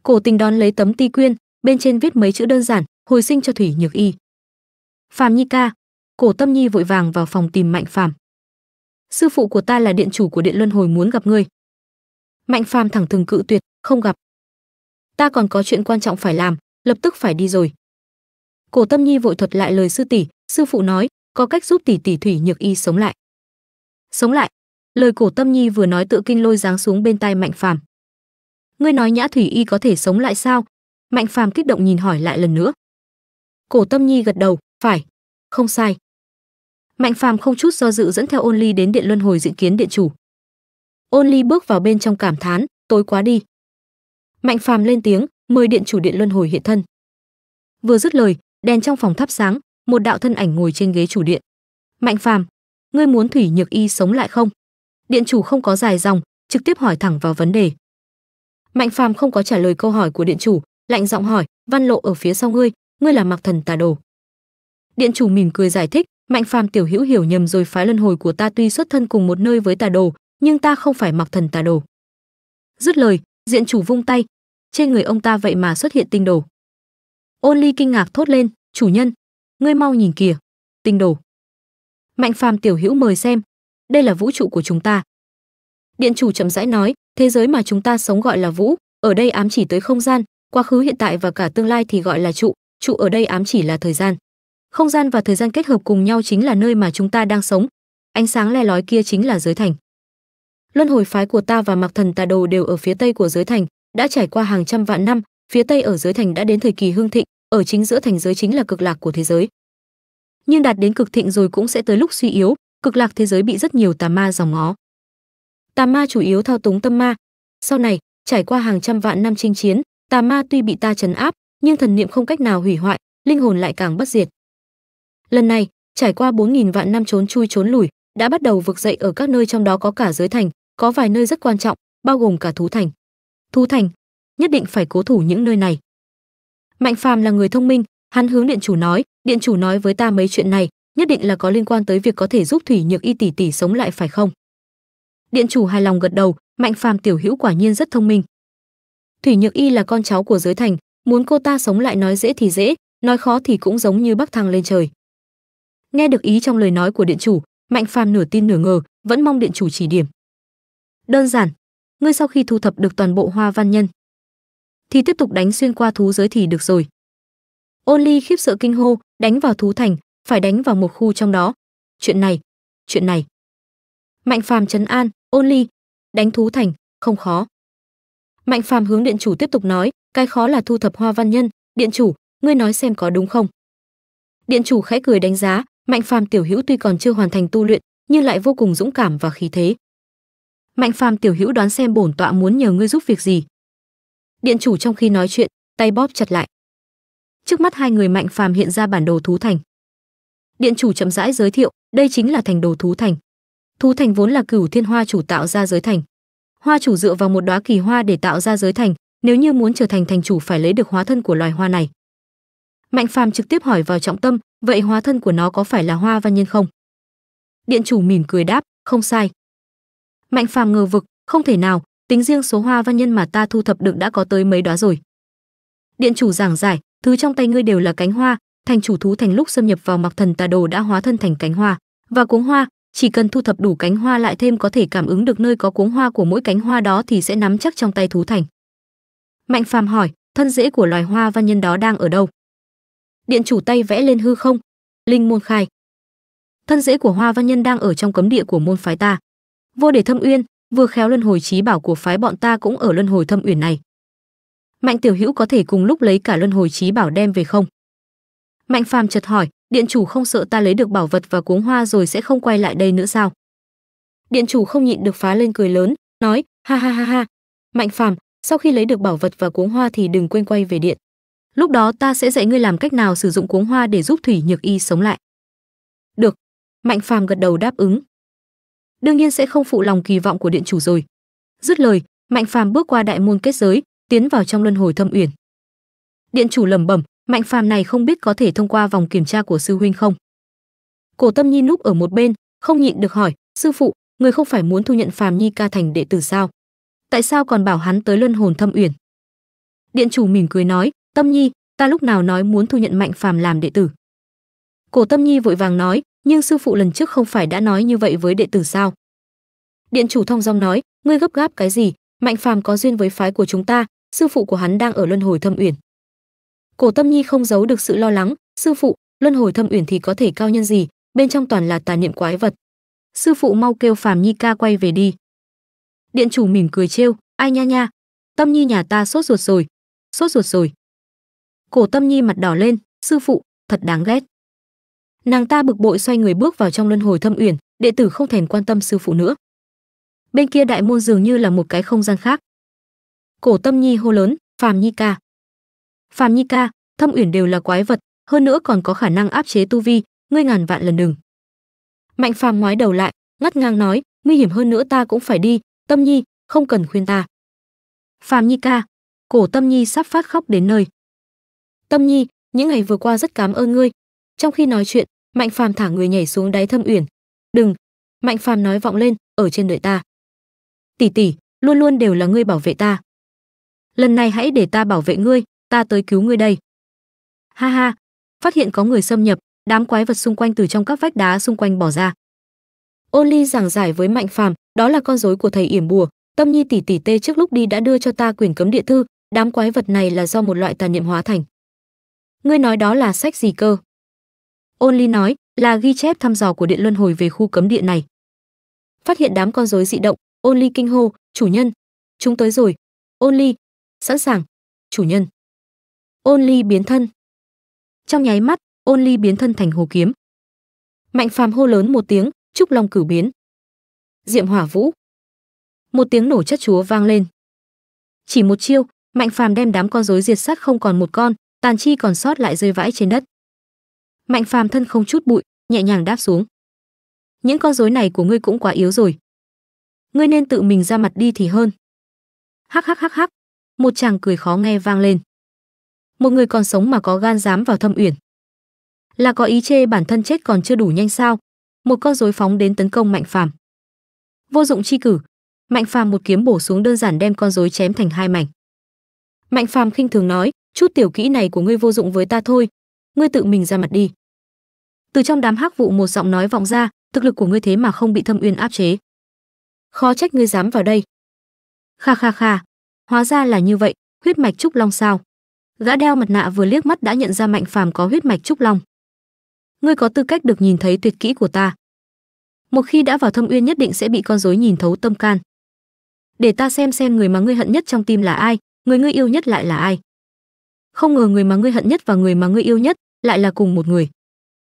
Cổ Tình đón lấy tấm ti quyên, bên trên viết mấy chữ đơn giản, hồi sinh cho Thủy Nhược Y. Phàm Nhi ca, Cổ Tâm Nhi vội vàng vào phòng tìm Mạnh Phàm. Sư phụ của ta là điện chủ của Điện Luân hồi muốn gặp ngươi. Mạnh Phàm thẳng thừng cự tuyệt, không gặp. Ta còn có chuyện quan trọng phải làm, lập tức phải đi rồi. Cổ Tâm Nhi vội thuật lại lời sư tỷ, sư phụ nói, có cách giúp tỷ tỷ thủy nhược y sống lại sống lại lời cổ tâm nhi vừa nói tự kinh lôi giáng xuống bên tai mạnh phàm ngươi nói nhã thủy y có thể sống lại sao mạnh phàm kích động nhìn hỏi lại lần nữa cổ tâm nhi gật đầu phải không sai mạnh phàm không chút do dự dẫn theo ôn ly đến điện luân hồi dự kiến điện chủ ôn ly bước vào bên trong cảm thán tối quá đi mạnh phàm lên tiếng mời điện chủ điện luân hồi hiện thân vừa dứt lời đèn trong phòng thắp sáng một đạo thân ảnh ngồi trên ghế chủ điện mạnh phàm ngươi muốn thủy nhược y sống lại không điện chủ không có dài dòng trực tiếp hỏi thẳng vào vấn đề mạnh phàm không có trả lời câu hỏi của điện chủ lạnh giọng hỏi văn lộ ở phía sau ngươi ngươi là mặc thần tà đồ điện chủ mỉm cười giải thích mạnh phàm tiểu hữu hiểu nhầm rồi phái luân hồi của ta tuy xuất thân cùng một nơi với tà đồ nhưng ta không phải mặc thần tà đồ dứt lời điện chủ vung tay trên người ông ta vậy mà xuất hiện tinh đồ ôn ly kinh ngạc thốt lên chủ nhân ngươi mau nhìn kìa tinh đồ mạnh phàm tiểu hữu mời xem đây là vũ trụ của chúng ta điện chủ chậm rãi nói thế giới mà chúng ta sống gọi là vũ ở đây ám chỉ tới không gian quá khứ hiện tại và cả tương lai thì gọi là trụ trụ ở đây ám chỉ là thời gian không gian và thời gian kết hợp cùng nhau chính là nơi mà chúng ta đang sống ánh sáng le lói kia chính là giới thành luân hồi phái của ta và mặc thần tà đồ đều ở phía tây của giới thành đã trải qua hàng trăm vạn năm phía tây ở giới thành đã đến thời kỳ hương thịnh ở chính giữa thành giới chính là cực lạc của thế giới nhưng đạt đến cực thịnh rồi cũng sẽ tới lúc suy yếu cực lạc thế giới bị rất nhiều tà ma dòng ngó tà ma chủ yếu thao túng tâm ma sau này trải qua hàng trăm vạn năm chinh chiến tà ma tuy bị ta trấn áp nhưng thần niệm không cách nào hủy hoại linh hồn lại càng bất diệt lần này trải qua 4.000 vạn năm trốn chui trốn lùi đã bắt đầu vực dậy ở các nơi trong đó có cả giới thành có vài nơi rất quan trọng bao gồm cả thú thành thú thành nhất định phải cố thủ những nơi này mạnh phàm là người thông minh hắn hướng điện chủ nói điện chủ nói với ta mấy chuyện này nhất định là có liên quan tới việc có thể giúp thủy nhược y tỷ tỷ sống lại phải không điện chủ hài lòng gật đầu mạnh phàm tiểu hữu quả nhiên rất thông minh thủy nhược y là con cháu của giới thành muốn cô ta sống lại nói dễ thì dễ nói khó thì cũng giống như bắc thăng lên trời nghe được ý trong lời nói của điện chủ mạnh phàm nửa tin nửa ngờ vẫn mong điện chủ chỉ điểm đơn giản ngươi sau khi thu thập được toàn bộ hoa văn nhân thì tiếp tục đánh xuyên qua thú giới thì được rồi ôn ly khiếp sợ kinh hô đánh vào thú thành phải đánh vào một khu trong đó chuyện này chuyện này mạnh phàm trấn an ôn ly đánh thú thành không khó mạnh phàm hướng điện chủ tiếp tục nói cái khó là thu thập hoa văn nhân điện chủ ngươi nói xem có đúng không điện chủ khẽ cười đánh giá mạnh phàm tiểu hữu tuy còn chưa hoàn thành tu luyện nhưng lại vô cùng dũng cảm và khí thế mạnh phàm tiểu hữu đoán xem bổn tọa muốn nhờ ngươi giúp việc gì điện chủ trong khi nói chuyện tay bóp chặt lại trước mắt hai người mạnh phàm hiện ra bản đồ thú thành điện chủ chậm rãi giới thiệu đây chính là thành đồ thú thành thú thành vốn là cửu thiên hoa chủ tạo ra giới thành hoa chủ dựa vào một đóa kỳ hoa để tạo ra giới thành nếu như muốn trở thành thành chủ phải lấy được hóa thân của loài hoa này mạnh phàm trực tiếp hỏi vào trọng tâm vậy hóa thân của nó có phải là hoa văn nhân không điện chủ mỉm cười đáp không sai mạnh phàm ngờ vực không thể nào tính riêng số hoa văn nhân mà ta thu thập được đã có tới mấy đóa rồi điện chủ giảng giải thứ trong tay ngươi đều là cánh hoa thành chủ thú thành lúc xâm nhập vào mặc thần tà đồ đã hóa thân thành cánh hoa và cuống hoa chỉ cần thu thập đủ cánh hoa lại thêm có thể cảm ứng được nơi có cuống hoa của mỗi cánh hoa đó thì sẽ nắm chắc trong tay thú thành mạnh phàm hỏi thân rễ của loài hoa văn nhân đó đang ở đâu điện chủ tay vẽ lên hư không linh môn khai thân rễ của hoa văn nhân đang ở trong cấm địa của môn phái ta vô để thâm uyên vừa khéo luân hồi trí bảo của phái bọn ta cũng ở luân hồi thâm uyển này mạnh tiểu hữu có thể cùng lúc lấy cả luân hồi trí bảo đem về không mạnh phàm chợt hỏi điện chủ không sợ ta lấy được bảo vật và cuống hoa rồi sẽ không quay lại đây nữa sao điện chủ không nhịn được phá lên cười lớn nói ha ha ha ha mạnh phàm sau khi lấy được bảo vật và cuống hoa thì đừng quên quay về điện lúc đó ta sẽ dạy ngươi làm cách nào sử dụng cuống hoa để giúp thủy nhược y sống lại được mạnh phàm gật đầu đáp ứng đương nhiên sẽ không phụ lòng kỳ vọng của điện chủ rồi dứt lời mạnh phàm bước qua đại môn kết giới tiến vào trong luân hồi thâm uyển điện chủ lẩm bẩm mạnh phàm này không biết có thể thông qua vòng kiểm tra của sư huynh không cổ tâm nhi núp ở một bên không nhịn được hỏi sư phụ người không phải muốn thu nhận phàm nhi ca thành đệ tử sao tại sao còn bảo hắn tới luân hồn thâm uyển điện chủ mỉm cười nói tâm nhi ta lúc nào nói muốn thu nhận mạnh phàm làm đệ tử cổ tâm nhi vội vàng nói nhưng sư phụ lần trước không phải đã nói như vậy với đệ tử sao điện chủ thông dong nói ngươi gấp gáp cái gì mạnh phàm có duyên với phái của chúng ta sư phụ của hắn đang ở luân hồi thâm uyển cổ tâm nhi không giấu được sự lo lắng sư phụ luân hồi thâm uyển thì có thể cao nhân gì bên trong toàn là tà niệm quái vật sư phụ mau kêu phàm nhi ca quay về đi điện chủ mỉm cười trêu ai nha nha tâm nhi nhà ta sốt ruột rồi sốt ruột rồi cổ tâm nhi mặt đỏ lên sư phụ thật đáng ghét nàng ta bực bội xoay người bước vào trong luân hồi thâm uyển đệ tử không thèm quan tâm sư phụ nữa bên kia đại môn dường như là một cái không gian khác cổ tâm nhi hô lớn phàm nhi ca phàm nhi ca thâm uyển đều là quái vật hơn nữa còn có khả năng áp chế tu vi ngươi ngàn vạn lần đừng mạnh phàm ngoái đầu lại ngắt ngang nói nguy hiểm hơn nữa ta cũng phải đi tâm nhi không cần khuyên ta phàm nhi ca cổ tâm nhi sắp phát khóc đến nơi tâm nhi những ngày vừa qua rất cảm ơn ngươi trong khi nói chuyện mạnh phàm thả người nhảy xuống đáy thâm uyển đừng mạnh phàm nói vọng lên ở trên đợi ta tỷ tỷ luôn luôn đều là ngươi bảo vệ ta lần này hãy để ta bảo vệ ngươi ta tới cứu ngươi đây ha ha phát hiện có người xâm nhập đám quái vật xung quanh từ trong các vách đá xung quanh bỏ ra ôn ly giảng giải với mạnh phàm đó là con rối của thầy yểm bùa tâm nhi tỷ tỷ tê trước lúc đi đã đưa cho ta quyền cấm địa thư đám quái vật này là do một loại tà niệm hóa thành ngươi nói đó là sách gì cơ Only nói là ghi chép thăm dò của điện luân hồi về khu cấm địa này. Phát hiện đám con rối dị động, Only kinh hô, "Chủ nhân, chúng tới rồi." Only, "Sẵn sàng, chủ nhân." Only biến thân. Trong nháy mắt, Only biến thân thành hồ kiếm. Mạnh Phàm hô lớn một tiếng, trúc long cử biến. Diệm Hỏa Vũ. Một tiếng nổ chất chúa vang lên. Chỉ một chiêu, Mạnh Phàm đem đám con rối diệt sát không còn một con, tàn chi còn sót lại rơi vãi trên đất mạnh phàm thân không chút bụi nhẹ nhàng đáp xuống những con rối này của ngươi cũng quá yếu rồi ngươi nên tự mình ra mặt đi thì hơn hắc hắc hắc hắc một chàng cười khó nghe vang lên một người còn sống mà có gan dám vào thâm uyển là có ý chê bản thân chết còn chưa đủ nhanh sao một con rối phóng đến tấn công mạnh phàm vô dụng chi cử mạnh phàm một kiếm bổ xuống đơn giản đem con rối chém thành hai mảnh mạnh phàm khinh thường nói chút tiểu kỹ này của ngươi vô dụng với ta thôi ngươi tự mình ra mặt đi từ trong đám hắc vụ một giọng nói vọng ra thực lực của ngươi thế mà không bị thâm uyên áp chế khó trách ngươi dám vào đây kha kha kha hóa ra là như vậy huyết mạch trúc long sao gã đeo mặt nạ vừa liếc mắt đã nhận ra mạnh phàm có huyết mạch trúc long ngươi có tư cách được nhìn thấy tuyệt kỹ của ta một khi đã vào thâm uyên nhất định sẽ bị con rối nhìn thấu tâm can để ta xem xem người mà ngươi hận nhất trong tim là ai người ngươi yêu nhất lại là ai không ngờ người mà ngươi hận nhất và người mà ngươi yêu nhất lại là cùng một người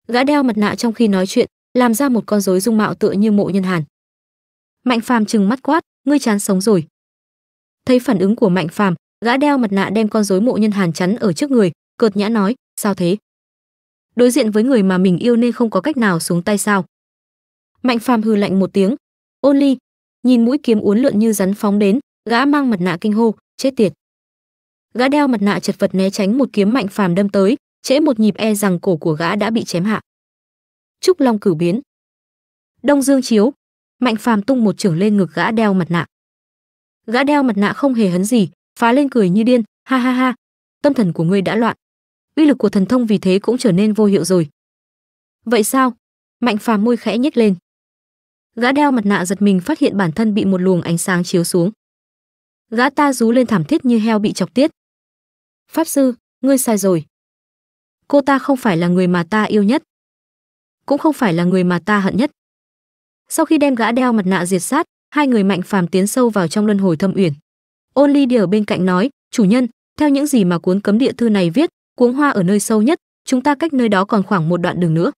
gã đeo mặt nạ trong khi nói chuyện làm ra một con rối dung mạo tựa như mộ nhân hàn mạnh phàm trừng mắt quát ngươi chán sống rồi thấy phản ứng của mạnh phàm gã đeo mặt nạ đem con rối mộ nhân hàn chắn ở trước người cợt nhã nói sao thế đối diện với người mà mình yêu nên không có cách nào xuống tay sao mạnh phàm hừ lạnh một tiếng ôn ly nhìn mũi kiếm uốn lượn như rắn phóng đến gã mang mặt nạ kinh hô chết tiệt gã đeo mặt nạ chật vật né tránh một kiếm mạnh phàm đâm tới Trễ một nhịp e rằng cổ của gã đã bị chém hạ. Trúc Long cử biến. Đông Dương chiếu, Mạnh Phàm tung một chưởng lên ngực gã đeo mặt nạ. Gã đeo mặt nạ không hề hấn gì, phá lên cười như điên, ha ha ha, tâm thần của ngươi đã loạn. Uy lực của thần thông vì thế cũng trở nên vô hiệu rồi. Vậy sao? Mạnh Phàm môi khẽ nhếch lên. Gã đeo mặt nạ giật mình phát hiện bản thân bị một luồng ánh sáng chiếu xuống. Gã ta rú lên thảm thiết như heo bị chọc tiết. Pháp sư, ngươi sai rồi cô ta không phải là người mà ta yêu nhất cũng không phải là người mà ta hận nhất sau khi đem gã đeo mặt nạ diệt sát hai người mạnh phàm tiến sâu vào trong luân hồi thâm uyển ôn ly ở bên cạnh nói chủ nhân theo những gì mà cuốn cấm địa thư này viết cuống hoa ở nơi sâu nhất chúng ta cách nơi đó còn khoảng một đoạn đường nữa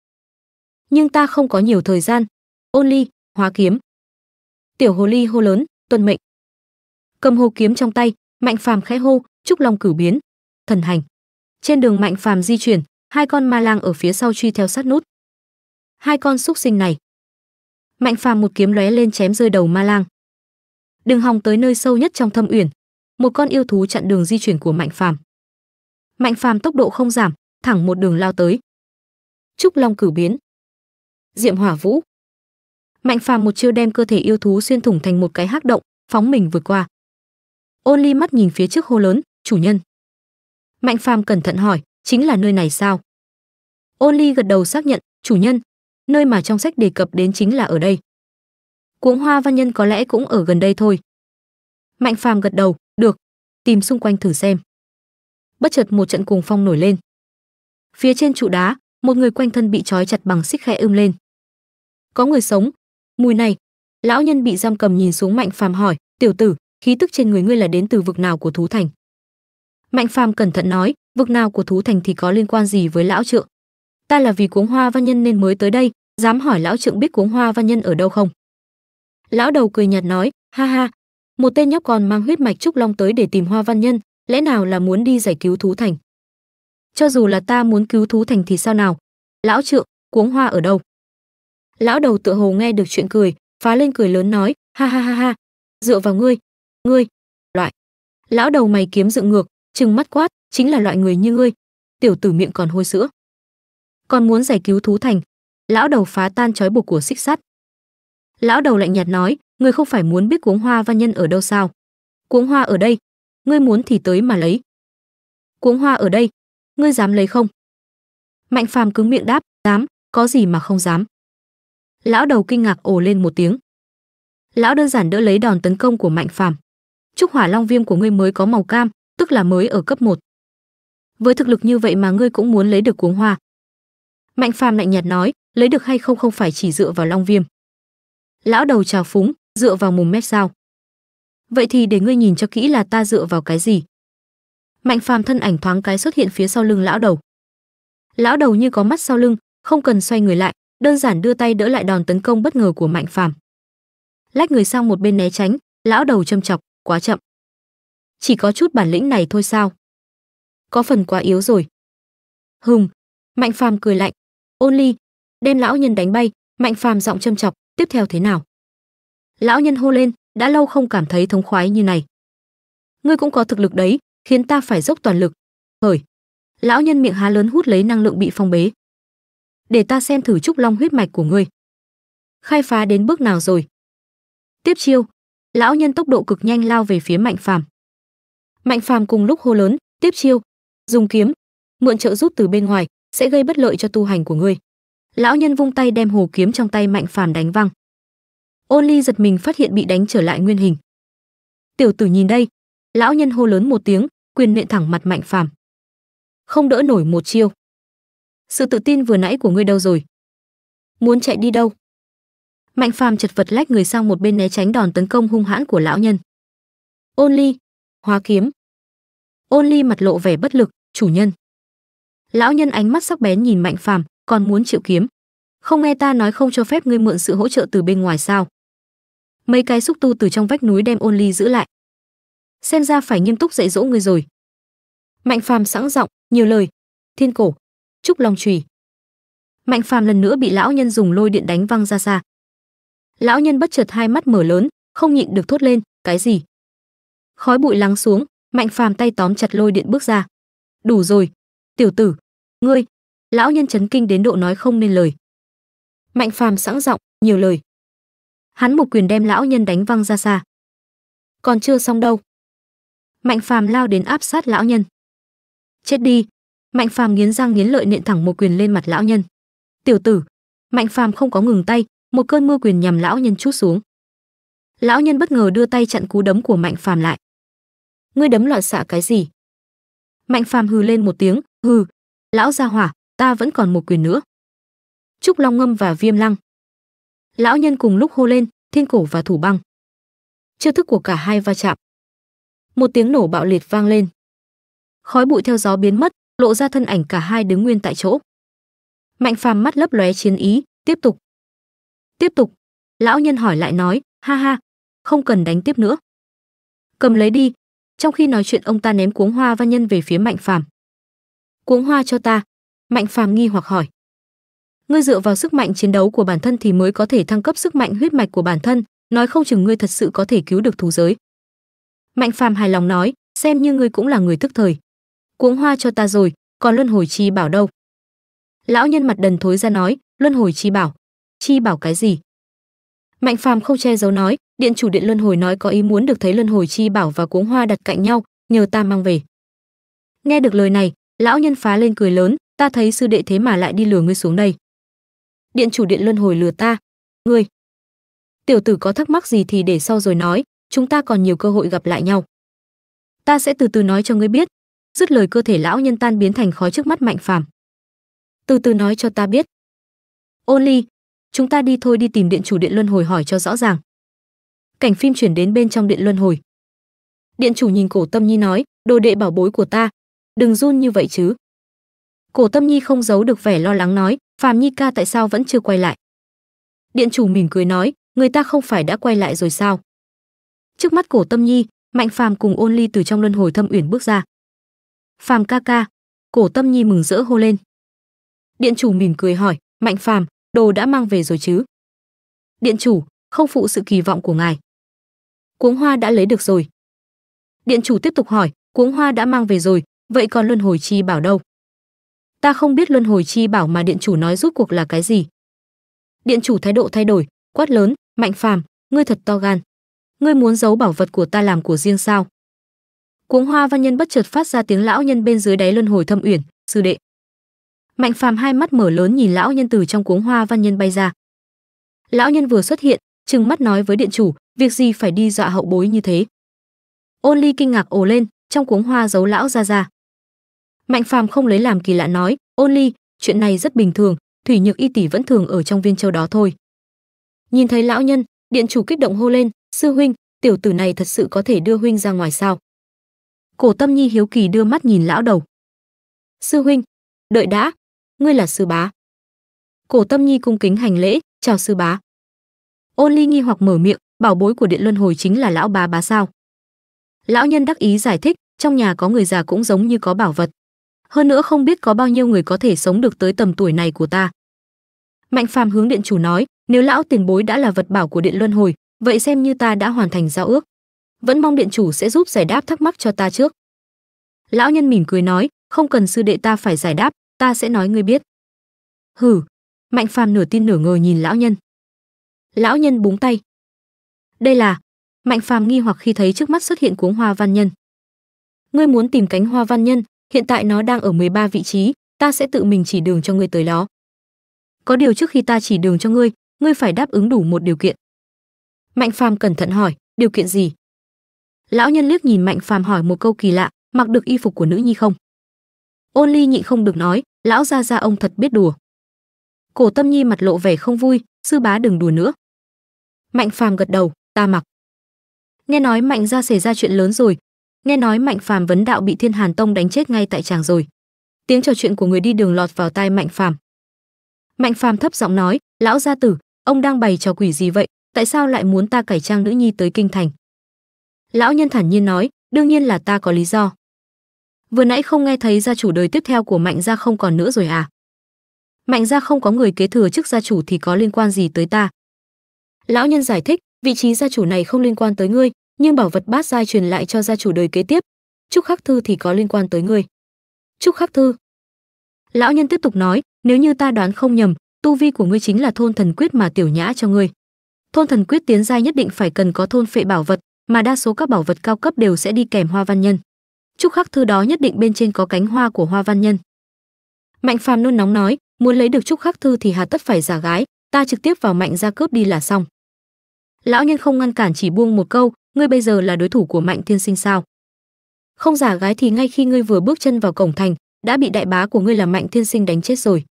nhưng ta không có nhiều thời gian ôn ly hóa kiếm tiểu hồ ly hô lớn tuân mệnh cầm hồ kiếm trong tay mạnh phàm khẽ hô chúc long cửu biến thần hành trên đường Mạnh Phàm di chuyển, hai con ma lang ở phía sau truy theo sát nút. Hai con xúc sinh này. Mạnh Phàm một kiếm lóe lên chém rơi đầu ma lang. Đường hòng tới nơi sâu nhất trong thâm uyển, một con yêu thú chặn đường di chuyển của Mạnh Phàm. Mạnh Phàm tốc độ không giảm, thẳng một đường lao tới. Trúc Long cử biến, Diệm Hỏa Vũ. Mạnh Phàm một chiêu đem cơ thể yêu thú xuyên thủng thành một cái hắc động, phóng mình vượt qua. Ôn Ly mắt nhìn phía trước hô lớn, "Chủ nhân!" Mạnh Phàm cẩn thận hỏi, chính là nơi này sao? Ôn Ly gật đầu xác nhận, chủ nhân, nơi mà trong sách đề cập đến chính là ở đây. Cuống Hoa Văn Nhân có lẽ cũng ở gần đây thôi. Mạnh Phàm gật đầu, được, tìm xung quanh thử xem. Bất chợt một trận cuồng phong nổi lên. Phía trên trụ đá, một người quanh thân bị trói chặt bằng xích khẽ ưm lên. Có người sống, mùi này, lão nhân bị giam cầm nhìn xuống Mạnh Phàm hỏi, "Tiểu tử, khí tức trên người ngươi là đến từ vực nào của thú thành?" Mạnh Phàm cẩn thận nói, vực nào của thú thành thì có liên quan gì với lão trượng? Ta là vì cuống hoa văn nhân nên mới tới đây, dám hỏi lão trượng biết cuống hoa văn nhân ở đâu không? Lão đầu cười nhạt nói, ha ha, một tên nhóc con mang huyết mạch trúc long tới để tìm hoa văn nhân, lẽ nào là muốn đi giải cứu thú thành? Cho dù là ta muốn cứu thú thành thì sao nào? Lão trượng, cuống hoa ở đâu? Lão đầu tựa hồ nghe được chuyện cười, phá lên cười lớn nói, ha ha ha ha, dựa vào ngươi, ngươi, loại. Lão đầu mày kiếm dựng ngược, trừng mắt quát chính là loại người như ngươi tiểu tử miệng còn hôi sữa còn muốn giải cứu thú thành lão đầu phá tan trói buộc của xích sắt lão đầu lạnh nhạt nói ngươi không phải muốn biết cuống hoa văn nhân ở đâu sao cuống hoa ở đây ngươi muốn thì tới mà lấy cuống hoa ở đây ngươi dám lấy không mạnh phàm cứng miệng đáp dám có gì mà không dám lão đầu kinh ngạc ồ lên một tiếng lão đơn giản đỡ lấy đòn tấn công của mạnh phàm trúc hỏa long viêm của ngươi mới có màu cam tức là mới ở cấp 1. Với thực lực như vậy mà ngươi cũng muốn lấy được cuống hoa. Mạnh Phàm lạnh nhạt nói, lấy được hay không không phải chỉ dựa vào Long Viêm. Lão đầu trào phúng, dựa vào mồm mép sao? Vậy thì để ngươi nhìn cho kỹ là ta dựa vào cái gì. Mạnh Phàm thân ảnh thoáng cái xuất hiện phía sau lưng lão đầu. Lão đầu như có mắt sau lưng, không cần xoay người lại, đơn giản đưa tay đỡ lại đòn tấn công bất ngờ của Mạnh Phàm. Lách người sang một bên né tránh, lão đầu châm chọc, quá chậm chỉ có chút bản lĩnh này thôi sao? Có phần quá yếu rồi. Hùng, Mạnh Phàm cười lạnh, "Ôn Ly, đem lão nhân đánh bay." Mạnh Phàm giọng châm chọc, "Tiếp theo thế nào?" Lão nhân hô lên, đã lâu không cảm thấy thống khoái như này. Ngươi cũng có thực lực đấy, khiến ta phải dốc toàn lực. Hời. Lão nhân miệng há lớn hút lấy năng lượng bị phong bế. Để ta xem thử trúc long huyết mạch của ngươi. Khai phá đến bước nào rồi? Tiếp chiêu, lão nhân tốc độ cực nhanh lao về phía Mạnh Phàm mạnh phàm cùng lúc hô lớn tiếp chiêu dùng kiếm mượn trợ giúp từ bên ngoài sẽ gây bất lợi cho tu hành của ngươi lão nhân vung tay đem hồ kiếm trong tay mạnh phàm đánh văng ôn ly giật mình phát hiện bị đánh trở lại nguyên hình tiểu tử nhìn đây lão nhân hô lớn một tiếng quyền nện thẳng mặt mạnh phàm không đỡ nổi một chiêu sự tự tin vừa nãy của ngươi đâu rồi muốn chạy đi đâu mạnh phàm chật vật lách người sang một bên né tránh đòn tấn công hung hãn của lão nhân ôn ly hóa kiếm ôn ly mặt lộ vẻ bất lực chủ nhân lão nhân ánh mắt sắc bén nhìn mạnh phàm còn muốn chịu kiếm không nghe ta nói không cho phép ngươi mượn sự hỗ trợ từ bên ngoài sao mấy cái xúc tu từ trong vách núi đem ôn ly giữ lại xem ra phải nghiêm túc dạy dỗ ngươi rồi mạnh phàm sẵn giọng nhiều lời thiên cổ chúc lòng trùy mạnh phàm lần nữa bị lão nhân dùng lôi điện đánh văng ra xa lão nhân bất chợt hai mắt mở lớn không nhịn được thốt lên cái gì khói bụi lắng xuống mạnh phàm tay tóm chặt lôi điện bước ra đủ rồi tiểu tử ngươi lão nhân chấn kinh đến độ nói không nên lời mạnh phàm sẵn giọng nhiều lời hắn một quyền đem lão nhân đánh văng ra xa còn chưa xong đâu mạnh phàm lao đến áp sát lão nhân chết đi mạnh phàm nghiến răng nghiến lợi nện thẳng một quyền lên mặt lão nhân tiểu tử mạnh phàm không có ngừng tay một cơn mưa quyền nhằm lão nhân chút xuống lão nhân bất ngờ đưa tay chặn cú đấm của mạnh phàm lại ngươi đấm loạn xạ cái gì mạnh phàm hừ lên một tiếng hừ lão gia hỏa ta vẫn còn một quyền nữa trúc long ngâm và viêm lăng lão nhân cùng lúc hô lên thiên cổ và thủ băng chiêu thức của cả hai va chạm một tiếng nổ bạo liệt vang lên khói bụi theo gió biến mất lộ ra thân ảnh cả hai đứng nguyên tại chỗ mạnh phàm mắt lấp lóe chiến ý tiếp tục tiếp tục lão nhân hỏi lại nói ha ha không cần đánh tiếp nữa cầm lấy đi trong khi nói chuyện ông ta ném cuống hoa và nhân về phía Mạnh Phàm. "Cuống hoa cho ta." Mạnh Phàm nghi hoặc hỏi. "Ngươi dựa vào sức mạnh chiến đấu của bản thân thì mới có thể thăng cấp sức mạnh huyết mạch của bản thân, nói không chừng ngươi thật sự có thể cứu được thú giới." Mạnh Phàm hài lòng nói, xem như ngươi cũng là người thức thời. Cuống hoa cho ta rồi, còn luân hồi chi bảo đâu? Lão nhân mặt đần thối ra nói, luân hồi chi bảo. Chi bảo cái gì? Mạnh Phàm không che giấu nói, điện chủ điện luân hồi nói có ý muốn được thấy luân hồi chi bảo và cuống hoa đặt cạnh nhau nhờ ta mang về nghe được lời này lão nhân phá lên cười lớn ta thấy sư đệ thế mà lại đi lừa ngươi xuống đây điện chủ điện luân hồi lừa ta ngươi tiểu tử có thắc mắc gì thì để sau rồi nói chúng ta còn nhiều cơ hội gặp lại nhau ta sẽ từ từ nói cho ngươi biết dứt lời cơ thể lão nhân tan biến thành khói trước mắt mạnh phàm từ từ nói cho ta biết ôn ly chúng ta đi thôi đi tìm điện chủ điện luân hồi hỏi cho rõ ràng cảnh phim chuyển đến bên trong điện luân hồi điện chủ nhìn cổ tâm nhi nói đồ đệ bảo bối của ta đừng run như vậy chứ cổ tâm nhi không giấu được vẻ lo lắng nói phàm nhi ca tại sao vẫn chưa quay lại điện chủ mỉm cười nói người ta không phải đã quay lại rồi sao trước mắt cổ tâm nhi mạnh phàm cùng ôn ly từ trong luân hồi thâm uyển bước ra phàm ca ca cổ tâm nhi mừng rỡ hô lên điện chủ mỉm cười hỏi mạnh phàm đồ đã mang về rồi chứ điện chủ không phụ sự kỳ vọng của ngài cuống hoa đã lấy được rồi điện chủ tiếp tục hỏi cuống hoa đã mang về rồi vậy còn luân hồi chi bảo đâu ta không biết luân hồi chi bảo mà điện chủ nói rút cuộc là cái gì điện chủ thái độ thay đổi quát lớn mạnh phàm ngươi thật to gan ngươi muốn giấu bảo vật của ta làm của riêng sao cuống hoa văn nhân bất chợt phát ra tiếng lão nhân bên dưới đáy luân hồi thâm uyển sư đệ mạnh phàm hai mắt mở lớn nhìn lão nhân từ trong cuống hoa văn nhân bay ra lão nhân vừa xuất hiện trừng mắt nói với điện chủ, việc gì phải đi dọa hậu bối như thế. Ôn Ly kinh ngạc ồ lên, trong cuống hoa giấu lão ra ra. Mạnh Phàm không lấy làm kỳ lạ nói, "Ôn Ly, chuyện này rất bình thường, thủy nhược y tỷ vẫn thường ở trong viên châu đó thôi." Nhìn thấy lão nhân, điện chủ kích động hô lên, "Sư huynh, tiểu tử này thật sự có thể đưa huynh ra ngoài sao?" Cổ Tâm Nhi hiếu kỳ đưa mắt nhìn lão đầu. "Sư huynh, đợi đã, ngươi là sư bá?" Cổ Tâm Nhi cung kính hành lễ, "Chào sư bá." ôn ly nghi hoặc mở miệng bảo bối của điện luân hồi chính là lão bà bà sao lão nhân đắc ý giải thích trong nhà có người già cũng giống như có bảo vật hơn nữa không biết có bao nhiêu người có thể sống được tới tầm tuổi này của ta mạnh phàm hướng điện chủ nói nếu lão tiền bối đã là vật bảo của điện luân hồi vậy xem như ta đã hoàn thành giao ước vẫn mong điện chủ sẽ giúp giải đáp thắc mắc cho ta trước lão nhân mỉm cười nói không cần sư đệ ta phải giải đáp ta sẽ nói ngươi biết hử mạnh phàm nửa tin nửa ngờ nhìn lão nhân lão nhân búng tay đây là mạnh phàm nghi hoặc khi thấy trước mắt xuất hiện cuống hoa văn nhân ngươi muốn tìm cánh hoa văn nhân hiện tại nó đang ở 13 vị trí ta sẽ tự mình chỉ đường cho ngươi tới đó có điều trước khi ta chỉ đường cho ngươi ngươi phải đáp ứng đủ một điều kiện mạnh phàm cẩn thận hỏi điều kiện gì lão nhân liếc nhìn mạnh phàm hỏi một câu kỳ lạ mặc được y phục của nữ nhi không ôn ly nhịn không được nói lão gia gia ông thật biết đùa cổ tâm nhi mặt lộ vẻ không vui sư bá đừng đùa nữa mạnh phàm gật đầu ta mặc nghe nói mạnh Gia xảy ra chuyện lớn rồi nghe nói mạnh phàm vấn đạo bị thiên hàn tông đánh chết ngay tại tràng rồi tiếng trò chuyện của người đi đường lọt vào tai mạnh phàm mạnh phàm thấp giọng nói lão gia tử ông đang bày trò quỷ gì vậy tại sao lại muốn ta cải trang nữ nhi tới kinh thành lão nhân thản nhiên nói đương nhiên là ta có lý do vừa nãy không nghe thấy gia chủ đời tiếp theo của mạnh gia không còn nữa rồi à mạnh gia không có người kế thừa chức gia chủ thì có liên quan gì tới ta lão nhân giải thích vị trí gia chủ này không liên quan tới ngươi nhưng bảo vật bát giai truyền lại cho gia chủ đời kế tiếp trúc khắc thư thì có liên quan tới ngươi trúc khắc thư lão nhân tiếp tục nói nếu như ta đoán không nhầm tu vi của ngươi chính là thôn thần quyết mà tiểu nhã cho ngươi thôn thần quyết tiến giai nhất định phải cần có thôn phệ bảo vật mà đa số các bảo vật cao cấp đều sẽ đi kèm hoa văn nhân trúc khắc thư đó nhất định bên trên có cánh hoa của hoa văn nhân mạnh phàm nôn nóng nói muốn lấy được trúc khắc thư thì hà tất phải giả gái ta trực tiếp vào mạnh ra cướp đi là xong lão nhân không ngăn cản chỉ buông một câu ngươi bây giờ là đối thủ của mạnh thiên sinh sao không giả gái thì ngay khi ngươi vừa bước chân vào cổng thành đã bị đại bá của ngươi là mạnh thiên sinh đánh chết rồi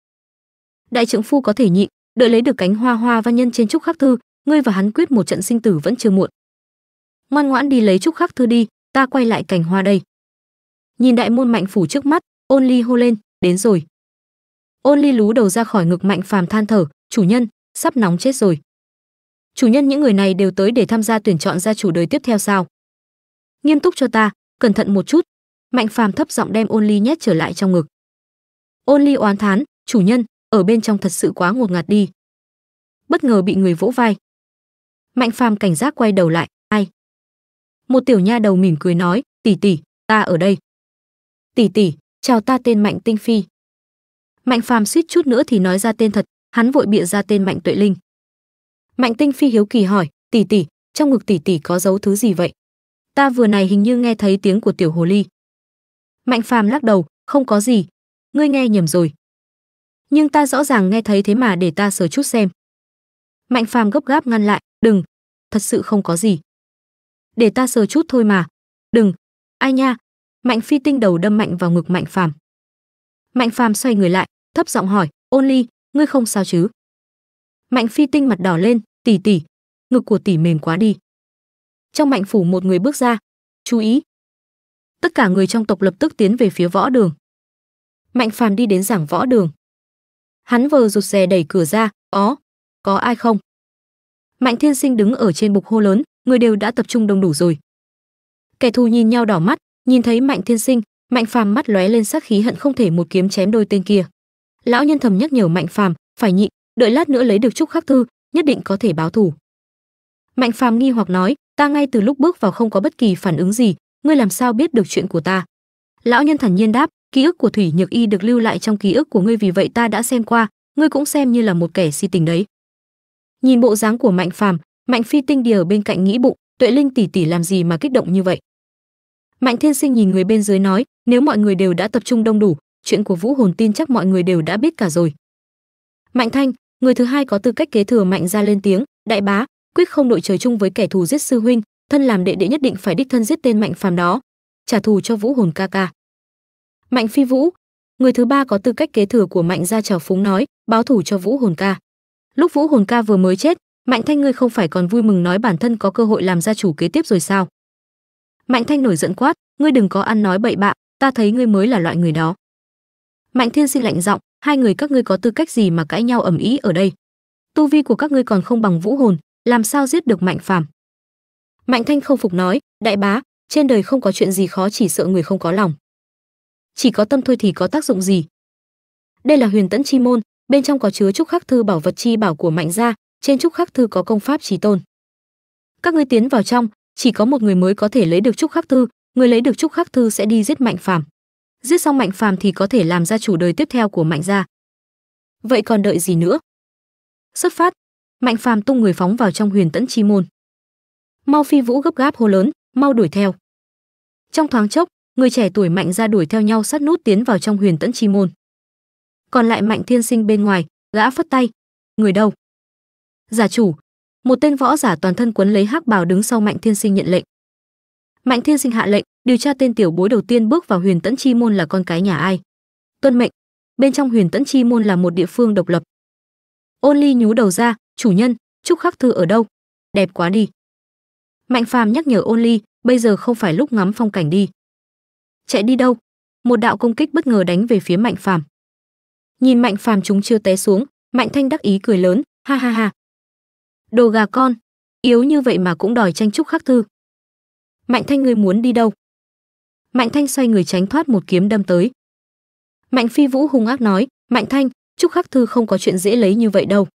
đại trưởng phu có thể nhịn đợi lấy được cánh hoa hoa văn nhân trên trúc khắc thư ngươi và hắn quyết một trận sinh tử vẫn chưa muộn ngoan ngoãn đi lấy trúc khắc thư đi ta quay lại cành hoa đây nhìn đại môn mạnh phủ trước mắt ôn ly hô lên đến rồi ôn ly lú đầu ra khỏi ngực mạnh phàm than thở chủ nhân sắp nóng chết rồi chủ nhân những người này đều tới để tham gia tuyển chọn gia chủ đời tiếp theo sao nghiêm túc cho ta cẩn thận một chút mạnh phàm thấp giọng đem ôn ly nhét trở lại trong ngực ôn ly oán thán chủ nhân ở bên trong thật sự quá ngột ngạt đi bất ngờ bị người vỗ vai mạnh phàm cảnh giác quay đầu lại ai một tiểu nha đầu mỉm cười nói tỷ tỷ ta ở đây tỷ tỷ chào ta tên mạnh tinh phi mạnh phàm suýt chút nữa thì nói ra tên thật hắn vội bịa ra tên mạnh tuệ linh mạnh tinh phi hiếu kỳ hỏi tỷ tỷ trong ngực tỷ tỷ có giấu thứ gì vậy ta vừa này hình như nghe thấy tiếng của tiểu hồ ly mạnh phàm lắc đầu không có gì ngươi nghe nhầm rồi nhưng ta rõ ràng nghe thấy thế mà để ta sờ chút xem mạnh phàm gấp gáp ngăn lại đừng thật sự không có gì để ta sờ chút thôi mà đừng ai nha mạnh phi tinh đầu đâm mạnh vào ngực mạnh phàm mạnh phàm xoay người lại thấp giọng hỏi ôn ly ngươi không sao chứ mạnh phi tinh mặt đỏ lên tỷ tỷ ngực của tỷ mềm quá đi trong mạnh phủ một người bước ra chú ý tất cả người trong tộc lập tức tiến về phía võ đường mạnh phàm đi đến giảng võ đường hắn vờ rụt rè đẩy cửa ra ó có ai không mạnh thiên sinh đứng ở trên bục hô lớn người đều đã tập trung đông đủ rồi kẻ thù nhìn nhau đỏ mắt nhìn thấy mạnh thiên sinh mạnh phàm mắt lóe lên sát khí hận không thể một kiếm chém đôi tên kia lão nhân thầm nhắc nhở mạnh phàm phải nhịn đợi lát nữa lấy được trúc khắc thư nhất định có thể báo thù mạnh phàm nghi hoặc nói ta ngay từ lúc bước vào không có bất kỳ phản ứng gì ngươi làm sao biết được chuyện của ta lão nhân thản nhiên đáp ký ức của thủy nhược y được lưu lại trong ký ức của ngươi vì vậy ta đã xem qua ngươi cũng xem như là một kẻ si tình đấy nhìn bộ dáng của mạnh phàm mạnh phi tinh điều bên cạnh nghĩ bụng tuệ linh tỷ tỷ làm gì mà kích động như vậy mạnh thiên sinh nhìn người bên dưới nói nếu mọi người đều đã tập trung đông đủ chuyện của vũ hồn tin chắc mọi người đều đã biết cả rồi mạnh thanh người thứ hai có tư cách kế thừa mạnh ra lên tiếng đại bá quyết không đội trời chung với kẻ thù giết sư huynh thân làm đệ đệ nhất định phải đích thân giết tên mạnh phàm đó trả thù cho vũ hồn ca ca mạnh phi vũ người thứ ba có tư cách kế thừa của mạnh ra trào phúng nói báo thủ cho vũ hồn ca lúc vũ hồn ca vừa mới chết mạnh thanh ngươi không phải còn vui mừng nói bản thân có cơ hội làm gia chủ kế tiếp rồi sao mạnh thanh nổi giận quát ngươi đừng có ăn nói bậy bạ ta thấy ngươi mới là loại người đó mạnh thiên sinh lạnh giọng hai người các ngươi có tư cách gì mà cãi nhau ầm ĩ ở đây tu vi của các ngươi còn không bằng vũ hồn làm sao giết được mạnh phàm mạnh thanh không phục nói đại bá trên đời không có chuyện gì khó chỉ sợ người không có lòng chỉ có tâm thôi thì có tác dụng gì đây là huyền tẫn chi môn bên trong có chứa trúc khắc thư bảo vật chi bảo của mạnh gia trên trúc khắc thư có công pháp trí tôn các ngươi tiến vào trong chỉ có một người mới có thể lấy được trúc khắc thư người lấy được trúc khắc thư sẽ đi giết mạnh phàm giết xong mạnh phàm thì có thể làm gia chủ đời tiếp theo của mạnh gia vậy còn đợi gì nữa xuất phát mạnh phàm tung người phóng vào trong huyền tẫn chi môn mau phi vũ gấp gáp hô lớn mau đuổi theo trong thoáng chốc người trẻ tuổi mạnh ra đuổi theo nhau sát nút tiến vào trong huyền tẫn chi môn còn lại mạnh thiên sinh bên ngoài gã phất tay người đâu giả chủ một tên võ giả toàn thân quấn lấy hắc bào đứng sau mạnh thiên sinh nhận lệnh mạnh thiên sinh hạ lệnh điều tra tên tiểu bối đầu tiên bước vào huyền tẫn chi môn là con cái nhà ai tuân mệnh bên trong huyền tẫn chi môn là một địa phương độc lập ôn ly nhú đầu ra chủ nhân trúc khắc thư ở đâu đẹp quá đi mạnh phàm nhắc nhở ôn ly bây giờ không phải lúc ngắm phong cảnh đi chạy đi đâu một đạo công kích bất ngờ đánh về phía mạnh phàm nhìn mạnh phàm chúng chưa té xuống mạnh thanh đắc ý cười lớn ha ha ha đồ gà con yếu như vậy mà cũng đòi tranh trúc khắc thư mạnh thanh ngươi muốn đi đâu Mạnh Thanh xoay người tránh thoát một kiếm đâm tới. Mạnh Phi Vũ hung ác nói, "Mạnh Thanh, Trúc Khắc Thư không có chuyện dễ lấy như vậy đâu."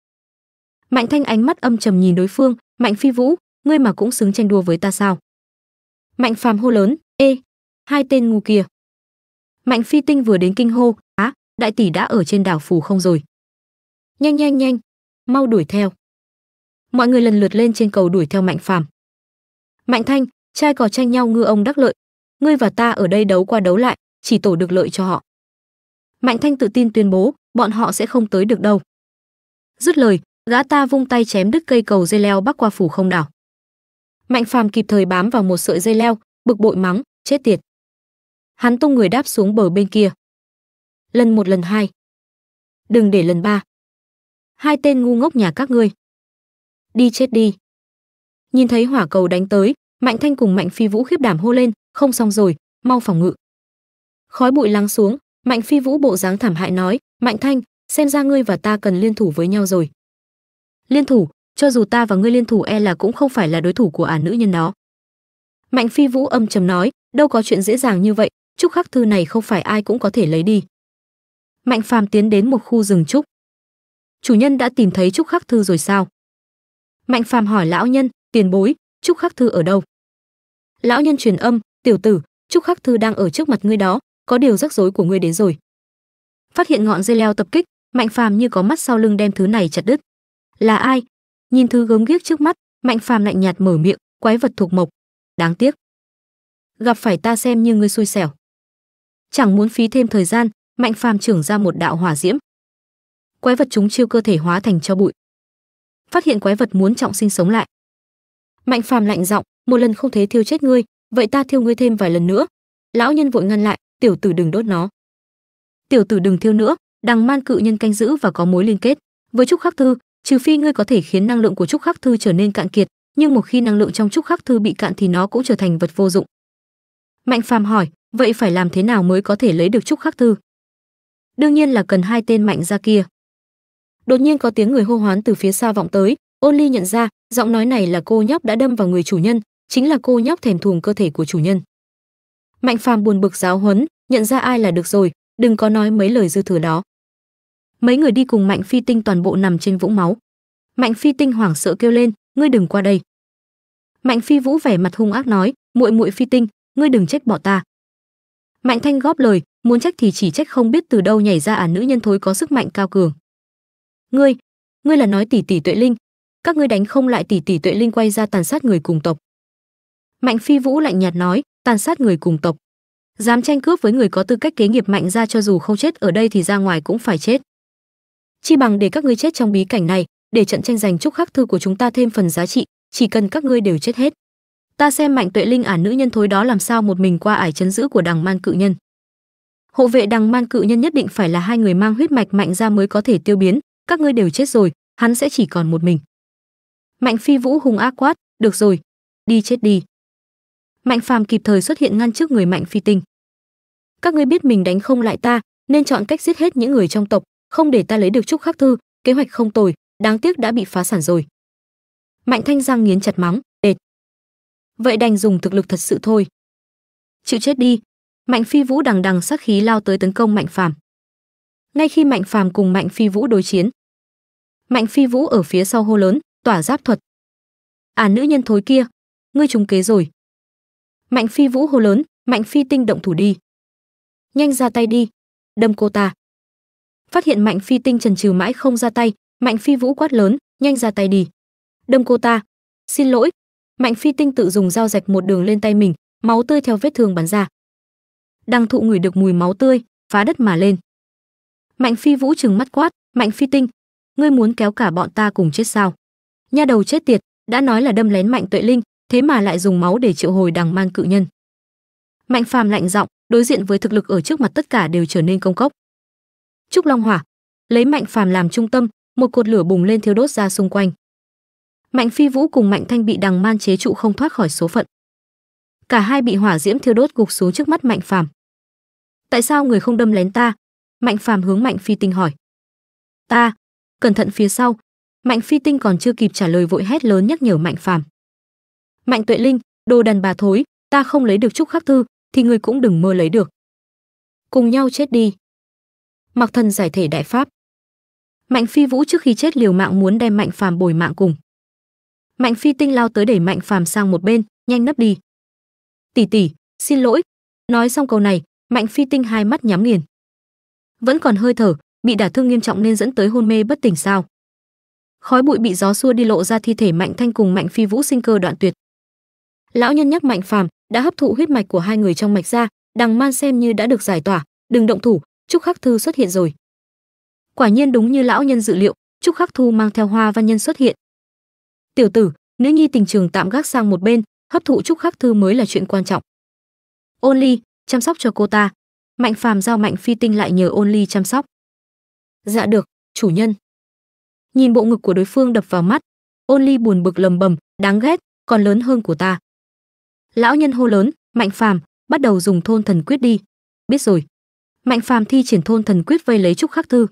Mạnh Thanh ánh mắt âm trầm nhìn đối phương, "Mạnh Phi Vũ, ngươi mà cũng xứng tranh đua với ta sao?" Mạnh Phàm hô lớn, "Ê, hai tên ngu kia." Mạnh Phi Tinh vừa đến kinh hô, "Á, đại tỷ đã ở trên đảo phủ không rồi." "Nhanh nhanh nhanh, mau đuổi theo." Mọi người lần lượt lên trên cầu đuổi theo Mạnh Phàm. Mạnh Thanh, trai cò tranh nhau ngư ông đắc lợi, ngươi và ta ở đây đấu qua đấu lại, chỉ tổ được lợi cho họ. Mạnh Thanh tự tin tuyên bố, bọn họ sẽ không tới được đâu. Dứt lời, gã ta vung tay chém đứt cây cầu dây leo bắc qua phủ không đảo. Mạnh Phàm kịp thời bám vào một sợi dây leo, bực bội mắng, chết tiệt. Hắn tung người đáp xuống bờ bên kia. Lần một lần hai. Đừng để lần ba. Hai tên ngu ngốc nhà các ngươi. Đi chết đi. Nhìn thấy hỏa cầu đánh tới, Mạnh Thanh cùng Mạnh Phi Vũ khiếp đảm hô lên, không xong rồi mau phòng ngự khói bụi lắng xuống mạnh phi vũ bộ dáng thảm hại nói mạnh thanh xem ra ngươi và ta cần liên thủ với nhau rồi liên thủ cho dù ta và ngươi liên thủ e là cũng không phải là đối thủ của ả nữ nhân đó mạnh phi vũ âm trầm nói đâu có chuyện dễ dàng như vậy trúc khắc thư này không phải ai cũng có thể lấy đi mạnh phàm tiến đến một khu rừng trúc chủ nhân đã tìm thấy trúc khắc thư rồi sao mạnh phàm hỏi lão nhân tiền bối trúc khắc thư ở đâu lão nhân truyền âm tiểu tử trúc khắc thư đang ở trước mặt ngươi đó có điều rắc rối của ngươi đến rồi phát hiện ngọn dây leo tập kích mạnh phàm như có mắt sau lưng đem thứ này chặt đứt là ai nhìn thứ gớm ghiếc trước mắt mạnh phàm lạnh nhạt mở miệng quái vật thuộc mộc đáng tiếc gặp phải ta xem như ngươi xui xẻo chẳng muốn phí thêm thời gian mạnh phàm trưởng ra một đạo hỏa diễm quái vật chúng chiêu cơ thể hóa thành cho bụi phát hiện quái vật muốn trọng sinh sống lại mạnh phàm lạnh giọng một lần không thế thiêu chết ngươi vậy ta thiêu ngươi thêm vài lần nữa lão nhân vội ngăn lại tiểu tử đừng đốt nó tiểu tử đừng thiêu nữa đằng man cự nhân canh giữ và có mối liên kết với trúc khắc thư trừ phi ngươi có thể khiến năng lượng của trúc khắc thư trở nên cạn kiệt nhưng một khi năng lượng trong trúc khắc thư bị cạn thì nó cũng trở thành vật vô dụng mạnh phàm hỏi vậy phải làm thế nào mới có thể lấy được trúc khắc thư đương nhiên là cần hai tên mạnh ra kia đột nhiên có tiếng người hô hoán từ phía xa vọng tới ôn ly nhận ra giọng nói này là cô nhóc đã đâm vào người chủ nhân chính là cô nhóc thèm thuồng cơ thể của chủ nhân. Mạnh Phàm buồn bực giáo huấn, nhận ra ai là được rồi, đừng có nói mấy lời dư thừa đó. Mấy người đi cùng Mạnh Phi Tinh toàn bộ nằm trên vũng máu. Mạnh Phi Tinh hoảng sợ kêu lên, ngươi đừng qua đây. Mạnh Phi Vũ vẻ mặt hung ác nói, muội muội Phi Tinh, ngươi đừng trách bỏ ta. Mạnh Thanh góp lời, muốn trách thì chỉ trách không biết từ đâu nhảy ra à nữ nhân thối có sức mạnh cao cường. Ngươi, ngươi là nói tỷ tỷ Tuệ Linh, các ngươi đánh không lại tỷ tỷ Tuệ Linh quay ra tàn sát người cùng tộc mạnh phi vũ lạnh nhạt nói tàn sát người cùng tộc dám tranh cướp với người có tư cách kế nghiệp mạnh ra cho dù không chết ở đây thì ra ngoài cũng phải chết chi bằng để các ngươi chết trong bí cảnh này để trận tranh giành trúc khắc thư của chúng ta thêm phần giá trị chỉ cần các ngươi đều chết hết ta xem mạnh tuệ linh ả nữ nhân thối đó làm sao một mình qua ải chấn giữ của đằng man cự nhân hộ vệ đằng man cự nhân nhất định phải là hai người mang huyết mạch mạnh ra mới có thể tiêu biến các ngươi đều chết rồi hắn sẽ chỉ còn một mình mạnh phi vũ hung ác quát được rồi đi chết đi Mạnh Phàm kịp thời xuất hiện ngăn trước người Mạnh Phi Tinh. Các ngươi biết mình đánh không lại ta, nên chọn cách giết hết những người trong tộc, không để ta lấy được trúc khắc thư, kế hoạch không tồi, đáng tiếc đã bị phá sản rồi. Mạnh Thanh Giang nghiến chặt móng. "Đệt. Vậy đành dùng thực lực thật sự thôi. Chịu chết đi." Mạnh Phi Vũ đằng đằng sát khí lao tới tấn công Mạnh Phàm. Ngay khi Mạnh Phàm cùng Mạnh Phi Vũ đối chiến, Mạnh Phi Vũ ở phía sau hô lớn, tỏa giáp thuật. "À nữ nhân thối kia, ngươi trúng kế rồi, Mạnh Phi Vũ hô lớn, Mạnh Phi Tinh động thủ đi. Nhanh ra tay đi, đâm cô ta. Phát hiện Mạnh Phi Tinh trần trừ mãi không ra tay, Mạnh Phi Vũ quát lớn, nhanh ra tay đi. Đâm cô ta. Xin lỗi. Mạnh Phi Tinh tự dùng dao rạch một đường lên tay mình, máu tươi theo vết thương bắn ra. Đằng thụ ngửi được mùi máu tươi, phá đất mà lên. Mạnh Phi Vũ trừng mắt quát, "Mạnh Phi Tinh, ngươi muốn kéo cả bọn ta cùng chết sao?" Nha đầu chết tiệt, đã nói là đâm lén Mạnh Tuệ Linh, thế mà lại dùng máu để triệu hồi đằng man cự nhân mạnh phàm lạnh giọng đối diện với thực lực ở trước mặt tất cả đều trở nên công cốc trúc long hỏa lấy mạnh phàm làm trung tâm một cột lửa bùng lên thiêu đốt ra xung quanh mạnh phi vũ cùng mạnh thanh bị đằng man chế trụ không thoát khỏi số phận cả hai bị hỏa diễm thiêu đốt gục xuống trước mắt mạnh phàm tại sao người không đâm lén ta mạnh phàm hướng mạnh phi tinh hỏi ta cẩn thận phía sau mạnh phi tinh còn chưa kịp trả lời vội hét lớn nhắc nhở mạnh phàm mạnh tuệ linh đồ đàn bà thối ta không lấy được trúc khắc thư thì người cũng đừng mơ lấy được cùng nhau chết đi mặc thần giải thể đại pháp mạnh phi vũ trước khi chết liều mạng muốn đem mạnh phàm bồi mạng cùng mạnh phi tinh lao tới đẩy mạnh phàm sang một bên nhanh nấp đi tỷ tỷ xin lỗi nói xong câu này mạnh phi tinh hai mắt nhắm nghiền vẫn còn hơi thở bị đả thương nghiêm trọng nên dẫn tới hôn mê bất tỉnh sao khói bụi bị gió xua đi lộ ra thi thể mạnh thanh cùng mạnh phi vũ sinh cơ đoạn tuyệt lão nhân nhắc mạnh phàm đã hấp thụ huyết mạch của hai người trong mạch ra đằng man xem như đã được giải tỏa đừng động thủ trúc khắc thư xuất hiện rồi quả nhiên đúng như lão nhân dự liệu trúc khắc thu mang theo hoa văn nhân xuất hiện tiểu tử nữ nhi tình trường tạm gác sang một bên hấp thụ trúc khắc thư mới là chuyện quan trọng ôn ly chăm sóc cho cô ta mạnh phàm giao mạnh phi tinh lại nhờ ôn ly chăm sóc dạ được chủ nhân nhìn bộ ngực của đối phương đập vào mắt ôn ly buồn bực lầm bầm đáng ghét còn lớn hơn của ta lão nhân hô lớn mạnh phàm bắt đầu dùng thôn thần quyết đi biết rồi mạnh phàm thi triển thôn thần quyết vây lấy trúc khắc thư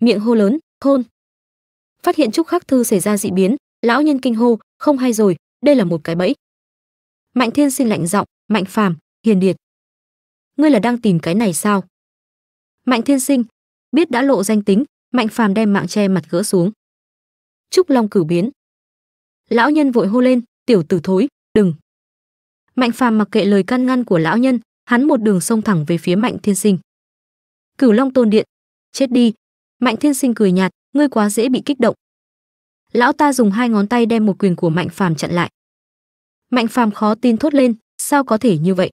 miệng hô lớn thôn phát hiện trúc khắc thư xảy ra dị biến lão nhân kinh hô không hay rồi đây là một cái bẫy mạnh thiên sinh lạnh giọng mạnh phàm hiền điệt ngươi là đang tìm cái này sao mạnh thiên sinh biết đã lộ danh tính mạnh phàm đem mạng che mặt gỡ xuống trúc long cử biến lão nhân vội hô lên tiểu tử thối đừng mạnh phàm mặc kệ lời căn ngăn của lão nhân hắn một đường xông thẳng về phía mạnh thiên sinh cửu long tôn điện chết đi mạnh thiên sinh cười nhạt ngươi quá dễ bị kích động lão ta dùng hai ngón tay đem một quyền của mạnh phàm chặn lại mạnh phàm khó tin thốt lên sao có thể như vậy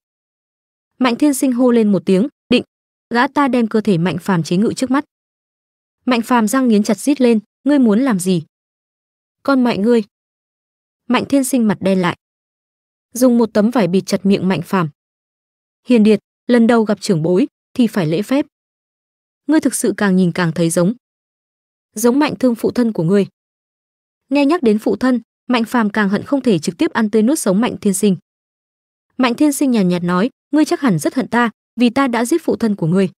mạnh thiên sinh hô lên một tiếng định gã ta đem cơ thể mạnh phàm chế ngự trước mắt mạnh phàm răng nghiến chặt rít lên ngươi muốn làm gì con mẹ ngươi mạnh thiên sinh mặt đen lại dùng một tấm vải bịt chặt miệng mạnh phàm hiền điệt lần đầu gặp trưởng bối thì phải lễ phép ngươi thực sự càng nhìn càng thấy giống giống mạnh thương phụ thân của ngươi nghe nhắc đến phụ thân mạnh phàm càng hận không thể trực tiếp ăn tươi nuốt sống mạnh thiên sinh mạnh thiên sinh nhàn nhạt, nói ngươi chắc hẳn rất hận ta vì ta đã giết phụ thân của ngươi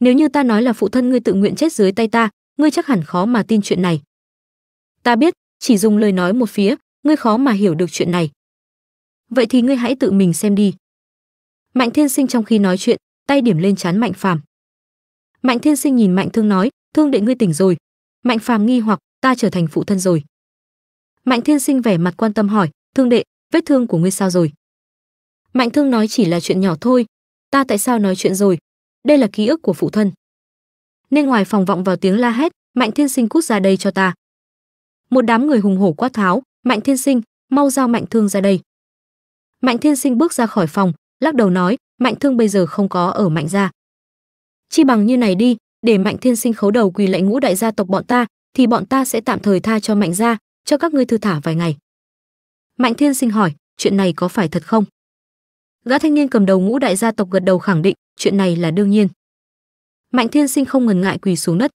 nếu như ta nói là phụ thân ngươi tự nguyện chết dưới tay ta ngươi chắc hẳn khó mà tin chuyện này ta biết chỉ dùng lời nói một phía ngươi khó mà hiểu được chuyện này vậy thì ngươi hãy tự mình xem đi mạnh thiên sinh trong khi nói chuyện tay điểm lên chán mạnh phàm mạnh thiên sinh nhìn mạnh thương nói thương đệ ngươi tỉnh rồi mạnh phàm nghi hoặc ta trở thành phụ thân rồi mạnh thiên sinh vẻ mặt quan tâm hỏi thương đệ vết thương của ngươi sao rồi mạnh thương nói chỉ là chuyện nhỏ thôi ta tại sao nói chuyện rồi đây là ký ức của phụ thân nên ngoài phòng vọng vào tiếng la hét mạnh thiên sinh cút ra đây cho ta một đám người hùng hổ quát tháo mạnh thiên sinh mau giao mạnh thương ra đây mạnh thiên sinh bước ra khỏi phòng lắc đầu nói mạnh thương bây giờ không có ở mạnh gia chi bằng như này đi để mạnh thiên sinh khấu đầu quỳ lạy ngũ đại gia tộc bọn ta thì bọn ta sẽ tạm thời tha cho mạnh gia cho các ngươi thư thả vài ngày mạnh thiên sinh hỏi chuyện này có phải thật không gã thanh niên cầm đầu ngũ đại gia tộc gật đầu khẳng định chuyện này là đương nhiên mạnh thiên sinh không ngần ngại quỳ xuống đất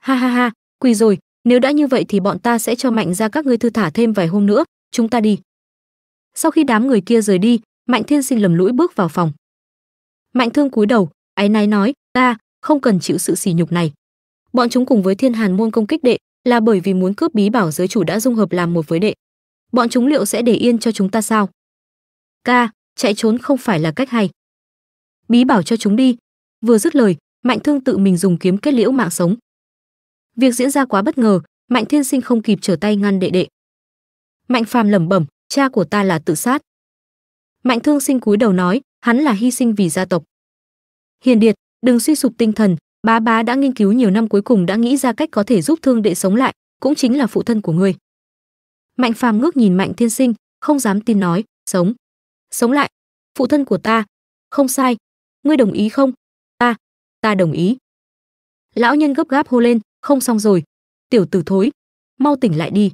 ha ha ha quỳ rồi nếu đã như vậy thì bọn ta sẽ cho mạnh Gia các ngươi thư thả thêm vài hôm nữa chúng ta đi sau khi đám người kia rời đi mạnh thiên sinh lầm lũi bước vào phòng mạnh thương cúi đầu áy náy nói ta không cần chịu sự sỉ nhục này bọn chúng cùng với thiên hàn môn công kích đệ là bởi vì muốn cướp bí bảo giới chủ đã dung hợp làm một với đệ bọn chúng liệu sẽ để yên cho chúng ta sao ca chạy trốn không phải là cách hay bí bảo cho chúng đi vừa dứt lời mạnh thương tự mình dùng kiếm kết liễu mạng sống việc diễn ra quá bất ngờ mạnh thiên sinh không kịp trở tay ngăn đệ đệ mạnh phàm lẩm bẩm cha của ta là tự sát. Mạnh Thương Sinh cúi đầu nói, hắn là hy sinh vì gia tộc. Hiền Điệt, đừng suy sụp tinh thần, bá bá đã nghiên cứu nhiều năm cuối cùng đã nghĩ ra cách có thể giúp Thương đệ sống lại, cũng chính là phụ thân của người Mạnh Phàm ngước nhìn Mạnh Thiên Sinh, không dám tin nói, sống. Sống lại, phụ thân của ta. Không sai, ngươi đồng ý không? Ta, ta đồng ý. Lão nhân gấp gáp hô lên, không xong rồi, tiểu tử thối, mau tỉnh lại đi.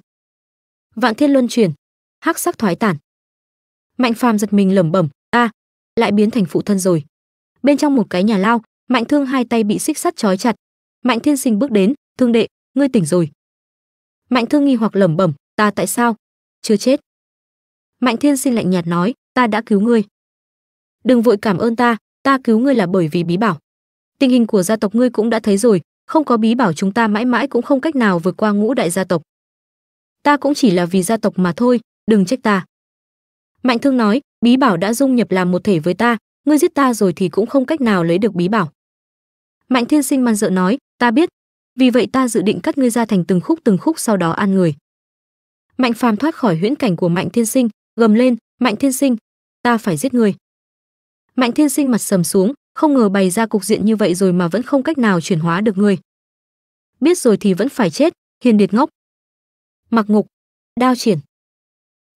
Vạn Thiên Luân chuyển, hắc sắc thoái tản mạnh phàm giật mình lẩm bẩm a lại biến thành phụ thân rồi bên trong một cái nhà lao mạnh thương hai tay bị xích sắt trói chặt mạnh thiên sinh bước đến thương đệ ngươi tỉnh rồi mạnh thương nghi hoặc lẩm bẩm ta tại sao chưa chết mạnh thiên sinh lạnh nhạt nói ta đã cứu ngươi đừng vội cảm ơn ta ta cứu ngươi là bởi vì bí bảo tình hình của gia tộc ngươi cũng đã thấy rồi không có bí bảo chúng ta mãi mãi cũng không cách nào vượt qua ngũ đại gia tộc ta cũng chỉ là vì gia tộc mà thôi đừng trách ta mạnh thương nói bí bảo đã dung nhập làm một thể với ta ngươi giết ta rồi thì cũng không cách nào lấy được bí bảo mạnh thiên sinh man dợ nói ta biết vì vậy ta dự định cắt ngươi ra thành từng khúc từng khúc sau đó ăn người mạnh phàm thoát khỏi huyễn cảnh của mạnh thiên sinh gầm lên mạnh thiên sinh ta phải giết ngươi mạnh thiên sinh mặt sầm xuống không ngờ bày ra cục diện như vậy rồi mà vẫn không cách nào chuyển hóa được ngươi biết rồi thì vẫn phải chết hiền điệt ngốc mặc ngục đao triển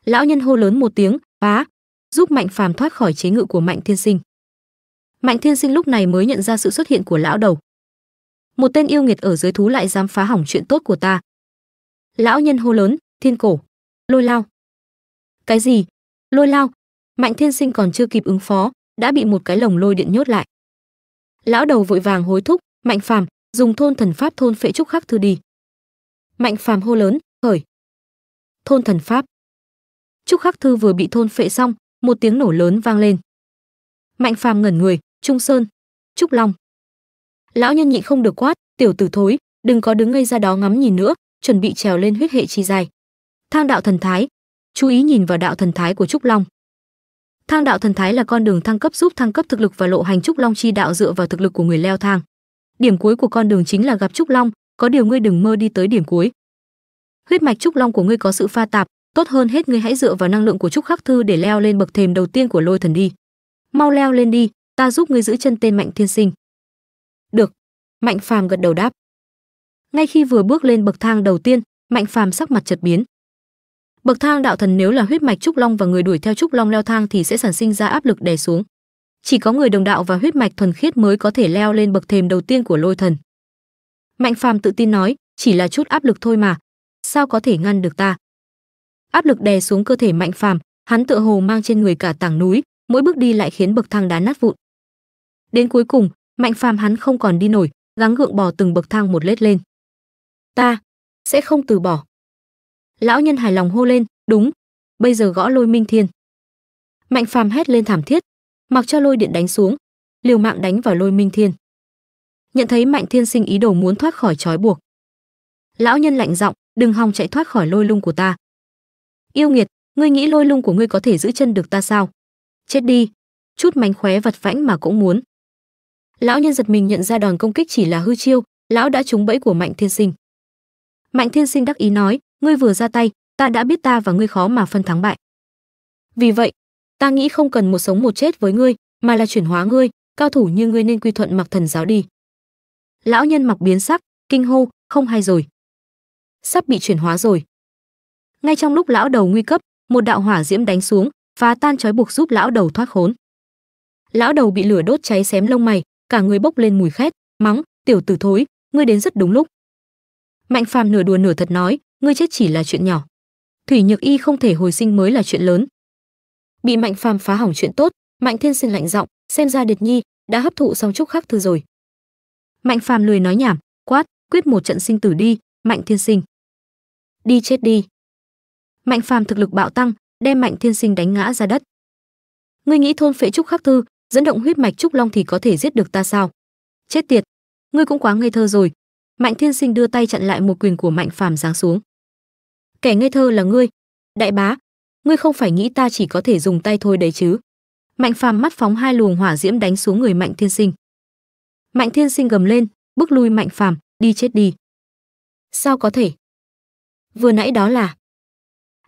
lão nhân hô lớn một tiếng phá giúp mạnh phàm thoát khỏi chế ngự của mạnh thiên sinh mạnh thiên sinh lúc này mới nhận ra sự xuất hiện của lão đầu một tên yêu nghiệt ở dưới thú lại dám phá hỏng chuyện tốt của ta lão nhân hô lớn thiên cổ lôi lao cái gì lôi lao mạnh thiên sinh còn chưa kịp ứng phó đã bị một cái lồng lôi điện nhốt lại lão đầu vội vàng hối thúc mạnh phàm dùng thôn thần pháp thôn phệ trúc khắc thư đi mạnh phàm hô lớn khởi thôn thần pháp Trúc Khắc Thư vừa bị thôn phệ xong, một tiếng nổ lớn vang lên. Mạnh Phàm ngẩn người, Trung Sơn, Trúc Long. Lão nhân nhịn không được quát, tiểu tử thối, đừng có đứng ngây ra đó ngắm nhìn nữa, chuẩn bị trèo lên huyết hệ chi dài. Thang đạo thần thái, chú ý nhìn vào đạo thần thái của Trúc Long. Thang đạo thần thái là con đường thăng cấp giúp thăng cấp thực lực và lộ hành Trúc Long chi đạo dựa vào thực lực của người leo thang. Điểm cuối của con đường chính là gặp Trúc Long, có điều ngươi đừng mơ đi tới điểm cuối. Huyết mạch Trúc Long của ngươi có sự pha tạp, tốt hơn hết ngươi hãy dựa vào năng lượng của trúc khắc thư để leo lên bậc thềm đầu tiên của lôi thần đi mau leo lên đi ta giúp ngươi giữ chân tên mạnh thiên sinh được mạnh phàm gật đầu đáp ngay khi vừa bước lên bậc thang đầu tiên mạnh phàm sắc mặt chợt biến bậc thang đạo thần nếu là huyết mạch trúc long và người đuổi theo trúc long leo thang thì sẽ sản sinh ra áp lực đè xuống chỉ có người đồng đạo và huyết mạch thuần khiết mới có thể leo lên bậc thềm đầu tiên của lôi thần mạnh phàm tự tin nói chỉ là chút áp lực thôi mà sao có thể ngăn được ta áp lực đè xuống cơ thể mạnh phàm hắn tựa hồ mang trên người cả tảng núi mỗi bước đi lại khiến bậc thang đá nát vụn đến cuối cùng mạnh phàm hắn không còn đi nổi gắng gượng bò từng bậc thang một lết lên ta sẽ không từ bỏ lão nhân hài lòng hô lên đúng bây giờ gõ lôi minh thiên mạnh phàm hét lên thảm thiết mặc cho lôi điện đánh xuống liều mạng đánh vào lôi minh thiên nhận thấy mạnh thiên sinh ý đồ muốn thoát khỏi trói buộc lão nhân lạnh giọng đừng hòng chạy thoát khỏi lôi lung của ta yêu nghiệt ngươi nghĩ lôi lung của ngươi có thể giữ chân được ta sao chết đi chút mánh khóe vặt vãnh mà cũng muốn lão nhân giật mình nhận ra đòn công kích chỉ là hư chiêu lão đã trúng bẫy của mạnh thiên sinh mạnh thiên sinh đắc ý nói ngươi vừa ra tay ta đã biết ta và ngươi khó mà phân thắng bại vì vậy ta nghĩ không cần một sống một chết với ngươi mà là chuyển hóa ngươi cao thủ như ngươi nên quy thuận mặc thần giáo đi lão nhân mặc biến sắc kinh hô không hay rồi sắp bị chuyển hóa rồi ngay trong lúc lão đầu nguy cấp một đạo hỏa diễm đánh xuống phá tan trói buộc giúp lão đầu thoát khốn lão đầu bị lửa đốt cháy xém lông mày cả người bốc lên mùi khét mắng tiểu tử thối ngươi đến rất đúng lúc mạnh phàm nửa đùa nửa thật nói ngươi chết chỉ là chuyện nhỏ thủy nhược y không thể hồi sinh mới là chuyện lớn bị mạnh phàm phá hỏng chuyện tốt mạnh thiên Sinh lạnh giọng xem ra điệt nhi đã hấp thụ xong chút khắc thư rồi mạnh phàm lười nói nhảm quát quyết một trận sinh tử đi mạnh thiên sinh đi chết đi mạnh phàm thực lực bạo tăng đem mạnh thiên sinh đánh ngã ra đất ngươi nghĩ thôn phệ trúc khắc thư dẫn động huyết mạch trúc long thì có thể giết được ta sao chết tiệt ngươi cũng quá ngây thơ rồi mạnh thiên sinh đưa tay chặn lại một quyền của mạnh phàm giáng xuống kẻ ngây thơ là ngươi đại bá ngươi không phải nghĩ ta chỉ có thể dùng tay thôi đấy chứ mạnh phàm mắt phóng hai luồng hỏa diễm đánh xuống người mạnh thiên sinh mạnh thiên sinh gầm lên bước lui mạnh phàm đi chết đi sao có thể vừa nãy đó là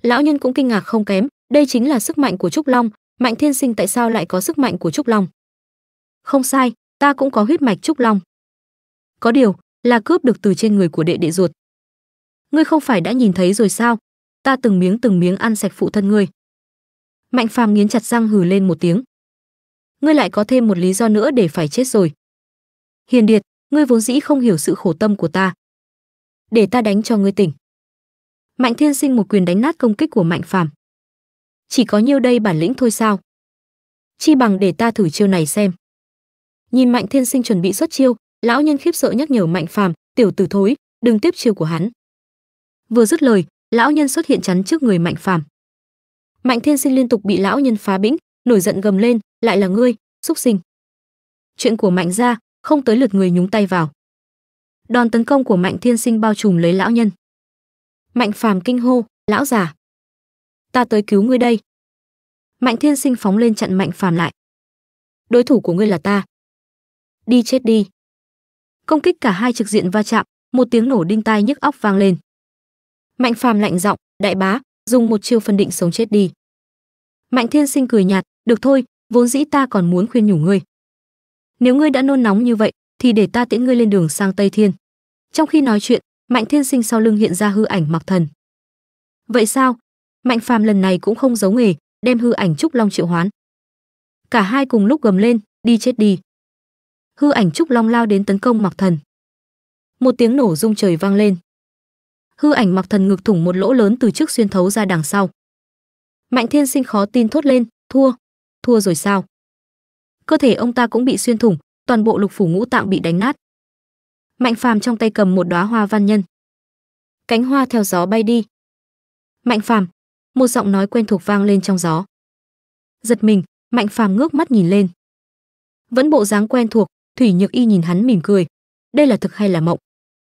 lão nhân cũng kinh ngạc không kém đây chính là sức mạnh của trúc long mạnh thiên sinh tại sao lại có sức mạnh của trúc long không sai ta cũng có huyết mạch trúc long có điều là cướp được từ trên người của đệ đệ ruột ngươi không phải đã nhìn thấy rồi sao ta từng miếng từng miếng ăn sạch phụ thân ngươi mạnh phàm nghiến chặt răng hừ lên một tiếng ngươi lại có thêm một lý do nữa để phải chết rồi hiền điệt ngươi vốn dĩ không hiểu sự khổ tâm của ta để ta đánh cho ngươi tỉnh Mạnh Thiên Sinh một quyền đánh nát công kích của Mạnh Phàm. Chỉ có nhiêu đây bản lĩnh thôi sao? Chi bằng để ta thử chiêu này xem. Nhìn Mạnh Thiên Sinh chuẩn bị xuất chiêu, lão nhân khiếp sợ nhắc nhở Mạnh Phàm, tiểu tử thối, đừng tiếp chiêu của hắn. Vừa dứt lời, lão nhân xuất hiện chắn trước người Mạnh Phàm. Mạnh Thiên Sinh liên tục bị lão nhân phá bĩnh, nổi giận gầm lên, lại là ngươi, xúc sinh. Chuyện của Mạnh gia, không tới lượt người nhúng tay vào. Đòn tấn công của Mạnh Thiên Sinh bao trùm lấy lão nhân mạnh phàm kinh hô lão giả ta tới cứu ngươi đây mạnh thiên sinh phóng lên chặn mạnh phàm lại đối thủ của ngươi là ta đi chết đi công kích cả hai trực diện va chạm một tiếng nổ đinh tai nhức óc vang lên mạnh phàm lạnh giọng đại bá dùng một chiêu phân định sống chết đi mạnh thiên sinh cười nhạt được thôi vốn dĩ ta còn muốn khuyên nhủ ngươi nếu ngươi đã nôn nóng như vậy thì để ta tiễn ngươi lên đường sang tây thiên trong khi nói chuyện Mạnh Thiên Sinh sau lưng hiện ra hư ảnh Mặc Thần. Vậy sao? Mạnh Phàm lần này cũng không giấu nghề, đem hư ảnh Trúc Long triệu hoán. Cả hai cùng lúc gầm lên, đi chết đi. Hư ảnh Trúc Long lao đến tấn công Mặc Thần. Một tiếng nổ rung trời vang lên. Hư ảnh Mặc Thần ngực thủng một lỗ lớn từ trước xuyên thấu ra đằng sau. Mạnh Thiên Sinh khó tin thốt lên, thua, thua rồi sao? Cơ thể ông ta cũng bị xuyên thủng, toàn bộ lục phủ ngũ tạng bị đánh nát. Mạnh Phàm trong tay cầm một đóa hoa văn nhân. Cánh hoa theo gió bay đi. Mạnh Phàm, một giọng nói quen thuộc vang lên trong gió. Giật mình, Mạnh Phàm ngước mắt nhìn lên. Vẫn bộ dáng quen thuộc, Thủy Nhược Y nhìn hắn mỉm cười. Đây là thực hay là mộng?